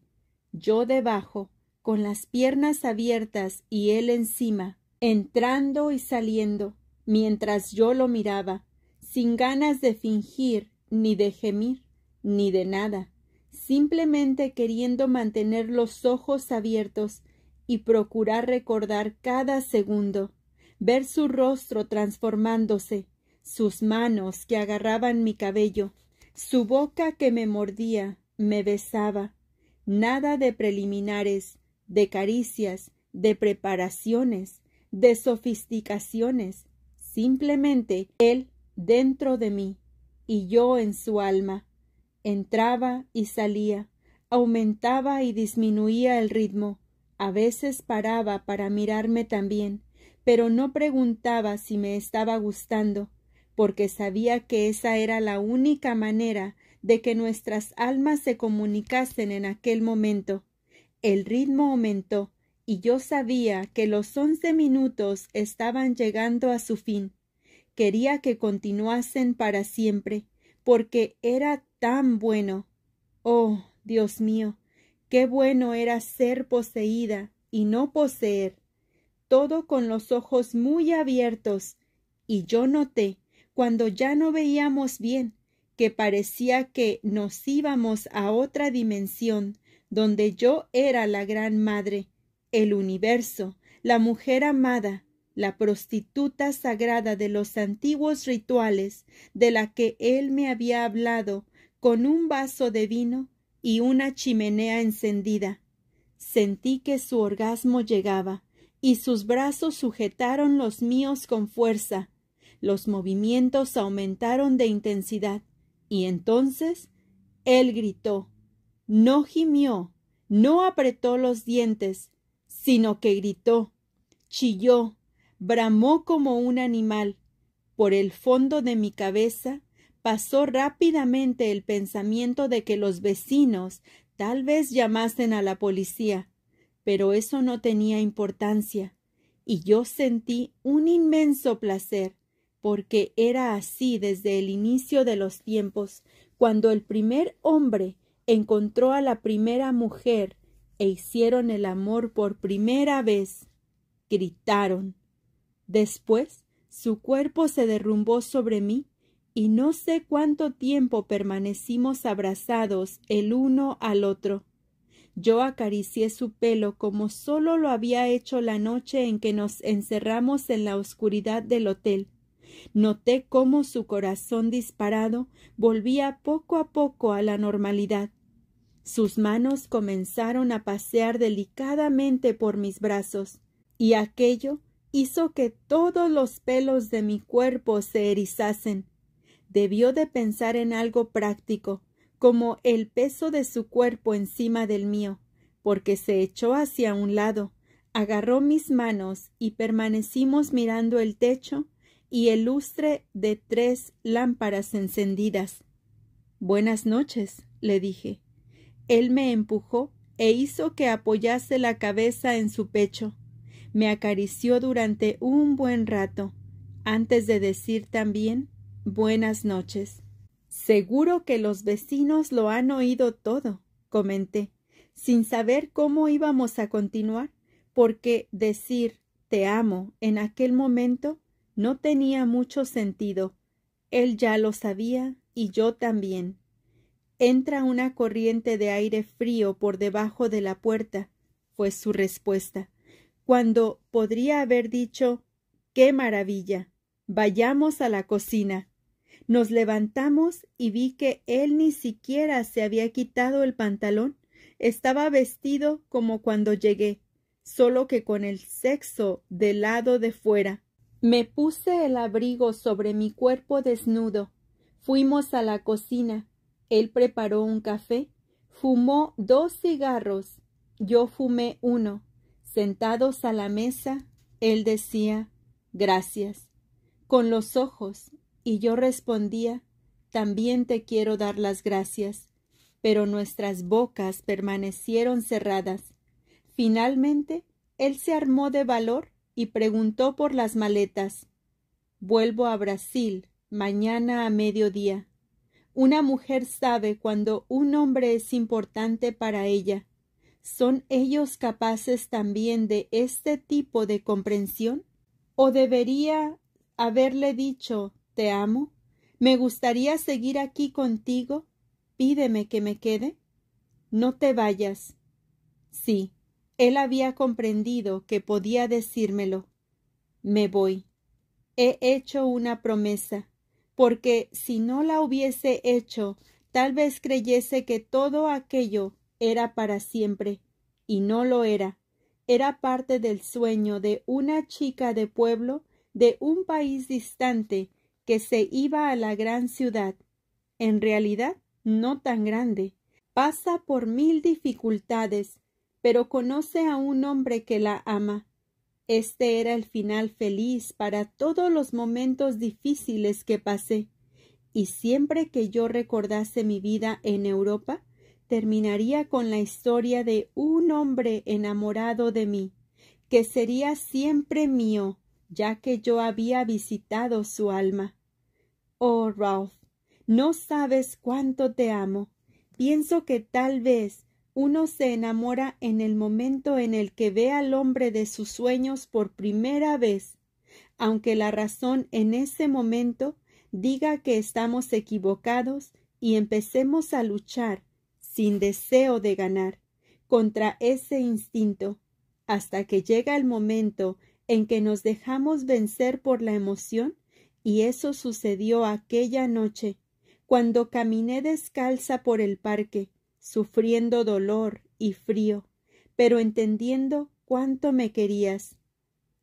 yo debajo, con las piernas abiertas y él encima, entrando y saliendo, mientras yo lo miraba, sin ganas de fingir, ni de gemir, ni de nada, simplemente queriendo mantener los ojos abiertos y procurar recordar cada segundo, ver su rostro transformándose, sus manos que agarraban mi cabello, su boca que me mordía, me besaba. Nada de preliminares, de caricias, de preparaciones, de sofisticaciones. Simplemente él dentro de mí y yo en su alma. Entraba y salía, aumentaba y disminuía el ritmo. A veces paraba para mirarme también, pero no preguntaba si me estaba gustando, porque sabía que esa era la única manera de que nuestras almas se comunicasen en aquel momento. El ritmo aumentó, y yo sabía que los once minutos estaban llegando a su fin quería que continuasen para siempre, porque era tan bueno. Oh, Dios mío, qué bueno era ser poseída y no poseer, todo con los ojos muy abiertos, y yo noté, cuando ya no veíamos bien, que parecía que nos íbamos a otra dimensión, donde yo era la gran madre, el universo, la mujer amada, la prostituta sagrada de los antiguos rituales de la que él me había hablado, con un vaso de vino y una chimenea encendida. Sentí que su orgasmo llegaba, y sus brazos sujetaron los míos con fuerza. Los movimientos aumentaron de intensidad, y entonces él gritó. No gimió, no apretó los dientes, sino que gritó, chilló, bramó como un animal. Por el fondo de mi cabeza pasó rápidamente el pensamiento de que los vecinos tal vez llamasen a la policía, pero eso no tenía importancia, y yo sentí un inmenso placer, porque era así desde el inicio de los tiempos, cuando el primer hombre encontró a la primera mujer e hicieron el amor por primera vez. Gritaron. Después, su cuerpo se derrumbó sobre mí y no sé cuánto tiempo permanecimos abrazados el uno al otro. Yo acaricié su pelo como sólo lo había hecho la noche en que nos encerramos en la oscuridad del hotel. Noté cómo su corazón disparado volvía poco a poco a la normalidad. Sus manos comenzaron a pasear delicadamente por mis brazos, y aquello hizo que todos los pelos de mi cuerpo se erizasen. Debió de pensar en algo práctico, como el peso de su cuerpo encima del mío, porque se echó hacia un lado, agarró mis manos y permanecimos mirando el techo y el lustre de tres lámparas encendidas. Buenas noches, le dije. Él me empujó e hizo que apoyase la cabeza en su pecho me acarició durante un buen rato, antes de decir también buenas noches. Seguro que los vecinos lo han oído todo, comenté, sin saber cómo íbamos a continuar, porque decir te amo en aquel momento no tenía mucho sentido. Él ya lo sabía y yo también. Entra una corriente de aire frío por debajo de la puerta, fue su respuesta cuando podría haber dicho Qué maravilla. Vayamos a la cocina. Nos levantamos y vi que él ni siquiera se había quitado el pantalón. Estaba vestido como cuando llegué, solo que con el sexo del lado de fuera. Me puse el abrigo sobre mi cuerpo desnudo. Fuimos a la cocina. Él preparó un café, fumó dos cigarros, yo fumé uno. Sentados a la mesa, él decía, gracias, con los ojos, y yo respondía, también te quiero dar las gracias, pero nuestras bocas permanecieron cerradas. Finalmente, él se armó de valor y preguntó por las maletas. Vuelvo a Brasil mañana a mediodía. Una mujer sabe cuando un hombre es importante para ella ¿Son ellos capaces también de este tipo de comprensión? ¿O debería haberle dicho Te amo? ¿Me gustaría seguir aquí contigo? Pídeme que me quede. No te vayas. Sí, él había comprendido que podía decírmelo. Me voy. He hecho una promesa, porque si no la hubiese hecho, tal vez creyese que todo aquello era para siempre, y no lo era. Era parte del sueño de una chica de pueblo de un país distante que se iba a la gran ciudad, en realidad no tan grande. Pasa por mil dificultades, pero conoce a un hombre que la ama. Este era el final feliz para todos los momentos difíciles que pasé. Y siempre que yo recordase mi vida en Europa, terminaría con la historia de un hombre enamorado de mí, que sería siempre mío, ya que yo había visitado su alma. Oh, Ralph, no sabes cuánto te amo. Pienso que tal vez uno se enamora en el momento en el que ve al hombre de sus sueños por primera vez, aunque la razón en ese momento diga que estamos equivocados y empecemos a luchar sin deseo de ganar, contra ese instinto, hasta que llega el momento en que nos dejamos vencer por la emoción, y eso sucedió aquella noche, cuando caminé descalza por el parque, sufriendo dolor y frío, pero entendiendo cuánto me querías.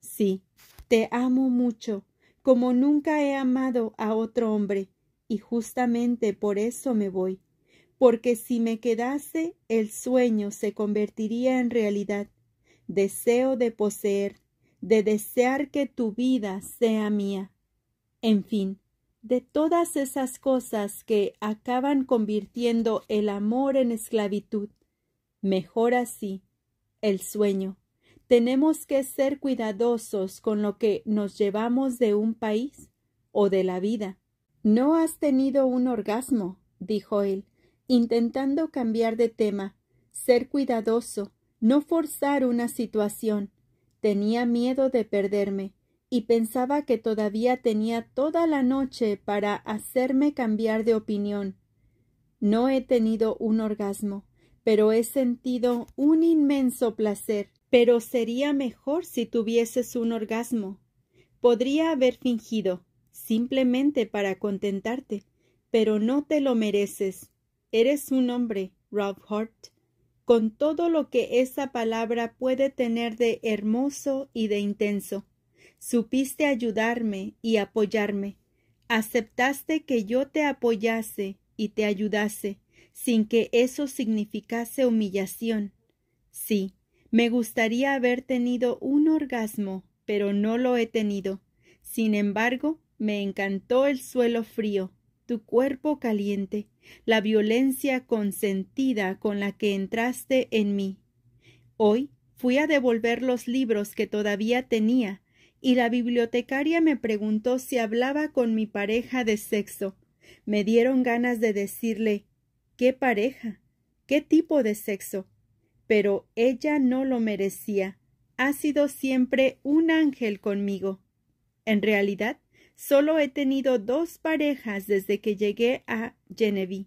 Sí, te amo mucho, como nunca he amado a otro hombre, y justamente por eso me voy porque si me quedase, el sueño se convertiría en realidad. Deseo de poseer, de desear que tu vida sea mía. En fin, de todas esas cosas que acaban convirtiendo el amor en esclavitud. Mejor así, el sueño. Tenemos que ser cuidadosos con lo que nos llevamos de un país o de la vida. No has tenido un orgasmo, dijo él intentando cambiar de tema, ser cuidadoso, no forzar una situación. Tenía miedo de perderme, y pensaba que todavía tenía toda la noche para hacerme cambiar de opinión. No he tenido un orgasmo, pero he sentido un inmenso placer. Pero sería mejor si tuvieses un orgasmo. Podría haber fingido, simplemente para contentarte, pero no te lo mereces. Eres un hombre, Rob Hart, con todo lo que esa palabra puede tener de hermoso y de intenso. Supiste ayudarme y apoyarme. Aceptaste que yo te apoyase y te ayudase, sin que eso significase humillación. Sí, me gustaría haber tenido un orgasmo, pero no lo he tenido. Sin embargo, me encantó el suelo frío, tu cuerpo caliente, la violencia consentida con la que entraste en mí. Hoy fui a devolver los libros que todavía tenía, y la bibliotecaria me preguntó si hablaba con mi pareja de sexo. Me dieron ganas de decirle ¿Qué pareja? ¿Qué tipo de sexo? Pero ella no lo merecía. Ha sido siempre un ángel conmigo. En realidad, Solo he tenido dos parejas desde que llegué a Genevieve.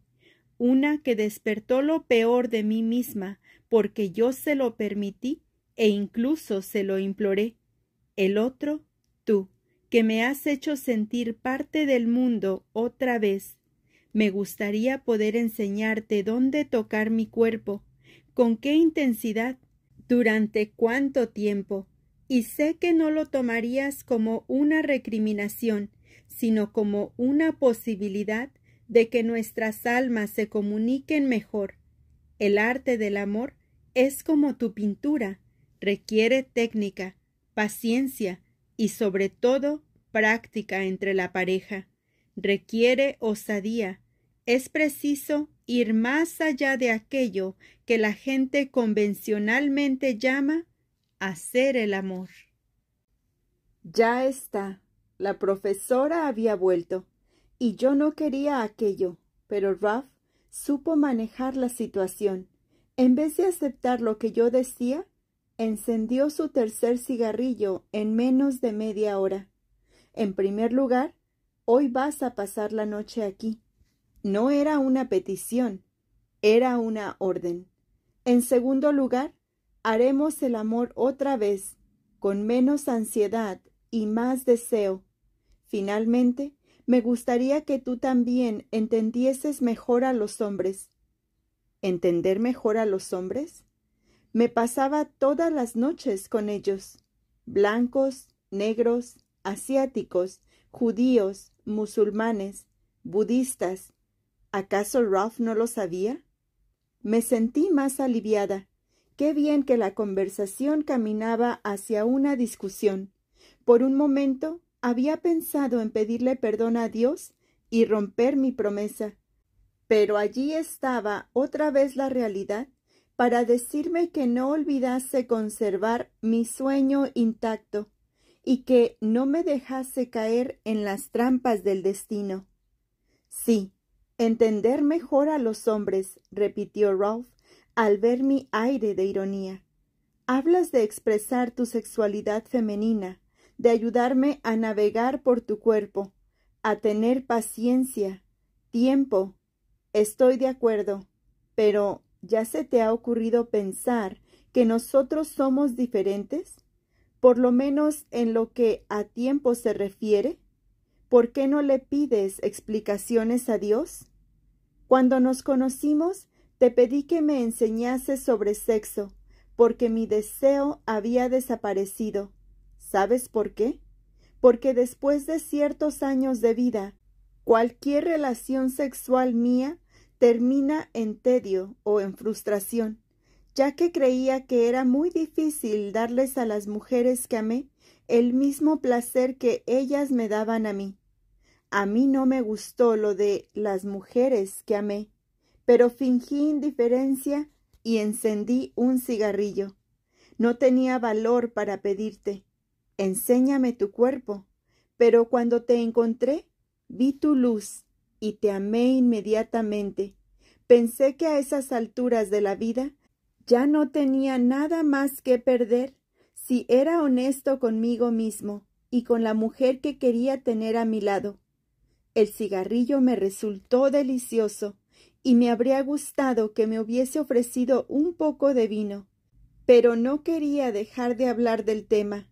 Una que despertó lo peor de mí misma, porque yo se lo permití e incluso se lo imploré. El otro, tú, que me has hecho sentir parte del mundo otra vez. Me gustaría poder enseñarte dónde tocar mi cuerpo, con qué intensidad, durante cuánto tiempo, y sé que no lo tomarías como una recriminación, sino como una posibilidad de que nuestras almas se comuniquen mejor. El arte del amor es como tu pintura, requiere técnica, paciencia y sobre todo práctica entre la pareja. Requiere osadía. Es preciso ir más allá de aquello que la gente convencionalmente llama hacer el amor. Ya está. La profesora había vuelto, y yo no quería aquello, pero Ralph supo manejar la situación. En vez de aceptar lo que yo decía, encendió su tercer cigarrillo en menos de media hora. En primer lugar, hoy vas a pasar la noche aquí. No era una petición, era una orden. En segundo lugar, haremos el amor otra vez, con menos ansiedad y más deseo. Finalmente, me gustaría que tú también entendieses mejor a los hombres. ¿Entender mejor a los hombres? Me pasaba todas las noches con ellos, blancos, negros, asiáticos, judíos, musulmanes, budistas. ¿Acaso Ralph no lo sabía? Me sentí más aliviada Qué bien que la conversación caminaba hacia una discusión. Por un momento había pensado en pedirle perdón a Dios y romper mi promesa. Pero allí estaba otra vez la realidad para decirme que no olvidase conservar mi sueño intacto y que no me dejase caer en las trampas del destino. Sí, entender mejor a los hombres, repitió Ralph, al ver mi aire de ironía. Hablas de expresar tu sexualidad femenina, de ayudarme a navegar por tu cuerpo, a tener paciencia, tiempo. Estoy de acuerdo, pero ¿ya se te ha ocurrido pensar que nosotros somos diferentes? Por lo menos en lo que a tiempo se refiere. ¿Por qué no le pides explicaciones a Dios? Cuando nos conocimos, te pedí que me enseñase sobre sexo, porque mi deseo había desaparecido. ¿Sabes por qué? Porque después de ciertos años de vida, cualquier relación sexual mía termina en tedio o en frustración, ya que creía que era muy difícil darles a las mujeres que amé el mismo placer que ellas me daban a mí. A mí no me gustó lo de las mujeres que amé pero fingí indiferencia y encendí un cigarrillo. No tenía valor para pedirte, enséñame tu cuerpo, pero cuando te encontré, vi tu luz y te amé inmediatamente. Pensé que a esas alturas de la vida ya no tenía nada más que perder si era honesto conmigo mismo y con la mujer que quería tener a mi lado. El cigarrillo me resultó delicioso y me habría gustado que me hubiese ofrecido un poco de vino, pero no quería dejar de hablar del tema.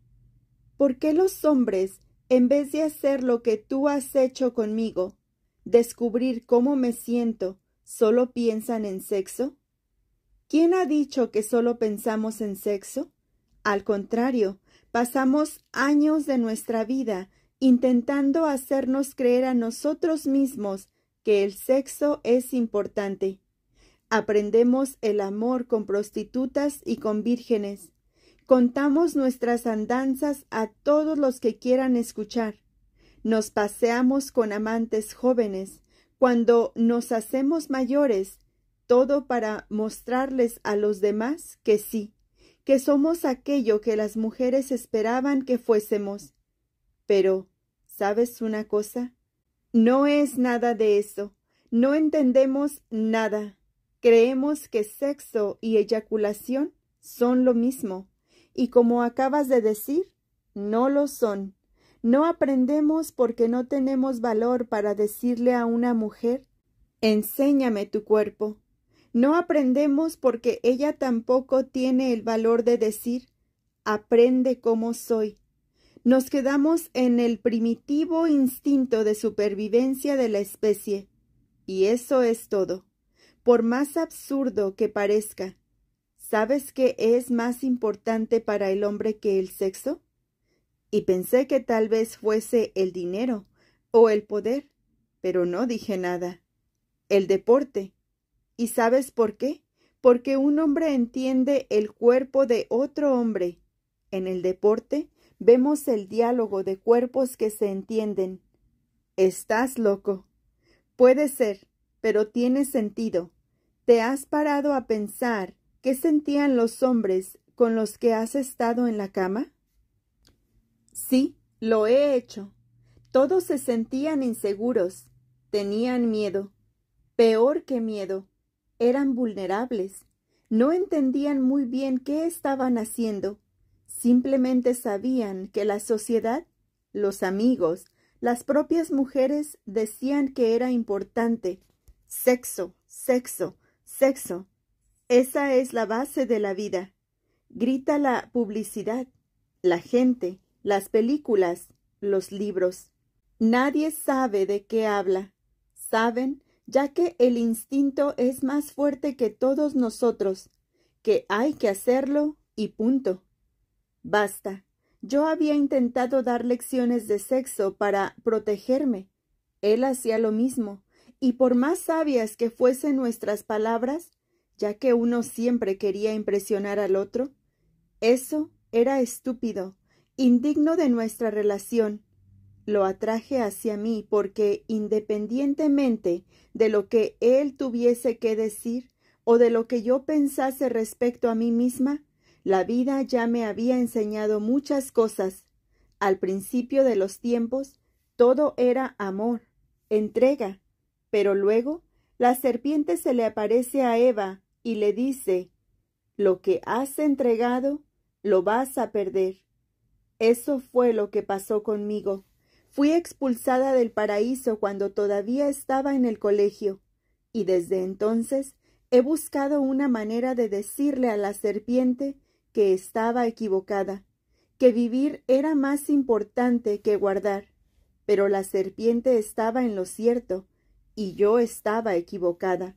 ¿Por qué los hombres, en vez de hacer lo que tú has hecho conmigo, descubrir cómo me siento, solo piensan en sexo? ¿Quién ha dicho que solo pensamos en sexo? Al contrario, pasamos años de nuestra vida intentando hacernos creer a nosotros mismos que el sexo es importante. Aprendemos el amor con prostitutas y con vírgenes. Contamos nuestras andanzas a todos los que quieran escuchar. Nos paseamos con amantes jóvenes. Cuando nos hacemos mayores, todo para mostrarles a los demás que sí, que somos aquello que las mujeres esperaban que fuésemos. Pero, ¿sabes una cosa? No es nada de eso. No entendemos nada. Creemos que sexo y eyaculación son lo mismo. Y como acabas de decir, no lo son. No aprendemos porque no tenemos valor para decirle a una mujer Enséñame tu cuerpo. No aprendemos porque ella tampoco tiene el valor de decir Aprende cómo soy. Nos quedamos en el primitivo instinto de supervivencia de la especie. Y eso es todo. Por más absurdo que parezca, ¿sabes qué es más importante para el hombre que el sexo? Y pensé que tal vez fuese el dinero o el poder, pero no dije nada. El deporte. ¿Y sabes por qué? Porque un hombre entiende el cuerpo de otro hombre. En el deporte vemos el diálogo de cuerpos que se entienden. Estás loco. Puede ser, pero tiene sentido. ¿Te has parado a pensar qué sentían los hombres con los que has estado en la cama? Sí, lo he hecho. Todos se sentían inseguros, tenían miedo. Peor que miedo, eran vulnerables. No entendían muy bien qué estaban haciendo Simplemente sabían que la sociedad, los amigos, las propias mujeres decían que era importante. Sexo, sexo, sexo. Esa es la base de la vida. Grita la publicidad, la gente, las películas, los libros. Nadie sabe de qué habla. Saben, ya que el instinto es más fuerte que todos nosotros, que hay que hacerlo y punto. Basta. Yo había intentado dar lecciones de sexo para protegerme. Él hacía lo mismo, y por más sabias que fuesen nuestras palabras, ya que uno siempre quería impresionar al otro, eso era estúpido, indigno de nuestra relación. Lo atraje hacia mí porque, independientemente de lo que él tuviese que decir o de lo que yo pensase respecto a mí misma, la vida ya me había enseñado muchas cosas. Al principio de los tiempos, todo era amor, entrega, pero luego la serpiente se le aparece a Eva y le dice, lo que has entregado, lo vas a perder. Eso fue lo que pasó conmigo. Fui expulsada del paraíso cuando todavía estaba en el colegio, y desde entonces he buscado una manera de decirle a la serpiente que estaba equivocada, que vivir era más importante que guardar. Pero la serpiente estaba en lo cierto, y yo estaba equivocada.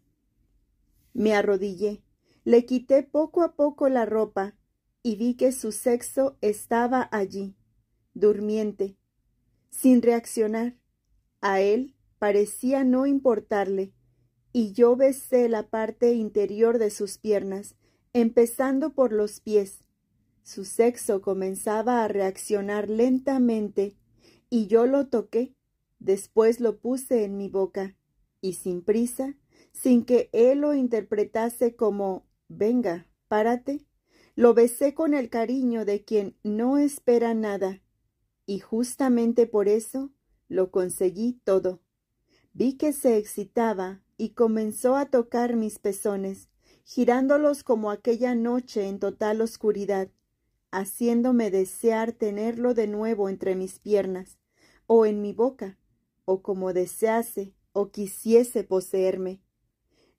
Me arrodillé, le quité poco a poco la ropa, y vi que su sexo estaba allí, durmiente, sin reaccionar. A él parecía no importarle, y yo besé la parte interior de sus piernas, empezando por los pies. Su sexo comenzaba a reaccionar lentamente, y yo lo toqué, después lo puse en mi boca, y sin prisa, sin que él lo interpretase como venga, párate, lo besé con el cariño de quien no espera nada, y justamente por eso lo conseguí todo. Vi que se excitaba y comenzó a tocar mis pezones, girándolos como aquella noche en total oscuridad, haciéndome desear tenerlo de nuevo entre mis piernas, o en mi boca, o como desease o quisiese poseerme.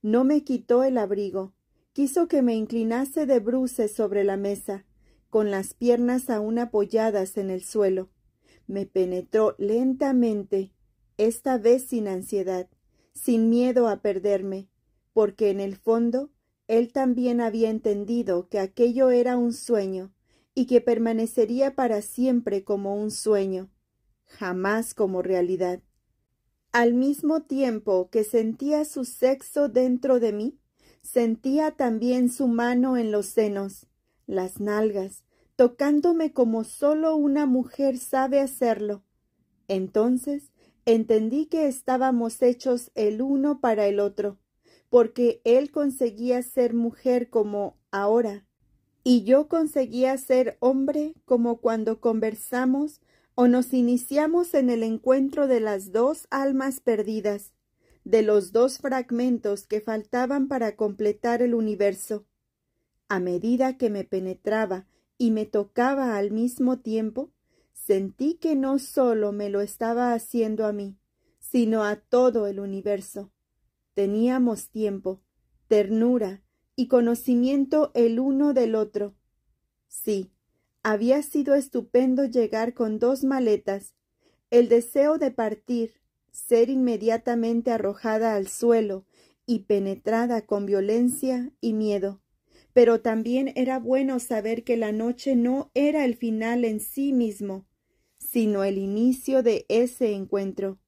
No me quitó el abrigo, quiso que me inclinase de bruces sobre la mesa, con las piernas aún apoyadas en el suelo. Me penetró lentamente, esta vez sin ansiedad, sin miedo a perderme, porque en el fondo él también había entendido que aquello era un sueño y que permanecería para siempre como un sueño, jamás como realidad. Al mismo tiempo que sentía su sexo dentro de mí, sentía también su mano en los senos, las nalgas, tocándome como solo una mujer sabe hacerlo. Entonces entendí que estábamos hechos el uno para el otro, porque él conseguía ser mujer como ahora, y yo conseguía ser hombre como cuando conversamos o nos iniciamos en el encuentro de las dos almas perdidas, de los dos fragmentos que faltaban para completar el universo. A medida que me penetraba y me tocaba al mismo tiempo, sentí que no solo me lo estaba haciendo a mí, sino a todo el universo. Teníamos tiempo, ternura y conocimiento el uno del otro. Sí, había sido estupendo llegar con dos maletas, el deseo de partir, ser inmediatamente arrojada al suelo y penetrada con violencia y miedo. Pero también era bueno saber que la noche no era el final en sí mismo, sino el inicio de ese encuentro.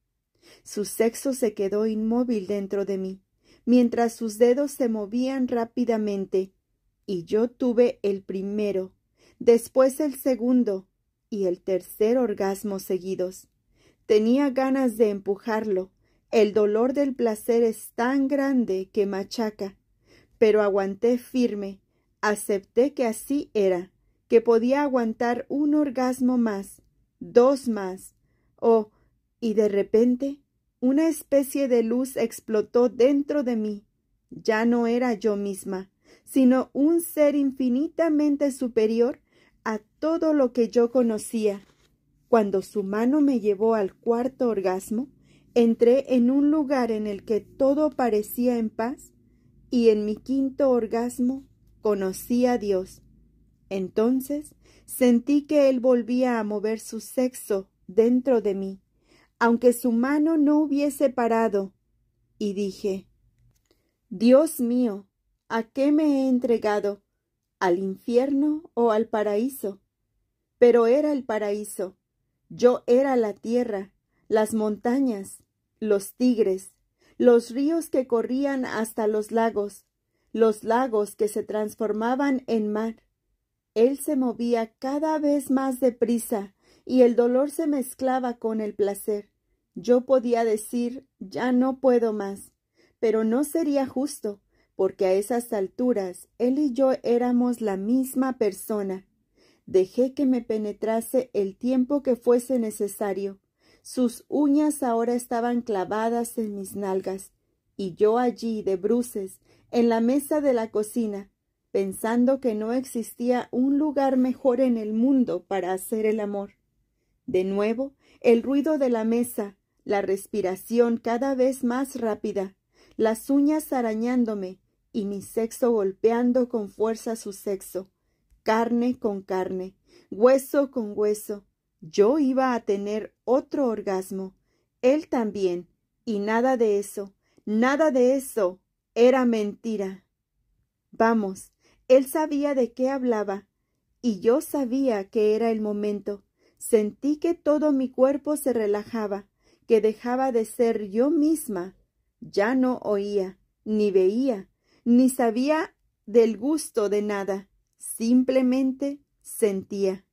Su sexo se quedó inmóvil dentro de mí, mientras sus dedos se movían rápidamente, y yo tuve el primero, después el segundo y el tercer orgasmo seguidos. Tenía ganas de empujarlo. El dolor del placer es tan grande que machaca. Pero aguanté firme, acepté que así era, que podía aguantar un orgasmo más, dos más, o y de repente, una especie de luz explotó dentro de mí. Ya no era yo misma, sino un ser infinitamente superior a todo lo que yo conocía. Cuando su mano me llevó al cuarto orgasmo, entré en un lugar en el que todo parecía en paz y en mi quinto orgasmo conocí a Dios. Entonces sentí que Él volvía a mover su sexo dentro de mí aunque su mano no hubiese parado, y dije, Dios mío, ¿a qué me he entregado? ¿Al infierno o al paraíso? Pero era el paraíso, yo era la tierra, las montañas, los tigres, los ríos que corrían hasta los lagos, los lagos que se transformaban en mar. Él se movía cada vez más deprisa, y el dolor se mezclaba con el placer. Yo podía decir ya no puedo más, pero no sería justo, porque a esas alturas él y yo éramos la misma persona. Dejé que me penetrase el tiempo que fuese necesario. Sus uñas ahora estaban clavadas en mis nalgas, y yo allí, de bruces, en la mesa de la cocina, pensando que no existía un lugar mejor en el mundo para hacer el amor. De nuevo, el ruido de la mesa, la respiración cada vez más rápida, las uñas arañándome y mi sexo golpeando con fuerza su sexo, carne con carne, hueso con hueso. Yo iba a tener otro orgasmo, él también, y nada de eso, nada de eso, era mentira. Vamos, él sabía de qué hablaba, y yo sabía que era el momento, Sentí que todo mi cuerpo se relajaba, que dejaba de ser yo misma. Ya no oía, ni veía, ni sabía del gusto de nada. Simplemente sentía.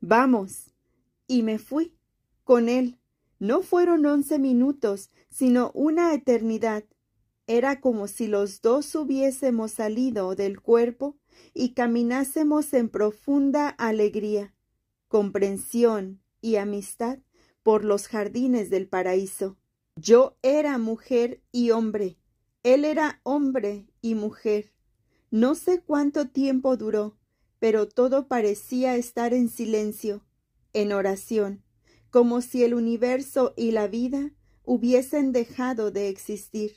Vamos. Y me fui con él. No fueron once minutos, sino una eternidad. Era como si los dos hubiésemos salido del cuerpo y caminásemos en profunda alegría comprensión y amistad por los jardines del paraíso. Yo era mujer y hombre, él era hombre y mujer. No sé cuánto tiempo duró, pero todo parecía estar en silencio, en oración, como si el universo y la vida hubiesen dejado de existir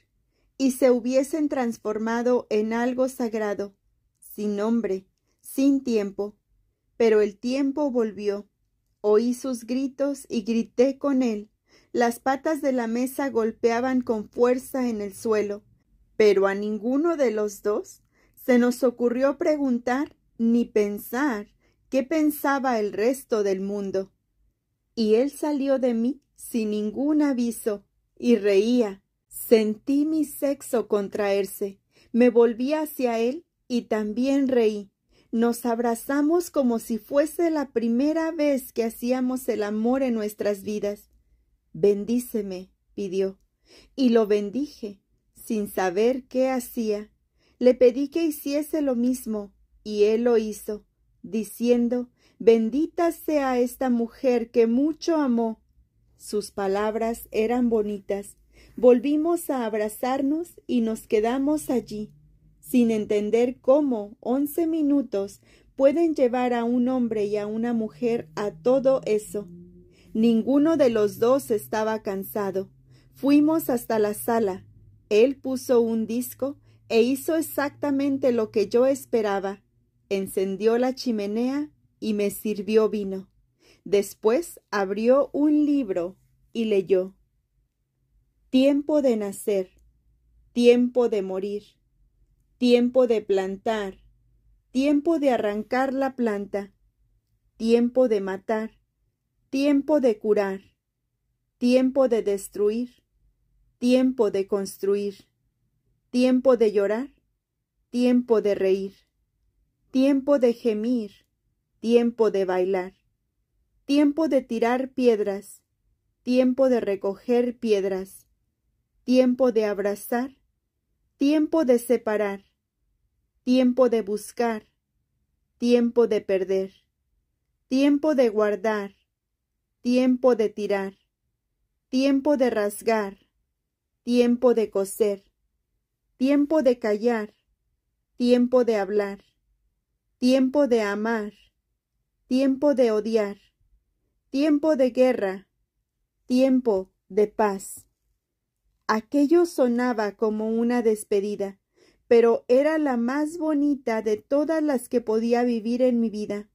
y se hubiesen transformado en algo sagrado, sin nombre, sin tiempo, pero el tiempo volvió. Oí sus gritos y grité con él. Las patas de la mesa golpeaban con fuerza en el suelo. Pero a ninguno de los dos se nos ocurrió preguntar ni pensar qué pensaba el resto del mundo. Y él salió de mí sin ningún aviso y reía. Sentí mi sexo contraerse. Me volví hacia él y también reí. Nos abrazamos como si fuese la primera vez que hacíamos el amor en nuestras vidas. Bendíceme, pidió, y lo bendije, sin saber qué hacía. Le pedí que hiciese lo mismo, y él lo hizo, diciendo, Bendita sea esta mujer que mucho amó. Sus palabras eran bonitas. Volvimos a abrazarnos y nos quedamos allí sin entender cómo once minutos pueden llevar a un hombre y a una mujer a todo eso. Ninguno de los dos estaba cansado. Fuimos hasta la sala. Él puso un disco e hizo exactamente lo que yo esperaba. Encendió la chimenea y me sirvió vino. Después abrió un libro y leyó. Tiempo de nacer, tiempo de morir tiempo de plantar, tiempo de arrancar la planta, tiempo de matar, tiempo de curar, tiempo de destruir, tiempo de construir, tiempo de llorar, tiempo de reír, tiempo de gemir, tiempo de bailar, tiempo de tirar piedras, tiempo de recoger piedras, tiempo de abrazar, tiempo de separar, tiempo de buscar, tiempo de perder, tiempo de guardar, tiempo de tirar, tiempo de rasgar, tiempo de coser, tiempo de callar, tiempo de hablar, tiempo de amar, tiempo de odiar, tiempo de guerra, tiempo de paz. Aquello sonaba como una despedida pero era la más bonita de todas las que podía vivir en mi vida.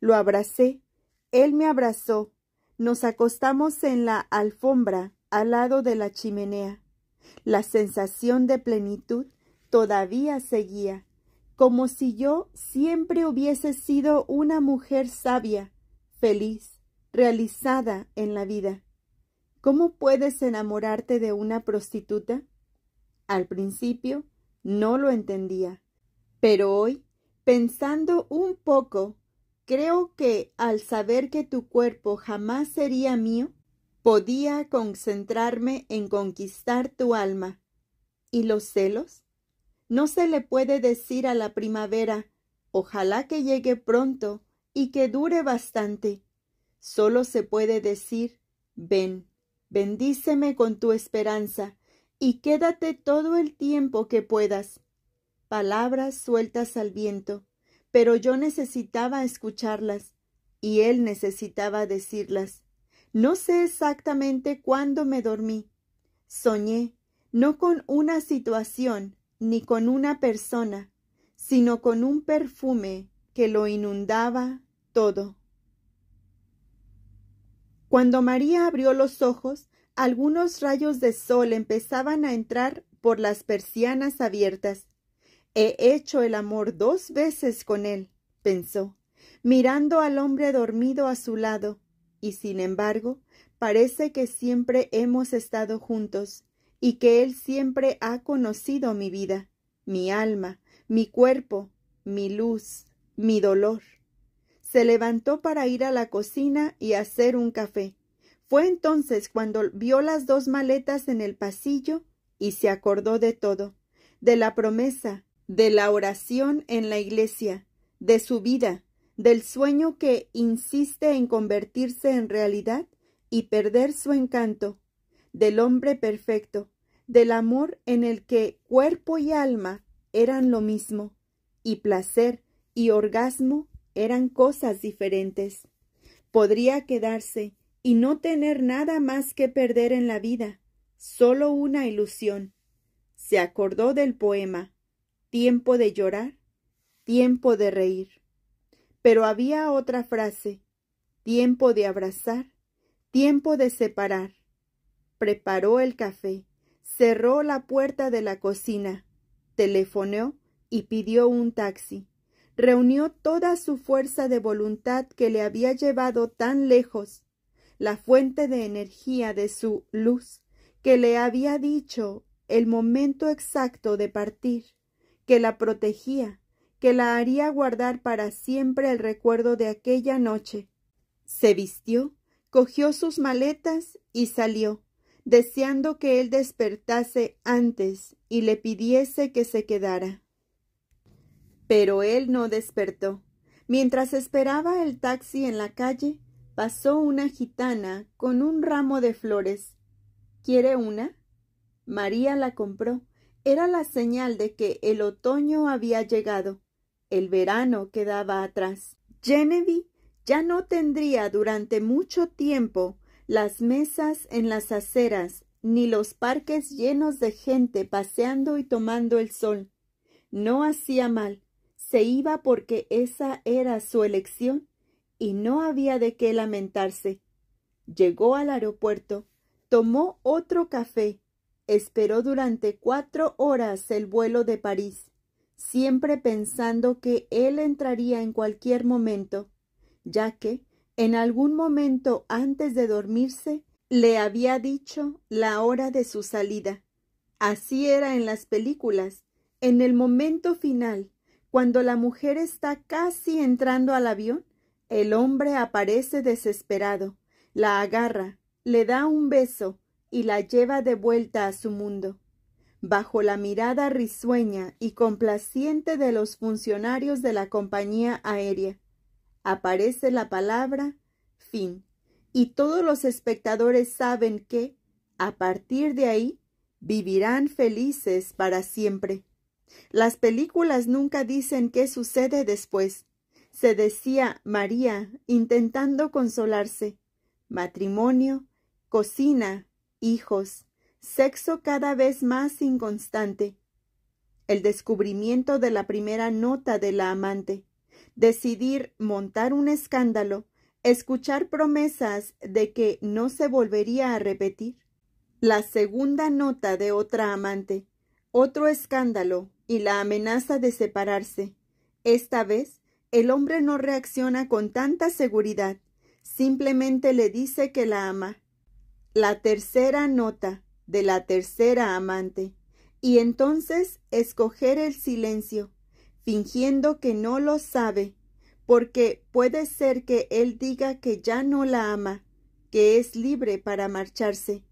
Lo abracé, él me abrazó, nos acostamos en la alfombra al lado de la chimenea. La sensación de plenitud todavía seguía, como si yo siempre hubiese sido una mujer sabia, feliz, realizada en la vida. ¿Cómo puedes enamorarte de una prostituta? Al principio no lo entendía. Pero hoy, pensando un poco, creo que al saber que tu cuerpo jamás sería mío, podía concentrarme en conquistar tu alma. ¿Y los celos? No se le puede decir a la primavera, ojalá que llegue pronto y que dure bastante. Solo se puede decir, ven, bendíceme con tu esperanza, y quédate todo el tiempo que puedas. Palabras sueltas al viento, pero yo necesitaba escucharlas y él necesitaba decirlas. No sé exactamente cuándo me dormí. Soñé, no con una situación ni con una persona, sino con un perfume que lo inundaba todo. Cuando María abrió los ojos, algunos rayos de sol empezaban a entrar por las persianas abiertas. He hecho el amor dos veces con él, pensó, mirando al hombre dormido a su lado, y sin embargo, parece que siempre hemos estado juntos, y que él siempre ha conocido mi vida, mi alma, mi cuerpo, mi luz, mi dolor. Se levantó para ir a la cocina y hacer un café. Fue entonces cuando vio las dos maletas en el pasillo y se acordó de todo, de la promesa, de la oración en la iglesia, de su vida, del sueño que insiste en convertirse en realidad y perder su encanto, del hombre perfecto, del amor en el que cuerpo y alma eran lo mismo, y placer y orgasmo eran cosas diferentes. Podría quedarse y no tener nada más que perder en la vida, solo una ilusión. Se acordó del poema, tiempo de llorar, tiempo de reír. Pero había otra frase, tiempo de abrazar, tiempo de separar. Preparó el café, cerró la puerta de la cocina, telefoneó y pidió un taxi reunió toda su fuerza de voluntad que le había llevado tan lejos, la fuente de energía de su luz, que le había dicho el momento exacto de partir, que la protegía, que la haría guardar para siempre el recuerdo de aquella noche. Se vistió, cogió sus maletas y salió, deseando que él despertase antes y le pidiese que se quedara. Pero él no despertó. Mientras esperaba el taxi en la calle, pasó una gitana con un ramo de flores. ¿Quiere una? María la compró. Era la señal de que el otoño había llegado. El verano quedaba atrás. Genevieve ya no tendría durante mucho tiempo las mesas en las aceras ni los parques llenos de gente paseando y tomando el sol. No hacía mal se iba porque esa era su elección y no había de qué lamentarse. Llegó al aeropuerto, tomó otro café, esperó durante cuatro horas el vuelo de París, siempre pensando que él entraría en cualquier momento, ya que, en algún momento antes de dormirse, le había dicho la hora de su salida. Así era en las películas, en el momento final, cuando la mujer está casi entrando al avión, el hombre aparece desesperado, la agarra, le da un beso y la lleva de vuelta a su mundo. Bajo la mirada risueña y complaciente de los funcionarios de la compañía aérea, aparece la palabra fin, y todos los espectadores saben que, a partir de ahí, vivirán felices para siempre. Las películas nunca dicen qué sucede después, se decía María, intentando consolarse. Matrimonio, cocina, hijos, sexo cada vez más inconstante. El descubrimiento de la primera nota de la amante. Decidir montar un escándalo, escuchar promesas de que no se volvería a repetir. La segunda nota de otra amante. Otro escándalo, y la amenaza de separarse. Esta vez, el hombre no reacciona con tanta seguridad, simplemente le dice que la ama. La tercera nota de la tercera amante. Y entonces escoger el silencio, fingiendo que no lo sabe, porque puede ser que él diga que ya no la ama, que es libre para marcharse.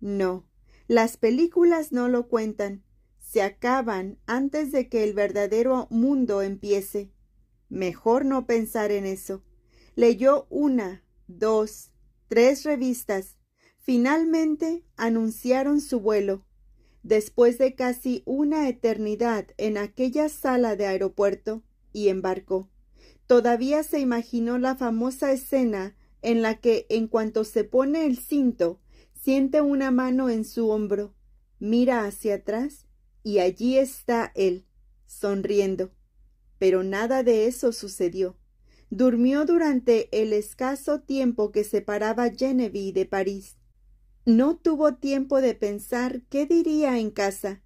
No, las películas no lo cuentan se acaban antes de que el verdadero mundo empiece. Mejor no pensar en eso. Leyó una, dos, tres revistas. Finalmente anunciaron su vuelo. Después de casi una eternidad en aquella sala de aeropuerto, y embarcó. Todavía se imaginó la famosa escena en la que, en cuanto se pone el cinto, siente una mano en su hombro, mira hacia atrás y allí está él, sonriendo. Pero nada de eso sucedió. Durmió durante el escaso tiempo que separaba Genevieve de París. No tuvo tiempo de pensar qué diría en casa,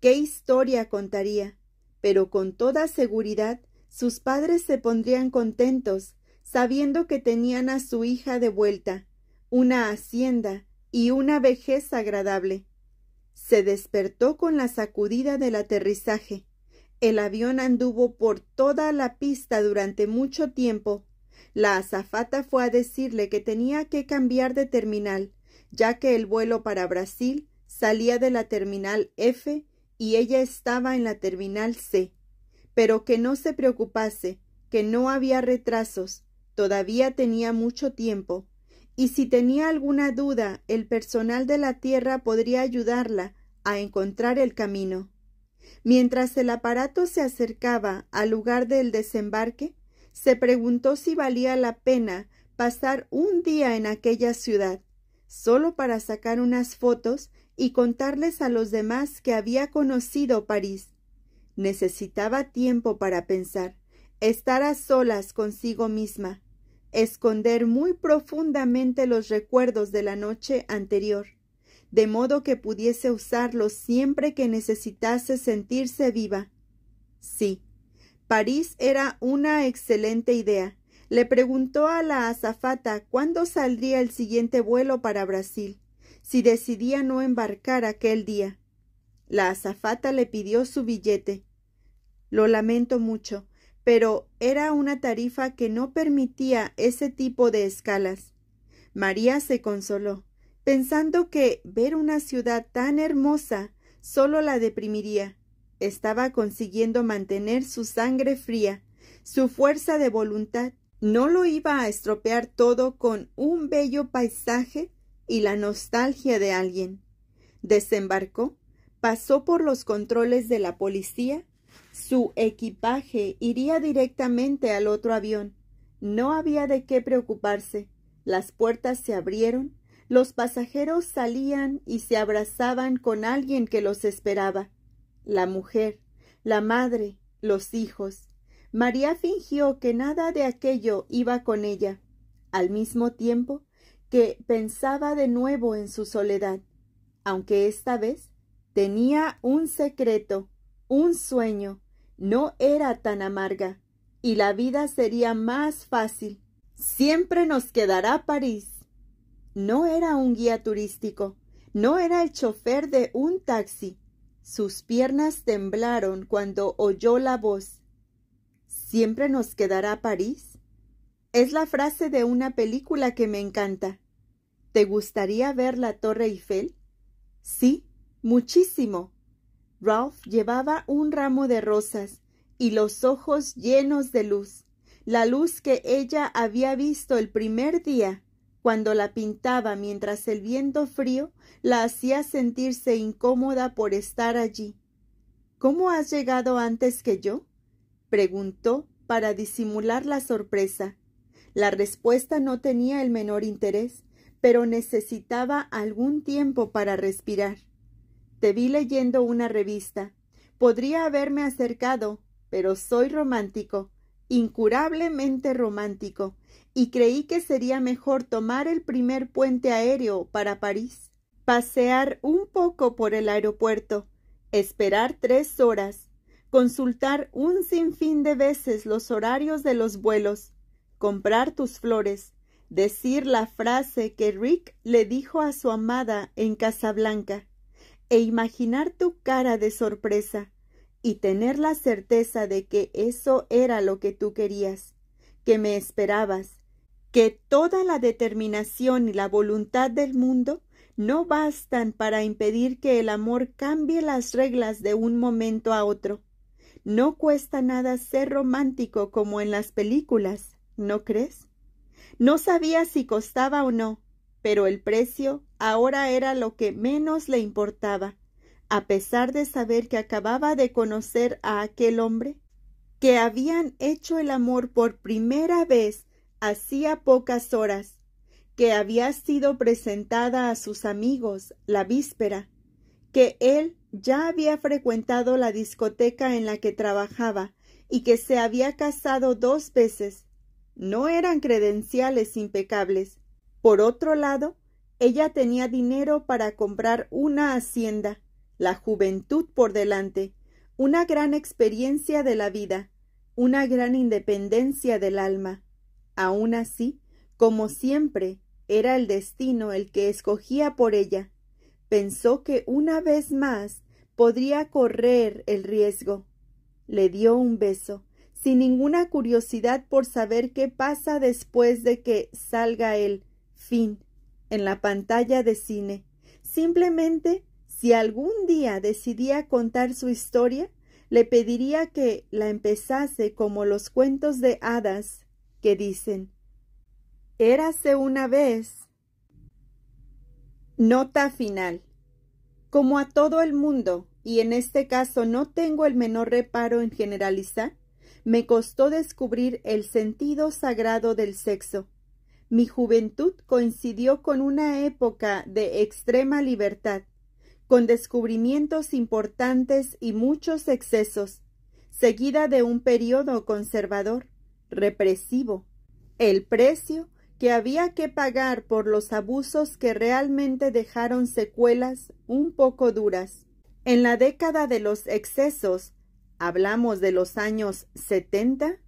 qué historia contaría, pero con toda seguridad sus padres se pondrían contentos, sabiendo que tenían a su hija de vuelta, una hacienda y una vejez agradable. Se despertó con la sacudida del aterrizaje. El avión anduvo por toda la pista durante mucho tiempo. La azafata fue a decirle que tenía que cambiar de terminal, ya que el vuelo para Brasil salía de la terminal F y ella estaba en la terminal C. Pero que no se preocupase, que no había retrasos, todavía tenía mucho tiempo y si tenía alguna duda, el personal de la Tierra podría ayudarla a encontrar el camino. Mientras el aparato se acercaba al lugar del desembarque, se preguntó si valía la pena pasar un día en aquella ciudad, solo para sacar unas fotos y contarles a los demás que había conocido París. Necesitaba tiempo para pensar, estar a solas consigo misma, esconder muy profundamente los recuerdos de la noche anterior, de modo que pudiese usarlos siempre que necesitase sentirse viva. Sí, París era una excelente idea. Le preguntó a la azafata cuándo saldría el siguiente vuelo para Brasil, si decidía no embarcar aquel día. La azafata le pidió su billete. Lo lamento mucho, pero era una tarifa que no permitía ese tipo de escalas. María se consoló, pensando que ver una ciudad tan hermosa solo la deprimiría. Estaba consiguiendo mantener su sangre fría, su fuerza de voluntad. ¿No lo iba a estropear todo con un bello paisaje y la nostalgia de alguien? Desembarcó, pasó por los controles de la policía su equipaje iría directamente al otro avión. No había de qué preocuparse. Las puertas se abrieron, los pasajeros salían y se abrazaban con alguien que los esperaba. La mujer, la madre, los hijos. María fingió que nada de aquello iba con ella, al mismo tiempo que pensaba de nuevo en su soledad, aunque esta vez tenía un secreto, un sueño, no era tan amarga y la vida sería más fácil. Siempre nos quedará París. No era un guía turístico, no era el chofer de un taxi. Sus piernas temblaron cuando oyó la voz. ¿Siempre nos quedará París? Es la frase de una película que me encanta. ¿Te gustaría ver la Torre Eiffel? Sí, muchísimo, Ralph llevaba un ramo de rosas y los ojos llenos de luz, la luz que ella había visto el primer día, cuando la pintaba mientras el viento frío la hacía sentirse incómoda por estar allí. ¿Cómo has llegado antes que yo? preguntó para disimular la sorpresa. La respuesta no tenía el menor interés, pero necesitaba algún tiempo para respirar. Te vi leyendo una revista. Podría haberme acercado, pero soy romántico, incurablemente romántico, y creí que sería mejor tomar el primer puente aéreo para París, pasear un poco por el aeropuerto, esperar tres horas, consultar un sinfín de veces los horarios de los vuelos, comprar tus flores, decir la frase que Rick le dijo a su amada en Casablanca e imaginar tu cara de sorpresa y tener la certeza de que eso era lo que tú querías, que me esperabas, que toda la determinación y la voluntad del mundo no bastan para impedir que el amor cambie las reglas de un momento a otro. No cuesta nada ser romántico como en las películas, ¿no crees? No sabía si costaba o no, pero el precio ahora era lo que menos le importaba, a pesar de saber que acababa de conocer a aquel hombre, que habían hecho el amor por primera vez hacía pocas horas, que había sido presentada a sus amigos la víspera, que él ya había frecuentado la discoteca en la que trabajaba y que se había casado dos veces. No eran credenciales impecables, por otro lado, ella tenía dinero para comprar una hacienda, la juventud por delante, una gran experiencia de la vida, una gran independencia del alma. Aun así, como siempre, era el destino el que escogía por ella. Pensó que una vez más podría correr el riesgo. Le dio un beso, sin ninguna curiosidad por saber qué pasa después de que salga él, fin en la pantalla de cine. Simplemente, si algún día decidía contar su historia, le pediría que la empezase como los cuentos de hadas que dicen Érase una vez. Nota final. Como a todo el mundo, y en este caso no tengo el menor reparo en generalizar, me costó descubrir el sentido sagrado del sexo mi juventud coincidió con una época de extrema libertad, con descubrimientos importantes y muchos excesos, seguida de un periodo conservador, represivo. El precio que había que pagar por los abusos que realmente dejaron secuelas un poco duras. En la década de los excesos, hablamos de los años setenta,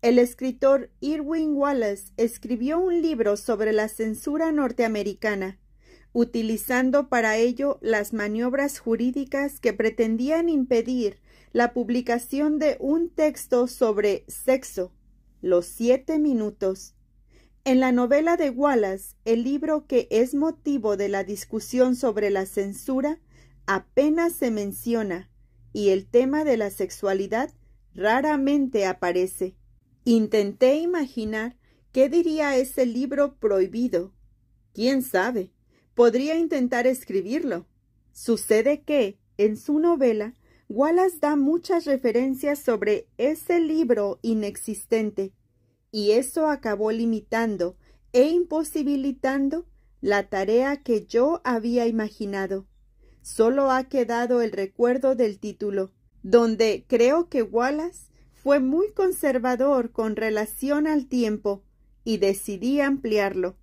el escritor Irwin Wallace escribió un libro sobre la censura norteamericana, utilizando para ello las maniobras jurídicas que pretendían impedir la publicación de un texto sobre sexo, los siete minutos. En la novela de Wallace, el libro que es motivo de la discusión sobre la censura, apenas se menciona, y el tema de la sexualidad raramente aparece. Intenté imaginar qué diría ese libro prohibido. ¿Quién sabe? Podría intentar escribirlo. Sucede que, en su novela, Wallace da muchas referencias sobre ese libro inexistente, y eso acabó limitando e imposibilitando la tarea que yo había imaginado. Solo ha quedado el recuerdo del título, donde creo que Wallace fue muy conservador con relación al tiempo y decidí ampliarlo,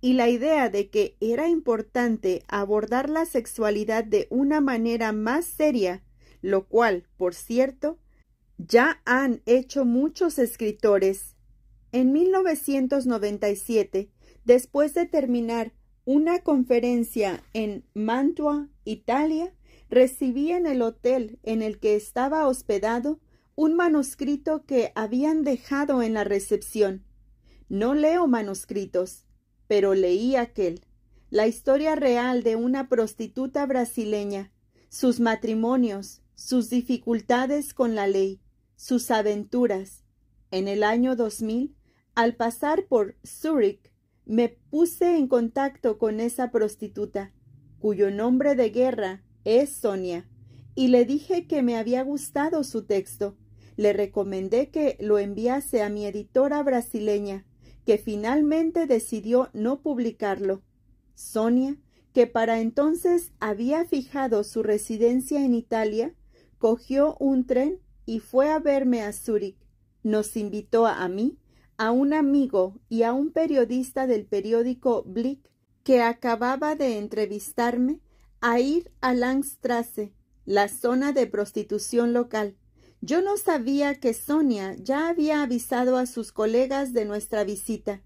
y la idea de que era importante abordar la sexualidad de una manera más seria, lo cual, por cierto, ya han hecho muchos escritores. En 1997, después de terminar una conferencia en Mantua, Italia, recibí en el hotel en el que estaba hospedado un manuscrito que habían dejado en la recepción. No leo manuscritos, pero leí aquel, la historia real de una prostituta brasileña, sus matrimonios, sus dificultades con la ley, sus aventuras. En el año 2000, al pasar por Zúrich, me puse en contacto con esa prostituta, cuyo nombre de guerra es Sonia, y le dije que me había gustado su texto, le recomendé que lo enviase a mi editora brasileña, que finalmente decidió no publicarlo. Sonia, que para entonces había fijado su residencia en Italia, cogió un tren y fue a verme a Zúrich. Nos invitó a mí, a un amigo y a un periodista del periódico Blick, que acababa de entrevistarme, a ir a Langstrasse, la zona de prostitución local. Yo no sabía que Sonia ya había avisado a sus colegas de nuestra visita,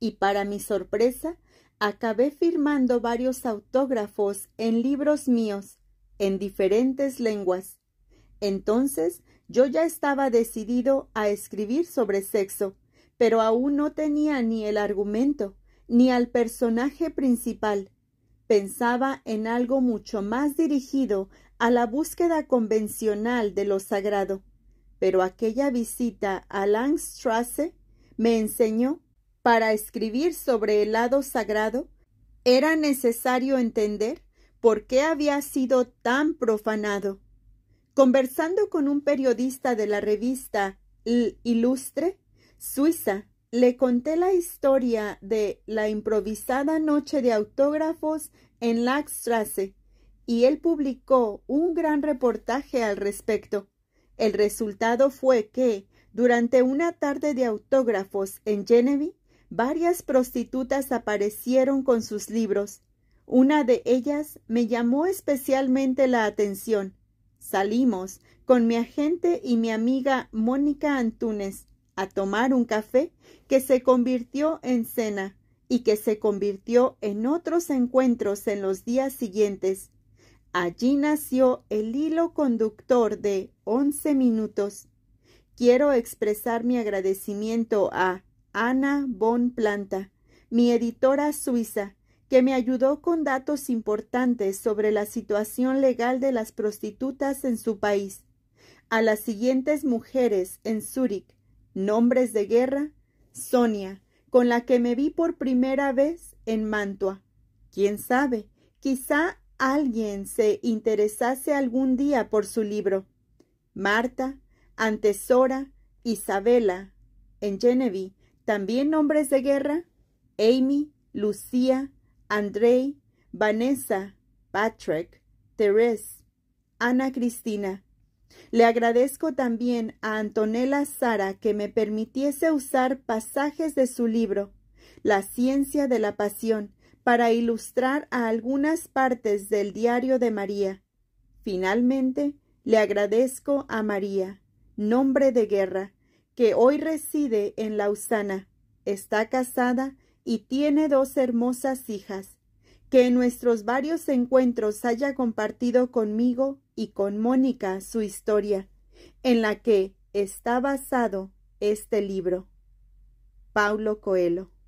y para mi sorpresa, acabé firmando varios autógrafos en libros míos, en diferentes lenguas. Entonces yo ya estaba decidido a escribir sobre sexo, pero aún no tenía ni el argumento, ni al personaje principal. Pensaba en algo mucho más dirigido a la búsqueda convencional de lo sagrado, pero aquella visita a Langstrasse me enseñó para escribir sobre el lado sagrado era necesario entender por qué había sido tan profanado. Conversando con un periodista de la revista L Ilustre, Suiza, le conté la historia de la improvisada noche de autógrafos en Langstrasse y él publicó un gran reportaje al respecto. El resultado fue que, durante una tarde de autógrafos en Genevieve, varias prostitutas aparecieron con sus libros. Una de ellas me llamó especialmente la atención. Salimos con mi agente y mi amiga Mónica Antunes a tomar un café que se convirtió en cena y que se convirtió en otros encuentros en los días siguientes. Allí nació el hilo conductor de 11 minutos. Quiero expresar mi agradecimiento a Ana Von Planta, mi editora suiza, que me ayudó con datos importantes sobre la situación legal de las prostitutas en su país. A las siguientes mujeres en Zúrich, nombres de guerra, Sonia, con la que me vi por primera vez en Mantua. ¿Quién sabe? Quizá alguien se interesase algún día por su libro. Marta, antesora, Isabela, en Genevieve, también nombres de guerra, Amy, Lucía, André, Vanessa, Patrick, Therese, Ana Cristina. Le agradezco también a Antonella Sara que me permitiese usar pasajes de su libro, La ciencia de la pasión, para ilustrar a algunas partes del diario de María. Finalmente, le agradezco a María, nombre de guerra, que hoy reside en Lausana, está casada y tiene dos hermosas hijas, que en nuestros varios encuentros haya compartido conmigo y con Mónica su historia, en la que está basado este libro. Paulo Coelho